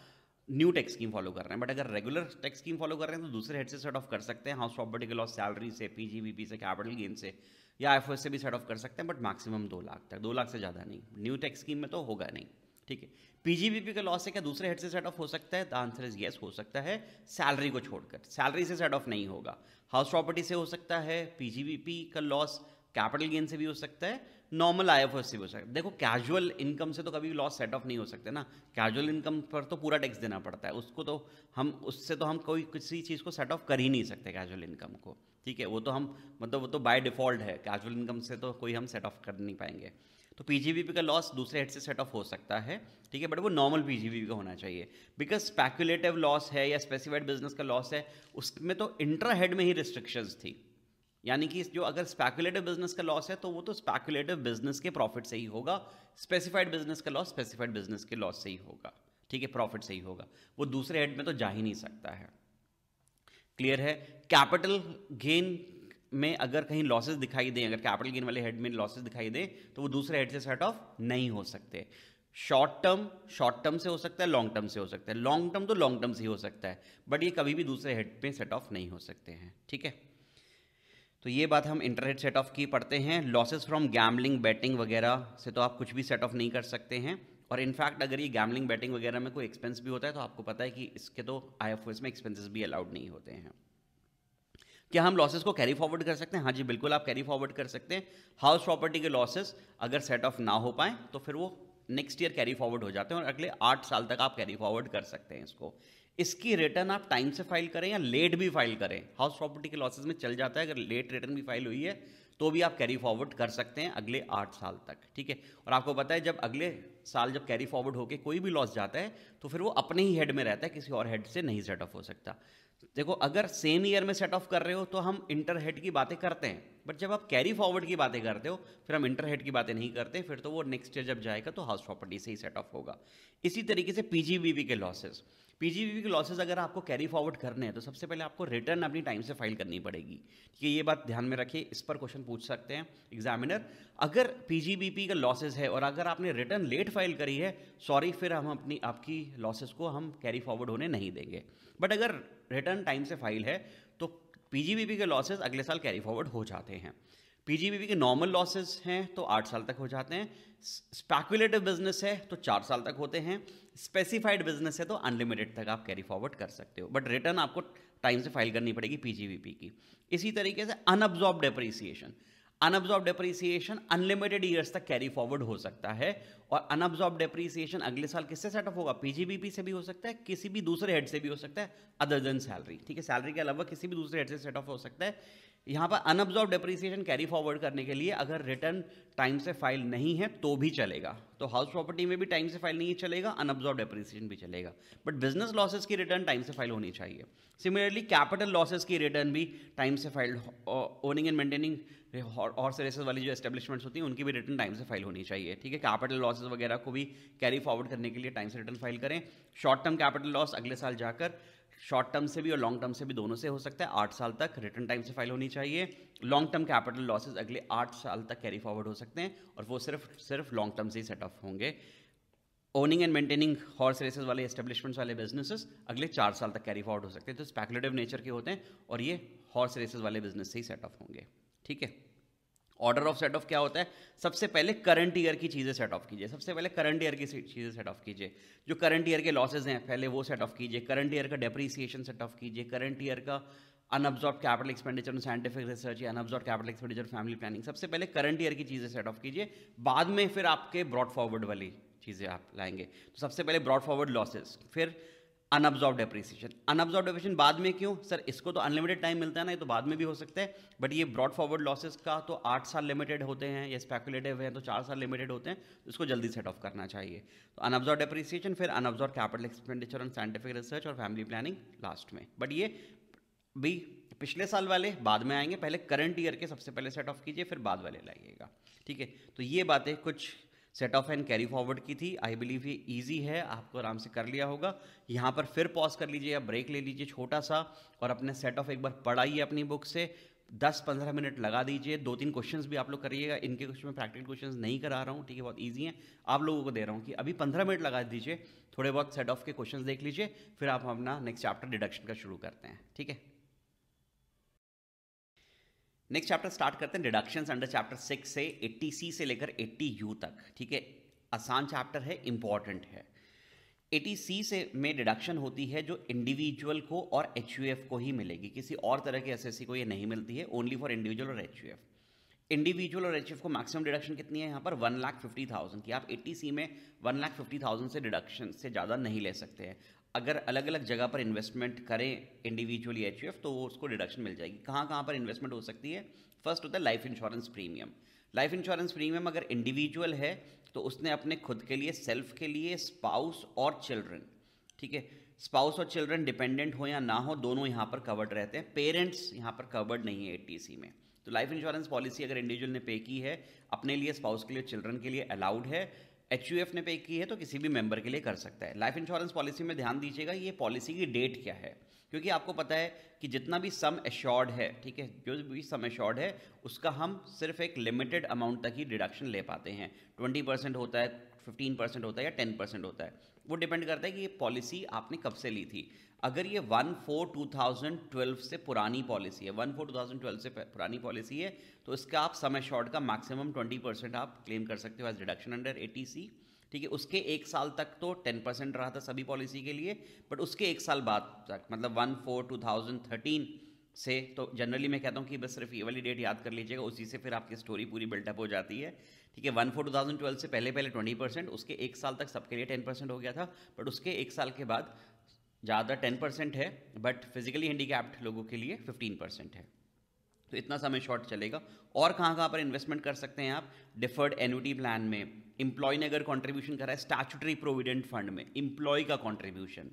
A: न्यू टैक्स स्कीम फॉलो कर रहे हैं बट अगर रेगुलर टैक्स स्कीम फॉलो कर रहे हैं तो दूसरे हेड से सेट ऑफ कर सकते हैं हाउस प्रॉपर्टी के लॉस सैलरी से पीजीबीपी से कैपिटल गेन से या एफ से भी सेट ऑफ कर सकते हैं बट मैक्सिमम दो लाख तक दो लाख से ज़्यादा नहीं न्यू टैक्स स्कीम में तो होगा नहीं ठीक है पीजीबीपी का लॉस है क्या दूसरे हेड से सेट ऑफ हो सकता है द आंसर इज येस हो सकता है सैलरी को छोड़कर सैलरी से सेट ऑफ नहीं होगा हाउस प्रॉपर्टी से हो सकता है पीजीबीपी का लॉस कैपिटल गेन से भी हो सकता है नॉर्मल आई एफ हो सकता देखो कैजुअल इनकम से तो कभी लॉस सेट ऑफ नहीं हो सकते ना कैजुअल इनकम पर तो पूरा टैक्स देना पड़ता है उसको तो हम उससे तो हम कोई किसी चीज़ को सेट ऑफ कर ही नहीं सकते कैजुअल इनकम को ठीक है वो तो हम मतलब वो तो बाय डिफ़ॉल्ट है कैजुअल इनकम से तो कोई हम सेट ऑफ कर नहीं पाएंगे तो पी का लॉस दूसरे हेड से सेट ऑफ हो सकता है ठीक है बट वो नॉर्मल पी का होना चाहिए बिकॉज स्पेकुलेटिव लॉस है या स्पेसिफाइड बिजनेस का लॉस है उसमें तो इंट्रा हेड में ही रिस्ट्रिक्शंस थी यानी कि जो अगर स्पैकुलेटिव बिजनेस का लॉस है तो वो तो स्पैकुलेटिव बिजनेस के प्रॉफिट से ही होगा स्पेसिफाइड बिजनेस का लॉस स्पेसिफाइड बिजनेस के लॉस से ही होगा ठीक है प्रॉफिट से ही होगा वो दूसरे हेड में तो जा ही नहीं सकता है क्लियर है कैपिटल गेन में अगर कहीं लॉसेस दिखाई दें अगर कैपिटल गेन वाले हेड में लॉसेस दिखाई दें तो वो दूसरे हेड से सेट ऑफ नहीं हो सकते शॉर्ट टर्म शॉर्ट टर्म से हो सकता है लॉन्ग टर्म से हो सकता है लॉन्ग टर्म तो लॉन्ग टर्म से ही हो सकता है बट ये कभी भी दूसरे हेड पे सेट ऑफ नहीं हो सकते हैं ठीक है तो ये बात हम इंटरनेट सेट ऑफ की पढ़ते हैं लॉसेस फ्रॉम गैमलिंग बैटिंग वगैरह से तो आप कुछ भी सेट ऑफ नहीं कर सकते हैं और इनफैक्ट अगर ये गैमलिंग बैटिंग वगैरह में कोई एक्सपेंस भी होता है तो आपको पता है कि इसके तो आई में एक्सपेंसिस भी अलाउड नहीं होते हैं क्या हम लॉसेस को कैरी फॉरवर्ड कर सकते हैं हाँ जी बिल्कुल आप कैरी फॉरवर्ड कर सकते हैं हाउस प्रॉपर्टी के लॉसेस अगर सेट ऑफ ना हो पाए तो फिर वो नेक्स्ट ईयर कैरी फॉरवर्ड हो जाते हैं और अगले आठ साल तक आप कैरी फॉरवर्ड कर सकते हैं इसको इसकी रिटर्न आप टाइम से फाइल करें या लेट भी फाइल करें हाउस प्रॉपर्टी के लॉसेज में चल जाता है अगर लेट रिटर्न भी फाइल हुई है तो भी आप कैरी फॉरवर्ड कर सकते हैं अगले आठ साल तक ठीक है और आपको पता है जब अगले साल जब कैरी फॉरवर्ड होकर कोई भी लॉस जाता है तो फिर वो अपने ही हेड में रहता है किसी और हेड से नहीं सेट ऑफ हो सकता देखो अगर सेम ईयर में सेट ऑफ कर रहे हो तो हम इंटर हेड की बातें करते हैं बट जब आप कैरी फॉरवर्ड की बातें करते हो फिर हम इंटर हेड की बातें नहीं करते फिर तो वो नेक्स्ट ईयर जब जाएगा तो हाउस प्रॉपर्टी से ही सेट ऑफ होगा इसी तरीके से पीजीबीबी के लॉसेज़ पीजीबीबी के लॉसेज अगर आपको कैरी फॉरवर्ड करने हैं तो सबसे पहले आपको रिटर्न अपनी टाइम से फाइल करनी पड़ेगी ठीक है ये बात ध्यान में रखिए इस पर क्वेश्चन पूछ सकते हैं एग्जामिनर अगर पीजीबीपी का लॉसेज है और अगर आपने रिटर्न लेट फाइल करी है सॉरी फिर हम अपनी आपकी लॉसेज को हम कैरी फॉरवर्ड होने नहीं देंगे बट अगर रिटर्न टाइम से फाइल है तो पीजीबीपी के लॉसेज अगले साल कैरी फॉरवर्ड हो जाते हैं पीजीबीबी के नॉर्मल लॉसेस हैं तो आठ साल तक हो जाते हैं स्पेकुलेटिव बिजनेस है तो चार साल तक होते हैं स्पेसिफाइड बिजनेस है तो अनलिमिटेड तक आप कैरी फॉरवर्ड कर सकते हो बट रिटर्न आपको टाइम से फाइल करनी पड़ेगी पीजीबीपी की इसी तरीके से unabsorbed depreciation unabsorbed depreciation unlimited years तक कैरी फॉरवर्ड हो सकता है और अनअब्जॉर्ब डेप्रिसिएशन अगले साल किससे सेटअप होगा पीजीबीपी से भी हो सकता है किसी भी दूसरे हेड से भी हो सकता है अदर देन सैलरी ठीक है सैलरी के अलावा किसी भी दूसरे हेड से सेटअप हो सकता है यहाँ पर अनऑब्जॉर्व डिप्रिसिएशन कैरी फॉरवर्ड करने के लिए अगर रिटर्न टाइम से फाइल नहीं है तो भी चलेगा तो हाउस प्रॉपर्टी में भी टाइम से फाइल नहीं चलेगा अनऑब्जॉर्व डिप्रिसिएशन भी चलेगा बट बिजनेस लॉसेस की रिटर्न टाइम से फाइल होनी चाहिए सिमिलरली कैपिटल लॉसेस की रिटर्न भी टाइम से file owning and maintaining horse races वाली जो एस्टेब्लिशमेंट्स होती हैं उनकी भी रिटर्न टाइम से फाइल होनी चाहिए ठीक है कैपिटल लॉसेस वगैरह को भी कैरी फॉरवर्ड करने के लिए टाइम से रिटर्न फाइल करें शॉर्ट टर्म कैपिटल लॉस अगले साल जाकर शॉर्ट टर्म से भी और लॉन्ग टर्म से भी दोनों से हो सकता है आठ साल तक रिटर्न टाइम से फाइल होनी चाहिए लॉन्ग टर्म कैपिटल लॉसेज अगले आठ साल तक कैरी फॉरवर्ड हो सकते हैं और वो सिर्फ सिर्फ लॉन्ग टर्म से ही सेट ऑफ होंगे owning and maintaining horse races वाले एस्टेब्लिशमेंट्स वाले बिजनेसेस अगले चार साल तक कैरी फॉरवर्ड हो सकते हैं तो स्पैकुलेटिव नेचर के होते हैं और ये हॉर्स रेसेस वाले बिजनेस से ही सेट ऑफ होंगे ठीक है ऑर्डर ऑफ सेट ऑफ क्या होता है सबसे पहले करंट ईयर की चीज़ें सेट ऑफ कीजिए सबसे पहले करंट ईयर की चीज़ें सेट ऑफ कीजिए जो करंट ईयर के लॉसेज हैं पहले वो सेट ऑफ कीजिए करंट ईयर का डेप्रिसिएशन सेट ऑफ कीजिए करंट ईयर का unabsorbed capital expenditure scientific research या unabsorbed capital expenditure family planning सबसे पहले करंट ईयर की चीज़ें सेट ऑफ कीजिए बाद में फिर आपके ब्रॉड फॉरवर्ड वाली चीज़ें आप लाएंगे तो सबसे पहले ब्रॉड फॉरवर्ड लॉसेज फिर अनऑब्जॉर्व डेप्रिसिएशन अनऑब्जॉर्व डेप्रिसिएशन बाद में क्यों सर इसको तो अनलिमिटेड टाइम मिलता है ना ये तो बाद में भी हो सकता है बट ये ब्रॉड फॉरवर्ड लॉसेस का तो आठ साल लिमिटेड होते हैं या स्पेकुलेटिव हैं तो चार साल लिमिटेड होते हैं तो इसको जल्दी सेट ऑफ करना चाहिए तो अनअब्जॉर्व डेप्रिसिएशन फिर unabsorbed capital expenditure on scientific research और फैमिली प्लानिंग लास्ट में बट ये भी पिछले साल वाले बाद में आएंगे पहले करंट ईयर के सबसे पहले सेट ऑफ कीजिए फिर बाद वाले लाइएगा ठीक है तो ये बातें कुछ set off and carry forward की थी आई बिलीव ये ईजी है आपको आराम से कर लिया होगा यहाँ पर फिर पॉज कर लीजिए या ब्रेक ले लीजिए छोटा सा और अपने सेट ऑफ एक बार पढ़ाइए अपनी बुक से दस पंद्रह मिनट लगा दीजिए दो तीन क्वेश्चन भी आप लोग करिएगा इनके कुछ मैं प्रैक्टिकल क्वेश्चन नहीं करा रहा हूँ ठीक है बहुत ईजी हैं आप लोगों को दे रहा हूँ कि अभी पंद्रह मिनट लगा दीजिए थोड़े बहुत सेट ऑफ के क्वेश्चन देख लीजिए फिर आप अपना नेक्स्ट चैप्टर डिडक्शन का शुरू करते हैं ठीक है नेक्स्ट चैप्टर स्टार्ट करते हैं डिडक्शंस अंडर चैप्टर सिक्स से एट्टी सी से लेकर एट्टी यू तक ठीक है आसान चैप्टर है इंपॉर्टेंट है एटी सी से में डिडक्शन होती है जो इंडिविजुअल को और एच को ही मिलेगी किसी और तरह के एस को ये नहीं मिलती है ओनली फॉर इंडिविजुअल और एच इंडिविजुअल और एच को मैक्सिमम डिडक्शन कितनी है यहाँ पर वन लाख फिफ्टी थाउजेंड की आप एटी सी में वन लाख फिफ्टी थाउजेंड से डिडक्शन से ज़्यादा नहीं ले सकते हैं अगर अलग अलग जगह पर इन्वेस्टमेंट करें इंडिविजुअली एच तो वो उसको डिडक्शन मिल जाएगी कहाँ कहाँ पर इन्वेस्टमेंट हो सकती है फर्स्ट होता है life insurance premium life insurance premium अगर इंडिविजुअल है तो उसने अपने खुद के लिए सेल्फ के लिए स्पाउस और चिल्ड्रन ठीक है स्पाउस और चिल्ड्रन डिपेंडेंट हो या ना हो दोनों यहाँ पर कवर्ड रहते हैं पेरेंट्स यहाँ पर कवर्ड नहीं है ए में तो लाइफ इंश्योरेंस पॉलिसी अगर इंडिविजुअल ने पे की है अपने लिए स्पाउस के लिए चिल्ड्रन के लिए अलाउड है एच यू एफ ने पे की है तो किसी भी मेंबर के लिए कर सकता है लाइफ इंश्योरेंस पॉलिसी में ध्यान दीजिएगा ये पॉलिसी की डेट क्या है क्योंकि आपको पता है कि जितना भी सम एश्योर्ड है ठीक है जो भी सम एश्योर्ड है उसका हम सिर्फ एक लिमिटेड अमाउंट तक ही डिडक्शन ले पाते हैं ट्वेंटी परसेंट होता है फिफ्टीन परसेंट होता है या टेन परसेंट होता है वो डिपेंड करता है कि ये पॉलिसी आपने कब से ली थी अगर ये one four two thousand twelve से पुरानी पॉलिसी है one four two thousand twelve से पुरानी पॉलिसी है तो इसका आप समय शॉर्ट का मैक्सिमम ट्वेंटी परसेंट आप क्लेम कर सकते हो as reduction under eighty C ठीक है उसके एक साल तक तो टेन परसेंट रहा था सभी पॉलिसी के लिए बट उसके एक साल बाद तक मतलब one four two thousand thirteen से तो जनरली मैं कहता हूँ कि बस सिर्फ ये वाली डेट याद कर लीजिएगा उसी से फिर आपकी स्टोरी पूरी बिल्टअप हो जाती है ठीक है one four two thousand twelve से पहले पहले ट्वेंटी परसेंट उसके एक साल तक सबके लिए टेन परसेंट हो गया था बट उसके एक साल के बाद ज़्यादा टेन परसेंट है बट फिजिकली हैंडीकैप्ड लोगों के लिए फिफ्टीन परसेंट है तो इतना समय शॉर्ट चलेगा और कहाँ कहाँ पर इन्वेस्टमेंट कर सकते हैं आप डिफर्ड एनुटी प्लान में इम्प्लॉय ने अगर कॉन्ट्रीब्यूशन करा है स्टैचुटरी प्रोविडेंट फंड में इम्प्लॉय का कॉन्ट्रीब्यूशन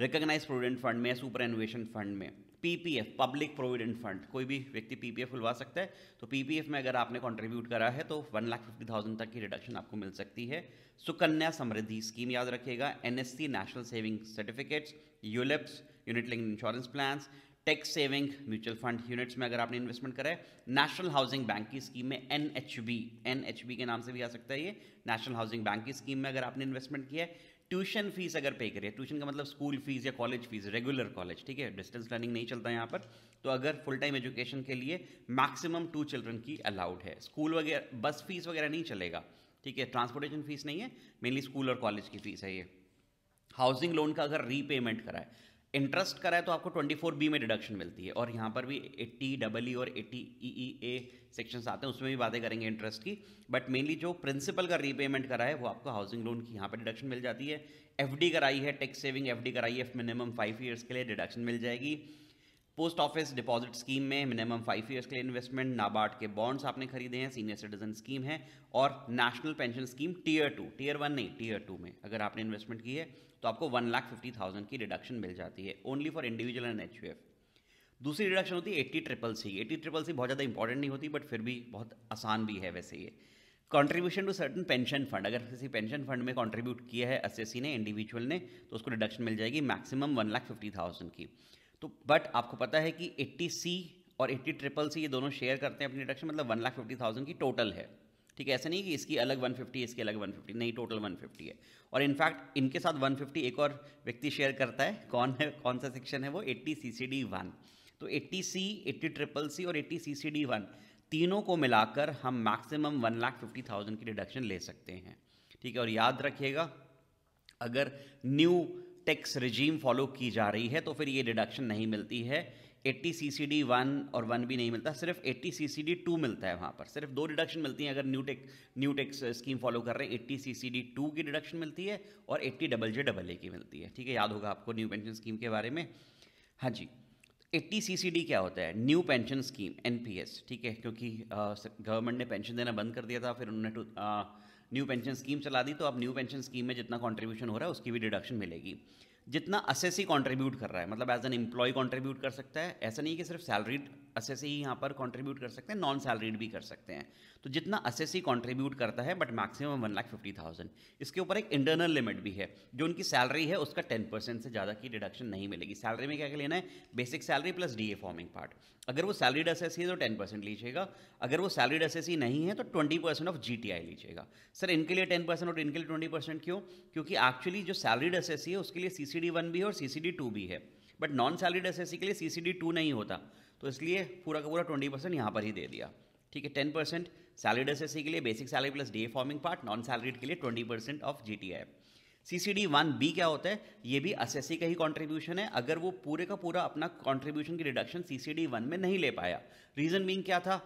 A: रिकग्नाइज प्रोविडेंट फंड में या सुपर एनुएशन फंड में पीपीएफ पब्लिक प्रोविडेंट फंड कोई भी व्यक्ति पीपीएफ खुलवा सकता है तो पीपीएफ में अगर आपने कंट्रीब्यूट करा है तो वन लाख फिफ्टी थाउजेंड तक की रिडक्शन आपको मिल सकती है सुकन्या समृद्धि स्कीम याद रखिएगा NSC national saving certificates ULIPs unit link insurance plans tax saving mutual fund units में अगर आपने इन्वेस्टमेंट करा है नेशनल हाउसिंग बैंक की स्कीम में N H B N H B के नाम से भी आ सकता है ये नेशनल हाउसिंग बैंक की स्कीम में अगर आपने इन्वेस्टमेंट किया है ट्यूशन फीस अगर पे करिए ट्यूशन का मतलब स्कूल फीस या कॉलेज फीस रेगुलर कॉलेज ठीक है डिस्टेंस लर्निंग नहीं चलता यहाँ पर तो अगर फुल टाइम एजुकेशन के लिए मैक्सिमम टू चिल्ड्रन की अलाउड है स्कूल वगैरह बस फीस वगैरह नहीं चलेगा ठीक है ट्रांसपोर्टेशन फीस नहीं है मेनली स्कूल और कॉलेज की फीस है ये हाउसिंग लोन का अगर रीपेमेंट कराए इंटरेस्ट कराए तो आपको 24 बी में डिडक्शन मिलती है और यहाँ पर भी एट्टी डबल ई और एट्टी ई ई ए सेक्शंस आते हैं उसमें भी बातें करेंगे इंटरेस्ट की बट मेनली जो प्रिंसिपल का रीपेमेंट करा है वो आपको हाउसिंग लोन की यहाँ पर डिडक्शन मिल जाती है एफ कराई है टैक्स सेविंग एफ कराई है मिनिमम फाइव ईयर्स के लिए डिडक्शन मिल जाएगी पोस्ट ऑफिस डिपॉजिट स्कीम में मिनिमम फाइव ईयर्स के लिए इन्वेस्टमेंट नाबार्ड के बॉन्ड्स आपने खरीदे हैं सीनियर सिटीजन स्कीम है और national pension scheme tier two tier one नहीं टीयर टू में अगर आपने इन्वेस्टमेंट की है तो आपको वन लाख फिफ्टी थाउजेंड की रिडक्शन मिल जाती है only for individual and H दूसरी रिडक्शन होती है eighty triple C eighty triple C बहुत ज़्यादा इंपॉर्टेंट नहीं होती बट फिर भी बहुत आसान भी है वैसे ये contribution to certain pension fund अगर किसी पेंशन फंड में कॉन्ट्रीब्यूट किया है एस ने इंडिविजुअल ने तो उसको रिडक्शन मिल जाएगी maximum one lakh fifty thousand की तो बट आपको पता है कि एट्टी सी और एट्टी ट्रिपल सी ये दोनों शेयर करते हैं अपनी डिडक्शन मतलब वन लाख फिफ्टी थाउजेंड की टोटल है ठीक है ऐसा नहीं कि इसकी अलग वन फिफ्टी इसकी अलग वन फिफ्टी नहीं टोटल वन फिफ्टी है और इनफैक्ट इनके साथ वन फिफ्टी एक और व्यक्ति शेयर करता है कौन है कौन सा सेक्शन है वो eighty C C D one तो eighty C eighty triple C और eighty C C D one तीनों को मिलाकर हम maximum one lakh fifty thousand की डिडक्शन ले सकते हैं ठीक है और याद रखिएगा अगर न्यू टैक्स रिजीम फॉलो की जा रही है तो फिर ये डिडक्शन नहीं मिलती है 80 सी सी डी वन और वन भी नहीं मिलता सिर्फ 80 सी सी डी टू मिलता है वहाँ पर सिर्फ दो डिडक्शन मिलती हैं अगर new tech new tax scheme follow कर रहे हैं 80 सी सी डी टू की डिडक्शन मिलती है और 80 डबल जे डबल ए की मिलती है ठीक है याद होगा आपको न्यू पेंशन स्कीम के बारे में हाँ जी 80 सी सी डी क्या होता है new pension scheme N P S ठीक है क्योंकि गवर्नमेंट ने पेंशन देना बंद कर दिया था फिर उन्होंने न्यू पेंशन स्कीम चला दी तो अब न्यू पेंशन स्कीम में जितना कॉन्ट्रीब्यूशन हो रहा है उसकी भी डिडक्शन मिलेगी जितना ही कॉन्ट्रीब्यूट कर रहा है मतलब एज एन एम्प्लॉय कॉन्ट्रीब्यूट कर सकता है ऐसा नहीं कि सिर्फ सैलरीड असेसी ही यहाँ पर कॉन्ट्रीब्यूट कर सकते हैं नॉन सैलरीड भी कर सकते हैं तो जितना एस एस कॉन्ट्रीब्यूट करता है but maximum one lakh fifty thousand इसके ऊपर एक इंटरनल लिमिट भी है जो उनकी सैलरी है उसका टेन परसेंट से ज़्यादा की डिडक्शन नहीं मिलेगी सैलरी में क्या क्या लेना है basic salary plus D forming part अगर वो सैलरीड एस है तो टेन परसेंट लीजिएगा अगर वो सैलरीड एस नहीं है तो ट्वेंटी परसेंट ऑफ जी लीजिएगा सर इनके लिए टेन परसेंट और इनके लिए ट्वेंटी परसेंट क्यों क्योंकि एक्चुअली जो सैलरीड एस है उसके लिए सी सी डी वन भी है और सी सी डी टू भी है बट नॉन सैलरीड एस के लिए सी सी डी टू नहीं होता तो इसलिए पूरा का पूरा ट्वेंटी परसेंट यहाँ पर ही दे दिया ठीक है टेन परसेंट सैलरीड एस के लिए basic salary plus D forming part non salaried के लिए twenty percent of G T C C D one B क्या होता है ये भी एस एस सी का ही कॉन्ट्रीब्यूशन है अगर वो पूरे का पूरा अपना कॉन्ट्रीब्यूशन की reduction C C D one में नहीं ले पाया रीज़न बींग क्या था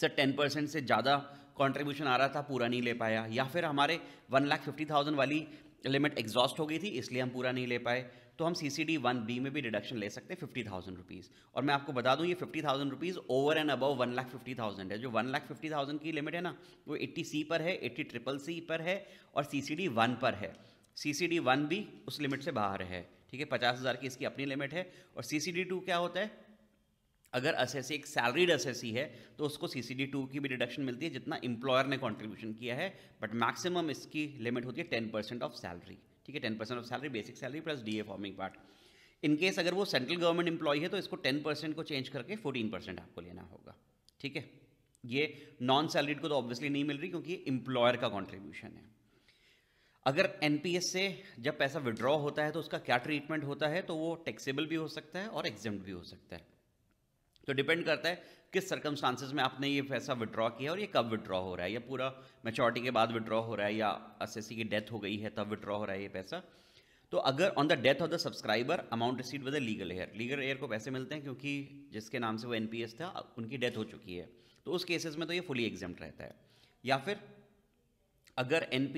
A: सर टेन परसेंट से ज़्यादा कॉन्ट्रीब्यूशन आ रहा था पूरा नहीं ले पाया या फिर हमारे वन लाख फिफ्टी थाउजेंड वाली लिमिट एग्जॉस्ट हो गई थी इसलिए हम पूरा नहीं ले पाए तो हम C C D one B में भी डिडक्शन ले सकते हैं फिफ्टी थाउजेंड रुपीज़ और मैं आपको बता दूं ये fifty thousand rupees over and above one lakh fifty thousand है जो वन लाख फिफ्टी थाउजेंड की लिमिट है ना वो एट्टी सी पर है एट्टी ट्रिपल सी पर है और सी सी डी वन पर है सी सी डी वन भी उस लिमिट से बाहर है ठीक है पचास हज़ार की इसकी अपनी लिमिट है और सी सी डी टू क्या होता है अगर सी एक सैलरीड सी है तो उसको सी सी डी टू की भी डिडक्शन मिलती है जितना एम्प्लॉयर ने कॉन्ट्रीब्यूशन किया है बट मैक्सिमम इसकी लिमिट होती है टेन परसेंट ऑफ सैलरी ठीक है ten percent of salary basic salary plus D A forming part in case अगर वो सेंट्रल गवर्नमेंट एम्प्लॉय है तो इसको टेन परसेंट को चेंज करके फोर्टीन परसेंट आपको लेना होगा ठीक है ये नॉन सैलरीड को तो ऑब्वियसली नहीं मिल रही क्योंकि इंप्लॉयर एम्प्लॉयर का कॉन्ट्रीब्यूशन है अगर एन से जब पैसा विड्रॉ होता है तो उसका क्या ट्रीटमेंट होता है तो वो टैक्सेबल भी हो सकता है और एग्जाम भी हो सकता है तो डिपेंड करता है किस सर्कमस्टांसिस में आपने ये पैसा विड्रॉ किया और ये कब विड्रॉ हो रहा है या पूरा मेचोरिटी के बाद विड्रॉ हो रहा है या एस की डेथ हो गई है तब विड्रॉ हो रहा है ये पैसा तो अगर on the death of the subscriber amount received with legal heir legal heir को पैसे मिलते हैं क्योंकि जिसके नाम से वो एन था उनकी डेथ हो चुकी है तो उस केसेस में तो ये फुली एग्जाम रहता है या फिर अगर एन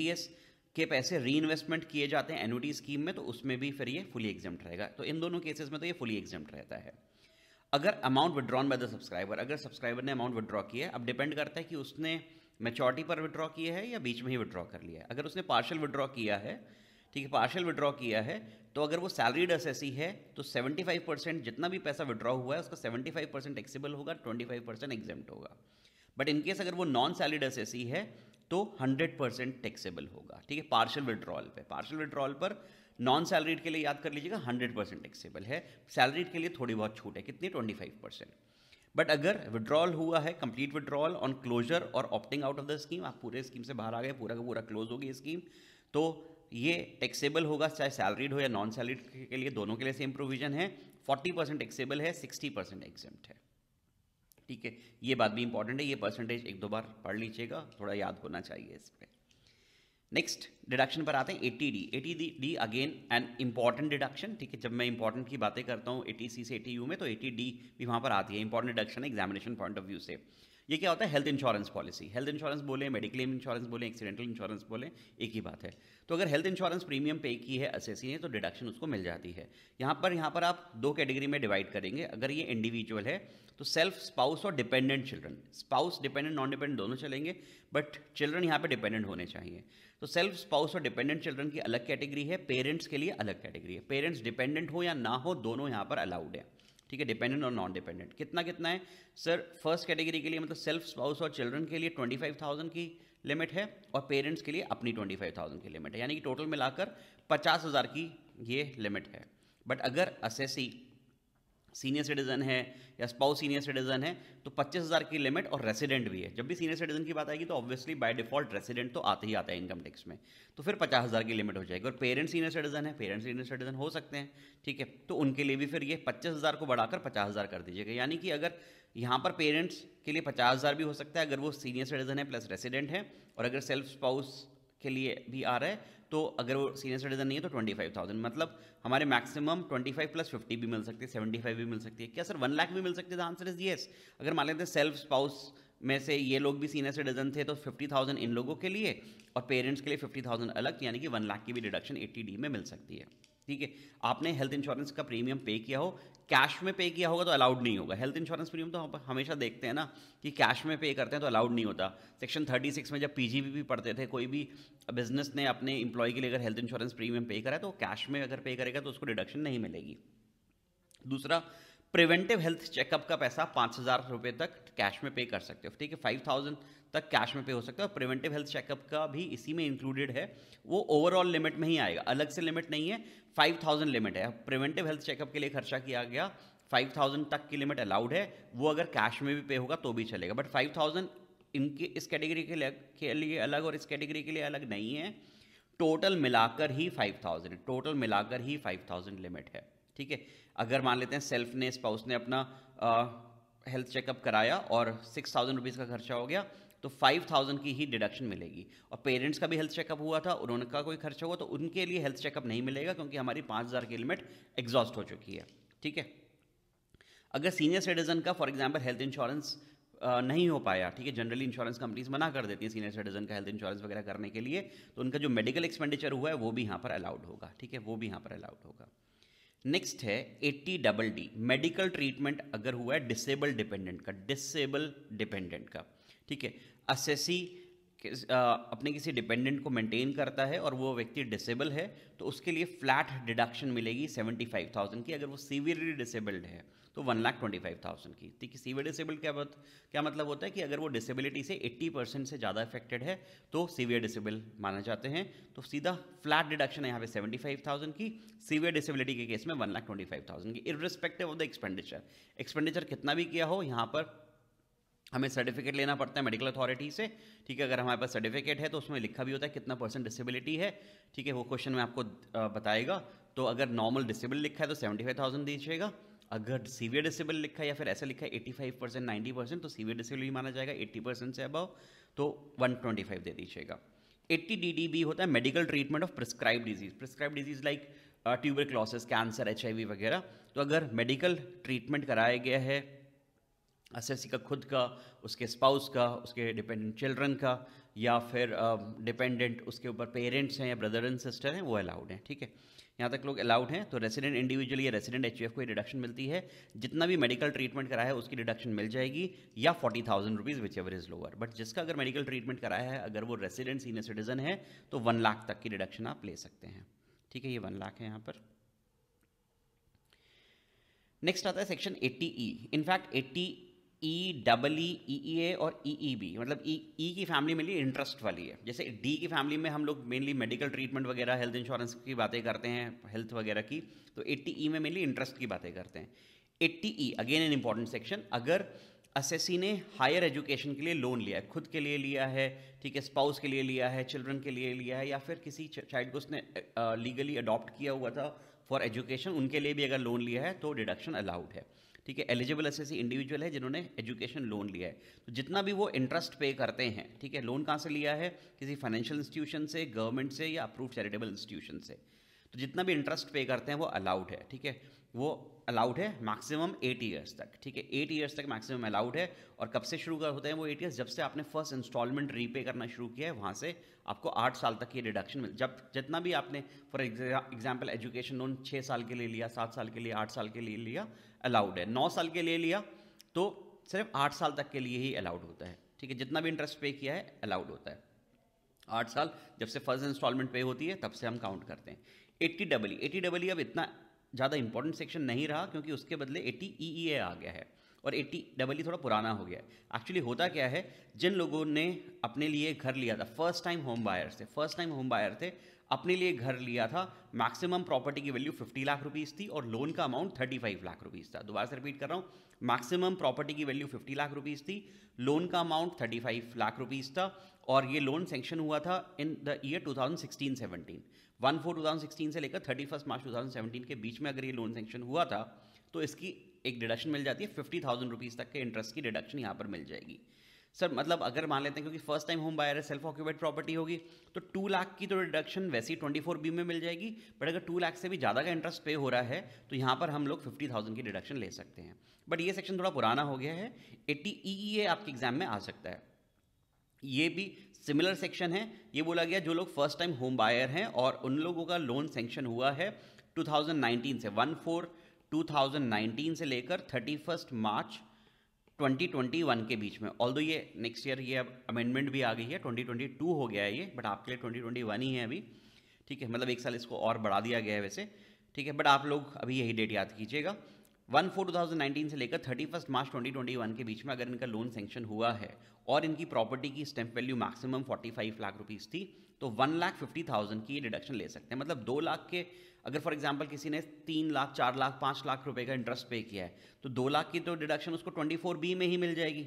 A: के पैसे री इन्वेस्टमेंट किए जाते हैं एनुटी स्कीम में तो उसमें भी फिर ये फुली एग्जाम रहेगा तो इन दोनों केसेस में तो ये फुली एग्जाम रहता है अगर amount withdrawn by the subscriber अगर सब्सक्राइबर ने अमाउंट विड्रॉ किया है अब डिपेंड करता है कि उसने मेचोरिटी पर विड्रॉ किया है या बीच में ही विड्रॉ कर लिया है अगर उसने पार्शल विड्रॉ किया है ठीक है पार्शल विड्रॉ किया है तो अगर वो सैलरीड एस है तो 75 परसेंट जितना भी पैसा विड्रॉ हुआ है उसका 75 परसेंट टैक्सीबल होगा 25 परसेंट एग्जाम्ट होगा बट इनकेस अगर वो नॉन सैलरीड एस है तो 100 परसेंट टैक्सेबल होगा ठीक है पार्शल विड्रॉल पे पार्शल विड्रॉल पर नॉन सैलरीड के लिए याद कर लीजिएगा हंड्रेड परसेंट टैक्सेबल है सैलरीड के लिए थोड़ी बहुत छूट है कितनी ट्वेंटी फाइव परसेंट बट अगर विड्रॉल हुआ है कंप्लीट विड्रॉल ऑन क्लोजर और opting out of the scheme आप पूरे स्कीम से बाहर आ गए पूरा का पूरा क्लोज होगी स्कीम तो ये टैक्सेबल होगा चाहे सैलरीड हो या नॉन सैलरीड के लिए दोनों के लिए सेम प्रोविजन है फोर्टी परसेंट टैक्सेबल है सिक्सटी परसेंट एग्जाम्प्ट है ठीक है ये बात भी इंपॉर्टेंट है ये परसेंटेज एक दो बार पढ़ लीजिएगा थोड़ा याद होना चाहिए इस पर नेक्स्ट डिडक्शन पर आते हैं eighty D eighty D D again an important deduction ठीक है जब मैं इंपॉर्टेंट की बातें करता हूँ एटी सी से एटी यू में तो एटी डी भी वहाँ पर आती है important deduction examination point of view से ये क्या होता है health insurance policy health insurance बोले मेडिक्लेम इंश्योरेंस बोले एक्सीडेंटल इंश्योरेंस बोले एक ही बात है तो अगर हेल्थ इंश्योरेंस प्रीमियम पे की है एस ने तो डिडक्शन उसको मिल जाती है यहाँ पर यहाँ पर आप दो कैटेगरी में डिवाइड करेंगे अगर ये इंडिविजुअल है तो सेल्फ स्पाउस और dependent children spouse dependent non dependent दोनों चलेंगे बट चिल्ड्रन यहाँ पे डिपेंडेंट होने चाहिए तो सेल्फ स्पाउस और डिपेंडेंट चिल्ड्रन की अलग कैटेगरी है पेरेंट्स के लिए अलग कैटेगरी है पेरेंट्स डिपेंडेंट हो या ना हो दोनों यहाँ पर अलाउड है ठीक है डिपेंडेंट और नॉन डिपेंडेंट कितना कितना है सर फर्स्ट कैटेगरी के लिए मतलब सेल्फ स्पाउस और चिल्ड्रन के लिए ट्वेंटी फाइव थाउजेंड की लिमिट है और पेरेंट्स के लिए अपनी ट्वेंटी फाइव थाउजेंड की लिमिट है यानी कि टोटल मिलाकर पचास हज़ार की ये लिमिट है बट अगर असेसी सीनियर सिटीज़न है या स्पाउस सीनियर सिटीज़न है तो पच्चीस हज़ार की लिमिट और रेसिडेंट भी है जब भी सीनियर सिटीज़न की बात आएगी तो ऑब्वियसली बाय डिफॉल्ट रेसिडेंट तो आते ही आता है इनकम टैक्स में तो फिर पचास हज़ार की लिमिट हो जाएगी और पेरेंट्स सीनियर सिटीज़न है पेरेंट्स सीनियर सिटीज़न हो सकते हैं ठीक है तो उनके लिए भी फिर ये पच्चीस हज़ार को बढ़ाकर पचास हज़ार कर दीजिएगा यानी कि अगर यहाँ पर पेरेंट्स के लिए पचास हज़ार भी हो सकता है अगर वो सीनियर सिटीज़न है प्लस रेसिडेंट है और अगर सेल्फ स्पाउस के लिए भी आ रहा है तो अगर वो सीनियर सिटीजन नहीं है तो ट्वेंटी फाइव थाउजेंड मतलब हमारे maximum twenty five plus fifty भी मिल सकती है सेवेंटी फाइव भी मिल सकती है क्या सर वन लाख भी मिल सकती है आंसर इज येस अगर मान लेते हैं सेल्फ स्पाउस में से ये लोग भी सीनियर सिटीजन थे तो फिफ्टी थाउजेंड इन लोगों के लिए और पेरेंट्स के लिए फिफ्टी थाउजेंड अलग यानी कि वन लाख की भी डिडक्शन एट्टी डी में मिल सकती है ठीक है आपने हेल्थ इंश्योरेंस का प्रीमियम पे किया हो कैश में पे किया होगा तो अलाउड नहीं होगा हेल्थ इंश्योरेंस प्रीमियम तो हम हमेशा देखते हैं ना कि कैश में पे करते हैं तो अलाउड नहीं होता सेक्शन 36 में जब पीजीबी भी पढ़ते थे कोई भी बिजनेस ने अपने इंप्लॉय के लिए अगर हेल्थ इंश्योरेंस प्रीमियम पे करा तो कैश में अगर पे करेगा तो उसको डिडक्शन नहीं मिलेगी दूसरा प्रिवेंटिव हेल्थ चेकअप का पैसा पाँच हज़ार रुपये तक कैश में पे कर सकते हो ठीक है फाइव थाउजेंड तक कैश में पे हो सकता है प्रिवेंटिव हेल्थ चेकअप का भी इसी में इंक्लूडेड है वो ओवरऑल लिमिट में ही आएगा अलग से लिमिट नहीं है फाइव थाउजेंड लिमिट है प्रिवेंटिव हेल्थ चेकअप के लिए खर्चा किया गया फाइव थाउजेंड तक की लिमिट अलाउड है वो अगर कैश में भी पे होगा तो भी चलेगा बट फाइव थाउजेंड इनके इस कैटेगरी के के लिए अलग और इस कैटेगरी के लिए अलग नहीं है टोटल मिलाकर ही फाइव थाउजेंड टोटल मिलाकर ही फाइव थाउजेंड लिमिट है ठीक है अगर मान लेते हैं सेल्फ ने स्पाउस ने अपना हेल्थ चेकअप कराया और सिक्स थाउजेंड रुपीज़ का खर्चा हो गया तो फाइव थाउजेंड की ही डिडक्शन मिलेगी और पेरेंट्स का भी हेल्थ चेकअप हुआ था उन्होंने का कोई खर्चा हुआ तो उनके लिए हेल्थ चेकअप नहीं मिलेगा क्योंकि हमारी पाँच हज़ार की लिमिट एग्जॉस्ट हो चुकी है ठीक है अगर सीनियर सिटीजन का फॉर एग्जाम्पल हेल्थ इंश्योरेंस नहीं हो पाया ठीक है जनरली इंश्योरेंस कंपनीज मना कर देती हैं सीनियर सिटीजन का हेल्थ इंश्योरेंस वगैरह करने के लिए तो उनका जो मेडिकल एक्सपेंडिचर हुआ है वो भी यहाँ पर अलाउड होगा ठीक है वो भी यहाँ पर अलाउड होगा नेक्स्ट है eighty double D medical treatment अगर हुआ है डिसेबल डिपेंडेंट का डिसेबल डिपेंडेंट का ठीक है असेसी अपने किसी डिपेंडेंट को मेंटेन करता है और वो व्यक्ति डिसेबल है तो उसके लिए फ्लैट डिडक्शन मिलेगी सेवेंटी फाइव थाउजेंड की अगर वो सीवियरली डिसेबल्ड है तो one lakh twenty five thousand की ठीक है सीवियर डिसेबल्ड क्या बात क्या मतलब होता है कि अगर वो डिसेबिलिटी से एट्टी परसेंट से ज़्यादा अफेक्टेड है तो सीवियर डिसेबल माना जाते हैं तो सीधा फ्लैट डिडक्शन है यहाँ पे सेवेंटी फाइव थाउजेंड की सीवियर डिसेबिलिटी के केस में one lakh twenty five thousand की irrespective of the expenditure expenditure कितना भी किया हो यहाँ पर हमें सर्टिफिकेट लेना पड़ता है मेडिकल अथॉरिटी से ठीक है अगर हमारे पास सर्टिफिकेट है तो उसमें लिखा भी होता है कितना परसेंट डिसेबिलिटी है ठीक है वो क्वेश्चन में आपको बताएगा तो अगर नॉर्मल डिसेबल लिखा है तो सेवेंटी फाइव थाउजेंड दीजिएगा अगर सीवियर डिसेबल लिखा या फिर ऐसा लिखा है eighty five percent ninety percent तो सीवियर डिसेबल भी माना जाएगा एट्टी परसेंट से अबाव तो वन ट्वेंटी फाइव दे दीजिएगा एट्टी डी डी बी होता है medical treatment of prescribe disease prescribe disease like tuberculosis cancer H I V वगैरह तो अगर मेडिकल ट्रीटमेंट कराया गया है एस सी का खुद का उसके स्पाउस का उसके डिपेंडेंट चिल्ड्रन का या फिर डिपेंडेंट uh, उसके ऊपर पेरेंट्स हैं या ब्रदर एंड सिस्टर हैं वो अलाउड हैं ठीक है यहाँ तक लोग अलाउड हैं तो रेसिडेंट इंडिविजुअल या रेसिडेंट एच को डिडक्शन मिलती है जितना भी मेडिकल ट्रीटमेंट कराया है उसकी डिडक्शन मिल जाएगी या forty thousand rupees whichever is lower but जिसका अगर मेडिकल ट्रीटमेंट कराया है अगर वो रेसिडेंट सीनियर सिटीज़न है तो वन लाख तक की डिडक्शन आप ले सकते हैं ठीक है ये वन लाख है यहाँ पर नेक्स्ट आता है section eighty E in fact eighty E double E E A और ई ई बी मतलब ई e, ई e की फैमिली मिली इंटरेस्ट वाली है जैसे डी की फैमिली में हम लोग मेनली मेडिकल ट्रीटमेंट वगैरह हेल्थ इंश्योरेंस की बातें करते हैं हेल्थ वगैरह की तो एट्टी ई e में मेनली इंटरेस्ट की बातें करते हैं eighty E again an important section अगर सी ने हायर एजुकेशन के लिए लोन लिया है खुद के लिए लिया है ठीक है स्पाउस के लिए लिया है चिल्ड्रन के लिए लिया है या फिर किसी चाइल्ड को उसने लीगली अडॉप्ट किया हुआ था फॉर एजुकेशन उनके लिए भी अगर लोन लिया है तो डिडक्शन अलाउड है ठीक है एलिजिबल ऐसे ऐसे इंडिविजुअल है जिन्होंने एजुकेशन लोन लिया है तो जितना भी वो इंटरेस्ट पे करते हैं ठीक है लोन कहाँ से लिया है किसी फाइनेंशियल इंस्टीट्यूशन से गवर्नमेंट से या अप्रूव चैरिटेबल इंस्टीट्यूशन से तो जितना भी इंटरेस्ट पे करते हैं वो अलाउड है ठीक है वो अलाउड है मैक्सिमम एट ईयर्स तक ठीक है एट ईयर्स तक मैक्सिमम अलाउड है और कब से शुरू होते हैं वो एट ईयर्स जब से आपने फर्स्ट इंस्टॉलमेंट रीपे करना शुरू किया है वहाँ से आपको आठ साल तक ये डिडक्शन मिल जब जितना भी आपने फॉर एग्जाम्पल एजुकेशन लोन छः साल के लिए लिया सात साल के लिए आठ साल के लिए लिया अलाउड है नौ साल के लिए लिया तो सिर्फ आठ साल तक के लिए ही अलाउड होता है ठीक है जितना भी इंटरेस्ट पे किया है अलाउड होता है आठ साल जब से फर्स्ट इंस्टॉलमेंट पे होती है तब से हम काउंट करते हैं eighty double E eighty double E अब इतना ज़्यादा इंपॉर्टेंट सेक्शन नहीं रहा क्योंकि उसके बदले एटी ई ई ए आ गया है और एट्टी डबल ई थोड़ा पुराना हो गया है एक्चुअली होता क्या है जिन लोगों ने अपने लिए घर लिया था फर्स्ट टाइम होम बायर थे फर्स्ट टाइम होम बायर थे अपने लिए घर लिया था मैक्सिमम प्रॉपर्टी की वैल्यू 50 लाख रुपीज़ थी और लोन का अमाउंट 35 लाख रुपीज़ था दोबारा से रिपीट कर रहा हूँ मैक्सिमम प्रॉपर्टी की वैल्यू 50 लाख रुपीज़ थी लोन का अमाउंट 35 लाख रुपीज़ था और ये लोन सेंक्शन हुआ था in the year 2016-17 one four two से लेकर थर्टी मार्च टू के बीच में अगर ये लोन सेंक्शन हुआ था तो इसकी एक डिडक्शन मिल जाती है फिफ्टी थाउजेंड रुपीज़ तक के इंटरेस्ट की डिडक्शन यहाँ पर मिल जाएगी सर मतलब अगर मान लेते हैं क्योंकि फर्स्ट टाइम होम बायर है सेल्फ ऑक्यूपाइड प्रॉपर्टी होगी तो टू लाख की तो डिडक्शन वैसे ही ट्वेंटी फोर बी में मिल जाएगी बट अगर टू लाख से भी ज़्यादा का इंटरेस्ट पे हो रहा है तो यहाँ पर हम लोग फिफ्टी थाउजेंड की डिडक्शन ले सकते हैं बट ये सेक्शन थोड़ा पुराना हो गया है एट्टी ई ए आपके एग्जाम में आ सकता है ये भी सिमिलर सेक्शन है ये बोला गया जो लोग फर्स्ट टाइम होम बायर हैं और उन लोगों का लोन सेंक्शन हुआ है नाइनटीन से वन फोर नाइनटीन से लेकर फर्स्ट मार्च 2021 के बीच में ऑल ये नेक्स्ट ईयर ये अब अमेंडमेंट भी आ गई है 2022 हो गया है ये बट आपके लिए 2021 ही है अभी ठीक है मतलब एक साल इसको और बढ़ा दिया गया है वैसे ठीक है बट आप लोग अभी यही डेट याद कीजिएगा one four two thousand nineteen से लेकर thirty first March twenty twenty one के बीच में अगर इनका लोन सेंक्शन हुआ है और इनकी प्रॉपर्टी की stamp value maximum forty five lakh rupees थी तो वन लाख फिफ्टी थाउजेंड की डिडक्शन ले सकते हैं मतलब दो लाख के अगर फॉर एग्जाम्पल किसी ने तीन लाख चार लाख पाँच लाख रुपये का इंटरेस्ट पे किया है तो दो लाख की तो डिडक्शन उसको ट्वेंटी फोर बी में ही मिल जाएगी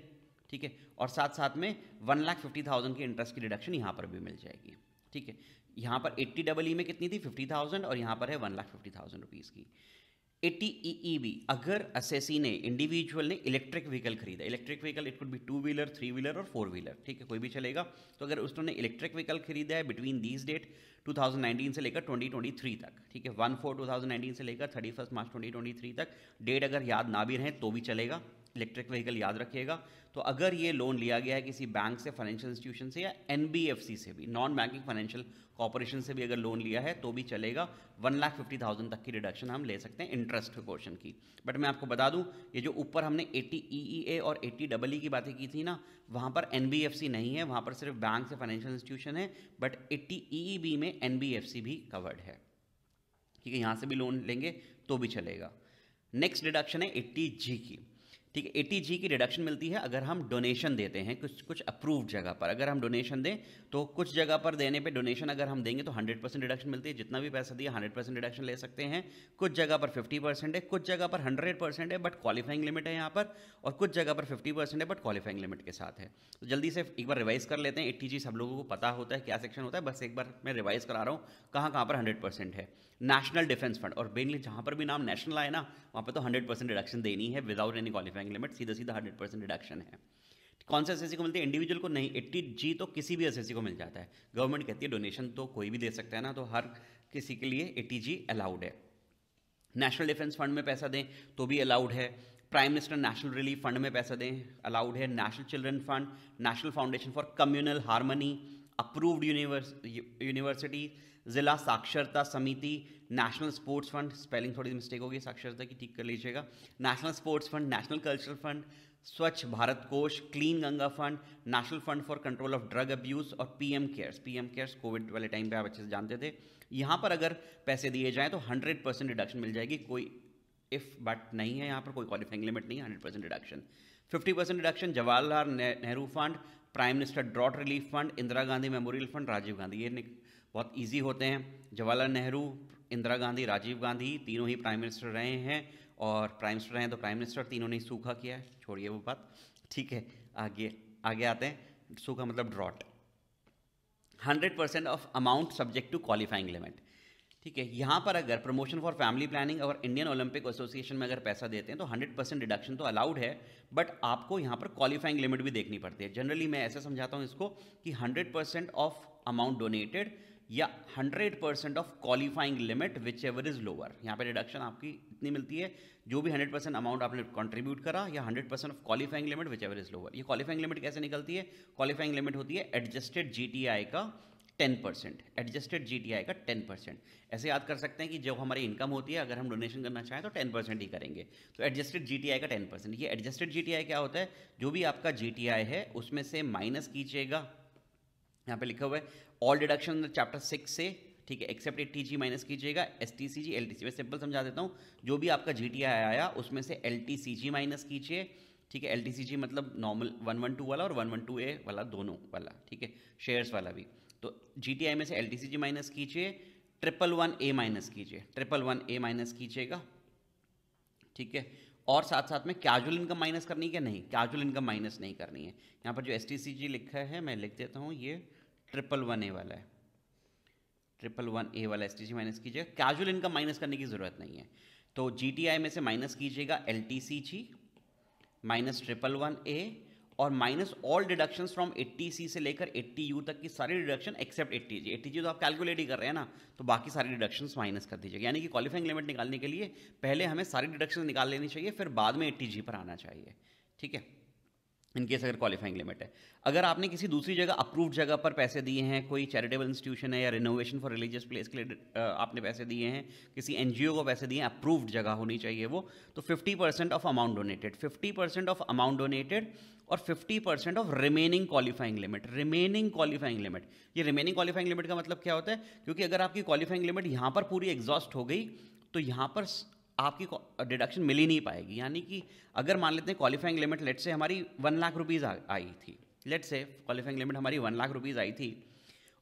A: ठीक है और साथ साथ में वन लाख फिफ्टी थाउजेंड की इंटरेस्ट की डिडक्शन यहाँ पर भी मिल जाएगी ठीक है यहाँ पर एट्टी डबल ई में कितनी थी फिफ्टी थाउजेंड और यहाँ पर है one lakh fifty thousand rupees की एटी ई बी अगर एस e ने इंडिविजुअल ने इलेक्ट्रिक व्हीकल खरीदा electric vehicle it could be two wheeler three wheeler और फोर व्हीलर ठीक है कोई भी चलेगा तो अगर उसने इलेक्ट्रिक व्हीकल खरीदा है बिटवीन दीज डेट 2019 से लेकर 2023 तक ठीक है वन फोर टू से लेकर थर्टी मार्च 2023 तक डेट अगर याद ना भी रहें तो भी चलेगा इलेक्ट्रिक व्हीकल याद रखिएगा तो अगर ये लोन लिया गया है किसी बैंक से फाइनेंशियल इंस्टीट्यूशन से या एन से भी नॉन बैंकिंग फाइनेंशियल कॉरपोरेशन से भी अगर लोन लिया है तो भी चलेगा वन लाख फिफ्टी थाउजेंड तक की रिडक्शन हम ले सकते हैं इंटरेस्ट पोर्शन की बट मैं आपको बता दूं ये जो ऊपर हमने एटी ई e e और एटी डबल ई की बातें की थी ना वहाँ पर एन नहीं है वहाँ पर सिर्फ बैंक से फाइनेंशियल इंस्टीट्यूशन है बट एटी ई में एन भी कवर्ड है ठीक है यहाँ से भी लोन लेंगे तो भी चलेगा नेक्स्ट डिडक्शन है एट्टी जी की ठीक है एटी की रिडक्शन मिलती है अगर हम डोनेशन देते हैं कुछ कुछ अप्रूव्ड जगह पर अगर हम डोनेशन दें तो कुछ जगह पर देने पे डोनेशन अगर हम देंगे तो 100 परसेंट डिडक्शन मिलती है जितना भी पैसा दिया 100 परसेंट डिडक्शन ले सकते हैं कुछ जगह पर 50 परसेंट है कुछ जगह पर 100 परसेंट है बट क्वालिफाइंग लिमिट है यहाँ पर और कुछ जगह पर 50 परसेंट है बट क्वालिफाइंग लिमिट के साथ है तो जल्दी से एक बार रिवाइज कर लेते हैं एट्टी जी सब लोगों को पता होता है क्या सेक्शन होता है बस एक बार मैं रिवाइज करा रहा हूँ कहाँ कहाँ पर हंड्रेड है नेशनल डिफेंस फंड और बेनली जहाँ पर भी नाम नेशनल आए ना वहाँ पर तो हंड्रेड डिडक्शन देनी है विदाउट एनी क्वालिफाइंग लिमिट सीधा सीधा हंड्रेड डिडक्शन है कौन से एस को मिलती है इंडिविजुअल को नहीं एट्टी जी तो किसी भी एस को मिल जाता है गवर्नमेंट कहती है डोनेशन तो कोई भी दे सकता है ना तो हर किसी के लिए एट्टी जी अलाउड है नेशनल डिफेंस फंड में पैसा दें तो भी अलाउड है prime minister national relief fund में पैसा दें अलाउड है national children fund national foundation for communal harmony approved university Zila Saksharta Samiti national sports fund spelling थोड़ी मिस्टेक होगी साक्षरता की ठीक कर लीजिएगा national sports fund national cultural fund Swachh Bharat Kosh clean Ganga fund national fund for control of drug abuse और PM cares PM cares covid वाले time पे आप अच्छे से जानते थे यहाँ पर अगर पैसे दिए जाएँ तो हंड्रेड परसेंट डिडक्शन मिल जाएगी कोई इफ बट नहीं है यहाँ पर कोई क्वालिफाइंग लिमिट नहीं है hundred percent deduction fifty percent deduction Jawaharlal Nehru fund prime minister drought relief fund Indira Gandhi memorial fund Rajiv Gandhi ये बहुत ईजी होते हैं जवाहरलाल नेहरू इंदिरा गांधी राजीव गांधी तीनों ही प्राइम मिनिस्टर रहे हैं और प्राइम मिनिस्टर हैं तो प्राइम मिनिस्टर तीनों ने सूखा किया है छोड़िए वो बात ठीक है आगे आगे आते हैं सूखा मतलब drought hundred percent of amount subject to qualifying limit ठीक है यहाँ पर अगर प्रमोशन फॉर फैमिली प्लानिंग और इंडियन ओलंपिक एसोसिएशन में अगर पैसा देते हैं तो हंड्रेड परसेंट डिडक्शन तो अलाउड है बट आपको यहाँ पर क्वालिफाइंग लिमिट भी देखनी पड़ती है जनरली मैं ऐसे समझाता हूँ इसको कि hundred percent of amount donated या hundred percent of qualifying limit whichever is lower यहाँ पर डिडक्शन आपकी कितनी मिलती है जो भी 100 परसेंट अमाउंट आपने कंट्रीब्यूट करा या 100 percent of qualifying limit whichever is lower ये क्वालिफाइंग लिमिट कैसे निकलती है क्वालिफाइंग लिमिट होती है एडजस्टेड जी का टेन परसेंट एडजस्टेड जी का टेन परसेंट ऐसे याद कर सकते हैं कि जब हमारी इनकम होती है अगर हम डोनेशन करना चाहें तो टेन परसेंट ही करेंगे तो एडजस्टेड जी का टेन परसेंट ये एडजस्टेड जी क्या होता है जो भी आपका जी है उसमें से माइनस कीजिएगा यहाँ पे लिखा हुआ है ऑल डिडक्शन चैप्टर सिक्स से ठीक है except A T G minus कीजिएगा S T C G L T C मैं सिंपल समझा देता हूँ जो भी आपका जी टी आई आया उसमें से L T C G minus कीजिए ठीक है एल टी सी जी मतलब नॉर्मल वन वन टू वाला और वन वन टू ए वाला दोनों वाला ठीक है शेयर्स वाला भी तो जी टी आई में से L T C G minus कीजिए ट्रिपल वन ए माइनस कीजिए ट्रिपल वन ए माइनस कीजिएगा ठीक है और साथ साथ में कैजुअल इनकम माइनस करनी है क्या नहीं कैजुअल इनकम माइनस नहीं करनी है यहाँ पर जो एस टी सी जी लिखा है मैं लिख देता हूँ ये ट्रिपल वन ए वाला है ट्रिपल वन ए वाला एस टी माइनस कीजिएगा कैजुअल इनकम माइनस करने की ज़रूरत नहीं है तो जी में से माइनस कीजिएगा L T C G minus triple one A और minus all deductions from C से लेकर यू तक की सारी डिडक्शन एक्सेप्ट जी 80G जी तो आप कैलकुलेट ही कर रहे हैं ना तो बाकी सारी डिडक्शंस माइनस कर दीजिएगा यानी कि क्वालिफाइंग लिमिट निकालने के लिए पहले हमें सारी डिडक्शंस निकाल लेनी चाहिए फिर बाद में जी पर आना चाहिए ठीक है इनकेस अगर क्वालिफाइंग लिमिट है अगर आपने किसी दूसरी जगह अप्रूव्ड जगह पर पैसे दिए हैं कोई चैरिटेबल इंस्टीट्यूशन है या रिनोवेशन फॉर रिलीजियस प्लेस के लिए आपने पैसे दिए हैं किसी एन को पैसे दिए हैं अप्रूव्ड जगह होनी चाहिए वो तो 50 percent of amount donated 50 percent of amount donated और 50 percent of remaining qualifying limit remaining qualifying limit ये रिमेनिंग क्वालिफाइंग लिमिट का मतलब क्या होता है क्योंकि अगर आपकी क्वालिफाइंग लिमिट यहाँ पर पूरी एग्जॉस्ट हो गई तो यहाँ पर आपकी डिडक्शन मिल ही नहीं पाएगी यानी कि अगर मान लेते हैं क्वालिफाइंग लिमिट लेट से हमारी वन लाख रुपीज़ आई थी लेट से क्वालिफाइंग लिमिट हमारी वन लाख रुपीज़ आई थी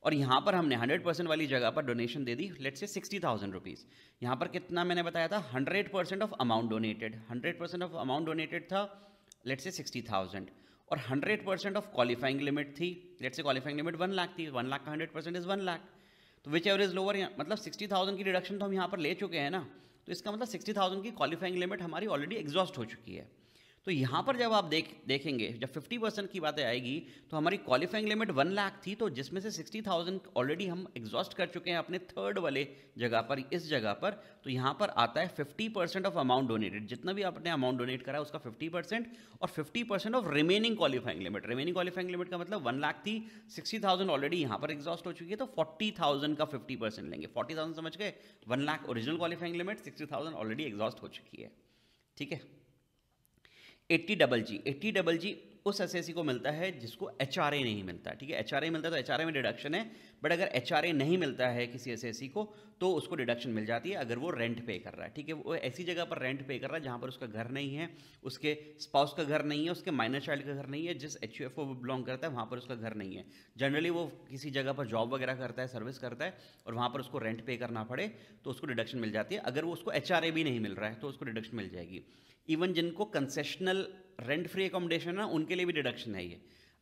A: और यहाँ पर हमने हंड्रेड परसेंट वाली जगह पर डोनेशन दे दी let's say sixty thousand rupees यहाँ पर कितना मैंने बताया था hundred percent of amount donated hundred percent of amount donated था लेट से सिक्सटी थाउजेंड और hundred percent of qualifying limit थी let's say qualifying limit one lakh थी वन लाख का hundred percent is one lakh तो विच एवरेज लोअर मतलब sixty thousand की deduction तो हम यहाँ पर ले चुके हैं ना तो इसका मतलब सिक्सटी थाउजेंड की क्वालिफाइंग लिमिट हमारी ऑलरेडी एग्जॉस्ट हो चुकी है तो यहाँ पर जब आप देख देखेंगे जब 50 परसेंट की बातें आएगी तो हमारी क्वालिफाइंग लिमिट वन लाख थी तो जिसमें से 60,000 ऑलरेडी हम एग्जॉस्ट कर चुके हैं अपने थर्ड वाले जगह पर इस जगह पर तो यहाँ पर आता है 50 परसेंट ऑफ अमाउंट डोनेटेड जितना भी आपने अमाउंट डोनेट करा उसका फिफ्टी परसेंट और fifty percent of remaining qualifying limit remaining qualifying limit का मतलब वन लाख थी सिक्सटी थाउजेंड ऑलरेडी यहाँ पर एग्जॉस्ट हो चुकी है तो फोर्टी थाउजेंड का फिफ्टी परसेंट लेंगे फोर्टी थाउजेंड समझ के one lakh original qualifying limit sixty thousand already exhaust हो चुकी है ठीक है eighty double G eighty double G उस एस को मिलता है जिसको एच नहीं मिलता ठीक है एच मिलता है तो एच में डिडक्शन है बट अगर एच नहीं मिलता है किसी एस को तो उसको डिडक्शन मिल जाती है अगर वो रेंट पे कर रहा है ठीक है वो ऐसी जगह पर रेंट पे कर रहा है जहाँ पर उसका घर नहीं है उसके स्पाउस का घर नहीं है उसके माइनर चाइल्ड का घर नहीं है जिस एच को वो बिलोंग करता है वहाँ पर उसका घर नहीं है जनरली वो किसी जगह पर जॉब वगैरह करता है सर्विस करता है और वहाँ पर उसको रेंट पे करना पड़े तो उसको डिडक्शन मिल जाती है अगर वो उसको एच भी नहीं मिल रहा है तो उसको डिडक्शन मिल जाएगी इवन जिनको कंसेशनल रेंट फ्री एकोमोडेशन है उनके लिए भी डिडक्शन है ये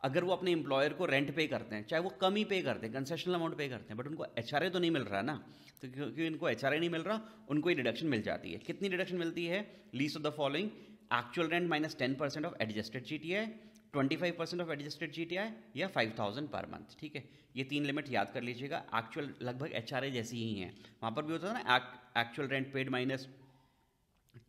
A: अगर वो अपने एम्प्लॉयर को रेंट पे करते हैं चाहे वो कम ही पे करते हैं कंसेशनल अमाउंट पे करते हैं बट उनको एच तो नहीं मिल रहा ना तो क्योंकि इनको एच नहीं मिल रहा उनको ये डिडक्शन मिल जाती है कितनी डिडक्शन मिलती है least of the following actual rent minus ten percent of adjusted G T I twenty five percent of adjusted G T I या फाइव थाउजेंड पर मंथ ठीक है ये तीन लिमिट याद कर लीजिएगा एक्चुअल लगभग एच जैसी ही हैं वहाँ पर भी होता है ना actual rent paid minus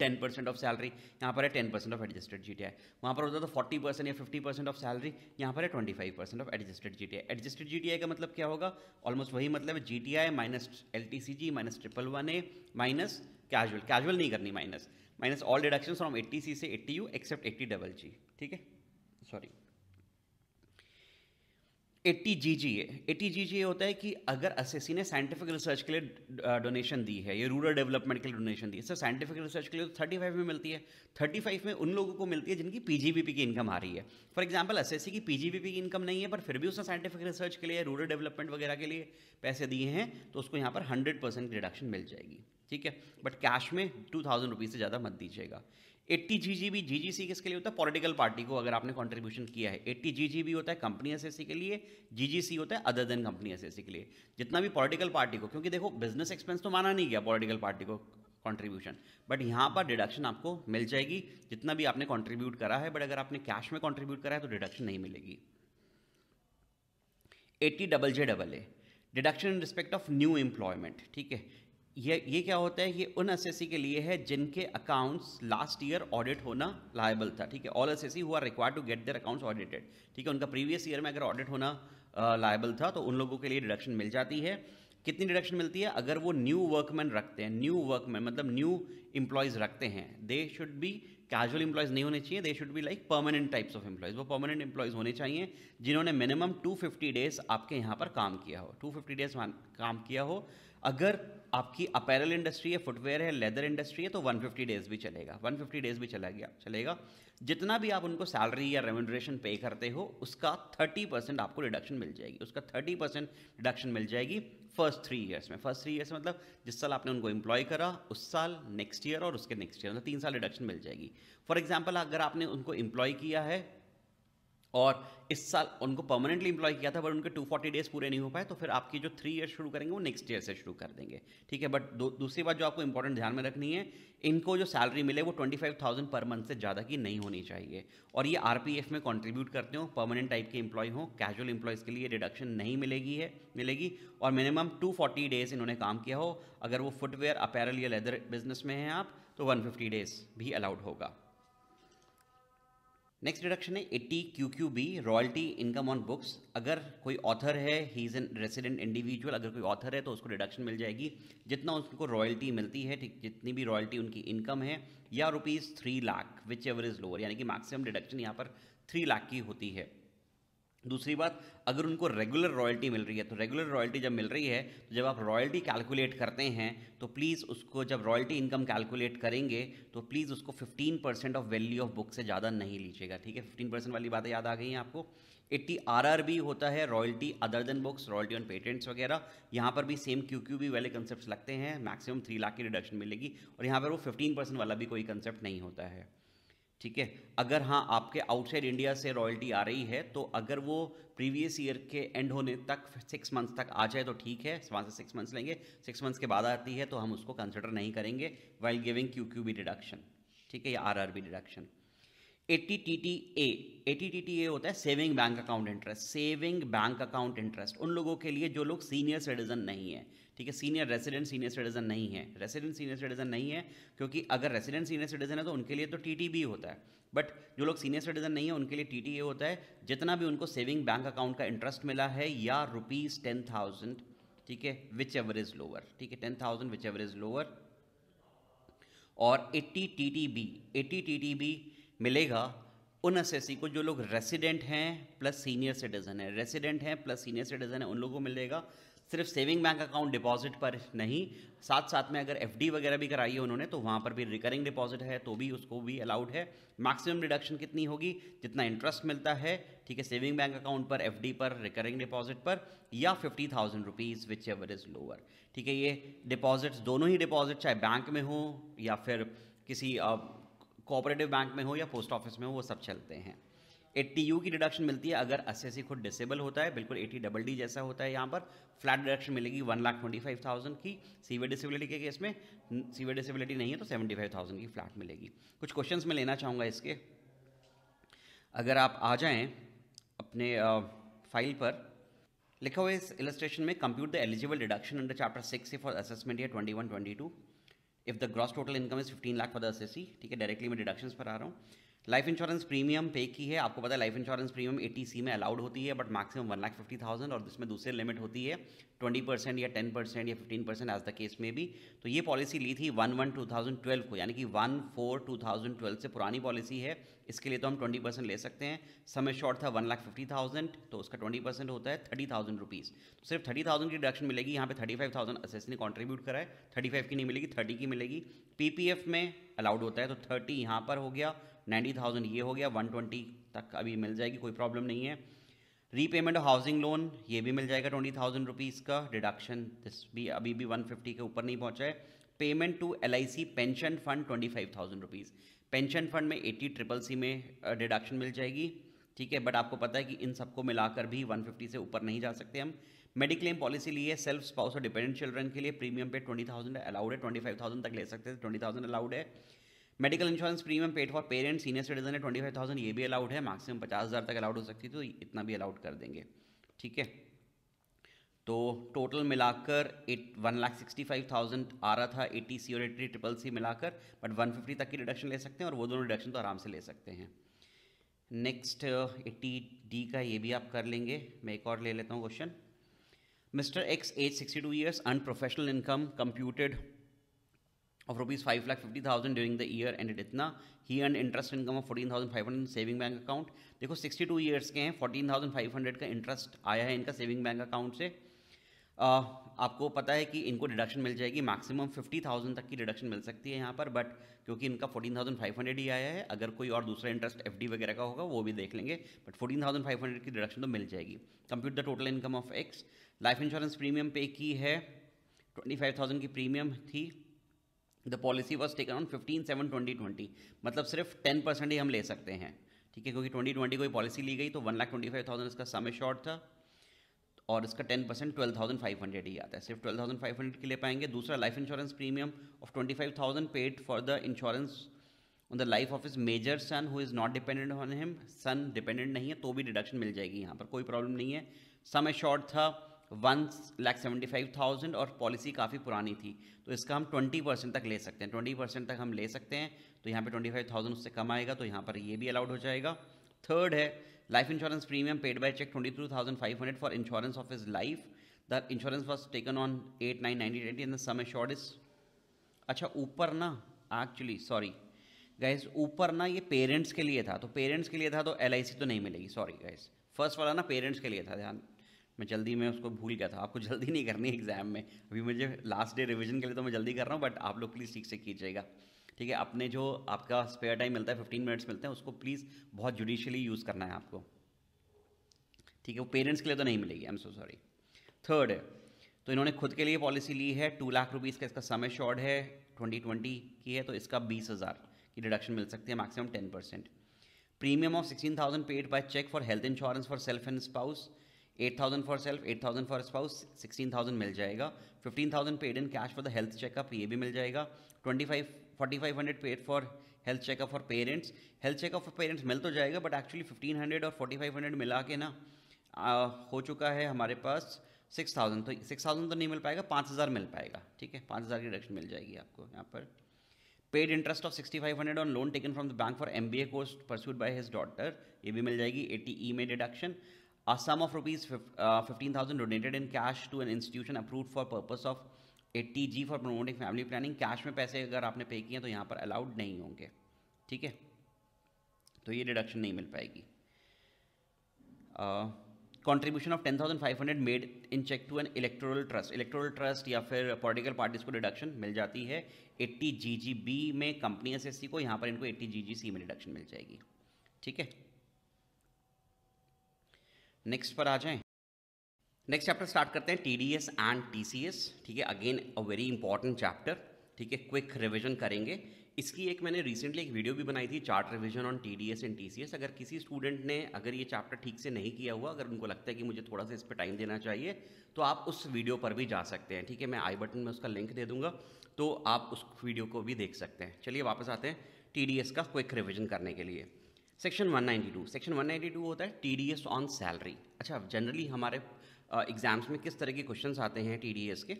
A: ten percent of salary यहाँ पर है ten percent of adjusted G T I वहाँ पर होता है तो फोर्टी परसेंट या फिफ्टी परसेंट ऑफ सैलरी यहाँ पर है twenty five percent of adjusted G T I adjusted G T I का मतलब क्या होगा ऑलमोस्ट वही मतलब है G T I minus L T C G minus triple one A minus casual casual नहीं करनी minus minus all deduction from eighty C से eighty U except eighty double G ठीक है sorry eighty G G A eighty G G A होता है कि अगर assessee ने साइंटिफिक रिसर्च के लिए डोनेशन uh, दी है या रूरल डेवलपमेंट के लिए डोनेशन दी है सर साइंटिफिक रिसर्च के लिए तो थर्टी फाइव में मिलती है थर्टी फाइव में उन लोगों को मिलती है जिनकी पी जी बी पी की इनकम आ रही है for example S S C की पी जी बी पी की इनकम नहीं है पर फिर भी उसने साइंटिफिक रिसर्च के लिए रूरल डेवलपमेंट वगैरह के लिए पैसे दिए हैं तो उसको यहाँ पर हंड्रेड परसेंट रिडक्शन मिल जाएगी ठीक है बट कैश में टू थाउजेंड रुपीज़ से ज़्यादा मत दीजिएगा एट्टी जी जी बी जी जी सी किसके लिए होता है पॉलिटिकल पार्टी को अगर आपने कॉन्ट्रीब्यूशन किया है एट्टी जी जी बी होता है कंपनी एस के लिए जी जी सी होता है अदर देन कंपनी एस के लिए जितना भी पॉलिटिकल पार्टी को क्योंकि देखो बिजनेस एक्सपेंस तो माना नहीं गया पॉलिटिकल पार्टी को कॉन्ट्रीब्यूशन बट यहाँ पर डिडक्शन आपको मिल जाएगी जितना भी आपने कॉन्ट्रीब्यूट करा है बट अगर आपने कैश में कॉन्ट्रीब्यूट करा है तो डिडक्शन नहीं मिलेगी eighty double J double A deduction in respect of new employment ठीक है ये ये क्या होता है ये उन एस के लिए है जिनके अकाउंट्स लास्ट ईयर ऑडिट होना लाइबल था ठीक है ऑल एस एस एसेसी हुआ required to get their accounts audited ठीक है उनका प्रीवियस ईयर में अगर ऑडिट होना लाइबल था तो उन लोगों के लिए डिडक्शन मिल जाती है कितनी डिडक्शन मिलती है अगर वो न्यू वर्कमैन रखते हैं न्यू वर्कमैन मतलब न्यू इम्प्लॉयज़ रखते हैं they should be casual employees नहीं होने चाहिए they should be like permanent types of employees वो परमानेंट एम्प्लॉयज़ होने चाहिए जिन्होंने मिनिमम 250 डेज़ आपके यहाँ पर काम किया हो 250 डेज़ काम किया हो अगर आपकी अपैरल इंडस्ट्री है फुटवेयर है लेदर इंडस्ट्री है तो 150 डेज भी चलेगा 150 डेज भी चला गया चलेगा जितना भी आप उनको सैलरी या रेमुनरेशन पे करते हो उसका 30 परसेंट आपको रिडक्शन मिल जाएगी उसका 30 परसेंट रिडक्शन मिल जाएगी फर्स्ट थ्री ईयर्स में फर्स्ट थ्री ईयर्स मतलब जिस साल आपने उनको इंप्लॉय करा उस साल नेक्स्ट ईयर और उसके नेक्स्ट ईयर मतलब तीन साल रिडक्शन मिल जाएगी फॉर एग्जाम्पल अगर आपने उनको इंप्लॉय किया है और इस साल उनको परमानेंटली इंप्लॉय किया था बट उनके 240 डेज पूरे नहीं हो पाए तो फिर आपकी जो थ्री ईयर शुरू करेंगे वो नेक्स्ट ईयर से शुरू कर देंगे ठीक है बट दूसरी बात जो आपको इंपॉर्टेंट ध्यान में रखनी है इनको जो सैलरी मिले वो 25,000 पर मंथ से ज़्यादा की नहीं होनी चाहिए और ये आर में कॉन्ट्रीब्यूट करते हो परमानेंट टाइप के इंप्लॉय हों कैजुअल इंप्लॉयज़ के लिए डिडक्शन नहीं मिलेगी है मिलेगी और मिनिमम टू डेज इन्होंने काम किया हो अगर वो फुटवेयर अपैरल या लेदर बिजनेस में हैं आप तो फिफ्टी डेज भी अलाउड होगा नेक्स्ट डिडक्शन है eighty Q Q B royalty income on books अगर कोई ऑथर है he is an resident individual अगर कोई ऑथर है तो उसको डिडक्शन मिल जाएगी जितना उसको रॉयल्टी मिलती है ठीक जितनी भी रॉयल्टी उनकी इनकम है या rupees three lakh whichever is lower यानी कि मैक्सिमम डिडक्शन यहाँ पर थ्री लाख की होती है दूसरी बात अगर उनको रेगुलर रॉयल्टी मिल रही है तो रेगुलर रॉयल्टी जब मिल रही है तो जब आप रॉयल्टी कैलकुलेट करते हैं तो प्लीज़ उसको जब रॉयल्टी इनकम कैलकुलेट करेंगे तो प्लीज़ उसको 15 percent of value of book से ज़्यादा नहीं लीजिएगा ठीक है 15 परसेंट वाली बातें याद आ गई हैं आपको एट्टी आर भी होता है royalty other than books royalty on patents वगैरह यहाँ पर भी सेम क्यू क्यू बी वाले कंसेप्ट लगते हैं मैक्सिमम थ्री लाख की रिडक्शन मिलेगी और यहाँ पर वो फिफ्टीन परसेंट वाला भी कोई कंसेप्ट नहीं होता है ठीक है अगर हाँ आपके आउटसाइड इंडिया से रॉयल्टी आ रही है तो अगर वो प्रीवियस ईयर के एंड होने तक सिक्स मंथ्स तक आ जाए तो ठीक है वहाँ से सिक्स मंथ्स लेंगे सिक्स मंथ्स के बाद आती है तो हम उसको कंसिडर नहीं करेंगे while giving Q Q B deduction ठीक है या R R B deduction A T T T A A T T T A होता है saving bank account interest saving bank account interest उन लोगों के लिए जो लोग सीनियर सिटीजन नहीं है ठीक है सीनियर रेसिडेंट सीनियर सिटीजन नहीं है रेसिडेंट सीनियर सिटीजन नहीं है क्योंकि अगर रेसिडेंट सीनियर सिटीजन है तो उनके लिए तो टी होता है बट जो लोग सीनियर सिटीजन नहीं है उनके लिए टी होता है जितना भी उनको सेविंग बैंक अकाउंट का इंटरेस्ट मिला है या रुपीज़ टेन थाउजेंड ठीक है विच एवरेज लोअर ठीक है ten thousand which average lower और eighty T T B eighty T T B मिलेगा उन एस को जो लोग रेसिडेंट हैं प्लस सीनियर सिटीज़न है रेसिडेंट हैं प्लस सीनियर सिटीज़न है उन लोगों को मिलेगा सिर्फ सेविंग बैंक अकाउंट डिपॉजिट पर नहीं साथ साथ में अगर एफ वगैरह भी कराई है उन्होंने तो वहाँ पर भी रिकरिंग डिपॉजिट है तो भी उसको भी अलाउड है मैक्सिमम डिडक्शन कितनी होगी जितना इंटरेस्ट मिलता है ठीक है सेविंग बैंक अकाउंट पर एफ पर रिकरिंग डिपॉजिट पर या fifty thousand rupees whichever is lower ठीक है ये डिपॉजिट्स दोनों ही डिपॉजिट चाहे बैंक में हो या फिर किसी कोऑपरेटिव बैंक में हो या पोस्ट ऑफिस में हो वो सब चलते हैं एट्टी यू की डिडक्शन मिलती है अगर एस खुद डिसेबल होता है बिल्कुल एटी डबल डी जैसा होता है यहाँ पर फ्लैट डिडक्शन मिलेगी one lakh twenty five thousand की सीवियर डिसेबिलिटी के केस में सीवियर डिसेबिलिटी नहीं है तो सेवेंटी फाइव थाउजेंड की फ्लैट मिलेगी कुछ क्वेश्चन में लेना चाहूँगा इसके अगर आप आ जाएँ अपने फाइल पर लिखा हुआ इस इलस्ट्रेशन में compute the eligible deduction under chapter six for assessment या twenty one twenty two if the gross total income is fifteen lakh for the एस ठीक है डायरेक्टली मैं डिडक्शंस पर आ रहा हूँ लाइफ इंश्योरेंस प्रीमियम पे की है आपको पता है लाइफ इंश्योरेंस प्रीमियम सी में अलाउड होती है but maximum one lakh fifty thousand और इसमें दूसरी लिमिट होती है ट्वेंटी परसेंट या टेन परसेंट या fifteen percent as the case में भी तो ये पॉलिसी ली थी one one two thousand twelve को यानी कि one four two thousand twelve से पुरानी पॉलिसी है इसके लिए तो हम ट्वेंटी परसेंट ले सकते हैं समय शॉर्ट था वन लाख फिफ्टी थाउजेंड तो उसका ट्वेंटी परसेंट होता है थर्टी थाउजेंड रुपीज़ तो सिर्फ थर्टी थाउजेंड की डिडक्शन मिलेगी यहाँ पे थर्टी फाइव थाउजेंड असेस ने कॉन्ट्रीब्यूट करा है थर्टी फाइव की नहीं मिलेगी थर्टी की मिलेगी एफ में अलाउड होता है तो थर्टी यहाँ पर हो गया नाइन्टी थाउजेंड ये हो गया वन ट्वेंटी तक अभी मिल जाएगी कोई प्रॉब्लम नहीं है रीपेमेंट ऑफ हाउसिंग लोन ये भी मिल जाएगा ट्वेंटी थाउजेंड रुपीज़ का डिडक्शन दिस भी अभी भी वन फिफ्टी के ऊपर नहीं पहुँचा है payment to L I C pension fund twenty five thousand rupees pension fund में एट्टी ट्रिपल सी में डिडक्शन मिल जाएगी ठीक है बट आपको पता है कि इन सबको मिलाकर भी वन फिफ़्टी से ऊपर नहीं जा सकते हम मेडिक्लेम पॉलिसी लिए सेल्फ स्पाउस और डिपेंडेंट चिल्ड्रन के लिए प्रीमियम पे ट्वेंटी थाउजेंड अलाउड है ट्वेंटी फाइव थाउजेंड तक ले सकते हैं ट्वेंटी थाउजेंड अलाउड है medical insurance premium paid for parents senior citizen है ट्वेंटी फाइव थाउजेंड ये भी अलाउड है मैक्सिमम पचास हज़ार तक अलाउड हो सकती है तो इतना भी अलाउड कर देंगे ठीक है तो टोटल मिलाकर at one lakh sixty five thousand आ रहा था एटी सी और एटी ट्रिपल सी मिलाकर बट वन फिफ्टी तक की रिडक्शन ले सकते हैं और वो दोनों रिडक्शन तो आराम से ले सकते हैं नेक्स्ट एट्टी डी का ये भी आप कर लेंगे मैं एक और ले लेता हूँ question mister X age sixty two years unprofessional income computed of rupees five lakh fifty thousand during the year and it इतना ही and interest income of fourteen thousand five hundred saving bank account देखो sixty two years के हैं fourteen thousand five hundred का interest आया है इनका saving bank account से uh, आपको पता है कि इनको डिडक्शन मिल जाएगी मैक्सिमम फिफ्टी थाउजेंड तक की डिडक्शन मिल सकती है यहाँ पर बट क्योंकि इनका फोर्टीन थाउजेंड फाइव हंड्रेड ही आया है अगर कोई और दूसरा इंटरेस्ट एफ डी वगैरह का होगा वो भी देख लेंगे but fourteen thousand five hundred की डिडक्शन तो मिल जाएगी compute the total income of X life insurance premium pay की है ट्वेंटी फाइव थाउजेंड की प्रीमियम थी the policy was taken on fifteen seven twenty twenty मतलब सिर्फ टेन परसेंट ही हम ले सकते हैं ठीक है क्योंकि ट्वेंटी ट्वेंटी कोई पॉलिसी ली गई तो one lakh twenty five thousand इसका समय शॉर्ट था और इसका ten percent twelve thousand five hundred ही आता है सिर्फ ट्वेल्व थाउजेंड फाइव हंड्रेड के लिए पाएंगे दूसरा life insurance premium of twenty five thousand paid for the insurance on the life of his major son who is not dependent on him son dependent नहीं है तो भी डिडक्शन मिल जाएगी यहाँ पर कोई प्रॉब्लम नहीं है समय शॉर्ट था one lakh seventy five thousand और पॉलिसी काफ़ी पुरानी थी तो इसका हम ट्वेंटी परसेंट तक ले सकते हैं ट्वेंटी परसेंट तक हम ले सकते हैं तो यहाँ पे ट्वेंटी फाइव थाउजेंड उससे कम आएगा तो यहाँ पर ये भी अलाउड हो जाएगा थर्ड है life insurance premium paid by cheque twenty two thousand five hundred for insurance of his life the insurance was taken on eight nine ninety eight and the sum assured is अच्छा ऊपर ना actually sorry gas ऊपर ना ये parents के लिए था तो पेरेंट्स के लिए था तो एल तो नहीं मिलेगी सॉरी गैस फर्स्ट वाला ना पेरेंट्स के लिए था ध्यान मैं जल्दी में उसको भूल गया था आपको जल्दी नहीं करनी एग्ज़ाम में अभी मुझे लास्ट डे रिविजन के लिए तो मैं जल्दी कर रहा हूँ बट आप लोग प्लीज़ ठीक से कीजिएगा ठीक है अपने जो आपका स्पेयर टाइम मिलता है फिफ्टीन मिनट्स मिलते हैं उसको प्लीज़ बहुत जुडिशली यूज़ करना है आपको ठीक है वो पेरेंट्स के लिए तो नहीं मिलेगी I am so sorry third तो इन्होंने खुद के लिए पॉलिसी ली है टू लाख रुपीज़ का इसका समय शॉर्ट है ट्वेंटी ट्वेंटी की है तो इसका बीस हज़ार की डिडक्शन मिल सकती है maximum ten percent premium of sixteen thousand paid by cheque for health insurance for self and spouse eight thousand for self eight thousand for spouse sixteen thousand मिल जाएगा fifteen thousand paid in cash for the health checkup ये भी मिल जाएगा twenty five forty five hundred paid for health checkup for parents health checkup for parents मिल तो जाएगा but actually fifteen hundred और फोर्टी फाइव हंड्रेड मिला के ना आ, हो चुका है हमारे पास सिक्स थाउजेंड तो सिक्स थाउजेंड तो नहीं मिल पाएगा पाँच हज़ार मिल पाएगा ठीक है पाँच हज़ार की रिडक्शन मिल जाएगी आपको यहाँ पर paid interest of sixty five hundred on loan taken from the bank for M B A course pursued by his daughter ये भी मिल जाएगी एटी ई e में deduction A sum of rupees 15,000 uh, donated in cash to an institution approved for purpose of eighty G for promoting family planning cash में पैसे अगर आपने पे किए तो यहाँ पर अलाउड नहीं होंगे ठीक है तो ये डिडक्शन नहीं मिल पाएगी contribution of ten thousand five hundred made in cheque to an electoral trust electoral trust या फिर पॉलिटिकल पार्टीज को डिडक्शन मिल जाती है एट्टी जी जी बी में कंपनी एस एस सी को यहाँ पर इनको एट्टी जी जी सी में डिडक्शन मिल जाएगी ठीक है नेक्स्ट पर आ जाए नेक्स्ट चैप्टर स्टार्ट करते हैं T D S and T C S ठीक है again a very important chapter ठीक है क्विक रिविजन करेंगे इसकी एक मैंने रिसेंटली एक वीडियो भी बनाई थी chart revision on T D S and T C S अगर किसी स्टूडेंट ने अगर ये चैप्टर ठीक से नहीं किया हुआ अगर उनको लगता है कि मुझे थोड़ा सा इस पर टाइम देना चाहिए तो आप उस वीडियो पर भी जा सकते हैं ठीक है मैं आई बटन में उसका लिंक दे दूंगा तो आप उस वीडियो को भी देख सकते हैं चलिए वापस आते हैं टी डी एस का क्विक रिविजन करने के लिए सेक्शन 192 सेक्शन 192 होता है एस ऑन सैलरी अच्छा जनरली हमारे एग्जाम्स में किस तरह के क्वेश्चन आते हैं टी के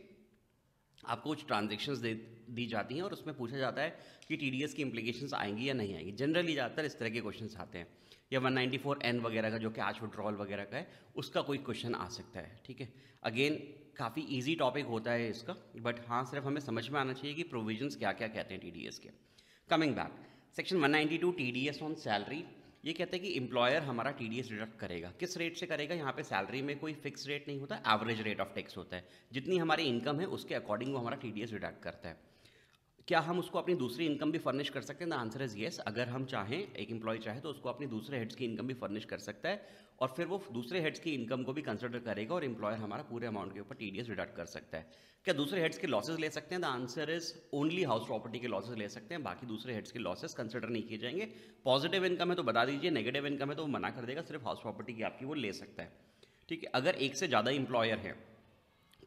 A: आपको कुछ ट्रांजेक्शन दे दी जाती हैं और उसमें पूछा जाता है कि एस की इम्प्लीकेशन आएंगी या नहीं आएंगी जनरली ज़्यादातर इस तरह के क्वेश्चन आते हैं या 194N वगैरह का जो कैश विड्रॉल वगैरह का है उसका कोई क्वेश्चन आ सकता है ठीक है अगेन काफ़ी ईजी टॉपिक होता है इसका बट हाँ सिर्फ हमें समझ में आना चाहिए कि प्रोविजंस क्या क्या कहते हैं टी के coming back section 192 TDS on salary ये कहते हैं कि इंप्लॉयर हमारा टी डिडक्ट करेगा किस रेट से करेगा यहाँ पे सैलरी में कोई फिक्स रेट नहीं होता एवरेज रेट ऑफ टैक्स होता है जितनी हमारी इनकम है उसके अकॉर्डिंग वो हमारा टी डिडक्ट करता है क्या हम उसको अपनी दूसरी इनकम भी फर्निश कर सकते हैं द आंसर इज़ येस अगर हम चाहें एक एम्प्लॉय चाहे तो उसको अपनी दूसरे हेड्स की इनकम भी फर्निश कर सकता है और फिर वो दूसरे हेड्स की इनकम को भी कंसिडर करेगा और इंप्लॉयर हमारा पूरे अमाउंट के ऊपर टी डिडक्ट कर सकता है क्या दूसरे हेड्स के लॉसेज ले सकते हैं the answer is only house property के लॉसेज ले सकते हैं बाकी दूसरे हेड्स के लॉसेज कंसिडर नहीं किए जाएंगे पॉजिटिव इनकम है तो बता दीजिए नेगेटिव इनकम है तो वो मना कर देगा सिर्फ हाउस प्रॉपर्टी की आपकी वो ले सकता है ठीक है अगर एक से ज़्यादा इंप्लॉयर है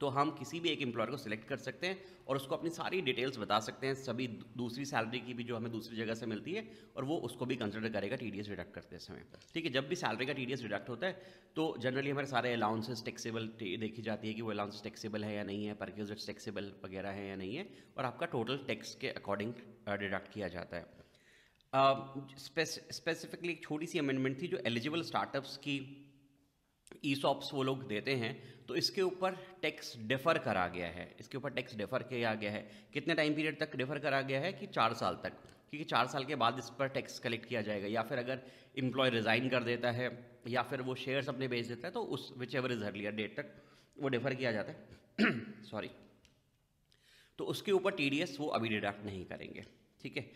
A: तो हम किसी भी एक एम्प्लॉयर को सिलेक्ट कर सकते हैं और उसको अपनी सारी डिटेल्स बता सकते हैं सभी दूसरी सैलरी की भी जो हमें दूसरी जगह से मिलती है और वो उसको भी कंसिडर करेगा टी डिडक्ट करते समय ठीक है जब भी सैलरी का टी डिडक्ट होता है तो जनरली हमारे सारे अलाउंसेस टैक्सेबल देखी जाती है कि वो अलाउंसेस टैक्सेबल है या नहीं है परक्यूजेट्स टैक्सेबल वगैरह है या नहीं है और आपका टोटल टैक्स के अकॉर्डिंग डिडक्ट किया जाता है स्पेसिफिकली uh, एक छोटी सी अमेंडमेंट थी जो एलिजिबल स्टार्टअप्स की ई e वो लोग देते हैं तो इसके ऊपर टैक्स डेफर करा गया है इसके ऊपर टैक्स डेफर किया गया है कितने टाइम पीरियड तक डेफर करा गया है कि चार साल तक क्योंकि चार साल के बाद इस पर टैक्स कलेक्ट किया जाएगा या फिर अगर इम्प्लॉय रिज़ाइन कर देता है या फिर वो शेयर्स अपने बेच देता है तो उस whichever is earlier date तक वो डेफर किया जाता है सॉरी तो उसके ऊपर टी वो अभी डिडक्ट नहीं करेंगे ठीक है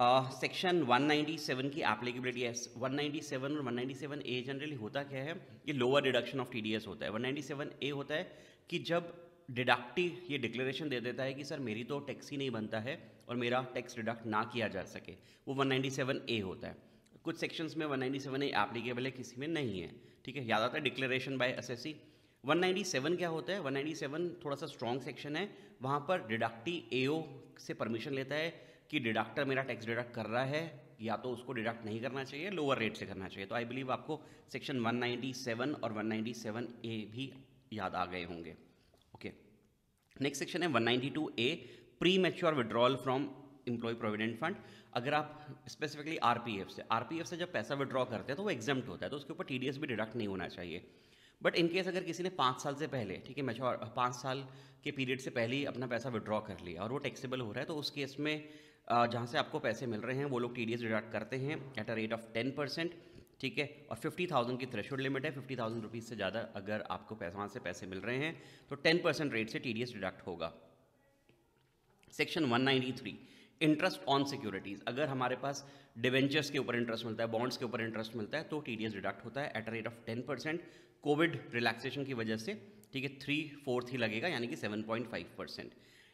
A: सेक्शन uh, 197 की एप्लीकेबिलिटी है 197 और 197 ए जनरली होता क्या है ये लोअर डिडक्शन ऑफ टीडीएस होता है 197 ए होता है कि जब डिडक्टिव ये डिक्लेरेशन दे देता है कि सर मेरी तो टैक्स ही नहीं बनता है और मेरा टैक्स डिडक्ट ना किया जा सके वो 197 ए होता है कुछ सेक्शंस में 197 ए एप्लीकेबल है किसी में नहीं है ठीक है याद आता है डिक्लेरेशन बाय एस 197 क्या होता है 197 थोड़ा सा स्ट्रॉन्ग सेक्शन है वहाँ पर डिडक्टिव ए से परमिशन लेता है कि डिडक्टर मेरा टैक्स डिडक्ट कर रहा है या तो उसको डिडक्ट नहीं करना चाहिए लोअर रेट से करना चाहिए तो आई बिलीव आपको सेक्शन 197 और 197 ए भी याद आ गए होंगे ओके नेक्स्ट सेक्शन है 192 A premature withdrawal from employee provident fund अगर आप स्पेसिफिकली आर से आर से जब पैसा विड्रॉ करते हैं तो वो एग्जाम्प्ट होता है तो उसके ऊपर टी भी डिडक्ट नहीं होना चाहिए बट इनकेस अगर किसी ने पाँच साल से पहले ठीक है मेच्योर पाँच साल के पीरियड से पहले ही अपना पैसा विड्रॉ कर लिया और वो टैक्सेबल हो रहा है तो उस केस में जहाँ से आपको पैसे मिल रहे हैं वो लोग टी डी एस डिडक्ट करते हैं at a rate of ten percent ठीक है और फिफ्टी थाउजेंड की थ्रेशोल्ड लिमिट है फिफ्टी थाउजेंड रुपीज़ से ज़्यादा अगर आपको पैसा वहाँ से पैसे मिल रहे हैं तो टेन परसेंट रेट से टी डी एस डिडक्ट होगा section one ninety three interest on securities अगर हमारे पास डिवेंचर्स के ऊपर इंटरेस्ट मिलता है बॉन्ड्स के ऊपर इंटरेस्ट मिलता है तो टी डी एस डिडक्ट होता है at a rate of ten percent covid relaxation की वजह से ठीक है थ्री फोर्थ ही लगेगा यानी कि सेवन पॉइंट फाइव परसेंट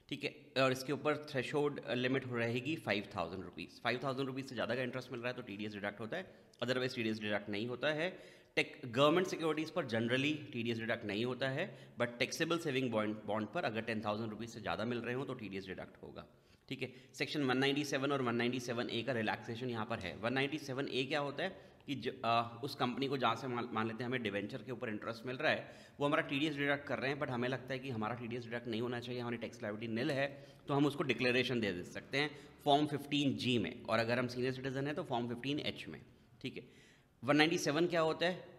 A: ठीक है और इसके ऊपर थ्रेशोल्ड uh, लिमिट रहेगी five thousand rupees five thousand rupees से ज़्यादा का इंटरेस्ट मिल रहा है तो टी डिडक्ट होता है अदरवाइज टी डिडक्ट नहीं होता है टेक गवर्नमेंट सिक्योरिटीज़ पर जनरली टी डिडक्ट नहीं होता है but taxable saving bond bond पर अगर टेन थाउजेंड रुपीज़ से ज़्यादा मिल रहे हो तो टी डिडक्ट होगा ठीक है सेक्शन 197 और 197 ए का रिलैक्सेशन यहाँ पर है 197 ए क्या होता है कि ज, आ, उस कंपनी को जहाँ से मान, मान लेते हैं हमें डिवेंचर के ऊपर इंटरेस्ट मिल रहा है वो हमारा टी डिडक्ट कर रहे हैं बट हमें लगता है कि हमारा टी डिडक्ट नहीं होना चाहिए हमारी टैक्स लाइविटी निल है तो हम उसको डिक्लेरेशन दे दे सकते हैं फॉर्म फिफ्टीन जी में और अगर हम सीनियर सिटीजन है तो फॉर्म फिफ्टीन एच में ठीक है वन क्या होता है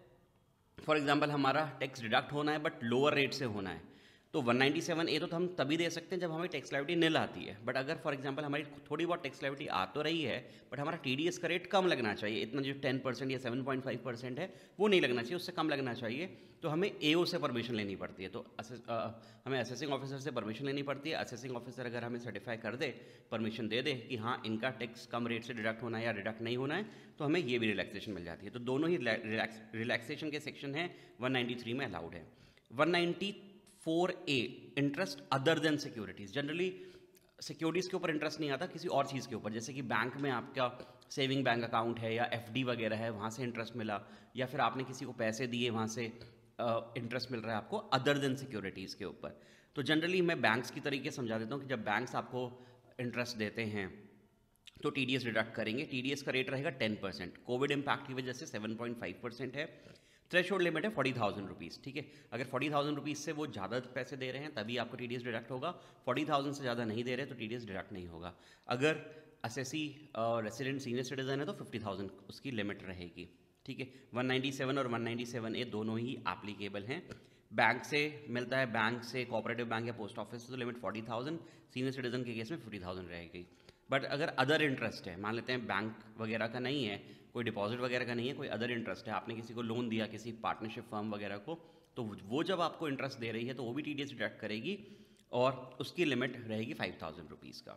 A: फॉर एग्जाम्पल हमारा टैक्स डिडक्ट होना है बट लोअर रेट से होना है तो 197 ए तो हम तभी दे सकते हैं जब हमें टैक्स लाइविटी निल आती है बट अगर फॉर एग्जांपल हमारी थोड़ी बहुत टैक्स लाइविटी आ तो रही है बट हमारा टी का रेट कम लगना चाहिए इतना जो 10 परसेंट या 7.5 परसेंट है वो नहीं लगना चाहिए उससे कम लगना चाहिए तो हमें ए से परमिशन लेनी पड़ती है तो आ, हमें असेसिंग ऑफिसर से परमिशन लेनी पड़ती है असेसिंग ऑफिसर अगर हमें सर्टिफाई कर दे परमिशन दे दे कि हाँ इनका टैक्स कम रेट से डिडक्ट होना है या डिडक्ट नहीं होना है तो हमें ये भी रिलैक्सेशन मिल जाती है तो दोनों ही रिलैक्सेशन के सेक्शन हैं वन में अलाउड है 190 four A interest other than securities generally securities के ऊपर इंटरेस्ट नहीं आता किसी और चीज़ के ऊपर जैसे कि बैंक में आपका सेविंग बैंक अकाउंट है या एफ वगैरह है वहाँ से इंटरेस्ट मिला या फिर आपने किसी को पैसे दिए वहाँ से इंटरेस्ट uh, मिल रहा है आपको अदर देन सिक्योरिटीज़ के ऊपर तो जनरली मैं बैंक्स की तरीके समझा देता हूँ कि जब बैंक्स आपको इंटरेस्ट देते हैं तो टी डिडक्ट करेंगे टी का रेट रहेगा टेन परसेंट कोविड इम्पैक्ट की वजह से सेवन पॉइंट फाइव परसेंट है थ्रेश लिमिट है फोर्टी थाउजेंड रुपीज़ ठीक है अगर फोर्टी थाउजेंड रुपीज़ से वो ज़्यादा पैसे दे रहे हैं तभी आपको टी डिडक्ट होगा फोर्टी थाउजेंड से ज़्यादा नहीं दे रहे तो टी डिडक्ट नहीं होगा अगर एस एस और रेसिडेंट सीनियर सिटीजन है तो फिफ्टी थाउजेंड उसकी लिमिट रहेगी ठीक है वन नाइन्टी सेवन और वन नाइन्टी सेवन ए दोनों ही एप्लीकेबल हैं बैंक से मिलता है बैंक से कोऑपरेटिव बैंक या पोस्ट ऑफिस से तो limit forty thousand senior citizen के केस में फिफ्टी थाउजेंड रहेगी बट अगर अदर इंटरेस्ट है मान लेते हैं बैंक वगैरह का नहीं है कोई डिपॉजिट वगैरह का नहीं है कोई अदर इंटरेस्ट है आपने किसी को लोन दिया किसी पार्टनरशिप फर्म वगैरह को तो वो जब आपको इंटरेस्ट दे रही है तो वो भी टी डिडक्ट करेगी और उसकी लिमिट रहेगी फाइव थाउजेंड रुपीज़ का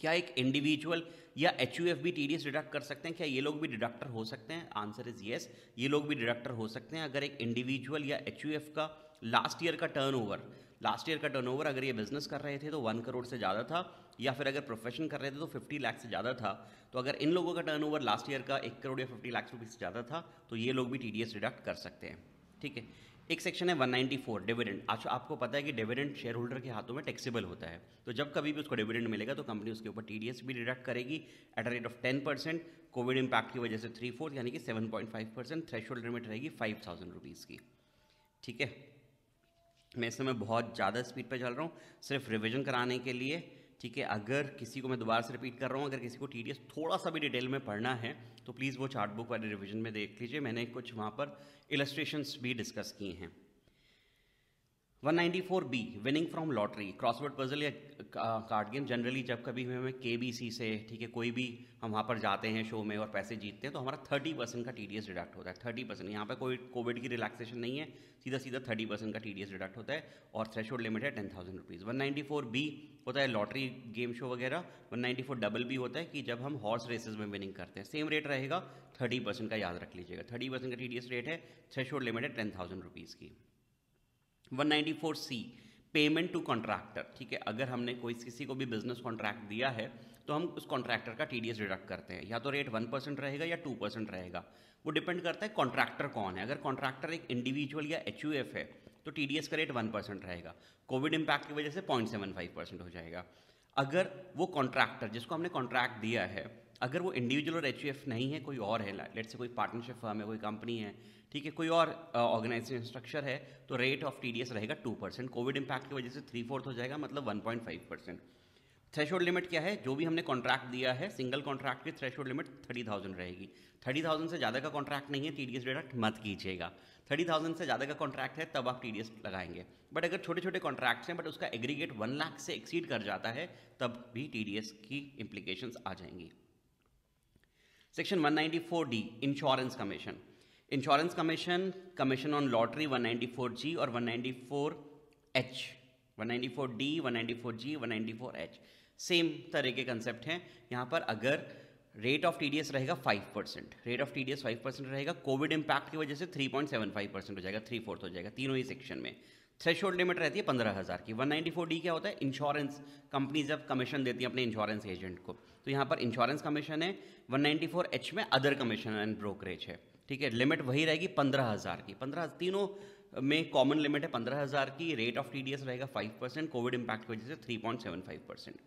A: क्या एक इंडिविजुअल या एच यू एफ भी टी डी एस डिडक्ट कर सकते हैं क्या ये लोग भी डिडक्टर हो सकते हैं आंसर इज़ येस ये लोग भी डिडक्टर हो सकते हैं अगर एक इंडिविजुअल या एच यू एफ का लास्ट ईयर का टर्नओवर लास्ट ईयर का टर्नओवर अगर ये बिजनेस कर रहे थे तो वन करोड़ से ज़्यादा था या फिर अगर प्रोफेशन कर रहे थे तो फिफ्टी लाख से ज़्यादा था तो अगर इन लोगों का टर्नओवर लास्ट ईयर का एक करोड़ या फिफ्टी लाख रुपीज़ से ज़्यादा था तो ये लोग भी टी डिडक्ट कर सकते हैं ठीक है एक सेक्शन है 194 डिविडेंड अच्छा आपको पता है कि डिविडेंड शेयर होल्डर के हाथों में टैक्सेबल होता है तो जब कभी भी उसको डिविडेंड मिलेगा तो कंपनी उसके ऊपर टी भी डिडक्ट करेगी at a rate of 10 percent Covid impact की वजह से थ्री फोर्थ यानी कि 7.5 परसेंट थ्रेश में रहेगी फाइव थाउजेंड रुपीज़ की ठीक है मैं इस समय बहुत ज़्यादा स्पीड पर चल रहा हूँ सिर्फ रिविजन कराने के लिए ठीक है अगर किसी को मैं दोबारा से रिपीट कर रहा हूँ अगर किसी को टी थोड़ा सा भी डिटेल में पढ़ना है तो प्लीज़ वो चार्ट बुक वाले रिविजन में देख लीजिए मैंने कुछ वहाँ पर इलस्ट्रेशन भी डिस्कस किए हैं 194B winning from lottery crossword puzzle या कार्ड गेम जनरली जब कभी हमें के से ठीक है कोई भी हम वहाँ पर जाते हैं शो में और पैसे जीतते हैं तो हमारा 30 परसेंट का टी डिडक्ट होता है 30 परसेंट यहाँ पर कोई कोविड की रिलैक्सेशन नहीं है सीधा सीधा 30 परसेंट का टी डिडक्ट होता है और थ्रेश लिमिट है ten thousand rupees one B होता है लॉटरी गेम शो वगैरह वन डबल बी होता है कि जब हम हॉर्स रेसेज में विनिंग करते हैं सेम रेट रहेगा थर्टी परसेंट का याद रख लीजिएगा थर्टी परसेंट का टी रेट है थ्रेशोल्ड लिमिट है टेन थाउजेंड रुपीज़ की 194 सी पेमेंट टू कॉन्ट्रैक्टर ठीक है अगर हमने कोई किसी को भी बिजनेस कॉन्ट्रैक्ट दिया है तो हम उस कॉन्ट्रैक्टर का टी डिडक्ट करते हैं या तो रेट वन परसेंट रहेगा या टू परसेंट रहेगा वो डिपेंड करता है कॉन्ट्रैक्टर कौन है अगर कॉन्ट्रैक्टर एक इंडिविजुअल या एच है तो टी का रेट वन परसेंट रहेगा कोविड इम्पैक्ट की वजह से पॉइंट सेवन फाइव परसेंट हो जाएगा अगर वो कॉन्ट्रैक्टर जिसको हमने कॉन्ट्रैक्ट दिया है अगर वो इंडिविजुअल और एच नहीं है कोई और है लेट से कोई पार्टनरशिप फर्म है कोई कंपनी है ठीक है कोई और ऑर्गेनाइजेशन स्ट्रक्चर है तो रेट ऑफ टी रहेगा टू परसेंट कोविड इम्पैक्ट की वजह से थ्री फोर्थ हो जाएगा मतलब one point five percent threshold limit क्या है जो भी हमने कॉन्ट्रैक्ट दिया है सिंगल कॉन्ट्रैक्ट की होल्ड लिमिट थर्टी थाउजेंड रहेगी थर्टी थाउजेंड से ज़्यादा का कॉन्ट्रैक्ट नहीं है टी डी एस डेटा मत कीजिएगा थर्टी थाउजेंड से ज़्यादा का कॉन्ट्रैक्ट है तब आप टी डी एस लगाएंगे बट अगर छोटे छोटे कॉन्ट्रैक्ट्स हैं बट उसका एग्रीगेट वन लाख से एक्सीड कर जाता है तब भी टी डी एस की इम्प्लीकेशन आ जाएंगी section 194 D insurance commission insurance commission commission on lottery 194 G और 194 H one D one G one H same तरह के कंसेप्ट हैं यहाँ पर अगर रेट ऑफ टी रहेगा five percent rate of T D five percent रहेगा कोविड इम्पैक्ट की वजह से three point seven five percent हो जाएगा थ्री फोर्थ हो जाएगा तीनों ही सेक्शन में थ्रेश लिमिट रहती है पंद्रह हज़ार की वन नाइन्टी फोर डी क्या होता है इंश्योरेंस कंपनी जब कमीशन देती है अपने इंश्योरेंस एजेंट को तो यहाँ पर इंश्योरेंस कमीशन है 194 एच में अदर कमीशन एंड ब्रोकरेज है ठीक है लिमिट वही रहेगी पंद्रह हज़ार की पंद्रह तीनों में कॉमन लिमिट है पंद्रह हज़ार की रेट ऑफ टी रहेगा फाइव परसेंट कोविड इम्पैक्ट की वजह से three point seven five percent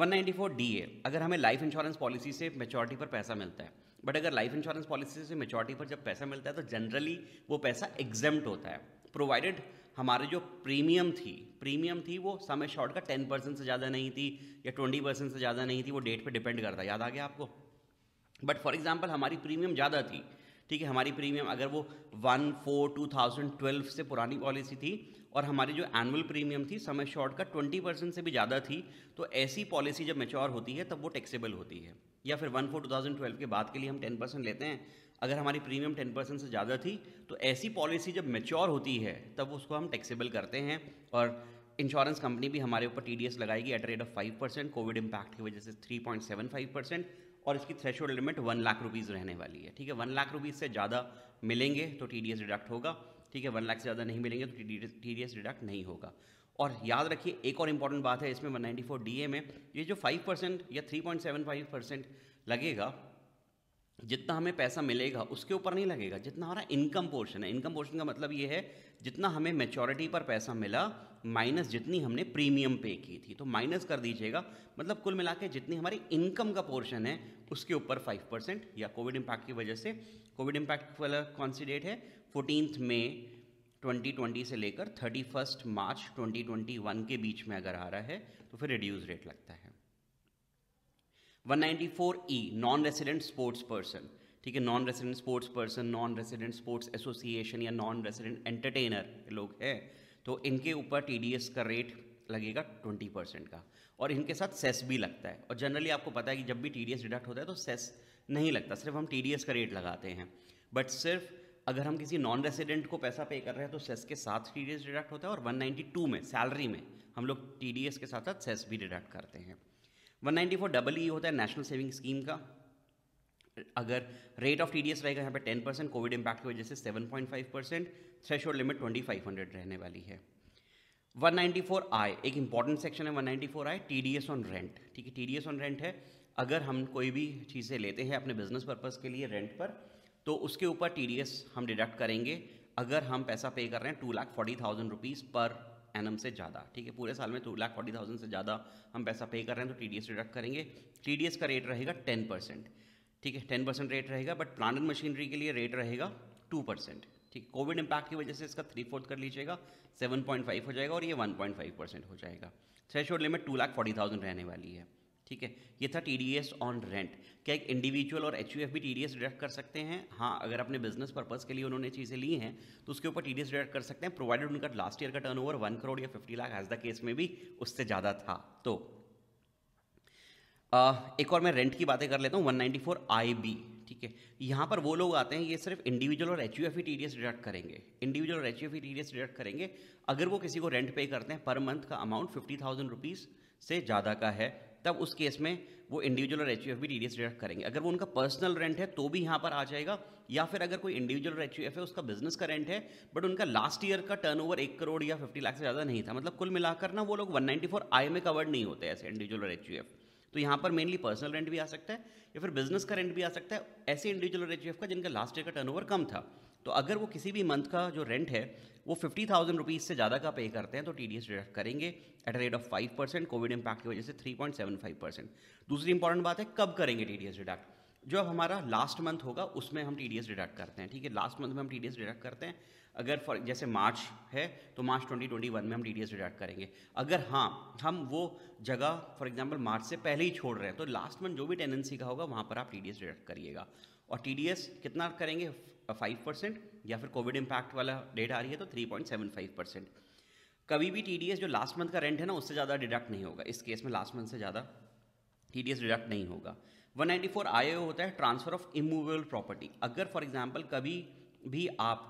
A: one ninety four D A अगर हमें लाइफ इंश्योरेंस पॉलिसी से मेचोरिटी पर पैसा मिलता है बट अगर लाइफ इंश्योरेंस पॉलिसी से मेचोरिटी पर जब पैसा मिलता है तो जनरली वो पैसा एग्जाम्प्ट होता है प्रोवाइडेड हमारे जो प्रीमियम थी प्रीमियम थी वो समय शॉर्ट का टेन परसेंट से ज़्यादा नहीं थी या ट्वेंटी परसेंट से ज़्यादा नहीं थी वो डेट पे डिपेंड करता याद आ गया आपको बट फॉर एग्जाम्पल हमारी प्रीमियम ज़्यादा थी ठीक है हमारी प्रीमियम अगर वो one four two thousand twelve से पुरानी पॉलिसी थी और हमारी जो एनुअल प्रीमियम थी समय शॉर्ट का ट्वेंटी परसेंट से भी ज़्यादा थी तो ऐसी पॉलिसी जब मेच्योर होती है तब वो टैक्सेबल होती है या फिर one four two thousand twelve के बाद के लिए हम टेन परसेंट लेते हैं अगर हमारी प्रीमियम टेन परसेंट से ज़्यादा थी तो ऐसी पॉलिसी जब मेच्योर होती है तब उसको हम टैक्सेबल करते हैं और इंश्योरेंस कंपनी भी हमारे ऊपर टी लगाएगी at rate of five percent Covid impact की वजह से three point seven five percent और इसकी thresh limit one lakh rupees रहने वाली है ठीक है वन लाख रुपीज़ से ज़्यादा मिलेंगे तो टी डिडक्ट होगा ठीक है वन लाख से ज़्यादा नहीं मिलेंगे तो टी डी डिडक्ट नहीं होगा और याद रखिए एक और इम्पॉर्टेंट बात है इसमें डी ए में ये जो फाइव परसेंट या फाइव परसेंट लगेगा जितना हमें पैसा मिलेगा उसके ऊपर नहीं लगेगा जितना हमारा इनकम पोर्शन है इनकम पोर्शन का मतलब ये है जितना हमें मेचोरिटी पर पैसा मिला माइनस जितनी हमने प्रीमियम पे की थी तो माइनस कर दीजिएगा मतलब कुल मिला के जितनी हमारी इनकम का पोर्शन है उसके ऊपर फाइव परसेंट या कोविड इम्पैक्ट की वजह से कोविड इम्पैक्ट वाला कौन सी डेट है फोर्टीनथ मे 2020 से लेकर थर्टी फर्स्ट मार्च 2021 के बीच में अगर आ रहा है तो फिर रिड्यूस रेट लगता है 194 E non resident sports person ठीक है non resident sports person non resident sports association या नॉन रेसिडेंट एंटरटेनर लोग हैं तो इनके ऊपर एस का रेट लगेगा 20 परसेंट का और इनके साथ सेस भी लगता है और जनरली आपको पता है कि जब भी एस डिडक्ट होता है तो सेस नहीं लगता सिर्फ हम एस का रेट लगाते हैं बट सिर्फ अगर हम किसी नॉन रेसिडेंट को पैसा पे कर रहे हैं तो सेस के साथ टी डिडक्ट होता है और 192 में सैलरी में हम लोग टी के साथ साथ सेस भी डिडक्ट करते हैं one ninety four double E होता है नेशनल सेविंग स्कीम का अगर rate of T D S रहेगा यहाँ पे टेन परसेंट कोविड इम्पैक्ट की वजह से seven point five percent thresh limit twenty five hundred रहने वाली है वन फोर आई एक इंपॉर्टेंट सेक्शन है one T I S on rent ठीक है T D S on rent है अगर हम कोई भी चीज़ें लेते हैं अपने बिजनेस पर्पज़ के लिए रेंट पर तो उसके ऊपर टी डी एस हम डिडक्ट करेंगे अगर हम पैसा पे कर रहे हैं two lakh forty thousand rupees per annum से ज़्यादा ठीक है पूरे साल में टू लाख फोर्टी थाउजेंड से ज़्यादा हम पैसा पे कर रहे हैं तो टी डी एस डिडक्ट करेंगे टी डी एस का रेट रहेगा टेन परसेंट ठीक है टेन परसेंट रेट रहेगा बट प्लान एंड मशीनरी के लिए रेट रहेगा टू परसेंट ठीक कोविड इम्पैक्ट की वजह से इसका थ्री फोर्थ कर लीजिएगा सेवन पॉइंट फाइव हो जाएगा और ये वन पॉइंट फाइव परसेंट हो जाएगा thresh limit two lakh forty thousand रहने वाली है ठीक है ये था T D S on rent क्या एक इंडिविजुअल और एच भी टी डी एस डिडक्ट कर सकते हैं हाँ अगर अपने बिजनेस पर्पज के लिए उन्होंने चीज़ें ली हैं तो उसके ऊपर टी डी एस डिडक्ट कर सकते हैं प्रोवाइडेड उनका लास्ट ईयर का टर्न ओवर वन करोड़ या fifty lakh as the case में भी उससे ज़्यादा था तो आ, एक और मैं रेंट की बातें कर लेता हूँ one ninety four I B ठीक है यहाँ पर वो लोग आते हैं ये सिर्फ इंडिविजुअल और एच यू एफ ई टी डी एस डिडक्ट करेंगे इंडिविजुअल और एच यू एफ ई टी डी एस डिडक्ट करेंगे अगर वो किसी को रेंट पे करते हैं पर मंथ का अमाउंट फिफ्टी थाउजेंड रुपीज़ से ज़्यादा का है तब उस केस में वो इंडिविजुअल और एच भी टी डिडक्ट करेंगे अगर वो उनका पर्सनल रेंट है तो भी यहाँ पर आ जाएगा या फिर अगर कोई इंडिविजुअल और एच है उसका बिजनेस का रेंट है बट उनका लास्ट ईयर का टर्न ओवर एक करोड़ या फिफ्टी लाख से ज़्यादा नहीं था मतलब कुल मिलाकर ना वो लोग वन नाइन्टी फोर आई में कवर्ड नहीं होते ऐसे इंडिविजुअल और एच तो यहाँ पर मेनली पर्सनल रेंट भी आ सकता है या फिर बिजनेस का रेंट भी आ सकता है ऐसे इंडिविजुअल और एच का जिनका लास्ट ईयर का टर्न ओवर कम था तो अगर वो किसी भी मंथ का जो रेंट है वो फिफ्टी थाउजेंड रुपीज़ से ज़्यादा का पे करते हैं तो टी डी एस डिडक्ट करेंगे at rate of five percent Covid impact की वजह से three point seven five percent दूसरी इंपॉर्टेंट बात है कब करेंगे टी डी एस डिडक्ट जो अब हमारा लास्ट मंथ होगा उसमें हम टी डी एस डिडक्ट करते हैं ठीक है लास्ट मंथ में हम टी डी एस डिडक्ट करते हैं अगर फॉर जैसे मार्च है तो मार्च 2021 में हम टी डी एस डिडक्ट करेंगे अगर हाँ हम वो जगह फॉर एग्जाम्पल मार्च से पहले ही छोड़ रहे हैं तो लास्ट मंथ जो भी टेंडेंसी का होगा वहाँ पर आप टी डी एस डिडक्ट करिएगा और टी डी एस कितना करेंगे फाइव परसेंट या फिर कोविड इम्पैक्ट वाला डेट आ रही है तो three point seven five percent कभी भी टी जो लास्ट मंथ का रेंट है ना उससे ज़्यादा डिडक्ट नहीं होगा इस केस में लास्ट मंथ से ज़्यादा टी डिडक्ट नहीं होगा 194 हुए होता है ट्रांसफ़र ऑफ इमूवेबल प्रॉपर्टी अगर फॉर एग्जाम्पल कभी भी आप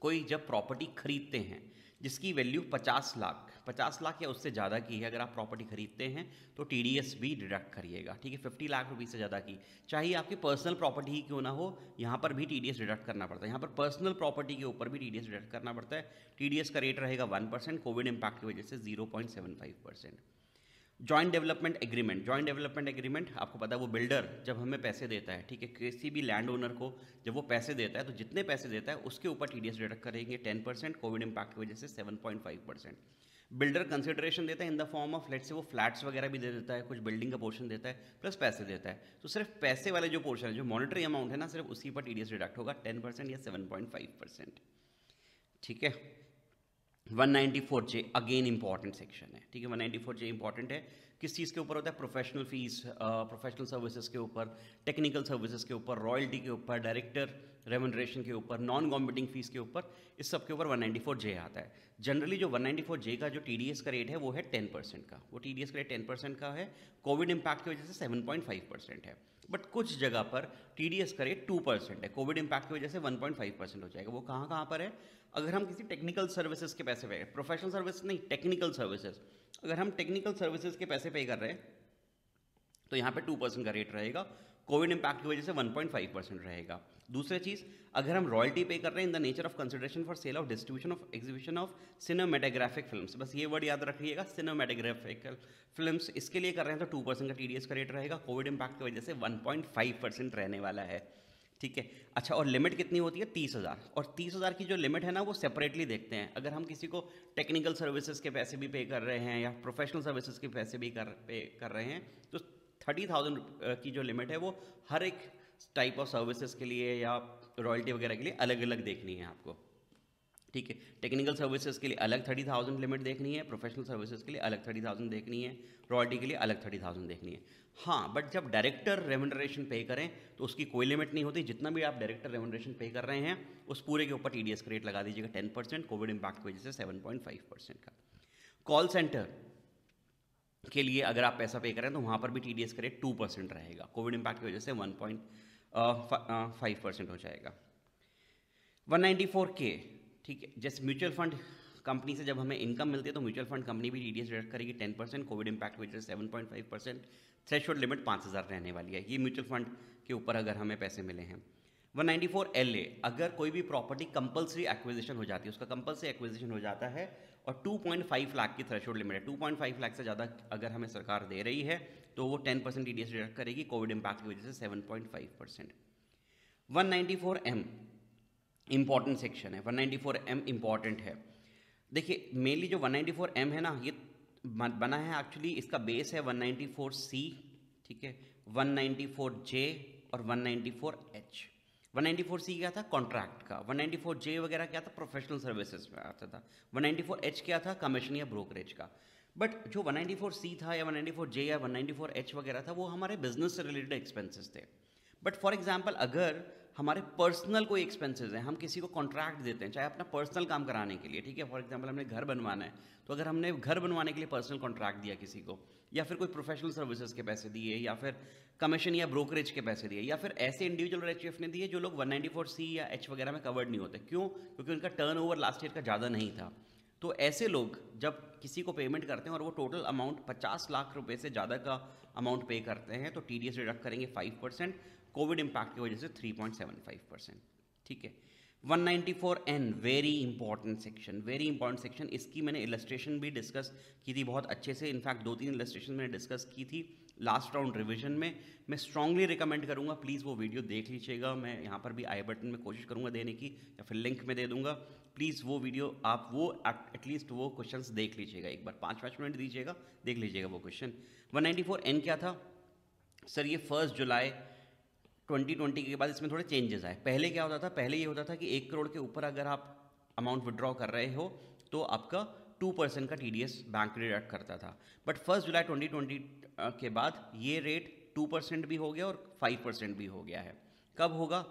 A: कोई जब प्रॉपर्टी खरीदते हैं जिसकी वैल्यू पचास लाख पचास लाख या उससे ज़्यादा की है अगर आप प्रॉपर्टी खरीदते हैं तो टी भी डिडक्ट करिएगा ठीक है फिफ्टी लाख रुपीज़ से ज़्यादा की चाहे आपकी पर्सनल प्रॉपर्टी ही क्यों ना हो यहाँ पर भी टी डिडक्ट करना पड़ता है यहाँ पर पर्सनल प्रॉपर्टी के ऊपर भी टी डिडक्ट करना पड़ता है टी का रेट रहेगा वन कोविड इम्पैक्ट की वजह से zero joint development agreement joint development agreement आपको पता है वो बिल्डर जब हमें पैसे देता है ठीक है किसी भी लैंड ओनर को जब वो पैसे देता है तो जितने पैसे देता है उसके ऊपर टी डी एस डिडक्ट करेंगे टेन परसेंट कोविड इम्पैक्ट की वजह से seven point five percent builder consideration देता है in the form of let's say वो फ्लैट्स वगैरह भी दे देता है कुछ बिल्डिंग का पोर्शन देता है प्लस पैसे देता है तो सिर्फ पैसे वाले जो पोर्शन है जो मॉनिटरी अमाउंट है ना सिर्फ उसी पर टी डिडक्ट होगा टेन परसेंट या सेवन पॉइंट फाइव परसेंट ठीक है one four J again important section है ठीक है वन फोर जे इंपॉर्टेंट है किस चीज़ के ऊपर होता है प्रोफेशनल फीस प्रोफेशनल सर्विसेज के ऊपर टेक्निकल सर्विसेज के ऊपर रॉयल्टी के ऊपर डायरेक्टर रेमोनरेशन के ऊपर नॉन गवर्नमेंटिंग फीस के ऊपर इस सब के ऊपर 194 जे आता है जनरली जो 194 जे का जो टी का रेट है वो है 10 परसेंट का वो टी डी का रेट टेन परसेंट का है कोविड इम्पैक्ट की वजह से 7.5 परसेंट है बट कुछ जगह पर टी डी का रेट टू परसेंट है कोविड इम्पैक्ट की वजह से 1.5 परसेंट हो जाएगा वो कहाँ कहाँ पर है अगर हम किसी टेक्निकल सर्विसेज के पैसे पे प्रोफेशनल सर्विस नहीं टेक्निकल सर्विसेज अगर हम टेक्निकल सर्विसेज के पैसे पे कर रहे हैं तो यहाँ पे टू परसेंट का रेट रहेगा कोविड इम्पैक्ट की वजह से 1.5 परसेंट रहेगा दूसरी चीज़ अगर हम रॉयल्टी पे कर रहे हैं in the nature of consideration for sale of distribution of exhibition of cinematographic films बस ये वर्ड याद रखिएगा सिनेमेटाग्राफिकल फिल्म्स इसके लिए कर रहे हैं तो टू परसेंट का टी का रेट रहेगा कोविड इम्पैक्ट की वजह से वन परसेंट रहने वाला है ठीक है अच्छा और लिमिट कितनी होती है तीस हज़ार और तीस हज़ार की जो लिमिट है ना वो सेपरेटली देखते हैं अगर हम किसी को टेक्निकल सर्विसेज के पैसे भी पे कर रहे हैं या प्रोफेशनल सर्विसेज के पैसे भी कर पे कर रहे हैं तो थर्टी थाउजेंड की जो लिमिट है वो हर एक टाइप ऑफ सर्विसेज के लिए या रॉयल्टी वगैरह के लिए अलग अलग देखनी है आपको ठीक है टेक्निकल सर्विसेज के लिए अलग थर्टी थाउजेंड लिमिट देखनी है प्रोफेशनल सर्विसेज के लिए अलग थर्टी थाउजेंड देखनी है रॉयल्टी के लिए अलग थर्टी थाउजेंड देखनी है हाँ बट जब डायरेक्टर रेमुनरेशन पे करें तो उसकी कोई लिमिट नहीं होती जितना भी आप डायरेक्टर रेमुनरेशन पे कर रहे हैं उस पूरे के ऊपर टी डी एस रेट लगा दीजिएगा टेन परसेंट कोविड इम्पैक्ट की वजह से सेवन पॉइंट फाइव परसेंट का कॉल सेंटर के लिए अगर आप पैसा पे करें तो वहाँ पर भी टी डी एस करेट टू परसेंट रहेगा कोविड इम्पैक्ट की वजह से वन पॉइंट फाइव परसेंट हो जाएगा वन नाइन्टी फोर के ठीक है जैसे म्यूचुअल फंड कंपनी से जब हमें इनकम मिलती है तो म्यूचुअल फंड कंपनी भी टी डी एस डिडक्ट करेगी टेन परसेंट कोविड इम्पैक्ट की वजह से seven point five percent thresh limit पाँच हज़ार रहने वाली है ये म्यूचुअल फंड के ऊपर अगर हमें पैसे मिले हैं 194 एल अगर कोई भी प्रॉपर्टी कंपलसरी एक्विजिशन हो जाती है उसका कंपलसरी एक्विजिशन हो जाता है और 2.5 लाख की थ्रेशोल्ड लिमिट है 2.5 लाख से ज़्यादा अगर हमें सरकार दे रही है तो वो 10 परसेंट टी डी डिडक्ट करेगी कोविड इम्पैक्ट की वजह से 7.5 percent one M important section है 194 एम इम्पॉर्टेंट है देखिए मेनली जो 194 एम है ना ये बना है एक्चुअली इसका बेस है 194 सी ठीक है 194 जे और 194 एच 194 सी क्या था कॉन्ट्रैक्ट का 194 जे वगैरह क्या था प्रोफेशनल सर्विसेज में आता था 194 एच क्या था कमीशन या ब्रोकरेज का बट जो 194 सी था या 194 जे या 194 एच वगैरह था वो हमारे बिजनेस से रिलेटेड एक्सपेंसेस थे बट फॉर एग्जाम्पल अगर हमारे पर्सनल कोई एक्सपेंसेस हैं हम किसी को कॉन्ट्रैक्ट देते हैं चाहे अपना पर्सनल काम कराने के लिए ठीक है फॉर एग्जांपल हमने घर बनवाना है तो अगर हमने घर बनवाने के लिए पर्सनल कॉन्ट्रैक्ट दिया किसी को या फिर कोई प्रोफेशनल सर्विसेज के पैसे दिए या फिर कमीशन या ब्रोकरेज के पैसे दिए या फिर ऐसे इंडिविजुअल एच ने दिए जो लोग वन सी या एच वगैरह में कवर्ड नहीं होते क्यों क्योंकि उनका टर्न लास्ट ईयर का ज़्यादा नहीं था तो ऐसे लोग जब किसी को पेमेंट करते हैं और वो टोटल अमाउंट 50 लाख रुपए से ज़्यादा का अमाउंट पे करते हैं तो टी डी एस डिडक्ट करेंगे 5 परसेंट कोविड इम्पैक्ट की वजह से 3.75 परसेंट ठीक है an very important section very important section इसकी मैंने इलस्ट्रेशन भी डिस्कस की थी बहुत अच्छे से इनफैक्ट दो तीन इलस्ट्रेशन मैंने डिस्कस की थी लास्ट राउंड रिवीजन में मैं स्ट्रांगली रिकमेंड करूंगा प्लीज़ वो वीडियो देख लीजिएगा मैं यहाँ पर भी आई बटन में कोशिश करूंगा देने की या फिर लिंक में दे दूंगा प्लीज़ वो वीडियो आप वो एटलीस्ट वो क्वेश्चन देख लीजिएगा एक बार पाँच पाँच मिनट दीजिएगा देख लीजिएगा वो क्वेश्चन वन एन क्या था सर ये फर्स्ट जुलाई 2020 के बाद इसमें थोड़े चेंजेस आए पहले क्या होता था पहले ये होता था कि एक करोड़ के ऊपर अगर आप अमाउंट विड्रॉ कर रहे हो तो आपका टू परसेंट का टी बैंक डिडक्ट करता था but first July twenty twenty के बाद ये रेट टू परसेंट भी हो गया और फाइव परसेंट भी हो गया है कब होगा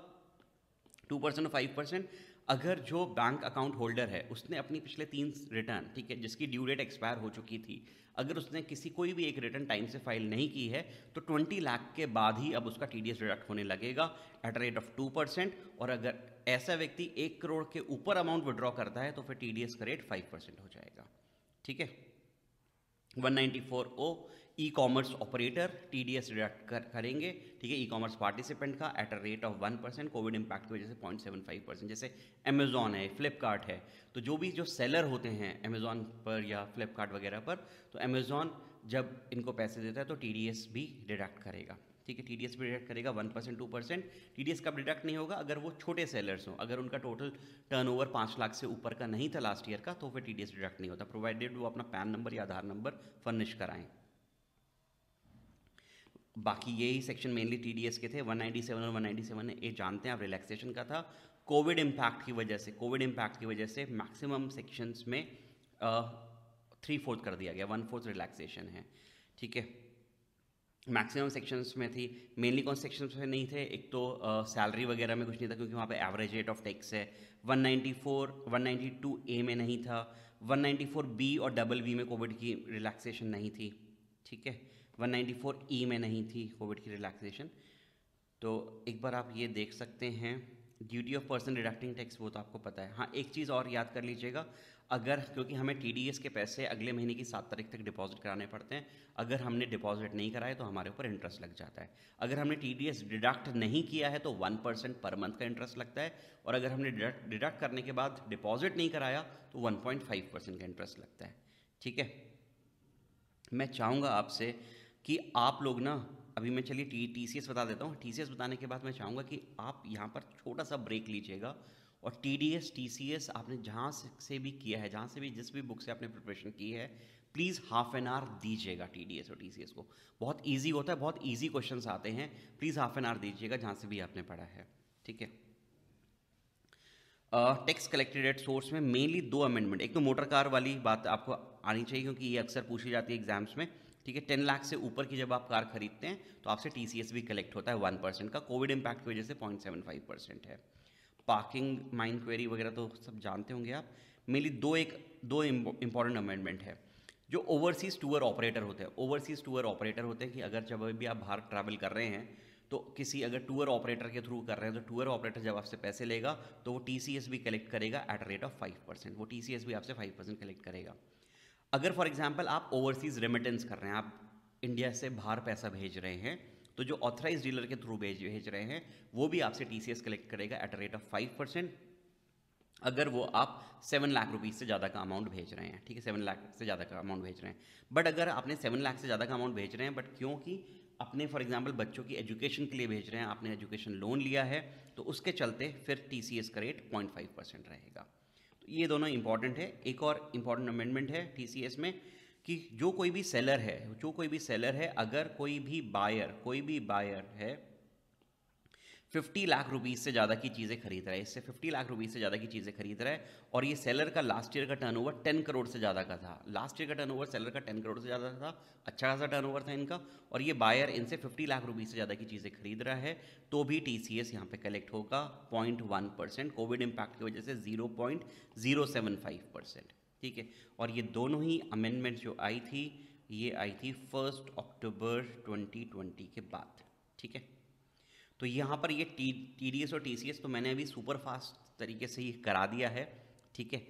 A: टू परसेंट और फाइव परसेंट अगर जो बैंक अकाउंट होल्डर है उसने अपनी पिछले तीन रिटर्न ठीक है जिसकी ड्यू डेट एक्सपायर हो चुकी थी अगर उसने किसी कोई भी एक रिटर्न टाइम से फाइल नहीं की है तो 20 लाख के बाद ही अब उसका टी डिडक्ट होने लगेगा at rate of two percent और अगर ऐसा व्यक्ति एक करोड़ के ऊपर अमाउंट विड्रॉ करता है तो फिर टी का रेट फाइव परसेंट हो जाएगा ठीक है one ninety four O E commerce operator T D S deduct करेंगे ठीक है ई कॉमर्स पार्टिसिपेंट का at a rate of one percent Covid impact की वजह से पॉइंट सेवन फाइव परसेंट जैसे अमेजोन है फ्लिपकार्ट है तो जो भी जो सेलर होते हैं अमेजोन पर या फ्लिपकार्ट वगैरह पर तो अमेजोन जब इनको पैसे देता है तो टी डी एस भी डिडक्ट करेगा ठीक है टी डी एस भी डिडक्ट करेगा one percent two percent T D S कब डिडक्ट नहीं होगा अगर वो छोटे सेलर्स हों अगर उनका टोटल टर्न ओवर पाँच लाख से ऊपर का नहीं था लास्ट ईयर का तो फिर टी डी एस डिडक्ट नहीं होता प्रोवाइडेड वो अपना पैन नंबर या आधार नंबर फर्निश कराएँ बाकी यही सेक्शन मेनली टी के थे 197 और 197 ये जानते हैं आप रिलैक्सेशन का था कोविड इम्पैक्ट की वजह से कोविड इम्पैक्ट की वजह से मैक्सिमम सेक्शंस में थ्री फोर्थ कर दिया गया वन फोर्थ रिलैक्सेशन है ठीक है मैक्सिमम सेक्शंस में थी मेनली कौन सेक्शंस में नहीं थे एक तो सैलरी uh, वगैरह में कुछ नहीं था क्योंकि वहाँ पे एवरेज रेट ऑफ टैक्स है 194 192 ए में नहीं था 194 बी और डबल बी में कोविड की रिलैक्सेशन नहीं थी ठीक है वन ई में नहीं थी कोविड की रिलैक्सेशन तो एक बार आप ये देख सकते हैं duty of person deducting tax वो तो आपको पता है हाँ एक चीज़ और याद कर लीजिएगा अगर क्योंकि हमें टी के पैसे अगले महीने की सात तारीख तक डिपॉजिट कराने पड़ते हैं अगर हमने डिपॉजिट नहीं कराए तो हमारे ऊपर इंटरेस्ट लग जाता है अगर हमने टी डिडक्ट नहीं किया है तो वन परसेंट पर मंथ का इंटरेस्ट लगता है और अगर हमने डिडक्ट करने के बाद डिपॉजिट नहीं कराया तो वन पॉइंट फाइव परसेंट का इंटरेस्ट लगता है ठीक है मैं चाहूँगा आपसे कि आप लोग ना अभी मैं चलिए टी टी सी एस बता देता हूँ टी सी एस बताने के बाद मैं चाहूँगा कि आप यहाँ पर छोटा सा ब्रेक लीजिएगा और T D S T C S आपने जहाँ से भी किया है जहाँ से भी जिस भी बुक से आपने प्रिपरेशन की है प्लीज़ हाफ एन आवर दीजिएगा टी डी एस और टी सी एस को बहुत ईजी होता है बहुत ईजी क्वेश्चन आते हैं प्लीज़ हाफ एन आवर दीजिएगा जहाँ से भी आपने पढ़ा है ठीक है टैक्स कलेक्टेड एट सोर्स में मेनली दो अमेंडमेंट एक तो मोटर कार वाली बात आपको आनी चाहिए क्योंकि ये अक्सर पूछी जाती है एग्जाम्स में ठीक है टेन लाख से ऊपर की जब आप कार खरीदते हैं तो आपसे टी भी कलेक्ट होता है वन परसेंट का कोविड इम्पैक्ट की वजह से पॉइंट सेवन फाइव परसेंट है पार्किंग माइंड क्वेरी वगैरह तो सब जानते होंगे आप मेनली दो एक दो इम्पॉर्टेंट अमेंडमेंट है जो ओवरसीज़ टूर ऑपरेटर होते हैं ओवरसीज़ टूर ऑपरेटर होते हैं कि अगर जब भी आप बाहर ट्रैवल कर रहे हैं तो किसी अगर टूर ऑपरेटर के थ्रू कर रहे हैं तो टूर ऑपरेटर जब आपसे पैसे लेगा तो वो टी भी कलेक्ट करेगा at rate of five percent वो टी भी आपसे फाइव परसेंट कलेक्ट करेगा अगर फॉर एग्जाम्पल आप ओवरसीज़ रेमिटेंस कर रहे हैं आप इंडिया से बाहर पैसा भेज रहे हैं तो जो ऑथराइज डीलर के थ्रू भेज भेज रहे हैं वो भी आपसे टी कलेक्ट करेगा at a rate of five percent अगर वो आप सेवन लाख रुपीज़ से ज़्यादा का अमाउंट भेज रहे हैं ठीक है सेवन लाख से ज़्यादा का अमाउंट भेज रहे हैं बट अगर आपने सेवन लाख से ज़्यादा का अमाउंट भेज रहे हैं बट क्योंकि अपने फॉर एग्जाम्पल बच्चों की एजुकेशन के लिए भेज रहे हैं आपने एजुकेशन लोन लिया है तो उसके चलते फिर टी का रेट पॉइंट फाइव परसेंट रहेगा ये दोनों इंपॉर्टेंट है एक और इम्पॉर्टेंट अमेंडमेंट है टीसीएस में कि जो कोई भी सेलर है जो कोई भी सेलर है अगर कोई भी बायर कोई भी बायर है फिफ्टी लाख रुपीज़ से ज़्यादा की चीज़ें खरीद रहा है इससे फिफ्टी लाख रुपीज़ से ज़्यादा की चीज़ें खरीद रहा है और ये सेलर का लास्ट ईयर का टर्नओवर टेन करोड़ से ज़्यादा का था लास्ट ईयर का टर्नओवर सेलर का टेन करोड़ से ज़्यादा था अच्छा खासा टर्नओवर था इनका और ये बायर इनसे फिफ्टी लाख रुपीज़ से ज़्यादा की चीज़ें खरीद रहा है तो भी टी सी एस यहाँ पर कलेक्ट होगा point one percent Covid impact की वजह से zero point zero seven five percent ठीक है और ये दोनों ही अमेंडमेंट जो आई थी ये आई थी फर्स्ट अक्टूबर ट्वेंटी ट्वेंटी के बाद ठीक है तो यहाँ पर ये टी टी और टी तो मैंने अभी सुपर फास्ट तरीके से ही करा दिया है ठीक है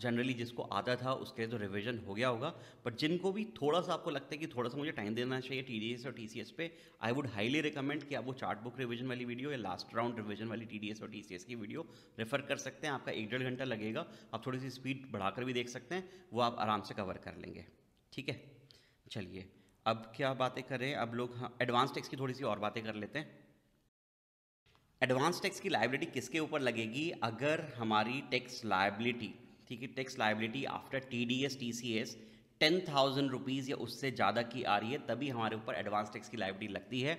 A: जनरली जिसको आता था उसके तो रिविजन हो गया होगा बट जिनको भी थोड़ा सा आपको लगता है कि थोड़ा सा मुझे टाइम देना चाहिए टी और टी पे आई वुड हाईली रिकमेंड कि आप वो चार्ट बुक रिविजन वाली वीडियो या लास्ट राउंड रिविजन वाली टी और टी की वीडियो रेफर कर सकते हैं आपका एक डेढ़ घंटा लगेगा आप थोड़ी सी स्पीड बढ़ाकर भी देख सकते हैं वो आप आराम से कवर कर लेंगे ठीक है चलिए अब क्या बातें करें अब लोग हाँ एडवांस टैक्स की थोड़ी सी और बातें कर लेते हैं एडवांस टैक्स की लाइबिलिटी किसके ऊपर लगेगी अगर हमारी टैक्स लाइबिलिटी ठीक है tax liability after T D S T C S ten thousand rupees या उससे ज़्यादा की आ रही है तभी हमारे ऊपर एडवांस टैक्स की लाइबिलिटी लगती है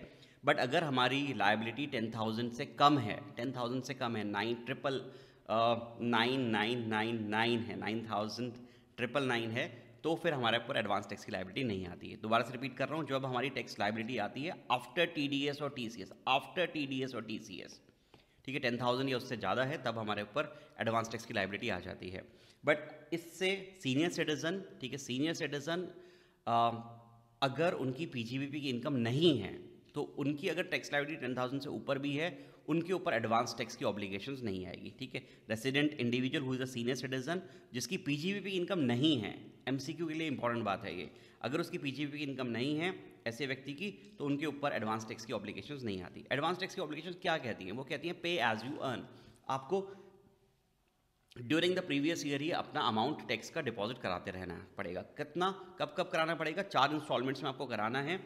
A: बट अगर हमारी लाइबिलिटी टेन थाउजेंड से कम है टेन थाउजेंड से कम है nine triple nine nine nine nine है नाइन थाउजेंड ट्रिपल नाइन है तो फिर हमारे ऊपर एडवांस टैक्स की लाइबिलिटी नहीं आती है दोबारा से रिपीट कर रहा हूँ जब हमारी टैक्स लाइबिलिटी आती है आफ्टर टी और टी आफ्टर टी और टी ठीक है टेन थाउजेंड या उससे ज़्यादा है तब हमारे ऊपर एडवांस टैक्स की लाइबिलिटी आ जाती है बट इससे सीनियर सिटीज़न ठीक है सीनियर सिटीज़न अगर उनकी पी की इनकम नहीं है तो उनकी अगर टैक्स लाइबिलिटी टेन थाउजेंड से ऊपर भी है उनके ऊपर एडवांस टैक्स की ऑब्लिगेशन नहीं आएगी ठीक है resident individual who is a senior citizen जिसकी पी इनकम नहीं है एमसीक्यू के लिए इंपॉर्टेंट बात है ये अगर उसकी पीजीबीपी की इनकम नहीं है ऐसे व्यक्ति की तो उनके ऊपर एडवांस टैक्स की ऑब्लिगेशन नहीं आती एडवांस टैक्स की ऑब्लिगेशन क्या कहती हैं वो कहती हैं पे एज यू अर्न आपको ड्यूरिंग द प्रीवियस ईयर ही अपना अमाउंट टैक्स का डिपॉजिट कराते रहना पड़ेगा कितना कब कब कराना पड़ेगा चार इंस्टॉलमेंट्स में आपको कराना है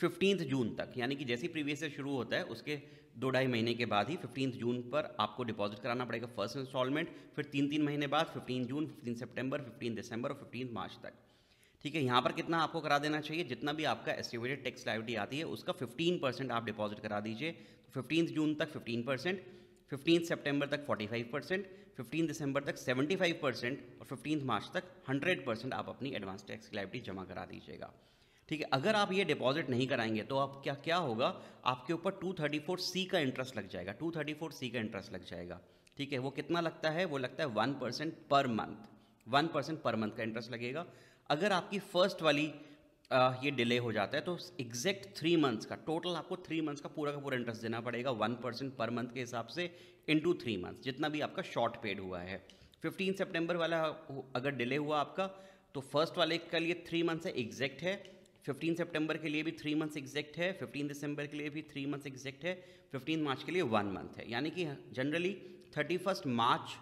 A: फिफ्टींथ जून तक यानी कि जैसे प्रीवियस ईयर शुरू होता है उसके दो ढाई महीने के बाद ही फिफ्टीन जून पर आपको डिपॉजिट कराना पड़ेगा फर्स्ट इंस्टॉलमेंट फिर तीन तीन महीने बाद fifteen June fifteen September fifteen दिसंबर और फिफ्टीन मार्च तक ठीक है यहाँ पर कितना आपको करा देना चाहिए जितना भी आपका एस्टिमेटेड टैक्स लाइविटी आती है उसका फिफ्टीन परसेंट आप डिपॉजिट करा दीजिए तो फिफ्टीन जून तक फिफ्टीन परसेंट फिफ्टीन सेप्टेम्बर तक फाइव परसेंट फिफ्टीन दिसंबर तक 75 परसेंट और फिफ्टीन मार्च तक 100 परसेंट आप अपनी एडवांस टैक्स लाइबिलिटी जमा करा दीजिएगा ठीक है अगर आप ये डिपॉजिट नहीं कराएंगे तो आप क्या क्या होगा आपके ऊपर 234 सी का इंटरेस्ट लग जाएगा 234 सी का इंटरेस्ट लग जाएगा ठीक है वो कितना लगता है वो लगता है one percent per month one percent per month का इंटरेस्ट लगेगा अगर आपकी फर्स्ट वाली आ, ये डिले हो जाता है तो एग्जैक्ट थ्री मंथ्स का टोटल आपको थ्री मंथ्स का पूरा का पूरा इंटरेस्ट देना पड़ेगा वन परसेंट पर मंथ के हिसाब से टू थ्री मंथ्स जितना भी आपका शॉर्ट पेड हुआ है फिफ्टीन सेप्टेम्बर वाला अगर डिले हुआ आपका तो फर्स्ट वाले के लिए थ्री मंथ्स है एग्जैक्ट है फिफ्टीन सितंबर के लिए भी थ्री मंथ्स एग्जैक्ट है फिफ्टीन दिसंबर के लिए भी थ्री मंथ्स एग्जैक्ट है फिफ्टीन मार्च के लिए वन मंथ है यानी कि generally thirty first March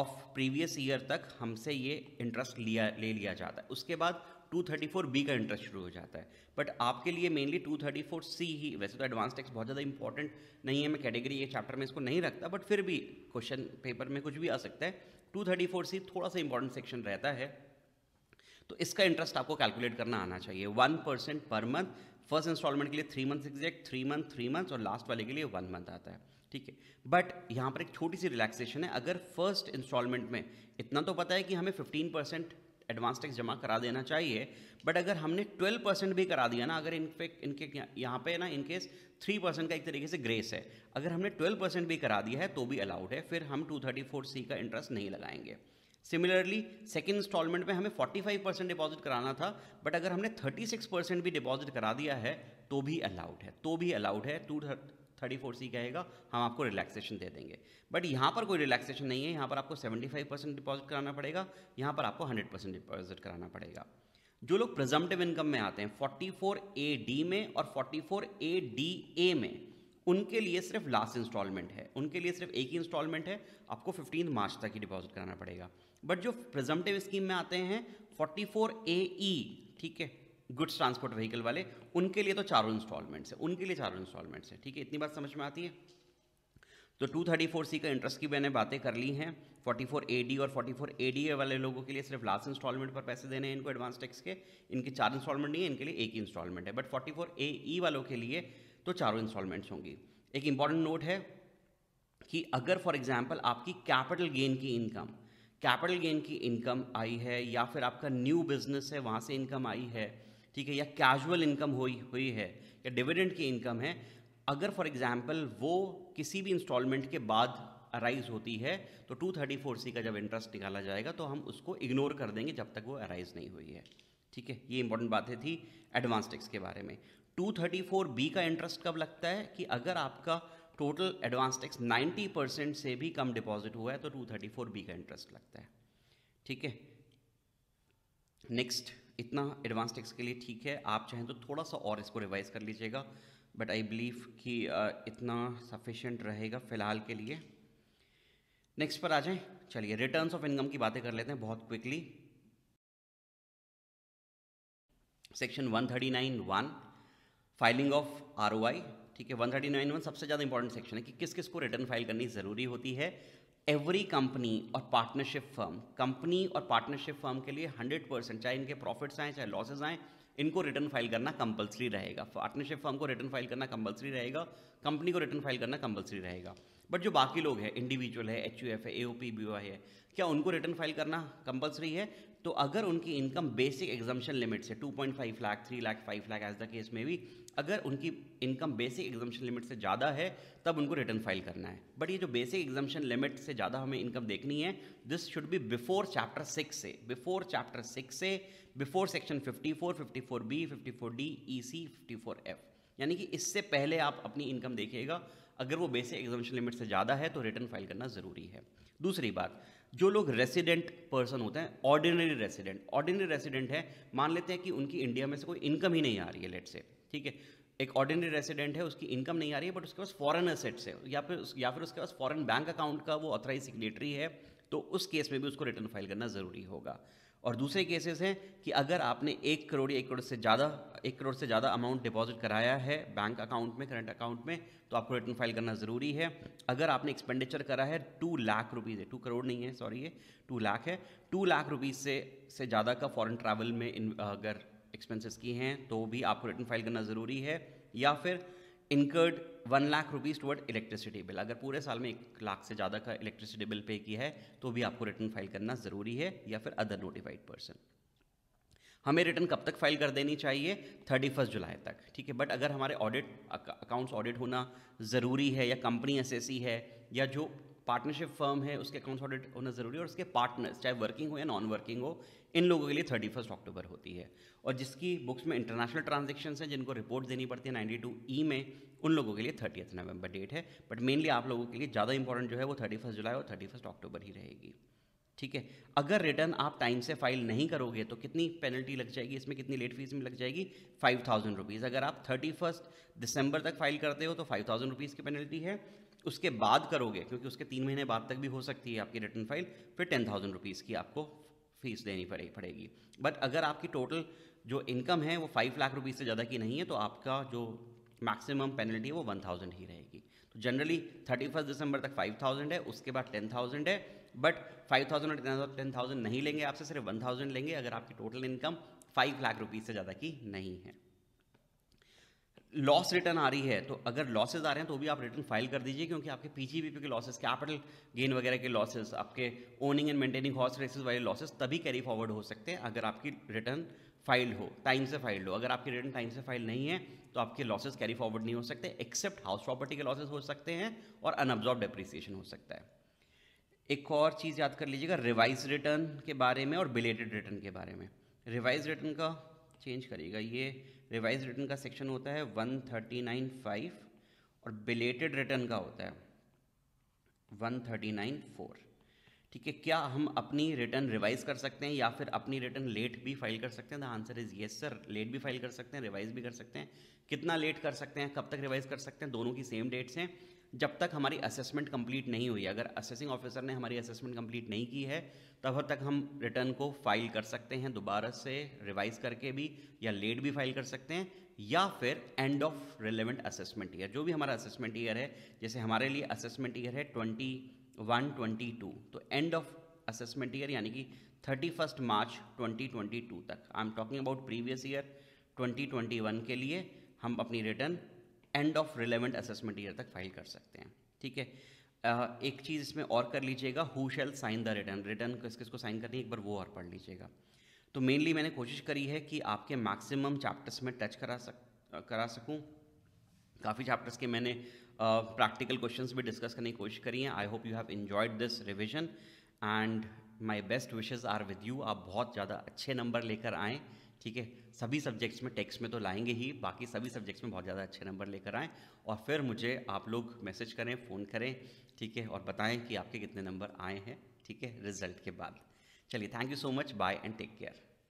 A: of previous year तक हमसे ये इंटरेस्ट लिया ले लिया जाता है उसके बाद 234 बी का इंटरेस्ट शुरू हो जाता है बट आपके लिए मेनली 234 सी ही वैसे तो एडवांस टैक्स बहुत ज़्यादा इंपॉर्टेंट नहीं है मैं कैटेगरी ये चैप्टर में इसको नहीं रखता बट फिर भी क्वेश्चन पेपर में कुछ भी आ सकता है 234 सी थोड़ा सा इंपॉर्टेंट सेक्शन रहता है तो इसका इंटरेस्ट आपको कैलकुलेट करना आना चाहिए one percent per month first instalment के लिए three month exact three month three months और लास्ट वाले के लिए वन मंथ आता है ठीक है बट यहाँ पर एक छोटी सी रिलैक्सेशन है अगर फर्स्ट इंस्टॉलमेंट में इतना तो पता है कि हमें फिफ्टीन परसेंट एडवांस टैक्स जमा करा देना चाहिए बट अगर हमने 12 परसेंट भी करा दिया ना अगर इन पे इनके यहाँ पे ना इनकेस 3 परसेंट का एक तरीके से ग्रेस है अगर हमने 12 परसेंट भी करा दिया है तो भी अलाउड है फिर हम 234 सी का इंटरेस्ट नहीं लगाएंगे सिमिलरली सेकेंड इंस्टॉलमेंट में हमें 45 परसेंट डिपॉजिट कराना था बट अगर हमने 36 परसेंट भी डिपॉजिट करा दिया है तो भी अलाउड है तो भी अलाउड है टू थर्टी फोर सी कहेगा हम आपको रिलैक्सेशन दे देंगे बट यहाँ पर कोई रिलैक्सेशन नहीं है यहाँ पर आपको सेवेंटी फाइव परसेंट डिपॉजिट कराना पड़ेगा यहाँ पर आपको हंड्रेड परसेंट डिपॉजिट कराना पड़ेगा जो लोग प्रजम्पटिव इनकम में आते हैं फोर्टी फोर ए डी में और forty four A D A में उनके लिए सिर्फ लास्ट इंस्टॉलमेंट है उनके लिए सिर्फ एक ही इंस्टॉलमेंट है आपको फिफ्टीन मार्च तक ही डिपॉजिट कराना पड़ेगा बट जो प्रिजम्पटिव स्कीम में आते हैं 44 ए ई ठीक है गुड्स ट्रांसपोर्ट व्हीकल वाले उनके लिए तो चारों इंस्टॉलमेंट्स है उनके लिए चारों इंस्टॉलमेंट्स है ठीक है इतनी बात समझ में आती है तो 234 सी का इंटरेस्ट की मैंने बातें कर ली हैं 44 एडी और 44 ए वाले लोगों के लिए सिर्फ लास्ट इंस्टॉलमेंट पर पैसे देने हैं इनको एडवांस टैक्स के इनके चार इंस्टॉलमेंट नहीं है इनके लिए एक ही इंस्टॉलमेंट है बट 44 ए ई वालों के लिए तो चारों इंस्टॉलमेंट्स होंगी एक इंपॉर्टेंट नोट है कि अगर फॉर एग्जाम्पल आपकी कैपिटल गेन की इनकम कैपिटल गेन की इनकम आई है या फिर आपका न्यू बिजनेस है वहाँ से इनकम आई है ठीक है या कैजुअल इनकम हुई हुई है या डिविडेंड की इनकम है अगर फॉर एग्जांपल वो किसी भी इंस्टॉलमेंट के बाद अराइज होती है तो फोर सी का जब इंटरेस्ट निकाला जाएगा तो हम उसको इग्नोर कर देंगे जब तक वो अराइज नहीं हुई है ठीक है ये इंपॉर्टेंट बातें थी एडवांस टैक्स के बारे में फोर बी का इंटरेस्ट कब लगता है कि अगर आपका टोटल एडवांस टैक्स 90 परसेंट से भी कम डिपॉजिट हुआ है तो 234 बी का इंटरेस्ट लगता है ठीक है नेक्स्ट इतना एडवांस टैक्स के लिए ठीक है आप चाहें तो थोड़ा सा और इसको रिवाइज कर लीजिएगा बट आई बिलीव कि इतना सफिशेंट रहेगा फ़िलहाल के लिए नेक्स्ट पर आ जाएं चलिए रिटर्न ऑफ इनकम की बातें कर लेते हैं बहुत quickly section 139 one filing of R O I ठीक है वन थर्टी नाइन वन सबसे ज़्यादा इंपॉर्टेंट सेक्शन है कि किस किस को रिटर्न फाइल करनी ज़रूरी होती है एवरी कंपनी और पार्टनरशिप फर्म कंपनी और पार्टनरशिप फर्म के लिए हंड्रेड परसेंट चाहे इनके प्रॉफिट्स आएँ चाहे लॉसेज आएँ इनको रिटर्न फाइल करना कंपलसरी रहेगा पार्टनरशिप फर्म को रिटर्न फाइल करना कंपलसरी रहेगा कंपनी को रिटर्न फाइल करना कंपलसरी रहेगा बट जो बाकी लोग हैं इंडिविजुअल है एच यू एफ है ए ओ पी बी है क्या उनको रिटर्न फाइल करना कंपलसरी है तो अगर उनकी इनकम बेसिक एग्जामेशन लिमिट से 2.5 lakh 3 lakh 5 lakh as the case में भी अगर उनकी इनकम बेसिक एग्जामेशन लिमिट से ज़्यादा है तब उनको रिटर्न फाइल करना है बट ये जो बेसिक एग्जामेशन लिमिट से ज़्यादा हमें इनकम देखनी है this should be before chapter six से बिफोर चैप्टर सिक्स से before section fifty four fifty four B fifty four D E C fifty four F यानी कि इससे पहले आप अपनी इनकम देखिएगा अगर वो बेसिक एग्जामेशन लिमिट से ज़्यादा है तो रिटर्न फाइल करना ज़रूरी है दूसरी बात जो लोग रेसिडेंट पर्सन होते हैं ऑर्डिनरी रेसिडेंट ऑर्डिनरी रेसिडेंट है मान लेते हैं कि उनकी इंडिया में से कोई इनकम ही नहीं आ रही है लेट से ठीक है एक ऑर्डिनरी रेसिडेंट है उसकी इनकम नहीं आ रही है बट उसके पास फॉरेन असेट्स है या फिर या फिर उसके पास फॉरेन बैंक अकाउंट का वो ऑथराइज सिग्नेटरी है तो उस केस में भी उसको रिटर्न फाइल करना ज़रूरी होगा और दूसरे केसेस हैं कि अगर आपने एक करोड़ या एक करोड़ से ज़्यादा एक करोड़ से ज़्यादा अमाउंट डिपॉजिट कराया है बैंक अकाउंट में करंट अकाउंट में तो आपको रिटर्न फाइल करना ज़रूरी है अगर आपने एक्सपेंडिचर करा है टू लाख रुपीज़ है टू करोड़ नहीं है सॉरी ये टू लाख है टू लाख रुपीज़ से से ज़्यादा का फ़ॉरन ट्रैवल में इन, अगर एक्सपेंसिस की हैं तो भी आपको रिटर्न फाइल करना ज़रूरी है या फिर incurred one lakh rupees toward electricity bill अगर पूरे साल में एक लाख से ज़्यादा का इलेक्ट्रिसिटी बिल पे किया है तो भी आपको रिटर्न फाइल करना ज़रूरी है या फिर अदर नोटिफाइड पर्सन हमें रिटर्न कब तक फाइल कर देनी चाहिए थर्टी फर्स्ट जुलाई तक ठीक है बट अगर हमारे ऑडिट अकाउंट्स ऑडिट होना ज़रूरी है या कंपनी सी है या जो पार्टनरशिप फर्म है उसके अकाउंट्स ऑडिट होना ज़रूरी है और उसके पार्टनर्स चाहे वर्किंग हो या नॉन वर्किंग हो इन लोगों के लिए थर्टी फर्स्ट अक्टूबर होती है और जिसकी बुक्स में इंटरनेशनल ट्रांजेक्शन हैं जिनको रिपोर्ट देनी पड़ती है नाइन्टी टू ई में उन लोगों के लिए थर्टीथ नवंबर डेट है बट मेनली आप लोगों के लिए ज़्यादा इंपॉर्टेंट जो है वो थर्टी फर्स्ट जुलाई और थर्टी फर्स्ट अक्टूबर ही रहेगी ठीक है अगर रिटर्न आप टाइम से फाइल नहीं करोगे तो कितनी पेनल्टी लग जाएगी इसमें कितनी लेट फीस में लग जाएगी फाइव थाउजेंड रुपीज़ अगर आप थर्टी फर्स्ट दिसंबर तक फाइल करते हो तो फाइव थाउजेंड रुपीज़ की पेनल्टी है उसके बाद करोगे क्योंकि उसके तीन महीने बाद तक भी हो सकती है आपकी रिटर्न फाइल फिर टेन थाउजेंड रुपीज़ की आपको फीस देनी पड़े पड़ेगी बट अगर आपकी टोटल जो इनकम है वो फाइव लाख रुपीज़ से ज़्यादा की नहीं है तो आपका जो मैक्सिमम पेनल्टी है वो वन थाउजेंड ही रहेगी तो जनरली थर्टी फर्स्ट दिसंबर तक फाइव थाउजेंड है उसके बाद टेन थाउजेंड है बट फाइव थाउजेंड और टेन थाउजेंड नहीं लेंगे आपसे सिर्फ वन थाउजेंड लेंगे अगर आपकी total income five lakh rupees से ज़्यादा की नहीं है लॉस रिटर्न आ रही है तो अगर लॉसेज आ रहे हैं तो भी आप रिटर्न फाइल कर दीजिए क्योंकि आपके पीजीबीपी के लॉसेज कैपिटल गेन वगैरह के लॉसेज आपके owning and maintaining horse races वाले लॉसेज तभी कैरी फॉरवर्ड हो सकते हैं अगर आपकी रिटर्न फाइल हो टाइम से फाइल हो अगर आपकी रिटर्न टाइम से फाइल नहीं है तो आपके लॉसेज कैरी फॉरवर्ड नहीं हो सकते एक्सेप्ट हाउस प्रॉपर्टी के लॉसेज हो सकते हैं और अनऑब्जॉर्ब डिप्रिसिएशन हो सकता है एक और चीज़ याद कर लीजिएगा रिवाइज रिटर्न के बारे में और बिलेटेड रिटर्न के बारे में रिवाइज रिटर्न का चेंज करिएगा ये रिवाइज रिटर्न का सेक्शन होता है वन थर्टी नाइन फाइव और बिलेटेड रिटर्न का होता है वन थर्टी नाइन फोर ठीक है क्या हम अपनी रिटर्न रिवाइज कर सकते हैं या फिर अपनी रिटर्न लेट भी फाइल कर सकते हैं the answer is yes sir late भी फाइल कर सकते हैं रिवाइज भी कर सकते हैं कितना लेट कर सकते हैं कब तक रिवाइज कर सकते हैं दोनों की सेम डेट्स हैं जब तक हमारी असेसमेंट कंप्लीट नहीं हुई अगर असेसिंग ऑफिसर ने हमारी असेसमेंट कंप्लीट नहीं की है तब तक हम रिटर्न को फाइल कर सकते हैं दोबारा से रिवाइज करके भी या लेट भी फाइल कर सकते हैं या फिर end of relevant assessment year जो भी हमारा असेसमेंट ईयर है जैसे हमारे लिए असेसमेंट ईयर है ट्वेंटी वन ट्वेंटी टू तो एंड ऑफ असेसमेंट ईयर यानी कि thirty first March twenty twenty two तक I am talking about previous year twenty twenty one के लिए हम अपनी return end of relevant assessment year तक फाइल कर सकते हैं ठीक है एक चीज़ इसमें और कर लीजिएगा who shall sign the return return किस किस को साइन करनी है एक बार वो और पढ़ लीजिएगा तो मेनली मैंने कोशिश करी है कि आपके मैक्सिमम चैप्टर्स में टच करा सक करा सकूँ काफ़ी चैप्टर्स के मैंने प्रैक्टिकल uh, क्वेश्चंस भी डिस्कस करने की कोशिश करी हैं I hope you have enjoyed this revision and my best wishes are with you आप बहुत ज़्यादा अच्छे नंबर लेकर आएँ ठीक है सभी सब्जेक्ट्स में टेक्स्ट में तो लाएंगे ही बाकी सभी सब्जेक्ट्स में बहुत ज़्यादा अच्छे नंबर लेकर आएँ और फिर मुझे आप लोग मैसेज करें फ़ोन करें ठीक है और बताएं कि आपके कितने नंबर आए हैं ठीक है रिजल्ट के बाद चलिए thank you so much bye and take care